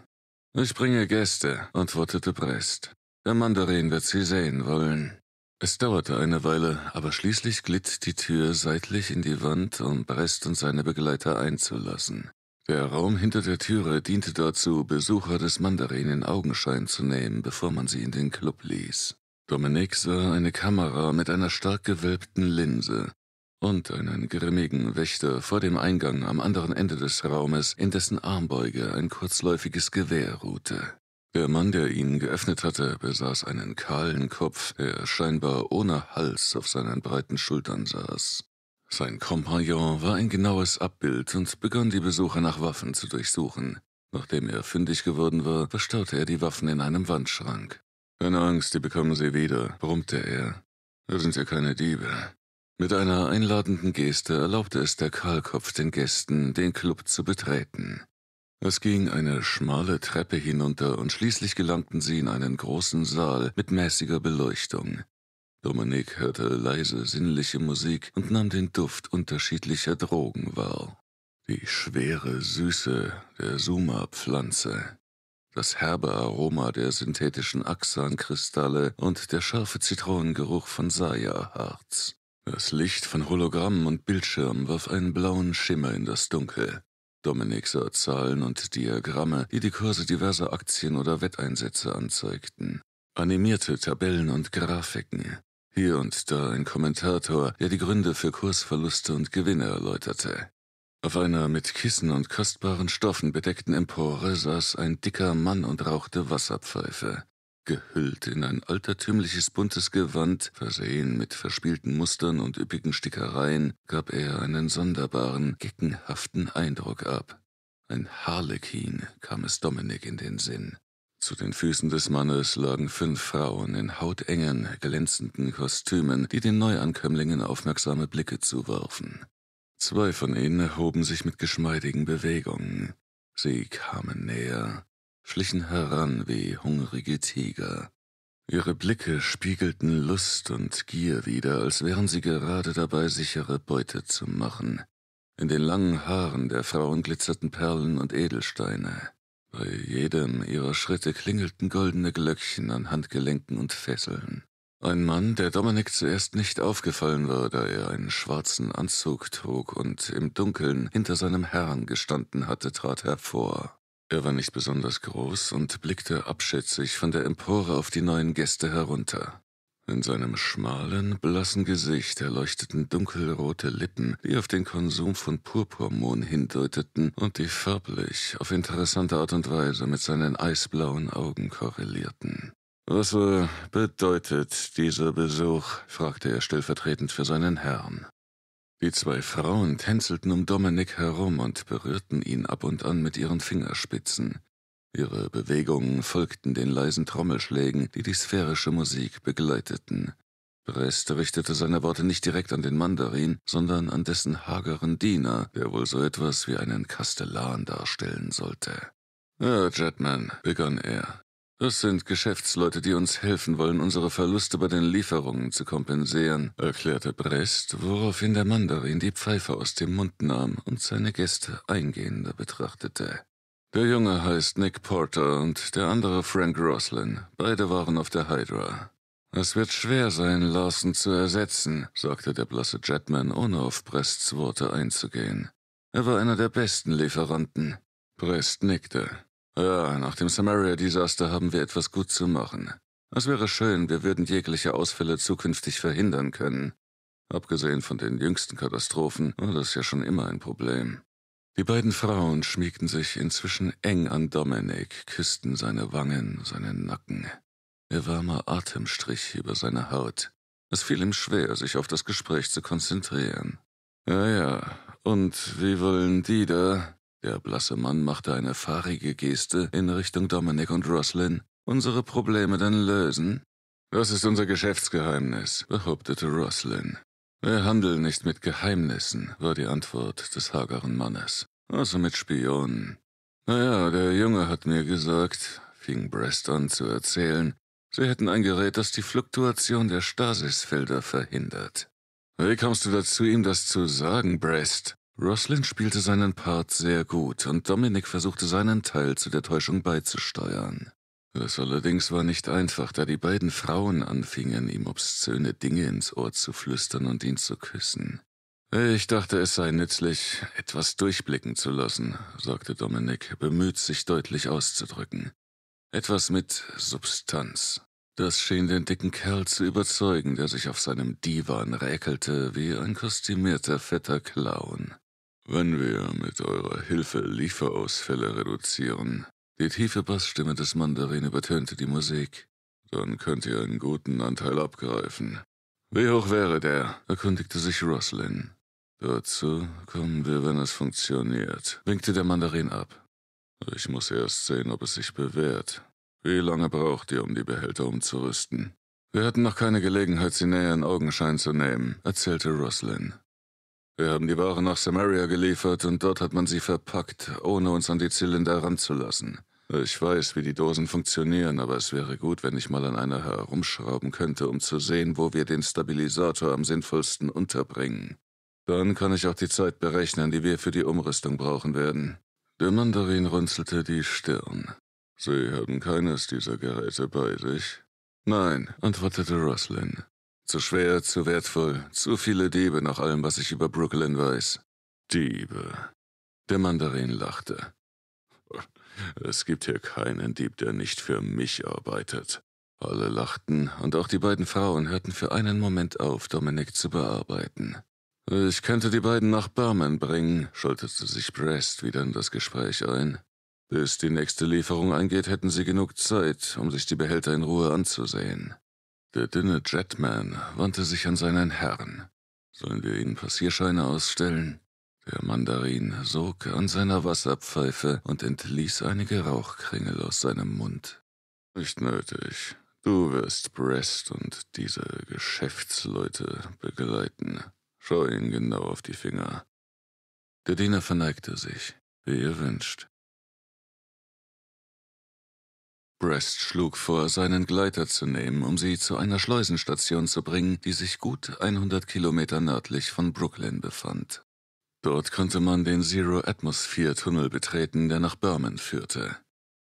Ich bringe Gäste, antwortete Brest. Der Mandarin wird sie sehen wollen. Es dauerte eine Weile, aber schließlich glitt die Tür seitlich in die Wand, um Brest und seine Begleiter einzulassen. Der Raum hinter der Türe diente dazu, Besucher des Mandarin in Augenschein zu nehmen, bevor man sie in den Club ließ. Dominik sah eine Kamera mit einer stark gewölbten Linse und einen grimmigen Wächter vor dem Eingang am anderen Ende des Raumes, in dessen Armbeuge ein kurzläufiges Gewehr ruhte. Der Mann, der ihn geöffnet hatte, besaß einen kahlen Kopf, der scheinbar ohne Hals auf seinen breiten Schultern saß. Sein Kompagnon war ein genaues Abbild und begann die Besucher nach Waffen zu durchsuchen. Nachdem er fündig geworden war, verstaute er die Waffen in einem Wandschrank. Keine Angst, die bekommen Sie wieder, brummte er. Wir sind ja keine Diebe. Mit einer einladenden Geste erlaubte es der Kahlkopf den Gästen, den Club zu betreten. Es ging eine schmale Treppe hinunter und schließlich gelangten sie in einen großen Saal mit mäßiger Beleuchtung. Dominik hörte leise sinnliche Musik und nahm den Duft unterschiedlicher Drogen wahr. Die schwere Süße der Suma-Pflanze, das herbe Aroma der synthetischen Axankristalle und der scharfe Zitronengeruch von Saya-Harz. Das Licht von Hologrammen und Bildschirmen warf einen blauen Schimmer in das Dunkel. Dominik sah Zahlen und Diagramme, die die Kurse diverser Aktien oder Wetteinsätze anzeigten. Animierte Tabellen und Grafiken. Hier und da ein Kommentator, der die Gründe für Kursverluste und Gewinne erläuterte. Auf einer mit Kissen und kostbaren Stoffen bedeckten Empore saß ein dicker Mann und rauchte Wasserpfeife gehüllt in ein altertümliches buntes Gewand, versehen mit verspielten Mustern und üppigen Stickereien, gab er einen sonderbaren, geckenhaften Eindruck ab. Ein Harlekin kam es Dominik in den Sinn. Zu den Füßen des Mannes lagen fünf Frauen in hautengen, glänzenden Kostümen, die den Neuankömmlingen aufmerksame Blicke zuwarfen. Zwei von ihnen erhoben sich mit geschmeidigen Bewegungen. Sie kamen näher, schlichen heran wie hungrige Tiger. Ihre Blicke spiegelten Lust und Gier wider, als wären sie gerade dabei, sichere Beute zu machen. In den langen Haaren der Frauen glitzerten Perlen und Edelsteine. Bei jedem ihrer Schritte klingelten goldene Glöckchen an Handgelenken und Fesseln. Ein Mann, der Dominik zuerst nicht aufgefallen war, da er einen schwarzen Anzug trug und im Dunkeln hinter seinem Herrn gestanden hatte, trat hervor. Er war nicht besonders groß und blickte abschätzig von der Empore auf die neuen Gäste herunter. In seinem schmalen, blassen Gesicht erleuchteten dunkelrote Lippen, die auf den Konsum von Purpurmohn hindeuteten und die farblich auf interessante Art und Weise mit seinen eisblauen Augen korrelierten. Was bedeutet dieser Besuch? fragte er stellvertretend für seinen Herrn. Die zwei Frauen tänzelten um Dominik herum und berührten ihn ab und an mit ihren Fingerspitzen. Ihre Bewegungen folgten den leisen Trommelschlägen, die die sphärische Musik begleiteten. Brest richtete seine Worte nicht direkt an den Mandarin, sondern an dessen hageren Diener, der wohl so etwas wie einen Kastellan darstellen sollte. Ja, äh, Jetman, begann er, das sind Geschäftsleute, die uns helfen wollen, unsere Verluste bei den Lieferungen zu kompensieren, erklärte Brest, woraufhin der Mandarin die Pfeife aus dem Mund nahm und seine Gäste eingehender betrachtete. Der Junge heißt Nick Porter und der andere Frank Roslin. Beide waren auf der Hydra. Es wird schwer sein, Larsen zu ersetzen, sagte der blasse Jetman, ohne auf Brests Worte einzugehen. Er war einer der besten Lieferanten. Brest nickte. Ja, nach dem Samaria-Desaster haben wir etwas gut zu machen. Es wäre schön, wir würden jegliche Ausfälle zukünftig verhindern können. Abgesehen von den jüngsten Katastrophen war das ja schon immer ein Problem. Die beiden Frauen schmiegten sich inzwischen eng an Dominik, küssten seine Wangen, seinen Nacken. Ihr warmer Atem strich über seine Haut. Es fiel ihm schwer, sich auf das Gespräch zu konzentrieren. Ja, ja, und wie wollen die da? Der blasse Mann machte eine fahrige Geste in Richtung Dominic und Roslyn. Unsere Probleme denn lösen? Das ist unser Geschäftsgeheimnis, behauptete Roslyn. Wir handeln nicht mit Geheimnissen, war die Antwort des hageren Mannes. Also mit Spionen. Naja, der Junge hat mir gesagt, fing Brest an zu erzählen, sie hätten ein Gerät, das die Fluktuation der Stasisfelder verhindert. Wie kommst du dazu, ihm das zu sagen, Brest? Roslyn spielte seinen Part sehr gut und Dominik versuchte seinen Teil zu der Täuschung beizusteuern. Es allerdings war nicht einfach, da die beiden Frauen anfingen, ihm obszöne Dinge ins Ohr zu flüstern und ihn zu küssen. Ich dachte, es sei nützlich, etwas durchblicken zu lassen, sagte Dominik, bemüht sich deutlich auszudrücken. Etwas mit Substanz. Das schien den dicken Kerl zu überzeugen, der sich auf seinem Divan räkelte wie ein kostümierter fetter Clown. Wenn wir mit eurer Hilfe Lieferausfälle reduzieren, die tiefe Bassstimme des Mandarin übertönte die Musik, dann könnt ihr einen guten Anteil abgreifen. Wie hoch wäre der? erkundigte sich Roslyn. Dazu kommen wir, wenn es funktioniert, winkte der Mandarin ab. Ich muss erst sehen, ob es sich bewährt. Wie lange braucht ihr, um die Behälter umzurüsten? Wir hatten noch keine Gelegenheit, sie näher in Augenschein zu nehmen, erzählte Roslyn. Wir haben die Waren nach Samaria geliefert und dort hat man sie verpackt, ohne uns an die Zylinder ranzulassen. Ich weiß, wie die Dosen funktionieren, aber es wäre gut, wenn ich mal an einer herumschrauben könnte, um zu sehen, wo wir den Stabilisator am sinnvollsten unterbringen. Dann kann ich auch die Zeit berechnen, die wir für die Umrüstung brauchen werden. Der Mandarin runzelte die Stirn. Sie haben keines dieser Geräte bei sich? Nein, antwortete Roslin. Zu schwer, zu wertvoll, zu viele Diebe nach allem, was ich über Brooklyn weiß. Diebe. Der Mandarin lachte. Es gibt hier keinen Dieb, der nicht für mich arbeitet. Alle lachten, und auch die beiden Frauen hörten für einen Moment auf, Dominik zu bearbeiten. Ich könnte die beiden nach Barmen bringen, schaltete sich Brest wieder in das Gespräch ein. Bis die nächste Lieferung eingeht, hätten sie genug Zeit, um sich die Behälter in Ruhe anzusehen. Der dünne Jetman wandte sich an seinen Herrn. Sollen wir ihnen Passierscheine ausstellen? Der Mandarin sog an seiner Wasserpfeife und entließ einige Rauchkringel aus seinem Mund. Nicht nötig. Du wirst Brest und diese Geschäftsleute begleiten. Schau ihnen genau auf die Finger. Der Diener verneigte sich, wie ihr wünscht. Brest schlug vor, seinen Gleiter zu nehmen, um sie zu einer Schleusenstation zu bringen, die sich gut 100 Kilometer nördlich von Brooklyn befand. Dort konnte man den Zero-Atmosphere-Tunnel betreten, der nach Berman führte.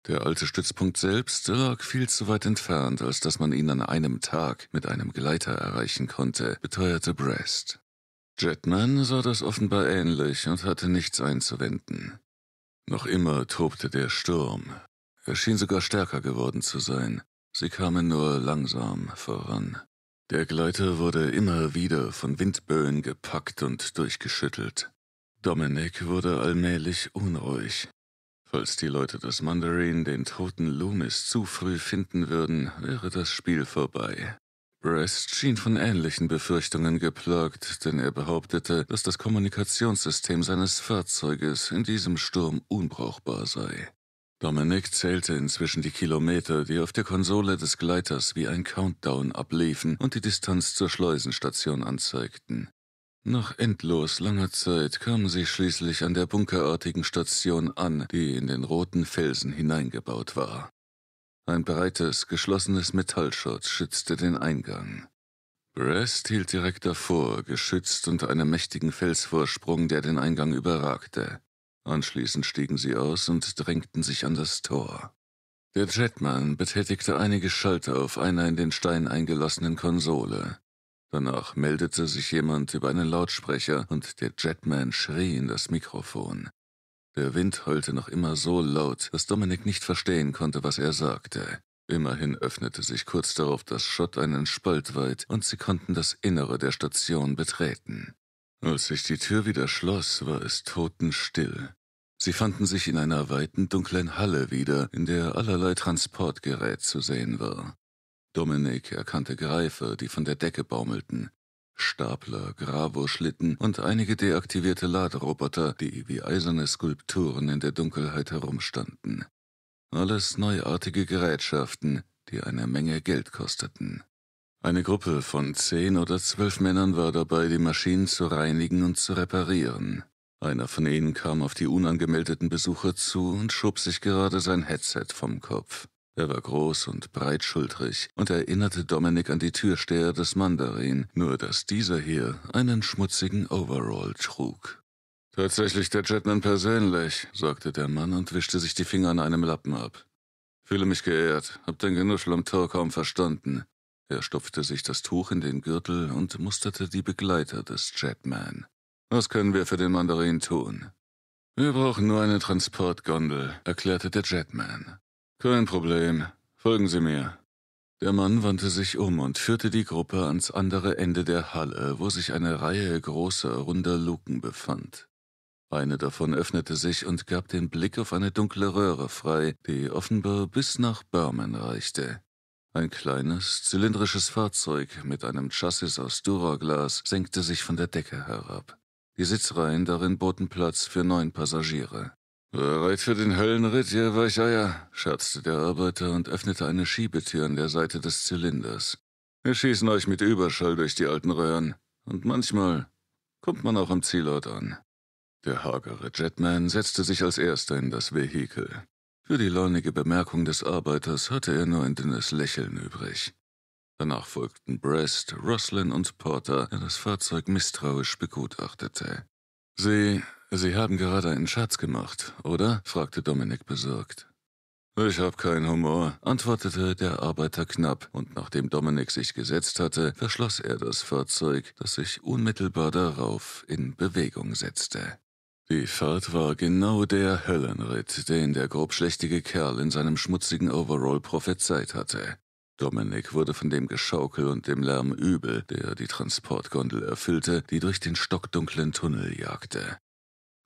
Der alte Stützpunkt selbst lag viel zu weit entfernt, als dass man ihn an einem Tag mit einem Gleiter erreichen konnte, beteuerte Brest. Jetman sah das offenbar ähnlich und hatte nichts einzuwenden. Noch immer tobte der Sturm, er schien sogar stärker geworden zu sein. Sie kamen nur langsam voran. Der Gleiter wurde immer wieder von Windböen gepackt und durchgeschüttelt. Dominik wurde allmählich unruhig. Falls die Leute des Mandarin den toten Loomis zu früh finden würden, wäre das Spiel vorbei. Brest schien von ähnlichen Befürchtungen geplagt, denn er behauptete, dass das Kommunikationssystem seines Fahrzeuges in diesem Sturm unbrauchbar sei. Dominik zählte inzwischen die Kilometer, die auf der Konsole des Gleiters wie ein Countdown abliefen und die Distanz zur Schleusenstation anzeigten. Nach endlos langer Zeit kamen sie schließlich an der bunkerartigen Station an, die in den roten Felsen hineingebaut war. Ein breites, geschlossenes Metallschutz schützte den Eingang. Brest hielt direkt davor, geschützt unter einem mächtigen Felsvorsprung, der den Eingang überragte. Anschließend stiegen sie aus und drängten sich an das Tor. Der Jetman betätigte einige Schalter auf einer in den Stein eingelassenen Konsole. Danach meldete sich jemand über einen Lautsprecher und der Jetman schrie in das Mikrofon. Der Wind heulte noch immer so laut, dass Dominik nicht verstehen konnte, was er sagte. Immerhin öffnete sich kurz darauf das Schott einen Spalt weit und sie konnten das Innere der Station betreten. Als sich die Tür wieder schloss, war es totenstill. Sie fanden sich in einer weiten, dunklen Halle wieder, in der allerlei Transportgerät zu sehen war. Dominik erkannte Greifer, die von der Decke baumelten, Stapler, Gravoschlitten und einige deaktivierte Laderoboter, die wie eiserne Skulpturen in der Dunkelheit herumstanden. Alles neuartige Gerätschaften, die eine Menge Geld kosteten. Eine Gruppe von zehn oder zwölf Männern war dabei, die Maschinen zu reinigen und zu reparieren. Einer von ihnen kam auf die unangemeldeten Besucher zu und schob sich gerade sein Headset vom Kopf. Er war groß und breitschultrig und erinnerte Dominik an die Türsteher des Mandarin, nur dass dieser hier einen schmutzigen Overall trug. Tatsächlich der Jetman persönlich, sagte der Mann und wischte sich die Finger an einem Lappen ab. Fühle mich geehrt, hab den Genuschel am Tor kaum verstanden. Er stopfte sich das Tuch in den Gürtel und musterte die Begleiter des Jetman. Was können wir für den Mandarin tun? Wir brauchen nur eine Transportgondel, erklärte der Jetman. Kein Problem. Folgen Sie mir. Der Mann wandte sich um und führte die Gruppe ans andere Ende der Halle, wo sich eine Reihe großer, runder Luken befand. Eine davon öffnete sich und gab den Blick auf eine dunkle Röhre frei, die offenbar bis nach Berman reichte. Ein kleines, zylindrisches Fahrzeug mit einem Chassis aus Duraglas senkte sich von der Decke herab. Die Sitzreihen darin boten Platz für neun Passagiere. Bereit für den Höllenritt, ihr Weicheier, scherzte der Arbeiter und öffnete eine Schiebetür an der Seite des Zylinders. Wir schießen euch mit Überschall durch die alten Röhren. Und manchmal kommt man auch am Zielort an. Der hagere Jetman setzte sich als erster in das Vehikel. Für die launige Bemerkung des Arbeiters hatte er nur ein dünnes Lächeln übrig. Danach folgten Brest, Roslin und Porter, der das Fahrzeug misstrauisch begutachtete. Sie, Sie haben gerade einen Schatz gemacht, oder? fragte Dominik besorgt. Ich habe keinen Humor, antwortete der Arbeiter knapp, und nachdem Dominik sich gesetzt hatte, verschloss er das Fahrzeug, das sich unmittelbar darauf in Bewegung setzte. Die Fahrt war genau der Höllenritt, den der grobschlächtige Kerl in seinem schmutzigen Overall prophezeit hatte. Dominik wurde von dem Geschaukel und dem Lärm übel, der die Transportgondel erfüllte, die durch den stockdunklen Tunnel jagte.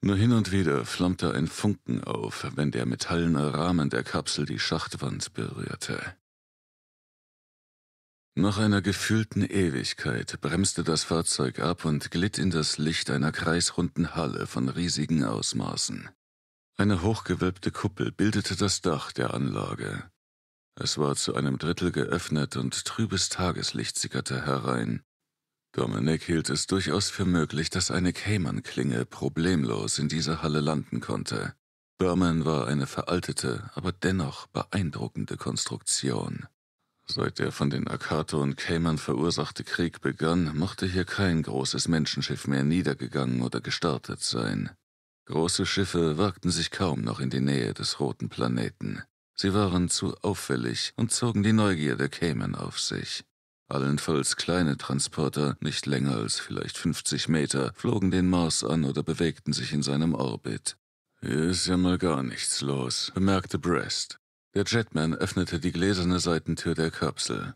Nur hin und wieder flammte ein Funken auf, wenn der metallene Rahmen der Kapsel die Schachtwand berührte. Nach einer gefühlten Ewigkeit bremste das Fahrzeug ab und glitt in das Licht einer kreisrunden Halle von riesigen Ausmaßen. Eine hochgewölbte Kuppel bildete das Dach der Anlage. Es war zu einem Drittel geöffnet und trübes Tageslicht sickerte herein. Dominik hielt es durchaus für möglich, dass eine Cayman-Klinge problemlos in dieser Halle landen konnte. Berman war eine veraltete, aber dennoch beeindruckende Konstruktion. Seit der von den Akato und Cayman verursachte Krieg begann, mochte hier kein großes Menschenschiff mehr niedergegangen oder gestartet sein. Große Schiffe wagten sich kaum noch in die Nähe des roten Planeten. Sie waren zu auffällig und zogen die Neugier der Cayman auf sich. Allenfalls kleine Transporter, nicht länger als vielleicht 50 Meter, flogen den Mars an oder bewegten sich in seinem Orbit. Hier ist ja mal gar nichts los, bemerkte Brest. Der Jetman öffnete die gläserne Seitentür der Kapsel.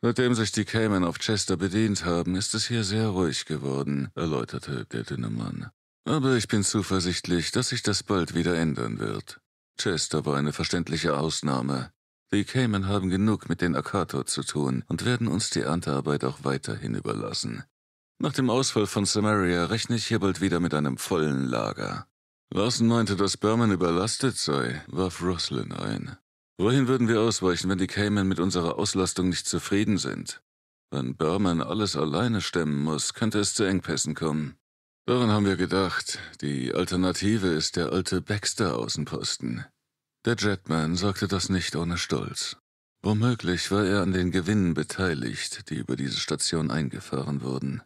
Seitdem sich die Cayman auf Chester bedient haben, ist es hier sehr ruhig geworden, erläuterte der dünne Mann. Aber ich bin zuversichtlich, dass sich das bald wieder ändern wird. Chester war eine verständliche Ausnahme. Die Cayman haben genug mit den Akator zu tun und werden uns die Erntearbeit auch weiterhin überlassen. Nach dem Ausfall von Samaria rechne ich hier bald wieder mit einem vollen Lager. Larsen meinte, dass Berman überlastet sei, warf Roslyn ein. Wohin würden wir ausweichen, wenn die Cayman mit unserer Auslastung nicht zufrieden sind? Wenn Berman alles alleine stemmen muss, könnte es zu Engpässen kommen. Daran haben wir gedacht. Die Alternative ist der alte Baxter-Außenposten. Der Jetman sagte das nicht ohne Stolz. Womöglich war er an den Gewinnen beteiligt, die über diese Station eingefahren wurden.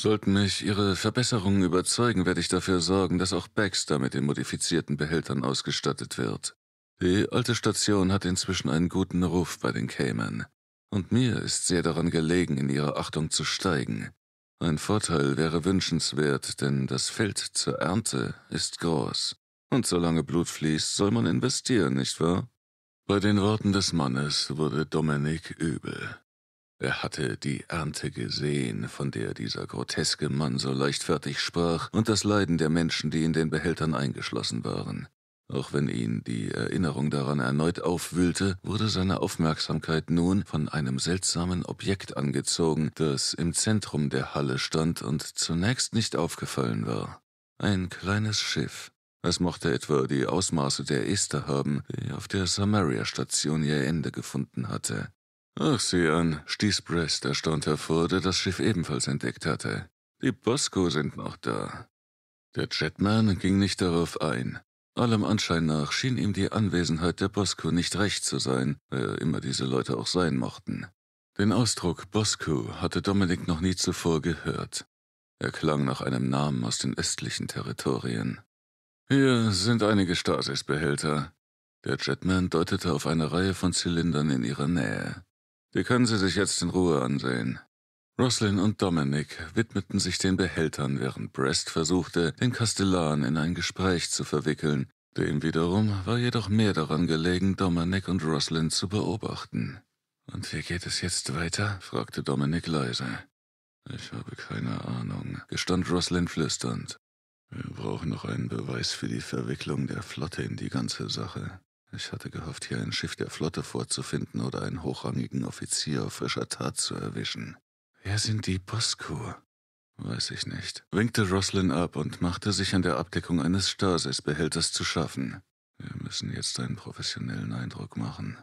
Sollten mich Ihre Verbesserungen überzeugen, werde ich dafür sorgen, dass auch Baxter mit den modifizierten Behältern ausgestattet wird. Die alte Station hat inzwischen einen guten Ruf bei den Cayman. Und mir ist sehr daran gelegen, in ihrer Achtung zu steigen. Ein Vorteil wäre wünschenswert, denn das Feld zur Ernte ist groß. Und solange Blut fließt, soll man investieren, nicht wahr? Bei den Worten des Mannes wurde Dominik übel. Er hatte die Ernte gesehen, von der dieser groteske Mann so leichtfertig sprach, und das Leiden der Menschen, die in den Behältern eingeschlossen waren. Auch wenn ihn die Erinnerung daran erneut aufwühlte, wurde seine Aufmerksamkeit nun von einem seltsamen Objekt angezogen, das im Zentrum der Halle stand und zunächst nicht aufgefallen war. Ein kleines Schiff. Es mochte etwa die Ausmaße der Esther haben, die auf der Samaria-Station ihr Ende gefunden hatte. Ach, sieh an, stieß Brest erstaunt hervor, der das Schiff ebenfalls entdeckt hatte. Die Bosco sind noch da. Der Jetman ging nicht darauf ein, allem Anschein nach schien ihm die Anwesenheit der Bosco nicht recht zu sein, wer immer diese Leute auch sein mochten. Den Ausdruck Bosco hatte Dominik noch nie zuvor gehört. Er klang nach einem Namen aus den östlichen Territorien. Hier sind einige Stasisbehälter. Der Jetman deutete auf eine Reihe von Zylindern in ihrer Nähe. Die können Sie sich jetzt in Ruhe ansehen. Roslyn und Dominic widmeten sich den Behältern, während Brest versuchte, den Kastellan in ein Gespräch zu verwickeln. Dem wiederum war jedoch mehr daran gelegen, Dominic und Roslyn zu beobachten. Und wie geht es jetzt weiter? fragte Dominic leise. Ich habe keine Ahnung, gestand Roslyn flüsternd. Wir brauchen noch einen Beweis für die Verwicklung der Flotte in die ganze Sache. Ich hatte gehofft, hier ein Schiff der Flotte vorzufinden oder einen hochrangigen Offizier auf frischer Tat zu erwischen. Wer sind die Boskur? Weiß ich nicht, winkte Roslyn ab und machte sich an der Abdeckung eines Stasisbehälters zu schaffen. Wir müssen jetzt einen professionellen Eindruck machen.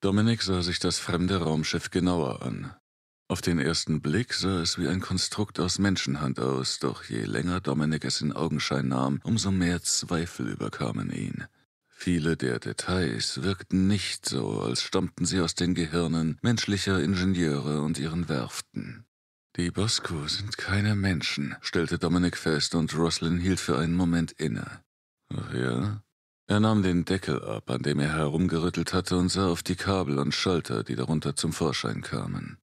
Dominik sah sich das fremde Raumschiff genauer an. Auf den ersten Blick sah es wie ein Konstrukt aus Menschenhand aus, doch je länger Dominik es in Augenschein nahm, umso mehr Zweifel überkamen ihn. Viele der Details wirkten nicht so, als stammten sie aus den Gehirnen menschlicher Ingenieure und ihren Werften. Die Bosco sind keine Menschen, stellte Dominik fest und Roslyn hielt für einen Moment inne. Ach ja? Er nahm den Deckel ab, an dem er herumgerüttelt hatte, und sah auf die Kabel und Schalter, die darunter zum Vorschein kamen.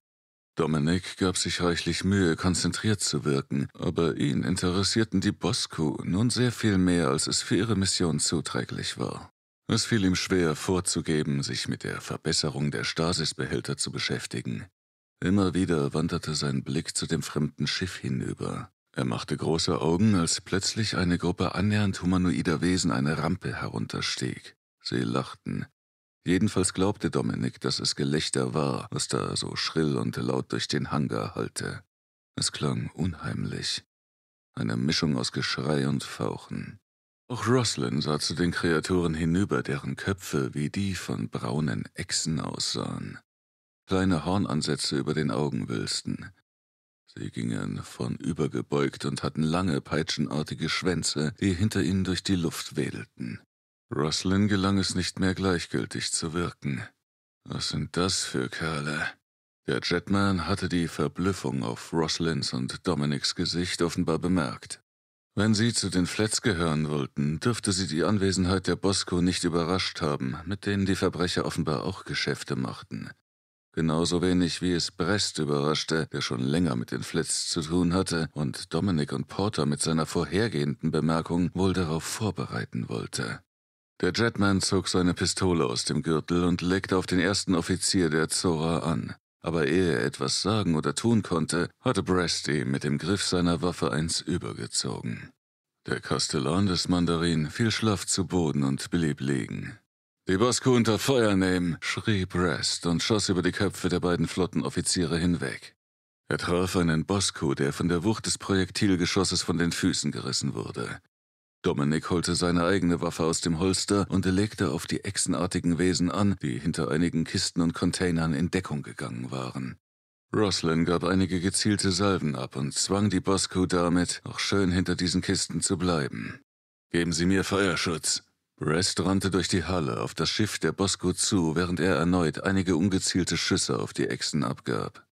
Dominik gab sich reichlich Mühe, konzentriert zu wirken, aber ihn interessierten die Bosco nun sehr viel mehr, als es für ihre Mission zuträglich war. Es fiel ihm schwer vorzugeben, sich mit der Verbesserung der Stasisbehälter zu beschäftigen. Immer wieder wanderte sein Blick zu dem fremden Schiff hinüber. Er machte große Augen, als plötzlich eine Gruppe annähernd humanoider Wesen eine Rampe herunterstieg. Sie lachten, Jedenfalls glaubte Dominik, dass es Gelächter war, was da so schrill und laut durch den Hangar hallte. Es klang unheimlich. Eine Mischung aus Geschrei und Fauchen. Auch Roslyn sah zu den Kreaturen hinüber, deren Köpfe wie die von braunen Echsen aussahen. Kleine Hornansätze über den Augen wülsten. Sie gingen vornübergebeugt und hatten lange, peitschenartige Schwänze, die hinter ihnen durch die Luft wedelten. Roslyn gelang es nicht mehr gleichgültig zu wirken. Was sind das für Kerle? Der Jetman hatte die Verblüffung auf Roslyns und Dominics Gesicht offenbar bemerkt. Wenn sie zu den Flats gehören wollten, dürfte sie die Anwesenheit der Bosco nicht überrascht haben, mit denen die Verbrecher offenbar auch Geschäfte machten. Genauso wenig wie es Brest überraschte, der schon länger mit den Flats zu tun hatte und Dominic und Porter mit seiner vorhergehenden Bemerkung wohl darauf vorbereiten wollte. Der Jetman zog seine Pistole aus dem Gürtel und legte auf den ersten Offizier der Zora an. Aber ehe er etwas sagen oder tun konnte, hatte Bresty mit dem Griff seiner Waffe eins übergezogen. Der Kastellan des Mandarin fiel schlaff zu Boden und blieb liegen. Die Bosco unter Feuer nehmen, schrie Brest und schoss über die Köpfe der beiden Flottenoffiziere hinweg. Er traf einen Bosco, der von der Wucht des Projektilgeschosses von den Füßen gerissen wurde. Dominik holte seine eigene Waffe aus dem Holster und legte auf die echsenartigen Wesen an, die hinter einigen Kisten und Containern in Deckung gegangen waren. Roslyn gab einige gezielte Salven ab und zwang die Bosco damit, auch schön hinter diesen Kisten zu bleiben. Geben Sie mir Feuerschutz! Rest rannte durch die Halle auf das Schiff der Bosco zu, während er erneut einige ungezielte Schüsse auf die Echsen abgab.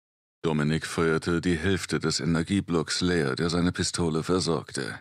Dominik feuerte die Hälfte des Energieblocks leer, der seine Pistole versorgte.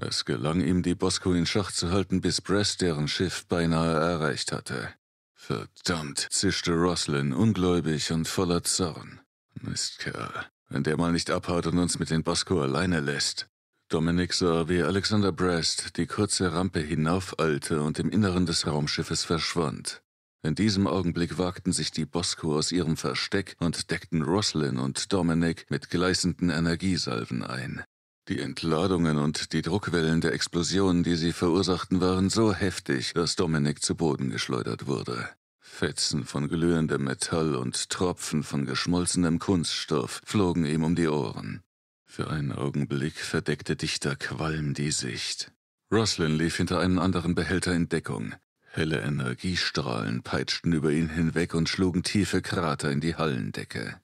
Es gelang ihm, die Bosco in Schach zu halten, bis Bress deren Schiff beinahe erreicht hatte. Verdammt, zischte Roslin, ungläubig und voller Zorn. Mistkerl, wenn der mal nicht abhaut und uns mit den Bosco alleine lässt. Dominik sah, wie Alexander Brest die kurze Rampe hinaufalte und im Inneren des Raumschiffes verschwand. In diesem Augenblick wagten sich die Bosco aus ihrem Versteck und deckten Roslin und Dominik mit gleißenden Energiesalven ein. Die Entladungen und die Druckwellen der Explosion, die sie verursachten, waren so heftig, dass Dominik zu Boden geschleudert wurde. Fetzen von glühendem Metall und Tropfen von geschmolzenem Kunststoff flogen ihm um die Ohren. Für einen Augenblick verdeckte dichter Qualm die Sicht. Roslin lief hinter einem anderen Behälter in Deckung. Helle Energiestrahlen peitschten über ihn hinweg und schlugen tiefe Krater in die Hallendecke.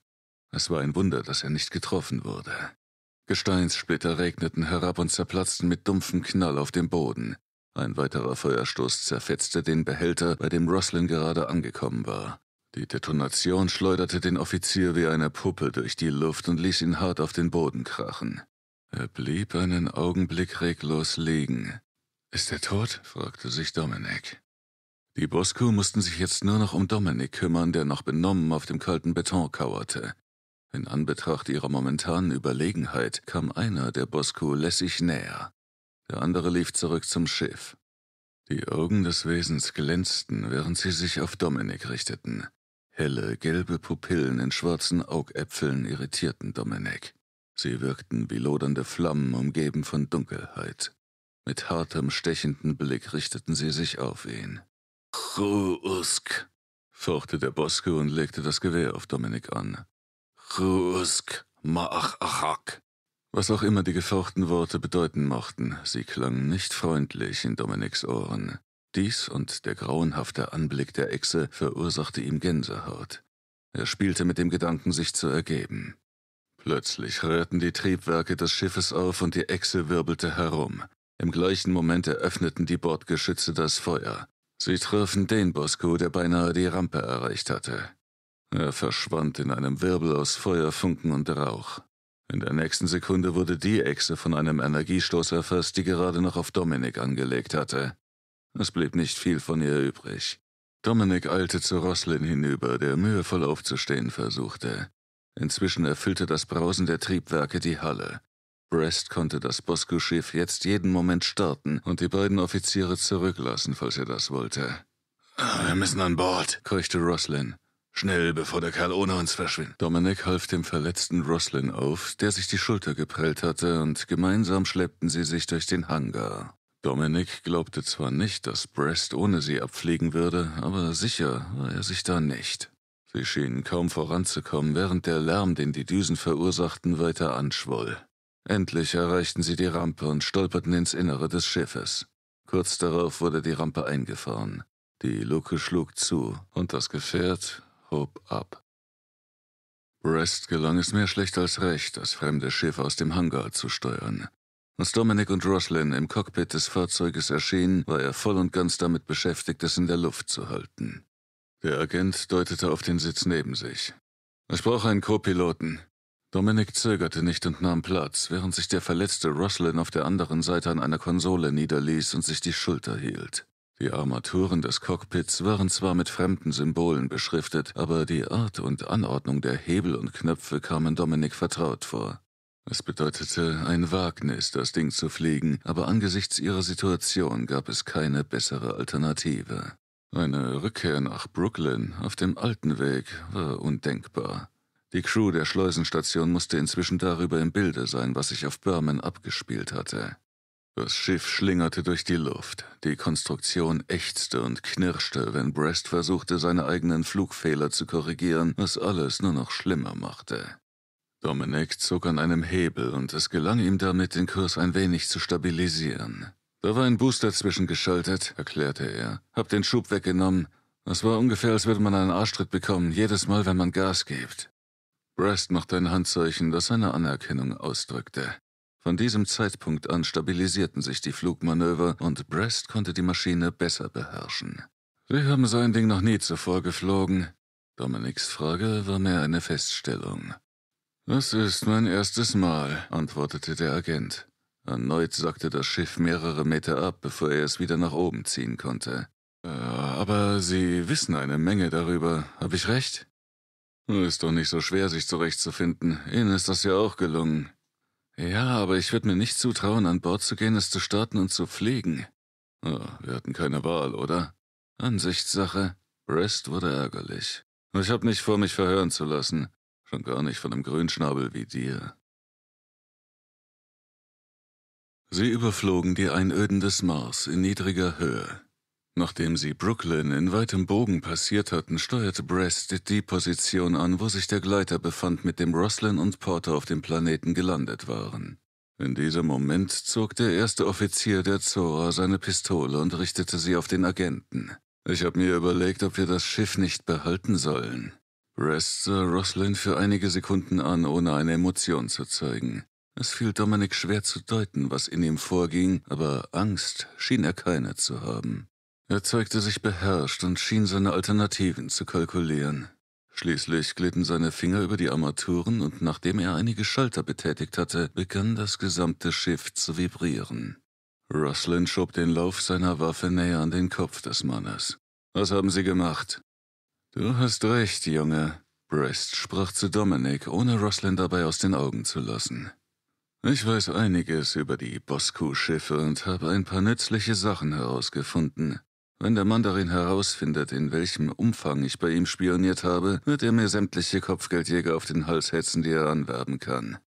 Es war ein Wunder, dass er nicht getroffen wurde. Gesteinssplitter regneten herab und zerplatzten mit dumpfem Knall auf dem Boden. Ein weiterer Feuerstoß zerfetzte den Behälter, bei dem Roslin gerade angekommen war. Die Detonation schleuderte den Offizier wie eine Puppe durch die Luft und ließ ihn hart auf den Boden krachen. Er blieb einen Augenblick reglos liegen. Ist er tot? fragte sich Dominik. Die Bosco mussten sich jetzt nur noch um Dominik kümmern, der noch benommen auf dem kalten Beton kauerte. In Anbetracht ihrer momentanen Überlegenheit kam einer der Bosco lässig näher. Der andere lief zurück zum Schiff. Die Augen des Wesens glänzten, während sie sich auf Dominik richteten. Helle, gelbe Pupillen in schwarzen Augäpfeln irritierten Dominik. Sie wirkten wie lodernde Flammen, umgeben von Dunkelheit. Mit hartem, stechenden Blick richteten sie sich auf ihn. Chuusk! fauchte der Bosco und legte das Gewehr auf Dominik an. Rusk, Ma'achachak. Was auch immer die gefauchten Worte bedeuten mochten, sie klangen nicht freundlich in Dominiks Ohren. Dies und der grauenhafte Anblick der Echse verursachte ihm Gänsehaut. Er spielte mit dem Gedanken, sich zu ergeben. Plötzlich rührten die Triebwerke des Schiffes auf und die Echse wirbelte herum. Im gleichen Moment eröffneten die Bordgeschütze das Feuer. Sie trafen den Bosco, der beinahe die Rampe erreicht hatte. Er verschwand in einem Wirbel aus Feuer, Funken und Rauch. In der nächsten Sekunde wurde die Echse von einem Energiestoß erfasst, die gerade noch auf Dominik angelegt hatte. Es blieb nicht viel von ihr übrig. Dominik eilte zu Roslin hinüber, der mühevoll aufzustehen versuchte. Inzwischen erfüllte das Brausen der Triebwerke die Halle. Brest konnte das Bosco-Schiff jetzt jeden Moment starten und die beiden Offiziere zurücklassen, falls er das wollte. Ah, wir müssen an Bord, keuchte Roslin. Schnell, bevor der Kerl ohne uns verschwindet. Dominic half dem verletzten Roslin auf, der sich die Schulter geprellt hatte, und gemeinsam schleppten sie sich durch den Hangar. Dominic glaubte zwar nicht, dass Brest ohne sie abfliegen würde, aber sicher war er sich da nicht. Sie schienen kaum voranzukommen, während der Lärm, den die Düsen verursachten, weiter anschwoll. Endlich erreichten sie die Rampe und stolperten ins Innere des Schiffes. Kurz darauf wurde die Rampe eingefahren. Die Luke schlug zu, und das Gefährt Hope ab. Brest gelang es mehr schlecht als recht, das fremde Schiff aus dem Hangar zu steuern. Als Dominic und Roslyn im Cockpit des Fahrzeuges erschienen, war er voll und ganz damit beschäftigt, es in der Luft zu halten. Der Agent deutete auf den Sitz neben sich. Ich brauche einen Co-Piloten. Dominic zögerte nicht und nahm Platz, während sich der verletzte Roslyn auf der anderen Seite an einer Konsole niederließ und sich die Schulter hielt. Die Armaturen des Cockpits waren zwar mit fremden Symbolen beschriftet, aber die Art und Anordnung der Hebel und Knöpfe kamen Dominik vertraut vor. Es bedeutete ein Wagnis, das Ding zu fliegen, aber angesichts ihrer Situation gab es keine bessere Alternative. Eine Rückkehr nach Brooklyn auf dem alten Weg war undenkbar. Die Crew der Schleusenstation musste inzwischen darüber im Bilde sein, was sich auf Berman abgespielt hatte. Das Schiff schlingerte durch die Luft. Die Konstruktion ächzte und knirschte, wenn Brest versuchte, seine eigenen Flugfehler zu korrigieren, was alles nur noch schlimmer machte. Dominic zog an einem Hebel und es gelang ihm damit, den Kurs ein wenig zu stabilisieren. Da war ein Booster zwischengeschaltet, erklärte er. Hab den Schub weggenommen. Es war ungefähr, als würde man einen Arschtritt bekommen, jedes Mal, wenn man Gas gibt. Brest machte ein Handzeichen, das seine Anerkennung ausdrückte. Von diesem Zeitpunkt an stabilisierten sich die Flugmanöver und Brest konnte die Maschine besser beherrschen. Sie haben so ein Ding noch nie zuvor geflogen. Dominiks Frage war mehr eine Feststellung. Das ist mein erstes Mal, antwortete der Agent. Erneut sackte das Schiff mehrere Meter ab, bevor er es wieder nach oben ziehen konnte. aber Sie wissen eine Menge darüber, habe ich recht? Ist doch nicht so schwer, sich zurechtzufinden. Ihnen ist das ja auch gelungen. Ja, aber ich würde mir nicht zutrauen, an Bord zu gehen, es zu starten und zu fliegen. Oh, wir hatten keine Wahl, oder? Ansichtssache. Rest wurde ärgerlich. Ich hab nicht vor, mich verhören zu lassen. Schon gar nicht von einem Grünschnabel wie dir. Sie überflogen die Einöden des Mars in niedriger Höhe. Nachdem sie Brooklyn in weitem Bogen passiert hatten, steuerte Brest die Position an, wo sich der Gleiter befand, mit dem Roslin und Porter auf dem Planeten gelandet waren. In diesem Moment zog der erste Offizier der Zora seine Pistole und richtete sie auf den Agenten. Ich habe mir überlegt, ob wir das Schiff nicht behalten sollen. Brest sah Roslin für einige Sekunden an, ohne eine Emotion zu zeigen. Es fiel Dominik schwer zu deuten, was in ihm vorging, aber Angst schien er keine zu haben. Er zeigte sich beherrscht und schien seine Alternativen zu kalkulieren. Schließlich glitten seine Finger über die Armaturen und nachdem er einige Schalter betätigt hatte, begann das gesamte Schiff zu vibrieren. Rosslyn schob den Lauf seiner Waffe näher an den Kopf des Mannes. Was haben Sie gemacht? Du hast recht, Junge. Brest sprach zu Dominic, ohne Rosslyn dabei aus den Augen zu lassen. Ich weiß einiges über die Bosku-Schiffe und habe ein paar nützliche Sachen herausgefunden. Wenn der Mandarin herausfindet, in welchem Umfang ich bei ihm spioniert habe, wird er mir sämtliche Kopfgeldjäger auf den Hals hetzen, die er anwerben kann.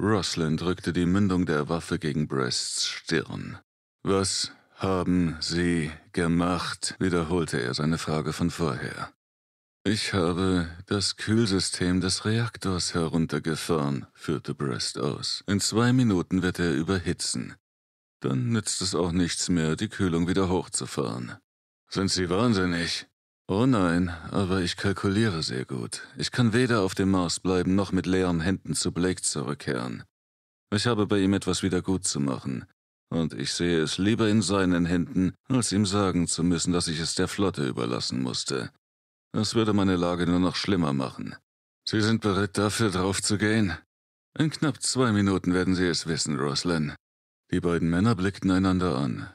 Roslyn drückte die Mündung der Waffe gegen Brests Stirn. Was haben Sie gemacht? wiederholte er seine Frage von vorher. Ich habe das Kühlsystem des Reaktors heruntergefahren, führte Brest aus. In zwei Minuten wird er überhitzen. Dann nützt es auch nichts mehr, die Kühlung wieder hochzufahren. Sind Sie wahnsinnig? Oh nein, aber ich kalkuliere sehr gut. Ich kann weder auf dem Mars bleiben noch mit leeren Händen zu Blake zurückkehren. Ich habe bei ihm etwas wieder gut zu machen. Und ich sehe es lieber in seinen Händen, als ihm sagen zu müssen, dass ich es der Flotte überlassen musste. Das würde meine Lage nur noch schlimmer machen. Sie sind bereit dafür draufzugehen? In knapp zwei Minuten werden Sie es wissen, Roslyn. Die beiden Männer blickten einander an.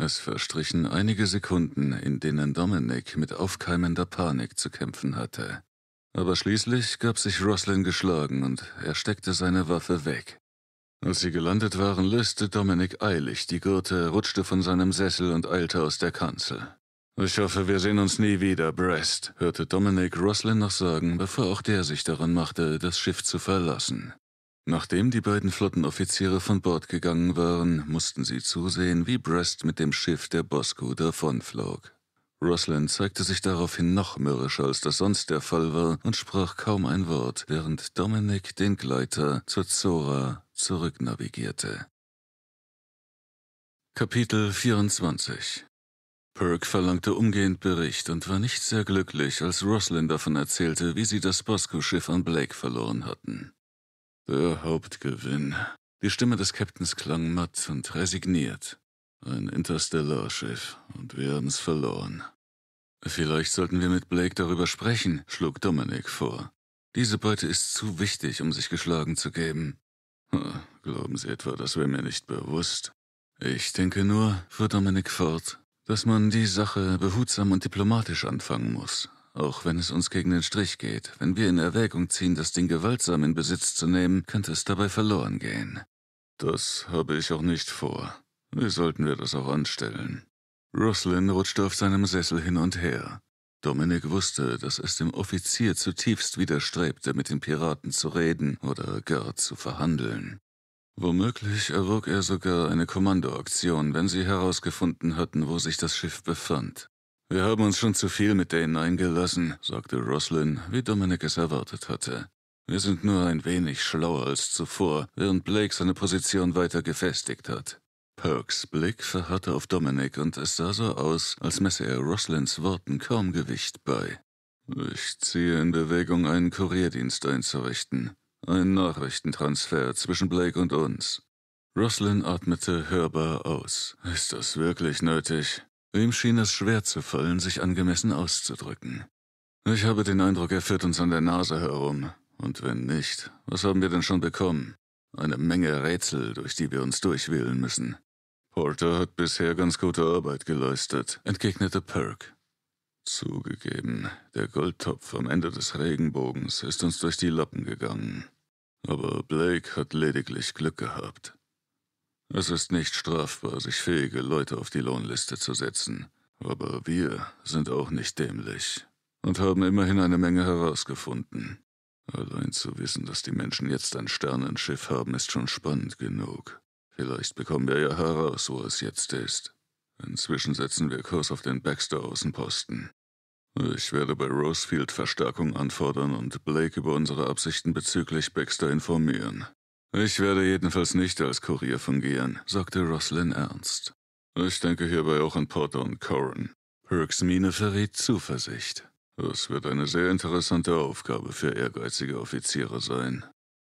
Es verstrichen einige Sekunden, in denen Dominic mit aufkeimender Panik zu kämpfen hatte. Aber schließlich gab sich Roslyn geschlagen und er steckte seine Waffe weg. Als sie gelandet waren, löste Dominic eilig die Gurte, rutschte von seinem Sessel und eilte aus der Kanzel. Ich hoffe, wir sehen uns nie wieder, Brest, hörte Dominic Roslyn noch sagen, bevor auch der sich daran machte, das Schiff zu verlassen. Nachdem die beiden Flottenoffiziere von Bord gegangen waren, mussten sie zusehen, wie Brest mit dem Schiff der Bosco davonflog. Roslyn zeigte sich daraufhin noch mürrischer, als das sonst der Fall war, und sprach kaum ein Wort, während Dominic den Gleiter zur Zora zurücknavigierte. Kapitel 24 Perk verlangte umgehend Bericht und war nicht sehr glücklich, als Roslyn davon erzählte, wie sie das Bosco-Schiff an Blake verloren hatten. Der Hauptgewinn. Die Stimme des Captains klang matt und resigniert. Ein Interstellarschiff und wir haben's verloren. Vielleicht sollten wir mit Blake darüber sprechen, schlug Dominik vor. Diese Beute ist zu wichtig, um sich geschlagen zu geben. glauben Sie etwa, das wäre mir nicht bewusst? Ich denke nur, fuhr Dominik fort, dass man die Sache behutsam und diplomatisch anfangen muss, auch wenn es uns gegen den Strich geht, wenn wir in Erwägung ziehen, das Ding gewaltsam in Besitz zu nehmen, könnte es dabei verloren gehen. Das habe ich auch nicht vor. Wie sollten wir das auch anstellen? Roslyn rutschte auf seinem Sessel hin und her. Dominik wusste, dass es dem Offizier zutiefst widerstrebte, mit den Piraten zu reden oder gar zu verhandeln. Womöglich erwog er sogar eine Kommandoaktion, wenn sie herausgefunden hatten, wo sich das Schiff befand. Wir haben uns schon zu viel mit denen eingelassen, sagte Roslyn, wie Dominic es erwartet hatte. Wir sind nur ein wenig schlauer als zuvor, während Blake seine Position weiter gefestigt hat. Perks Blick verharrte auf Dominic und es sah so aus, als messe er Roslyns Worten kaum Gewicht bei. Ich ziehe in Bewegung, einen Kurierdienst einzurichten. Ein Nachrichtentransfer zwischen Blake und uns. Roslyn atmete hörbar aus. Ist das wirklich nötig? Ihm schien es schwer zu fallen, sich angemessen auszudrücken. Ich habe den Eindruck, er führt uns an der Nase herum. Und wenn nicht, was haben wir denn schon bekommen? Eine Menge Rätsel, durch die wir uns durchwählen müssen. Porter hat bisher ganz gute Arbeit geleistet, entgegnete Perk. Zugegeben, der Goldtopf am Ende des Regenbogens ist uns durch die Lappen gegangen. Aber Blake hat lediglich Glück gehabt. Es ist nicht strafbar, sich fähige Leute auf die Lohnliste zu setzen. Aber wir sind auch nicht dämlich und haben immerhin eine Menge herausgefunden. Allein zu wissen, dass die Menschen jetzt ein Sternenschiff haben, ist schon spannend genug. Vielleicht bekommen wir ja heraus, wo es jetzt ist. Inzwischen setzen wir Kurs auf den Baxter-Außenposten. Ich werde bei Rosefield Verstärkung anfordern und Blake über unsere Absichten bezüglich Baxter informieren. Ich werde jedenfalls nicht als Kurier fungieren, sagte Roslyn ernst. Ich denke hierbei auch an Potter und Corin. Perks Miene verriet Zuversicht. Es wird eine sehr interessante Aufgabe für ehrgeizige Offiziere sein.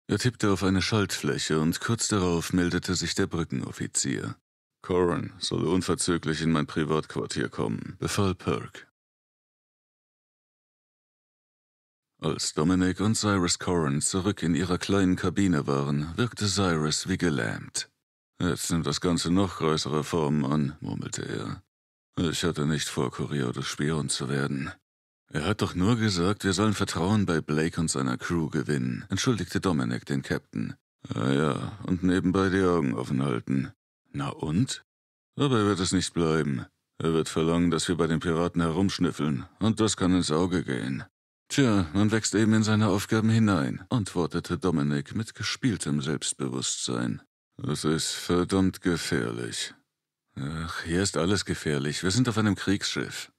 Er tippte auf eine Schaltfläche und kurz darauf meldete sich der Brückenoffizier. Corin soll unverzüglich in mein Privatquartier kommen, befahl Perk. Als Dominic und Cyrus Corrin zurück in ihrer kleinen Kabine waren, wirkte Cyrus wie gelähmt. Jetzt nimmt das Ganze noch größere Formen an, murmelte er. Ich hatte nicht vor, Kurier des Spion zu werden. Er hat doch nur gesagt, wir sollen Vertrauen bei Blake und seiner Crew gewinnen, entschuldigte Dominic den Captain. Ah ja, und nebenbei die Augen offen halten. Na und? Dabei wird es nicht bleiben. Er wird verlangen, dass wir bei den Piraten herumschnüffeln, und das kann ins Auge gehen. Tja, man wächst eben in seine Aufgaben hinein, antwortete Dominik mit gespieltem Selbstbewusstsein. Es ist verdammt gefährlich. Ach, hier ist alles gefährlich. Wir sind auf einem Kriegsschiff.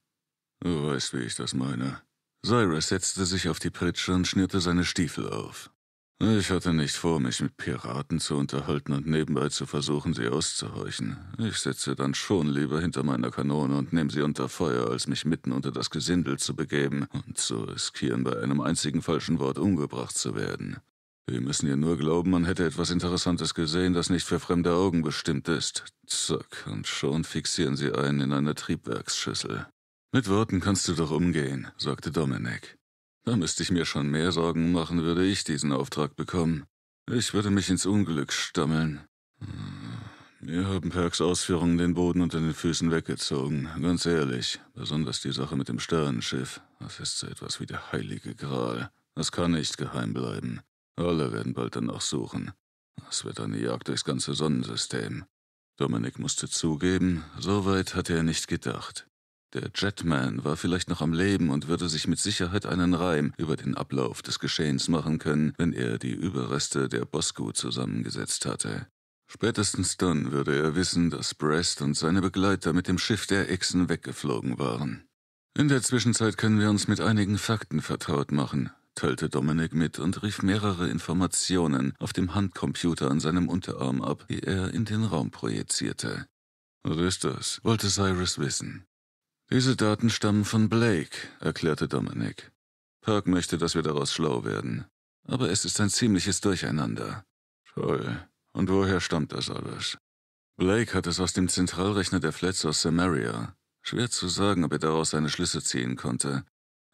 Du weißt, wie ich das meine. Cyrus setzte sich auf die Pritsche und schnürte seine Stiefel auf. Ich hatte nicht vor, mich mit Piraten zu unterhalten und nebenbei zu versuchen, sie auszuhorchen. Ich sitze dann schon lieber hinter meiner Kanone und nehme sie unter Feuer, als mich mitten unter das Gesindel zu begeben und zu riskieren, bei einem einzigen falschen Wort umgebracht zu werden. Wir müssen ihr nur glauben, man hätte etwas Interessantes gesehen, das nicht für fremde Augen bestimmt ist. Zack, und schon fixieren sie einen in eine Triebwerksschüssel. Mit Worten kannst du doch umgehen, sagte Dominik. Da müsste ich mir schon mehr Sorgen machen, würde ich diesen Auftrag bekommen. Ich würde mich ins Unglück stammeln. Mir haben Perks Ausführungen den Boden unter den Füßen weggezogen, ganz ehrlich. Besonders die Sache mit dem Sternenschiff. Das ist so etwas wie der heilige Gral. Das kann nicht geheim bleiben. Alle werden bald danach suchen. Es wird eine Jagd durchs ganze Sonnensystem. Dominik musste zugeben, so weit hatte er nicht gedacht. Der Jetman war vielleicht noch am Leben und würde sich mit Sicherheit einen Reim über den Ablauf des Geschehens machen können, wenn er die Überreste der Bosco zusammengesetzt hatte. Spätestens dann würde er wissen, dass Brest und seine Begleiter mit dem Schiff der Echsen weggeflogen waren. In der Zwischenzeit können wir uns mit einigen Fakten vertraut machen, teilte Dominik mit und rief mehrere Informationen auf dem Handcomputer an seinem Unterarm ab, die er in den Raum projizierte. Was ist das? wollte Cyrus wissen. Diese Daten stammen von Blake, erklärte Dominic. Park möchte, dass wir daraus schlau werden. Aber es ist ein ziemliches Durcheinander. Toll. Und woher stammt das alles? Blake hat es aus dem Zentralrechner der Flats aus Samaria. Schwer zu sagen, ob er daraus seine Schlüsse ziehen konnte.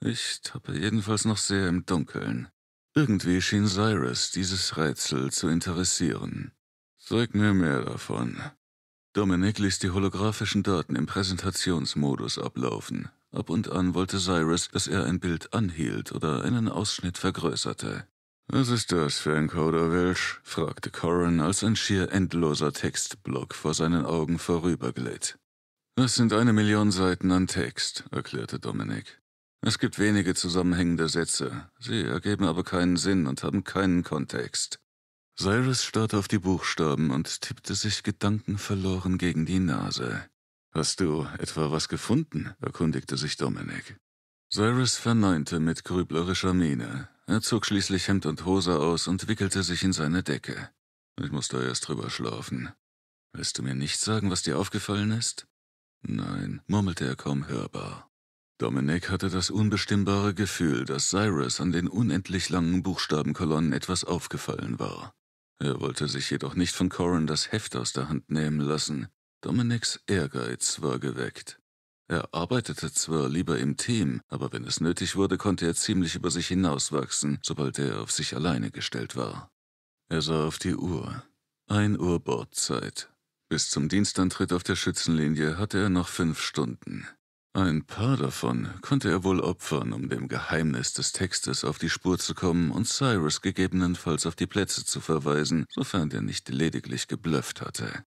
Ich tappe jedenfalls noch sehr im Dunkeln. Irgendwie schien Cyrus dieses Rätsel zu interessieren. Zeig mir mehr davon, Dominic ließ die holographischen Daten im Präsentationsmodus ablaufen. Ab und an wollte Cyrus, dass er ein Bild anhielt oder einen Ausschnitt vergrößerte. Was ist das für ein Coderwelsch? fragte Corin, als ein schier endloser Textblock vor seinen Augen vorüberglitt. Das sind eine Million Seiten an Text, erklärte Dominic. Es gibt wenige zusammenhängende Sätze, sie ergeben aber keinen Sinn und haben keinen Kontext. Cyrus starrte auf die Buchstaben und tippte sich gedankenverloren gegen die Nase. Hast du etwa was gefunden? erkundigte sich Dominik. Cyrus verneinte mit grüblerischer Miene. Er zog schließlich Hemd und Hose aus und wickelte sich in seine Decke. Ich muss erst drüber schlafen. Willst du mir nicht sagen, was dir aufgefallen ist? Nein, murmelte er kaum hörbar. Dominik hatte das unbestimmbare Gefühl, dass Cyrus an den unendlich langen Buchstabenkolonnen etwas aufgefallen war. Er wollte sich jedoch nicht von Corin das Heft aus der Hand nehmen lassen. Dominics Ehrgeiz war geweckt. Er arbeitete zwar lieber im Team, aber wenn es nötig wurde, konnte er ziemlich über sich hinauswachsen, sobald er auf sich alleine gestellt war. Er sah auf die Uhr. Ein Uhr Bordzeit. Bis zum Dienstantritt auf der Schützenlinie hatte er noch fünf Stunden. Ein paar davon konnte er wohl opfern, um dem Geheimnis des Textes auf die Spur zu kommen und Cyrus gegebenenfalls auf die Plätze zu verweisen, sofern er nicht lediglich geblufft hatte.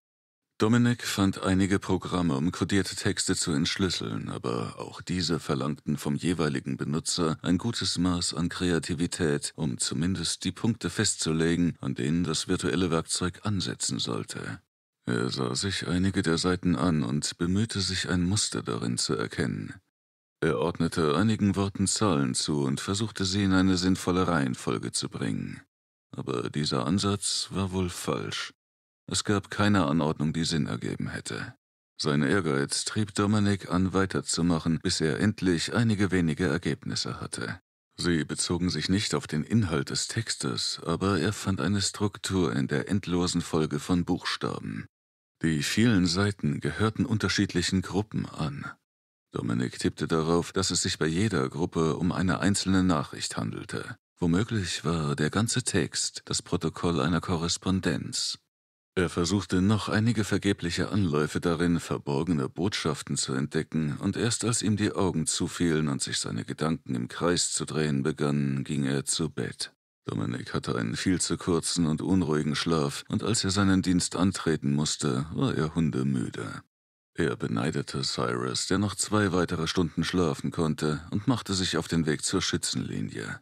Dominic fand einige Programme, um kodierte Texte zu entschlüsseln, aber auch diese verlangten vom jeweiligen Benutzer ein gutes Maß an Kreativität, um zumindest die Punkte festzulegen, an denen das virtuelle Werkzeug ansetzen sollte. Er sah sich einige der Seiten an und bemühte sich, ein Muster darin zu erkennen. Er ordnete einigen Worten Zahlen zu und versuchte sie in eine sinnvolle Reihenfolge zu bringen. Aber dieser Ansatz war wohl falsch. Es gab keine Anordnung, die Sinn ergeben hätte. Sein Ehrgeiz trieb Dominik an, weiterzumachen, bis er endlich einige wenige Ergebnisse hatte. Sie bezogen sich nicht auf den Inhalt des Textes, aber er fand eine Struktur in der endlosen Folge von Buchstaben. Die vielen Seiten gehörten unterschiedlichen Gruppen an. Dominik tippte darauf, dass es sich bei jeder Gruppe um eine einzelne Nachricht handelte. Womöglich war der ganze Text das Protokoll einer Korrespondenz. Er versuchte noch einige vergebliche Anläufe darin, verborgene Botschaften zu entdecken, und erst als ihm die Augen zufielen und sich seine Gedanken im Kreis zu drehen begannen, ging er zu Bett. Dominik hatte einen viel zu kurzen und unruhigen Schlaf, und als er seinen Dienst antreten musste, war er hundemüde. Er beneidete Cyrus, der noch zwei weitere Stunden schlafen konnte, und machte sich auf den Weg zur Schützenlinie.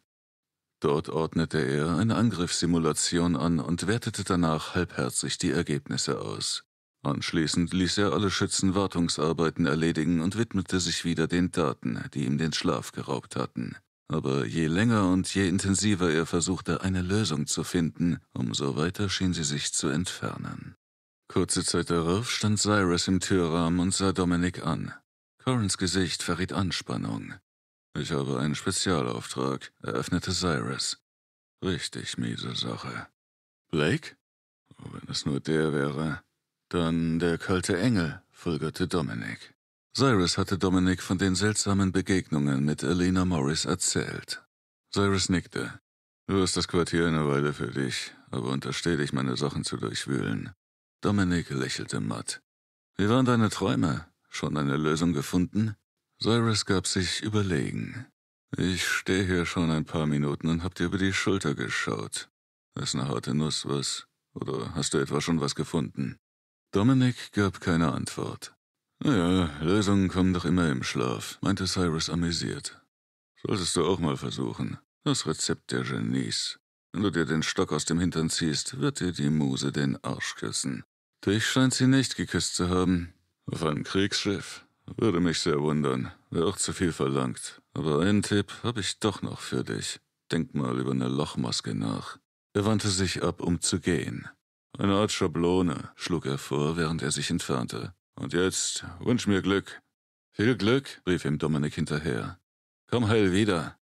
Dort ordnete er eine Angriffssimulation an und wertete danach halbherzig die Ergebnisse aus. Anschließend ließ er alle Schützen Wartungsarbeiten erledigen und widmete sich wieder den Daten, die ihm den Schlaf geraubt hatten. Aber je länger und je intensiver er versuchte, eine Lösung zu finden, umso weiter schien sie sich zu entfernen. Kurze Zeit darauf stand Cyrus im Türrahmen und sah Dominic an. Corins Gesicht verriet Anspannung. Ich habe einen Spezialauftrag, eröffnete Cyrus. Richtig miese Sache. Blake? Wenn es nur der wäre. Dann der kalte Engel, folgerte Dominic. Cyrus hatte Dominic von den seltsamen Begegnungen mit Elena Morris erzählt. Cyrus nickte. Du hast das Quartier eine Weile für dich, aber untersteh dich, meine Sachen zu durchwühlen. Dominic lächelte matt. Wie waren deine Träume? Schon eine Lösung gefunden? Cyrus gab sich überlegen. Ich stehe hier schon ein paar Minuten und hab dir über die Schulter geschaut. Ist eine harte Nuss was? Oder hast du etwa schon was gefunden? Dominic gab keine Antwort. Naja, Lösungen kommen doch immer im Schlaf, meinte Cyrus amüsiert. Solltest du auch mal versuchen. Das Rezept der Genies. Wenn du dir den Stock aus dem Hintern ziehst, wird dir die Muse den Arsch küssen. Dich scheint sie nicht geküsst zu haben. Auf einem Kriegsschiff. Würde mich sehr wundern. Wäre auch zu viel verlangt. Aber einen Tipp habe ich doch noch für dich. Denk mal über eine Lochmaske nach. Er wandte sich ab, um zu gehen. Eine Art Schablone, schlug er vor, während er sich entfernte. Und jetzt wünsch mir Glück. Viel Glück, rief ihm Dominik hinterher. Komm heil wieder.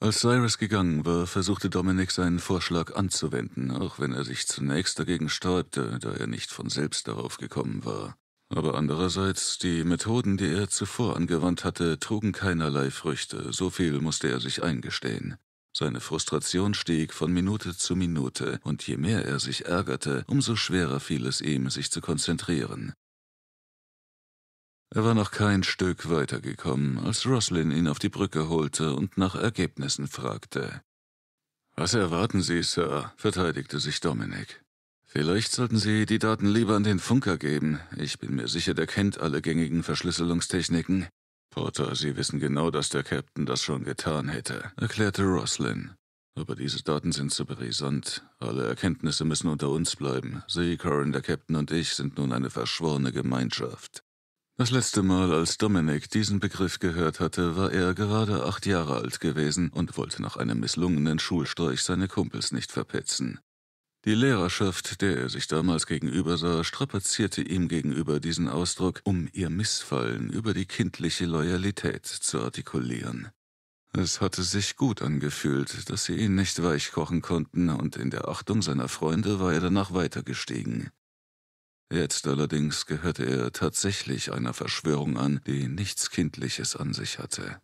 Als Cyrus gegangen war, versuchte Dominik seinen Vorschlag anzuwenden, auch wenn er sich zunächst dagegen sträubte, da er nicht von selbst darauf gekommen war. Aber andererseits, die Methoden, die er zuvor angewandt hatte, trugen keinerlei Früchte, so viel musste er sich eingestehen. Seine Frustration stieg von Minute zu Minute, und je mehr er sich ärgerte, umso schwerer fiel es ihm, sich zu konzentrieren. Er war noch kein Stück weitergekommen, als Roslin ihn auf die Brücke holte und nach Ergebnissen fragte. Was erwarten Sie, Sir? verteidigte sich Dominic. Vielleicht sollten Sie die Daten lieber an den Funker geben. Ich bin mir sicher, der kennt alle gängigen Verschlüsselungstechniken. Porter, Sie wissen genau, dass der Captain das schon getan hätte, erklärte Roslin. Aber diese Daten sind zu brisant. Alle Erkenntnisse müssen unter uns bleiben. Sie, Corin, der Captain und ich sind nun eine verschworene Gemeinschaft. Das letzte Mal, als Dominic diesen Begriff gehört hatte, war er gerade acht Jahre alt gewesen und wollte nach einem misslungenen Schulstreich seine Kumpels nicht verpetzen. Die Lehrerschaft, der er sich damals gegenüber sah, strapazierte ihm gegenüber diesen Ausdruck, um ihr Missfallen über die kindliche Loyalität zu artikulieren. Es hatte sich gut angefühlt, dass sie ihn nicht weich kochen konnten, und in der Achtung seiner Freunde war er danach weitergestiegen. Jetzt allerdings gehörte er tatsächlich einer Verschwörung an, die nichts Kindliches an sich hatte.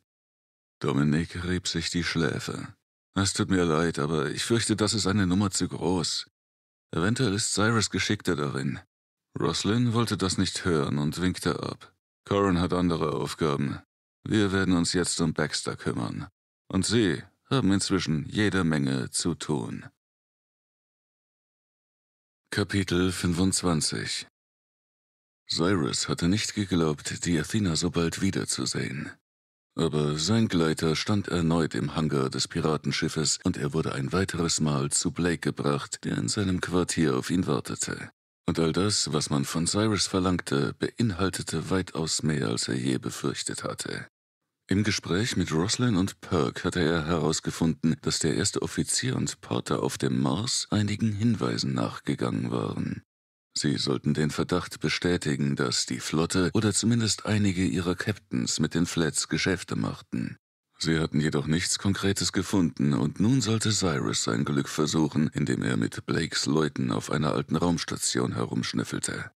Dominik rieb sich die Schläfe. Es tut mir leid, aber ich fürchte, das ist eine Nummer zu groß. Eventuell ist Cyrus geschickter darin. Roslyn wollte das nicht hören und winkte ab. Corin hat andere Aufgaben. Wir werden uns jetzt um Baxter kümmern. Und Sie haben inzwischen jede Menge zu tun. Kapitel 25 Cyrus hatte nicht geglaubt, die Athena so bald wiederzusehen. Aber sein Gleiter stand erneut im Hangar des Piratenschiffes und er wurde ein weiteres Mal zu Blake gebracht, der in seinem Quartier auf ihn wartete. Und all das, was man von Cyrus verlangte, beinhaltete weitaus mehr, als er je befürchtet hatte. Im Gespräch mit Roslin und Perk hatte er herausgefunden, dass der erste Offizier und Porter auf dem Mars einigen Hinweisen nachgegangen waren. Sie sollten den Verdacht bestätigen, dass die Flotte oder zumindest einige ihrer Captains mit den Flats Geschäfte machten. Sie hatten jedoch nichts Konkretes gefunden und nun sollte Cyrus sein Glück versuchen, indem er mit Blakes Leuten auf einer alten Raumstation herumschnüffelte.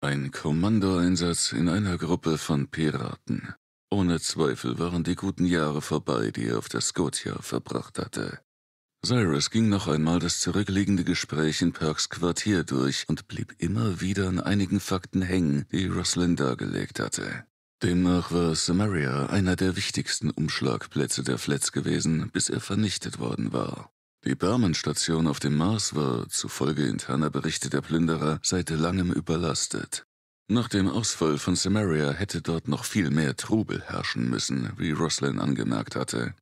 Ein Kommandoeinsatz in einer Gruppe von Piraten. Ohne Zweifel waren die guten Jahre vorbei, die er auf der Scotia verbracht hatte. Cyrus ging noch einmal das zurückliegende Gespräch in Perks Quartier durch und blieb immer wieder an einigen Fakten hängen, die Roslyn dargelegt hatte. Demnach war Samaria einer der wichtigsten Umschlagplätze der Flats gewesen, bis er vernichtet worden war. Die Barmenstation auf dem Mars war, zufolge interner Berichte der Plünderer, seit langem überlastet. Nach dem Ausfall von Samaria hätte dort noch viel mehr Trubel herrschen müssen, wie Roslin angemerkt hatte.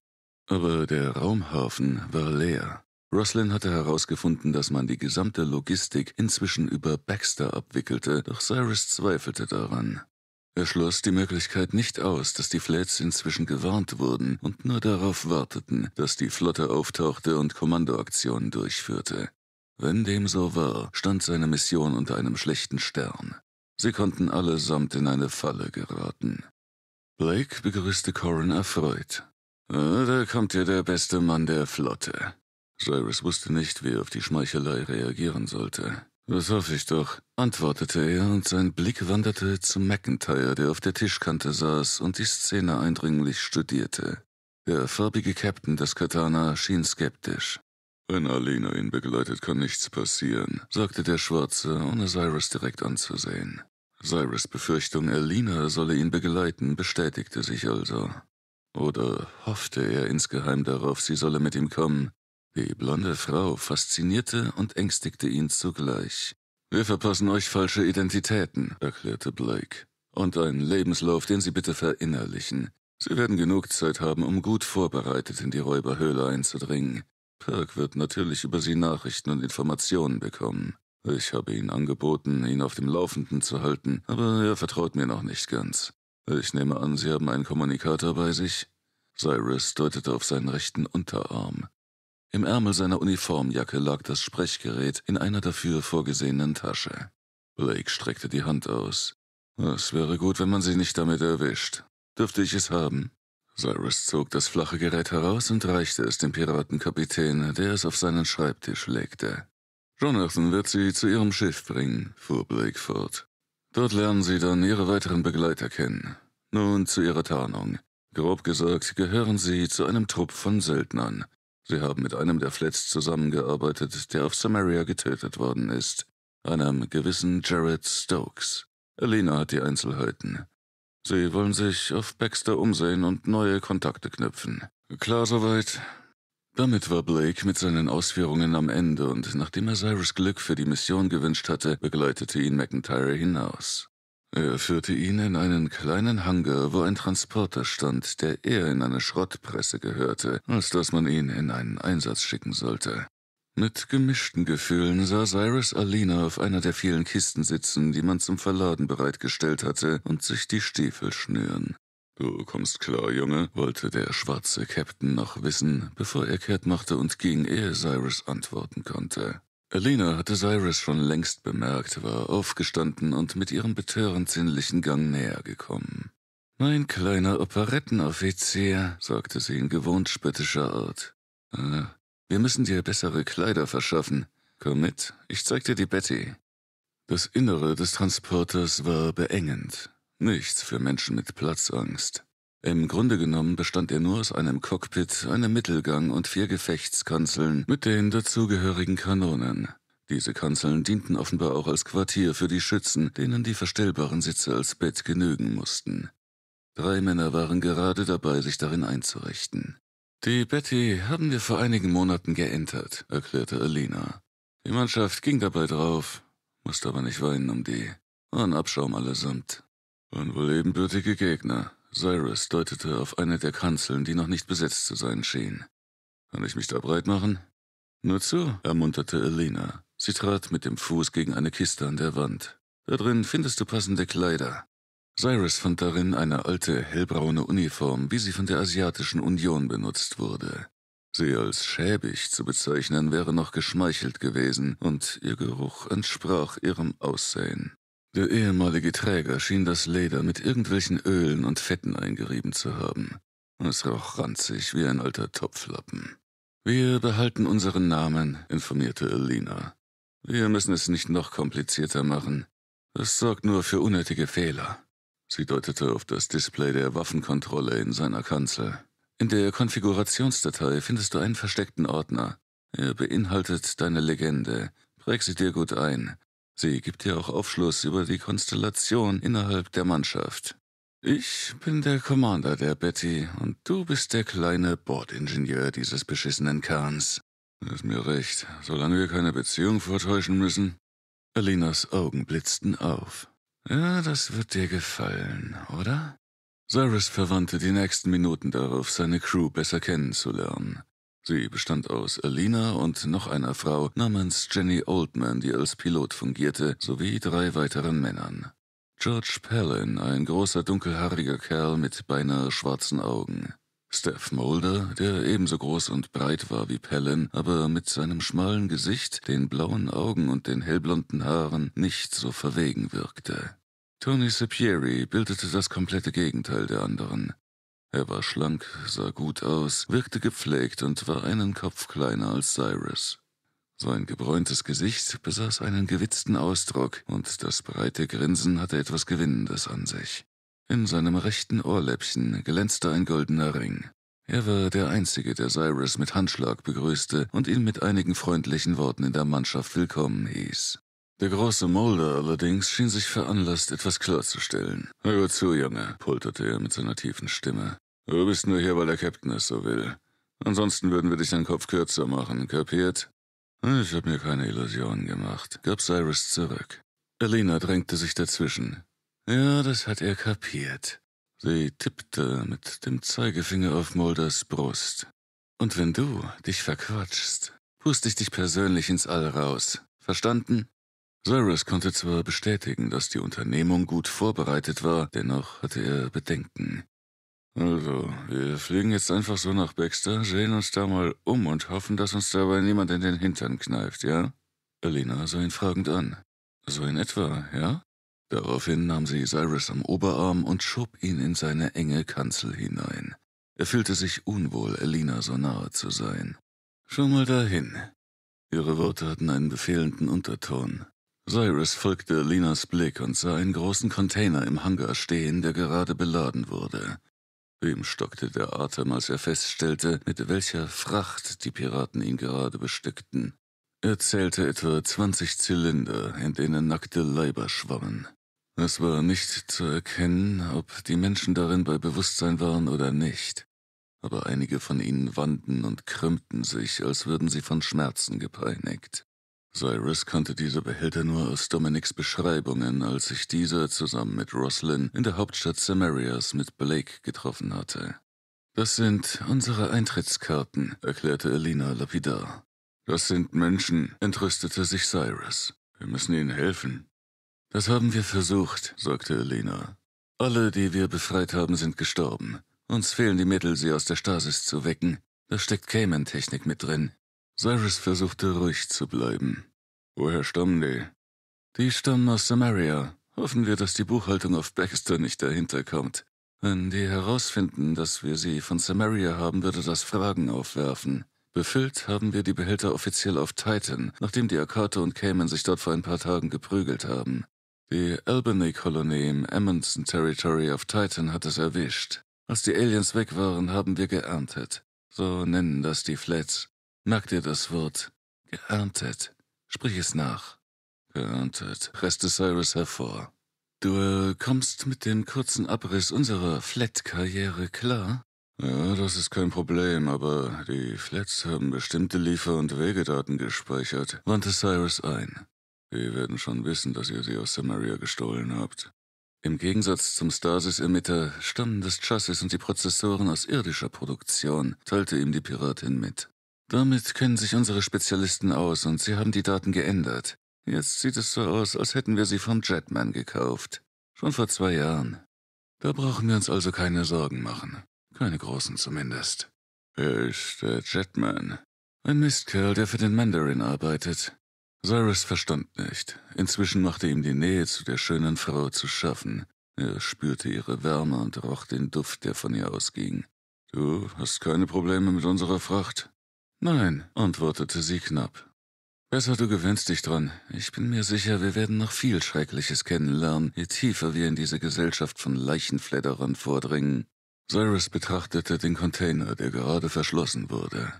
Aber der Raumhafen war leer. Roslin hatte herausgefunden, dass man die gesamte Logistik inzwischen über Baxter abwickelte, doch Cyrus zweifelte daran. Er schloss die Möglichkeit nicht aus, dass die Flats inzwischen gewarnt wurden und nur darauf warteten, dass die Flotte auftauchte und Kommandoaktionen durchführte. Wenn dem so war, stand seine Mission unter einem schlechten Stern. Sie konnten allesamt in eine Falle geraten. Blake begrüßte Corin erfreut. Äh, da kommt ja der beste Mann der Flotte. Cyrus wusste nicht, wie er auf die Schmeichelei reagieren sollte. Das hoffe ich doch, antwortete er, und sein Blick wanderte zu McIntyre, der auf der Tischkante saß und die Szene eindringlich studierte. Der farbige Captain des Katana schien skeptisch. Wenn Alina ihn begleitet, kann nichts passieren, sagte der Schwarze, ohne Cyrus direkt anzusehen. Cyrus Befürchtung, Elina solle ihn begleiten, bestätigte sich also. Oder hoffte er insgeheim darauf, sie solle mit ihm kommen. Die blonde Frau faszinierte und ängstigte ihn zugleich. Wir verpassen euch falsche Identitäten, erklärte Blake. Und einen Lebenslauf, den Sie bitte verinnerlichen. Sie werden genug Zeit haben, um gut vorbereitet in die Räuberhöhle einzudringen. Perk wird natürlich über Sie Nachrichten und Informationen bekommen. Ich habe ihn angeboten, ihn auf dem Laufenden zu halten, aber er vertraut mir noch nicht ganz. Ich nehme an, Sie haben einen Kommunikator bei sich? Cyrus deutete auf seinen rechten Unterarm. Im Ärmel seiner Uniformjacke lag das Sprechgerät in einer dafür vorgesehenen Tasche. Blake streckte die Hand aus. Es wäre gut, wenn man sie nicht damit erwischt. Dürfte ich es haben? Cyrus zog das flache Gerät heraus und reichte es dem Piratenkapitän, der es auf seinen Schreibtisch legte. Jonathan wird sie zu ihrem Schiff bringen, fuhr Blake fort. Dort lernen sie dann ihre weiteren Begleiter kennen. Nun zu ihrer Tarnung. Grob gesagt gehören sie zu einem Trupp von Söldnern. Sie haben mit einem der Flats zusammengearbeitet, der auf Samaria getötet worden ist, einem gewissen Jared Stokes. Alina hat die Einzelheiten. Sie wollen sich auf Baxter umsehen und neue Kontakte knüpfen. Klar soweit? Damit war Blake mit seinen Ausführungen am Ende und nachdem er Cyrus Glück für die Mission gewünscht hatte, begleitete ihn McIntyre hinaus. Er führte ihn in einen kleinen Hangar, wo ein Transporter stand, der eher in eine Schrottpresse gehörte, als dass man ihn in einen Einsatz schicken sollte. Mit gemischten Gefühlen sah Cyrus Alina auf einer der vielen Kisten sitzen, die man zum Verladen bereitgestellt hatte, und sich die Stiefel schnüren. Du kommst klar, Junge, wollte der schwarze Captain noch wissen, bevor er kehrt machte und ging, ehe Cyrus antworten konnte. Alina hatte Cyrus schon längst bemerkt, war aufgestanden und mit ihrem betörend sinnlichen Gang näher gekommen. Mein kleiner Operettenoffizier, sagte sie in gewohnt spöttischer Art. Äh, wir müssen dir bessere Kleider verschaffen. Komm mit, ich zeig dir die Betty. Das Innere des Transporters war beengend. Nichts für Menschen mit Platzangst. Im Grunde genommen bestand er nur aus einem Cockpit, einem Mittelgang und vier Gefechtskanzeln mit den dazugehörigen Kanonen. Diese Kanzeln dienten offenbar auch als Quartier für die Schützen, denen die verstellbaren Sitze als Bett genügen mussten. Drei Männer waren gerade dabei, sich darin einzurichten. Die Betty haben wir vor einigen Monaten geentert, erklärte Alina. Die Mannschaft ging dabei drauf, musste aber nicht weinen um die. Ein Abschaum allesamt. Ein wohl ebenbürtige Gegner. Cyrus deutete auf eine der Kanzeln, die noch nicht besetzt zu sein schien. Kann ich mich da breit machen? Nur zu, ermunterte Elena. Sie trat mit dem Fuß gegen eine Kiste an der Wand. Da drin findest du passende Kleider. Cyrus fand darin eine alte, hellbraune Uniform, wie sie von der Asiatischen Union benutzt wurde. Sie als schäbig zu bezeichnen wäre noch geschmeichelt gewesen, und ihr Geruch entsprach ihrem Aussehen. Der ehemalige Träger schien das Leder mit irgendwelchen Ölen und Fetten eingerieben zu haben. Und es roch ranzig wie ein alter Topflappen. Wir behalten unseren Namen, informierte Elina. Wir müssen es nicht noch komplizierter machen. Es sorgt nur für unnötige Fehler. Sie deutete auf das Display der Waffenkontrolle in seiner Kanzel. In der Konfigurationsdatei findest du einen versteckten Ordner. Er beinhaltet deine Legende. Präg sie dir gut ein Sie gibt dir auch Aufschluss über die Konstellation innerhalb der Mannschaft. Ich bin der Commander der Betty und du bist der kleine Bordingenieur dieses beschissenen Kahns. Ist mir recht, solange wir keine Beziehung vortäuschen müssen. Alinas Augen blitzten auf. Ja, das wird dir gefallen, oder? Cyrus verwandte die nächsten Minuten darauf, seine Crew besser kennenzulernen. Sie bestand aus Alina und noch einer Frau namens Jenny Oldman, die als Pilot fungierte, sowie drei weiteren Männern. George Palin, ein großer dunkelhaariger Kerl mit beinahe schwarzen Augen. Steph Mulder, der ebenso groß und breit war wie Palin, aber mit seinem schmalen Gesicht, den blauen Augen und den hellblonden Haaren nicht so verwegen wirkte. Tony Sepieri bildete das komplette Gegenteil der anderen. Er war schlank, sah gut aus, wirkte gepflegt und war einen Kopf kleiner als Cyrus. Sein gebräuntes Gesicht besaß einen gewitzten Ausdruck, und das breite Grinsen hatte etwas Gewinnendes an sich. In seinem rechten Ohrläppchen glänzte ein goldener Ring. Er war der Einzige, der Cyrus mit Handschlag begrüßte und ihn mit einigen freundlichen Worten in der Mannschaft willkommen hieß. Der große Mulder allerdings schien sich veranlasst, etwas klarzustellen. Hör zu, Junge, polterte er mit seiner tiefen Stimme. Du bist nur hier, weil der Captain es so will. Ansonsten würden wir dich deinen Kopf kürzer machen, kapiert? Ich hab mir keine Illusionen gemacht, gab Cyrus zurück. Elena drängte sich dazwischen. Ja, das hat er kapiert. Sie tippte mit dem Zeigefinger auf Mulders Brust. Und wenn du dich verquatschst, puste ich dich persönlich ins All raus. Verstanden? Cyrus konnte zwar bestätigen, dass die Unternehmung gut vorbereitet war, dennoch hatte er Bedenken. Also, wir fliegen jetzt einfach so nach Baxter, sehen uns da mal um und hoffen, dass uns dabei niemand in den Hintern kneift, ja? Alina sah ihn fragend an. So in etwa, ja? Daraufhin nahm sie Cyrus am Oberarm und schob ihn in seine enge Kanzel hinein. Er fühlte sich unwohl, Alina so nahe zu sein. Schon mal dahin. Ihre Worte hatten einen befehlenden Unterton. Cyrus folgte Linas Blick und sah einen großen Container im Hangar stehen, der gerade beladen wurde. Ihm stockte der Atem, als er feststellte, mit welcher Fracht die Piraten ihn gerade bestückten. Er zählte etwa zwanzig Zylinder, in denen nackte Leiber schwammen. Es war nicht zu erkennen, ob die Menschen darin bei Bewusstsein waren oder nicht, aber einige von ihnen wanden und krümmten sich, als würden sie von Schmerzen gepeinigt. Cyrus kannte diese Behälter nur aus Dominics Beschreibungen, als sich dieser zusammen mit Roslyn in der Hauptstadt Samarias mit Blake getroffen hatte. Das sind unsere Eintrittskarten, erklärte Elina lapidar. Das sind Menschen, entrüstete sich Cyrus. Wir müssen ihnen helfen. Das haben wir versucht, sagte Elena. Alle, die wir befreit haben, sind gestorben. Uns fehlen die Mittel, sie aus der Stasis zu wecken. Da steckt Cayman-Technik mit drin. Cyrus versuchte ruhig zu bleiben. Woher stammen die? Die stammen aus Samaria. Hoffen wir, dass die Buchhaltung auf Baxter nicht dahinter kommt. Wenn die herausfinden, dass wir sie von Samaria haben, würde das Fragen aufwerfen. Befüllt haben wir die Behälter offiziell auf Titan, nachdem die Akate und Cayman sich dort vor ein paar Tagen geprügelt haben. Die Albany-Kolonie im Amundsen Territory auf Titan hat es erwischt. Als die Aliens weg waren, haben wir geerntet. So nennen das die Flats. Merkt ihr das Wort geerntet. Sprich es nach. Geerntet, presste Cyrus hervor. Du äh, kommst mit dem kurzen Abriss unserer Flat-Karriere klar? Ja, das ist kein Problem, aber die Flats haben bestimmte Liefer- und Wegedaten gespeichert, wandte Cyrus ein. Die werden schon wissen, dass ihr sie aus Samaria gestohlen habt. Im Gegensatz zum Stasis-Emitter stammen das Chassis und die Prozessoren aus irdischer Produktion, teilte ihm die Piratin mit. Damit kennen sich unsere Spezialisten aus und sie haben die Daten geändert. Jetzt sieht es so aus, als hätten wir sie vom Jetman gekauft. Schon vor zwei Jahren. Da brauchen wir uns also keine Sorgen machen. Keine großen zumindest. Er ist der Jetman. Ein Mistkerl, der für den Mandarin arbeitet. Cyrus verstand nicht. Inzwischen machte ihm die Nähe zu der schönen Frau zu schaffen. Er spürte ihre Wärme und roch den Duft, der von ihr ausging. Du hast keine Probleme mit unserer Fracht? Nein, antwortete sie knapp. Besser du gewöhnst dich dran. Ich bin mir sicher, wir werden noch viel Schreckliches kennenlernen, je tiefer wir in diese Gesellschaft von Leichenfledderern vordringen. Cyrus betrachtete den Container, der gerade verschlossen wurde.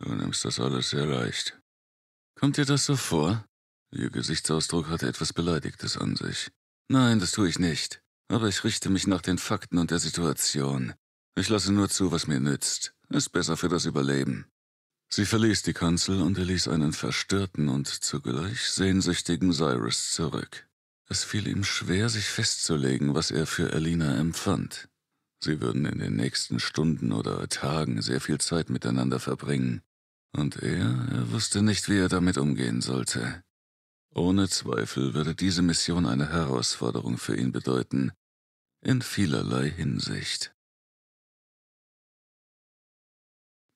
Du nimmst das alles sehr leicht. Kommt dir das so vor? Ihr Gesichtsausdruck hatte etwas Beleidigtes an sich. Nein, das tue ich nicht. Aber ich richte mich nach den Fakten und der Situation. Ich lasse nur zu, was mir nützt. Ist besser für das Überleben. Sie verließ die Kanzel und er ließ einen verstörten und zugleich sehnsüchtigen Cyrus zurück. Es fiel ihm schwer, sich festzulegen, was er für Alina empfand. Sie würden in den nächsten Stunden oder Tagen sehr viel Zeit miteinander verbringen. Und er, er wusste nicht, wie er damit umgehen sollte. Ohne Zweifel würde diese Mission eine Herausforderung für ihn bedeuten. In vielerlei Hinsicht.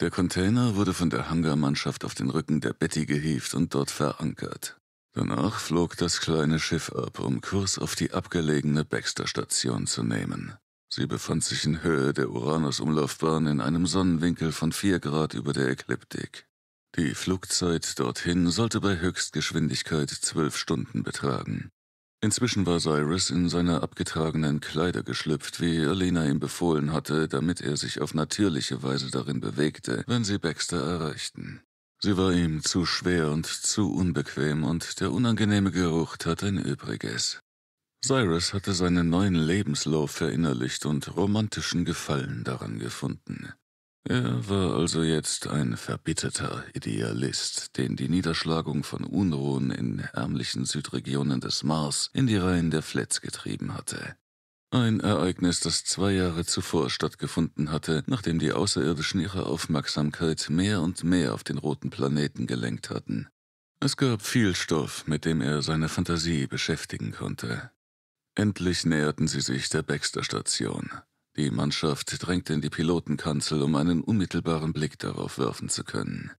Der Container wurde von der Hangarmannschaft auf den Rücken der Betty gehievt und dort verankert. Danach flog das kleine Schiff ab, um Kurs auf die abgelegene Baxter-Station zu nehmen. Sie befand sich in Höhe der Uranus-Umlaufbahn in einem Sonnenwinkel von vier Grad über der Ekliptik. Die Flugzeit dorthin sollte bei Höchstgeschwindigkeit zwölf Stunden betragen. Inzwischen war Cyrus in seine abgetragenen Kleider geschlüpft, wie Alina ihm befohlen hatte, damit er sich auf natürliche Weise darin bewegte, wenn sie Baxter erreichten. Sie war ihm zu schwer und zu unbequem, und der unangenehme Geruch tat ein Übriges. Cyrus hatte seinen neuen Lebenslauf verinnerlicht und romantischen Gefallen daran gefunden. Er war also jetzt ein verbitterter Idealist, den die Niederschlagung von Unruhen in ärmlichen Südregionen des Mars in die Reihen der Flats getrieben hatte. Ein Ereignis, das zwei Jahre zuvor stattgefunden hatte, nachdem die Außerirdischen ihre Aufmerksamkeit mehr und mehr auf den roten Planeten gelenkt hatten. Es gab viel Stoff, mit dem er seine Fantasie beschäftigen konnte. Endlich näherten sie sich der Baxter-Station. Die Mannschaft drängte in die Pilotenkanzel, um einen unmittelbaren Blick darauf werfen zu können.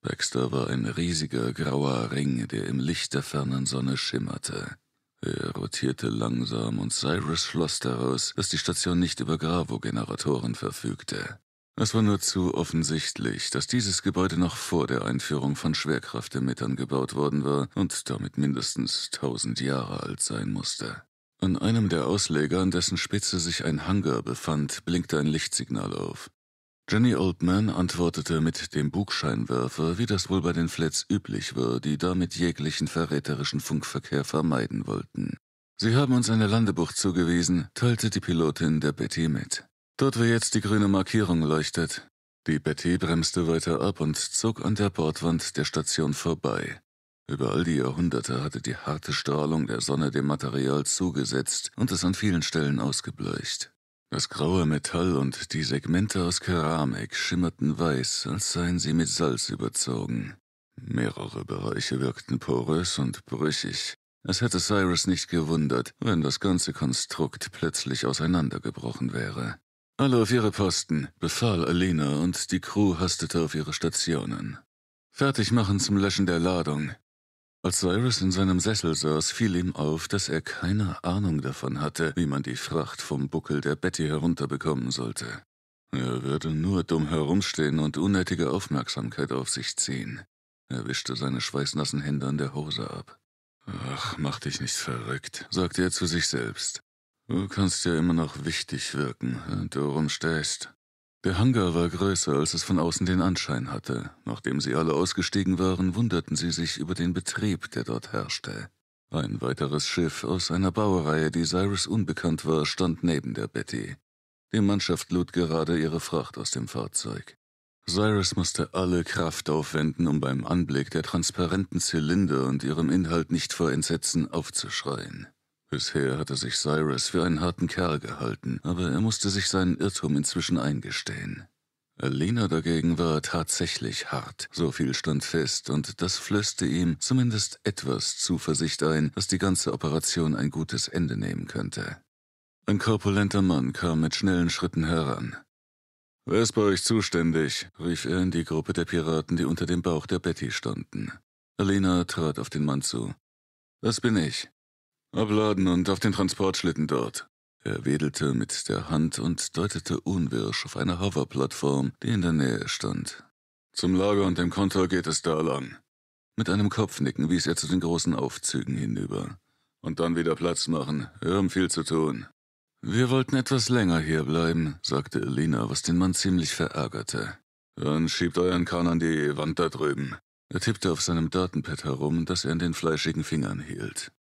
Baxter war ein riesiger grauer Ring, der im Licht der fernen Sonne schimmerte. Er rotierte langsam und Cyrus schloss daraus, dass die Station nicht über Gravo-Generatoren verfügte. Es war nur zu offensichtlich, dass dieses Gebäude noch vor der Einführung von Schwerkraftemittern gebaut worden war und damit mindestens tausend Jahre alt sein musste. An einem der Ausleger, an dessen Spitze sich ein Hangar befand, blinkte ein Lichtsignal auf. Jenny Oldman antwortete mit dem Bugscheinwerfer, wie das wohl bei den Flats üblich war, die damit jeglichen verräterischen Funkverkehr vermeiden wollten. Sie haben uns eine Landebucht zugewiesen, teilte die Pilotin der Betty mit. Dort, wo jetzt die grüne Markierung leuchtet. Die Betty bremste weiter ab und zog an der Bordwand der Station vorbei. Über all die Jahrhunderte hatte die harte Strahlung der Sonne dem Material zugesetzt und es an vielen Stellen ausgebleicht. Das graue Metall und die Segmente aus Keramik schimmerten weiß, als seien sie mit Salz überzogen. Mehrere Bereiche wirkten porös und brüchig. Es hätte Cyrus nicht gewundert, wenn das ganze Konstrukt plötzlich auseinandergebrochen wäre. Alle auf ihre Posten, befahl Alina und die Crew hastete auf ihre Stationen. Fertig machen zum Löschen der Ladung, als Cyrus in seinem Sessel saß, fiel ihm auf, dass er keine Ahnung davon hatte, wie man die Fracht vom Buckel der Betty herunterbekommen sollte. Er würde nur dumm herumstehen und unnötige Aufmerksamkeit auf sich ziehen. Er wischte seine schweißnassen Hände an der Hose ab. Ach, mach dich nicht verrückt, sagte er zu sich selbst. Du kannst ja immer noch wichtig wirken, wenn du rumstehst. Der Hangar war größer, als es von außen den Anschein hatte. Nachdem sie alle ausgestiegen waren, wunderten sie sich über den Betrieb, der dort herrschte. Ein weiteres Schiff aus einer Baureihe, die Cyrus unbekannt war, stand neben der Betty. Die Mannschaft lud gerade ihre Fracht aus dem Fahrzeug. Cyrus musste alle Kraft aufwenden, um beim Anblick der transparenten Zylinder und ihrem Inhalt nicht vor Entsetzen aufzuschreien. Bisher hatte sich Cyrus für einen harten Kerl gehalten, aber er musste sich seinen Irrtum inzwischen eingestehen. Alina dagegen war tatsächlich hart, so viel stand fest, und das flößte ihm zumindest etwas Zuversicht ein, dass die ganze Operation ein gutes Ende nehmen könnte. Ein korpulenter Mann kam mit schnellen Schritten heran. Wer ist bei euch zuständig? rief er in die Gruppe der Piraten, die unter dem Bauch der Betty standen. Alina trat auf den Mann zu. Das bin ich. Abladen und auf den Transportschlitten dort. Er wedelte mit der Hand und deutete unwirsch auf eine Hoverplattform, die in der Nähe stand. Zum Lager und dem Kontor geht es da lang. Mit einem Kopfnicken wies er zu den großen Aufzügen hinüber. Und dann wieder Platz machen. Wir haben viel zu tun. Wir wollten etwas länger hierbleiben, sagte Elina, was den Mann ziemlich verärgerte. Dann schiebt euren Kahn an die Wand da drüben. Er tippte auf seinem Datenpad herum, das er in den fleischigen Fingern hielt.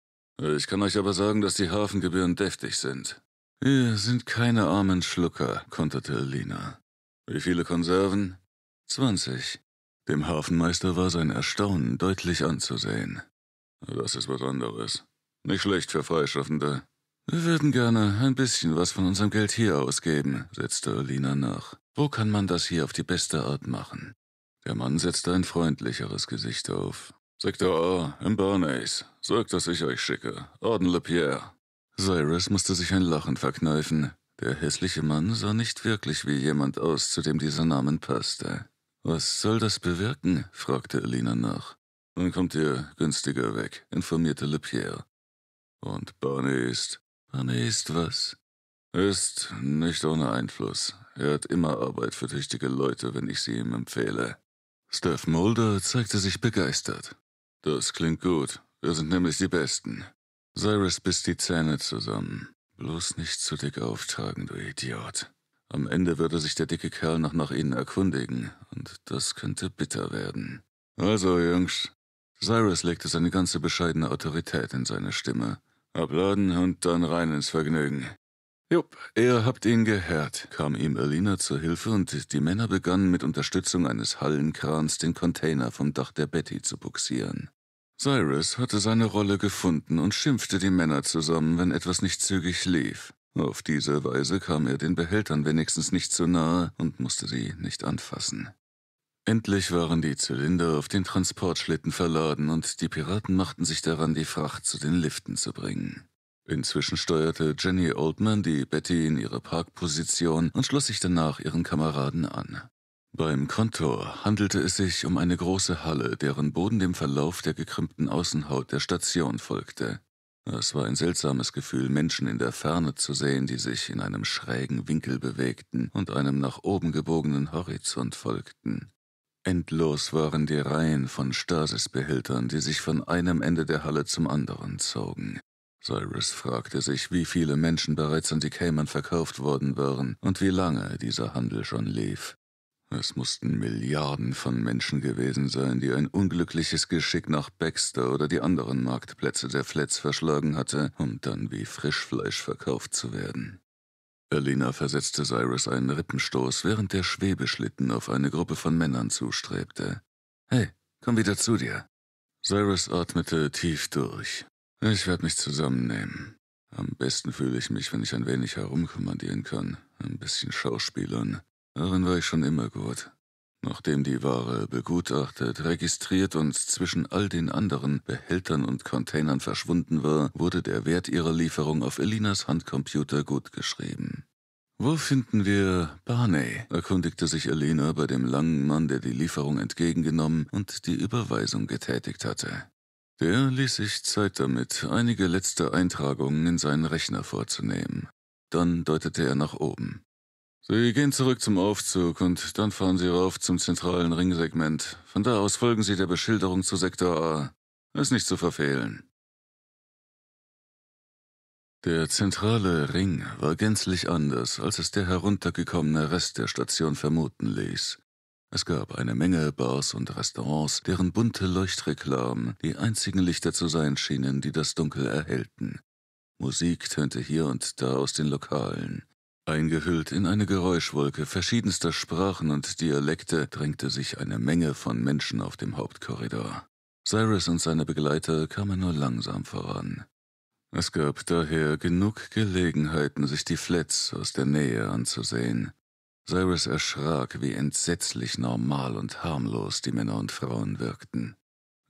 Äh, ich kann euch aber sagen, dass die Hafengebühren deftig sind. Ihr sind keine armen Schlucker, konterte Lina. Wie viele Konserven? Zwanzig. Dem Hafenmeister war sein Erstaunen deutlich anzusehen. Das ist was anderes. Nicht schlecht für Freischaffende. Wir würden gerne ein bisschen was von unserem Geld hier ausgeben, setzte Elina nach. Wo kann man das hier auf die beste Art machen? Der Mann setzte ein freundlicheres Gesicht auf. Sektor A, im Barnays. Sagt, dass ich euch schicke. Orden Pierre. Cyrus musste sich ein Lachen verkneifen. Der hässliche Mann sah nicht wirklich wie jemand aus, zu dem dieser Name passte. Was soll das bewirken? fragte Elina nach. Dann kommt ihr günstiger weg, informierte Lepierre. Und Barney ist. Barney ist was? Ist nicht ohne Einfluss. Er hat immer Arbeit für tüchtige Leute, wenn ich sie ihm empfehle. Steph Mulder zeigte sich begeistert. Das klingt gut. Wir sind nämlich die Besten. Cyrus biss die Zähne zusammen. Bloß nicht zu dick auftragen, du Idiot. Am Ende würde sich der dicke Kerl noch nach ihnen erkundigen, und das könnte bitter werden. Also, Jungs. Cyrus legte seine ganze bescheidene Autorität in seine Stimme. Abladen und dann rein ins Vergnügen. Jupp, ihr habt ihn gehört, kam ihm Alina zur Hilfe und die Männer begannen mit Unterstützung eines Hallenkrans den Container vom Dach der Betty zu buxieren. Cyrus hatte seine Rolle gefunden und schimpfte die Männer zusammen, wenn etwas nicht zügig lief. Auf diese Weise kam er den Behältern wenigstens nicht zu nahe und musste sie nicht anfassen. Endlich waren die Zylinder auf den Transportschlitten verladen und die Piraten machten sich daran, die Fracht zu den Liften zu bringen. Inzwischen steuerte Jenny Oldman die Betty in ihre Parkposition und schloss sich danach ihren Kameraden an. Beim Kontor handelte es sich um eine große Halle, deren Boden dem Verlauf der gekrümmten Außenhaut der Station folgte. Es war ein seltsames Gefühl, Menschen in der Ferne zu sehen, die sich in einem schrägen Winkel bewegten und einem nach oben gebogenen Horizont folgten. Endlos waren die Reihen von Stasisbehältern, die sich von einem Ende der Halle zum anderen zogen. Cyrus fragte sich, wie viele Menschen bereits an die Cayman verkauft worden waren und wie lange dieser Handel schon lief. Es mussten Milliarden von Menschen gewesen sein, die ein unglückliches Geschick nach Baxter oder die anderen Marktplätze der Flats verschlagen hatte, um dann wie Frischfleisch verkauft zu werden. Alina versetzte Cyrus einen Rippenstoß, während der Schwebeschlitten auf eine Gruppe von Männern zustrebte. Hey, komm wieder zu dir. Cyrus atmete tief durch. Ich werde mich zusammennehmen. Am besten fühle ich mich, wenn ich ein wenig herumkommandieren kann, ein bisschen schauspielern. Darin war ich schon immer gut. Nachdem die Ware begutachtet, registriert und zwischen all den anderen Behältern und Containern verschwunden war, wurde der Wert ihrer Lieferung auf Elinas Handcomputer gutgeschrieben. Wo finden wir Barney? erkundigte sich Elena bei dem langen Mann, der die Lieferung entgegengenommen und die Überweisung getätigt hatte. Der ließ sich Zeit damit, einige letzte Eintragungen in seinen Rechner vorzunehmen. Dann deutete er nach oben. Sie gehen zurück zum Aufzug und dann fahren Sie rauf zum zentralen Ringsegment. Von da aus folgen Sie der Beschilderung zu Sektor A. Ist nicht zu verfehlen. Der zentrale Ring war gänzlich anders, als es der heruntergekommene Rest der Station vermuten ließ. Es gab eine Menge Bars und Restaurants, deren bunte Leuchtreklamen die einzigen Lichter zu sein schienen, die das Dunkel erhellten. Musik tönte hier und da aus den Lokalen. Eingehüllt in eine Geräuschwolke verschiedenster Sprachen und Dialekte drängte sich eine Menge von Menschen auf dem Hauptkorridor. Cyrus und seine Begleiter kamen nur langsam voran. Es gab daher genug Gelegenheiten, sich die Flats aus der Nähe anzusehen. Cyrus erschrak, wie entsetzlich normal und harmlos die Männer und Frauen wirkten.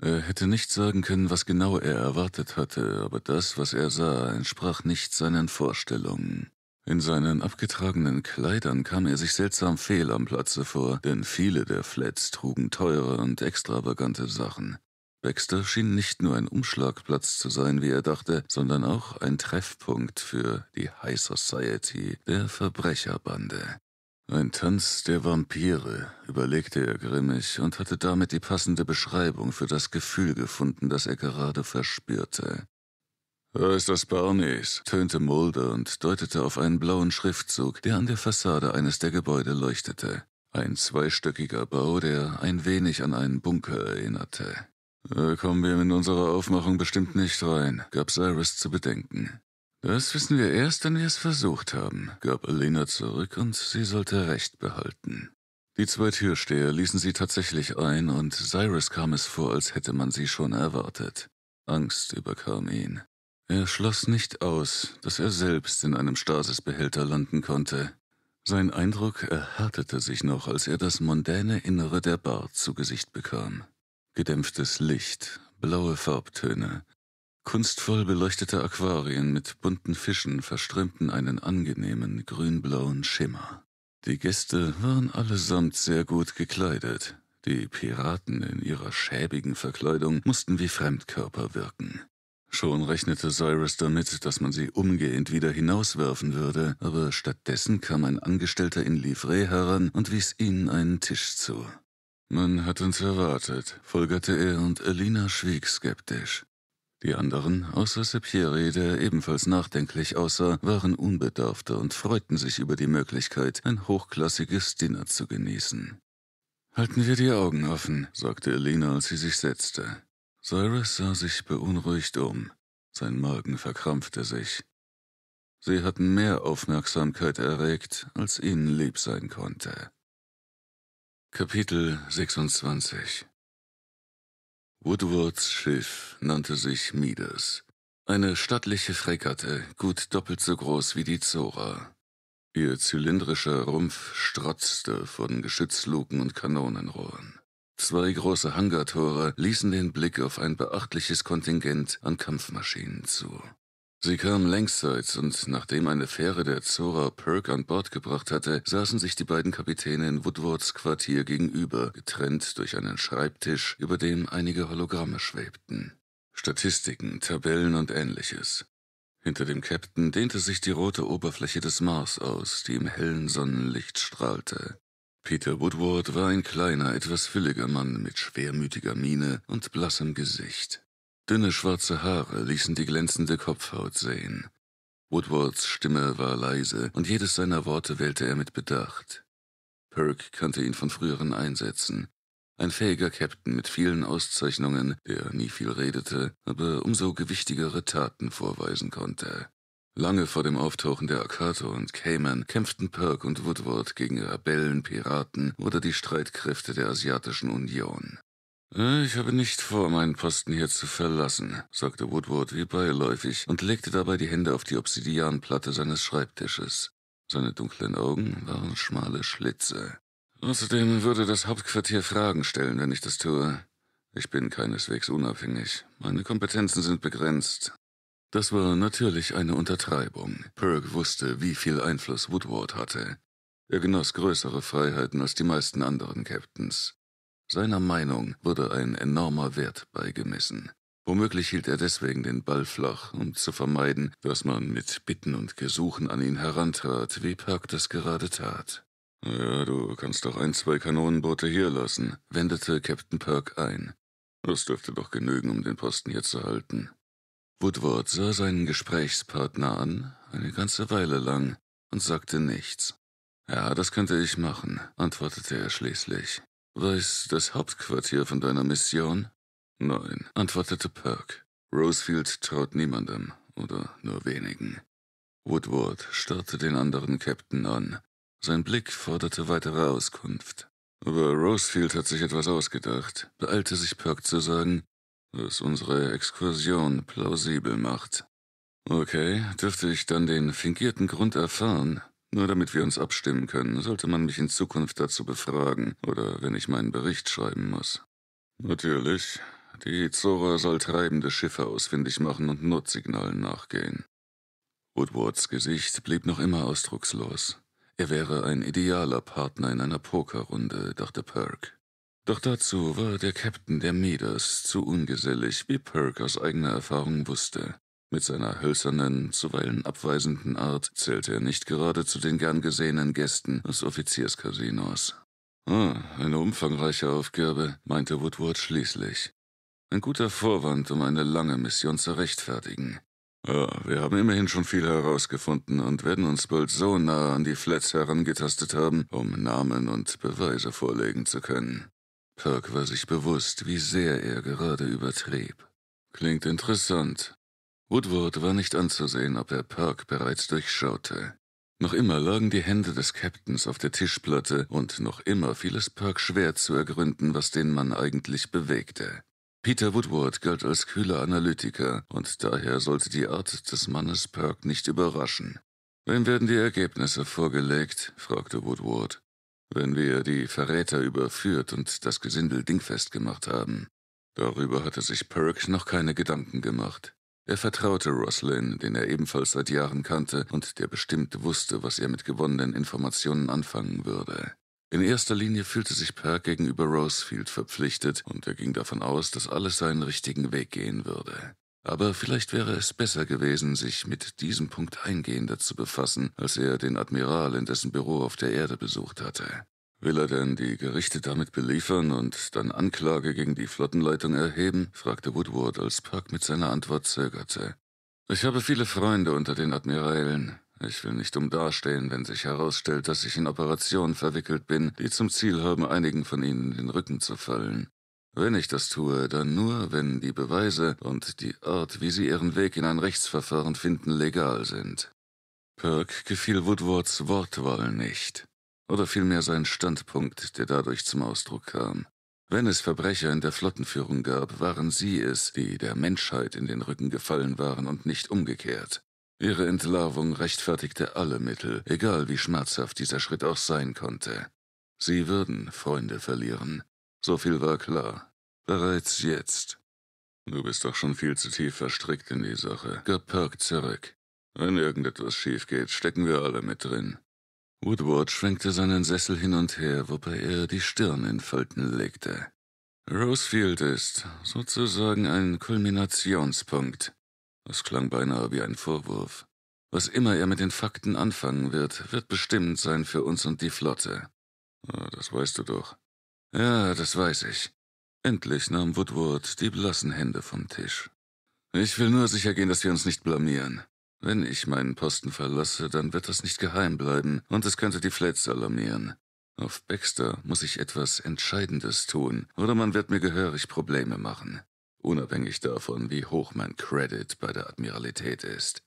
Er hätte nicht sagen können, was genau er erwartet hatte, aber das, was er sah, entsprach nicht seinen Vorstellungen. In seinen abgetragenen Kleidern kam er sich seltsam fehl am Platze vor, denn viele der Flats trugen teure und extravagante Sachen. Baxter schien nicht nur ein Umschlagplatz zu sein, wie er dachte, sondern auch ein Treffpunkt für die High Society der Verbrecherbande. Ein Tanz der Vampire, überlegte er grimmig und hatte damit die passende Beschreibung für das Gefühl gefunden, das er gerade verspürte. Da ist das Barneys, tönte Mulder und deutete auf einen blauen Schriftzug, der an der Fassade eines der Gebäude leuchtete. Ein zweistöckiger Bau, der ein wenig an einen Bunker erinnerte. Da äh, kommen wir in unserer Aufmachung bestimmt nicht rein, gab Cyrus zu bedenken. Das wissen wir erst, wenn wir es versucht haben, gab Elena zurück und sie sollte Recht behalten. Die zwei Türsteher ließen sie tatsächlich ein und Cyrus kam es vor, als hätte man sie schon erwartet. Angst überkam ihn. Er schloss nicht aus, dass er selbst in einem Stasisbehälter landen konnte. Sein Eindruck erhärtete sich noch, als er das mondäne Innere der Bar zu Gesicht bekam. Gedämpftes Licht, blaue Farbtöne, Kunstvoll beleuchtete Aquarien mit bunten Fischen verströmten einen angenehmen grünblauen Schimmer. Die Gäste waren allesamt sehr gut gekleidet. Die Piraten in ihrer schäbigen Verkleidung mussten wie Fremdkörper wirken. Schon rechnete Cyrus damit, dass man sie umgehend wieder hinauswerfen würde, aber stattdessen kam ein Angestellter in Livree heran und wies ihnen einen Tisch zu. Man hat uns erwartet, folgerte er und Alina schwieg skeptisch. Die anderen, außer Sepieri, der ebenfalls nachdenklich aussah, waren unbedarfter und freuten sich über die Möglichkeit, ein hochklassiges Dinner zu genießen. Halten wir die Augen offen, sagte Elena, als sie sich setzte. Cyrus sah sich beunruhigt um. Sein Magen verkrampfte sich. Sie hatten mehr Aufmerksamkeit erregt, als ihnen lieb sein konnte. Kapitel 26 Woodwards Schiff nannte sich Midas. Eine stattliche Fregatte, gut doppelt so groß wie die Zora. Ihr zylindrischer Rumpf strotzte von Geschützluken und Kanonenrohren. Zwei große Hangartore ließen den Blick auf ein beachtliches Kontingent an Kampfmaschinen zu. Sie kamen längsseits und nachdem eine Fähre der Zora Perk an Bord gebracht hatte, saßen sich die beiden Kapitäne in Woodwards Quartier gegenüber, getrennt durch einen Schreibtisch, über dem einige Hologramme schwebten. Statistiken, Tabellen und ähnliches. Hinter dem Captain dehnte sich die rote Oberfläche des Mars aus, die im hellen Sonnenlicht strahlte. Peter Woodward war ein kleiner, etwas fülliger Mann mit schwermütiger Miene und blassem Gesicht. Dünne schwarze Haare ließen die glänzende Kopfhaut sehen. Woodwards Stimme war leise und jedes seiner Worte wählte er mit Bedacht. Perk kannte ihn von früheren Einsätzen. Ein fähiger Captain mit vielen Auszeichnungen, der nie viel redete, aber umso gewichtigere Taten vorweisen konnte. Lange vor dem Auftauchen der Akato und Cayman kämpften Perk und Woodward gegen Rebellen, Piraten oder die Streitkräfte der Asiatischen Union. Äh, ich habe nicht vor, meinen Posten hier zu verlassen, sagte Woodward wie beiläufig und legte dabei die Hände auf die Obsidianplatte seines Schreibtisches. Seine dunklen Augen waren schmale Schlitze. Außerdem würde das Hauptquartier Fragen stellen, wenn ich das tue. Ich bin keineswegs unabhängig. Meine Kompetenzen sind begrenzt. Das war natürlich eine Untertreibung. Perk wusste, wie viel Einfluss Woodward hatte. Er genoss größere Freiheiten als die meisten anderen Captains. Seiner Meinung wurde ein enormer Wert beigemessen. Womöglich hielt er deswegen den Ball flach, um zu vermeiden, dass man mit Bitten und Gesuchen an ihn herantrat, wie Perk das gerade tat. Ja, du kannst doch ein, zwei Kanonenboote hier lassen, wendete Captain Perk ein. Das dürfte doch genügen, um den Posten hier zu halten. Woodward sah seinen Gesprächspartner an, eine ganze Weile lang, und sagte nichts. Ja, das könnte ich machen, antwortete er schließlich. Weiß das Hauptquartier von deiner Mission? Nein, antwortete Perk. Rosefield traut niemandem oder nur wenigen. Woodward starrte den anderen Captain an. Sein Blick forderte weitere Auskunft. Aber Rosefield hat sich etwas ausgedacht, beeilte sich Perk zu sagen, was unsere Exkursion plausibel macht. Okay, dürfte ich dann den fingierten Grund erfahren, nur damit wir uns abstimmen können, sollte man mich in Zukunft dazu befragen oder wenn ich meinen Bericht schreiben muss. Natürlich. Die Zora soll treibende Schiffe ausfindig machen und Notsignalen nachgehen. Woodwards Gesicht blieb noch immer ausdruckslos. Er wäre ein idealer Partner in einer Pokerrunde, dachte Perk. Doch dazu war der Captain der Midas zu ungesellig, wie Perk aus eigener Erfahrung wusste. Mit seiner hölzernen, zuweilen abweisenden Art zählte er nicht gerade zu den gern gesehenen Gästen des Offizierskasinos. Ah, eine umfangreiche Aufgabe, meinte Woodward schließlich. Ein guter Vorwand, um eine lange Mission zu rechtfertigen. Ja, ah, wir haben immerhin schon viel herausgefunden und werden uns bald so nah an die Flats herangetastet haben, um Namen und Beweise vorlegen zu können. Perk war sich bewusst, wie sehr er gerade übertrieb. Klingt interessant, Woodward war nicht anzusehen, ob er Perk bereits durchschaute. Noch immer lagen die Hände des Captains auf der Tischplatte und noch immer fiel es Perk schwer zu ergründen, was den Mann eigentlich bewegte. Peter Woodward galt als kühler Analytiker und daher sollte die Art des Mannes Perk nicht überraschen. Wem werden die Ergebnisse vorgelegt? fragte Woodward. Wenn wir die Verräter überführt und das Gesindel dingfest gemacht haben. Darüber hatte sich Perk noch keine Gedanken gemacht. Er vertraute Roslyn, den er ebenfalls seit Jahren kannte und der bestimmt wusste, was er mit gewonnenen Informationen anfangen würde. In erster Linie fühlte sich Perk gegenüber Rosefield verpflichtet und er ging davon aus, dass alles seinen richtigen Weg gehen würde. Aber vielleicht wäre es besser gewesen, sich mit diesem Punkt eingehender zu befassen, als er den Admiral in dessen Büro auf der Erde besucht hatte. Will er denn die Gerichte damit beliefern und dann Anklage gegen die Flottenleitung erheben? fragte Woodward, als Park mit seiner Antwort zögerte. Ich habe viele Freunde unter den Admirälen. Ich will nicht umdastehen, wenn sich herausstellt, dass ich in Operationen verwickelt bin, die zum Ziel haben, einigen von ihnen in den Rücken zu fallen. Wenn ich das tue, dann nur, wenn die Beweise und die Art, wie sie ihren Weg in ein Rechtsverfahren finden, legal sind. Perk gefiel Woodwards Wortwahl nicht oder vielmehr sein Standpunkt, der dadurch zum Ausdruck kam. Wenn es Verbrecher in der Flottenführung gab, waren sie es, die der Menschheit in den Rücken gefallen waren und nicht umgekehrt. Ihre Entlarvung rechtfertigte alle Mittel, egal wie schmerzhaft dieser Schritt auch sein konnte. Sie würden Freunde verlieren. So viel war klar. Bereits jetzt. Du bist doch schon viel zu tief verstrickt in die Sache, gab Perk zurück. Wenn irgendetwas schief geht, stecken wir alle mit drin. Woodward schwenkte seinen Sessel hin und her, wobei er die Stirn in Falten legte. Rosefield ist sozusagen ein Kulminationspunkt. Das klang beinahe wie ein Vorwurf. Was immer er mit den Fakten anfangen wird, wird bestimmt sein für uns und die Flotte. Ah, das weißt du doch. Ja, das weiß ich. Endlich nahm Woodward die blassen Hände vom Tisch. Ich will nur sicher gehen, dass wir uns nicht blamieren. Wenn ich meinen Posten verlasse, dann wird das nicht geheim bleiben und es könnte die Flats alarmieren. Auf Baxter muss ich etwas Entscheidendes tun, oder man wird mir gehörig Probleme machen. Unabhängig davon, wie hoch mein Credit bei der Admiralität ist.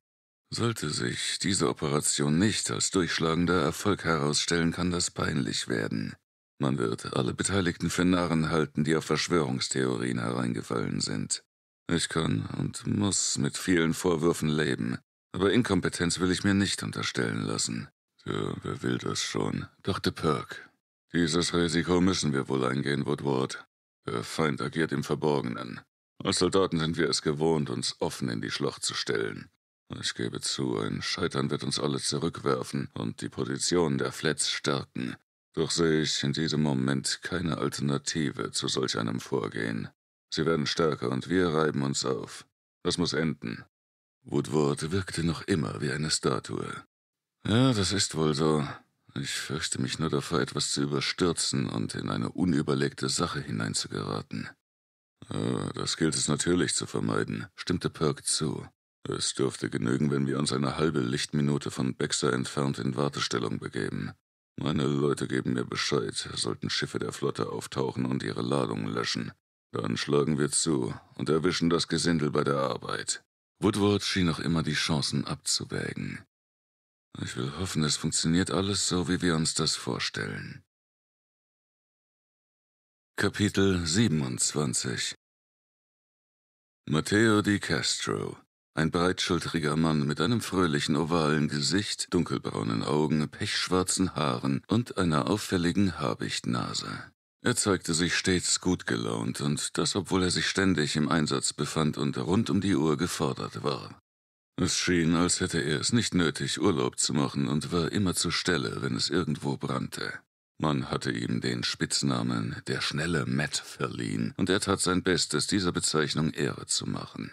Sollte sich diese Operation nicht als durchschlagender Erfolg herausstellen, kann das peinlich werden. Man wird alle Beteiligten für Narren halten, die auf Verschwörungstheorien hereingefallen sind. Ich kann und muss mit vielen Vorwürfen leben, aber Inkompetenz will ich mir nicht unterstellen lassen. Tja, wer will das schon? dachte Perk. Dieses Risiko müssen wir wohl eingehen, Woodward. Der Feind agiert im Verborgenen. Als Soldaten sind wir es gewohnt, uns offen in die Schlacht zu stellen. Ich gebe zu, ein Scheitern wird uns alle zurückwerfen und die Position der Flats stärken. Doch sehe ich in diesem Moment keine Alternative zu solch einem Vorgehen. Sie werden stärker und wir reiben uns auf. Das muss enden. Woodward wirkte noch immer wie eine Statue. Ja, das ist wohl so. Ich fürchte mich nur davor, etwas zu überstürzen und in eine unüberlegte Sache hineinzugeraten. das gilt es natürlich zu vermeiden, stimmte Perk zu. Es dürfte genügen, wenn wir uns eine halbe Lichtminute von Baxter entfernt in Wartestellung begeben. Meine Leute geben mir Bescheid, sollten Schiffe der Flotte auftauchen und ihre Ladungen löschen. Dann schlagen wir zu und erwischen das Gesindel bei der Arbeit. Woodward schien noch immer die Chancen abzuwägen. Ich will hoffen, es funktioniert alles so, wie wir uns das vorstellen. Kapitel 27 Matteo di Castro, ein breitschultriger Mann mit einem fröhlichen ovalen Gesicht, dunkelbraunen Augen, pechschwarzen Haaren und einer auffälligen Habichtnase. Er zeigte sich stets gut gelaunt und das, obwohl er sich ständig im Einsatz befand und rund um die Uhr gefordert war. Es schien, als hätte er es nicht nötig, Urlaub zu machen und war immer zur Stelle, wenn es irgendwo brannte. Man hatte ihm den Spitznamen der schnelle Matt verliehen, und er tat sein Bestes, dieser Bezeichnung Ehre zu machen.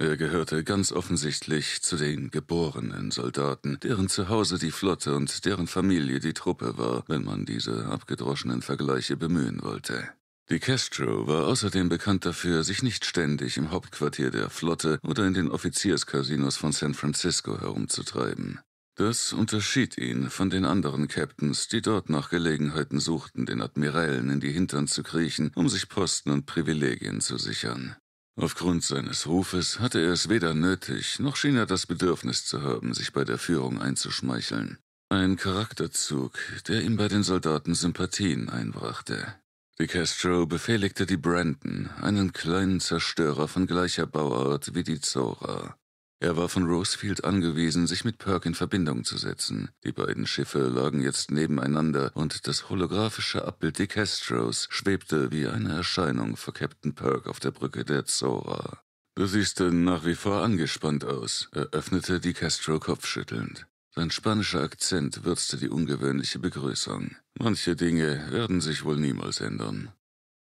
Er gehörte ganz offensichtlich zu den geborenen Soldaten, deren Zuhause die Flotte und deren Familie die Truppe war, wenn man diese abgedroschenen Vergleiche bemühen wollte. Die Castro war außerdem bekannt dafür, sich nicht ständig im Hauptquartier der Flotte oder in den Offizierscasinos von San Francisco herumzutreiben. Das unterschied ihn von den anderen Captains, die dort nach Gelegenheiten suchten, den Admirälen in die Hintern zu kriechen, um sich Posten und Privilegien zu sichern. Aufgrund seines Rufes hatte er es weder nötig, noch schien er das Bedürfnis zu haben, sich bei der Führung einzuschmeicheln. Ein Charakterzug, der ihm bei den Soldaten Sympathien einbrachte. De Castro befehligte die Brandon, einen kleinen Zerstörer von gleicher Bauart wie die Zora. Er war von Rosefield angewiesen, sich mit Perk in Verbindung zu setzen. Die beiden Schiffe lagen jetzt nebeneinander und das holographische Abbild Dick Hestros schwebte wie eine Erscheinung vor Captain Perk auf der Brücke der Zora. Du siehst denn äh, nach wie vor angespannt aus, eröffnete Dick Castro kopfschüttelnd. Sein spanischer Akzent würzte die ungewöhnliche Begrüßung. Manche Dinge werden sich wohl niemals ändern.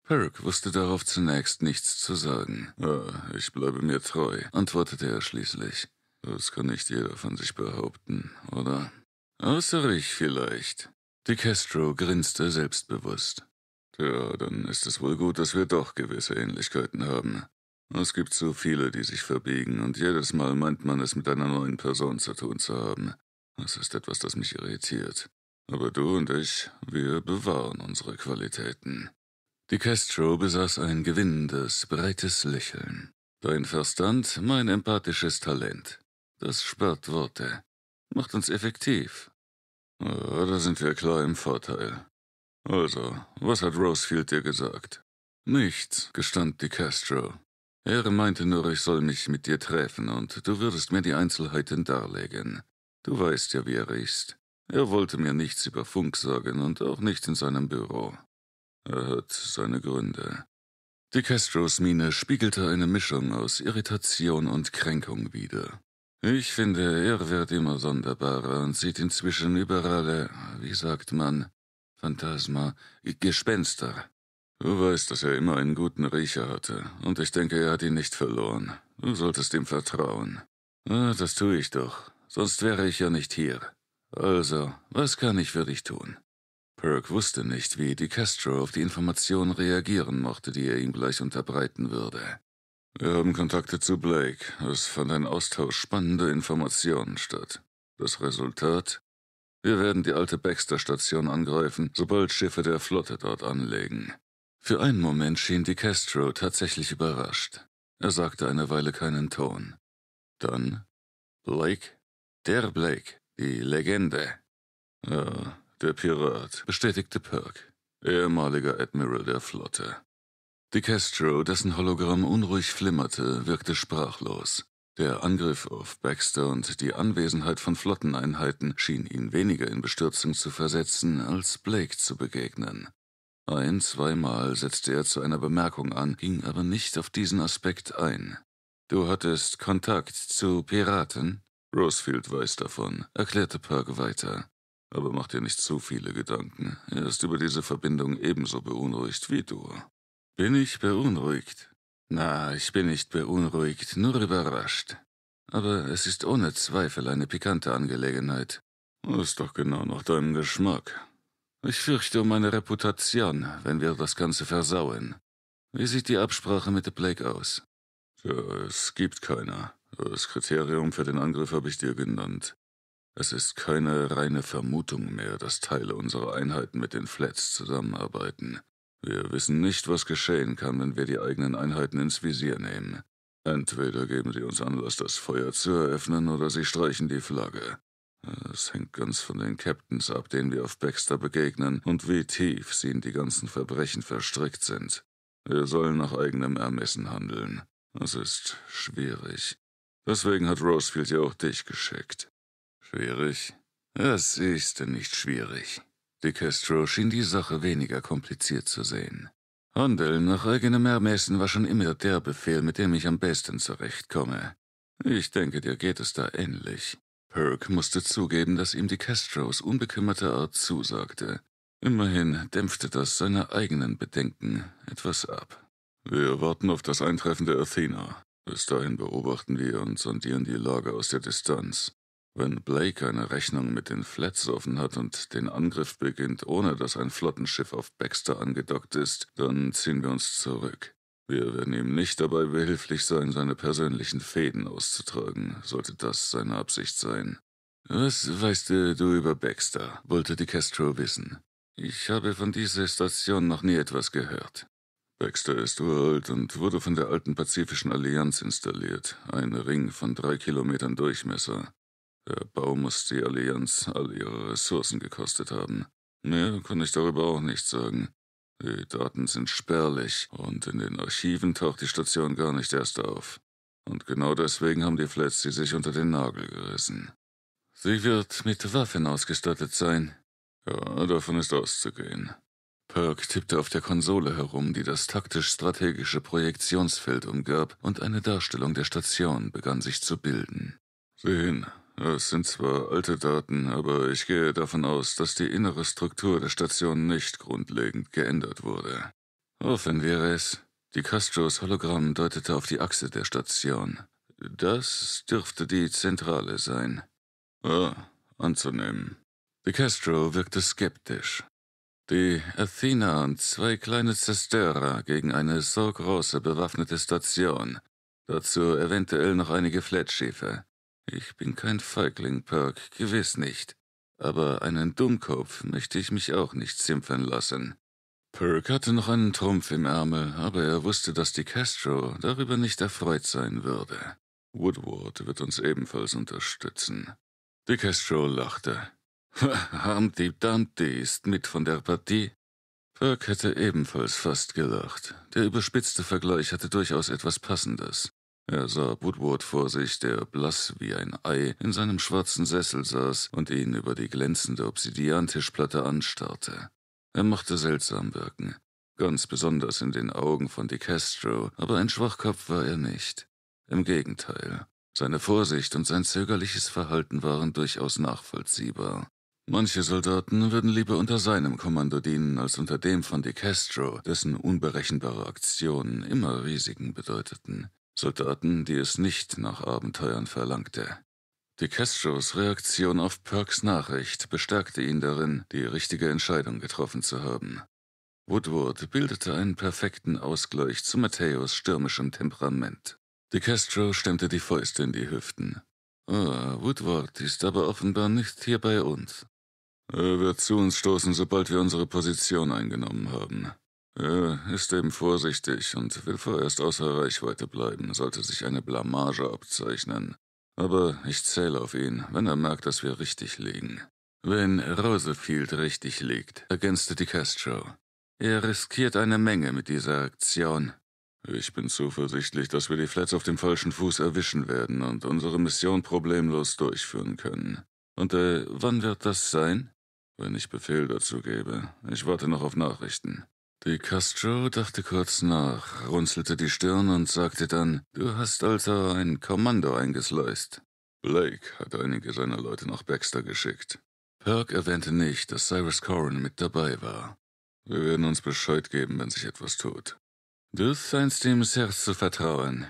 Perk wusste darauf zunächst nichts zu sagen. Ah, ich bleibe mir treu, antwortete er schließlich. Das kann nicht jeder von sich behaupten, oder? Außer ich vielleicht. Die Castro grinste selbstbewusst. Tja, dann ist es wohl gut, dass wir doch gewisse Ähnlichkeiten haben. Es gibt so viele, die sich verbiegen, und jedes Mal meint man es mit einer neuen Person zu tun zu haben. Das ist etwas, das mich irritiert. Aber du und ich, wir bewahren unsere Qualitäten. Die Castro besaß ein gewinnendes, breites Lächeln. Dein Verstand, mein empathisches Talent. Das spart Worte. Macht uns effektiv. Ja, oh, da sind wir klar im Vorteil. Also, was hat Rosefield dir gesagt? Nichts, gestand die Castro. Er meinte nur, ich soll mich mit dir treffen und du würdest mir die Einzelheiten darlegen. Du weißt ja, wie er ist. Er wollte mir nichts über Funk sagen und auch nichts in seinem Büro. Er hat seine Gründe. De Castros Miene spiegelte eine Mischung aus Irritation und Kränkung wider. Ich finde, er wird immer sonderbarer und sieht inzwischen überall, äh, wie sagt man, Phantasma, Gespenster. Du weißt, dass er immer einen guten Riecher hatte, und ich denke, er hat ihn nicht verloren. Du solltest ihm vertrauen. Ah, das tue ich doch, sonst wäre ich ja nicht hier. Also, was kann ich für dich tun? Perk wusste nicht, wie DiCastro auf die Information reagieren mochte, die er ihm gleich unterbreiten würde. Wir haben Kontakte zu Blake. Es fand ein Austausch spannender Informationen statt. Das Resultat? Wir werden die alte Baxter-Station angreifen, sobald Schiffe der Flotte dort anlegen. Für einen Moment schien DiCastro tatsächlich überrascht. Er sagte eine Weile keinen Ton. Dann Blake? Der Blake, die Legende. Ja, der Pirat, bestätigte Perk, ehemaliger Admiral der Flotte. De Castro, dessen Hologramm unruhig flimmerte, wirkte sprachlos. Der Angriff auf Baxter und die Anwesenheit von Flotteneinheiten schien ihn weniger in Bestürzung zu versetzen, als Blake zu begegnen. Ein-, zweimal setzte er zu einer Bemerkung an, ging aber nicht auf diesen Aspekt ein. Du hattest Kontakt zu Piraten? Rosefield weiß davon, erklärte Perk weiter. Aber mach dir nicht zu viele Gedanken. Er ist über diese Verbindung ebenso beunruhigt wie du. Bin ich beunruhigt? Na, ich bin nicht beunruhigt, nur überrascht. Aber es ist ohne Zweifel eine pikante Angelegenheit. Ist doch genau nach deinem Geschmack. Ich fürchte um meine Reputation, wenn wir das Ganze versauen. Wie sieht die Absprache mit Blake aus? Tja, es gibt keiner. Das Kriterium für den Angriff habe ich dir genannt. Es ist keine reine Vermutung mehr, dass Teile unserer Einheiten mit den Flats zusammenarbeiten. Wir wissen nicht, was geschehen kann, wenn wir die eigenen Einheiten ins Visier nehmen. Entweder geben sie uns Anlass, das Feuer zu eröffnen, oder sie streichen die Flagge. Es hängt ganz von den Captains ab, denen wir auf Baxter begegnen, und wie tief sie in die ganzen Verbrechen verstrickt sind. Wir sollen nach eigenem Ermessen handeln. Es ist schwierig. Deswegen hat Rosefield ja auch dich geschickt. Schwierig? Das ist nicht schwierig. De Castro schien die Sache weniger kompliziert zu sehen. Handeln nach eigenem Ermessen war schon immer der Befehl, mit dem ich am besten zurechtkomme. Ich denke, dir geht es da ähnlich. Perk musste zugeben, dass ihm De Castros unbekümmerte Art zusagte. Immerhin dämpfte das seine eigenen Bedenken etwas ab. Wir warten auf das Eintreffen der Athena. Bis dahin beobachten wir und sondieren die Lage aus der Distanz. Wenn Blake eine Rechnung mit den Flats offen hat und den Angriff beginnt, ohne dass ein Flottenschiff auf Baxter angedockt ist, dann ziehen wir uns zurück. Wir werden ihm nicht dabei behilflich sein, seine persönlichen Fäden auszutragen, sollte das seine Absicht sein. Was weißt du, über Baxter? wollte die Castro wissen. Ich habe von dieser Station noch nie etwas gehört. Baxter ist uralt und wurde von der alten Pazifischen Allianz installiert, ein Ring von drei Kilometern Durchmesser. Der äh, Bau muss die Allianz all ihre Ressourcen gekostet haben. Mehr kann ich darüber auch nicht sagen. Die Daten sind spärlich und in den Archiven taucht die Station gar nicht erst auf. Und genau deswegen haben die Flats sie sich unter den Nagel gerissen. Sie wird mit Waffen ausgestattet sein. Ja, davon ist auszugehen. Perk tippte auf der Konsole herum, die das taktisch-strategische Projektionsfeld umgab, und eine Darstellung der Station begann sich zu bilden. Sehen, es sind zwar alte Daten, aber ich gehe davon aus, dass die innere Struktur der Station nicht grundlegend geändert wurde. Offen wäre es. Die Castros Hologramm deutete auf die Achse der Station. Das dürfte die Zentrale sein. Ah, anzunehmen. De Castro wirkte skeptisch. Die Athena und zwei kleine Zerstörer gegen eine so große bewaffnete Station. Dazu eventuell noch einige Fletschschiffe. Ich bin kein Feigling, Perk, gewiss nicht. Aber einen Dummkopf möchte ich mich auch nicht zimpfen lassen. Perk hatte noch einen Trumpf im Ärmel, aber er wusste, dass die Castro darüber nicht erfreut sein würde. Woodward wird uns ebenfalls unterstützen. Die Castro lachte. Humpty Dumpty ist mit von der Partie. Perk hätte ebenfalls fast gelacht. Der überspitzte Vergleich hatte durchaus etwas Passendes. Er sah Woodward vor sich, der blass wie ein Ei in seinem schwarzen Sessel saß und ihn über die glänzende Obsidiantischplatte anstarrte. Er machte seltsam wirken, ganz besonders in den Augen von De Castro, aber ein Schwachkopf war er nicht. Im Gegenteil, seine Vorsicht und sein zögerliches Verhalten waren durchaus nachvollziehbar. Manche Soldaten würden lieber unter seinem Kommando dienen als unter dem von De Castro, dessen unberechenbare Aktionen immer Risiken bedeuteten. Soldaten, die es nicht nach Abenteuern verlangte. De Castros Reaktion auf Perks Nachricht bestärkte ihn darin, die richtige Entscheidung getroffen zu haben. Woodward bildete einen perfekten Ausgleich zu Matthäus stürmischem Temperament. De Castro stemmte die Fäuste in die Hüften. Ah, Woodward ist aber offenbar nicht hier bei uns. Er wird zu uns stoßen, sobald wir unsere Position eingenommen haben. Ja, ist eben vorsichtig und will vorerst außer Reichweite bleiben, sollte sich eine Blamage abzeichnen. Aber ich zähle auf ihn, wenn er merkt, dass wir richtig liegen. Wenn Rosefield richtig liegt, ergänzte die Castro. Er riskiert eine Menge mit dieser Aktion. Ich bin zuversichtlich, dass wir die Flats auf dem falschen Fuß erwischen werden und unsere Mission problemlos durchführen können. Und äh, wann wird das sein? Wenn ich Befehl dazu gebe. Ich warte noch auf Nachrichten. De Castro dachte kurz nach, runzelte die Stirn und sagte dann, du hast also ein Kommando eingesleust. Blake hat einige seiner Leute nach Baxter geschickt. Perk erwähnte nicht, dass Cyrus Corrin mit dabei war. Wir werden uns Bescheid geben, wenn sich etwas tut. Du scheinst ihm sehr zu vertrauen.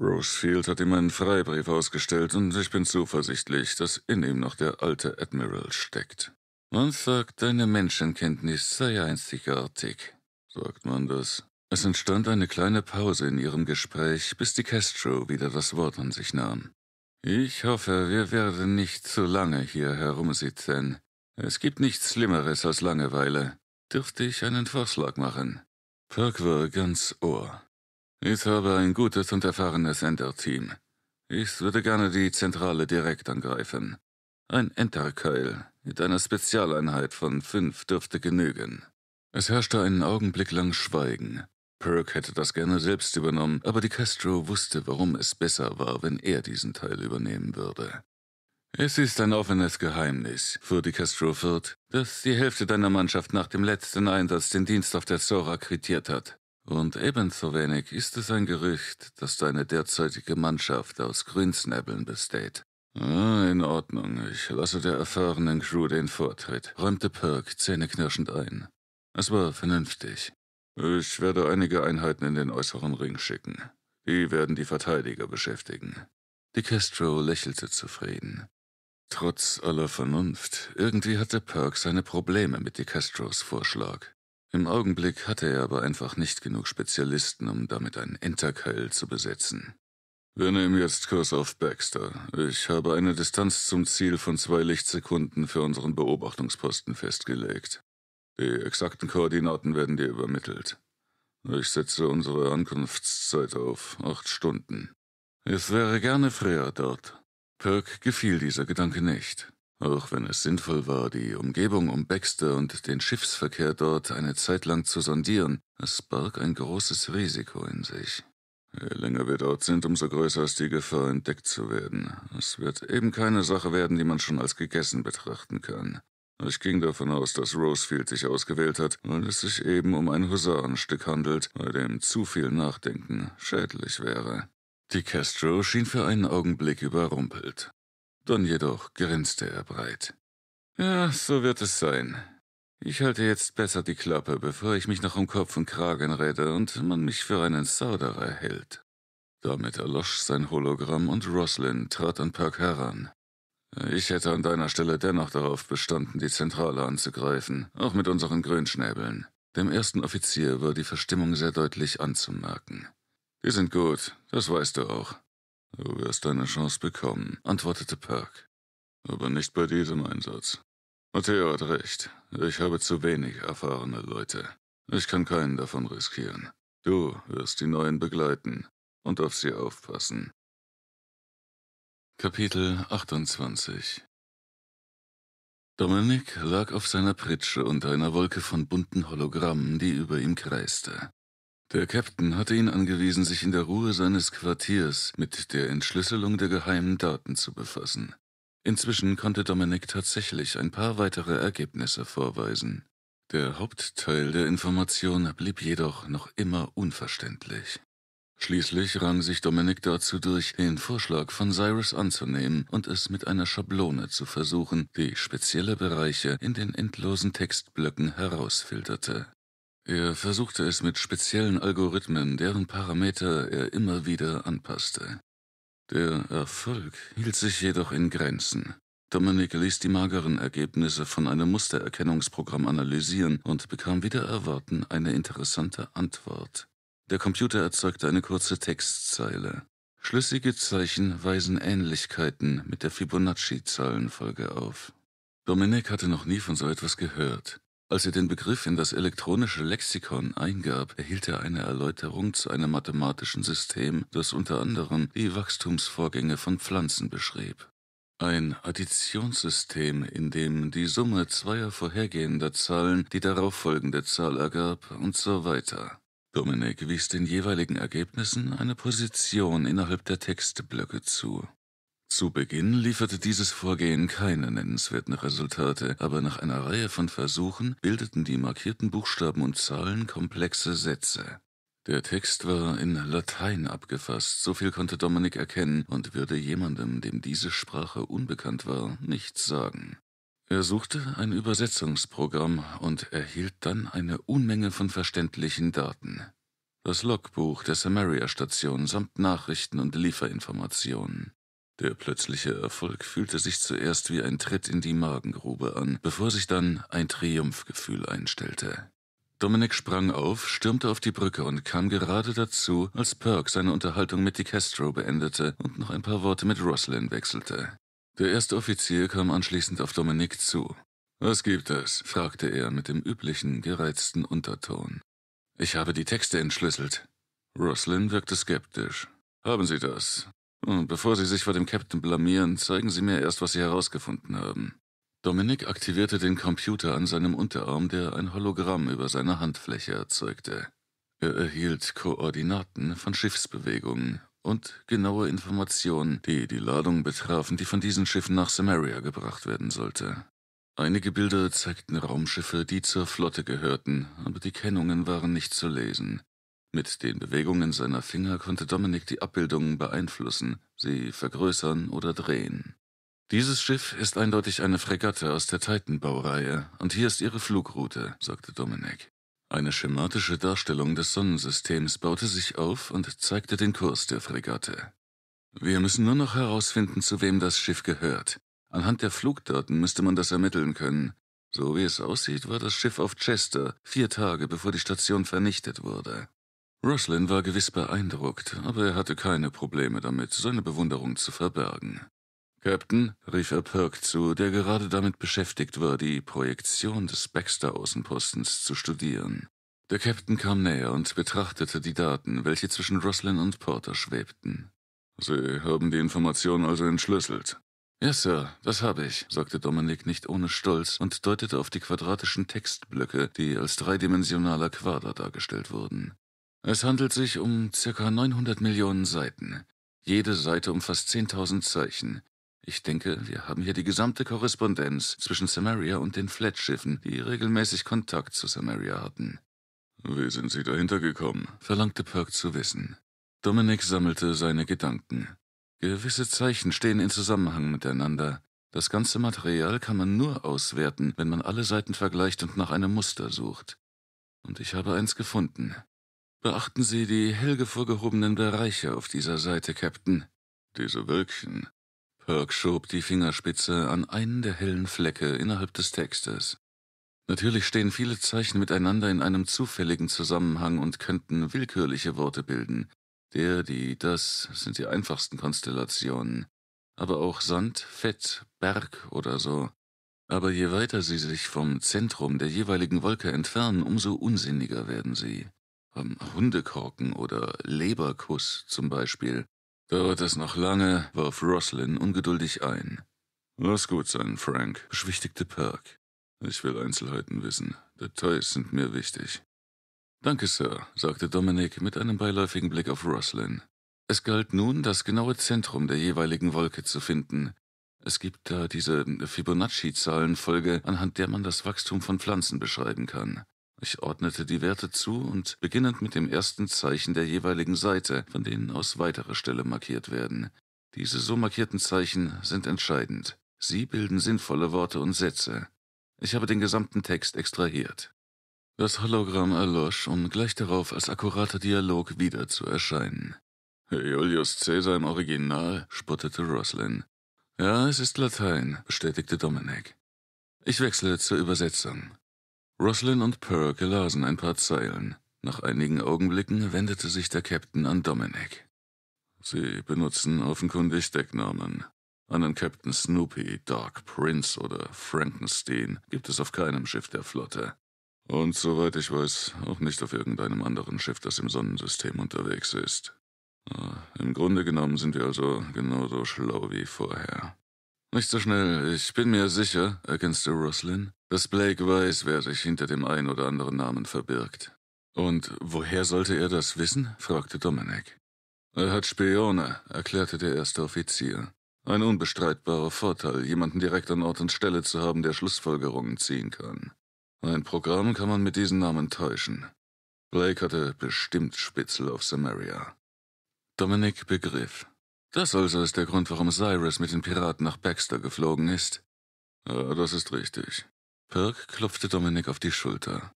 Rosefield hat ihm einen Freibrief ausgestellt und ich bin zuversichtlich, dass in ihm noch der alte Admiral steckt. Man sagt, deine Menschenkenntnis sei einzigartig sagt man das. Es entstand eine kleine Pause in ihrem Gespräch, bis die Castro wieder das Wort an sich nahm. Ich hoffe, wir werden nicht zu lange hier herumsitzen. Es gibt nichts Schlimmeres als Langeweile. Dürfte ich einen Vorschlag machen? Perk war ganz Ohr. Ich habe ein gutes und erfahrenes Enter-Team. Ich würde gerne die Zentrale direkt angreifen. Ein Enterkeil mit einer Spezialeinheit von fünf dürfte genügen. Es herrschte einen Augenblick lang Schweigen. Perk hätte das gerne selbst übernommen, aber die Castro wusste, warum es besser war, wenn er diesen Teil übernehmen würde. Es ist ein offenes Geheimnis, fuhr die Castro fort, dass die Hälfte deiner Mannschaft nach dem letzten Einsatz den Dienst auf der Zora kritiert hat. Und ebenso wenig ist es ein Gerücht, dass deine derzeitige Mannschaft aus Grünsnäbeln besteht. Ah, in Ordnung, ich lasse der erfahrenen Crew den Vortritt, räumte Perk zähneknirschend ein. Es war vernünftig. Ich werde einige Einheiten in den äußeren Ring schicken. Die werden die Verteidiger beschäftigen. De Castro lächelte zufrieden. Trotz aller Vernunft, irgendwie hatte Perk seine Probleme mit De Castros Vorschlag. Im Augenblick hatte er aber einfach nicht genug Spezialisten, um damit ein Enterkeil zu besetzen. Wir nehmen jetzt Kurs auf Baxter. Ich habe eine Distanz zum Ziel von zwei Lichtsekunden für unseren Beobachtungsposten festgelegt. Die exakten Koordinaten werden dir übermittelt. Ich setze unsere Ankunftszeit auf acht Stunden. Es wäre gerne früher dort. Perk gefiel dieser Gedanke nicht, auch wenn es sinnvoll war, die Umgebung um Baxter und den Schiffsverkehr dort eine Zeit lang zu sondieren. Es barg ein großes Risiko in sich. Je länger wir dort sind, umso größer ist die Gefahr, entdeckt zu werden. Es wird eben keine Sache werden, die man schon als gegessen betrachten kann. Ich ging davon aus, dass Rosefield sich ausgewählt hat, weil es sich eben um ein Husarenstück handelt, bei dem zu viel Nachdenken schädlich wäre. Die Castro schien für einen Augenblick überrumpelt. Dann jedoch grinste er breit. Ja, so wird es sein. Ich halte jetzt besser die Klappe, bevor ich mich noch um Kopf und Kragen rede und man mich für einen Zauderer hält. Damit erlosch sein Hologramm und Roslyn trat an Park heran. Ich hätte an deiner Stelle dennoch darauf bestanden, die Zentrale anzugreifen, auch mit unseren Grünschnäbeln. Dem ersten Offizier war die Verstimmung sehr deutlich anzumerken. Die sind gut, das weißt du auch. Du wirst deine Chance bekommen, antwortete Perk. Aber nicht bei diesem Einsatz. Matteo hat recht. Ich habe zu wenig erfahrene Leute. Ich kann keinen davon riskieren. Du wirst die Neuen begleiten und auf sie aufpassen. Kapitel 28 Dominik lag auf seiner Pritsche unter einer Wolke von bunten Hologrammen, die über ihm kreiste. Der Captain hatte ihn angewiesen, sich in der Ruhe seines Quartiers mit der Entschlüsselung der geheimen Daten zu befassen. Inzwischen konnte Dominik tatsächlich ein paar weitere Ergebnisse vorweisen. Der Hauptteil der Information blieb jedoch noch immer unverständlich. Schließlich rang sich Dominik dazu durch, den Vorschlag von Cyrus anzunehmen und es mit einer Schablone zu versuchen, die spezielle Bereiche in den endlosen Textblöcken herausfilterte. Er versuchte es mit speziellen Algorithmen, deren Parameter er immer wieder anpasste. Der Erfolg hielt sich jedoch in Grenzen. Dominik ließ die mageren Ergebnisse von einem Mustererkennungsprogramm analysieren und bekam wider Erwarten eine interessante Antwort. Der Computer erzeugte eine kurze Textzeile. Schlüssige Zeichen weisen Ähnlichkeiten mit der Fibonacci-Zahlenfolge auf. Dominik hatte noch nie von so etwas gehört. Als er den Begriff in das elektronische Lexikon eingab, erhielt er eine Erläuterung zu einem mathematischen System, das unter anderem die Wachstumsvorgänge von Pflanzen beschrieb. Ein Additionssystem, in dem die Summe zweier vorhergehender Zahlen die darauffolgende Zahl ergab und so weiter. Dominik wies den jeweiligen Ergebnissen eine Position innerhalb der Textblöcke zu. Zu Beginn lieferte dieses Vorgehen keine nennenswerten Resultate, aber nach einer Reihe von Versuchen bildeten die markierten Buchstaben und Zahlen komplexe Sätze. Der Text war in Latein abgefasst, so viel konnte Dominik erkennen und würde jemandem, dem diese Sprache unbekannt war, nichts sagen. Er suchte ein Übersetzungsprogramm und erhielt dann eine Unmenge von verständlichen Daten. Das Logbuch der Samaria-Station samt Nachrichten und Lieferinformationen. Der plötzliche Erfolg fühlte sich zuerst wie ein Tritt in die Magengrube an, bevor sich dann ein Triumphgefühl einstellte. Dominik sprang auf, stürmte auf die Brücke und kam gerade dazu, als Perk seine Unterhaltung mit DiCastro beendete und noch ein paar Worte mit Roslyn wechselte. Der erste Offizier kam anschließend auf Dominik zu. Was gibt es? fragte er mit dem üblichen gereizten Unterton. Ich habe die Texte entschlüsselt. Roslyn wirkte skeptisch. Haben Sie das? Und bevor Sie sich vor dem Captain blamieren, zeigen Sie mir erst, was Sie herausgefunden haben. Dominik aktivierte den Computer an seinem Unterarm, der ein Hologramm über seiner Handfläche erzeugte. Er erhielt Koordinaten von Schiffsbewegungen und genaue Informationen, die die Ladung betrafen, die von diesen Schiffen nach Samaria gebracht werden sollte. Einige Bilder zeigten Raumschiffe, die zur Flotte gehörten, aber die Kennungen waren nicht zu lesen. Mit den Bewegungen seiner Finger konnte Dominik die Abbildungen beeinflussen, sie vergrößern oder drehen. Dieses Schiff ist eindeutig eine Fregatte aus der Titan-Baureihe, und hier ist ihre Flugroute, sagte Dominik. Eine schematische Darstellung des Sonnensystems baute sich auf und zeigte den Kurs der Fregatte. Wir müssen nur noch herausfinden, zu wem das Schiff gehört. Anhand der Flugdaten müsste man das ermitteln können. So wie es aussieht, war das Schiff auf Chester, vier Tage bevor die Station vernichtet wurde. Roslin war gewiss beeindruckt, aber er hatte keine Probleme damit, seine Bewunderung zu verbergen. Captain, rief er Perk zu, der gerade damit beschäftigt war, die Projektion des Baxter-Außenpostens zu studieren. Der Captain kam näher und betrachtete die Daten, welche zwischen Roslin und Porter schwebten. Sie haben die Information also entschlüsselt. Ja, Sir, das habe ich, sagte Dominik nicht ohne Stolz und deutete auf die quadratischen Textblöcke, die als dreidimensionaler Quader dargestellt wurden. Es handelt sich um circa 900 Millionen Seiten. Jede Seite umfasst 10.000 Zeichen. Ich denke, wir haben hier die gesamte Korrespondenz zwischen Samaria und den Flatschiffen, die regelmäßig Kontakt zu Samaria hatten. Wie sind Sie dahinter gekommen? verlangte Perk zu wissen. Dominic sammelte seine Gedanken. Gewisse Zeichen stehen in Zusammenhang miteinander. Das ganze Material kann man nur auswerten, wenn man alle Seiten vergleicht und nach einem Muster sucht. Und ich habe eins gefunden. Beachten Sie die hell hervorgehobenen Bereiche auf dieser Seite, Captain. Diese Wölkchen, Kirk schob die Fingerspitze an einen der hellen Flecke innerhalb des Textes. Natürlich stehen viele Zeichen miteinander in einem zufälligen Zusammenhang und könnten willkürliche Worte bilden. Der, die, das sind die einfachsten Konstellationen. Aber auch Sand, Fett, Berg oder so. Aber je weiter sie sich vom Zentrum der jeweiligen Wolke entfernen, umso unsinniger werden sie. Hundekorken oder Leberkuss zum Beispiel Dauert es noch lange, warf Roslyn ungeduldig ein. Lass gut sein, Frank, beschwichtigte Perk. Ich will Einzelheiten wissen. Details sind mir wichtig. Danke, Sir, sagte Dominic mit einem beiläufigen Blick auf Roslyn. Es galt nun, das genaue Zentrum der jeweiligen Wolke zu finden. Es gibt da diese Fibonacci-Zahlenfolge, anhand der man das Wachstum von Pflanzen beschreiben kann. Ich ordnete die Werte zu und beginnend mit dem ersten Zeichen der jeweiligen Seite, von denen aus weitere Stelle markiert werden. Diese so markierten Zeichen sind entscheidend. Sie bilden sinnvolle Worte und Sätze. Ich habe den gesamten Text extrahiert. Das Hologramm erlosch, um gleich darauf als akkurater Dialog wieder zu erscheinen. Julius Caesar im Original, spottete Roslin. Ja, es ist Latein, bestätigte Dominic. Ich wechsle zur Übersetzung. Roslyn und Perk lasen ein paar Zeilen. Nach einigen Augenblicken wendete sich der Captain an Dominic. Sie benutzen offenkundig Decknamen. Einen Captain Snoopy, Dark Prince oder Frankenstein gibt es auf keinem Schiff der Flotte. Und soweit ich weiß, auch nicht auf irgendeinem anderen Schiff, das im Sonnensystem unterwegs ist. Ah, Im Grunde genommen sind wir also genauso schlau wie vorher. Nicht so schnell, ich bin mir sicher, ergänzte Roslyn, dass Blake weiß, wer sich hinter dem einen oder anderen Namen verbirgt. Und woher sollte er das wissen? fragte Dominic. Er hat Spione, erklärte der erste Offizier. Ein unbestreitbarer Vorteil, jemanden direkt an Ort und Stelle zu haben, der Schlussfolgerungen ziehen kann. Ein Programm kann man mit diesen Namen täuschen. Blake hatte bestimmt Spitzel auf Samaria. Dominic begriff. Das also ist der Grund, warum Cyrus mit den Piraten nach Baxter geflogen ist. Ja, das ist richtig. Perk klopfte Dominik auf die Schulter.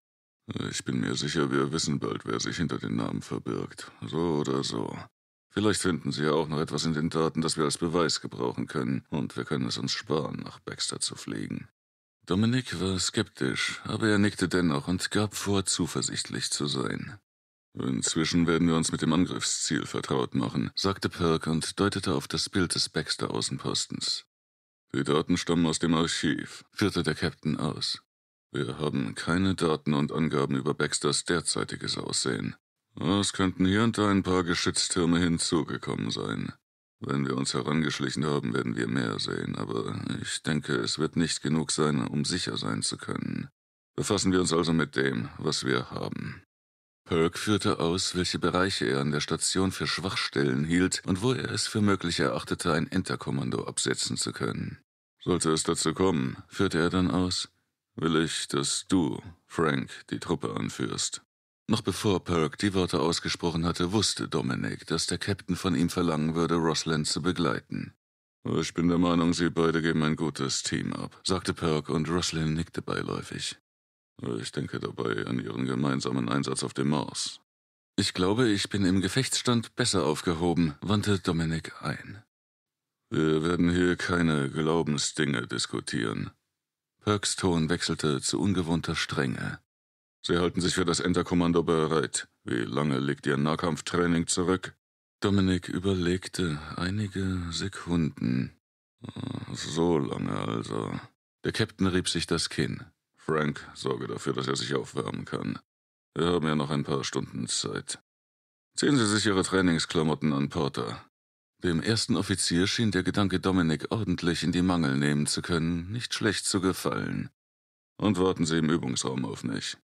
Ich bin mir sicher, wir wissen bald, wer sich hinter den Namen verbirgt. So oder so. Vielleicht finden Sie ja auch noch etwas in den Daten, das wir als Beweis gebrauchen können, und wir können es uns sparen, nach Baxter zu fliegen. Dominik war skeptisch, aber er nickte dennoch und gab vor, zuversichtlich zu sein. Inzwischen werden wir uns mit dem Angriffsziel vertraut machen, sagte Perk und deutete auf das Bild des Baxter-Außenpostens. Die Daten stammen aus dem Archiv, führte der Captain aus. Wir haben keine Daten und Angaben über Baxters derzeitiges Aussehen. Es könnten hier und da ein paar Geschütztürme hinzugekommen sein. Wenn wir uns herangeschlichen haben, werden wir mehr sehen, aber ich denke, es wird nicht genug sein, um sicher sein zu können. Befassen wir uns also mit dem, was wir haben. Perk führte aus, welche Bereiche er an der Station für Schwachstellen hielt und wo er es für möglich erachtete, ein Enterkommando absetzen zu können. Sollte es dazu kommen, führte er dann aus, will ich, dass du, Frank, die Truppe anführst. Noch bevor Perk die Worte ausgesprochen hatte, wusste Dominic, dass der Captain von ihm verlangen würde, Rosland zu begleiten. Ich bin der Meinung, sie beide geben ein gutes Team ab, sagte Perk und Roslyn nickte beiläufig. Ich denke dabei an ihren gemeinsamen Einsatz auf dem Mars. Ich glaube, ich bin im Gefechtsstand besser aufgehoben, wandte Dominic ein. Wir werden hier keine Glaubensdinge diskutieren. Perks Ton wechselte zu ungewohnter Strenge. Sie halten sich für das Enterkommando bereit. Wie lange liegt Ihr Nahkampftraining zurück? Dominik überlegte einige Sekunden. Ah, so lange also. Der Captain rieb sich das Kinn. Frank, sorge dafür, dass er sich aufwärmen kann. Wir haben ja noch ein paar Stunden Zeit. Ziehen Sie sich Ihre Trainingsklamotten an, Porter. Dem ersten Offizier schien der Gedanke, Dominik ordentlich in die Mangel nehmen zu können, nicht schlecht zu gefallen. Und warten Sie im Übungsraum auf mich.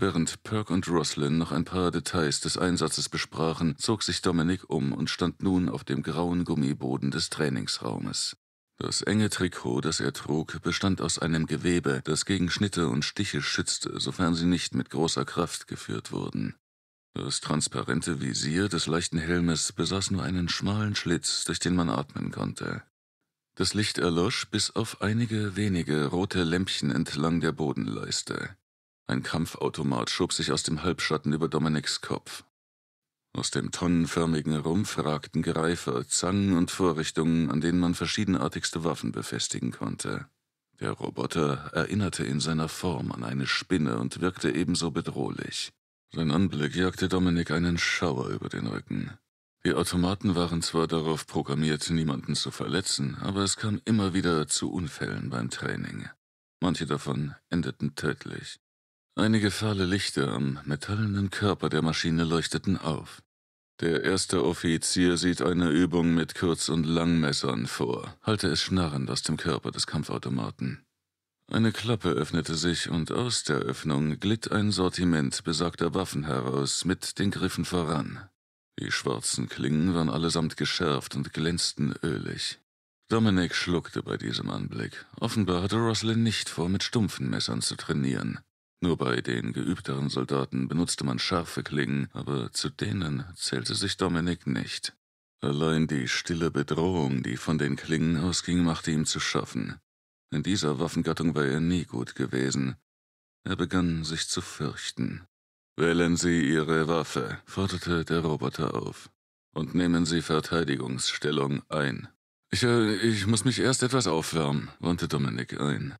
Während Perk und Roslyn noch ein paar Details des Einsatzes besprachen, zog sich Dominik um und stand nun auf dem grauen Gummiboden des Trainingsraumes. Das enge Trikot, das er trug, bestand aus einem Gewebe, das gegen Schnitte und Stiche schützte, sofern sie nicht mit großer Kraft geführt wurden. Das transparente Visier des leichten Helmes besaß nur einen schmalen Schlitz, durch den man atmen konnte. Das Licht erlosch bis auf einige wenige rote Lämpchen entlang der Bodenleiste. Ein Kampfautomat schob sich aus dem Halbschatten über Dominiks Kopf. Aus dem tonnenförmigen Rumpf ragten Greifer, Zangen und Vorrichtungen, an denen man verschiedenartigste Waffen befestigen konnte. Der Roboter erinnerte in seiner Form an eine Spinne und wirkte ebenso bedrohlich. Sein Anblick jagte Dominik einen Schauer über den Rücken. Die Automaten waren zwar darauf programmiert, niemanden zu verletzen, aber es kam immer wieder zu Unfällen beim Training. Manche davon endeten tödlich. Einige fahle Lichter am metallenen Körper der Maschine leuchteten auf. Der erste Offizier sieht eine Übung mit Kurz- und Langmessern vor, halte es schnarrend aus dem Körper des Kampfautomaten. Eine Klappe öffnete sich und aus der Öffnung glitt ein Sortiment besagter Waffen heraus mit den Griffen voran. Die schwarzen Klingen waren allesamt geschärft und glänzten ölig. Dominic schluckte bei diesem Anblick. Offenbar hatte Roslyn nicht vor, mit stumpfen Messern zu trainieren. Nur bei den geübteren Soldaten benutzte man scharfe Klingen, aber zu denen zählte sich Dominic nicht. Allein die stille Bedrohung, die von den Klingen ausging, machte ihm zu schaffen. In dieser Waffengattung war er nie gut gewesen. Er begann sich zu fürchten. Wählen Sie Ihre Waffe, forderte der Roboter auf. Und nehmen Sie Verteidigungsstellung ein. Ich, äh, ich muss mich erst etwas aufwärmen, wandte Dominik ein.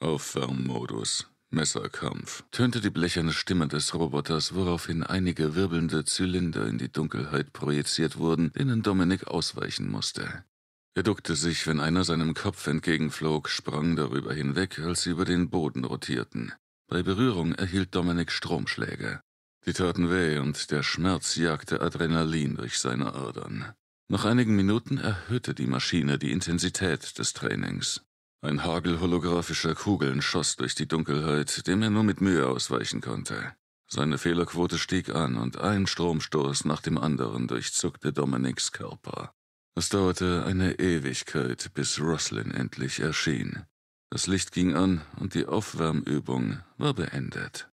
Aufwärmmodus. Messerkampf, tönte die blecherne Stimme des Roboters, woraufhin einige wirbelnde Zylinder in die Dunkelheit projiziert wurden, denen Dominik ausweichen musste. Er duckte sich, wenn einer seinem Kopf entgegenflog, sprang darüber hinweg, als sie über den Boden rotierten. Bei Berührung erhielt Dominik Stromschläge. Die taten weh und der Schmerz jagte Adrenalin durch seine Adern. Nach einigen Minuten erhöhte die Maschine die Intensität des Trainings. Ein Hagel holographischer Kugeln schoss durch die Dunkelheit, dem er nur mit Mühe ausweichen konnte. Seine Fehlerquote stieg an und ein Stromstoß nach dem anderen durchzuckte Dominiks Körper. Es dauerte eine Ewigkeit, bis Roslin endlich erschien. Das Licht ging an und die Aufwärmübung war beendet.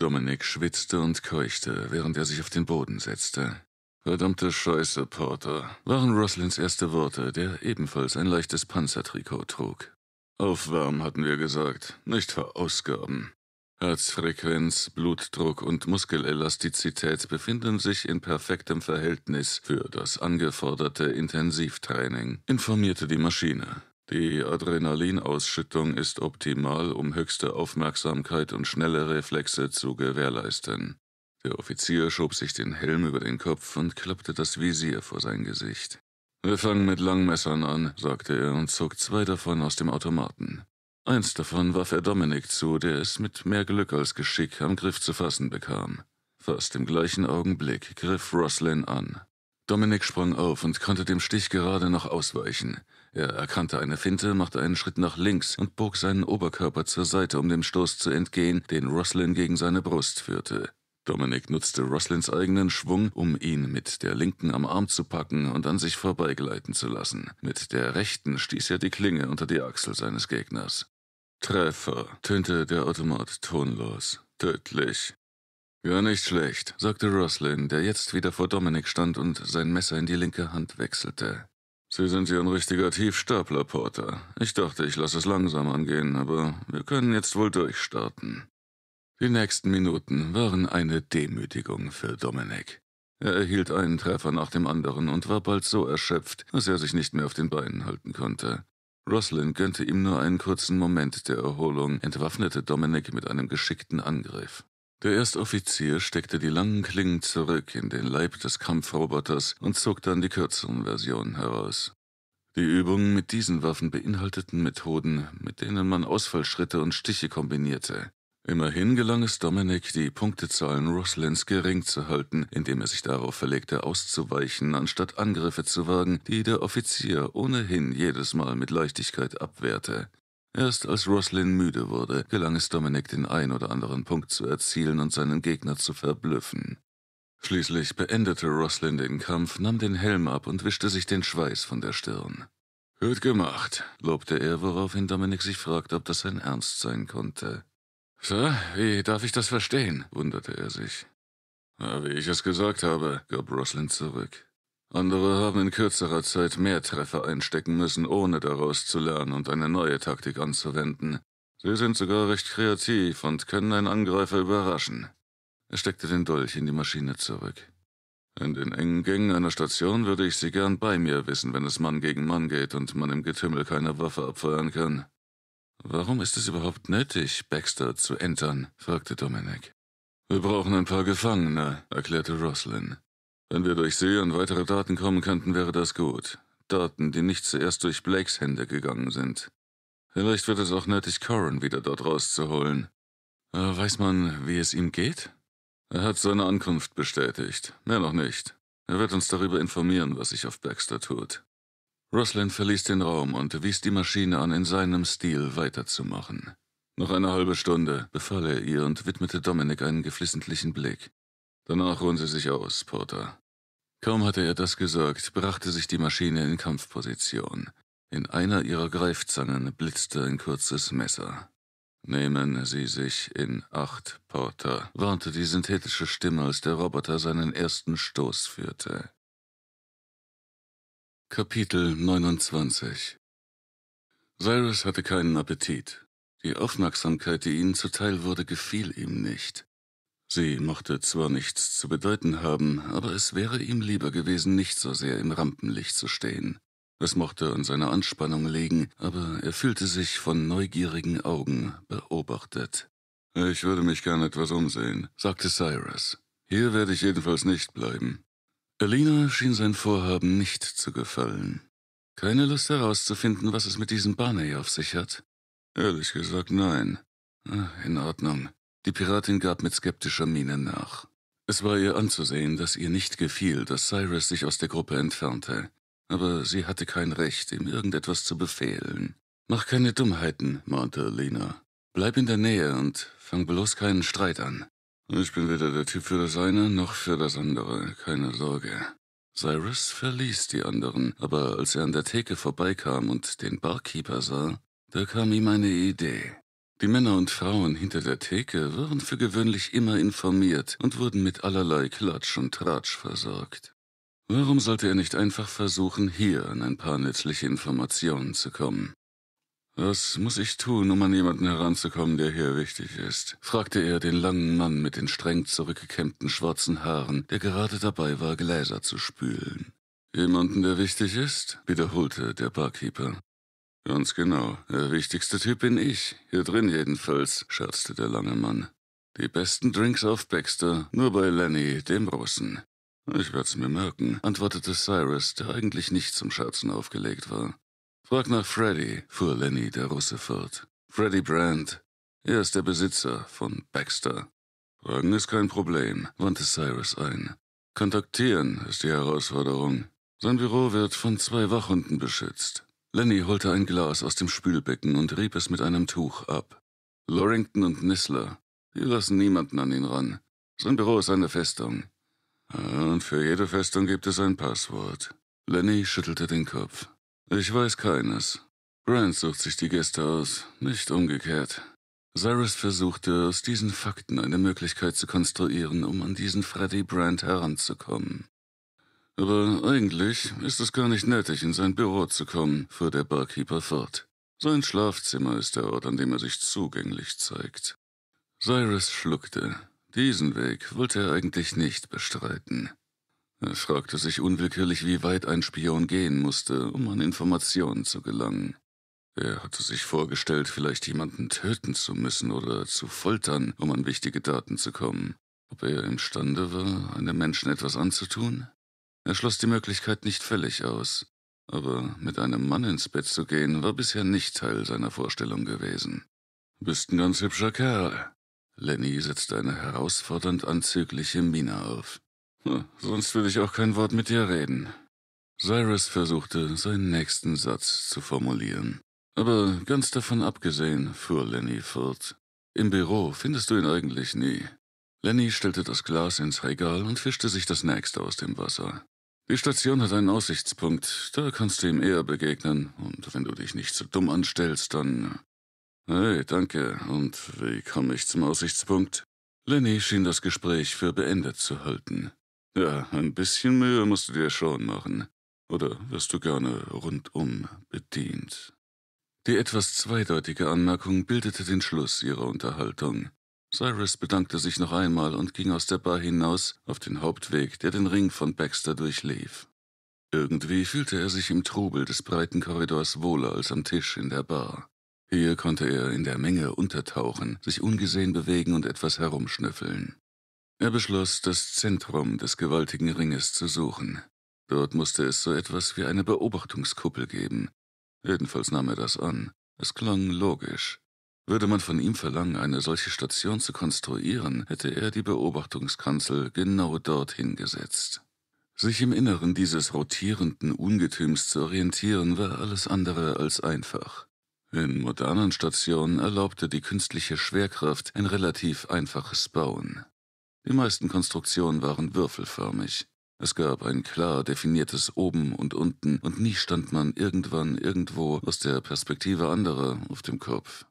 Dominik schwitzte und keuchte, während er sich auf den Boden setzte. Verdammte Scheiße, Porter, waren Roslins erste Worte, der ebenfalls ein leichtes Panzertrikot trug. Aufwärmen hatten wir gesagt, nicht verausgaben. Herzfrequenz, Blutdruck und Muskelelastizität befinden sich in perfektem Verhältnis für das angeforderte Intensivtraining, informierte die Maschine. Die Adrenalinausschüttung ist optimal, um höchste Aufmerksamkeit und schnelle Reflexe zu gewährleisten. Der Offizier schob sich den Helm über den Kopf und klappte das Visier vor sein Gesicht. Wir fangen mit Langmessern an, sagte er und zog zwei davon aus dem Automaten. Eins davon warf er Dominik zu, der es mit mehr Glück als Geschick am Griff zu fassen bekam. Fast im gleichen Augenblick griff Roslin an. Dominik sprang auf und konnte dem Stich gerade noch ausweichen. Er erkannte eine Finte, machte einen Schritt nach links und bog seinen Oberkörper zur Seite, um dem Stoß zu entgehen, den Roslin gegen seine Brust führte. Dominik nutzte Roslins eigenen Schwung, um ihn mit der linken am Arm zu packen und an sich vorbeigleiten zu lassen. Mit der rechten stieß er die Klinge unter die Achsel seines Gegners. Treffer, tönte der Automat tonlos. Tödlich. Ja, nicht schlecht, sagte Roslyn, der jetzt wieder vor Dominik stand und sein Messer in die linke Hand wechselte. Sie sind ja ein richtiger Tiefstapler, Porter. Ich dachte, ich lasse es langsam angehen, aber wir können jetzt wohl durchstarten. Die nächsten Minuten waren eine Demütigung für Dominik. Er erhielt einen Treffer nach dem anderen und war bald so erschöpft, dass er sich nicht mehr auf den Beinen halten konnte. Roslin gönnte ihm nur einen kurzen Moment der Erholung, entwaffnete Dominic mit einem geschickten Angriff. Der Erstoffizier steckte die langen Klingen zurück in den Leib des Kampfroboters und zog dann die kürzeren Versionen heraus. Die Übungen mit diesen Waffen beinhalteten Methoden, mit denen man Ausfallschritte und Stiche kombinierte. Immerhin gelang es Dominik, die Punktezahlen Russlands gering zu halten, indem er sich darauf verlegte, auszuweichen, anstatt Angriffe zu wagen, die der Offizier ohnehin jedes Mal mit Leichtigkeit abwehrte. Erst als Roslin müde wurde, gelang es Dominik, den ein oder anderen Punkt zu erzielen und seinen Gegner zu verblüffen. Schließlich beendete Roslin den Kampf, nahm den Helm ab und wischte sich den Schweiß von der Stirn. Gut gemacht, lobte er, woraufhin Dominik sich fragte, ob das sein Ernst sein konnte. Sir, wie darf ich das verstehen? wunderte er sich. Ja, wie ich es gesagt habe, gab Roslin zurück. Andere haben in kürzerer Zeit mehr Treffer einstecken müssen, ohne daraus zu lernen und eine neue Taktik anzuwenden. Sie sind sogar recht kreativ und können einen Angreifer überraschen. Er steckte den Dolch in die Maschine zurück. In den engen Gängen einer Station würde ich Sie gern bei mir wissen, wenn es Mann gegen Mann geht und man im Getümmel keine Waffe abfeuern kann. Warum ist es überhaupt nötig, Baxter zu entern? fragte Dominic. Wir brauchen ein paar Gefangene, erklärte Roslyn. Wenn wir durch sie an weitere Daten kommen könnten, wäre das gut. Daten, die nicht zuerst durch Blakes Hände gegangen sind. Vielleicht wird es auch nötig, Corin wieder dort rauszuholen. Äh, weiß man, wie es ihm geht? Er hat seine Ankunft bestätigt. Mehr noch nicht. Er wird uns darüber informieren, was sich auf Baxter tut. Roslin verließ den Raum und wies die Maschine an, in seinem Stil weiterzumachen. Noch eine halbe Stunde, befahl er ihr und widmete Dominik einen geflissentlichen Blick. Danach ruhen Sie sich aus, Porter. Kaum hatte er das gesagt, brachte sich die Maschine in Kampfposition. In einer ihrer Greifzangen blitzte ein kurzes Messer. Nehmen Sie sich in Acht, Porter, warnte die synthetische Stimme, als der Roboter seinen ersten Stoß führte. Kapitel 29 Cyrus hatte keinen Appetit. Die Aufmerksamkeit, die ihnen zuteil wurde, gefiel ihm nicht. Sie mochte zwar nichts zu bedeuten haben, aber es wäre ihm lieber gewesen, nicht so sehr im Rampenlicht zu stehen. Es mochte an seiner Anspannung liegen, aber er fühlte sich von neugierigen Augen beobachtet. Ich würde mich gern etwas umsehen, sagte Cyrus. Hier werde ich jedenfalls nicht bleiben. Alina schien sein Vorhaben nicht zu gefallen. Keine Lust herauszufinden, was es mit diesem Barney auf sich hat? Ehrlich gesagt, nein. Ah, in Ordnung. Die Piratin gab mit skeptischer Miene nach. Es war ihr anzusehen, dass ihr nicht gefiel, dass Cyrus sich aus der Gruppe entfernte. Aber sie hatte kein Recht, ihm irgendetwas zu befehlen. Mach keine Dummheiten, mahnte Alina. Bleib in der Nähe und fang bloß keinen Streit an. Ich bin weder der Typ für das eine noch für das andere, keine Sorge. Cyrus verließ die anderen, aber als er an der Theke vorbeikam und den Barkeeper sah, da kam ihm eine Idee. Die Männer und Frauen hinter der Theke waren für gewöhnlich immer informiert und wurden mit allerlei Klatsch und Tratsch versorgt. Warum sollte er nicht einfach versuchen, hier an ein paar nützliche Informationen zu kommen? Was muss ich tun, um an jemanden heranzukommen, der hier wichtig ist? fragte er den langen Mann mit den streng zurückgekämmten schwarzen Haaren, der gerade dabei war, Gläser zu spülen. Jemanden, der wichtig ist? wiederholte der Barkeeper. Ganz genau. Der wichtigste Typ bin ich. Hier drin jedenfalls, scherzte der lange Mann. Die besten Drinks auf Baxter, nur bei Lenny, dem Russen. Ich werd's mir merken, antwortete Cyrus, der eigentlich nicht zum Scherzen aufgelegt war. Frag nach Freddy, fuhr Lenny der Russe fort. Freddy Brand. Er ist der Besitzer von Baxter. Fragen ist kein Problem, wandte Cyrus ein. Kontaktieren ist die Herausforderung. Sein Büro wird von zwei Wachhunden beschützt. Lenny holte ein Glas aus dem Spülbecken und rieb es mit einem Tuch ab. Lorington und Nissler. Die lassen niemanden an ihn ran. Sein Büro ist eine Festung. Ah, und für jede Festung gibt es ein Passwort. Lenny schüttelte den Kopf. Ich weiß keines. Grant sucht sich die Gäste aus, nicht umgekehrt. Cyrus versuchte, aus diesen Fakten eine Möglichkeit zu konstruieren, um an diesen Freddy Brandt heranzukommen. Aber eigentlich ist es gar nicht nötig, in sein Büro zu kommen, fuhr der Barkeeper fort. Sein Schlafzimmer ist der Ort, an dem er sich zugänglich zeigt. Cyrus schluckte. Diesen Weg wollte er eigentlich nicht bestreiten. Er fragte sich unwillkürlich, wie weit ein Spion gehen musste, um an Informationen zu gelangen. Er hatte sich vorgestellt, vielleicht jemanden töten zu müssen oder zu foltern, um an wichtige Daten zu kommen. Ob er imstande war, einem Menschen etwas anzutun? Er schloss die Möglichkeit nicht völlig aus, aber mit einem Mann ins Bett zu gehen, war bisher nicht Teil seiner Vorstellung gewesen. Bist ein ganz hübscher Kerl. Lenny setzte eine herausfordernd anzügliche Miene auf. Hm, sonst würde ich auch kein Wort mit dir reden. Cyrus versuchte, seinen nächsten Satz zu formulieren. Aber ganz davon abgesehen, fuhr Lenny fort. Im Büro findest du ihn eigentlich nie. Lenny stellte das Glas ins Regal und fischte sich das nächste aus dem Wasser. Die Station hat einen Aussichtspunkt, da kannst du ihm eher begegnen, und wenn du dich nicht so dumm anstellst, dann. Hey, danke, und wie komme ich zum Aussichtspunkt? Lenny schien das Gespräch für beendet zu halten. Ja, ein bisschen Mühe musst du dir schon machen. Oder wirst du gerne rundum bedient? Die etwas zweideutige Anmerkung bildete den Schluss ihrer Unterhaltung. Cyrus bedankte sich noch einmal und ging aus der Bar hinaus auf den Hauptweg, der den Ring von Baxter durchlief. Irgendwie fühlte er sich im Trubel des breiten Korridors wohler als am Tisch in der Bar. Hier konnte er in der Menge untertauchen, sich ungesehen bewegen und etwas herumschnüffeln. Er beschloss, das Zentrum des gewaltigen Ringes zu suchen. Dort musste es so etwas wie eine Beobachtungskuppel geben. Jedenfalls nahm er das an. Es klang logisch. Würde man von ihm verlangen, eine solche Station zu konstruieren, hätte er die Beobachtungskanzel genau dorthin gesetzt. Sich im Inneren dieses rotierenden Ungetüms zu orientieren, war alles andere als einfach. In modernen Stationen erlaubte die künstliche Schwerkraft ein relativ einfaches Bauen. Die meisten Konstruktionen waren würfelförmig. Es gab ein klar definiertes Oben und Unten, und nie stand man irgendwann irgendwo aus der Perspektive anderer auf dem Kopf.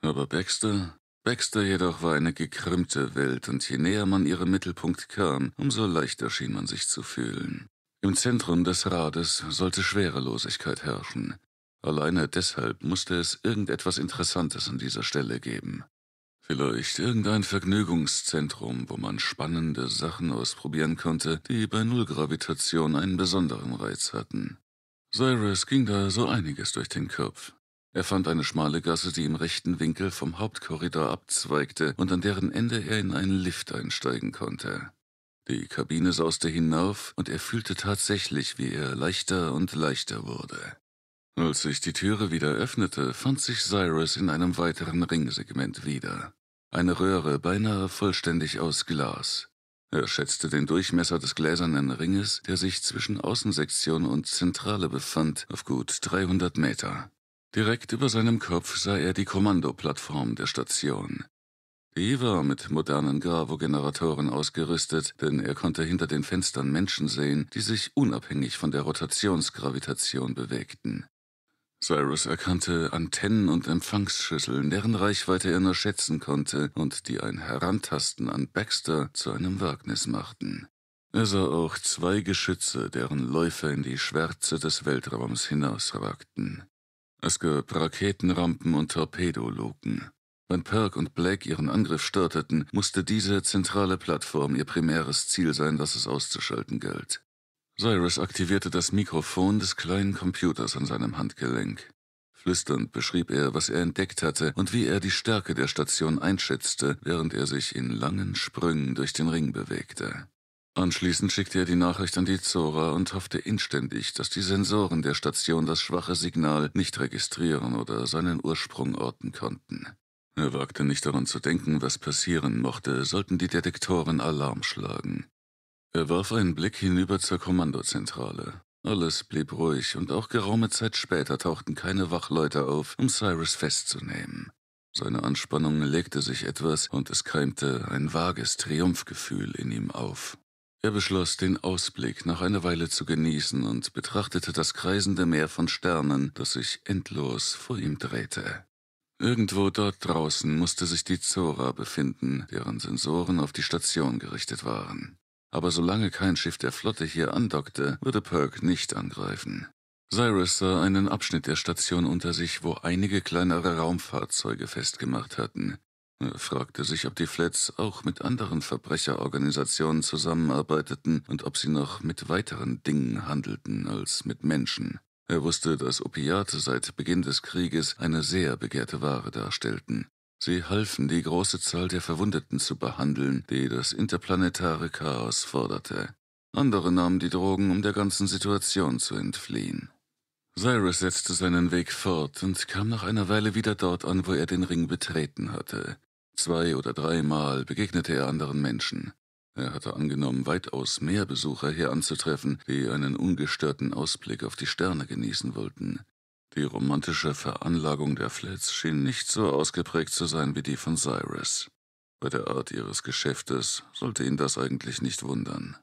Aber Baxter? Baxter jedoch war eine gekrümmte Welt, und je näher man ihrem Mittelpunkt kam, umso leichter schien man sich zu fühlen. Im Zentrum des Rades sollte Schwerelosigkeit herrschen. Alleine deshalb musste es irgendetwas Interessantes an dieser Stelle geben. Vielleicht irgendein Vergnügungszentrum, wo man spannende Sachen ausprobieren konnte, die bei Nullgravitation einen besonderen Reiz hatten. Cyrus ging da so einiges durch den Kopf. Er fand eine schmale Gasse, die im rechten Winkel vom Hauptkorridor abzweigte und an deren Ende er in einen Lift einsteigen konnte. Die Kabine sauste hinauf und er fühlte tatsächlich, wie er leichter und leichter wurde. Als sich die Türe wieder öffnete, fand sich Cyrus in einem weiteren Ringsegment wieder. Eine Röhre beinahe vollständig aus Glas. Er schätzte den Durchmesser des gläsernen Ringes, der sich zwischen Außensektion und Zentrale befand, auf gut 300 Meter. Direkt über seinem Kopf sah er die Kommandoplattform der Station. Die war mit modernen Gravo-Generatoren ausgerüstet, denn er konnte hinter den Fenstern Menschen sehen, die sich unabhängig von der Rotationsgravitation bewegten. Cyrus erkannte Antennen und Empfangsschüsseln, deren Reichweite er nur schätzen konnte und die ein Herantasten an Baxter zu einem Wagnis machten. Er sah auch zwei Geschütze, deren Läufe in die Schwärze des Weltraums hinausragten. Es gab Raketenrampen und Torpedoluken. Wenn Perk und Black ihren Angriff starteten, musste diese zentrale Plattform ihr primäres Ziel sein, das es auszuschalten galt. Cyrus aktivierte das Mikrofon des kleinen Computers an seinem Handgelenk. Flüsternd beschrieb er, was er entdeckt hatte und wie er die Stärke der Station einschätzte, während er sich in langen Sprüngen durch den Ring bewegte. Anschließend schickte er die Nachricht an die Zora und hoffte inständig, dass die Sensoren der Station das schwache Signal nicht registrieren oder seinen Ursprung orten konnten. Er wagte nicht daran zu denken, was passieren mochte, sollten die Detektoren Alarm schlagen. Er warf einen Blick hinüber zur Kommandozentrale. Alles blieb ruhig und auch geraume Zeit später tauchten keine Wachleute auf, um Cyrus festzunehmen. Seine Anspannung legte sich etwas und es keimte ein vages Triumphgefühl in ihm auf. Er beschloss, den Ausblick nach einer Weile zu genießen und betrachtete das kreisende Meer von Sternen, das sich endlos vor ihm drehte. Irgendwo dort draußen musste sich die Zora befinden, deren Sensoren auf die Station gerichtet waren aber solange kein Schiff der Flotte hier andockte, würde Perk nicht angreifen. Cyrus sah einen Abschnitt der Station unter sich, wo einige kleinere Raumfahrzeuge festgemacht hatten. Er fragte sich, ob die Flats auch mit anderen Verbrecherorganisationen zusammenarbeiteten und ob sie noch mit weiteren Dingen handelten als mit Menschen. Er wusste, dass Opiate seit Beginn des Krieges eine sehr begehrte Ware darstellten. Sie halfen, die große Zahl der Verwundeten zu behandeln, die das interplanetare Chaos forderte. Andere nahmen die Drogen, um der ganzen Situation zu entfliehen. Cyrus setzte seinen Weg fort und kam nach einer Weile wieder dort an, wo er den Ring betreten hatte. Zwei oder dreimal begegnete er anderen Menschen. Er hatte angenommen, weitaus mehr Besucher hier anzutreffen, die einen ungestörten Ausblick auf die Sterne genießen wollten. Die romantische Veranlagung der Flats schien nicht so ausgeprägt zu sein wie die von Cyrus. Bei der Art ihres Geschäftes sollte ihn das eigentlich nicht wundern.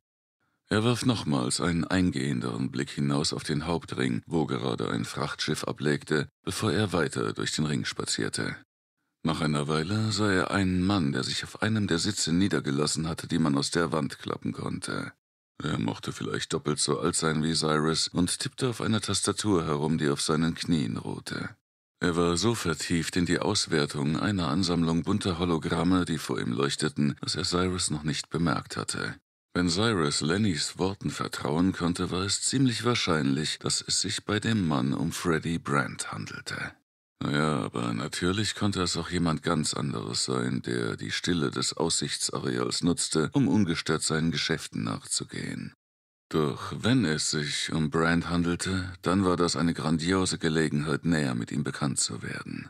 Er warf nochmals einen eingehenderen Blick hinaus auf den Hauptring, wo gerade ein Frachtschiff ablegte, bevor er weiter durch den Ring spazierte. Nach einer Weile sah er einen Mann, der sich auf einem der Sitze niedergelassen hatte, die man aus der Wand klappen konnte. Er mochte vielleicht doppelt so alt sein wie Cyrus und tippte auf einer Tastatur herum, die auf seinen Knien ruhte. Er war so vertieft in die Auswertung einer Ansammlung bunter Hologramme, die vor ihm leuchteten, dass er Cyrus noch nicht bemerkt hatte. Wenn Cyrus Lennys Worten vertrauen konnte, war es ziemlich wahrscheinlich, dass es sich bei dem Mann um Freddy Brandt handelte. Naja, aber natürlich konnte es auch jemand ganz anderes sein, der die Stille des Aussichtsareals nutzte, um ungestört seinen Geschäften nachzugehen. Doch wenn es sich um Brand handelte, dann war das eine grandiose Gelegenheit, näher mit ihm bekannt zu werden.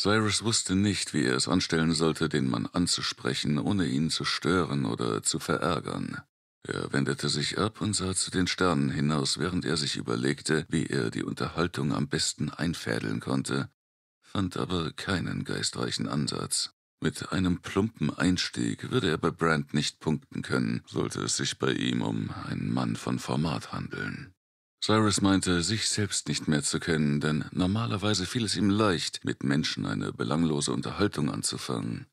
Cyrus wusste nicht, wie er es anstellen sollte, den Mann anzusprechen, ohne ihn zu stören oder zu verärgern. Er wendete sich ab und sah zu den Sternen hinaus, während er sich überlegte, wie er die Unterhaltung am besten einfädeln konnte, fand aber keinen geistreichen Ansatz. Mit einem plumpen Einstieg würde er bei Brand nicht punkten können, sollte es sich bei ihm um einen Mann von Format handeln. Cyrus meinte, sich selbst nicht mehr zu kennen, denn normalerweise fiel es ihm leicht, mit Menschen eine belanglose Unterhaltung anzufangen.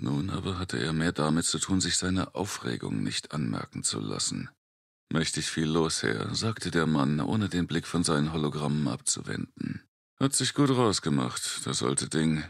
Nun aber hatte er mehr damit zu tun, sich seine Aufregung nicht anmerken zu lassen. Mächtig viel los her, sagte der Mann, ohne den Blick von seinen Hologrammen abzuwenden. Hat sich gut rausgemacht, das alte Ding.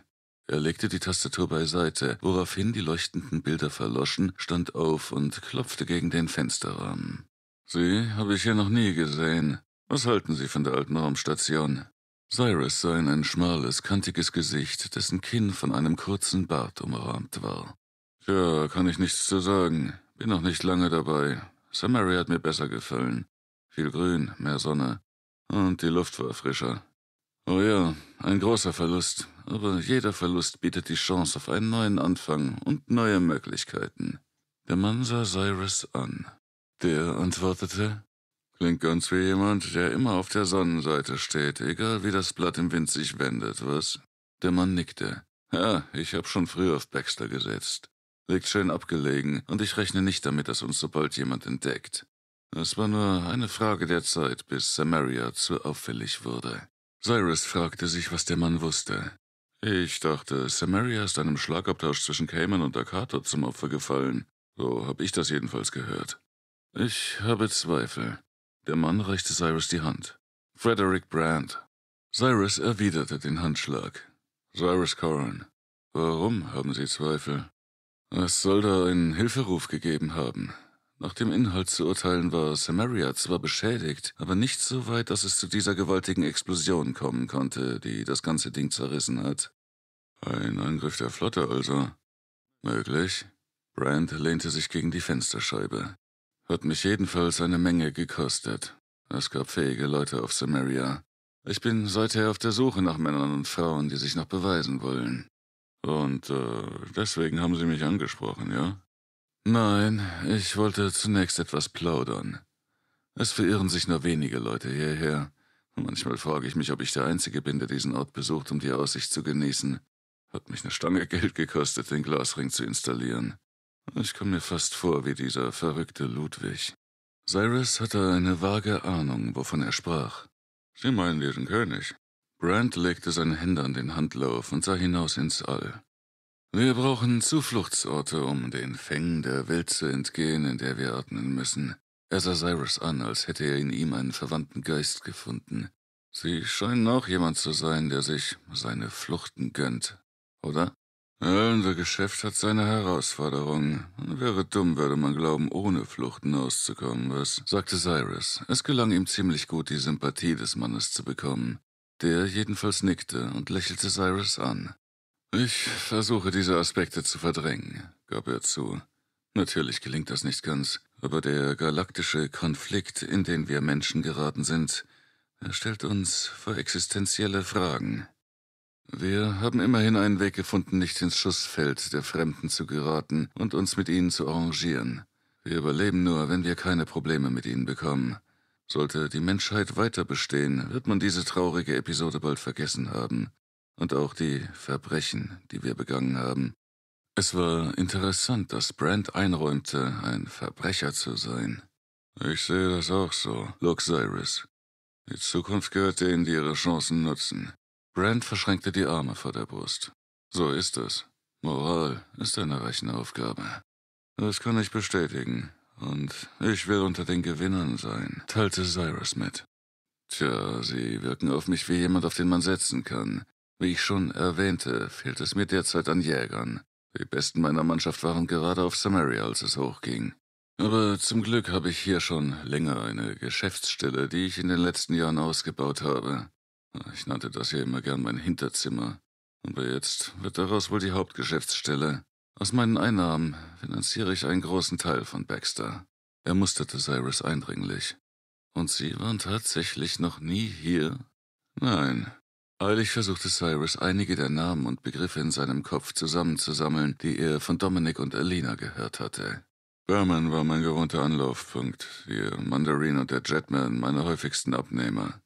Er legte die Tastatur beiseite, woraufhin die leuchtenden Bilder verloschen, stand auf und klopfte gegen den Fensterrahmen. Sie habe ich hier noch nie gesehen. Was halten Sie von der alten Raumstation? Cyrus sah in ein schmales, kantiges Gesicht, dessen Kinn von einem kurzen Bart umrahmt war. Tja, kann ich nichts zu sagen. Bin noch nicht lange dabei. Samaria hat mir besser gefallen. Viel Grün, mehr Sonne. Und die Luft war frischer. Oh ja, ein großer Verlust, aber jeder Verlust bietet die Chance auf einen neuen Anfang und neue Möglichkeiten. Der Mann sah Cyrus an. Der antwortete, Klingt ganz wie jemand, der immer auf der Sonnenseite steht, egal wie das Blatt im Wind sich wendet, was? Der Mann nickte. Ja, ich hab schon früh auf Baxter gesetzt. Liegt schön abgelegen, und ich rechne nicht damit, dass uns sobald jemand entdeckt. Es war nur eine Frage der Zeit, bis Samaria zu auffällig wurde. Cyrus fragte sich, was der Mann wusste. Ich dachte, Samaria ist einem Schlagabtausch zwischen Cayman und Akato zum Opfer gefallen. So habe ich das jedenfalls gehört. Ich habe Zweifel. Der Mann reichte Cyrus die Hand. Frederick Brand. Cyrus erwiderte den Handschlag. Cyrus Corran. Warum haben Sie Zweifel? Es soll da einen Hilferuf gegeben haben. Nach dem Inhalt zu urteilen war Samaria zwar beschädigt, aber nicht so weit, dass es zu dieser gewaltigen Explosion kommen konnte, die das ganze Ding zerrissen hat. Ein Angriff der Flotte also. Möglich. Brand lehnte sich gegen die Fensterscheibe. Hat mich jedenfalls eine Menge gekostet. Es gab fähige Leute auf Samaria. Ich bin seither auf der Suche nach Männern und Frauen, die sich noch beweisen wollen. Und äh, deswegen haben sie mich angesprochen, ja? Nein, ich wollte zunächst etwas plaudern. Es verirren sich nur wenige Leute hierher. Manchmal frage ich mich, ob ich der Einzige bin, der diesen Ort besucht, um die Aussicht zu genießen. Hat mich eine Stange Geld gekostet, den Glasring zu installieren. Ich komme mir fast vor wie dieser verrückte Ludwig. Cyrus hatte eine vage Ahnung, wovon er sprach. Sie meinen diesen König? Brand legte seine Hände an den Handlauf und sah hinaus ins All. Wir brauchen Zufluchtsorte, um den Fängen der Welt zu entgehen, in der wir atmen müssen. Er sah Cyrus an, als hätte er in ihm einen verwandten Geist gefunden. Sie scheinen auch jemand zu sein, der sich seine Fluchten gönnt, oder? unser Geschäft hat seine Herausforderungen. Wäre dumm, würde man glauben, ohne Fluchten auszukommen, was? sagte Cyrus. Es gelang ihm ziemlich gut, die Sympathie des Mannes zu bekommen. Der jedenfalls nickte und lächelte Cyrus an. Ich versuche diese Aspekte zu verdrängen, gab er zu. Natürlich gelingt das nicht ganz, aber der galaktische Konflikt, in den wir Menschen geraten sind, stellt uns vor existenzielle Fragen. Wir haben immerhin einen Weg gefunden, nicht ins Schussfeld der Fremden zu geraten und uns mit ihnen zu arrangieren. Wir überleben nur, wenn wir keine Probleme mit ihnen bekommen. Sollte die Menschheit weiter bestehen, wird man diese traurige Episode bald vergessen haben und auch die Verbrechen, die wir begangen haben. Es war interessant, dass Brand einräumte, ein Verbrecher zu sein. Ich sehe das auch so, Look Cyrus. Die Zukunft gehört denen, die ihre Chancen nutzen. Brand verschränkte die Arme vor der Brust. So ist es. Moral ist eine Rechenaufgabe. Das kann ich bestätigen. Und ich will unter den Gewinnern sein, teilte Cyrus mit. Tja, sie wirken auf mich wie jemand, auf den man setzen kann. Wie ich schon erwähnte, fehlt es mir derzeit an Jägern. Die Besten meiner Mannschaft waren gerade auf Samaria, als es hochging. Aber zum Glück habe ich hier schon länger eine Geschäftsstelle, die ich in den letzten Jahren ausgebaut habe. Ich nannte das hier immer gern mein Hinterzimmer. Aber jetzt wird daraus wohl die Hauptgeschäftsstelle. Aus meinen Einnahmen finanziere ich einen großen Teil von Baxter. Er musterte Cyrus eindringlich. Und Sie waren tatsächlich noch nie hier? Nein, Eilig versuchte Cyrus, einige der Namen und Begriffe in seinem Kopf zusammenzusammeln, die er von Dominic und Alina gehört hatte. Berman war mein gewohnter Anlaufpunkt, ihr Mandarin und der Jetman meine häufigsten Abnehmer.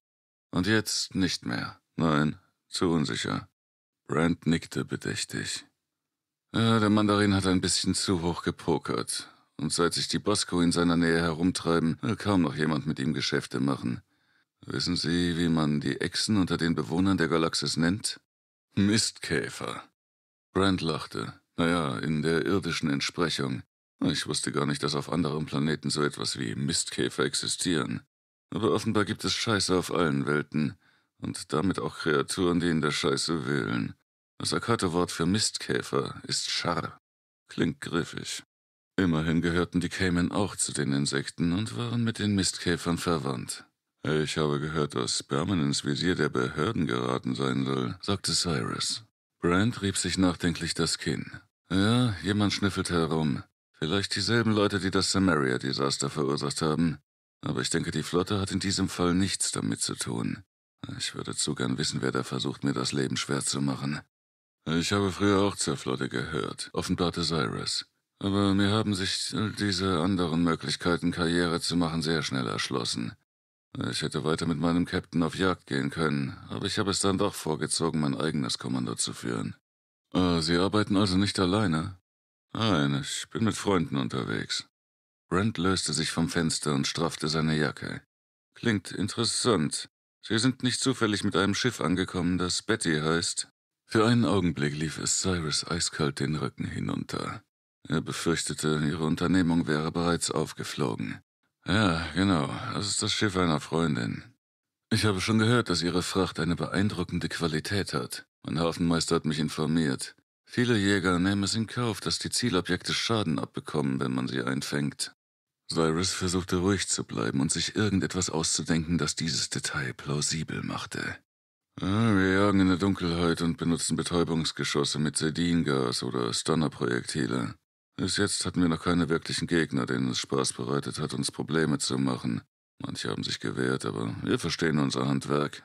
Und jetzt nicht mehr. Nein, zu unsicher. Brand nickte bedächtig. Ja, der Mandarin hat ein bisschen zu hoch gepokert. Und seit sich die Bosco in seiner Nähe herumtreiben, will kaum noch jemand mit ihm Geschäfte machen. Wissen Sie, wie man die Echsen unter den Bewohnern der Galaxis nennt? Mistkäfer. Brand lachte. Naja, in der irdischen Entsprechung. Ich wusste gar nicht, dass auf anderen Planeten so etwas wie Mistkäfer existieren. Aber offenbar gibt es Scheiße auf allen Welten. Und damit auch Kreaturen, die in der Scheiße wählen. Das Akkate-Wort für Mistkäfer ist Schar. Klingt griffig. Immerhin gehörten die Cayman auch zu den Insekten und waren mit den Mistkäfern verwandt. Ich habe gehört, dass Berman ins Visier der Behörden geraten sein soll, sagte Cyrus. Brand rieb sich nachdenklich das Kinn. Ja, jemand schnüffelt herum. Vielleicht dieselben Leute, die das Samaria-Desaster verursacht haben. Aber ich denke, die Flotte hat in diesem Fall nichts damit zu tun. Ich würde zu gern wissen, wer da versucht, mir das Leben schwer zu machen. Ich habe früher auch zur Flotte gehört, offenbarte Cyrus. Aber mir haben sich diese anderen Möglichkeiten, Karriere zu machen, sehr schnell erschlossen. Ich hätte weiter mit meinem Captain auf Jagd gehen können, aber ich habe es dann doch vorgezogen, mein eigenes Kommando zu führen. Ah, Sie arbeiten also nicht alleine? Nein, ich bin mit Freunden unterwegs. Brent löste sich vom Fenster und straffte seine Jacke. Klingt interessant. Sie sind nicht zufällig mit einem Schiff angekommen, das Betty heißt. Für einen Augenblick lief es Cyrus eiskalt den Rücken hinunter. Er befürchtete, ihre Unternehmung wäre bereits aufgeflogen. Ja, genau. Das ist das Schiff einer Freundin. Ich habe schon gehört, dass Ihre Fracht eine beeindruckende Qualität hat. Mein Hafenmeister hat mich informiert. Viele Jäger nehmen es in Kauf, dass die Zielobjekte Schaden abbekommen, wenn man sie einfängt. Cyrus versuchte ruhig zu bleiben und sich irgendetwas auszudenken, das dieses Detail plausibel machte. wir jagen in der Dunkelheit und benutzen Betäubungsgeschosse mit Sedingas oder Stunnerprojektile. Bis jetzt hatten wir noch keine wirklichen Gegner, denen es Spaß bereitet hat, uns Probleme zu machen. Manche haben sich gewehrt, aber wir verstehen unser Handwerk.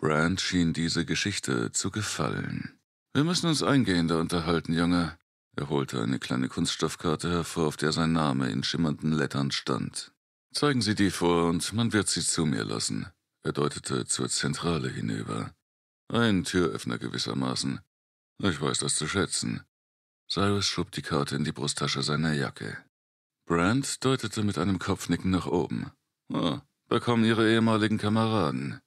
Brand schien diese Geschichte zu gefallen. Wir müssen uns eingehender unterhalten, Junge. Er holte eine kleine Kunststoffkarte hervor, auf der sein Name in schimmernden Lettern stand. Zeigen Sie die vor und man wird sie zu mir lassen. Er deutete zur Zentrale hinüber. Ein Türöffner gewissermaßen. Ich weiß das zu schätzen. Cyrus schob die Karte in die Brusttasche seiner Jacke. Brand deutete mit einem Kopfnicken nach oben. Oh, da kommen ihre ehemaligen Kameraden.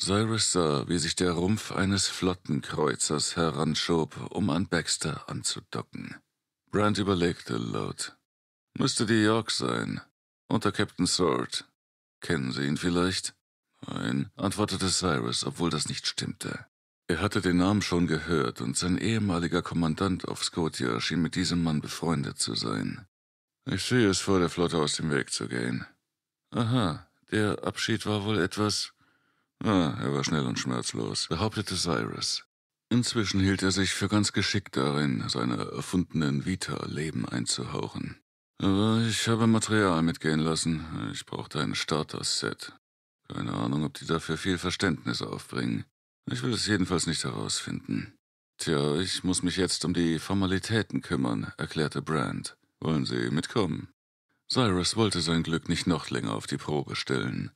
Cyrus sah, wie sich der Rumpf eines Flottenkreuzers heranschob, um an Baxter anzudocken. Brand überlegte laut. Müsste die York sein. Unter Captain Sword. Kennen Sie ihn vielleicht? Nein, antwortete Cyrus, obwohl das nicht stimmte. Er hatte den Namen schon gehört und sein ehemaliger Kommandant auf Scotia schien mit diesem Mann befreundet zu sein. Ich sehe es vor, der Flotte aus dem Weg zu gehen. Aha, der Abschied war wohl etwas. Ah, er war schnell und schmerzlos, behauptete Cyrus. Inzwischen hielt er sich für ganz geschickt darin, seiner erfundenen Vita Leben einzuhauchen. Aber ich habe Material mitgehen lassen. Ich brauchte ein Starter-Set. Keine Ahnung, ob die dafür viel Verständnis aufbringen. Ich will es jedenfalls nicht herausfinden. Tja, ich muss mich jetzt um die Formalitäten kümmern, erklärte Brand. Wollen Sie mitkommen? Cyrus wollte sein Glück nicht noch länger auf die Probe stellen.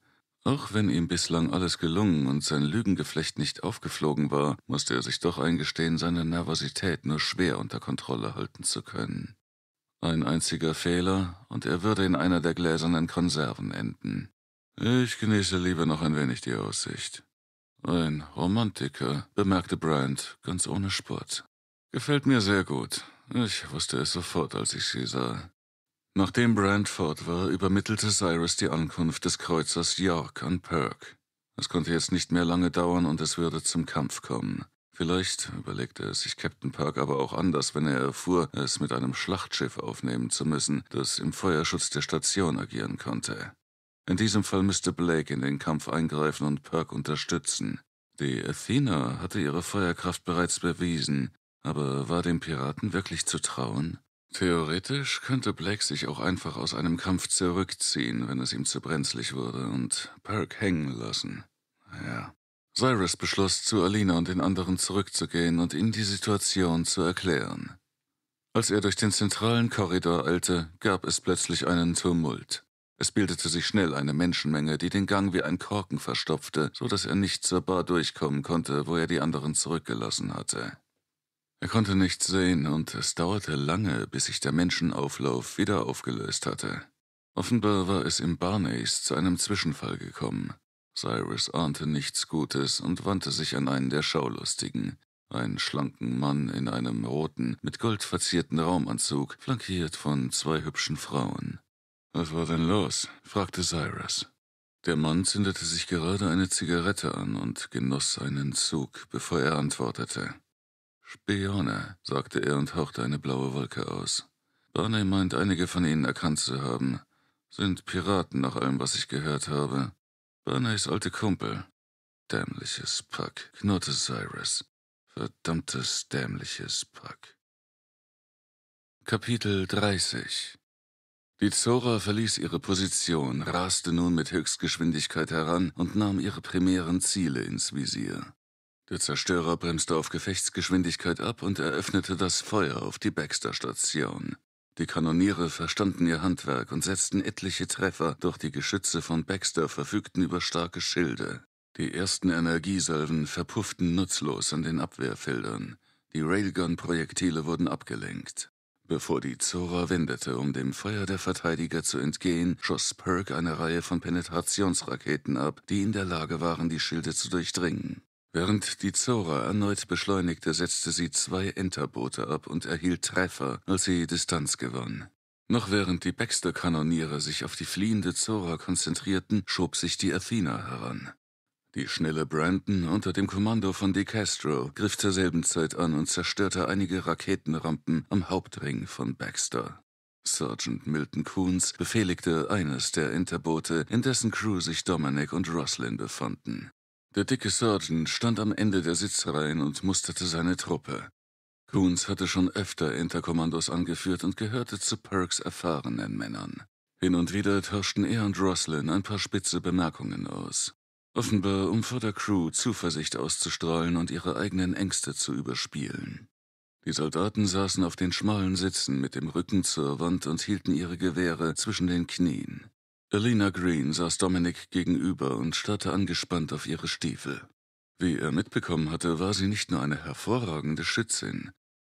Auch wenn ihm bislang alles gelungen und sein Lügengeflecht nicht aufgeflogen war, musste er sich doch eingestehen, seine Nervosität nur schwer unter Kontrolle halten zu können. Ein einziger Fehler, und er würde in einer der gläsernen Konserven enden. Ich genieße lieber noch ein wenig die Aussicht. Ein Romantiker, bemerkte Bryant, ganz ohne Spott. Gefällt mir sehr gut. Ich wusste es sofort, als ich sie sah. Nachdem Bryant fort war, übermittelte Cyrus die Ankunft des Kreuzers York an Perk. Es konnte jetzt nicht mehr lange dauern und es würde zum Kampf kommen. Vielleicht überlegte es sich Captain Perk aber auch anders, wenn er erfuhr, es mit einem Schlachtschiff aufnehmen zu müssen, das im Feuerschutz der Station agieren konnte. In diesem Fall müsste Blake in den Kampf eingreifen und Perk unterstützen. Die Athena hatte ihre Feuerkraft bereits bewiesen, aber war dem Piraten wirklich zu trauen? Theoretisch könnte Blake sich auch einfach aus einem Kampf zurückziehen, wenn es ihm zu brenzlig wurde, und Perk hängen lassen. Ja. Cyrus beschloss, zu Alina und den anderen zurückzugehen und ihnen die Situation zu erklären. Als er durch den zentralen Korridor eilte, gab es plötzlich einen Tumult. Es bildete sich schnell eine Menschenmenge, die den Gang wie ein Korken verstopfte, so dass er nicht zur Bar durchkommen konnte, wo er die anderen zurückgelassen hatte. Er konnte nichts sehen, und es dauerte lange, bis sich der Menschenauflauf wieder aufgelöst hatte. Offenbar war es im Barneys zu einem Zwischenfall gekommen. Cyrus ahnte nichts Gutes und wandte sich an einen der Schaulustigen, einen schlanken Mann in einem roten, mit Gold verzierten Raumanzug, flankiert von zwei hübschen Frauen. Was war denn los? fragte Cyrus. Der Mann zündete sich gerade eine Zigarette an und genoss einen Zug, bevor er antwortete. Spione, sagte er und hauchte eine blaue Wolke aus. Barney meint, einige von ihnen erkannt zu haben. Sind Piraten nach allem, was ich gehört habe. Barneys alte Kumpel. Dämliches Pack, knurrte Cyrus. Verdammtes dämliches Pack. Kapitel 30 die Zora verließ ihre Position, raste nun mit Höchstgeschwindigkeit heran und nahm ihre primären Ziele ins Visier. Der Zerstörer bremste auf Gefechtsgeschwindigkeit ab und eröffnete das Feuer auf die Baxter-Station. Die Kanoniere verstanden ihr Handwerk und setzten etliche Treffer, doch die Geschütze von Baxter verfügten über starke Schilde. Die ersten Energiesalven verpufften nutzlos an den Abwehrfeldern. Die Railgun-Projektile wurden abgelenkt. Bevor die Zora wendete, um dem Feuer der Verteidiger zu entgehen, schoss Perk eine Reihe von Penetrationsraketen ab, die in der Lage waren, die Schilde zu durchdringen. Während die Zora erneut beschleunigte, setzte sie zwei Enterboote ab und erhielt Treffer, als sie Distanz gewann. Noch während die Baxter-Kanoniere sich auf die fliehende Zora konzentrierten, schob sich die Athena heran. Die schnelle Brandon unter dem Kommando von De Castro griff zur selben Zeit an und zerstörte einige Raketenrampen am Hauptring von Baxter. Sergeant Milton Coons befehligte eines der Interboote, in dessen Crew sich Dominic und Roslin befanden. Der dicke Sergeant stand am Ende der Sitzreihen und musterte seine Truppe. Coons hatte schon öfter Interkommandos angeführt und gehörte zu Perks erfahrenen Männern. Hin und wieder tauschten er und Roslin ein paar spitze Bemerkungen aus offenbar um vor der Crew Zuversicht auszustrahlen und ihre eigenen Ängste zu überspielen. Die Soldaten saßen auf den schmalen Sitzen mit dem Rücken zur Wand und hielten ihre Gewehre zwischen den Knien. Alina Green saß Dominic gegenüber und starrte angespannt auf ihre Stiefel. Wie er mitbekommen hatte, war sie nicht nur eine hervorragende Schützin.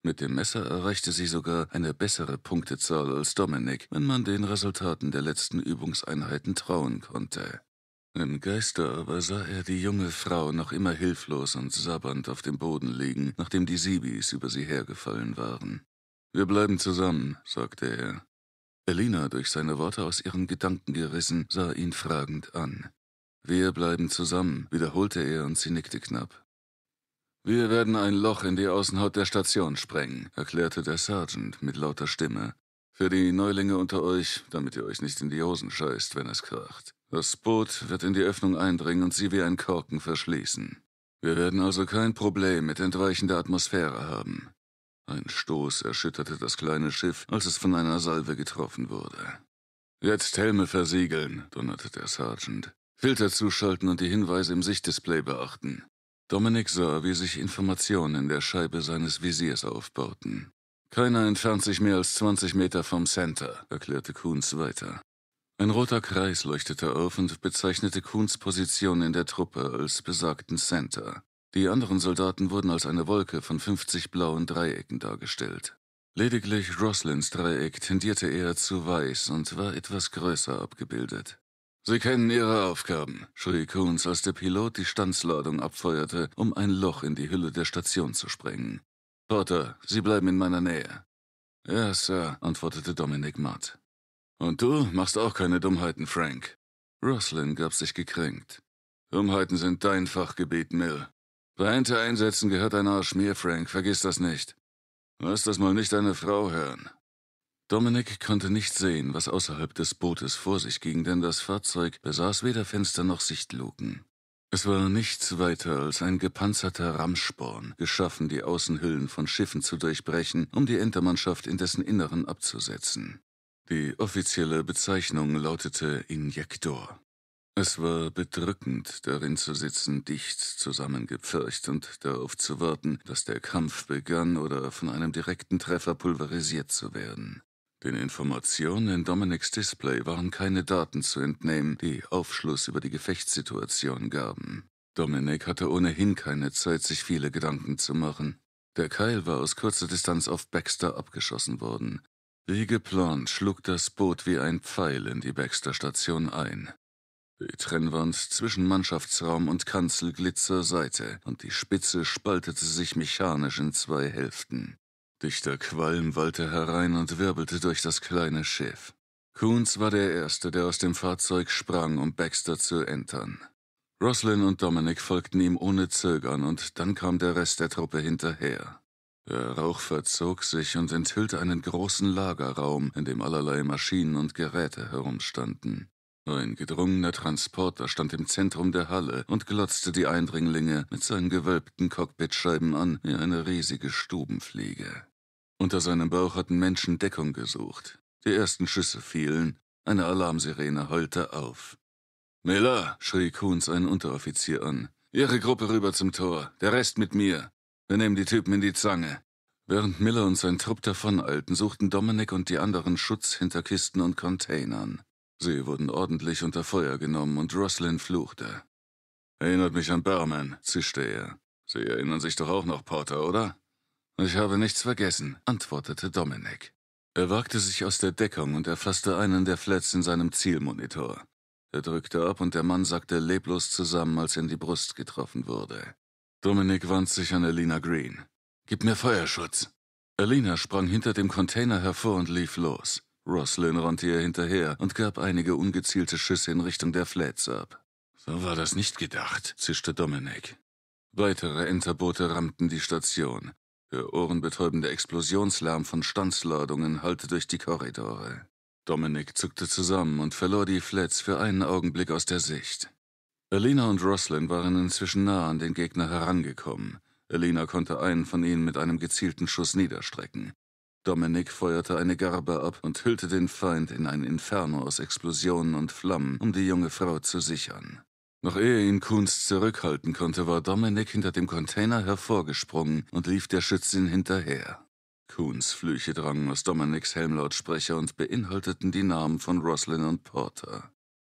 Mit dem Messer erreichte sie sogar eine bessere Punktezahl als Dominic, wenn man den Resultaten der letzten Übungseinheiten trauen konnte. Im Geiste aber sah er die junge Frau noch immer hilflos und sabbernd auf dem Boden liegen, nachdem die Sibis über sie hergefallen waren. Wir bleiben zusammen, sagte er. Elina, durch seine Worte aus ihren Gedanken gerissen, sah ihn fragend an. Wir bleiben zusammen, wiederholte er und sie nickte knapp. Wir werden ein Loch in die Außenhaut der Station sprengen, erklärte der Sergeant mit lauter Stimme. Für die Neulinge unter euch, damit ihr euch nicht in die Hosen scheißt, wenn es kracht. Das Boot wird in die Öffnung eindringen und sie wie ein Korken verschließen. Wir werden also kein Problem mit entweichender Atmosphäre haben. Ein Stoß erschütterte das kleine Schiff, als es von einer Salve getroffen wurde. Jetzt Helme versiegeln, donnerte der Sergeant. Filter zuschalten und die Hinweise im Sichtdisplay beachten. Dominik sah, wie sich Informationen in der Scheibe seines Visiers aufbauten. Keiner entfernt sich mehr als 20 Meter vom Center, erklärte Kunz weiter. Ein roter Kreis leuchtete auf und bezeichnete Kuhns Position in der Truppe als besagten Center. Die anderen Soldaten wurden als eine Wolke von 50 blauen Dreiecken dargestellt. Lediglich Roslins Dreieck tendierte eher zu weiß und war etwas größer abgebildet. Sie kennen Ihre Aufgaben, schrie Coons, als der Pilot die Stanzladung abfeuerte, um ein Loch in die Hülle der Station zu sprengen. Porter, Sie bleiben in meiner Nähe. Ja, Sir, antwortete Dominic Matt. Und du machst auch keine Dummheiten, Frank. Roslyn gab sich gekränkt. Dummheiten sind dein Fachgebiet, Mill. Bei Einsätzen gehört ein Arsch mir, Frank, vergiss das nicht. Lass das mal nicht deine Frau hören. Dominic konnte nicht sehen, was außerhalb des Bootes vor sich ging, denn das Fahrzeug besaß weder Fenster noch Sichtluken. Es war nichts weiter als ein gepanzerter Rammsporn, geschaffen, die Außenhüllen von Schiffen zu durchbrechen, um die Entermannschaft in dessen Inneren abzusetzen. Die offizielle Bezeichnung lautete Injektor. Es war bedrückend, darin zu sitzen, dicht zusammengepfercht und darauf zu warten, dass der Kampf begann oder von einem direkten Treffer pulverisiert zu werden. Den Informationen in Dominics Display waren keine Daten zu entnehmen, die Aufschluss über die Gefechtssituation gaben. Dominic hatte ohnehin keine Zeit, sich viele Gedanken zu machen. Der Keil war aus kurzer Distanz auf Baxter abgeschossen worden. Wie geplant schlug das Boot wie ein Pfeil in die Baxter-Station ein. Die Trennwand zwischen Mannschaftsraum und Kanzel glitt zur Seite und die Spitze spaltete sich mechanisch in zwei Hälften. Dichter Qualm wallte herein und wirbelte durch das kleine Schiff. Coons war der Erste, der aus dem Fahrzeug sprang, um Baxter zu entern. Roslyn und Dominic folgten ihm ohne Zögern und dann kam der Rest der Truppe hinterher. Der Rauch verzog sich und enthüllte einen großen Lagerraum, in dem allerlei Maschinen und Geräte herumstanden. Ein gedrungener Transporter stand im Zentrum der Halle und glotzte die Eindringlinge mit seinen gewölbten Cockpitscheiben an wie eine riesige Stubenfliege. Unter seinem Bauch hatten Menschen Deckung gesucht. Die ersten Schüsse fielen, eine Alarmsirene heulte auf. Miller, schrie Kunz einen Unteroffizier an. Ihre Gruppe rüber zum Tor, der Rest mit mir. Wir nehmen die Typen in die Zange. Während Miller und sein Trupp davoneilten, suchten Dominik und die anderen Schutz hinter Kisten und Containern. Sie wurden ordentlich unter Feuer genommen und Roslin fluchte. Erinnert mich an Berman, zischte er. Sie erinnern sich doch auch noch, Porter, oder? Ich habe nichts vergessen, antwortete Dominik. Er wagte sich aus der Deckung und erfasste einen der Flats in seinem Zielmonitor. Er drückte ab und der Mann sackte leblos zusammen, als er in die Brust getroffen wurde. Dominik wandte sich an Elina Green. Gib mir Feuerschutz. Elina sprang hinter dem Container hervor und lief los. Roslyn rannte ihr hinterher und gab einige ungezielte Schüsse in Richtung der Flats ab. So war das nicht gedacht, zischte Dominik. Weitere Enterboote rammten die Station. Der ohrenbetäubende Explosionslärm von Stanzladungen hallte durch die Korridore. Dominik zuckte zusammen und verlor die Flats für einen Augenblick aus der Sicht. Alina und Roslyn waren inzwischen nah an den Gegner herangekommen. Alina konnte einen von ihnen mit einem gezielten Schuss niederstrecken. Dominik feuerte eine Garbe ab und hüllte den Feind in ein Inferno aus Explosionen und Flammen, um die junge Frau zu sichern. Noch ehe ihn Kunz zurückhalten konnte, war Dominik hinter dem Container hervorgesprungen und lief der Schützin hinterher. Kuhns Flüche drangen aus Dominics Helmlautsprecher und beinhalteten die Namen von Roslyn und Porter.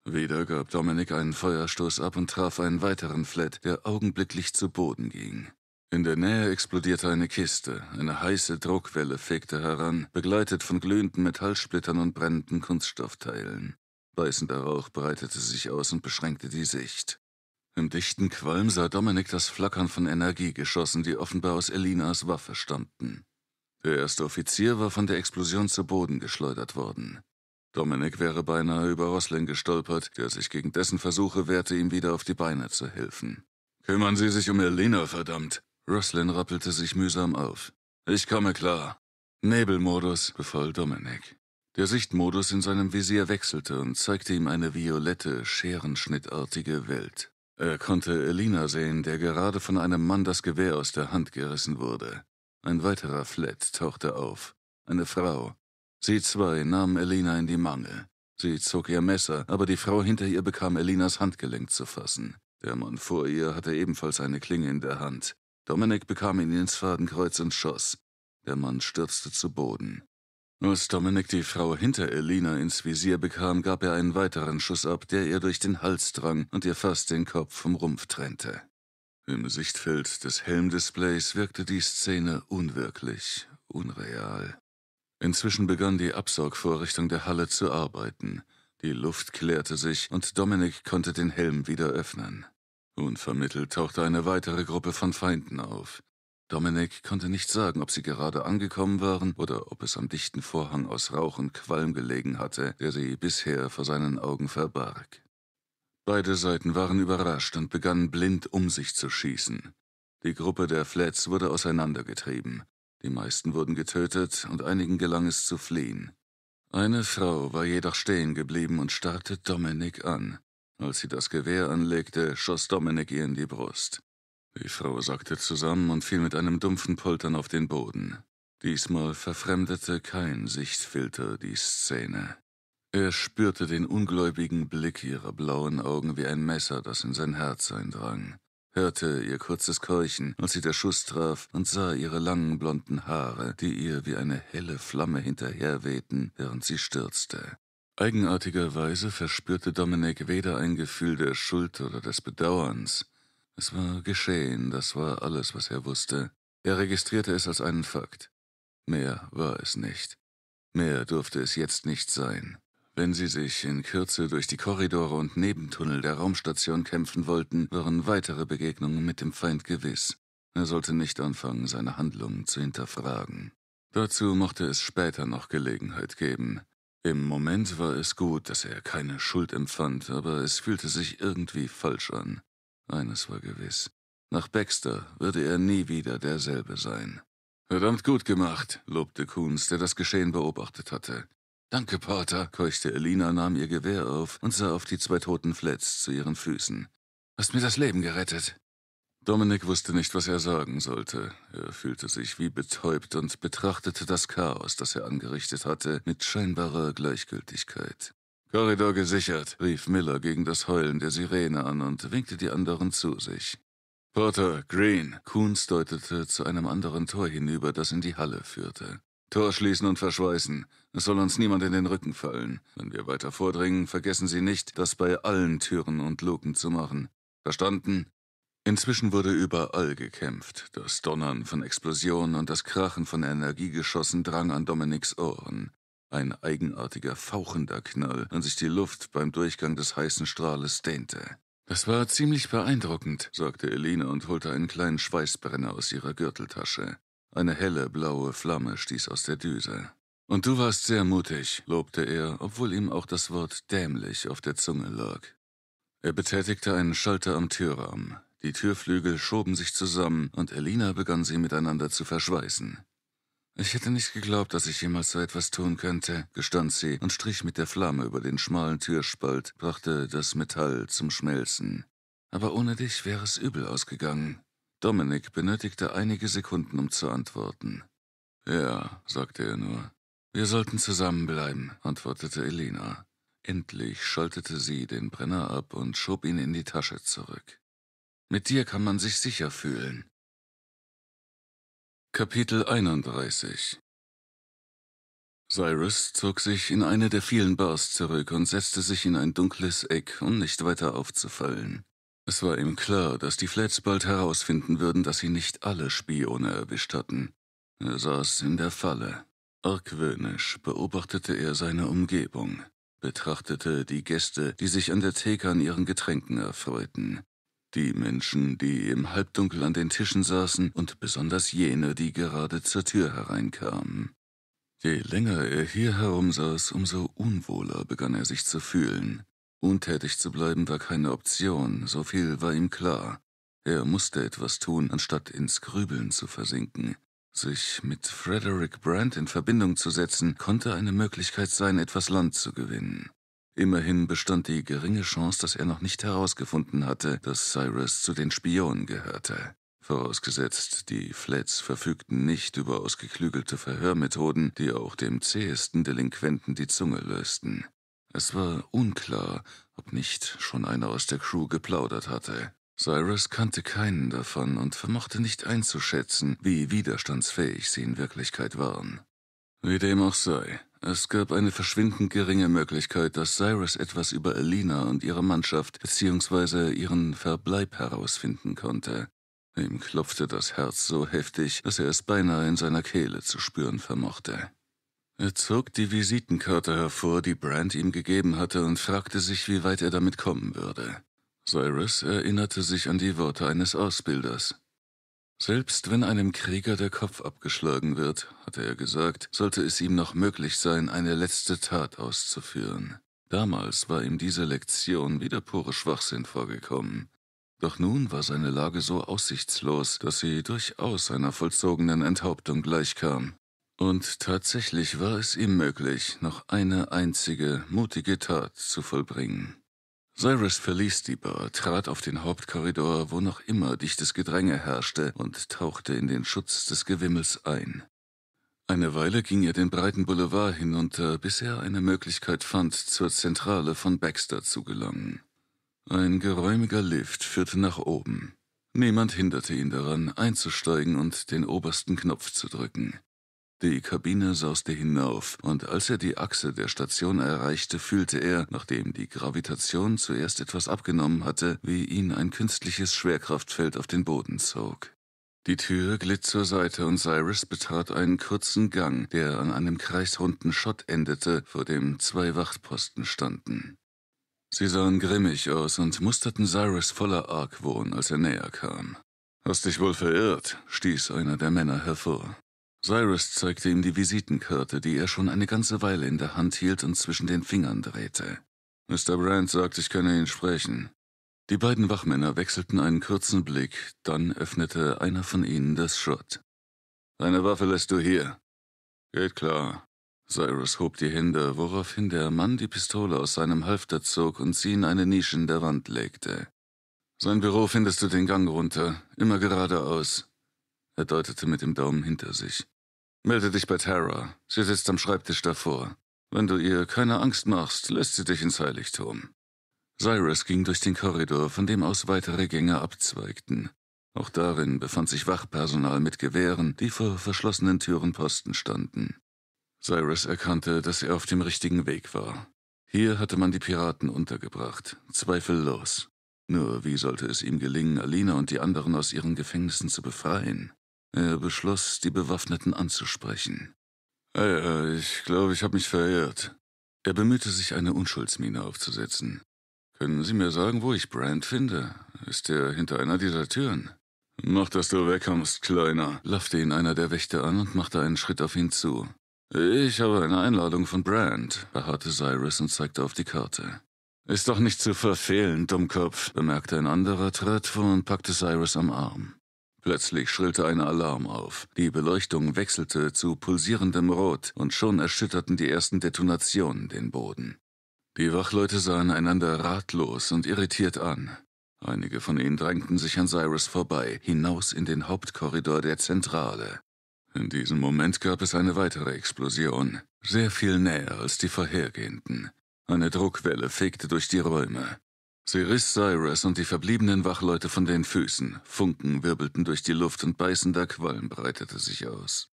Wieder gab Dominik einen Feuerstoß ab und traf einen weiteren Flat, der augenblicklich zu Boden ging. In der Nähe explodierte eine Kiste, eine heiße Druckwelle fegte heran, begleitet von glühenden Metallsplittern und brennenden Kunststoffteilen. Beißender Rauch breitete sich aus und beschränkte die Sicht. Im dichten Qualm sah Dominik das Flackern von Energiegeschossen, die offenbar aus Elinas Waffe stammten. Der erste Offizier war von der Explosion zu Boden geschleudert worden. Dominik wäre beinahe über Rossling gestolpert, der sich gegen dessen Versuche wehrte, ihm wieder auf die Beine zu helfen. Kümmern Sie sich um Elena, verdammt! Roslin rappelte sich mühsam auf. Ich komme klar. Nebelmodus, befahl Dominik. Der Sichtmodus in seinem Visier wechselte und zeigte ihm eine violette, scherenschnittartige Welt. Er konnte Elina sehen, der gerade von einem Mann das Gewehr aus der Hand gerissen wurde. Ein weiterer Flat tauchte auf. Eine Frau, Sie zwei nahmen Elina in die Mangel. Sie zog ihr Messer, aber die Frau hinter ihr bekam Elinas Handgelenk zu fassen. Der Mann vor ihr hatte ebenfalls eine Klinge in der Hand. Dominik bekam ihn ins Fadenkreuz und schoss. Der Mann stürzte zu Boden. Als Dominik die Frau hinter Elina ins Visier bekam, gab er einen weiteren Schuss ab, der ihr durch den Hals drang und ihr fast den Kopf vom Rumpf trennte. Im Sichtfeld des Helmdisplays wirkte die Szene unwirklich, unreal. Inzwischen begann die Absaugvorrichtung der Halle zu arbeiten. Die Luft klärte sich und Dominik konnte den Helm wieder öffnen. Unvermittelt tauchte eine weitere Gruppe von Feinden auf. Dominik konnte nicht sagen, ob sie gerade angekommen waren oder ob es am dichten Vorhang aus Rauch und Qualm gelegen hatte, der sie bisher vor seinen Augen verbarg. Beide Seiten waren überrascht und begannen blind um sich zu schießen. Die Gruppe der Flats wurde auseinandergetrieben. Die meisten wurden getötet und einigen gelang es zu fliehen. Eine Frau war jedoch stehen geblieben und starrte Dominik an. Als sie das Gewehr anlegte, schoss Dominik ihr in die Brust. Die Frau sackte zusammen und fiel mit einem dumpfen Poltern auf den Boden. Diesmal verfremdete kein Sichtfilter die Szene. Er spürte den ungläubigen Blick ihrer blauen Augen wie ein Messer, das in sein Herz eindrang hörte ihr kurzes Keuchen, als sie der Schuss traf, und sah ihre langen blonden Haare, die ihr wie eine helle Flamme hinterherwehten, während sie stürzte. Eigenartigerweise verspürte Dominik weder ein Gefühl der Schuld oder des Bedauerns. Es war geschehen, das war alles, was er wusste. Er registrierte es als einen Fakt. Mehr war es nicht. Mehr durfte es jetzt nicht sein. Wenn sie sich in Kürze durch die Korridore und Nebentunnel der Raumstation kämpfen wollten, waren weitere Begegnungen mit dem Feind gewiss. Er sollte nicht anfangen, seine Handlungen zu hinterfragen. Dazu mochte es später noch Gelegenheit geben. Im Moment war es gut, dass er keine Schuld empfand, aber es fühlte sich irgendwie falsch an. Eines war gewiss. Nach Baxter würde er nie wieder derselbe sein. Verdammt gut gemacht, lobte Kunz, der das Geschehen beobachtet hatte. Danke, Pater, keuchte Elina, nahm ihr Gewehr auf und sah auf die zwei toten Flats zu ihren Füßen. Hast mir das Leben gerettet. Dominik wusste nicht, was er sagen sollte. Er fühlte sich wie betäubt und betrachtete das Chaos, das er angerichtet hatte, mit scheinbarer Gleichgültigkeit. Korridor gesichert, rief Miller gegen das Heulen der Sirene an und winkte die anderen zu sich. Porter, Green. Coons deutete zu einem anderen Tor hinüber, das in die Halle führte. Tor schließen und verschweißen. Es soll uns niemand in den Rücken fallen. Wenn wir weiter vordringen, vergessen Sie nicht, das bei allen Türen und Luken zu machen. Verstanden? Inzwischen wurde überall gekämpft. Das Donnern von Explosionen und das Krachen von Energiegeschossen drang an Dominiks Ohren. Ein eigenartiger, fauchender Knall, an sich die Luft beim Durchgang des heißen Strahles dehnte. Das war ziemlich beeindruckend, sagte Elina und holte einen kleinen Schweißbrenner aus ihrer Gürteltasche. Eine helle blaue Flamme stieß aus der Düse. Und du warst sehr mutig, lobte er, obwohl ihm auch das Wort dämlich auf der Zunge lag. Er betätigte einen Schalter am Türrahmen. Die Türflügel schoben sich zusammen und Elina begann sie miteinander zu verschweißen. Ich hätte nicht geglaubt, dass ich jemals so etwas tun könnte, gestand sie und strich mit der Flamme über den schmalen Türspalt, brachte das Metall zum Schmelzen. Aber ohne dich wäre es übel ausgegangen. Dominik benötigte einige Sekunden, um zu antworten. Ja, sagte er nur. Wir sollten zusammenbleiben, antwortete Elena. Endlich schaltete sie den Brenner ab und schob ihn in die Tasche zurück. Mit dir kann man sich sicher fühlen. Kapitel 31 Cyrus zog sich in eine der vielen Bars zurück und setzte sich in ein dunkles Eck, um nicht weiter aufzufallen. Es war ihm klar, dass die Flats bald herausfinden würden, dass sie nicht alle Spione erwischt hatten. Er saß in der Falle. Argwöhnisch beobachtete er seine Umgebung, betrachtete die Gäste, die sich an der Theke an ihren Getränken erfreuten, die Menschen, die im Halbdunkel an den Tischen saßen und besonders jene, die gerade zur Tür hereinkamen. Je länger er hier herumsaß, umso unwohler begann er sich zu fühlen. Untätig zu bleiben war keine Option, so viel war ihm klar. Er musste etwas tun, anstatt ins Grübeln zu versinken. Sich mit Frederick Brandt in Verbindung zu setzen, konnte eine Möglichkeit sein, etwas Land zu gewinnen. Immerhin bestand die geringe Chance, dass er noch nicht herausgefunden hatte, dass Cyrus zu den Spionen gehörte. Vorausgesetzt, die Flats verfügten nicht über ausgeklügelte Verhörmethoden, die auch dem zähesten Delinquenten die Zunge lösten. Es war unklar, ob nicht schon einer aus der Crew geplaudert hatte. Cyrus kannte keinen davon und vermochte nicht einzuschätzen, wie widerstandsfähig sie in Wirklichkeit waren. Wie dem auch sei, es gab eine verschwindend geringe Möglichkeit, dass Cyrus etwas über Alina und ihre Mannschaft bzw. ihren Verbleib herausfinden konnte. Ihm klopfte das Herz so heftig, dass er es beinahe in seiner Kehle zu spüren vermochte. Er zog die Visitenkarte hervor, die Brand ihm gegeben hatte, und fragte sich, wie weit er damit kommen würde. Cyrus erinnerte sich an die Worte eines Ausbilders. Selbst wenn einem Krieger der Kopf abgeschlagen wird, hatte er gesagt, sollte es ihm noch möglich sein, eine letzte Tat auszuführen. Damals war ihm diese Lektion wieder pure Schwachsinn vorgekommen. Doch nun war seine Lage so aussichtslos, dass sie durchaus einer vollzogenen Enthauptung gleichkam. Und tatsächlich war es ihm möglich, noch eine einzige mutige Tat zu vollbringen. Cyrus verließ die Bar, trat auf den Hauptkorridor, wo noch immer dichtes Gedränge herrschte, und tauchte in den Schutz des Gewimmels ein. Eine Weile ging er den breiten Boulevard hinunter, bis er eine Möglichkeit fand, zur Zentrale von Baxter zu gelangen. Ein geräumiger Lift führte nach oben. Niemand hinderte ihn daran, einzusteigen und den obersten Knopf zu drücken. Die Kabine sauste hinauf, und als er die Achse der Station erreichte, fühlte er, nachdem die Gravitation zuerst etwas abgenommen hatte, wie ihn ein künstliches Schwerkraftfeld auf den Boden zog. Die Tür glitt zur Seite und Cyrus betrat einen kurzen Gang, der an einem kreisrunden Schott endete, vor dem zwei Wachtposten standen. Sie sahen grimmig aus und musterten Cyrus voller Argwohn, als er näher kam. Hast dich wohl verirrt, stieß einer der Männer hervor. Cyrus zeigte ihm die Visitenkarte, die er schon eine ganze Weile in der Hand hielt und zwischen den Fingern drehte. Mr. Brandt sagt, ich könne ihn sprechen. Die beiden Wachmänner wechselten einen kurzen Blick, dann öffnete einer von ihnen das Schott. Deine Waffe lässt du hier. Geht klar. Cyrus hob die Hände, woraufhin der Mann die Pistole aus seinem Halfter zog und sie in eine Nische in der Wand legte. Sein Büro findest du den Gang runter, immer geradeaus. Er deutete mit dem Daumen hinter sich. Melde dich bei Tara. Sie sitzt am Schreibtisch davor. Wenn du ihr keine Angst machst, lässt sie dich ins Heiligtum. Cyrus ging durch den Korridor, von dem aus weitere Gänge abzweigten. Auch darin befand sich Wachpersonal mit Gewehren, die vor verschlossenen Türen Posten standen. Cyrus erkannte, dass er auf dem richtigen Weg war. Hier hatte man die Piraten untergebracht, zweifellos. Nur wie sollte es ihm gelingen, Alina und die anderen aus ihren Gefängnissen zu befreien? Er beschloss, die Bewaffneten anzusprechen. Hey, äh, ich glaube, ich habe mich verirrt. Er bemühte sich, eine Unschuldsmine aufzusetzen. Können Sie mir sagen, wo ich Brand finde? Ist er hinter einer dieser Türen? Mach, dass du wegkommst, Kleiner, laffte ihn einer der Wächter an und machte einen Schritt auf ihn zu. Ich habe eine Einladung von Brand, beharrte Cyrus und zeigte auf die Karte. Ist doch nicht zu verfehlen, Dummkopf, bemerkte ein anderer, trat vor und packte Cyrus am Arm. Plötzlich schrillte ein Alarm auf. Die Beleuchtung wechselte zu pulsierendem Rot und schon erschütterten die ersten Detonationen den Boden. Die Wachleute sahen einander ratlos und irritiert an. Einige von ihnen drängten sich an Cyrus vorbei, hinaus in den Hauptkorridor der Zentrale. In diesem Moment gab es eine weitere Explosion, sehr viel näher als die vorhergehenden. Eine Druckwelle fegte durch die Räume. Sie riss Cyrus und die verbliebenen Wachleute von den Füßen. Funken wirbelten durch die Luft und beißender Qualm breitete sich aus.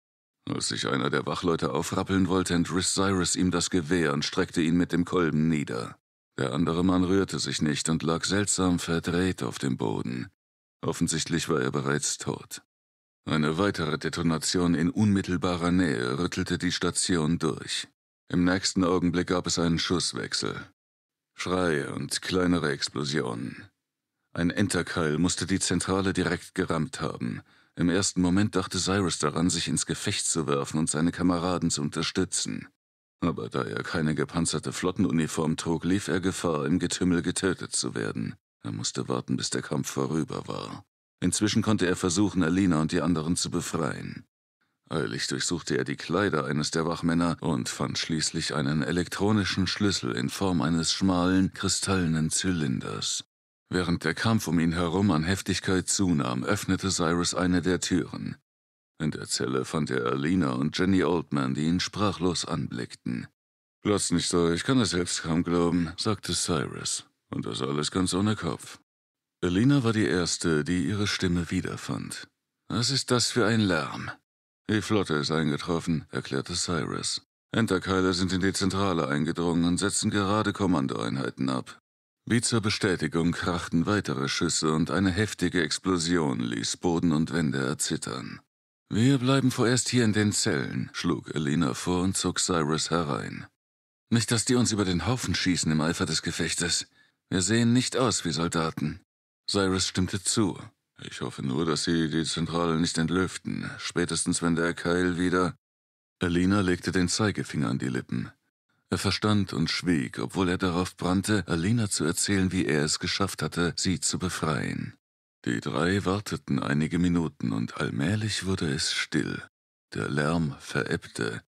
Als sich einer der Wachleute aufrappeln wollte, entriss Cyrus ihm das Gewehr und streckte ihn mit dem Kolben nieder. Der andere Mann rührte sich nicht und lag seltsam verdreht auf dem Boden. Offensichtlich war er bereits tot. Eine weitere Detonation in unmittelbarer Nähe rüttelte die Station durch. Im nächsten Augenblick gab es einen Schusswechsel. Schreie und kleinere Explosionen. Ein Enterkeil musste die Zentrale direkt gerammt haben. Im ersten Moment dachte Cyrus daran, sich ins Gefecht zu werfen und seine Kameraden zu unterstützen. Aber da er keine gepanzerte Flottenuniform trug, lief er Gefahr, im Getümmel getötet zu werden. Er musste warten, bis der Kampf vorüber war. Inzwischen konnte er versuchen, Alina und die anderen zu befreien. Eilig durchsuchte er die Kleider eines der Wachmänner und fand schließlich einen elektronischen Schlüssel in Form eines schmalen, kristallenen Zylinders. Während der Kampf um ihn herum an Heftigkeit zunahm, öffnete Cyrus eine der Türen. In der Zelle fand er Alina und Jenny Oldman, die ihn sprachlos anblickten. Platz nicht so, ich kann es selbst kaum glauben, sagte Cyrus. Und das alles ganz ohne Kopf. Alina war die Erste, die ihre Stimme wiederfand. Was ist das für ein Lärm? Die Flotte ist eingetroffen, erklärte Cyrus. Enterkeiler sind in die Zentrale eingedrungen und setzen gerade Kommandoeinheiten ab. Wie zur Bestätigung krachten weitere Schüsse und eine heftige Explosion ließ Boden und Wände erzittern. Wir bleiben vorerst hier in den Zellen, schlug Elina vor und zog Cyrus herein. Nicht, dass die uns über den Haufen schießen im Eifer des Gefechtes. Wir sehen nicht aus wie Soldaten. Cyrus stimmte zu. Ich hoffe nur, dass Sie die Zentrale nicht entlüften. Spätestens, wenn der Keil wieder. Alina legte den Zeigefinger an die Lippen. Er verstand und schwieg, obwohl er darauf brannte, Alina zu erzählen, wie er es geschafft hatte, sie zu befreien. Die drei warteten einige Minuten und allmählich wurde es still. Der Lärm verebbte.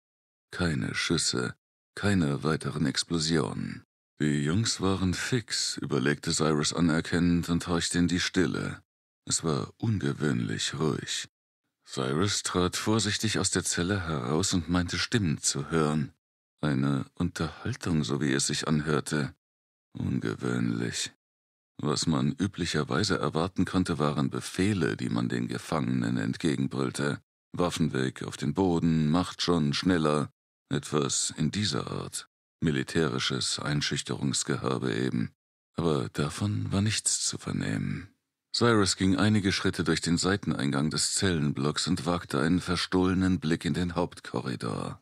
Keine Schüsse, keine weiteren Explosionen. Die Jungs waren fix, überlegte Cyrus anerkennend und horchte in die Stille. Es war ungewöhnlich ruhig. Cyrus trat vorsichtig aus der Zelle heraus und meinte Stimmen zu hören. Eine Unterhaltung, so wie es sich anhörte. Ungewöhnlich. Was man üblicherweise erwarten konnte, waren Befehle, die man den Gefangenen entgegenbrüllte. Waffenweg auf den Boden, macht schon, schneller. Etwas in dieser Art. Militärisches Einschüchterungsgehabe eben. Aber davon war nichts zu vernehmen. Cyrus ging einige Schritte durch den Seiteneingang des Zellenblocks und wagte einen verstohlenen Blick in den Hauptkorridor.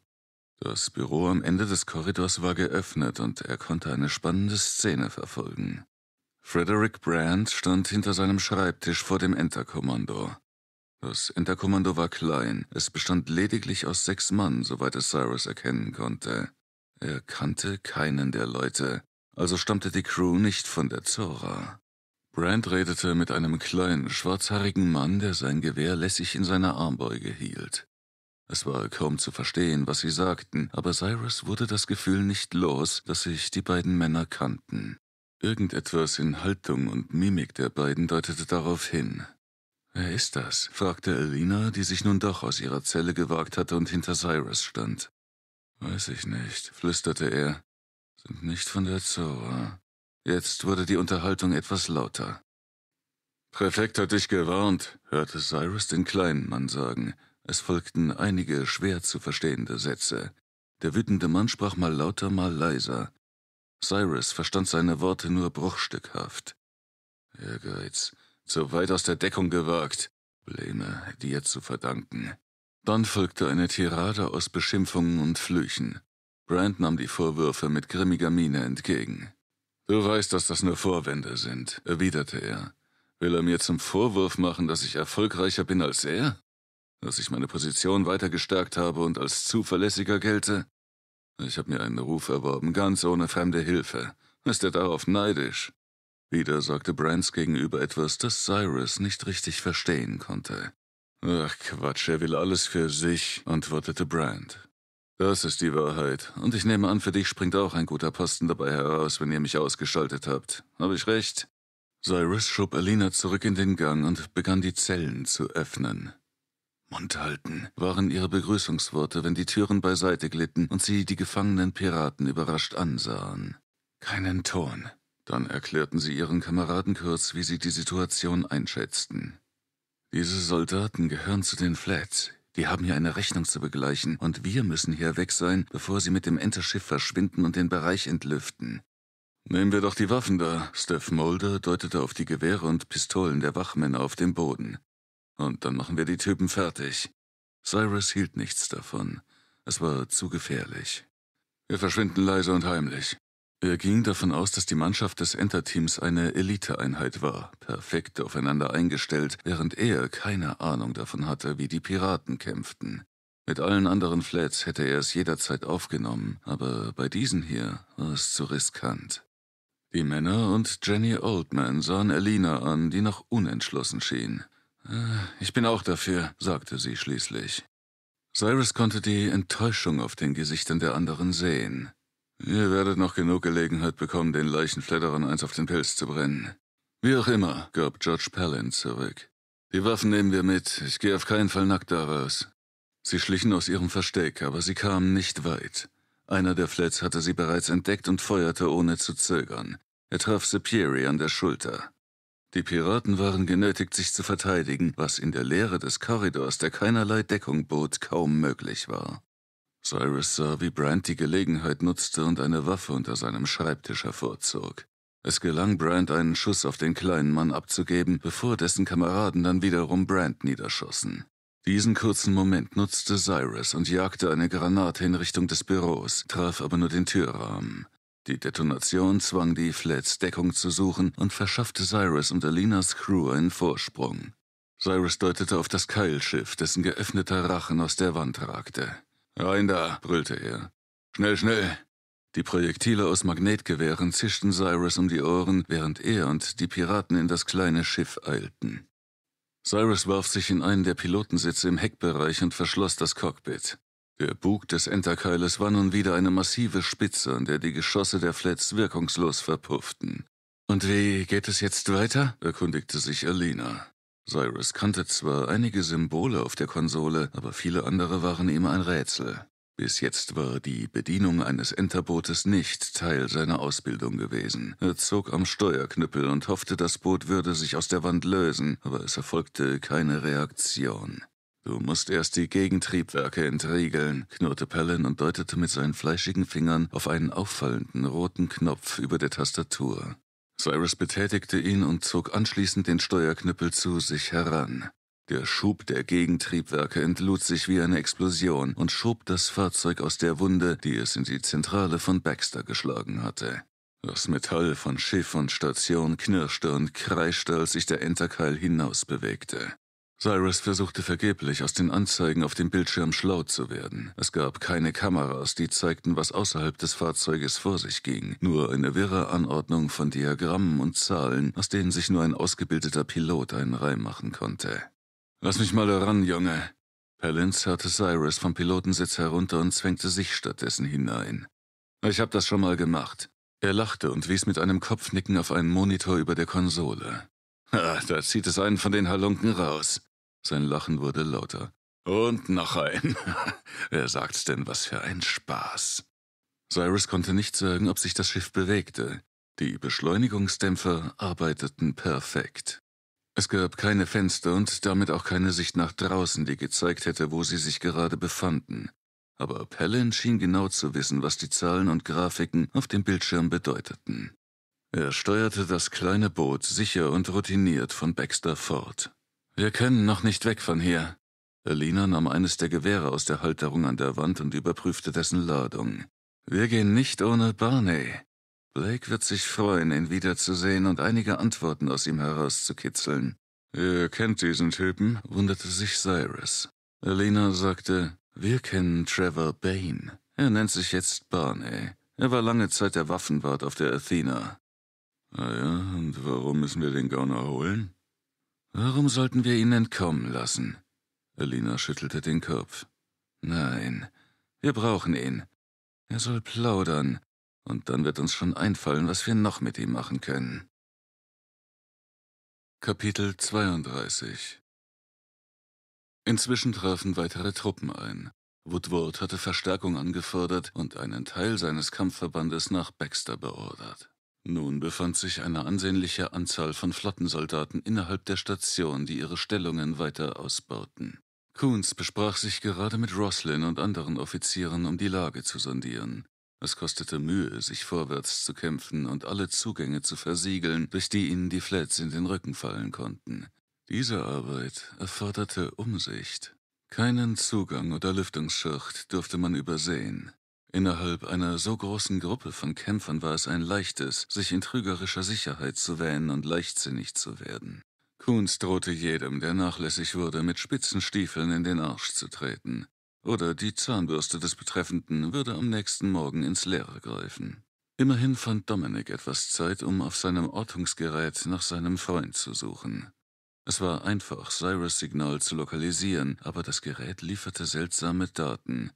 Das Büro am Ende des Korridors war geöffnet und er konnte eine spannende Szene verfolgen. Frederick Brandt stand hinter seinem Schreibtisch vor dem Enterkommando. Das Enterkommando war klein, es bestand lediglich aus sechs Mann, soweit es Cyrus erkennen konnte. Er kannte keinen der Leute, also stammte die Crew nicht von der Zora. Rand redete mit einem kleinen, schwarzhaarigen Mann, der sein Gewehr lässig in seiner Armbeuge hielt. Es war kaum zu verstehen, was sie sagten, aber Cyrus wurde das Gefühl nicht los, dass sich die beiden Männer kannten. Irgendetwas in Haltung und Mimik der beiden deutete darauf hin. Wer ist das? fragte Elina, die sich nun doch aus ihrer Zelle gewagt hatte und hinter Cyrus stand. Weiß ich nicht, flüsterte er. Sind nicht von der Zora. Jetzt wurde die Unterhaltung etwas lauter. Präfekt hat dich gewarnt, hörte Cyrus den kleinen Mann sagen. Es folgten einige schwer zu verstehende Sätze. Der wütende Mann sprach mal lauter, mal leiser. Cyrus verstand seine Worte nur bruchstückhaft. Ehrgeiz, zu weit aus der Deckung gewagt, Probleme dir zu verdanken. Dann folgte eine Tirade aus Beschimpfungen und Flüchen. Brand nahm die Vorwürfe mit grimmiger Miene entgegen. Du weißt, dass das nur Vorwände sind, erwiderte er. Will er mir zum Vorwurf machen, dass ich erfolgreicher bin als er? Dass ich meine Position weiter gestärkt habe und als zuverlässiger gelte? Ich habe mir einen Ruf erworben, ganz ohne fremde Hilfe. Ist er darauf neidisch? Wieder sagte Brands gegenüber etwas, das Cyrus nicht richtig verstehen konnte. Ach Quatsch, er will alles für sich, antwortete Brand. Das ist die Wahrheit. Und ich nehme an, für dich springt auch ein guter Posten dabei heraus, wenn ihr mich ausgeschaltet habt. Habe ich recht? Cyrus schob Alina zurück in den Gang und begann die Zellen zu öffnen. Mund halten waren ihre Begrüßungsworte, wenn die Türen beiseite glitten und sie die gefangenen Piraten überrascht ansahen. Keinen Ton. Dann erklärten sie ihren Kameraden kurz, wie sie die Situation einschätzten. Diese Soldaten gehören zu den Flats, wir haben hier eine Rechnung zu begleichen und wir müssen hier weg sein, bevor sie mit dem Enterschiff verschwinden und den Bereich entlüften. Nehmen wir doch die Waffen da. Steph Mulder deutete auf die Gewehre und Pistolen der Wachmänner auf dem Boden. Und dann machen wir die Typen fertig. Cyrus hielt nichts davon. Es war zu gefährlich. Wir verschwinden leise und heimlich. Er ging davon aus, dass die Mannschaft des Enterteams eine Eliteeinheit war, perfekt aufeinander eingestellt, während er keine Ahnung davon hatte, wie die Piraten kämpften. Mit allen anderen Flats hätte er es jederzeit aufgenommen, aber bei diesen hier war es zu riskant. Die Männer und Jenny Oldman sahen Elina an, die noch unentschlossen schien. Äh, ich bin auch dafür, sagte sie schließlich. Cyrus konnte die Enttäuschung auf den Gesichtern der anderen sehen. Ihr werdet noch genug Gelegenheit bekommen, den Leichenfledderern eins auf den Pelz zu brennen. Wie auch immer, gab George Palin zurück. Die Waffen nehmen wir mit. Ich gehe auf keinen Fall nackt daraus. Sie schlichen aus ihrem Versteck, aber sie kamen nicht weit. Einer der Flats hatte sie bereits entdeckt und feuerte ohne zu zögern. Er traf Sepieri an der Schulter. Die Piraten waren genötigt, sich zu verteidigen, was in der Leere des Korridors, der keinerlei Deckung bot, kaum möglich war. Cyrus sah, wie Brand die Gelegenheit nutzte und eine Waffe unter seinem Schreibtisch hervorzog. Es gelang Brand, einen Schuss auf den kleinen Mann abzugeben, bevor dessen Kameraden dann wiederum Brand niederschossen. Diesen kurzen Moment nutzte Cyrus und jagte eine Granate in Richtung des Büros, traf aber nur den Türrahmen. Die Detonation zwang die Flats Deckung zu suchen und verschaffte Cyrus und Alinas Crew einen Vorsprung. Cyrus deutete auf das Keilschiff, dessen geöffneter Rachen aus der Wand ragte. Rein da, brüllte er. Schnell, schnell! Die Projektile aus Magnetgewehren zischten Cyrus um die Ohren, während er und die Piraten in das kleine Schiff eilten. Cyrus warf sich in einen der Pilotensitze im Heckbereich und verschloss das Cockpit. Der Bug des Enterkeiles war nun wieder eine massive Spitze, an der die Geschosse der Flats wirkungslos verpufften. Und wie geht es jetzt weiter? erkundigte sich Alina. Cyrus kannte zwar einige Symbole auf der Konsole, aber viele andere waren ihm ein Rätsel. Bis jetzt war die Bedienung eines Enterbootes nicht Teil seiner Ausbildung gewesen. Er zog am Steuerknüppel und hoffte, das Boot würde sich aus der Wand lösen, aber es erfolgte keine Reaktion. Du musst erst die Gegentriebwerke entriegeln, knurrte Pellin und deutete mit seinen fleischigen Fingern auf einen auffallenden roten Knopf über der Tastatur. Cyrus betätigte ihn und zog anschließend den Steuerknüppel zu sich heran. Der Schub der Gegentriebwerke entlud sich wie eine Explosion und schob das Fahrzeug aus der Wunde, die es in die Zentrale von Baxter geschlagen hatte. Das Metall von Schiff und Station knirschte und kreischte, als sich der Enterkeil hinausbewegte. Cyrus versuchte vergeblich, aus den Anzeigen auf dem Bildschirm schlau zu werden. Es gab keine Kameras, die zeigten, was außerhalb des Fahrzeuges vor sich ging, nur eine wirre Anordnung von Diagrammen und Zahlen, aus denen sich nur ein ausgebildeter Pilot einen Reim machen konnte. Lass mich mal heran, Junge. Pellins zerrte Cyrus vom Pilotensitz herunter und zwängte sich stattdessen hinein. Ich hab das schon mal gemacht. Er lachte und wies mit einem Kopfnicken auf einen Monitor über der Konsole. Ah, da zieht es einen von den Halunken raus. Sein Lachen wurde lauter. Und noch ein. Wer sagt's denn, was für ein Spaß? Cyrus konnte nicht sagen, ob sich das Schiff bewegte. Die Beschleunigungsdämpfer arbeiteten perfekt. Es gab keine Fenster und damit auch keine Sicht nach draußen, die gezeigt hätte, wo sie sich gerade befanden. Aber Pellin schien genau zu wissen, was die Zahlen und Grafiken auf dem Bildschirm bedeuteten. Er steuerte das kleine Boot sicher und routiniert von Baxter fort. Wir können noch nicht weg von hier. Alina nahm eines der Gewehre aus der Halterung an der Wand und überprüfte dessen Ladung. Wir gehen nicht ohne Barney. Blake wird sich freuen, ihn wiederzusehen und einige Antworten aus ihm herauszukitzeln. Ihr kennt diesen Typen, wunderte sich Cyrus. Alina sagte, wir kennen Trevor Bain. Er nennt sich jetzt Barney. Er war lange Zeit der Waffenwart auf der Athena. Ah ja, und warum müssen wir den Gauner holen? Warum sollten wir ihn entkommen lassen? Alina schüttelte den Kopf. Nein, wir brauchen ihn. Er soll plaudern, und dann wird uns schon einfallen, was wir noch mit ihm machen können. Kapitel 32 Inzwischen trafen weitere Truppen ein. Woodward hatte Verstärkung angefordert und einen Teil seines Kampfverbandes nach Baxter beordert. Nun befand sich eine ansehnliche Anzahl von Flottensoldaten innerhalb der Station, die ihre Stellungen weiter ausbauten. Coons besprach sich gerade mit Roslin und anderen Offizieren, um die Lage zu sondieren. Es kostete Mühe, sich vorwärts zu kämpfen und alle Zugänge zu versiegeln, durch die ihnen die Flats in den Rücken fallen konnten. Diese Arbeit erforderte Umsicht. Keinen Zugang oder Lüftungsschacht durfte man übersehen. Innerhalb einer so großen Gruppe von Kämpfern war es ein leichtes, sich in trügerischer Sicherheit zu wähnen und leichtsinnig zu werden. Kunz drohte jedem, der nachlässig wurde, mit spitzen Stiefeln in den Arsch zu treten. Oder die Zahnbürste des Betreffenden würde am nächsten Morgen ins Leere greifen. Immerhin fand Dominik etwas Zeit, um auf seinem Ortungsgerät nach seinem Freund zu suchen. Es war einfach, Cyrus Signal zu lokalisieren, aber das Gerät lieferte seltsame Daten,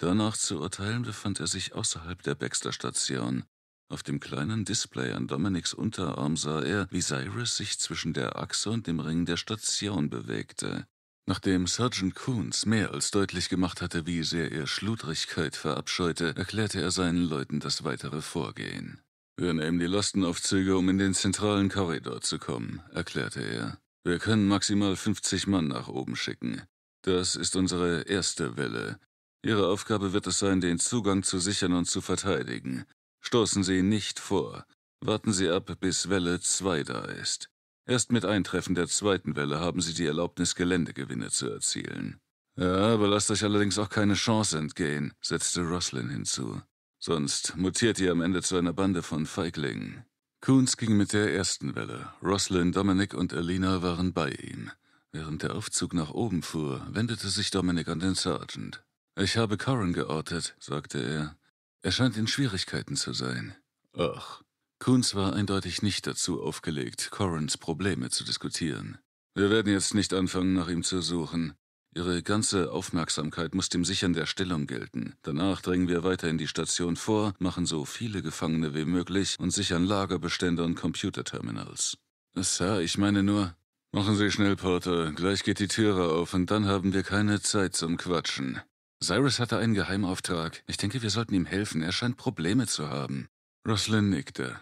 Danach zu urteilen befand er sich außerhalb der Baxter-Station. Auf dem kleinen Display an Dominics Unterarm sah er, wie Cyrus sich zwischen der Achse und dem Ring der Station bewegte. Nachdem Sergeant Coons mehr als deutlich gemacht hatte, wie sehr er Schludrigkeit verabscheute, erklärte er seinen Leuten das weitere Vorgehen. Wir nehmen die Lastenaufzüge, um in den zentralen Korridor zu kommen, erklärte er. Wir können maximal 50 Mann nach oben schicken. Das ist unsere erste Welle. Ihre Aufgabe wird es sein, den Zugang zu sichern und zu verteidigen. Stoßen Sie nicht vor. Warten Sie ab, bis Welle 2 da ist. Erst mit Eintreffen der zweiten Welle haben Sie die Erlaubnis, Geländegewinne zu erzielen. Ja, aber lasst euch allerdings auch keine Chance entgehen, setzte Roslin hinzu. Sonst mutiert ihr am Ende zu einer Bande von Feiglingen. Coons ging mit der ersten Welle. Roslin, Dominic und Alina waren bei ihm. Während der Aufzug nach oben fuhr, wendete sich Dominic an den Sergeant. Ich habe Corin geortet, sagte er. Er scheint in Schwierigkeiten zu sein. Ach. Kunz war eindeutig nicht dazu aufgelegt, Corins Probleme zu diskutieren. Wir werden jetzt nicht anfangen, nach ihm zu suchen. Ihre ganze Aufmerksamkeit muss dem Sichern der Stellung gelten. Danach dringen wir weiter in die Station vor, machen so viele Gefangene wie möglich und sichern Lagerbestände und Computerterminals. Sir, ich meine nur. Machen Sie schnell, Porter. Gleich geht die Türe auf und dann haben wir keine Zeit zum Quatschen. Cyrus hatte einen Geheimauftrag. Ich denke, wir sollten ihm helfen. Er scheint Probleme zu haben. Roslyn nickte.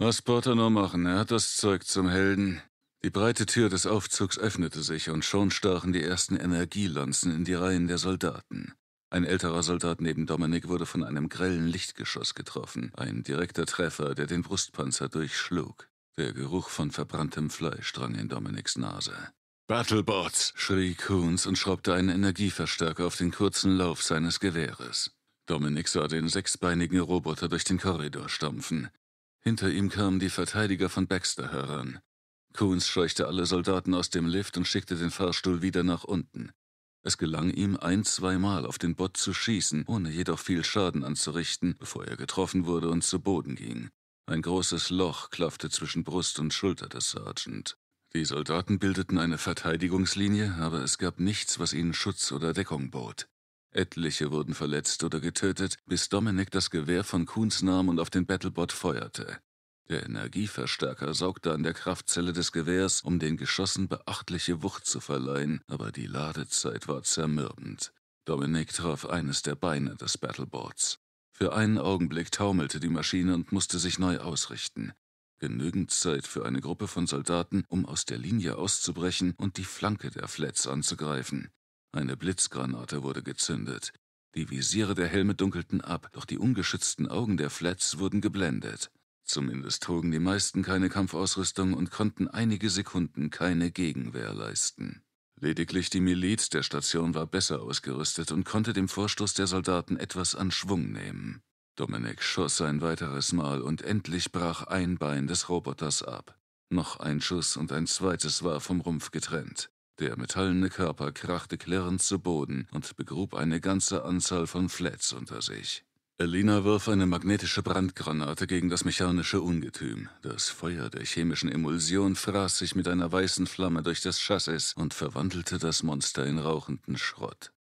Lass Porter nur machen. Er hat das Zeug zum Helden. Die breite Tür des Aufzugs öffnete sich und schon stachen die ersten Energielanzen in die Reihen der Soldaten. Ein älterer Soldat neben Dominik wurde von einem grellen Lichtgeschoss getroffen. Ein direkter Treffer, der den Brustpanzer durchschlug. Der Geruch von verbranntem Fleisch drang in Dominiks Nase. Battlebots! schrie Coons und schraubte einen Energieverstärker auf den kurzen Lauf seines Gewehres. Dominik sah den sechsbeinigen Roboter durch den Korridor stampfen. Hinter ihm kamen die Verteidiger von Baxter heran. Coons scheuchte alle Soldaten aus dem Lift und schickte den Fahrstuhl wieder nach unten. Es gelang ihm ein-, zweimal auf den Bot zu schießen, ohne jedoch viel Schaden anzurichten, bevor er getroffen wurde und zu Boden ging. Ein großes Loch klaffte zwischen Brust und Schulter des Sergeant. Die Soldaten bildeten eine Verteidigungslinie, aber es gab nichts, was ihnen Schutz oder Deckung bot. Etliche wurden verletzt oder getötet, bis Dominik das Gewehr von Kuhns nahm und auf den Battlebot feuerte. Der Energieverstärker saugte an der Kraftzelle des Gewehrs, um den Geschossen beachtliche Wucht zu verleihen, aber die Ladezeit war zermürbend. Dominik traf eines der Beine des Battleboards. Für einen Augenblick taumelte die Maschine und musste sich neu ausrichten genügend Zeit für eine Gruppe von Soldaten, um aus der Linie auszubrechen und die Flanke der Flats anzugreifen. Eine Blitzgranate wurde gezündet. Die Visiere der Helme dunkelten ab, doch die ungeschützten Augen der Flats wurden geblendet. Zumindest trugen die meisten keine Kampfausrüstung und konnten einige Sekunden keine Gegenwehr leisten. Lediglich die Miliz der Station war besser ausgerüstet und konnte dem Vorstoß der Soldaten etwas an Schwung nehmen. Dominik schoss ein weiteres Mal und endlich brach ein Bein des Roboters ab. Noch ein Schuss und ein zweites war vom Rumpf getrennt. Der metallene Körper krachte klirrend zu Boden und begrub eine ganze Anzahl von Flats unter sich. Elina warf eine magnetische Brandgranate gegen das mechanische Ungetüm. Das Feuer der chemischen Emulsion fraß sich mit einer weißen Flamme durch das Chassis und verwandelte das Monster in rauchenden Schrott.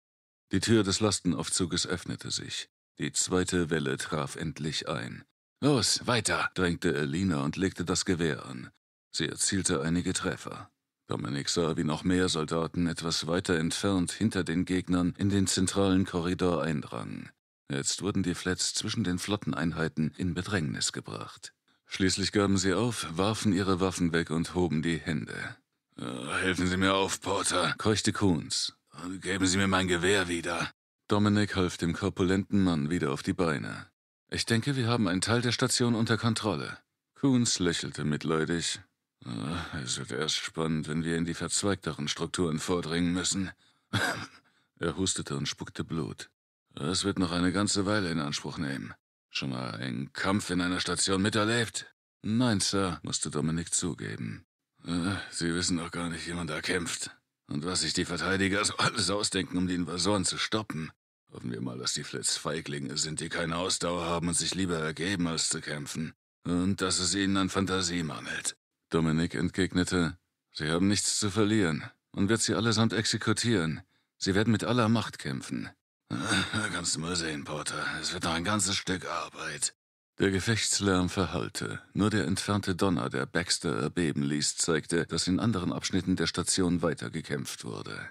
Die Tür des Lastenaufzuges öffnete sich. Die zweite Welle traf endlich ein. Los, weiter, drängte Elina und legte das Gewehr an. Sie erzielte einige Treffer. Dominik sah, wie noch mehr Soldaten etwas weiter entfernt hinter den Gegnern in den zentralen Korridor eindrangen. Jetzt wurden die Flats zwischen den Flotteneinheiten in Bedrängnis gebracht. Schließlich gaben sie auf, warfen ihre Waffen weg und hoben die Hände. Äh, helfen Sie mir auf, Porter, keuchte Coons. Äh, geben Sie mir mein Gewehr wieder. Dominik half dem korpulenten Mann wieder auf die Beine. Ich denke, wir haben einen Teil der Station unter Kontrolle. Coons lächelte mitleidig. Ah, es wird erst spannend, wenn wir in die verzweigteren Strukturen vordringen müssen. er hustete und spuckte Blut. Das wird noch eine ganze Weile in Anspruch nehmen. Schon mal einen Kampf in einer Station miterlebt? Nein, Sir, musste Dominik zugeben. Ah, Sie wissen doch gar nicht, wie man da kämpft. Und was sich die Verteidiger so alles ausdenken, um die Invasoren zu stoppen. Hoffen wir mal, dass die Flits Feiglinge sind, die keine Ausdauer haben und sich lieber ergeben, als zu kämpfen. Und dass es ihnen an Fantasie mangelt. Dominik entgegnete, Sie haben nichts zu verlieren. Man wird sie allesamt exekutieren. Sie werden mit aller Macht kämpfen. Da ah, kannst du mal sehen, Porter. Es wird noch ein ganzes Stück Arbeit. Der Gefechtslärm verhallte. Nur der entfernte Donner, der Baxter erbeben ließ, zeigte, dass in anderen Abschnitten der Station weitergekämpft wurde.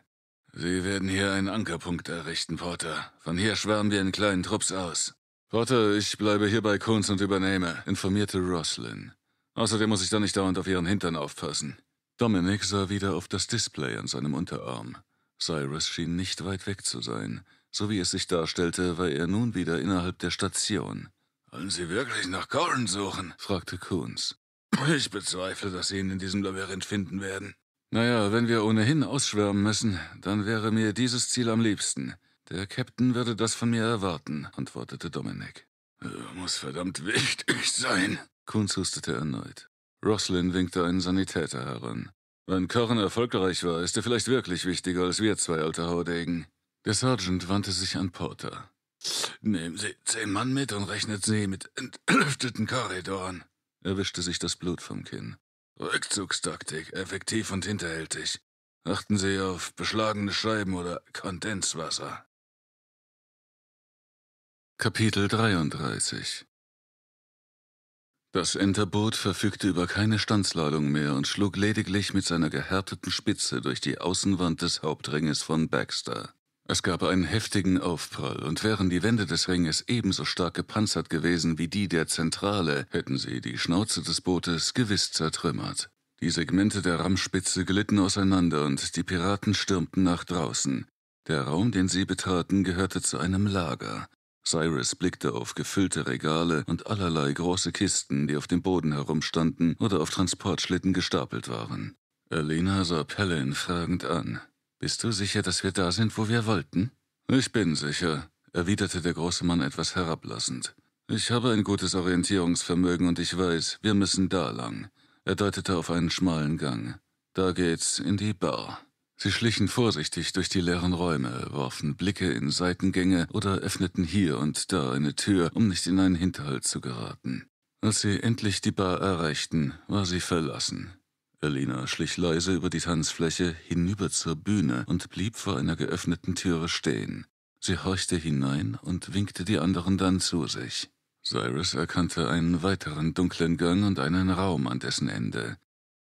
Sie werden hier einen Ankerpunkt errichten, Porter. Von hier schwärmen wir in kleinen Trupps aus. Porter, ich bleibe hier bei Kunz und übernehme, informierte Roslyn. Außerdem muss ich da nicht dauernd auf ihren Hintern aufpassen. Dominic sah wieder auf das Display an seinem Unterarm. Cyrus schien nicht weit weg zu sein. So wie es sich darstellte, war er nun wieder innerhalb der Station. Wollen Sie wirklich nach Corn suchen? fragte Kunz. Ich bezweifle, dass Sie ihn in diesem Labyrinth finden werden. Naja, wenn wir ohnehin ausschwärmen müssen, dann wäre mir dieses Ziel am liebsten. Der Captain würde das von mir erwarten, antwortete Dominik. Muss verdammt wichtig sein. Kunz hustete erneut. Roslin winkte einen Sanitäter heran. Wenn Korn erfolgreich war, ist er vielleicht wirklich wichtiger als wir zwei alte Haudegen. Der Sergeant wandte sich an Porter. Nehmen Sie zehn Mann mit und rechnet sie mit entlüfteten Korridoren. Er wischte sich das Blut vom Kinn. Rückzugstaktik, effektiv und hinterhältig. Achten Sie auf beschlagene Scheiben oder Kondenswasser. Kapitel 33 Das Enterboot verfügte über keine Stanzladung mehr und schlug lediglich mit seiner gehärteten Spitze durch die Außenwand des Hauptringes von Baxter. Es gab einen heftigen Aufprall, und wären die Wände des Ringes ebenso stark gepanzert gewesen wie die der Zentrale, hätten sie die Schnauze des Bootes gewiss zertrümmert. Die Segmente der Rammspitze glitten auseinander und die Piraten stürmten nach draußen. Der Raum, den sie betraten, gehörte zu einem Lager. Cyrus blickte auf gefüllte Regale und allerlei große Kisten, die auf dem Boden herumstanden oder auf Transportschlitten gestapelt waren. Elena sah Pelle fragend an. Bist du sicher, dass wir da sind, wo wir wollten? Ich bin sicher, erwiderte der große Mann etwas herablassend. Ich habe ein gutes Orientierungsvermögen und ich weiß, wir müssen da lang. Er deutete auf einen schmalen Gang. Da geht's in die Bar. Sie schlichen vorsichtig durch die leeren Räume, warfen Blicke in Seitengänge oder öffneten hier und da eine Tür, um nicht in einen Hinterhalt zu geraten. Als sie endlich die Bar erreichten, war sie verlassen. Alina schlich leise über die Tanzfläche hinüber zur Bühne und blieb vor einer geöffneten Türe stehen. Sie horchte hinein und winkte die anderen dann zu sich. Cyrus erkannte einen weiteren dunklen Gang und einen Raum an dessen Ende.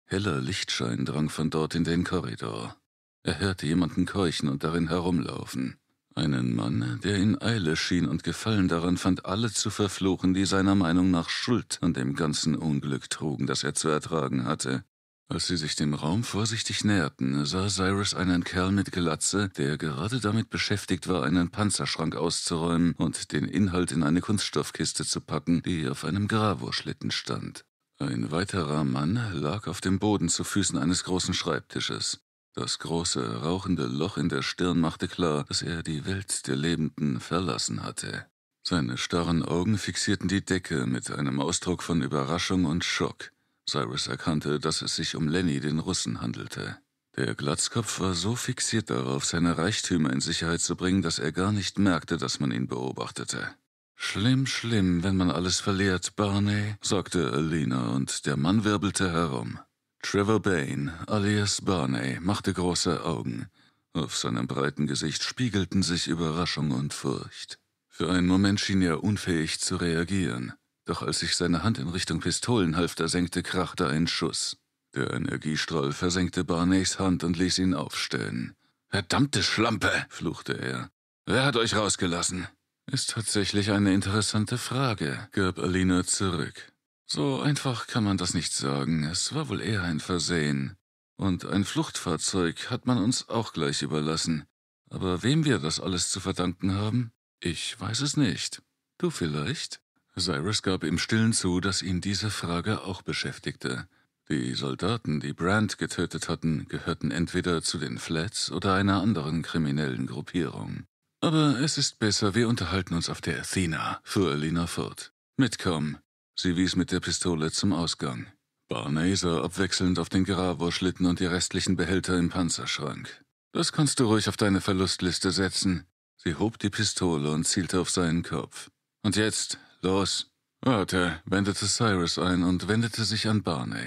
Heller Lichtschein drang von dort in den Korridor. Er hörte jemanden keuchen und darin herumlaufen. Einen Mann, der in Eile schien und Gefallen daran fand, alle zu verfluchen, die seiner Meinung nach Schuld an dem ganzen Unglück trugen, das er zu ertragen hatte. Als sie sich dem Raum vorsichtig näherten, sah Cyrus einen Kerl mit Glatze, der gerade damit beschäftigt war, einen Panzerschrank auszuräumen und den Inhalt in eine Kunststoffkiste zu packen, die auf einem Gravoschlitten stand. Ein weiterer Mann lag auf dem Boden zu Füßen eines großen Schreibtisches. Das große, rauchende Loch in der Stirn machte klar, dass er die Welt der Lebenden verlassen hatte. Seine starren Augen fixierten die Decke mit einem Ausdruck von Überraschung und Schock. Cyrus erkannte, dass es sich um Lenny, den Russen, handelte. Der Glatzkopf war so fixiert darauf, seine Reichtümer in Sicherheit zu bringen, dass er gar nicht merkte, dass man ihn beobachtete. Schlimm, schlimm, wenn man alles verliert, Barney, sagte Alina, und der Mann wirbelte herum. Trevor Bain, alias Barney, machte große Augen. Auf seinem breiten Gesicht spiegelten sich Überraschung und Furcht. Für einen Moment schien er unfähig zu reagieren. Doch als ich seine Hand in Richtung Pistolenhalfter senkte, krachte ein Schuss. Der Energiestrahl versenkte Barneys Hand und ließ ihn aufstellen. Verdammte Schlampe! fluchte er. Wer hat euch rausgelassen? Ist tatsächlich eine interessante Frage, gab Alina zurück. So einfach kann man das nicht sagen. Es war wohl eher ein Versehen. Und ein Fluchtfahrzeug hat man uns auch gleich überlassen. Aber wem wir das alles zu verdanken haben? Ich weiß es nicht. Du vielleicht? Cyrus gab im Stillen zu, dass ihn diese Frage auch beschäftigte. Die Soldaten, die Brandt getötet hatten, gehörten entweder zu den Flats oder einer anderen kriminellen Gruppierung. Aber es ist besser, wir unterhalten uns auf der Athena, fuhr Alina fort. Mitkommen. Sie wies mit der Pistole zum Ausgang. Barney sah abwechselnd auf den Gravor-Schlitten und die restlichen Behälter im Panzerschrank. Das kannst du ruhig auf deine Verlustliste setzen. Sie hob die Pistole und zielte auf seinen Kopf. Und jetzt Los. Warte, wendete Cyrus ein und wendete sich an Barney.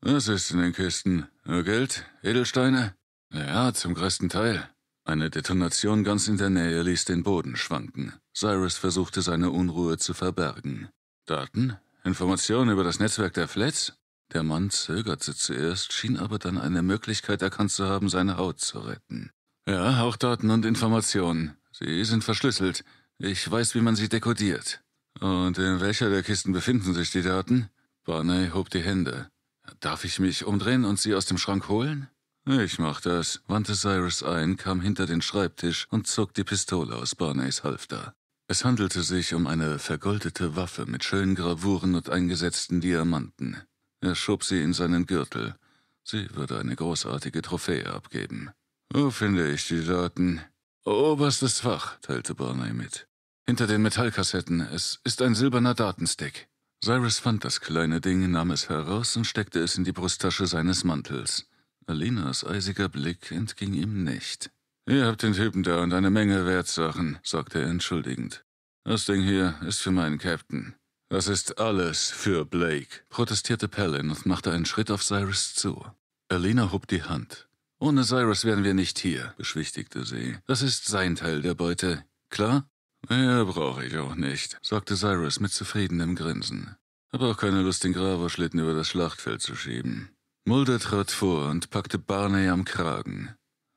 Was ist in den Kisten? Nur Geld? Edelsteine? Ja, zum größten Teil. Eine Detonation ganz in der Nähe ließ den Boden schwanken. Cyrus versuchte seine Unruhe zu verbergen. Daten? Informationen über das Netzwerk der Flats? Der Mann zögerte zuerst, schien aber dann eine Möglichkeit erkannt zu haben, seine Haut zu retten. Ja, auch Daten und Informationen. Sie sind verschlüsselt. Ich weiß, wie man sie dekodiert. Und in welcher der Kisten befinden sich die Daten? Barney hob die Hände. Darf ich mich umdrehen und sie aus dem Schrank holen? Ich mach das, wandte Cyrus ein, kam hinter den Schreibtisch und zog die Pistole aus Barneys Halfter. Es handelte sich um eine vergoldete Waffe mit schönen Gravuren und eingesetzten Diamanten. Er schob sie in seinen Gürtel. Sie würde eine großartige Trophäe abgeben. Wo finde ich die Daten? Oberstes Fach, teilte Barney mit. Hinter den Metallkassetten. Es ist ein silberner Datenstick. Cyrus fand das kleine Ding, nahm es heraus und steckte es in die Brusttasche seines Mantels. Alinas eisiger Blick entging ihm nicht. Ihr habt den Typen da und eine Menge Wertsachen, sagte er entschuldigend. Das Ding hier ist für meinen Captain. Das ist alles für Blake, protestierte Palin und machte einen Schritt auf Cyrus zu. Alina hob die Hand. Ohne Cyrus wären wir nicht hier, beschwichtigte sie. Das ist sein Teil der Beute. Klar? Mehr brauche ich auch nicht, sagte Cyrus mit zufriedenem Grinsen. Habe auch keine Lust, den Graverschlitten über das Schlachtfeld zu schieben. Mulder trat vor und packte Barney am Kragen.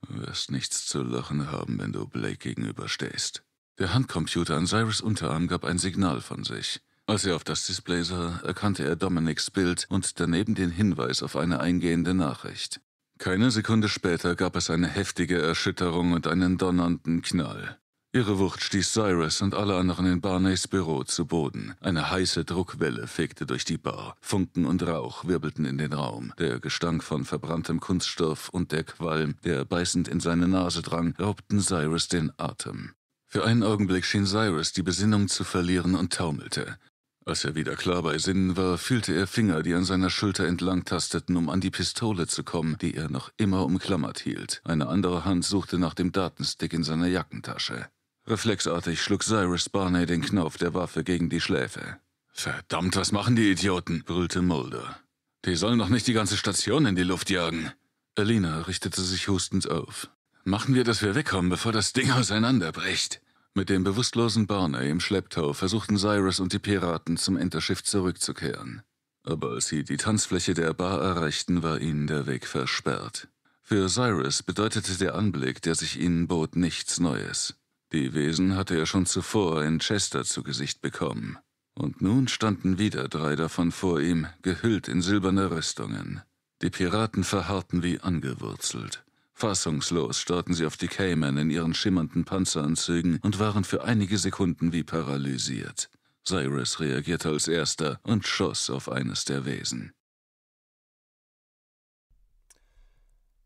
Du wirst nichts zu lachen haben, wenn du Blake gegenüberstehst. Der Handcomputer an Cyrus Unterarm gab ein Signal von sich. Als er auf das Display sah, erkannte er Dominics Bild und daneben den Hinweis auf eine eingehende Nachricht. Keine Sekunde später gab es eine heftige Erschütterung und einen donnernden Knall. Ihre Wucht stieß Cyrus und alle anderen in Barneys Büro zu Boden. Eine heiße Druckwelle fegte durch die Bar. Funken und Rauch wirbelten in den Raum. Der Gestank von verbranntem Kunststoff und der Qualm, der beißend in seine Nase drang, raubten Cyrus den Atem. Für einen Augenblick schien Cyrus die Besinnung zu verlieren und taumelte. Als er wieder klar bei Sinnen war, fühlte er Finger, die an seiner Schulter entlang tasteten, um an die Pistole zu kommen, die er noch immer umklammert hielt. Eine andere Hand suchte nach dem Datenstick in seiner Jackentasche. Reflexartig schlug Cyrus Barney den Knauf der Waffe gegen die Schläfe. Verdammt, was machen die Idioten? brüllte Mulder. Die sollen doch nicht die ganze Station in die Luft jagen. Alina richtete sich hustend auf. Machen wir, dass wir wegkommen, bevor das Ding auseinanderbricht. Mit dem bewusstlosen Barney im Schlepptau versuchten Cyrus und die Piraten zum Enterschiff zurückzukehren. Aber als sie die Tanzfläche der Bar erreichten, war ihnen der Weg versperrt. Für Cyrus bedeutete der Anblick, der sich ihnen bot, nichts Neues. Die Wesen hatte er schon zuvor in Chester zu Gesicht bekommen. Und nun standen wieder drei davon vor ihm, gehüllt in silberne Rüstungen. Die Piraten verharrten wie angewurzelt. Fassungslos starrten sie auf die Cayman in ihren schimmernden Panzeranzügen und waren für einige Sekunden wie paralysiert. Cyrus reagierte als erster und schoss auf eines der Wesen.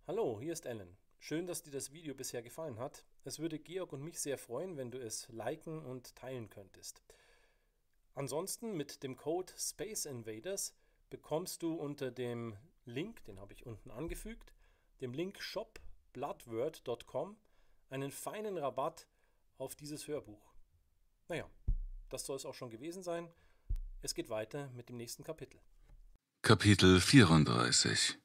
Hallo, hier ist Ellen. Schön, dass dir das Video bisher gefallen hat. Es würde Georg und mich sehr freuen, wenn du es liken und teilen könntest. Ansonsten mit dem Code Space Invaders bekommst du unter dem Link, den habe ich unten angefügt, dem Link shopbloodword.com einen feinen Rabatt auf dieses Hörbuch. Naja, das soll es auch schon gewesen sein. Es geht weiter mit dem nächsten Kapitel. Kapitel 34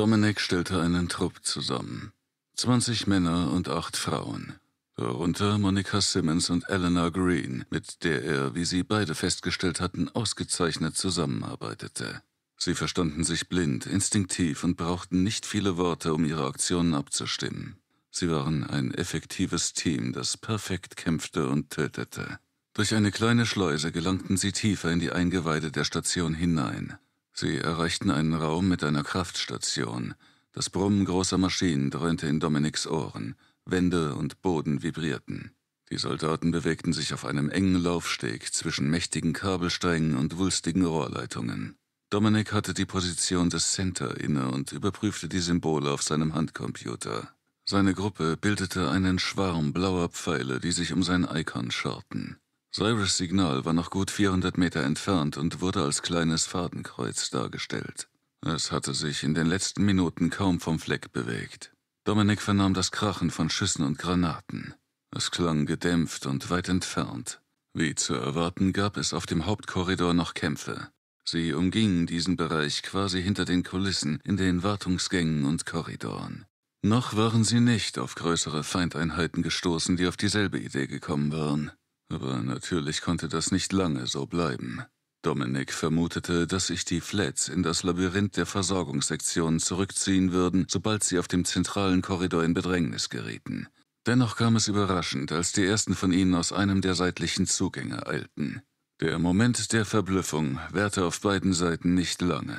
Dominik stellte einen Trupp zusammen. 20 Männer und acht Frauen. Darunter Monika Simmons und Eleanor Green, mit der er, wie sie beide festgestellt hatten, ausgezeichnet zusammenarbeitete. Sie verstanden sich blind, instinktiv und brauchten nicht viele Worte, um ihre Aktionen abzustimmen. Sie waren ein effektives Team, das perfekt kämpfte und tötete. Durch eine kleine Schleuse gelangten sie tiefer in die Eingeweide der Station hinein. Sie erreichten einen Raum mit einer Kraftstation. Das Brummen großer Maschinen dröhnte in Dominiks Ohren. Wände und Boden vibrierten. Die Soldaten bewegten sich auf einem engen Laufsteg zwischen mächtigen Kabelsträngen und wulstigen Rohrleitungen. Dominik hatte die Position des Center inne und überprüfte die Symbole auf seinem Handcomputer. Seine Gruppe bildete einen Schwarm blauer Pfeile, die sich um sein Icon scharten. Cyrus Signal war noch gut 400 Meter entfernt und wurde als kleines Fadenkreuz dargestellt. Es hatte sich in den letzten Minuten kaum vom Fleck bewegt. Dominik vernahm das Krachen von Schüssen und Granaten. Es klang gedämpft und weit entfernt. Wie zu erwarten gab es auf dem Hauptkorridor noch Kämpfe. Sie umgingen diesen Bereich quasi hinter den Kulissen in den Wartungsgängen und Korridoren. Noch waren sie nicht auf größere Feindeinheiten gestoßen, die auf dieselbe Idee gekommen waren. Aber natürlich konnte das nicht lange so bleiben. Dominik vermutete, dass sich die Flats in das Labyrinth der Versorgungssektionen zurückziehen würden, sobald sie auf dem zentralen Korridor in Bedrängnis gerieten. Dennoch kam es überraschend, als die ersten von ihnen aus einem der seitlichen Zugänge eilten. Der Moment der Verblüffung währte auf beiden Seiten nicht lange.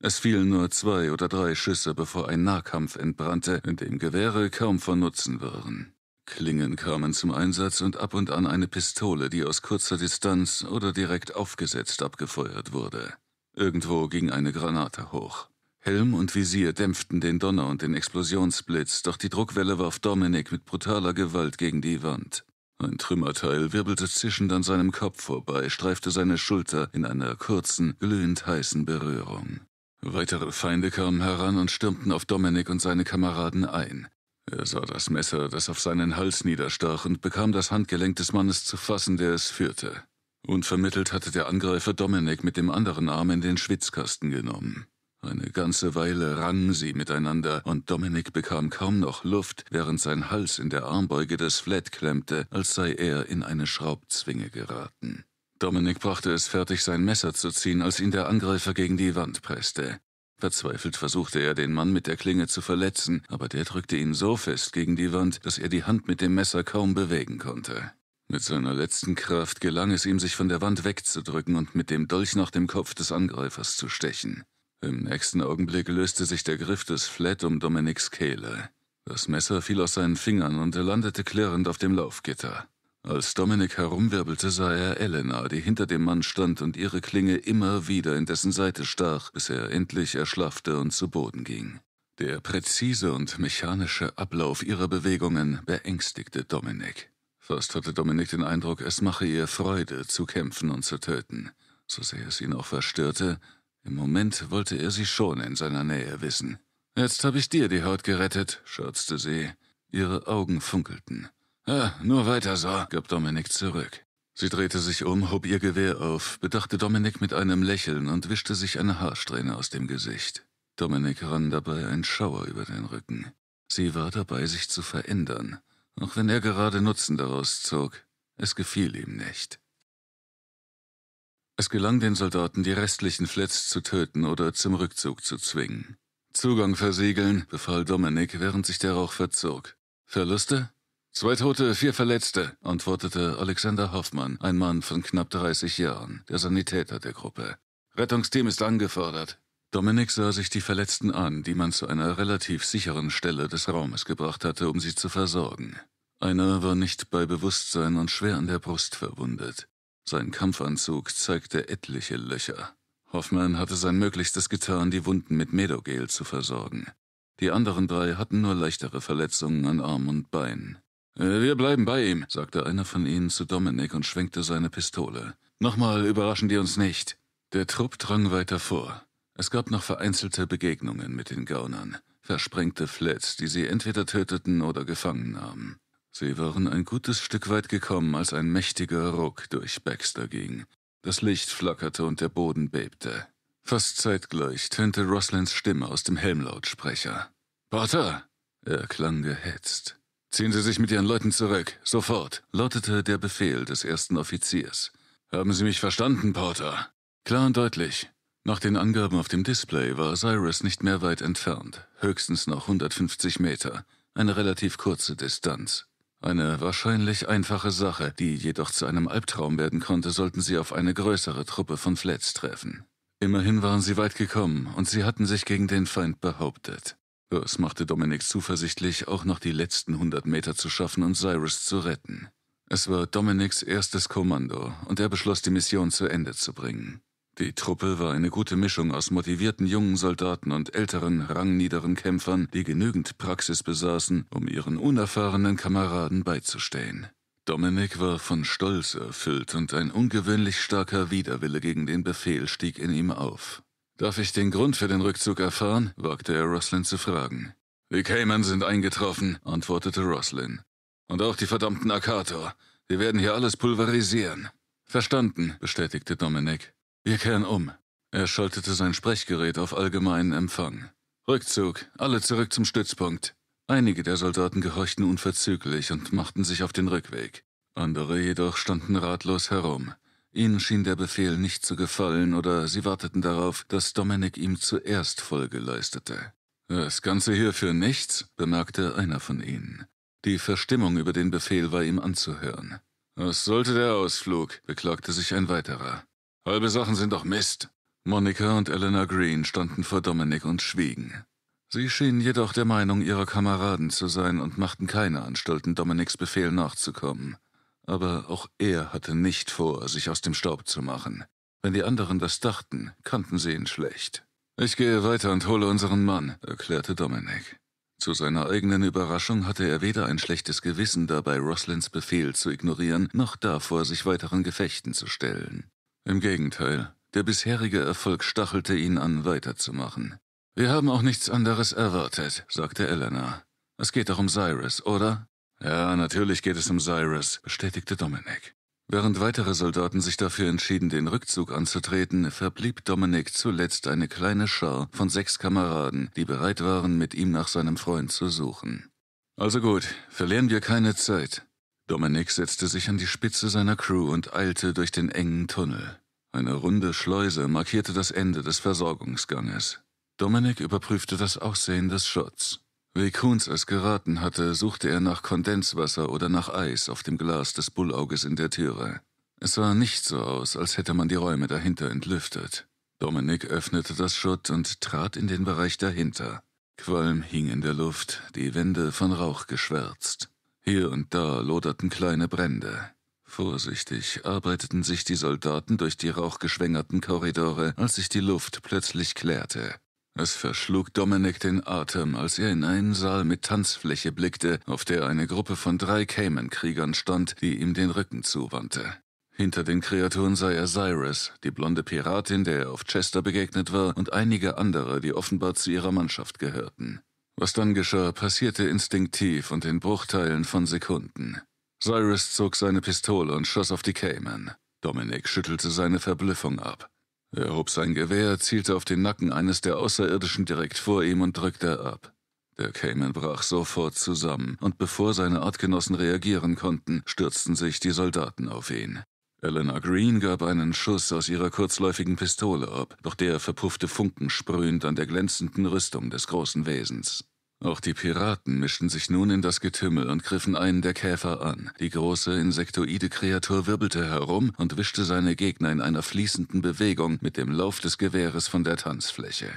Es fielen nur zwei oder drei Schüsse, bevor ein Nahkampf entbrannte, in dem Gewehre kaum von Nutzen waren. Klingen kamen zum Einsatz und ab und an eine Pistole, die aus kurzer Distanz oder direkt aufgesetzt abgefeuert wurde. Irgendwo ging eine Granate hoch. Helm und Visier dämpften den Donner und den Explosionsblitz, doch die Druckwelle warf Dominik mit brutaler Gewalt gegen die Wand. Ein Trümmerteil wirbelte zischend an seinem Kopf vorbei, streifte seine Schulter in einer kurzen, glühend heißen Berührung. Weitere Feinde kamen heran und stürmten auf Dominik und seine Kameraden ein. Er sah das Messer, das auf seinen Hals niederstach, und bekam das Handgelenk des Mannes zu fassen, der es führte. Unvermittelt hatte der Angreifer Dominik mit dem anderen Arm in den Schwitzkasten genommen. Eine ganze Weile rangen sie miteinander, und Dominik bekam kaum noch Luft, während sein Hals in der Armbeuge des Flat klemmte, als sei er in eine Schraubzwinge geraten. Dominik brachte es fertig, sein Messer zu ziehen, als ihn der Angreifer gegen die Wand presste. Verzweifelt versuchte er, den Mann mit der Klinge zu verletzen, aber der drückte ihn so fest gegen die Wand, dass er die Hand mit dem Messer kaum bewegen konnte. Mit seiner letzten Kraft gelang es ihm, sich von der Wand wegzudrücken und mit dem Dolch nach dem Kopf des Angreifers zu stechen. Im nächsten Augenblick löste sich der Griff des Flat um Dominiks Kehle. Das Messer fiel aus seinen Fingern und er landete klirrend auf dem Laufgitter. Als Dominik herumwirbelte, sah er Elena, die hinter dem Mann stand und ihre Klinge immer wieder in dessen Seite stach, bis er endlich erschlaffte und zu Boden ging. Der präzise und mechanische Ablauf ihrer Bewegungen beängstigte Dominik. Fast hatte Dominik den Eindruck, es mache ihr Freude, zu kämpfen und zu töten. So sehr es ihn auch verstörte, im Moment wollte er sie schon in seiner Nähe wissen. Jetzt habe ich dir die Haut gerettet, scherzte sie. Ihre Augen funkelten. Ah, nur weiter so, gab Dominik zurück. Sie drehte sich um, hob ihr Gewehr auf, bedachte Dominik mit einem Lächeln und wischte sich eine Haarsträhne aus dem Gesicht. Dominik rann dabei ein Schauer über den Rücken. Sie war dabei, sich zu verändern, auch wenn er gerade Nutzen daraus zog. Es gefiel ihm nicht. Es gelang den Soldaten, die restlichen Flets zu töten oder zum Rückzug zu zwingen. Zugang versiegeln, befahl Dominik, während sich der Rauch verzog. Verluste? Zwei Tote, vier Verletzte, antwortete Alexander Hoffmann, ein Mann von knapp 30 Jahren, der Sanitäter der Gruppe. Rettungsteam ist angefordert. Dominik sah sich die Verletzten an, die man zu einer relativ sicheren Stelle des Raumes gebracht hatte, um sie zu versorgen. Einer war nicht bei Bewusstsein und schwer an der Brust verwundet. Sein Kampfanzug zeigte etliche Löcher. Hoffmann hatte sein Möglichstes getan, die Wunden mit Medogel zu versorgen. Die anderen drei hatten nur leichtere Verletzungen an Arm und Bein. Äh, wir bleiben bei ihm, sagte einer von ihnen zu Dominik und schwenkte seine Pistole. Nochmal überraschen die uns nicht. Der Trupp drang weiter vor. Es gab noch vereinzelte Begegnungen mit den Gaunern, versprengte Flats, die sie entweder töteten oder gefangen nahmen. Sie waren ein gutes Stück weit gekommen, als ein mächtiger Ruck durch Baxter ging. Das Licht flackerte und der Boden bebte. Fast zeitgleich tönte Roslins Stimme aus dem Helmlautsprecher. Potter! Er klang gehetzt. Ziehen Sie sich mit Ihren Leuten zurück, sofort, lautete der Befehl des ersten Offiziers. Haben Sie mich verstanden, Porter? Klar und deutlich. Nach den Angaben auf dem Display war Cyrus nicht mehr weit entfernt, höchstens noch 150 Meter, eine relativ kurze Distanz. Eine wahrscheinlich einfache Sache, die jedoch zu einem Albtraum werden konnte, sollten sie auf eine größere Truppe von Flats treffen. Immerhin waren sie weit gekommen und sie hatten sich gegen den Feind behauptet. Das machte Dominik zuversichtlich, auch noch die letzten hundert Meter zu schaffen und Cyrus zu retten. Es war Dominiks erstes Kommando und er beschloss, die Mission zu Ende zu bringen. Die Truppe war eine gute Mischung aus motivierten jungen Soldaten und älteren, rangniederen Kämpfern, die genügend Praxis besaßen, um ihren unerfahrenen Kameraden beizustehen. Dominik war von Stolz erfüllt und ein ungewöhnlich starker Widerwille gegen den Befehl stieg in ihm auf. Darf ich den Grund für den Rückzug erfahren? wagte er Roslin zu fragen. Die Cayman sind eingetroffen, antwortete Roslin. Und auch die verdammten Akator. Wir werden hier alles pulverisieren. Verstanden, bestätigte Dominic. Wir kehren um. Er schaltete sein Sprechgerät auf allgemeinen Empfang. Rückzug, alle zurück zum Stützpunkt. Einige der Soldaten gehorchten unverzüglich und machten sich auf den Rückweg. Andere jedoch standen ratlos herum. Ihnen schien der Befehl nicht zu gefallen oder sie warteten darauf, dass Dominik ihm zuerst Folge leistete. Das Ganze hier für nichts, bemerkte einer von ihnen. Die Verstimmung über den Befehl war ihm anzuhören. Was sollte der Ausflug? beklagte sich ein weiterer. Halbe Sachen sind doch Mist. Monika und Eleanor Green standen vor Dominik und schwiegen. Sie schienen jedoch der Meinung ihrer Kameraden zu sein und machten keine Anstalten, Dominiks Befehl nachzukommen. Aber auch er hatte nicht vor, sich aus dem Staub zu machen. Wenn die anderen das dachten, kannten sie ihn schlecht. Ich gehe weiter und hole unseren Mann, erklärte Dominic. Zu seiner eigenen Überraschung hatte er weder ein schlechtes Gewissen dabei, Roslins Befehl zu ignorieren, noch davor, sich weiteren Gefechten zu stellen. Im Gegenteil, der bisherige Erfolg stachelte ihn an, weiterzumachen. Wir haben auch nichts anderes erwartet, sagte Eleanor. Es geht doch um Cyrus, oder? Ja, natürlich geht es um Cyrus, bestätigte Dominic. Während weitere Soldaten sich dafür entschieden, den Rückzug anzutreten, verblieb Dominic zuletzt eine kleine Schar von sechs Kameraden, die bereit waren, mit ihm nach seinem Freund zu suchen. Also gut, verlieren wir keine Zeit. Dominic setzte sich an die Spitze seiner Crew und eilte durch den engen Tunnel. Eine runde Schleuse markierte das Ende des Versorgungsganges. Dominic überprüfte das Aussehen des Schutz. Wie Kunz es geraten hatte, suchte er nach Kondenswasser oder nach Eis auf dem Glas des Bullauges in der Türe. Es sah nicht so aus, als hätte man die Räume dahinter entlüftet. Dominik öffnete das Schutt und trat in den Bereich dahinter. Qualm hing in der Luft, die Wände von Rauch geschwärzt. Hier und da loderten kleine Brände. Vorsichtig arbeiteten sich die Soldaten durch die rauchgeschwängerten Korridore, als sich die Luft plötzlich klärte. Es verschlug Dominik den Atem, als er in einen Saal mit Tanzfläche blickte, auf der eine Gruppe von drei Cayman-Kriegern stand, die ihm den Rücken zuwandte. Hinter den Kreaturen sah er Cyrus, die blonde Piratin, der er auf Chester begegnet war, und einige andere, die offenbar zu ihrer Mannschaft gehörten. Was dann geschah, passierte instinktiv und in Bruchteilen von Sekunden. Cyrus zog seine Pistole und schoss auf die Cayman. Dominik schüttelte seine Verblüffung ab. Er hob sein Gewehr, zielte auf den Nacken eines der Außerirdischen direkt vor ihm und drückte ab. Der Cayman brach sofort zusammen, und bevor seine Artgenossen reagieren konnten, stürzten sich die Soldaten auf ihn. Eleanor Green gab einen Schuss aus ihrer kurzläufigen Pistole ab, doch der verpuffte funkensprühend an der glänzenden Rüstung des großen Wesens. Auch die Piraten mischten sich nun in das Getümmel und griffen einen der Käfer an. Die große insektoide Kreatur wirbelte herum und wischte seine Gegner in einer fließenden Bewegung mit dem Lauf des Gewehres von der Tanzfläche.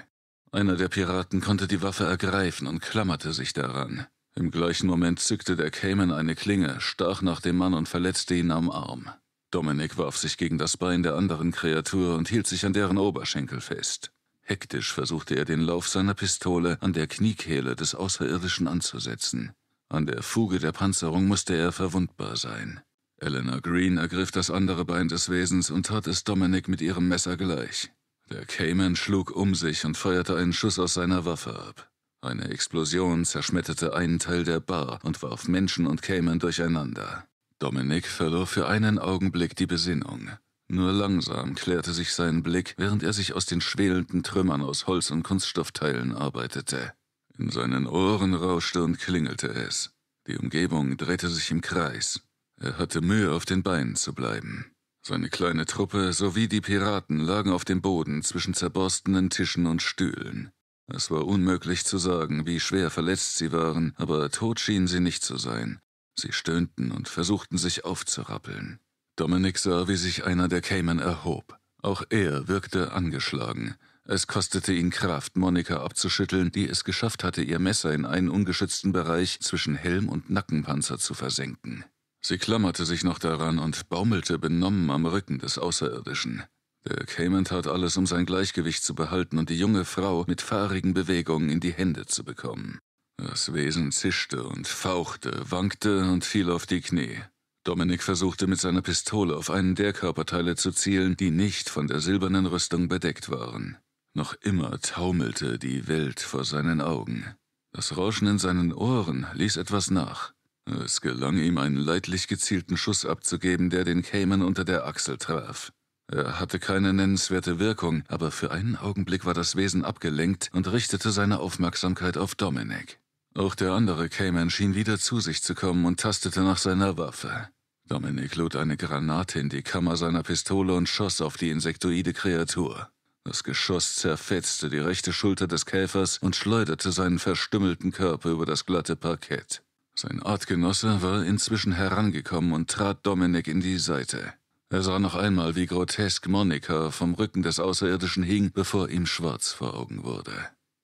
Einer der Piraten konnte die Waffe ergreifen und klammerte sich daran. Im gleichen Moment zückte der Cayman eine Klinge, stach nach dem Mann und verletzte ihn am Arm. Dominik warf sich gegen das Bein der anderen Kreatur und hielt sich an deren Oberschenkel fest. Hektisch versuchte er den Lauf seiner Pistole an der Kniekehle des Außerirdischen anzusetzen. An der Fuge der Panzerung musste er verwundbar sein. Eleanor Green ergriff das andere Bein des Wesens und tat es Dominic mit ihrem Messer gleich. Der Cayman schlug um sich und feuerte einen Schuss aus seiner Waffe ab. Eine Explosion zerschmetterte einen Teil der Bar und warf Menschen und Cayman durcheinander. Dominic verlor für einen Augenblick die Besinnung. Nur langsam klärte sich sein Blick, während er sich aus den schwelenden Trümmern aus Holz- und Kunststoffteilen arbeitete. In seinen Ohren rauschte und klingelte es. Die Umgebung drehte sich im Kreis. Er hatte Mühe, auf den Beinen zu bleiben. Seine kleine Truppe sowie die Piraten lagen auf dem Boden zwischen zerborstenen Tischen und Stühlen. Es war unmöglich zu sagen, wie schwer verletzt sie waren, aber tot schienen sie nicht zu sein. Sie stöhnten und versuchten sich aufzurappeln. Dominik sah, wie sich einer der Cayman erhob. Auch er wirkte angeschlagen. Es kostete ihn Kraft, Monika abzuschütteln, die es geschafft hatte, ihr Messer in einen ungeschützten Bereich zwischen Helm und Nackenpanzer zu versenken. Sie klammerte sich noch daran und baumelte benommen am Rücken des Außerirdischen. Der Cayman tat alles, um sein Gleichgewicht zu behalten und die junge Frau mit fahrigen Bewegungen in die Hände zu bekommen. Das Wesen zischte und fauchte, wankte und fiel auf die Knie. Dominik versuchte mit seiner Pistole auf einen der Körperteile zu zielen, die nicht von der silbernen Rüstung bedeckt waren. Noch immer taumelte die Welt vor seinen Augen. Das Rauschen in seinen Ohren ließ etwas nach. Es gelang ihm, einen leidlich gezielten Schuss abzugeben, der den Cayman unter der Achsel traf. Er hatte keine nennenswerte Wirkung, aber für einen Augenblick war das Wesen abgelenkt und richtete seine Aufmerksamkeit auf Dominik. Auch der andere Cayman schien wieder zu sich zu kommen und tastete nach seiner Waffe. Dominik lud eine Granate in die Kammer seiner Pistole und schoss auf die insektoide Kreatur. Das Geschoss zerfetzte die rechte Schulter des Käfers und schleuderte seinen verstümmelten Körper über das glatte Parkett. Sein Artgenosse war inzwischen herangekommen und trat Dominik in die Seite. Er sah noch einmal, wie grotesk Monika vom Rücken des Außerirdischen hing, bevor ihm schwarz vor Augen wurde.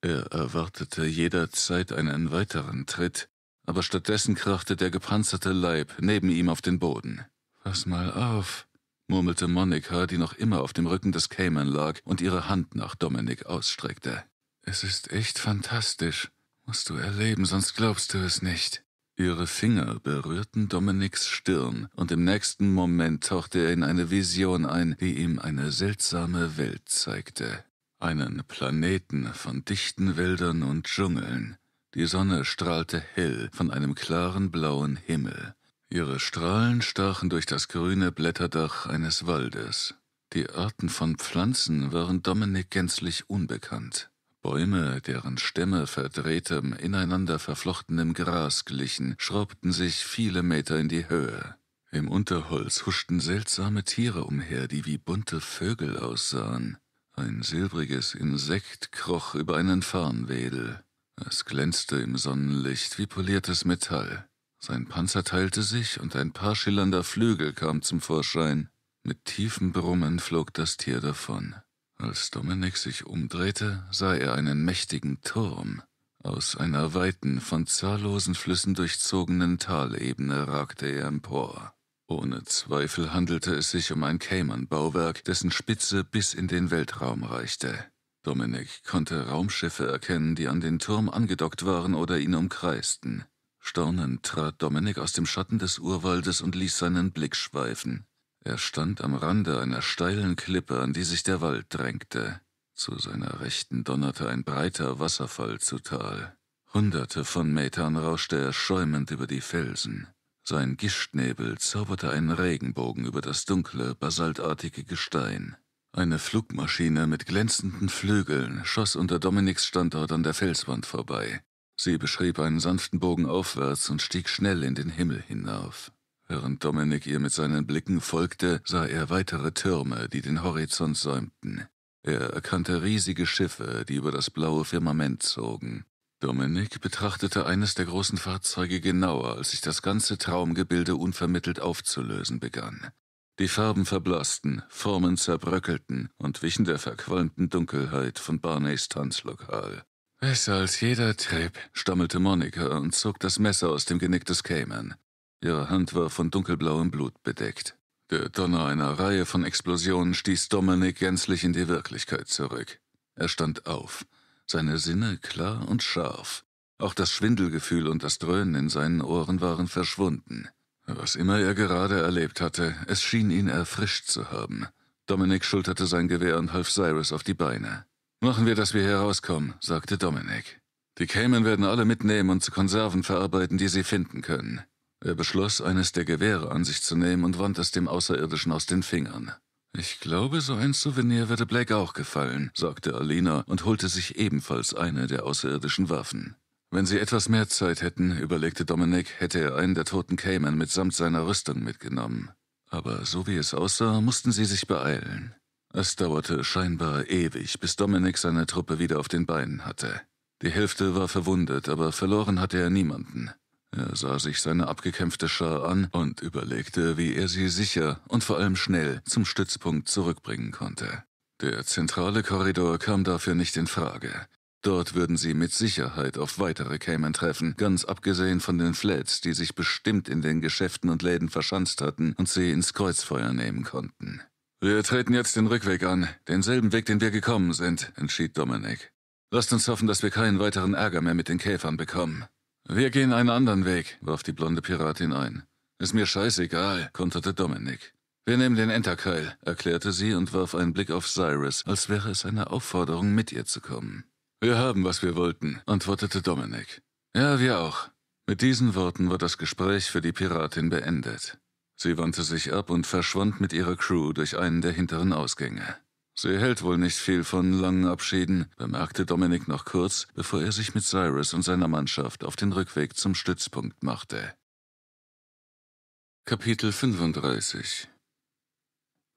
Er erwartete jederzeit einen weiteren Tritt, aber stattdessen krachte der gepanzerte Leib neben ihm auf den Boden. Pass mal auf, murmelte Monika, die noch immer auf dem Rücken des Cayman lag und ihre Hand nach Dominik ausstreckte. Es ist echt fantastisch. Musst du erleben, sonst glaubst du es nicht. Ihre Finger berührten Dominiks Stirn, und im nächsten Moment tauchte er in eine Vision ein, die ihm eine seltsame Welt zeigte. Einen Planeten von dichten Wäldern und Dschungeln, die Sonne strahlte hell von einem klaren blauen Himmel. Ihre Strahlen stachen durch das grüne Blätterdach eines Waldes. Die Arten von Pflanzen waren Dominik gänzlich unbekannt. Bäume, deren Stämme verdrehtem, ineinander verflochtenem Gras glichen, schraubten sich viele Meter in die Höhe. Im Unterholz huschten seltsame Tiere umher, die wie bunte Vögel aussahen. Ein silbriges Insekt kroch über einen Farnwedel. Es glänzte im Sonnenlicht wie poliertes Metall. Sein Panzer teilte sich und ein paar schillernder Flügel kam zum Vorschein. Mit tiefem Brummen flog das Tier davon. Als Dominik sich umdrehte, sah er einen mächtigen Turm. Aus einer weiten, von zahllosen Flüssen durchzogenen Talebene ragte er empor. Ohne Zweifel handelte es sich um ein Cayman-Bauwerk, dessen Spitze bis in den Weltraum reichte. Dominik konnte Raumschiffe erkennen, die an den Turm angedockt waren oder ihn umkreisten. Staunend trat Dominik aus dem Schatten des Urwaldes und ließ seinen Blick schweifen. Er stand am Rande einer steilen Klippe, an die sich der Wald drängte. Zu seiner Rechten donnerte ein breiter Wasserfall zu Tal. Hunderte von Metern rauschte er schäumend über die Felsen. Sein Gischtnebel zauberte einen Regenbogen über das dunkle, basaltartige Gestein. Eine Flugmaschine mit glänzenden Flügeln schoss unter Dominiks Standort an der Felswand vorbei. Sie beschrieb einen sanften Bogen aufwärts und stieg schnell in den Himmel hinauf. Während Dominik ihr mit seinen Blicken folgte, sah er weitere Türme, die den Horizont säumten. Er erkannte riesige Schiffe, die über das blaue Firmament zogen. Dominik betrachtete eines der großen Fahrzeuge genauer, als sich das ganze Traumgebilde unvermittelt aufzulösen begann. Die Farben verblassten, Formen zerbröckelten und wichen der verqualmten Dunkelheit von Barneys Tanzlokal. Besser als jeder Trip, stammelte Monika und zog das Messer aus dem Genick des Cayman. Ihre Hand war von dunkelblauem Blut bedeckt. Der Donner einer Reihe von Explosionen stieß Dominik gänzlich in die Wirklichkeit zurück. Er stand auf, seine Sinne klar und scharf. Auch das Schwindelgefühl und das Dröhnen in seinen Ohren waren verschwunden. Was immer er gerade erlebt hatte, es schien ihn erfrischt zu haben. Dominik schulterte sein Gewehr und half Cyrus auf die Beine. Machen wir, dass wir herauskommen, sagte Dominik. Die Cayman werden alle mitnehmen und zu Konserven verarbeiten, die sie finden können. Er beschloss, eines der Gewehre an sich zu nehmen und wand es dem Außerirdischen aus den Fingern. Ich glaube, so ein Souvenir würde Blake auch gefallen, sagte Alina und holte sich ebenfalls eine der außerirdischen Waffen. Wenn sie etwas mehr Zeit hätten, überlegte Dominic, hätte er einen der toten Cayman mitsamt seiner Rüstung mitgenommen. Aber so wie es aussah, mussten sie sich beeilen. Es dauerte scheinbar ewig, bis Dominic seine Truppe wieder auf den Beinen hatte. Die Hälfte war verwundet, aber verloren hatte er niemanden. Er sah sich seine abgekämpfte Schar an und überlegte, wie er sie sicher und vor allem schnell zum Stützpunkt zurückbringen konnte. Der zentrale Korridor kam dafür nicht in Frage. Dort würden sie mit Sicherheit auf weitere Cayman treffen, ganz abgesehen von den Flats, die sich bestimmt in den Geschäften und Läden verschanzt hatten und sie ins Kreuzfeuer nehmen konnten. Wir treten jetzt den Rückweg an, denselben Weg, den wir gekommen sind, entschied Dominik. Lasst uns hoffen, dass wir keinen weiteren Ärger mehr mit den Käfern bekommen. Wir gehen einen anderen Weg, warf die blonde Piratin ein. Ist mir scheißegal, konterte Dominik. Wir nehmen den Enterkeil, erklärte sie und warf einen Blick auf Cyrus, als wäre es eine Aufforderung, mit ihr zu kommen. Wir haben, was wir wollten, antwortete Dominik. Ja, wir auch. Mit diesen Worten war das Gespräch für die Piratin beendet. Sie wandte sich ab und verschwand mit ihrer Crew durch einen der hinteren Ausgänge. Sie hält wohl nicht viel von langen Abschieden, bemerkte Dominik noch kurz, bevor er sich mit Cyrus und seiner Mannschaft auf den Rückweg zum Stützpunkt machte. Kapitel 35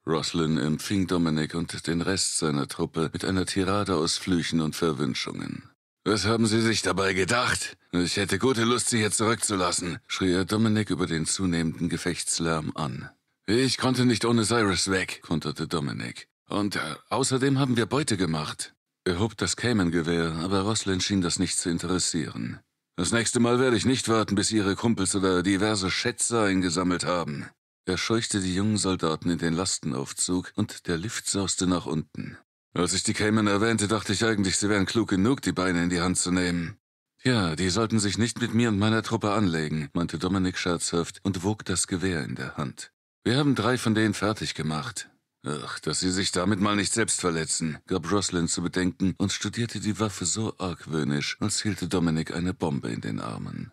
Roslin empfing Dominic und den Rest seiner Truppe mit einer Tirade aus Flüchen und Verwünschungen. Was haben Sie sich dabei gedacht? Ich hätte gute Lust, Sie hier zurückzulassen, schrie er Dominic über den zunehmenden Gefechtslärm an. Ich konnte nicht ohne Cyrus weg, konterte Dominic. Und äh, außerdem haben wir Beute gemacht. Er hob das Cayman-Gewehr, aber Roslin schien das nicht zu interessieren. Das nächste Mal werde ich nicht warten, bis Ihre Kumpels oder diverse Schätze eingesammelt haben. Er scheuchte die jungen Soldaten in den Lastenaufzug und der Lift sauste nach unten. Als ich die Cayman erwähnte, dachte ich eigentlich, sie wären klug genug, die Beine in die Hand zu nehmen. Ja, die sollten sich nicht mit mir und meiner Truppe anlegen, meinte Dominik scherzhaft und wog das Gewehr in der Hand. Wir haben drei von denen fertig gemacht. Ach, dass sie sich damit mal nicht selbst verletzen, gab Roslyn zu bedenken und studierte die Waffe so argwöhnisch, als hielte Dominik eine Bombe in den Armen.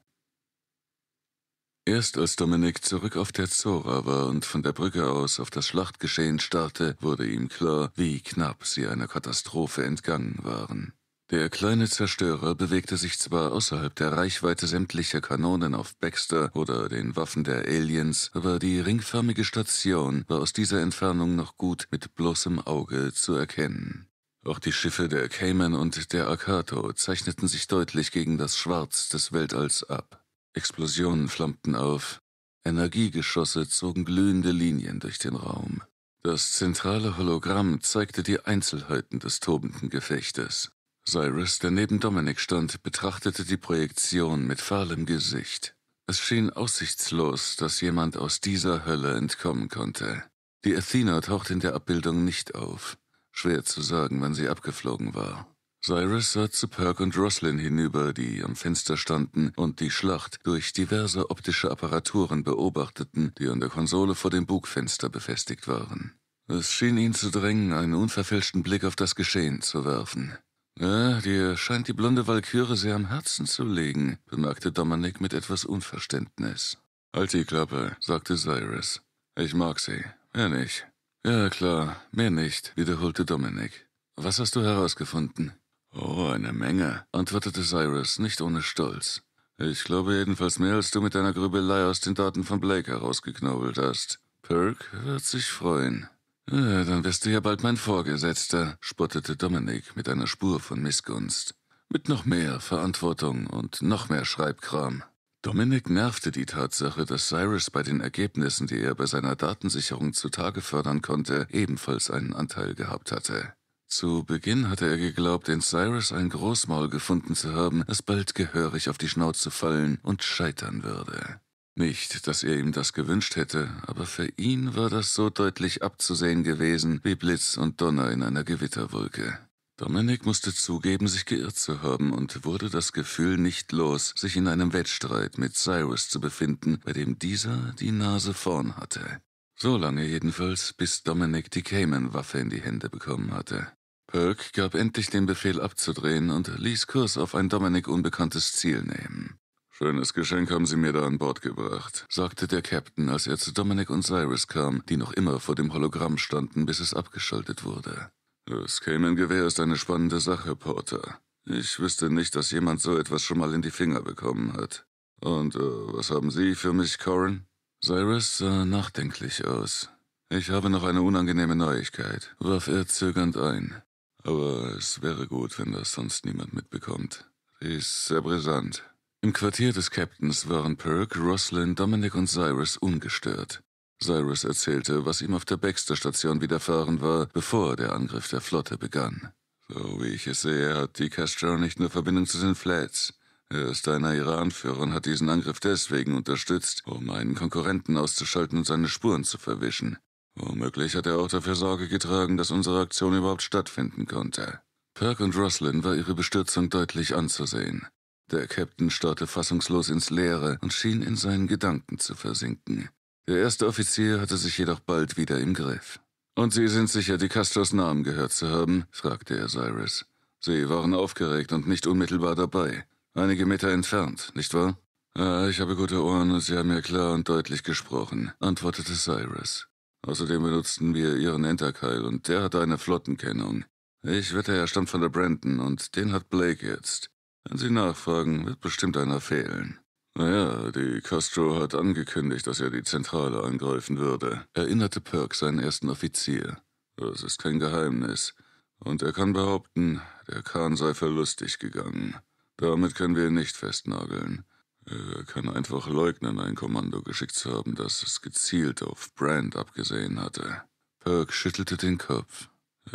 Erst als Dominik zurück auf der Zora war und von der Brücke aus auf das Schlachtgeschehen starrte, wurde ihm klar, wie knapp sie einer Katastrophe entgangen waren. Der kleine Zerstörer bewegte sich zwar außerhalb der Reichweite sämtlicher Kanonen auf Baxter oder den Waffen der Aliens, aber die ringförmige Station war aus dieser Entfernung noch gut mit bloßem Auge zu erkennen. Auch die Schiffe der Cayman und der Akato zeichneten sich deutlich gegen das Schwarz des Weltalls ab. Explosionen flammten auf, Energiegeschosse zogen glühende Linien durch den Raum. Das zentrale Hologramm zeigte die Einzelheiten des tobenden Gefechtes. Cyrus, der neben Dominic stand, betrachtete die Projektion mit fahlem Gesicht. Es schien aussichtslos, dass jemand aus dieser Hölle entkommen konnte. Die Athena tauchte in der Abbildung nicht auf. Schwer zu sagen, wann sie abgeflogen war. Cyrus sah zu Perk und Roslyn hinüber, die am Fenster standen und die Schlacht durch diverse optische Apparaturen beobachteten, die an der Konsole vor dem Bugfenster befestigt waren. Es schien ihn zu drängen, einen unverfälschten Blick auf das Geschehen zu werfen. Ja, dir scheint die blonde Walküre sehr am Herzen zu legen, bemerkte Dominik mit etwas Unverständnis. Halt die Klappe, sagte Cyrus. Ich mag sie, mehr nicht. Ja klar, mehr nicht, wiederholte Dominik. Was hast du herausgefunden? Oh, eine Menge, antwortete Cyrus, nicht ohne Stolz. Ich glaube jedenfalls mehr, als du mit deiner Grübelei aus den Daten von Blake herausgeknobelt hast. Perk wird sich freuen. Ja, dann wirst du ja bald mein Vorgesetzter, spottete Dominic mit einer Spur von Missgunst. Mit noch mehr Verantwortung und noch mehr Schreibkram. Dominic nervte die Tatsache, dass Cyrus bei den Ergebnissen, die er bei seiner Datensicherung zutage fördern konnte, ebenfalls einen Anteil gehabt hatte. Zu Beginn hatte er geglaubt, in Cyrus ein Großmaul gefunden zu haben, das bald gehörig auf die Schnauze fallen und scheitern würde. Nicht, dass er ihm das gewünscht hätte, aber für ihn war das so deutlich abzusehen gewesen wie Blitz und Donner in einer Gewitterwolke. Dominik musste zugeben, sich geirrt zu haben und wurde das Gefühl nicht los, sich in einem Wettstreit mit Cyrus zu befinden, bei dem dieser die Nase vorn hatte. So lange jedenfalls, bis Dominic die Cayman-Waffe in die Hände bekommen hatte. Perk gab endlich den Befehl abzudrehen und ließ Kurs auf ein Dominic unbekanntes Ziel nehmen. Schönes Geschenk haben Sie mir da an Bord gebracht, sagte der Captain, als er zu Dominic und Cyrus kam, die noch immer vor dem Hologramm standen, bis es abgeschaltet wurde. Das Cayman-Gewehr ist eine spannende Sache, Porter. Ich wüsste nicht, dass jemand so etwas schon mal in die Finger bekommen hat. Und äh, was haben Sie für mich, Corin? Cyrus sah nachdenklich aus. Ich habe noch eine unangenehme Neuigkeit, warf er zögernd ein. Aber es wäre gut, wenn das sonst niemand mitbekommt. Sie ist sehr brisant. Im Quartier des Captains waren Perk, Roslyn, Dominic und Cyrus ungestört. Cyrus erzählte, was ihm auf der Baxter-Station widerfahren war, bevor der Angriff der Flotte begann. So wie ich es sehe, hat die Castro nicht nur Verbindung zu den Flats. Er ist einer ihrer Anführer und hat diesen Angriff deswegen unterstützt, um einen Konkurrenten auszuschalten und seine Spuren zu verwischen. Womöglich hat er auch dafür Sorge getragen, dass unsere Aktion überhaupt stattfinden konnte. Perk und Roslyn war ihre Bestürzung deutlich anzusehen. Der Captain starrte fassungslos ins Leere und schien in seinen Gedanken zu versinken. Der erste Offizier hatte sich jedoch bald wieder im Griff. Und Sie sind sicher, die Castors Namen gehört zu haben? fragte er Cyrus. Sie waren aufgeregt und nicht unmittelbar dabei. Einige Meter entfernt, nicht wahr? Äh, ich habe gute Ohren und Sie haben mir klar und deutlich gesprochen, antwortete Cyrus. Außerdem benutzten wir Ihren Enterkeil und der hatte eine Flottenkennung. Ich wette, er stammt von der Brandon und den hat Blake jetzt. Wenn Sie nachfragen, wird bestimmt einer fehlen. Naja, die Castro hat angekündigt, dass er die Zentrale angreifen würde, erinnerte Perk seinen ersten Offizier. Das ist kein Geheimnis. Und er kann behaupten, der Kahn sei verlustig gegangen. Damit können wir ihn nicht festnageln. Er kann einfach leugnen, ein Kommando geschickt zu haben, das es gezielt auf Brand abgesehen hatte. Perk schüttelte den Kopf.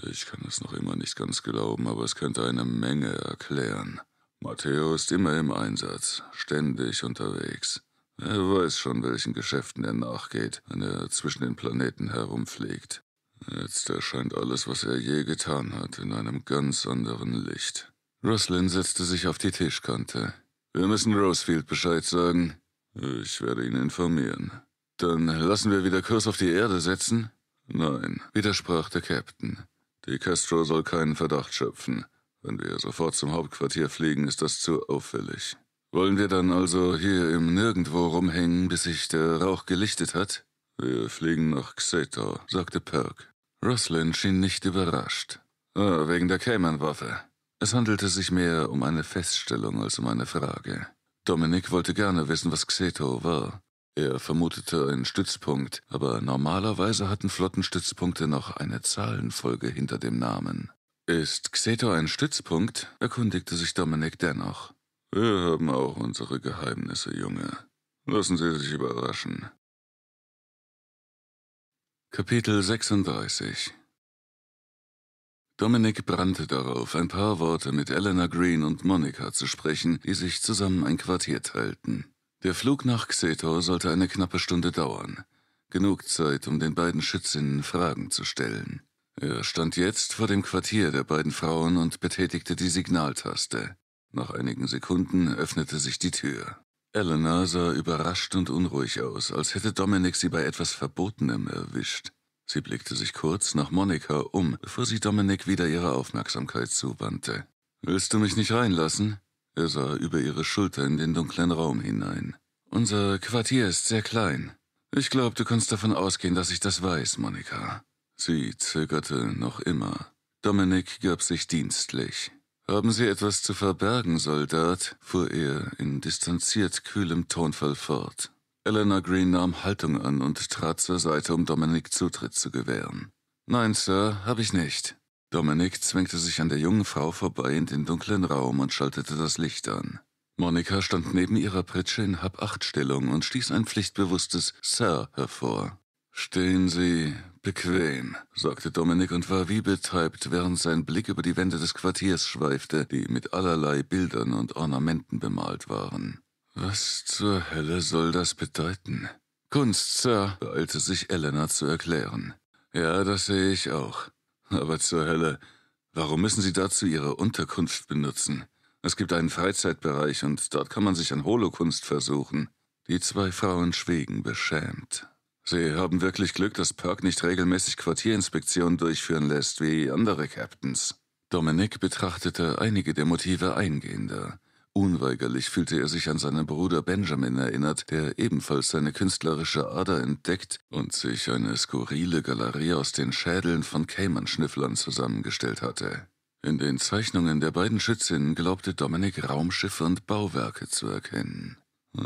Ich kann es noch immer nicht ganz glauben, aber es könnte eine Menge erklären. Matteo ist immer im Einsatz, ständig unterwegs. Er weiß schon, welchen Geschäften er nachgeht, wenn er zwischen den Planeten herumfliegt. Jetzt erscheint alles, was er je getan hat, in einem ganz anderen Licht. Roslyn setzte sich auf die Tischkante. Wir müssen Rosefield Bescheid sagen. Ich werde ihn informieren. Dann lassen wir wieder Kurs auf die Erde setzen? Nein, widersprach der Captain. Die Castro soll keinen Verdacht schöpfen. Wenn wir sofort zum Hauptquartier fliegen, ist das zu auffällig. Wollen wir dann also hier im Nirgendwo rumhängen, bis sich der Rauch gelichtet hat? Wir fliegen nach Xator, sagte Perk. Roslyn schien nicht überrascht. Ah, wegen der Cayman-Waffe. Es handelte sich mehr um eine Feststellung als um eine Frage. Dominik wollte gerne wissen, was Xeto war. Er vermutete einen Stützpunkt, aber normalerweise hatten Flottenstützpunkte noch eine Zahlenfolge hinter dem Namen. Ist Xeto ein Stützpunkt? erkundigte sich Dominik dennoch. Wir haben auch unsere Geheimnisse, Junge. Lassen Sie sich überraschen. Kapitel 36 Dominik brannte darauf, ein paar Worte mit Eleanor Green und Monika zu sprechen, die sich zusammen ein Quartier teilten. Der Flug nach Xetor sollte eine knappe Stunde dauern. Genug Zeit, um den beiden Schützinnen Fragen zu stellen. Er stand jetzt vor dem Quartier der beiden Frauen und betätigte die Signaltaste. Nach einigen Sekunden öffnete sich die Tür. Eleanor sah überrascht und unruhig aus, als hätte Dominik sie bei etwas Verbotenem erwischt. Sie blickte sich kurz nach Monika um, bevor sie Dominik wieder ihre Aufmerksamkeit zuwandte. Willst du mich nicht reinlassen? Er sah über ihre Schulter in den dunklen Raum hinein. Unser Quartier ist sehr klein. Ich glaube, du kannst davon ausgehen, dass ich das weiß, Monika. Sie zögerte noch immer. Dominik gab sich dienstlich. Haben Sie etwas zu verbergen, Soldat? fuhr er in distanziert kühlem Tonfall fort. Eleanor Green nahm Haltung an und trat zur Seite, um Dominic Zutritt zu gewähren. Nein, Sir, habe ich nicht. Dominic zwängte sich an der jungen Frau vorbei in den dunklen Raum und schaltete das Licht an. Monika stand neben ihrer Pritsche in Hab-Acht-Stellung und stieß ein pflichtbewusstes Sir hervor. Stehen Sie bequem, sagte Dominik und war wie betreibt, während sein Blick über die Wände des Quartiers schweifte, die mit allerlei Bildern und Ornamenten bemalt waren. Was zur Hölle soll das bedeuten? Kunst, Sir, beeilte sich Elena zu erklären. Ja, das sehe ich auch. Aber zur Hölle, warum müssen Sie dazu Ihre Unterkunft benutzen? Es gibt einen Freizeitbereich und dort kann man sich an Holokunst versuchen. Die zwei Frauen schwiegen beschämt. Sie haben wirklich Glück, dass Perk nicht regelmäßig Quartierinspektionen durchführen lässt wie andere Captains. Dominik betrachtete einige der Motive eingehender. Unweigerlich fühlte er sich an seinen Bruder Benjamin erinnert, der ebenfalls seine künstlerische Ader entdeckt und sich eine skurrile Galerie aus den Schädeln von Cayman-Schnüfflern zusammengestellt hatte. In den Zeichnungen der beiden Schützinnen glaubte Dominik Raumschiffe und Bauwerke zu erkennen.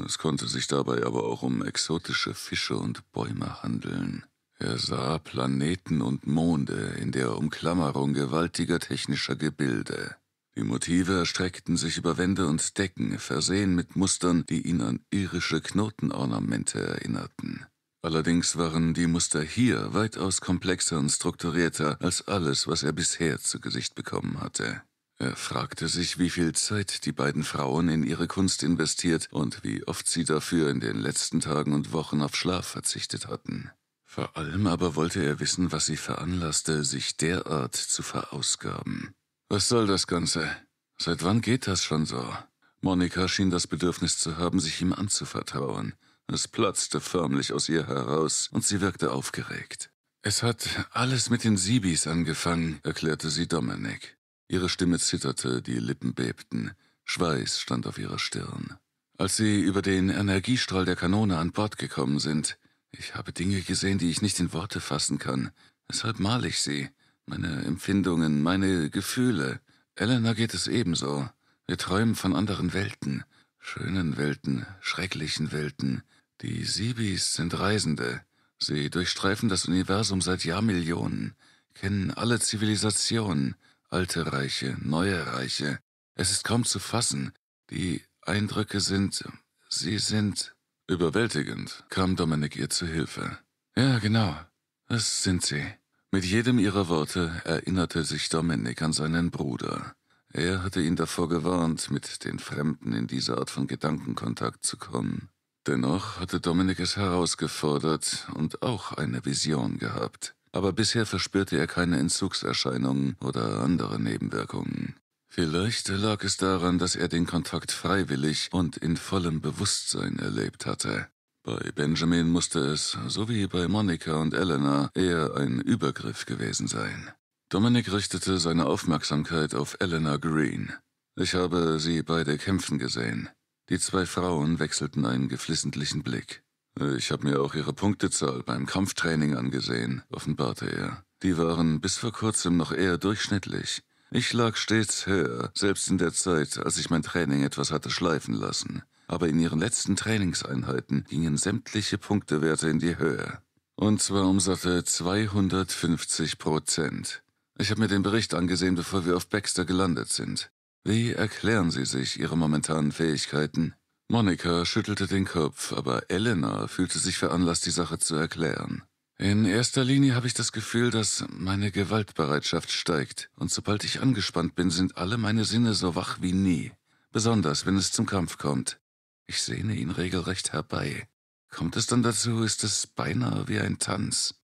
Es konnte sich dabei aber auch um exotische Fische und Bäume handeln. Er sah Planeten und Monde in der Umklammerung gewaltiger technischer Gebilde. Die Motive erstreckten sich über Wände und Decken, versehen mit Mustern, die ihn an irische Knotenornamente erinnerten. Allerdings waren die Muster hier weitaus komplexer und strukturierter als alles, was er bisher zu Gesicht bekommen hatte. Er fragte sich, wie viel Zeit die beiden Frauen in ihre Kunst investiert und wie oft sie dafür in den letzten Tagen und Wochen auf Schlaf verzichtet hatten. Vor allem aber wollte er wissen, was sie veranlasste, sich derart zu verausgaben. Was soll das Ganze? Seit wann geht das schon so? Monika schien das Bedürfnis zu haben, sich ihm anzuvertrauen. Es platzte förmlich aus ihr heraus und sie wirkte aufgeregt. Es hat alles mit den Sibis angefangen, erklärte sie Dominik. Ihre Stimme zitterte, die Lippen bebten, Schweiß stand auf ihrer Stirn. Als sie über den Energiestrahl der Kanone an Bord gekommen sind, ich habe Dinge gesehen, die ich nicht in Worte fassen kann. Deshalb male ich sie meine Empfindungen, meine Gefühle. Elena geht es ebenso. Wir träumen von anderen Welten, schönen Welten, schrecklichen Welten. Die Sibis sind Reisende. Sie durchstreifen das Universum seit Jahrmillionen, kennen alle Zivilisationen, alte Reiche, neue Reiche. Es ist kaum zu fassen. Die Eindrücke sind, sie sind überwältigend, kam Dominik ihr zu Hilfe. Ja, genau. Das sind sie. Mit jedem ihrer Worte erinnerte sich Dominik an seinen Bruder. Er hatte ihn davor gewarnt, mit den Fremden in diese Art von Gedankenkontakt zu kommen. Dennoch hatte Dominik es herausgefordert und auch eine Vision gehabt. Aber bisher verspürte er keine Entzugserscheinungen oder andere Nebenwirkungen. Vielleicht lag es daran, dass er den Kontakt freiwillig und in vollem Bewusstsein erlebt hatte. Bei Benjamin musste es, so wie bei Monika und Eleanor, eher ein Übergriff gewesen sein. Dominik richtete seine Aufmerksamkeit auf Eleanor Green. Ich habe sie beide kämpfen gesehen. Die zwei Frauen wechselten einen geflissentlichen Blick. Ich habe mir auch ihre Punktezahl beim Kampftraining angesehen, offenbarte er. Die waren bis vor kurzem noch eher durchschnittlich. Ich lag stets höher, selbst in der Zeit, als ich mein Training etwas hatte schleifen lassen aber in ihren letzten Trainingseinheiten gingen sämtliche Punktewerte in die Höhe. Und zwar um satte 250 Prozent. Ich habe mir den Bericht angesehen, bevor wir auf Baxter gelandet sind. Wie erklären Sie sich Ihre momentanen Fähigkeiten? Monika schüttelte den Kopf, aber Elena fühlte sich veranlasst, die Sache zu erklären. In erster Linie habe ich das Gefühl, dass meine Gewaltbereitschaft steigt, und sobald ich angespannt bin, sind alle meine Sinne so wach wie nie, besonders wenn es zum Kampf kommt. Ich sehne ihn regelrecht herbei. Kommt es dann dazu, ist es beinahe wie ein Tanz.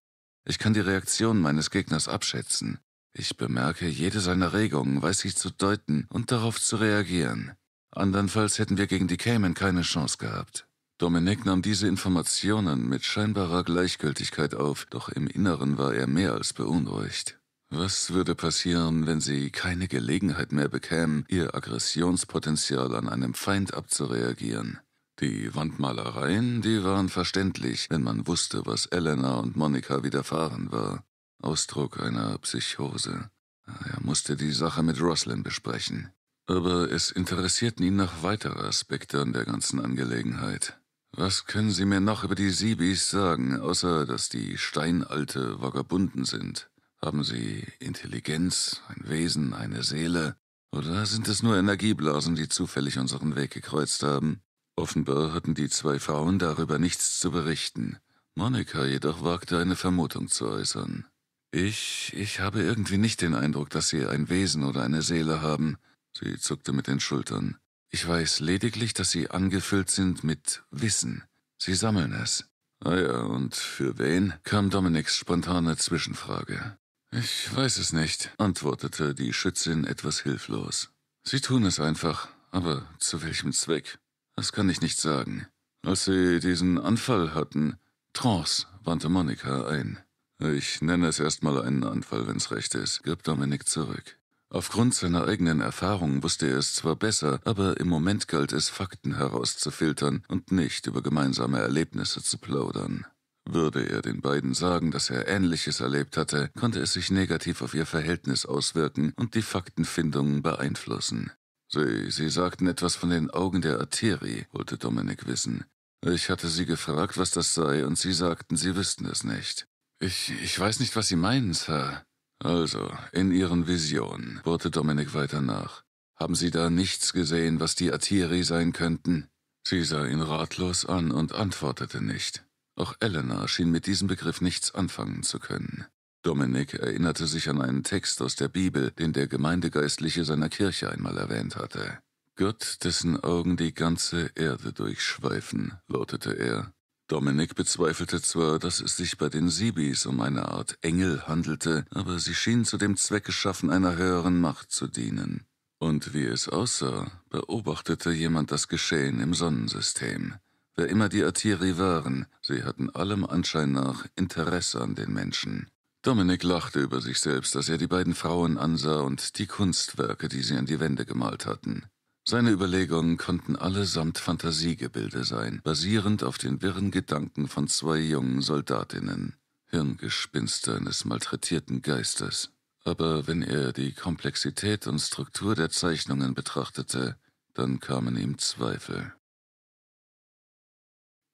Ich kann die Reaktion meines Gegners abschätzen. Ich bemerke jede seiner Regungen, weiß sie zu deuten und darauf zu reagieren. Andernfalls hätten wir gegen die Cayman keine Chance gehabt. Dominik nahm diese Informationen mit scheinbarer Gleichgültigkeit auf, doch im Inneren war er mehr als beunruhigt. Was würde passieren, wenn sie keine Gelegenheit mehr bekämen, ihr Aggressionspotenzial an einem Feind abzureagieren? Die Wandmalereien, die waren verständlich, wenn man wusste, was Elena und Monika widerfahren war. Ausdruck einer Psychose. Er musste die Sache mit Roslyn besprechen. Aber es interessierten ihn noch weitere Aspekte an der ganzen Angelegenheit. Was können Sie mir noch über die Siebis sagen, außer dass die steinalte Vagabunden sind? Haben sie Intelligenz, ein Wesen, eine Seele? Oder sind es nur Energieblasen, die zufällig unseren Weg gekreuzt haben? Offenbar hatten die zwei Frauen darüber nichts zu berichten. Monika jedoch wagte eine Vermutung zu äußern. Ich, ich habe irgendwie nicht den Eindruck, dass sie ein Wesen oder eine Seele haben. Sie zuckte mit den Schultern. Ich weiß lediglich, dass sie angefüllt sind mit Wissen. Sie sammeln es. Ah ja, und für wen? kam Dominiks spontane Zwischenfrage. Ich weiß es nicht, antwortete die Schützin etwas hilflos. Sie tun es einfach, aber zu welchem Zweck? Das kann ich nicht sagen. Als sie diesen Anfall hatten, Trance, wandte Monika ein. Ich nenne es erstmal einen Anfall, wenn's recht ist, gab Dominik zurück. Aufgrund seiner eigenen Erfahrung wusste er es zwar besser, aber im Moment galt es, Fakten herauszufiltern und nicht über gemeinsame Erlebnisse zu plaudern. Würde er den beiden sagen, dass er Ähnliches erlebt hatte, konnte es sich negativ auf ihr Verhältnis auswirken und die Faktenfindungen beeinflussen. Sie, Sie sagten etwas von den Augen der Arterie, wollte Dominik wissen. Ich hatte Sie gefragt, was das sei, und Sie sagten, Sie wüssten es nicht. Ich, ich weiß nicht, was Sie meinen, Sir. Also, in Ihren Visionen, bohrte Dominik weiter nach. Haben Sie da nichts gesehen, was die Arterie sein könnten? Sie sah ihn ratlos an und antwortete nicht. Auch Eleanor schien mit diesem Begriff nichts anfangen zu können. Dominik erinnerte sich an einen Text aus der Bibel, den der Gemeindegeistliche seiner Kirche einmal erwähnt hatte. Gott, dessen Augen die ganze Erde durchschweifen, lautete er. Dominik bezweifelte zwar, dass es sich bei den Sibis um eine Art Engel handelte, aber sie schienen zu dem Zweck geschaffen, einer höheren Macht zu dienen. Und wie es aussah, beobachtete jemand das Geschehen im Sonnensystem. Wer immer die Attiri waren, sie hatten allem Anschein nach Interesse an den Menschen. Dominik lachte über sich selbst, dass er die beiden Frauen ansah und die Kunstwerke, die sie an die Wände gemalt hatten. Seine Überlegungen konnten allesamt Fantasiegebilde sein, basierend auf den wirren Gedanken von zwei jungen Soldatinnen. Hirngespinste eines malträtierten Geistes. Aber wenn er die Komplexität und Struktur der Zeichnungen betrachtete, dann kamen ihm Zweifel.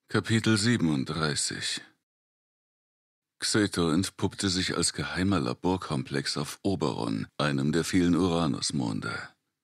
Kapitel 37 Xeto entpuppte sich als geheimer Laborkomplex auf Oberon, einem der vielen Uranusmonde.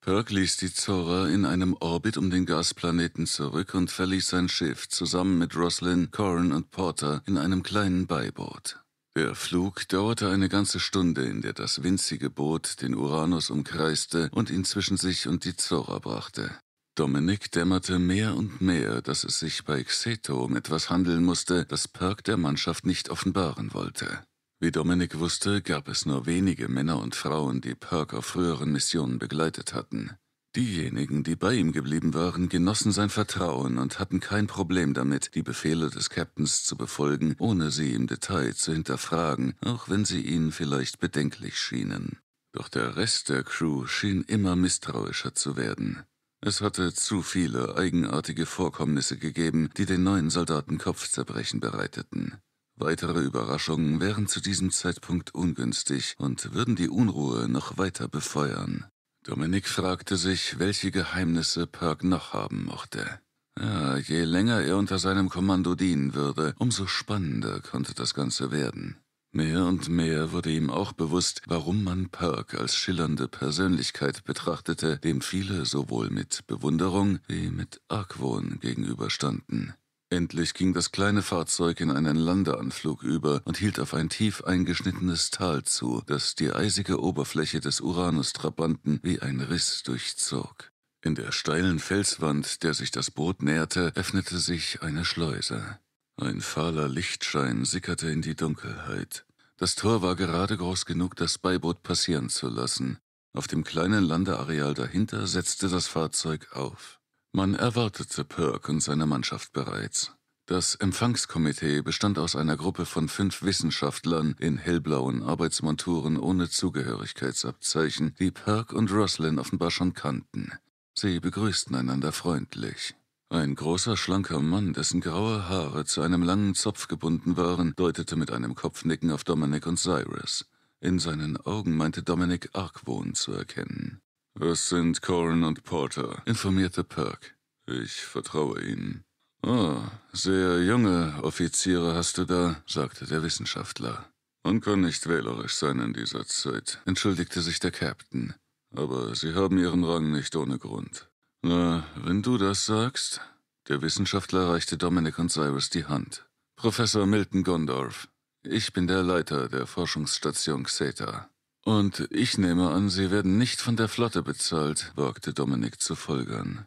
Perk ließ die Zora in einem Orbit um den Gasplaneten zurück und verließ sein Schiff zusammen mit Roslyn, Corrin und Porter in einem kleinen Beiboot. Der Flug dauerte eine ganze Stunde, in der das winzige Boot den Uranus umkreiste und ihn zwischen sich und die Zora brachte. Dominik dämmerte mehr und mehr, dass es sich bei Xeto um etwas handeln musste, das Perk der Mannschaft nicht offenbaren wollte. Wie Dominik wusste, gab es nur wenige Männer und Frauen, die Perk auf früheren Missionen begleitet hatten. Diejenigen, die bei ihm geblieben waren, genossen sein Vertrauen und hatten kein Problem damit, die Befehle des Captains zu befolgen, ohne sie im Detail zu hinterfragen, auch wenn sie ihnen vielleicht bedenklich schienen. Doch der Rest der Crew schien immer misstrauischer zu werden. Es hatte zu viele eigenartige Vorkommnisse gegeben, die den neuen Soldaten Kopfzerbrechen bereiteten. Weitere Überraschungen wären zu diesem Zeitpunkt ungünstig und würden die Unruhe noch weiter befeuern. Dominik fragte sich, welche Geheimnisse Perk noch haben mochte. Ja, je länger er unter seinem Kommando dienen würde, umso spannender konnte das Ganze werden. Mehr und mehr wurde ihm auch bewusst, warum man Perk als schillernde Persönlichkeit betrachtete, dem viele sowohl mit Bewunderung wie mit Argwohn gegenüberstanden. Endlich ging das kleine Fahrzeug in einen Landeanflug über und hielt auf ein tief eingeschnittenes Tal zu, das die eisige Oberfläche des Uranus-Trabanten wie ein Riss durchzog. In der steilen Felswand, der sich das Boot näherte, öffnete sich eine Schleuse. Ein fahler Lichtschein sickerte in die Dunkelheit. Das Tor war gerade groß genug, das Beiboot passieren zu lassen. Auf dem kleinen Landeareal dahinter setzte das Fahrzeug auf. Man erwartete Perk und seine Mannschaft bereits. Das Empfangskomitee bestand aus einer Gruppe von fünf Wissenschaftlern in hellblauen Arbeitsmonturen ohne Zugehörigkeitsabzeichen, die Perk und Roslyn offenbar schon kannten. Sie begrüßten einander freundlich. Ein großer, schlanker Mann, dessen graue Haare zu einem langen Zopf gebunden waren, deutete mit einem Kopfnicken auf Dominic und Cyrus. In seinen Augen meinte Dominic Argwohn zu erkennen. Es sind Corin und Porter, informierte Perk. Ich vertraue ihnen. Oh, sehr junge Offiziere hast du da, sagte der Wissenschaftler. Man kann nicht wählerisch sein in dieser Zeit, entschuldigte sich der Captain. Aber sie haben ihren Rang nicht ohne Grund. Na, wenn du das sagst. Der Wissenschaftler reichte Dominic und Cyrus die Hand. Professor Milton Gondorf, ich bin der Leiter der Forschungsstation Xeta. Und ich nehme an, Sie werden nicht von der Flotte bezahlt, wagte Dominic zu folgern.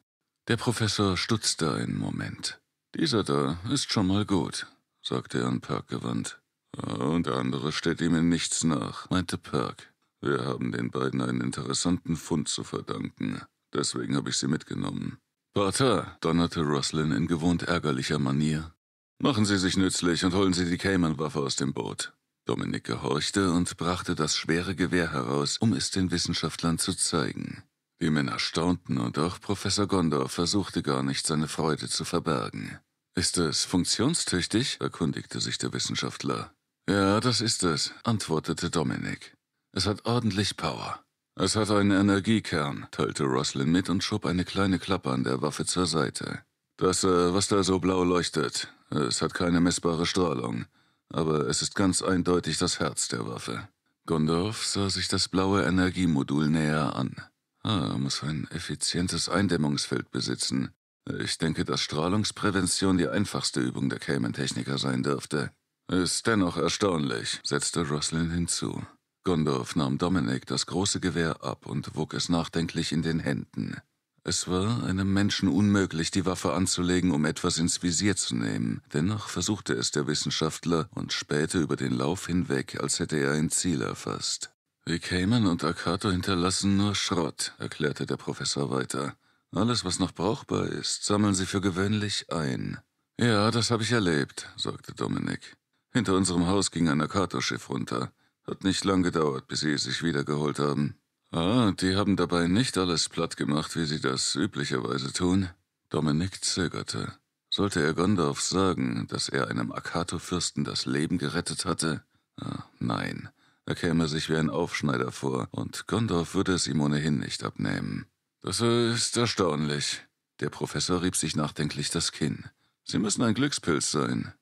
Der Professor stutzte einen Moment. Dieser da ist schon mal gut, sagte er an Perk gewandt. Und der andere steht ihm in nichts nach, meinte Perk. Wir haben den beiden einen interessanten Fund zu verdanken. Deswegen habe ich sie mitgenommen. Pater, donnerte Roslyn in gewohnt ärgerlicher Manier. Machen Sie sich nützlich und holen Sie die Cayman-Waffe aus dem Boot. Dominik gehorchte und brachte das schwere Gewehr heraus, um es den Wissenschaftlern zu zeigen. Die Männer staunten und auch Professor Gondor versuchte gar nicht, seine Freude zu verbergen. Ist es funktionstüchtig? erkundigte sich der Wissenschaftler. Ja, das ist es, antwortete Dominik. Es hat ordentlich Power. Es hat einen Energiekern, teilte Roslin mit und schob eine kleine Klappe an der Waffe zur Seite. Das, äh, was da so blau leuchtet, es hat keine messbare Strahlung, aber es ist ganz eindeutig das Herz der Waffe. Gondorf sah sich das blaue Energiemodul näher an. Ah, muss ein effizientes Eindämmungsfeld besitzen. Ich denke, dass Strahlungsprävention die einfachste Übung der Cayman-Techniker sein dürfte. Ist dennoch erstaunlich, setzte Roslin hinzu, Gondorf nahm Dominik das große Gewehr ab und wog es nachdenklich in den Händen. Es war einem Menschen unmöglich, die Waffe anzulegen, um etwas ins Visier zu nehmen. Dennoch versuchte es der Wissenschaftler und spähte über den Lauf hinweg, als hätte er ein Ziel erfasst. Wie Cayman und Akato hinterlassen nur Schrott, erklärte der Professor weiter. Alles, was noch brauchbar ist, sammeln sie für gewöhnlich ein. Ja, das habe ich erlebt, sagte Dominik. Hinter unserem Haus ging ein Akato-Schiff runter. Hat nicht lang gedauert, bis sie es sich wiedergeholt haben. Ah, die haben dabei nicht alles platt gemacht, wie sie das üblicherweise tun. Dominik zögerte. Sollte er Gondorf sagen, dass er einem Akato-Fürsten das Leben gerettet hatte? Ah, nein. Er käme sich wie ein Aufschneider vor, und Gondorf würde es ihm ohnehin nicht abnehmen. Das ist erstaunlich. Der Professor rieb sich nachdenklich das Kinn. Sie müssen ein Glückspilz sein.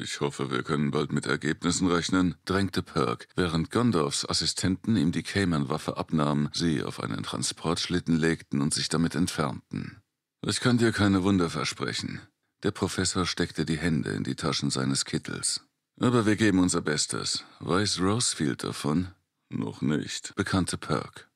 Ich hoffe, wir können bald mit Ergebnissen rechnen, drängte Perk, während Gondorfs Assistenten ihm die Cayman-Waffe abnahmen, sie auf einen Transportschlitten legten und sich damit entfernten. Ich kann dir keine Wunder versprechen. Der Professor steckte die Hände in die Taschen seines Kittels. Aber wir geben unser Bestes. Weiß Rosefield davon? Noch nicht, bekannte Perk.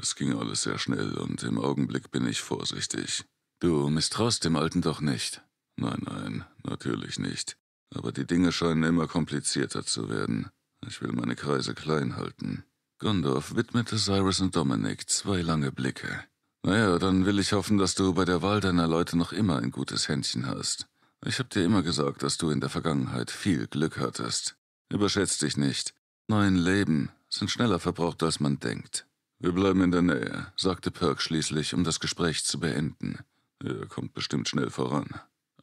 Es ging alles sehr schnell und im Augenblick bin ich vorsichtig. Du misstraust dem Alten doch nicht. Nein, nein, natürlich nicht. Aber die Dinge scheinen immer komplizierter zu werden. Ich will meine Kreise klein halten. Gondorf widmete Cyrus und Dominic zwei lange Blicke. Naja, dann will ich hoffen, dass du bei der Wahl deiner Leute noch immer ein gutes Händchen hast. Ich hab dir immer gesagt, dass du in der Vergangenheit viel Glück hattest. Überschätz dich nicht. Neun Leben sind schneller verbraucht, als man denkt. Wir bleiben in der Nähe, sagte Perk schließlich, um das Gespräch zu beenden. Er kommt bestimmt schnell voran.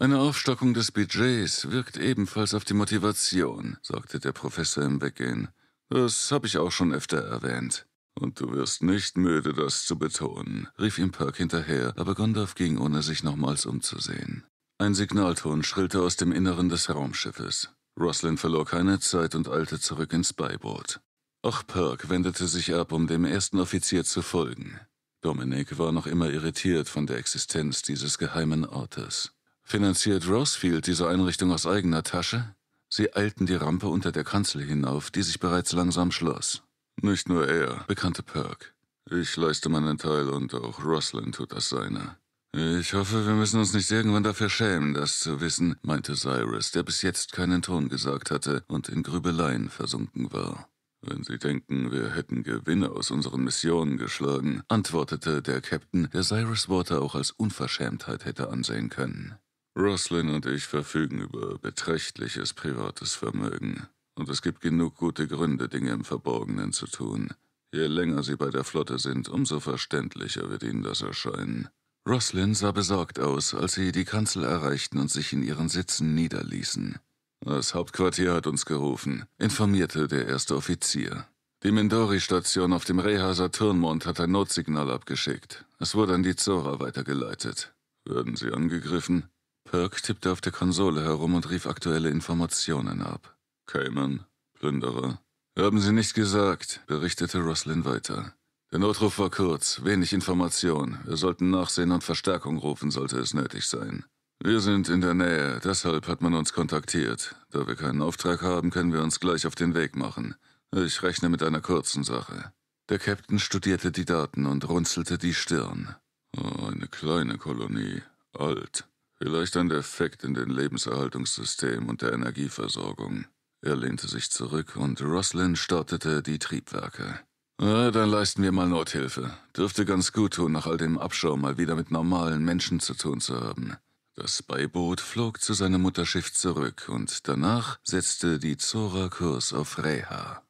Eine Aufstockung des Budgets wirkt ebenfalls auf die Motivation, sagte der Professor im Weggehen. Das habe ich auch schon öfter erwähnt. Und du wirst nicht müde, das zu betonen, rief ihm Perk hinterher, aber Gondorf ging, ohne sich nochmals umzusehen. Ein Signalton schrillte aus dem Inneren des Raumschiffes. Roslin verlor keine Zeit und eilte zurück ins Beiboot. Auch Perk wendete sich ab, um dem ersten Offizier zu folgen. Dominic war noch immer irritiert von der Existenz dieses geheimen Ortes. Finanziert Rosefield diese Einrichtung aus eigener Tasche? Sie eilten die Rampe unter der Kanzel hinauf, die sich bereits langsam schloss. Nicht nur er, bekannte Perk. Ich leiste meinen Teil und auch Roslyn tut das seine. Ich hoffe, wir müssen uns nicht irgendwann dafür schämen, das zu wissen, meinte Cyrus, der bis jetzt keinen Ton gesagt hatte und in Grübeleien versunken war. Wenn Sie denken, wir hätten Gewinne aus unseren Missionen geschlagen, antwortete der Captain, der Cyrus Worte auch als Unverschämtheit hätte ansehen können. Roslyn und ich verfügen über beträchtliches privates Vermögen. Und es gibt genug gute Gründe, Dinge im Verborgenen zu tun. Je länger sie bei der Flotte sind, umso verständlicher wird ihnen das erscheinen. Roslyn sah besorgt aus, als sie die Kanzel erreichten und sich in ihren Sitzen niederließen. Das Hauptquartier hat uns gerufen, informierte der erste Offizier. Die Mindori-Station auf dem Rehaser Turnmond hat ein Notsignal abgeschickt. Es wurde an die Zora weitergeleitet. Würden sie angegriffen? Perk tippte auf der Konsole herum und rief aktuelle Informationen ab. Cayman, Plünderer. Haben Sie nicht gesagt, berichtete Roslin weiter. Der Notruf war kurz, wenig Information. Wir sollten nachsehen und Verstärkung rufen, sollte es nötig sein. Wir sind in der Nähe, deshalb hat man uns kontaktiert. Da wir keinen Auftrag haben, können wir uns gleich auf den Weg machen. Ich rechne mit einer kurzen Sache. Der Captain studierte die Daten und runzelte die Stirn. Oh, eine kleine Kolonie. Alt. Vielleicht ein Defekt in den Lebenserhaltungssystem und der Energieversorgung. Er lehnte sich zurück und Roslyn startete die Triebwerke. Na, dann leisten wir mal Nothilfe. Dürfte ganz gut tun, nach all dem Abschau mal wieder mit normalen Menschen zu tun zu haben. Das Beiboot flog zu seinem Mutterschiff zurück und danach setzte die Zora Kurs auf Reha.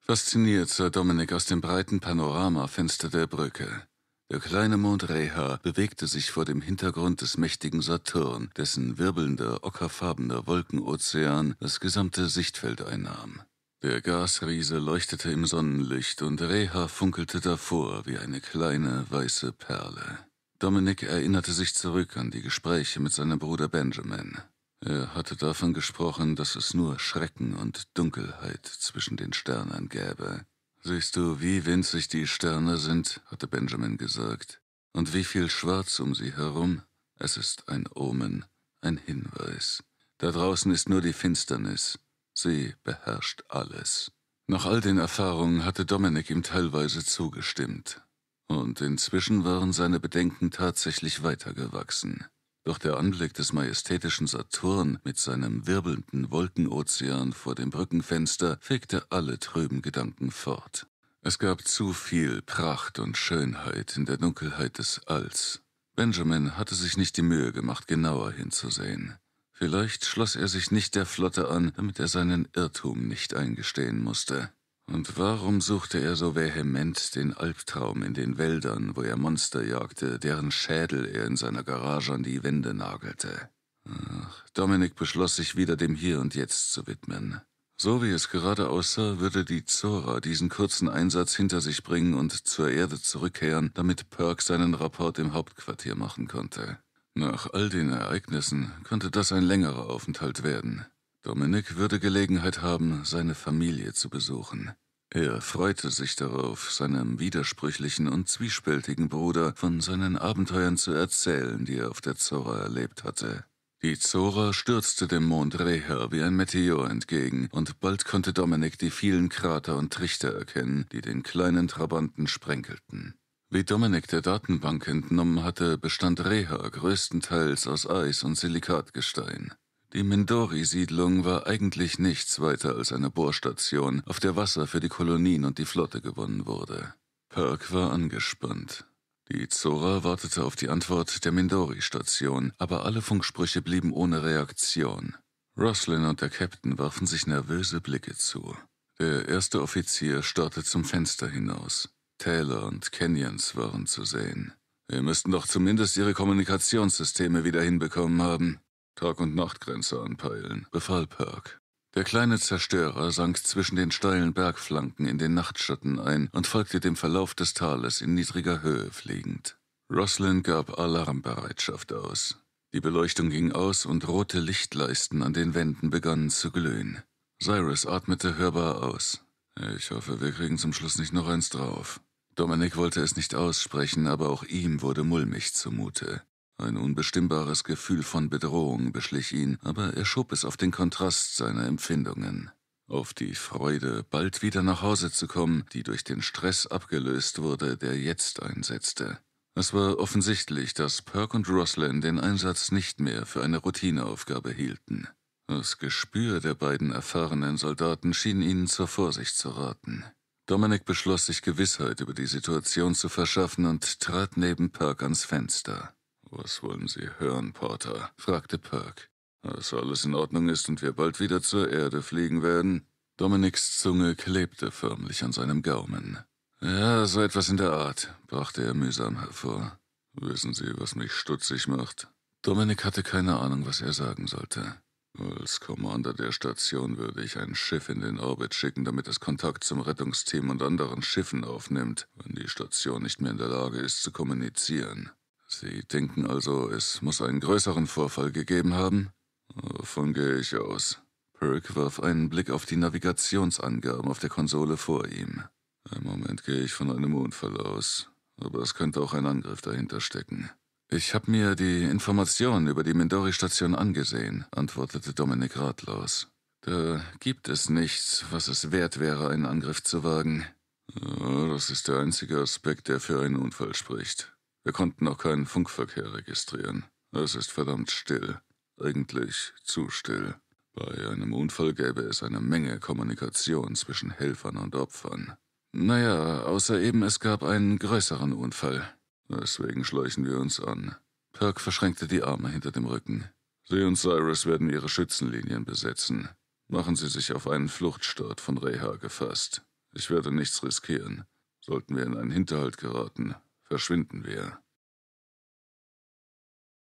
Fasziniert sah Dominik aus dem breiten Panoramafenster der Brücke. Der kleine Mond Reha bewegte sich vor dem Hintergrund des mächtigen Saturn, dessen wirbelnder, ockerfarbener Wolkenozean das gesamte Sichtfeld einnahm. Der Gasriese leuchtete im Sonnenlicht und Reha funkelte davor wie eine kleine weiße Perle. Dominik erinnerte sich zurück an die Gespräche mit seinem Bruder Benjamin. Er hatte davon gesprochen, dass es nur Schrecken und Dunkelheit zwischen den Sternen gäbe, Siehst du, wie winzig die Sterne sind, hatte Benjamin gesagt, und wie viel Schwarz um sie herum? Es ist ein Omen, ein Hinweis. Da draußen ist nur die Finsternis. Sie beherrscht alles. Nach all den Erfahrungen hatte Dominik ihm teilweise zugestimmt. Und inzwischen waren seine Bedenken tatsächlich weitergewachsen. Doch der Anblick des majestätischen Saturn mit seinem wirbelnden Wolkenozean vor dem Brückenfenster fegte alle trüben Gedanken fort. Es gab zu viel Pracht und Schönheit in der Dunkelheit des Alls. Benjamin hatte sich nicht die Mühe gemacht, genauer hinzusehen. Vielleicht schloss er sich nicht der Flotte an, damit er seinen Irrtum nicht eingestehen musste. Und warum suchte er so vehement den Albtraum in den Wäldern, wo er Monster jagte, deren Schädel er in seiner Garage an die Wände nagelte? Ach, Dominik beschloss sich wieder dem Hier und Jetzt zu widmen. So wie es gerade aussah, würde die Zora diesen kurzen Einsatz hinter sich bringen und zur Erde zurückkehren, damit Perk seinen Rapport im Hauptquartier machen konnte. Nach all den Ereignissen konnte das ein längerer Aufenthalt werden. Dominik würde Gelegenheit haben, seine Familie zu besuchen. Er freute sich darauf, seinem widersprüchlichen und zwiespältigen Bruder von seinen Abenteuern zu erzählen, die er auf der Zora erlebt hatte. Die Zora stürzte dem Mond Reher wie ein Meteor entgegen, und bald konnte Dominik die vielen Krater und Trichter erkennen, die den kleinen Trabanten sprenkelten. Wie Dominik der Datenbank entnommen hatte, bestand Reha größtenteils aus Eis und Silikatgestein. Die Mindori-Siedlung war eigentlich nichts weiter als eine Bohrstation, auf der Wasser für die Kolonien und die Flotte gewonnen wurde. Perk war angespannt. Die Zora wartete auf die Antwort der Mindori-Station, aber alle Funksprüche blieben ohne Reaktion. Roslin und der Captain warfen sich nervöse Blicke zu. Der erste Offizier starrte zum Fenster hinaus. Taylor und Canyons waren zu sehen. Wir müssten doch zumindest ihre Kommunikationssysteme wieder hinbekommen haben, Tag- und Nachtgrenze anpeilen, befahl Perk. Der kleine Zerstörer sank zwischen den steilen Bergflanken in den Nachtschatten ein und folgte dem Verlauf des Tales in niedriger Höhe fliegend. Roslyn gab Alarmbereitschaft aus. Die Beleuchtung ging aus und rote Lichtleisten an den Wänden begannen zu glühen. Cyrus atmete hörbar aus. Ich hoffe, wir kriegen zum Schluss nicht noch eins drauf. Dominik wollte es nicht aussprechen, aber auch ihm wurde mulmig zumute. Ein unbestimmbares Gefühl von Bedrohung beschlich ihn, aber er schob es auf den Kontrast seiner Empfindungen. Auf die Freude, bald wieder nach Hause zu kommen, die durch den Stress abgelöst wurde, der jetzt einsetzte. Es war offensichtlich, dass Perk und Roslyn den Einsatz nicht mehr für eine Routineaufgabe hielten. Das Gespür der beiden erfahrenen Soldaten schien ihnen zur Vorsicht zu raten. Dominic beschloss, sich Gewissheit über die Situation zu verschaffen und trat neben Perk ans Fenster. Was wollen Sie hören, Porter? fragte Perk. Dass alles in Ordnung ist und wir bald wieder zur Erde fliegen werden? Dominiks Zunge klebte förmlich an seinem Gaumen. Ja, so etwas in der Art, brachte er mühsam hervor. Wissen Sie, was mich stutzig macht? Dominik hatte keine Ahnung, was er sagen sollte. Als Commander der Station würde ich ein Schiff in den Orbit schicken, damit es Kontakt zum Rettungsteam und anderen Schiffen aufnimmt, wenn die Station nicht mehr in der Lage ist zu kommunizieren. Sie denken also, es muss einen größeren Vorfall gegeben haben? Davon gehe ich aus. Perk warf einen Blick auf die Navigationsangaben auf der Konsole vor ihm. Im Moment gehe ich von einem Unfall aus, aber es könnte auch ein Angriff dahinter stecken. Ich habe mir die Informationen über die Mindori-Station angesehen, antwortete Dominik ratlos. Da gibt es nichts, was es wert wäre, einen Angriff zu wagen. Ja, das ist der einzige Aspekt, der für einen Unfall spricht. Wir konnten auch keinen Funkverkehr registrieren. Es ist verdammt still. Eigentlich zu still. Bei einem Unfall gäbe es eine Menge Kommunikation zwischen Helfern und Opfern. Naja, außer eben es gab einen größeren Unfall. Deswegen schleichen wir uns an. Perk verschränkte die Arme hinter dem Rücken. Sie und Cyrus werden ihre Schützenlinien besetzen. Machen Sie sich auf einen Fluchtstart von Reha gefasst. Ich werde nichts riskieren. Sollten wir in einen Hinterhalt geraten, verschwinden wir.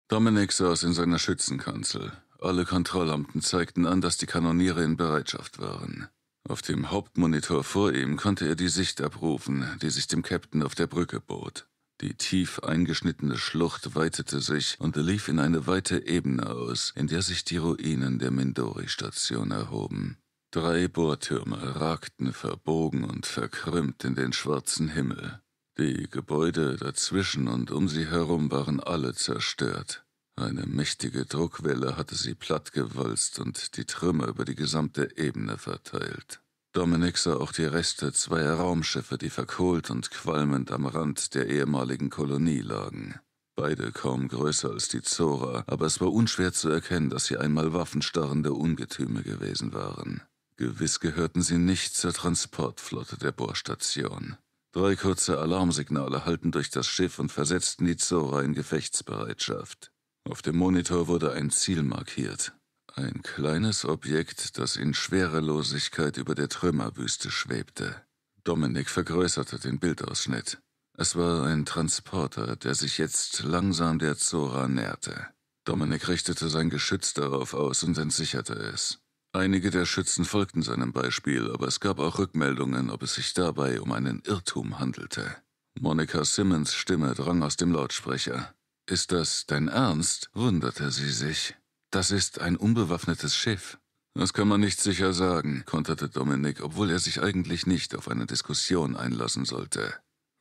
Dominik saß in seiner Schützenkanzel. Alle Kontrollamten zeigten an, dass die Kanoniere in Bereitschaft waren. Auf dem Hauptmonitor vor ihm konnte er die Sicht abrufen, die sich dem Käpt'n auf der Brücke bot. Die tief eingeschnittene Schlucht weitete sich und lief in eine weite Ebene aus, in der sich die Ruinen der Mindori-Station erhoben. Drei Bohrtürme ragten verbogen und verkrümmt in den schwarzen Himmel. Die Gebäude dazwischen und um sie herum waren alle zerstört. Eine mächtige Druckwelle hatte sie plattgewalzt und die Trümmer über die gesamte Ebene verteilt. Dominik sah auch die Reste zweier Raumschiffe, die verkohlt und qualmend am Rand der ehemaligen Kolonie lagen. Beide kaum größer als die Zora, aber es war unschwer zu erkennen, dass sie einmal waffenstarrende Ungetüme gewesen waren. Gewiss gehörten sie nicht zur Transportflotte der Bohrstation. Drei kurze Alarmsignale hallten durch das Schiff und versetzten die Zora in Gefechtsbereitschaft. Auf dem Monitor wurde ein Ziel markiert. Ein kleines Objekt, das in Schwerelosigkeit über der Trümmerwüste schwebte. Dominik vergrößerte den Bildausschnitt. Es war ein Transporter, der sich jetzt langsam der Zora näherte. Dominik richtete sein Geschütz darauf aus und entsicherte es. Einige der Schützen folgten seinem Beispiel, aber es gab auch Rückmeldungen, ob es sich dabei um einen Irrtum handelte. Monika Simmons Stimme drang aus dem Lautsprecher. Ist das dein Ernst? wunderte sie sich. Das ist ein unbewaffnetes Schiff. Das kann man nicht sicher sagen, konterte Dominik, obwohl er sich eigentlich nicht auf eine Diskussion einlassen sollte.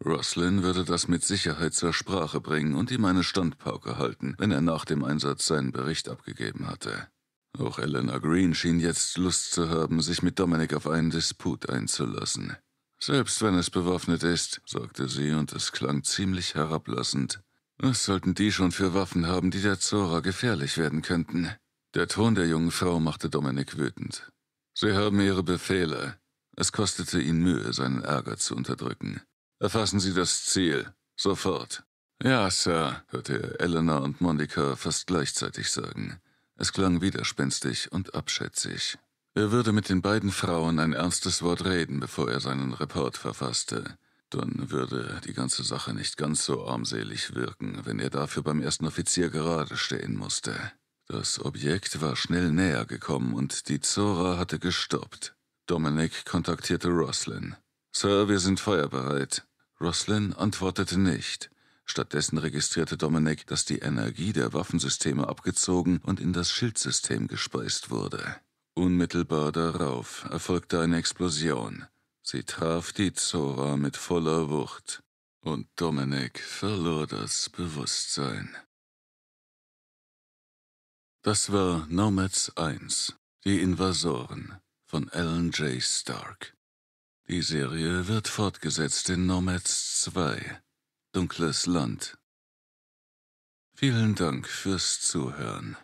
Roslin würde das mit Sicherheit zur Sprache bringen und ihm eine Standpauke halten, wenn er nach dem Einsatz seinen Bericht abgegeben hatte. Auch Elena Green schien jetzt Lust zu haben, sich mit Dominic auf einen Disput einzulassen. Selbst wenn es bewaffnet ist, sagte sie, und es klang ziemlich herablassend. Was sollten die schon für Waffen haben, die der Zora gefährlich werden könnten? Der Ton der jungen Frau machte Dominik wütend. Sie haben ihre Befehle. Es kostete ihn Mühe, seinen Ärger zu unterdrücken. Erfassen Sie das Ziel. Sofort. Ja, Sir, hörte er Elena und Monika fast gleichzeitig sagen. Es klang widerspenstig und abschätzig. Er würde mit den beiden Frauen ein ernstes Wort reden, bevor er seinen Report verfasste. Dann würde die ganze Sache nicht ganz so armselig wirken, wenn er dafür beim ersten Offizier gerade stehen musste. Das Objekt war schnell näher gekommen und die Zora hatte gestoppt. Dominic kontaktierte Roslyn. Sir, wir sind feuerbereit. Roslyn antwortete nicht. Stattdessen registrierte Dominik, dass die Energie der Waffensysteme abgezogen und in das Schildsystem gespeist wurde. Unmittelbar darauf erfolgte eine Explosion. Sie traf die Zora mit voller Wucht und Dominik verlor das Bewusstsein. Das war Nomads 1, die Invasoren von Alan J. Stark. Die Serie wird fortgesetzt in Nomads 2, Dunkles Land. Vielen Dank fürs Zuhören.